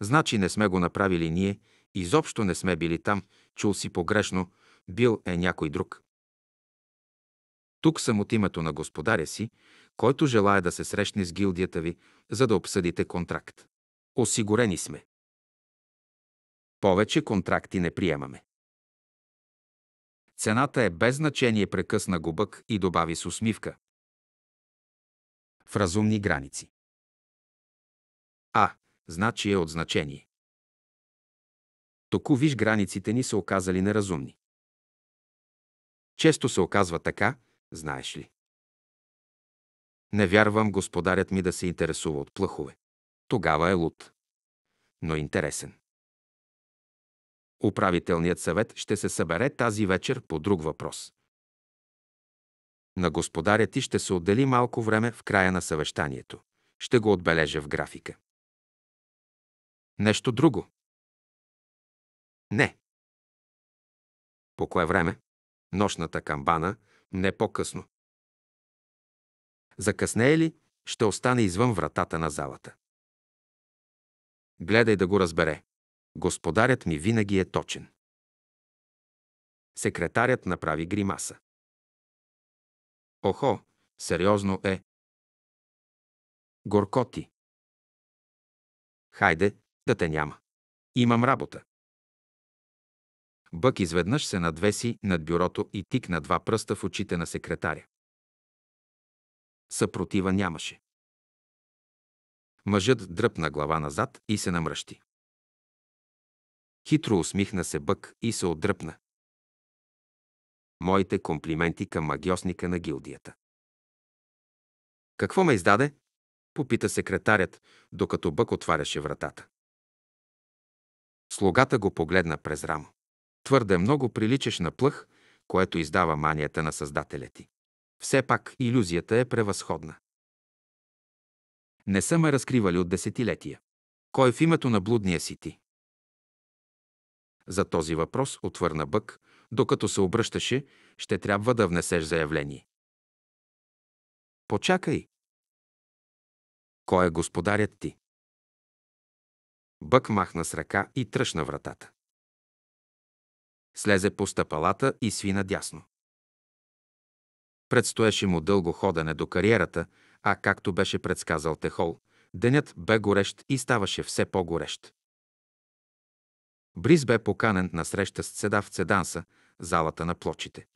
Значи не сме го направили ние, изобщо не сме били там, чул си погрешно, бил е някой друг. Тук съм от името на господаря си, който желая да се срещне с гилдията ви, за да обсъдите контракт. Осигурени сме. Повече контракти не приемаме. Цената е без значение, прекъсна го бък и добави с усмивка. В разумни граници. А, значи е от значение. Току виж границите ни са оказали неразумни. Често се оказва така, знаеш ли. Не вярвам господарят ми да се интересува от плъхове. Тогава е луд. Но интересен. Управителният съвет ще се събере тази вечер по друг въпрос. На господаря ти ще се отдели малко време в края на съвещанието. Ще го отбележа в графика. Нещо друго? Не. По кое време? Нощната камбана, не по-късно. Закъснее ли, ще остане извън вратата на залата. Гледай да го разбере. Господарят ми винаги е точен. Секретарят направи гримаса. Охо, сериозно е. Горко ти. Хайде, да те няма. Имам работа. Бък изведнъж се надвеси над бюрото и тикна два пръста в очите на секретаря. Съпротива нямаше. Мъжът дръпна глава назад и се намръщи. Хитро усмихна се Бък и се отдръпна. Моите комплименти към магиосника на гилдията. Какво ме издаде? Попита секретарят, докато Бък отваряше вратата. Слугата го погледна през рамо. Твърде много приличаш на плъх, което издава манията на създателя ти. Все пак иллюзията е превъзходна. Не са ме разкривали от десетилетия. Кой в името на блудния си ти? За този въпрос отвърна Бък, докато се обръщаше, ще трябва да внесеш заявление. Почакай. Кой е господарят ти? Бък махна с ръка и тръщна вратата. Слезе по стъпалата и сви надясно. Предстоеше му дълго ходене до кариерата, а както беше предсказал Техол, денят бе горещ и ставаше все по-горещ. Бриз бе поканен на среща с Цеда в Цеданса, залата на плочите.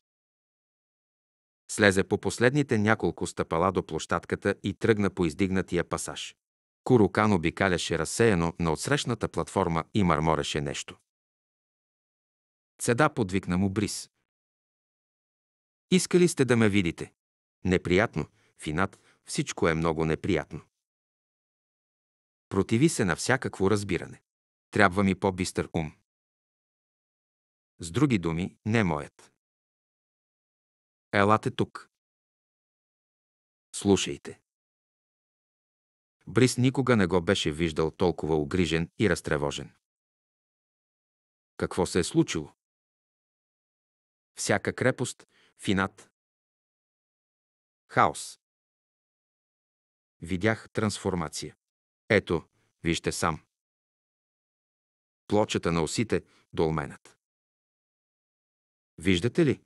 Слезе по последните няколко стъпала до площадката и тръгна по издигнатия пасаж. Курукан обикаляше разсеяно на отсрещната платформа и мърмореше нещо. Цеда подвикна му Брис. Искали сте да ме видите? Неприятно, финат, всичко е много неприятно. Противи се на всякакво разбиране. Трябва ми по-бистър ум. С други думи, не моят. Елате тук. Слушайте. Брис никога не го беше виждал толкова огрижен и разтревожен. Какво се е случило? Всяка крепост, финат. Хаос. Видях трансформация. Ето, вижте сам плочата на осите, долменът. Виждате ли?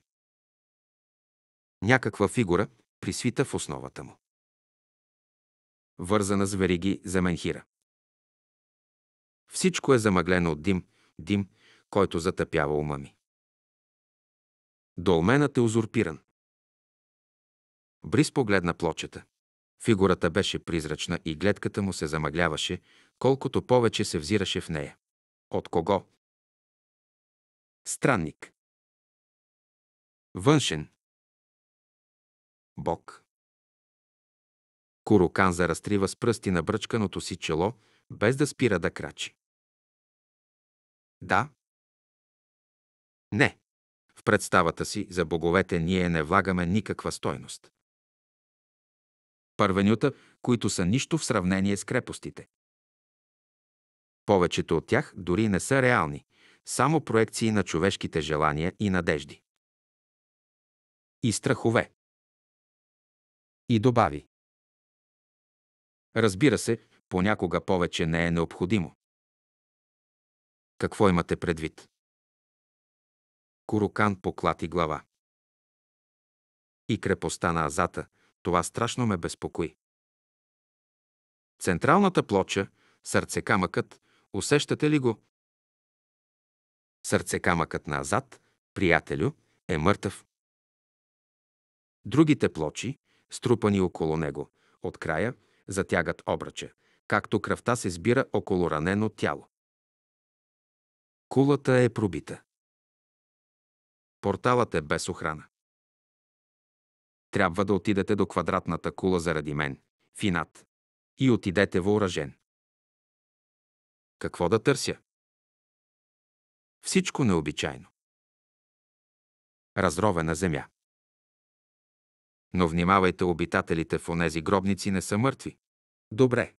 Някаква фигура присвита в основата му. Вързана с вериги за менхира. Всичко е замъглено от дим, дим, който затъпява ума ми. Долменът е узурпиран. Бриз погледна плочета. Фигурата беше призрачна и гледката му се замъгляваше, колкото повече се взираше в нея. От кого? Странник. Външен. Бог. Курокан зарастрива с пръсти на бръчканото си чело, без да спира да крачи. Да. Не. В представата си за боговете ние не влагаме никаква стойност. Първенюта, които са нищо в сравнение с крепостите. Повечето от тях дори не са реални, само проекции на човешките желания и надежди. И страхове. И добави. Разбира се, понякога повече не е необходимо. Какво имате предвид? Курокан поклати глава. И крепостта на Азата, това страшно ме безпокои. Централната плоча, сърцекамъкът, Усещате ли го? Сърцекамъкът назад, приятелю, е мъртъв. Другите плочи, струпани около него, от края затягат обръче, както кръвта се сбира около ранено тяло. Кулата е пробита. Порталът е без охрана. Трябва да отидете до квадратната кула заради мен, Финат, и отидете въоръжен. Какво да търся? Всичко необичайно. Разровена земя. Но внимавайте, обитателите в онези гробници не са мъртви. Добре.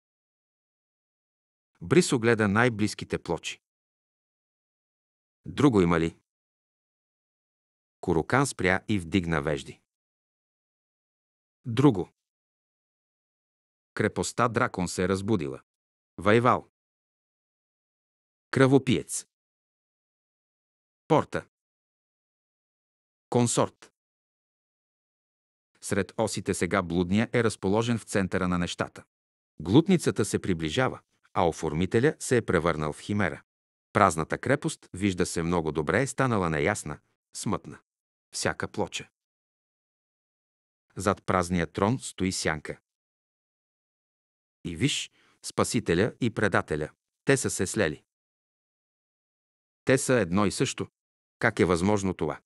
Брис огледа най-близките плочи. Друго има ли? Корокан спря и вдигна вежди. Друго. Крепостта Дракон се е разбудила. Вайвал. Кръвопиец. Порта. Консорт. Сред осите сега блудния е разположен в центъра на нещата. Глутницата се приближава, а оформителя се е превърнал в химера. Празната крепост, вижда се много добре, е станала неясна, смътна. Всяка плоча. Зад празния трон стои сянка. И виж, спасителя и предателя, те са се слели. Те са едно и също. Как е възможно това?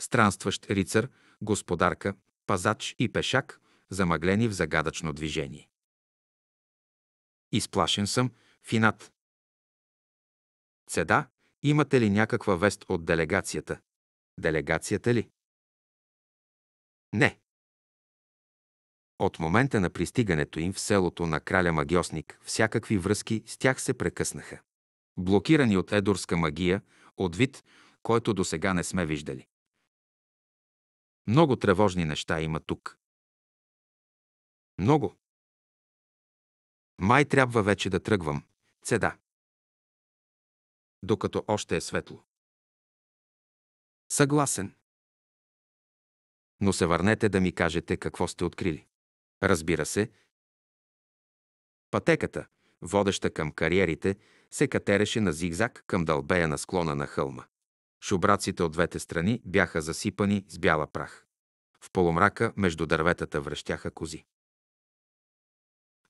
Странстващ рицар, господарка, пазач и пешак, замъглени в загадъчно движение. Изплашен съм, финат. Цеда, имате ли някаква вест от делегацията? Делегацията ли? Не. От момента на пристигането им в селото на краля Магиосник всякакви връзки с тях се прекъснаха блокирани от едорска магия, от вид, който до сега не сме виждали. Много тревожни неща има тук. Много. Май трябва вече да тръгвам. Цеда. Докато още е светло. Съгласен. Но се върнете да ми кажете какво сте открили. Разбира се, пътеката, водеща към кариерите, се катереше на зигзаг към дълбея на склона на хълма. Шубраците от двете страни бяха засипани с бяла прах. В полумрака между дърветата връщяха кози.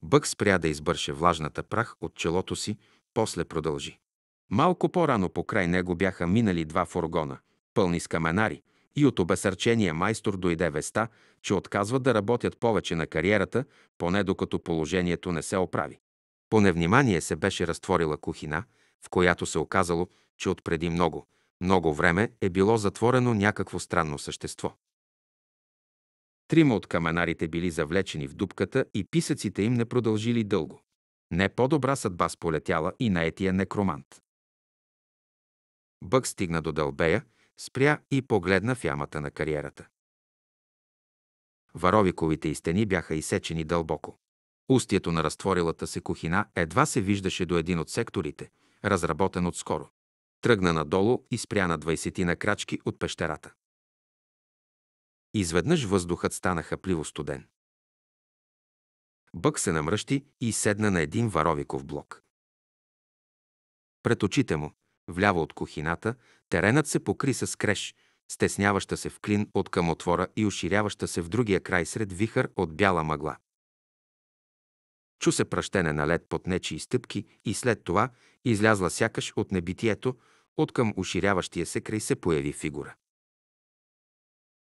Бък спря да избърше влажната прах от челото си, после продължи. Малко по-рано покрай него бяха минали два фургона, пълни с каменари, и от обесърчения майстор дойде веста, че отказват да работят повече на кариерата, поне докато положението не се оправи. По невнимание се беше разтворила кухина, в която се оказало, че отпреди много, много време е било затворено някакво странно същество. Трима от каменарите били завлечени в дупката и писъците им не продължили дълго. Не по-добра съдба сполетяла и на етия некромант. Бък стигна до дълбея, спря и погледна в ямата на кариерата. Варовиковите и стени бяха изсечени дълбоко. Устието на разтворилата се кухина едва се виждаше до един от секторите, разработен отскоро. Тръгна надолу и спря на 20 на крачки от пещерата. Изведнъж въздухът стана хапливо студен. Бък се намръщи и седна на един варовиков блок. Пред очите му, вляво от кухината, теренът се покри с креш, стесняваща се в клин от към отвора и оширяваща се в другия край сред вихър от бяла мъгла. Чу се пръщене на лед под нечи стъпки и след това, излязла сякаш от небитието, от към уширяващия се край се появи фигура.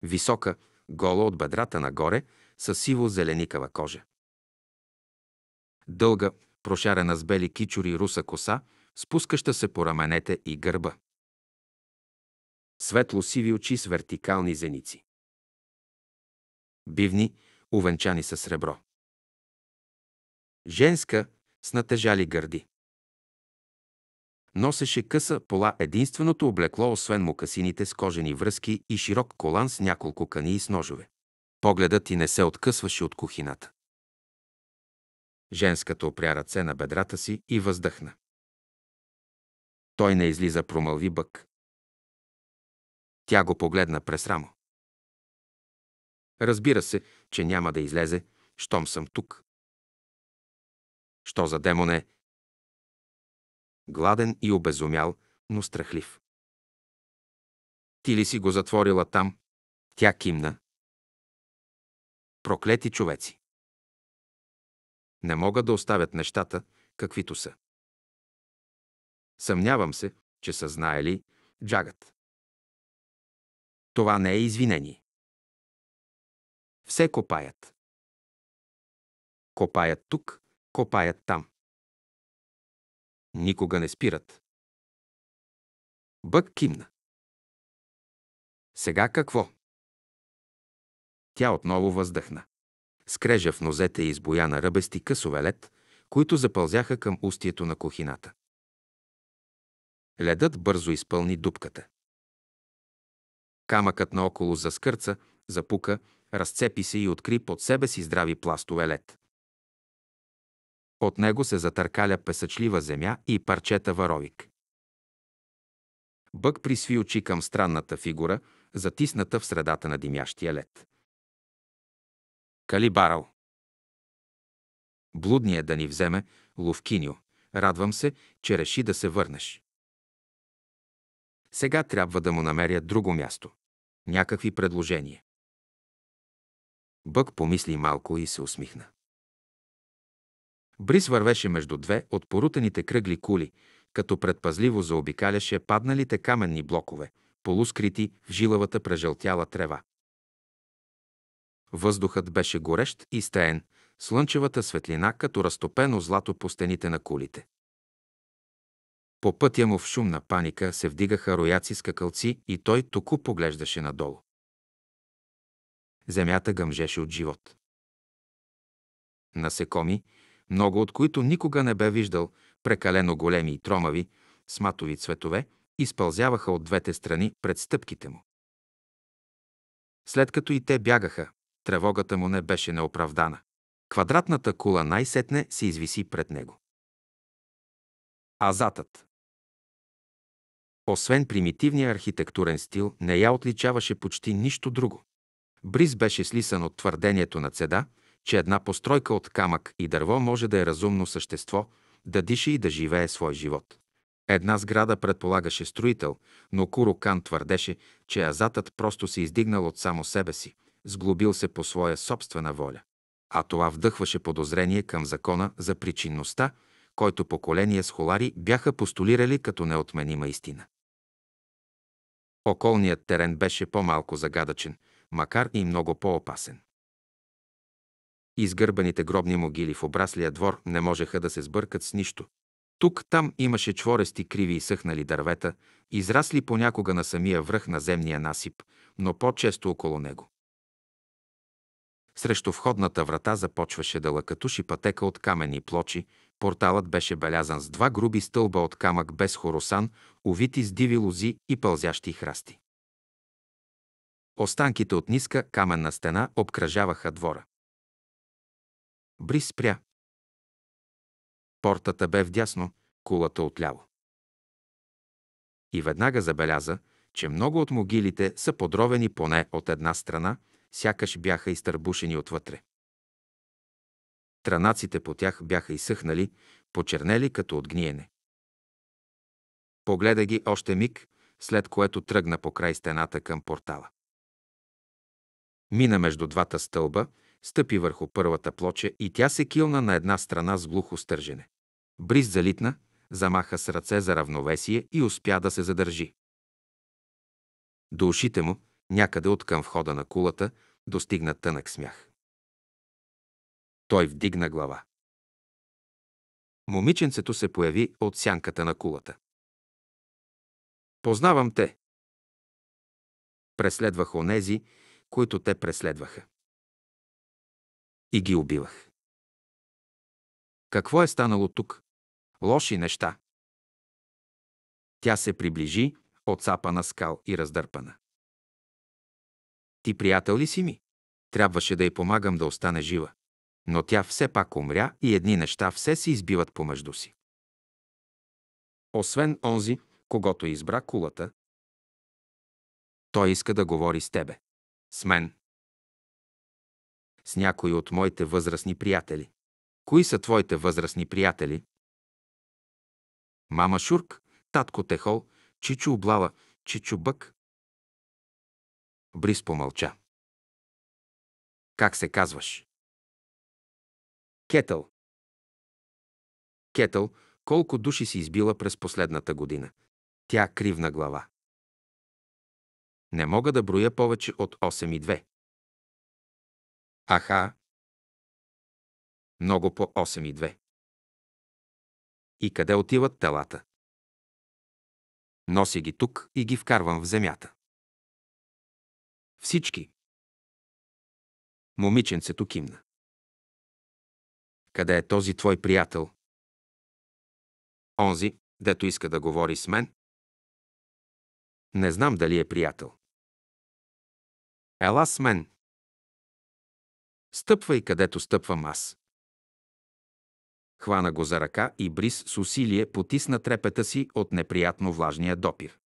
Висока, гола от бедрата нагоре, с сиво-зеленикава кожа. Дълга, прошарена с бели кичури руса коса, спускаща се по раменете и гърба. Светло-сиви очи с вертикални зеници. Бивни, увенчани със сребро женска, с натежали гърди. Носеше къса пола единственото облекло, освен мукасините с кожени връзки и широк колан с няколко кани и с ножове. Погледът ти не се откъсваше от кухината. Женската опря ръце на бедрата си и въздъхна. Той не излиза, промълви бък. Тя го погледна през рамо. Разбира се, че няма да излезе, щом съм тук. Що за демон е? Гладен и обезумял, но страхлив. Ти ли си го затворила там? Тя кимна. Проклети човеци. Не могат да оставят нещата, каквито са. Съмнявам се, че са знаели джагът. Това не е извинение. Все копаят. Копаят тук, копаят там. Никога не спират. Бък кимна. Сега какво? Тя отново въздъхна. Скрежа в нозете и избоя на ръбести късове лед, които запълзяха към устието на кухината. Ледът бързо изпълни дупката. Камъкът наоколо заскърца, запука, разцепи се и откри под себе си здрави пластове лед. От него се затъркаля песъчлива земя и парчета варовик. Бък присви очи към странната фигура, затисната в средата на димящия лед. Калибарал. Блудният да ни вземе, Ловкиньо. Радвам се, че реши да се върнеш. Сега трябва да му намеря друго място. Някакви предложения. Бък помисли малко и се усмихна. Брис вървеше между две от порутените кръгли кули, като предпазливо заобикаляше падналите каменни блокове, полускрити в жилавата прежълтяла трева. Въздухът беше горещ и стеен, слънчевата светлина като разтопено злато по стените на кулите. По пътя му в шумна паника се вдигаха рояци скакалци и той току поглеждаше надолу. Земята гъмжеше от живот. Насекоми, много от които никога не бе виждал, прекалено големи и тромави, с матови цветове, изпълзяваха от двете страни пред стъпките му. След като и те бягаха, тревогата му не беше неоправдана. Квадратната кула най-сетне се извиси пред него. Азатът Освен примитивния архитектурен стил, не я отличаваше почти нищо друго. Бриз беше слисан от твърдението на Цеда – че една постройка от камък и дърво може да е разумно същество, да диша и да живее свой живот. Една сграда предполагаше строител, но Курокан твърдеше, че азатът просто се издигнал от само себе си, сглобил се по своя собствена воля. А това вдъхваше подозрение към закона за причинността, който поколения с холари бяха постулирали като неотменима истина. Околният терен беше по-малко загадъчен, макар и много по-опасен и изгърбаните гробни могили в обраслия двор не можеха да се сбъркат с нищо. Тук там имаше чворести криви и съхнали дървета, израсли понякога на самия връх на земния насип, но по-често около него. Срещу входната врата започваше да лъкатуши пътека от каменни плочи, порталът беше белязан с два груби стълба от камък без хоросан, увити с диви лози и пълзящи храсти. Останките от ниска каменна стена обкръжаваха двора. Бри спря. Портата бе вдясно, кулата отляво. И веднага забеляза, че много от могилите са подровени поне от една страна, сякаш бяха изтърбушени отвътре. Транаците по тях бяха изсъхнали, почернели като от гниене. Погледа ги още миг, след което тръгна по край стената към портала. Мина между двата стълба стъпи върху първата плоча и тя се килна на една страна с глухо стържене. Бриз залитна, замаха с ръце за равновесие и успя да се задържи. До ушите му, някъде от към входа на кулата, достигна тънък смях. Той вдигна глава. Момиченцето се появи от сянката на кулата. Познавам те. Преследвах онези, които те преследваха и ги убивах. Какво е станало тук? Лоши неща. Тя се приближи, отцапана скал и раздърпана. Ти приятел ли си ми? Трябваше да й помагам да остане жива. Но тя все пак умря и едни неща все се избиват помежду си. Освен онзи, когато избра кулата, той иска да говори с тебе. С мен с някои от моите възрастни приятели. Кои са твоите възрастни приятели? Мама Шурк, татко Техол, Чичо Облала, Чичо Бък. Брис помълча. Как се казваш? Кетъл. Кетъл, колко души си избила през последната година. Тя кривна глава. Не мога да броя повече от 8 и 2. Аха. Много по 8 и 2. И къде отиват телата? Нося ги тук и ги вкарвам в земята. Всички. Момиченцето кимна. Къде е този твой приятел? Онзи, дето иска да говори с мен? Не знам дали е приятел. Ела с мен, Стъпвай където стъпвам аз. Хвана го за ръка и Брис с усилие потисна трепета си от неприятно влажния допир.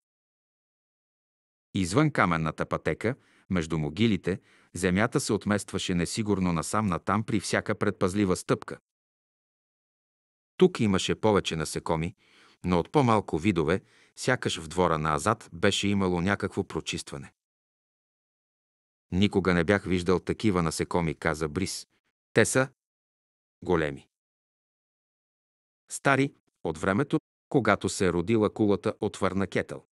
Извън каменната пътека, между могилите, земята се отместваше несигурно насам-натам при всяка предпазлива стъпка. Тук имаше повече насекоми, но от по-малко видове, сякаш в двора на Азад беше имало някакво прочистване. Никога не бях виждал такива насекоми, каза Брис. Те са големи. Стари от времето, когато се е родила кулата от кетъл.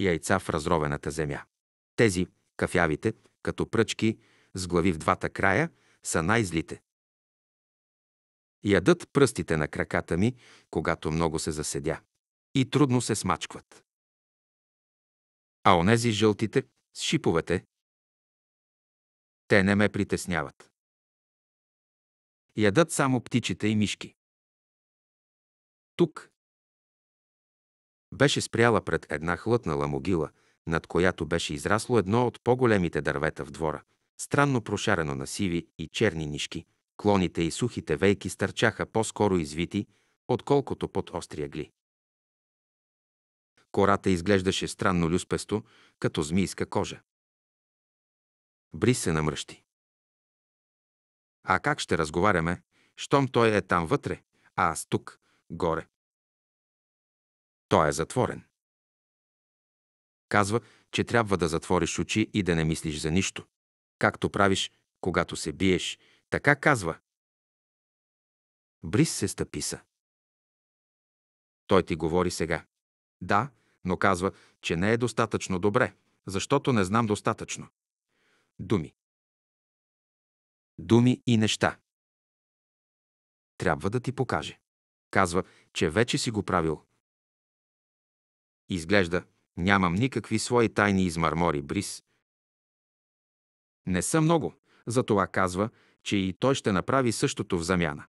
Яйца в разровената земя. Тези, кафявите, като пръчки, с глави в двата края, са най-злите. Ядат пръстите на краката ми, когато много се заседя. И трудно се смачкват. А онези жълтите, с шиповете. Те не ме притесняват. Ядат само птичета и мишки. Тук беше спряла пред една хлътнала могила, над която беше израсло едно от по-големите дървета в двора, странно прошарено на сиви и черни нишки. Клоните и сухите вейки стърчаха по-скоро извити, отколкото под остри гли. Кората изглеждаше странно люспесто, като змийска кожа. Бри се намръщи. А как ще разговаряме, щом той е там вътре, а аз тук, горе? Той е затворен. Казва, че трябва да затвориш очи и да не мислиш за нищо. Както правиш, когато се биеш, така казва. Брис се стъписа. Той ти говори сега. Да, но казва, че не е достатъчно добре, защото не знам достатъчно. Думи. Думи и неща. Трябва да ти покаже. Казва, че вече си го правил. Изглежда, нямам никакви свои тайни измърмори Брис. Не са много, затова казва, че и той ще направи същото в замяна.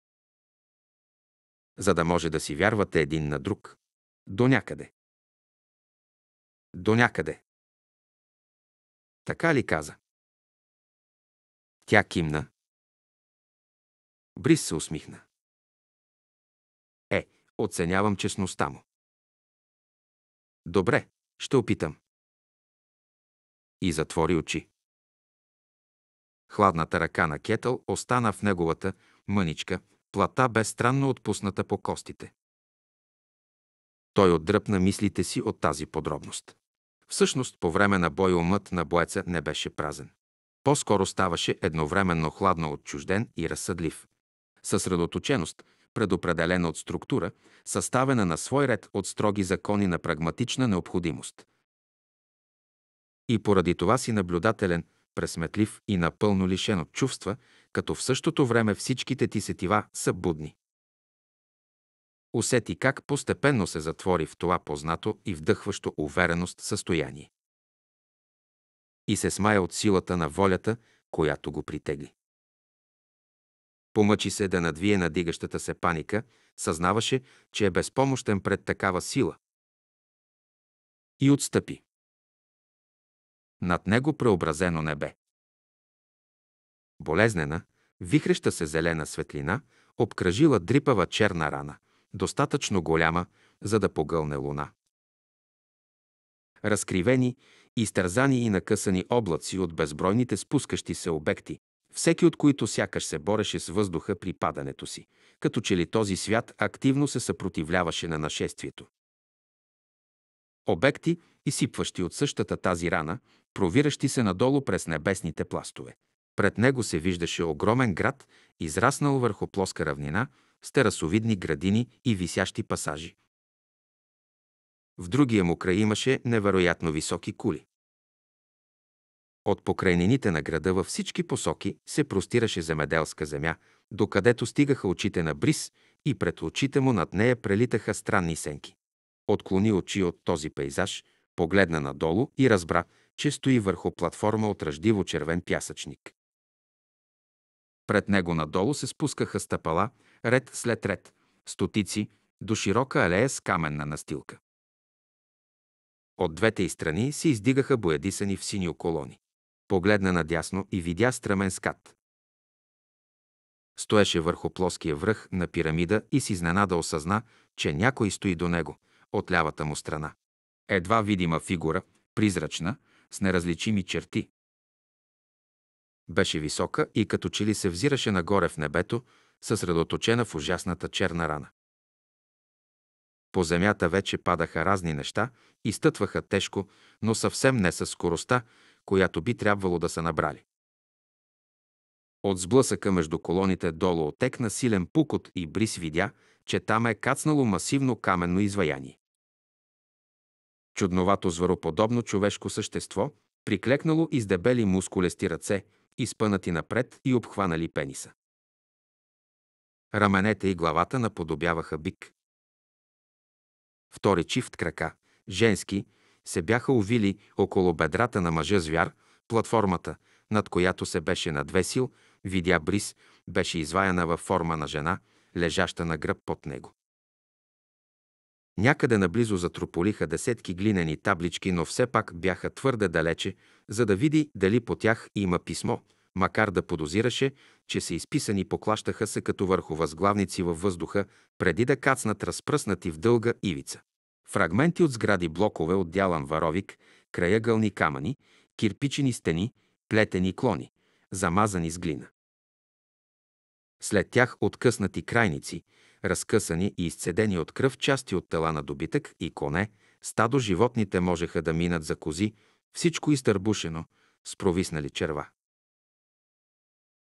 За да може да си вярвате един на друг. До някъде. До някъде. Така ли каза? Тя кимна. Брис се усмихна. Е, оценявам честността му. Добре, ще опитам. И затвори очи. Хладната ръка на Кетъл остана в неговата мъничка, плата бе странно отпусната по костите. Той отдръпна мислите си от тази подробност. Всъщност, по време на бой умът на боеца не беше празен. По-скоро ставаше едновременно хладно отчужден и разсъдлив. Съсредоточеност, предопределена от структура, съставена на свой ред от строги закони на прагматична необходимост. И поради това си наблюдателен, пресметлив и напълно лишен от чувства, като в същото време всичките ти сетива са будни усети как постепенно се затвори в това познато и вдъхващо увереност състояние. И се смая от силата на волята, която го притегли. Помъчи се да надвие надигащата се паника, съзнаваше, че е безпомощен пред такава сила. И отстъпи. Над него преобразено небе. Болезнена, вихреща се зелена светлина, обкръжила дрипава черна рана достатъчно голяма, за да погълне луна. Разкривени, изтързани и накъсани облаци от безбройните спускащи се обекти, всеки от които сякаш се бореше с въздуха при падането си, като че ли този свят активно се съпротивляваше на нашествието. Обекти, изсипващи от същата тази рана, провиращи се надолу през небесните пластове. Пред него се виждаше огромен град, израснал върху плоска равнина, с терасовидни градини и висящи пасажи. В другия му край имаше невероятно високи кули. От покрайнините на града във всички посоки се простираше земеделска земя, докъдето стигаха очите на бриз и пред очите му над нея прелитаха странни сенки. Отклони очи от този пейзаж, погледна надолу и разбра, че стои върху платформа от ръждиво червен пясъчник. Пред него надолу се спускаха стъпала, ред след ред, стотици, до широка алея с каменна настилка. От двете и страни се издигаха боядисани в синьо колони. Погледна надясно и видя стръмен скат. Стоеше върху плоския връх на пирамида и с изненада осъзна, че някой стои до него, от лявата му страна. Едва видима фигура, призрачна, с неразличими черти. Беше висока и като че ли се взираше нагоре в небето, съсредоточена в ужасната черна рана. По земята вече падаха разни неща и стътваха тежко, но съвсем не със скоростта, която би трябвало да са набрали. От сблъсъка между колоните долу отекна силен пукот и Брис видя, че там е кацнало масивно каменно изваяние. Чудновато звероподобно човешко същество, приклекнало из дебели мускулести ръце, изпънати напред и обхванали пениса. Раменете и главата наподобяваха бик. Втори чифт крака, женски, се бяха увили около бедрата на мъжа звяр, платформата, над която се беше надвесил, видя бриз, беше изваяна във форма на жена, лежаща на гръб под него. Някъде наблизо затрополиха десетки глинени таблички, но все пак бяха твърде далече, за да види дали по тях има писмо – макар да подозираше, че се изписани, поклащаха се като върху възглавници във въздуха, преди да кацнат разпръснати в дълга ивица. Фрагменти от сгради блокове от дялан варовик, краягълни камъни, кирпичени стени, плетени клони, замазани с глина. След тях откъснати крайници, разкъсани и изцедени от кръв части от тела на добитък и коне, стадо животните можеха да минат за кози, всичко изтърбушено, с провиснали черва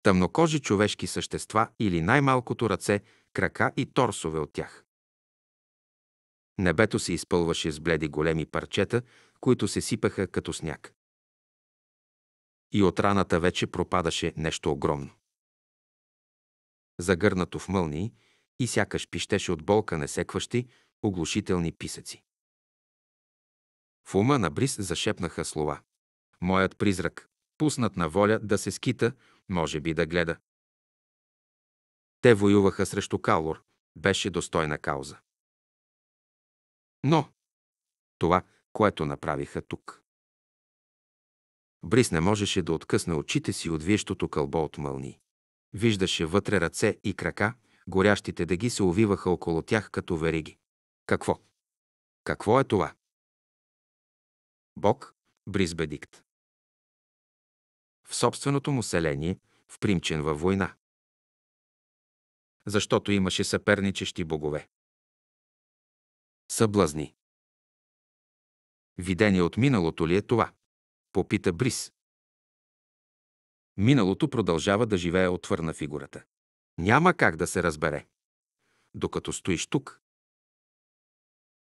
тъмнокожи човешки същества или най-малкото ръце, крака и торсове от тях. Небето се изпълваше с бледи големи парчета, които се сипаха като сняг. И от раната вече пропадаше нещо огромно. Загърнато в мълни и сякаш пищеше от болка несекващи, оглушителни писъци. В ума на Брис зашепнаха слова. Моят призрак, пуснат на воля да се скита, може би да гледа. Те воюваха срещу Калор. Беше достойна кауза. Но това, което направиха тук. Брис не можеше да откъсне очите си от виещото кълбо от мълни. Виждаше вътре ръце и крака, горящите ги се увиваха около тях като вериги. Какво? Какво е това? Бог, Брис Бедикт в собственото му селение, впримчен във война. Защото имаше съперничещи богове. Съблазни. Видение от миналото ли е това? Попита Брис. Миналото продължава да живее отвърна фигурата. Няма как да се разбере. Докато стоиш тук.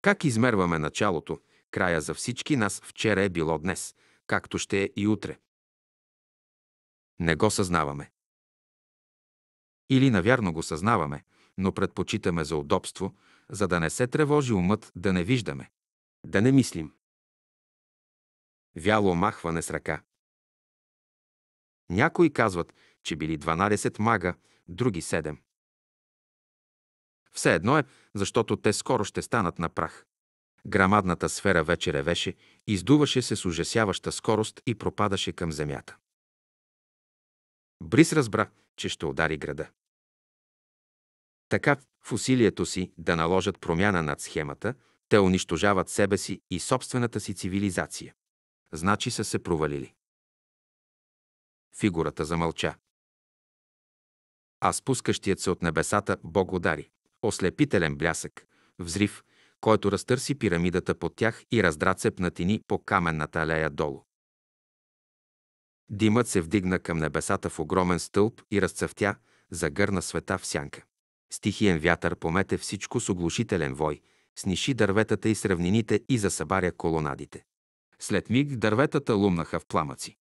Как измерваме началото, края за всички нас вчера е било днес, както ще е и утре. Не го съзнаваме. Или навярно го съзнаваме, но предпочитаме за удобство, за да не се тревожи умът, да не виждаме, да не мислим. Вяло махване с ръка. Някои казват, че били 12 мага, други 7. Все едно е, защото те скоро ще станат на прах. Грамадната сфера вече ревеше, издуваше се с ужасяваща скорост и пропадаше към земята. Брис разбра, че ще удари града. Така, в усилието си да наложат промяна над схемата, те унищожават себе си и собствената си цивилизация. Значи са се провалили. Фигурата замълча. А спускащият се от небесата Бог удари. Ослепителен блясък, взрив, който разтърси пирамидата под тях и раздра цепнатини по каменната алея долу. Димът се вдигна към небесата в огромен стълб и разцъфтя, загърна света в сянка. Стихиен вятър помете всичко с оглушителен вой, сниши дърветата и с равнините и засъбаря колонадите. След миг дърветата лумнаха в пламъци.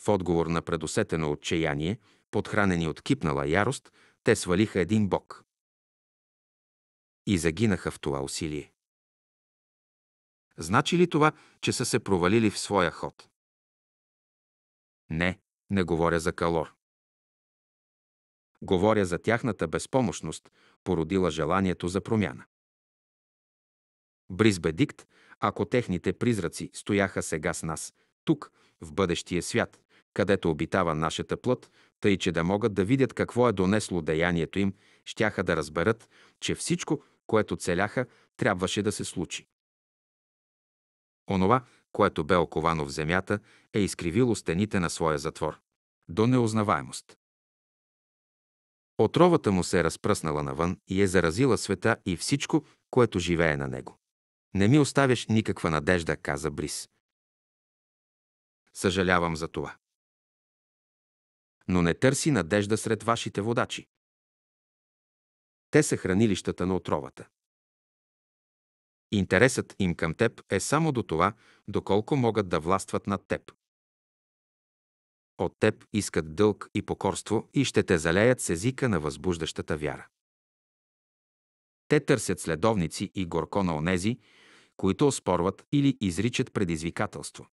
В отговор на предусетено отчаяние, подхранени от кипнала ярост, те свалиха един бог. И загинаха в това усилие. Значи ли това, че са се провалили в своя ход? Не, не говоря за Калор. Говоря за тяхната безпомощност, породила желанието за промяна. Бризбедикт, ако техните призраци стояха сега с нас, тук, в бъдещия свят, където обитава нашата плът, тъй че да могат да видят какво е донесло деянието им, щяха да разберат, че всичко, което целяха, трябваше да се случи. Онова, което бе оковано в земята, е изкривило стените на своя затвор. До неузнаваемост. Отровата му се е разпръснала навън и е заразила света и всичко, което живее на него. Не ми оставяш никаква надежда, каза Брис. Съжалявам за това. Но не търси надежда сред вашите водачи. Те са хранилищата на отровата. Интересът им към теб е само до това, доколко могат да властват над теб. От теб искат дълг и покорство и ще те залеят с езика на възбуждащата вяра. Те търсят следовници и горко на онези, които оспорват или изричат предизвикателство.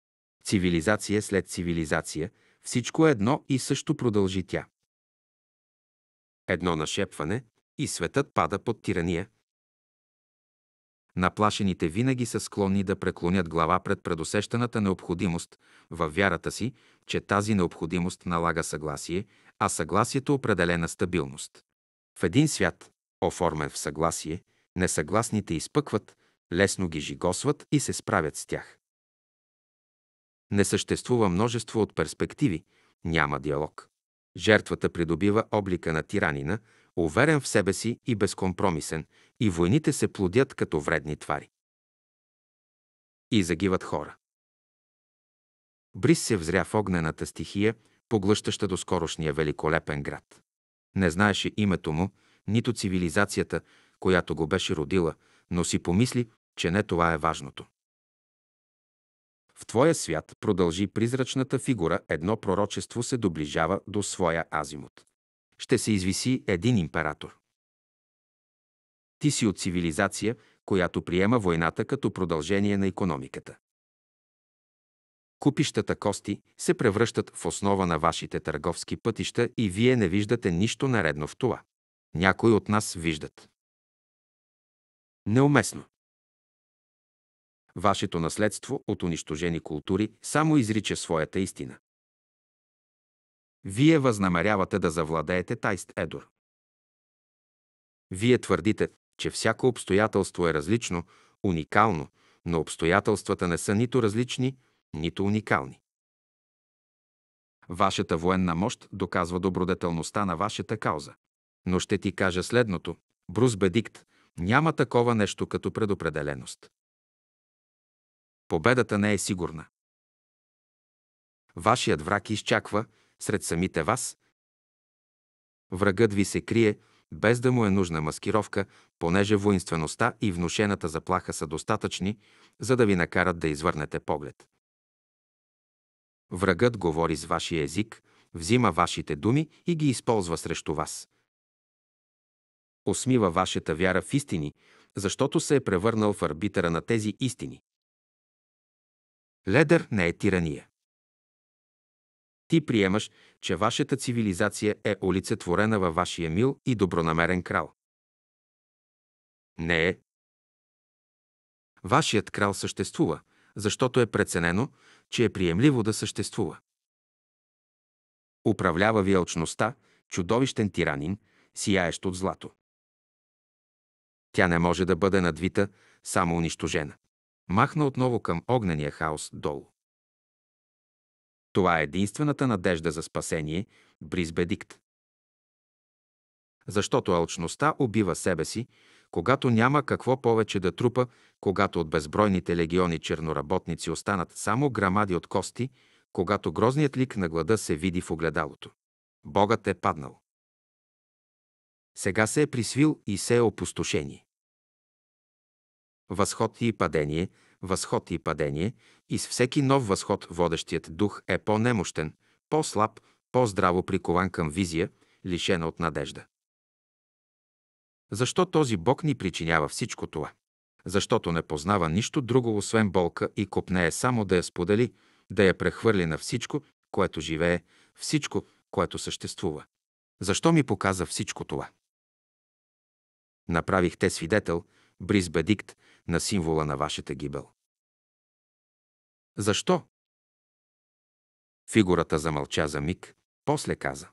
Цивилизация след цивилизация, всичко е едно и също продължи тя. Едно нашепване и светът пада под тирания, Наплашените винаги са склонни да преклонят глава пред предусещаната необходимост във вярата си, че тази необходимост налага съгласие, а съгласието определена стабилност. В един свят, оформен в съгласие, несъгласните изпъкват, лесно ги жигосват и се справят с тях. Не съществува множество от перспективи, няма диалог. Жертвата придобива облика на тиранина, уверен в себе си и безкомпромисен, и войните се плодят като вредни твари. И загиват хора. Брис се взря в огнената стихия, поглъщаща скорошния великолепен град. Не знаеше името му, нито цивилизацията, която го беше родила, но си помисли, че не това е важното. В твоя свят, продължи призрачната фигура, едно пророчество се доближава до своя азимут ще се извиси един император. Ти си от цивилизация, която приема войната като продължение на економиката. Купищата кости се превръщат в основа на вашите търговски пътища и вие не виждате нищо наредно в това. Някои от нас виждат. Неуместно. Вашето наследство от унищожени култури само изрича своята истина. Вие възнамерявате да завладеете Тайст Едор. Вие твърдите, че всяко обстоятелство е различно, уникално, но обстоятелствата не са нито различни, нито уникални. Вашата военна мощ доказва добродетелността на вашата кауза. Но ще ти кажа следното. Брус Бедикт няма такова нещо като предопределеност. Победата не е сигурна. Вашият враг изчаква – сред самите вас. Врагът ви се крие, без да му е нужна маскировка, понеже воинствеността и внушената заплаха са достатъчни, за да ви накарат да извърнете поглед. Врагът говори с вашия език, взима вашите думи и ги използва срещу вас. Осмива вашата вяра в истини, защото се е превърнал в арбитъра на тези истини. Ледър не е тирания. Ти приемаш, че вашата цивилизация е олицетворена във вашия мил и добронамерен крал. Не е. Вашият крал съществува, защото е преценено, че е приемливо да съществува. Управлява ви алчността, чудовищен тиранин, сияещ от злато. Тя не може да бъде надвита, само унищожена. Махна отново към огнения хаос долу. Това е единствената надежда за спасение, Бризбедикт. Защото алчността убива себе си, когато няма какво повече да трупа, когато от безбройните легиони черноработници останат само грамади от кости, когато грозният лик на глада се види в огледалото. Богът е паднал. Сега се е присвил и се е опустошение. Възход и падение възход и падение, и с всеки нов възход водещият дух е по-немощен, по-слаб, по-здраво прикован към визия, лишена от надежда. Защо този Бог ни причинява всичко това? Защото не познава нищо друго, освен болка и копнее само да я сподели, да я прехвърли на всичко, което живее, всичко, което съществува. Защо ми показа всичко това? Направих те свидетел, бриз бедикт на символа на вашата гибел. Защо? Фигурата замълча за миг, после каза.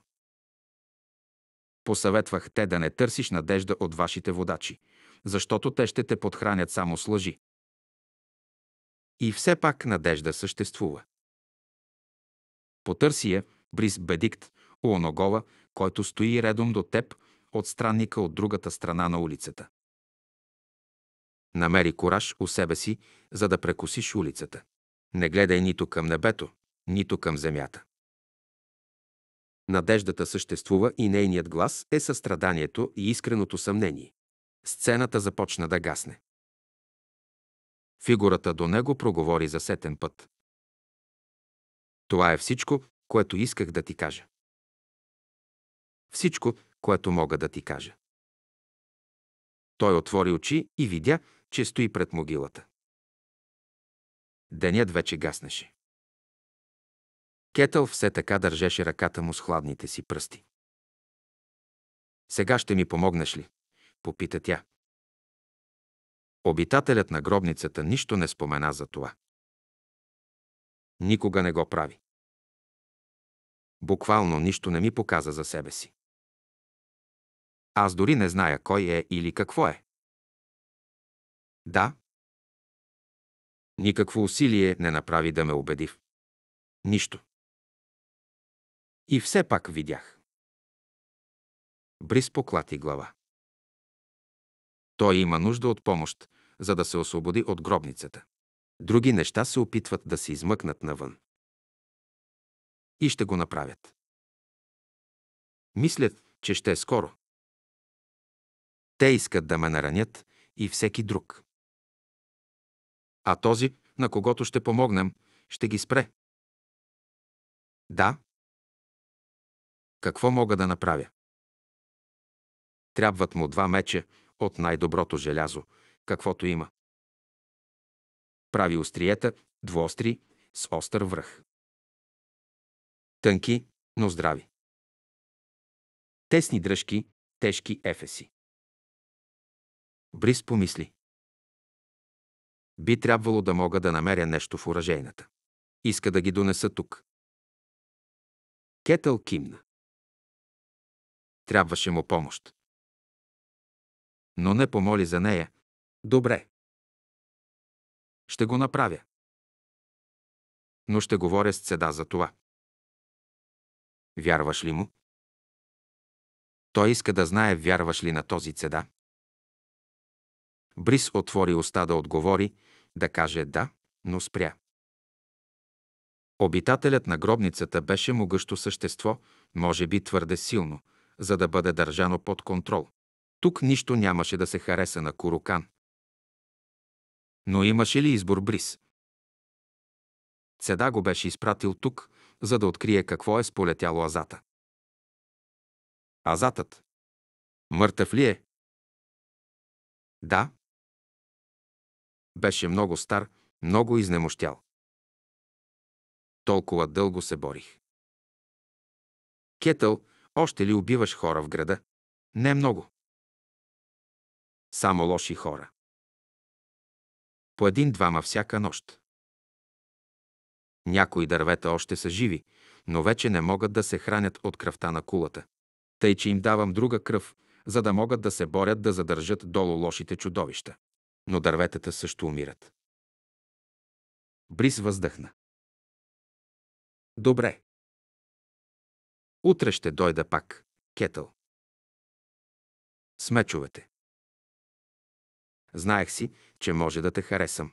Посъветвах те да не търсиш надежда от вашите водачи, защото те ще те подхранят само с лъжи. И все пак надежда съществува. Потърси я Бриз Бедикт у оногова, който стои редом до теб от странника от другата страна на улицата. Намери кораж у себе си, за да прекусиш улицата. Не гледай нито към небето, нито към земята. Надеждата съществува и нейният глас е състраданието и искреното съмнение. Сцената започна да гасне. Фигурата до него проговори за сетен път. Това е всичко, което исках да ти кажа. Всичко, което мога да ти кажа. Той отвори очи и видя, че стои пред могилата. Денят вече гаснеше. Кетъл все така държеше ръката му с хладните си пръсти. Сега ще ми помогнеш ли? попита тя. Обитателят на гробницата нищо не спомена за това. Никога не го прави. Буквално нищо не ми показа за себе си. Аз дори не зная кой е или какво е. Да, Никакво усилие не направи да ме убеди. Нищо. И все пак видях. Брис поклати глава. Той има нужда от помощ, за да се освободи от гробницата. Други неща се опитват да се измъкнат навън. И ще го направят. Мислят, че ще е скоро. Те искат да ме наранят и всеки друг а този, на когото ще помогнем, ще ги спре. Да. Какво мога да направя? Трябват му два меча от най-доброто желязо, каквото има. Прави остриета, двуостри, с остър връх. Тънки, но здрави. Тесни дръжки, тежки ефеси. Брис помисли би трябвало да мога да намеря нещо в уражейната. Иска да ги донеса тук. Кетъл кимна. Трябваше му помощ. Но не помоли за нея. Добре. Ще го направя. Но ще говоря с цеда за това. Вярваш ли му? Той иска да знае, вярваш ли на този цеда. Брис отвори уста да отговори, да каже да, но спря. Обитателят на гробницата беше могъщо същество, може би твърде силно, за да бъде държано под контрол. Тук нищо нямаше да се хареса на Курукан. Но имаше ли избор Брис? Цеда го беше изпратил тук, за да открие какво е сполетяло азата. Азатът. Мъртъв ли е? Да, беше много стар, много изнемощял. Толкова дълго се борих. Кетъл, още ли убиваш хора в града? Не много. Само лоши хора. По един-двама всяка нощ. Някои дървета още са живи, но вече не могат да се хранят от кръвта на кулата. Тъй, че им давам друга кръв, за да могат да се борят да задържат долу лошите чудовища но дърветата също умират. Брис въздъхна. Добре. Утре ще дойда пак, Кетъл. Смечовете. Знаех си, че може да те харесам.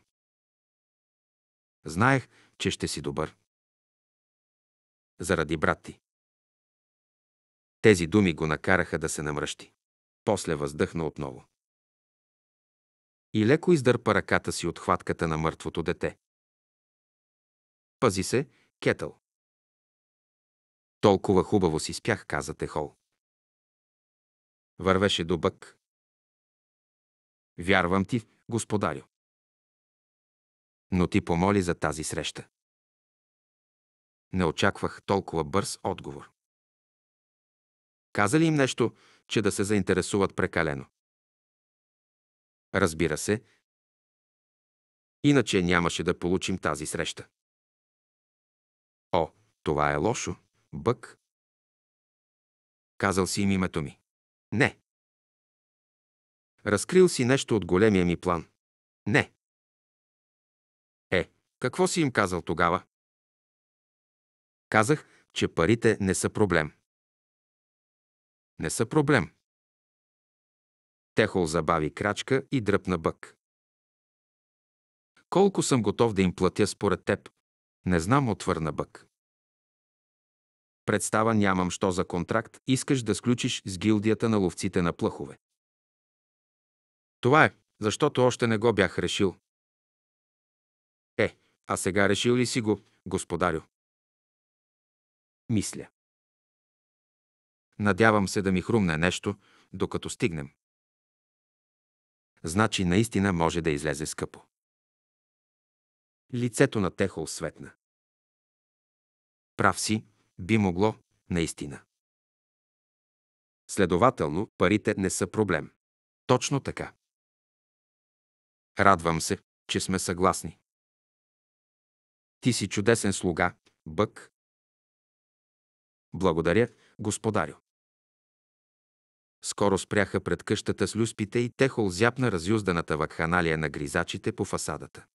Знаех, че ще си добър. Заради брат ти. Тези думи го накараха да се намръщи. После въздъхна отново и леко издърпа ръката си от хватката на мъртвото дете. Пази се, Кетъл. Толкова хубаво си спях, каза Техол. Вървеше до бък. Вярвам ти, господарю. Но ти помоли за тази среща. Не очаквах толкова бърз отговор. Каза ли им нещо, че да се заинтересуват прекалено? Разбира се, иначе нямаше да получим тази среща. О, това е лошо, бък. Казал си им името ми. Не. Разкрил си нещо от големия ми план. Не. Е, какво си им казал тогава? Казах, че парите не са проблем. Не са проблем. Техол забави крачка и дръпна бък. Колко съм готов да им платя според теб? Не знам, отвърна бък. Представа нямам що за контракт искаш да сключиш с гилдията на ловците на плъхове. Това е, защото още не го бях решил. Е, а сега решил ли си го, господарю? Мисля. Надявам се да ми хрумне нещо, докато стигнем значи наистина може да излезе скъпо. Лицето на Техол светна. Прав си, би могло, наистина. Следователно, парите не са проблем. Точно така. Радвам се, че сме съгласни. Ти си чудесен слуга, бък. Благодаря, господарю. Скоро спряха пред къщата с люспите и Техол зяпна разюзданата вакханалия на гризачите по фасадата.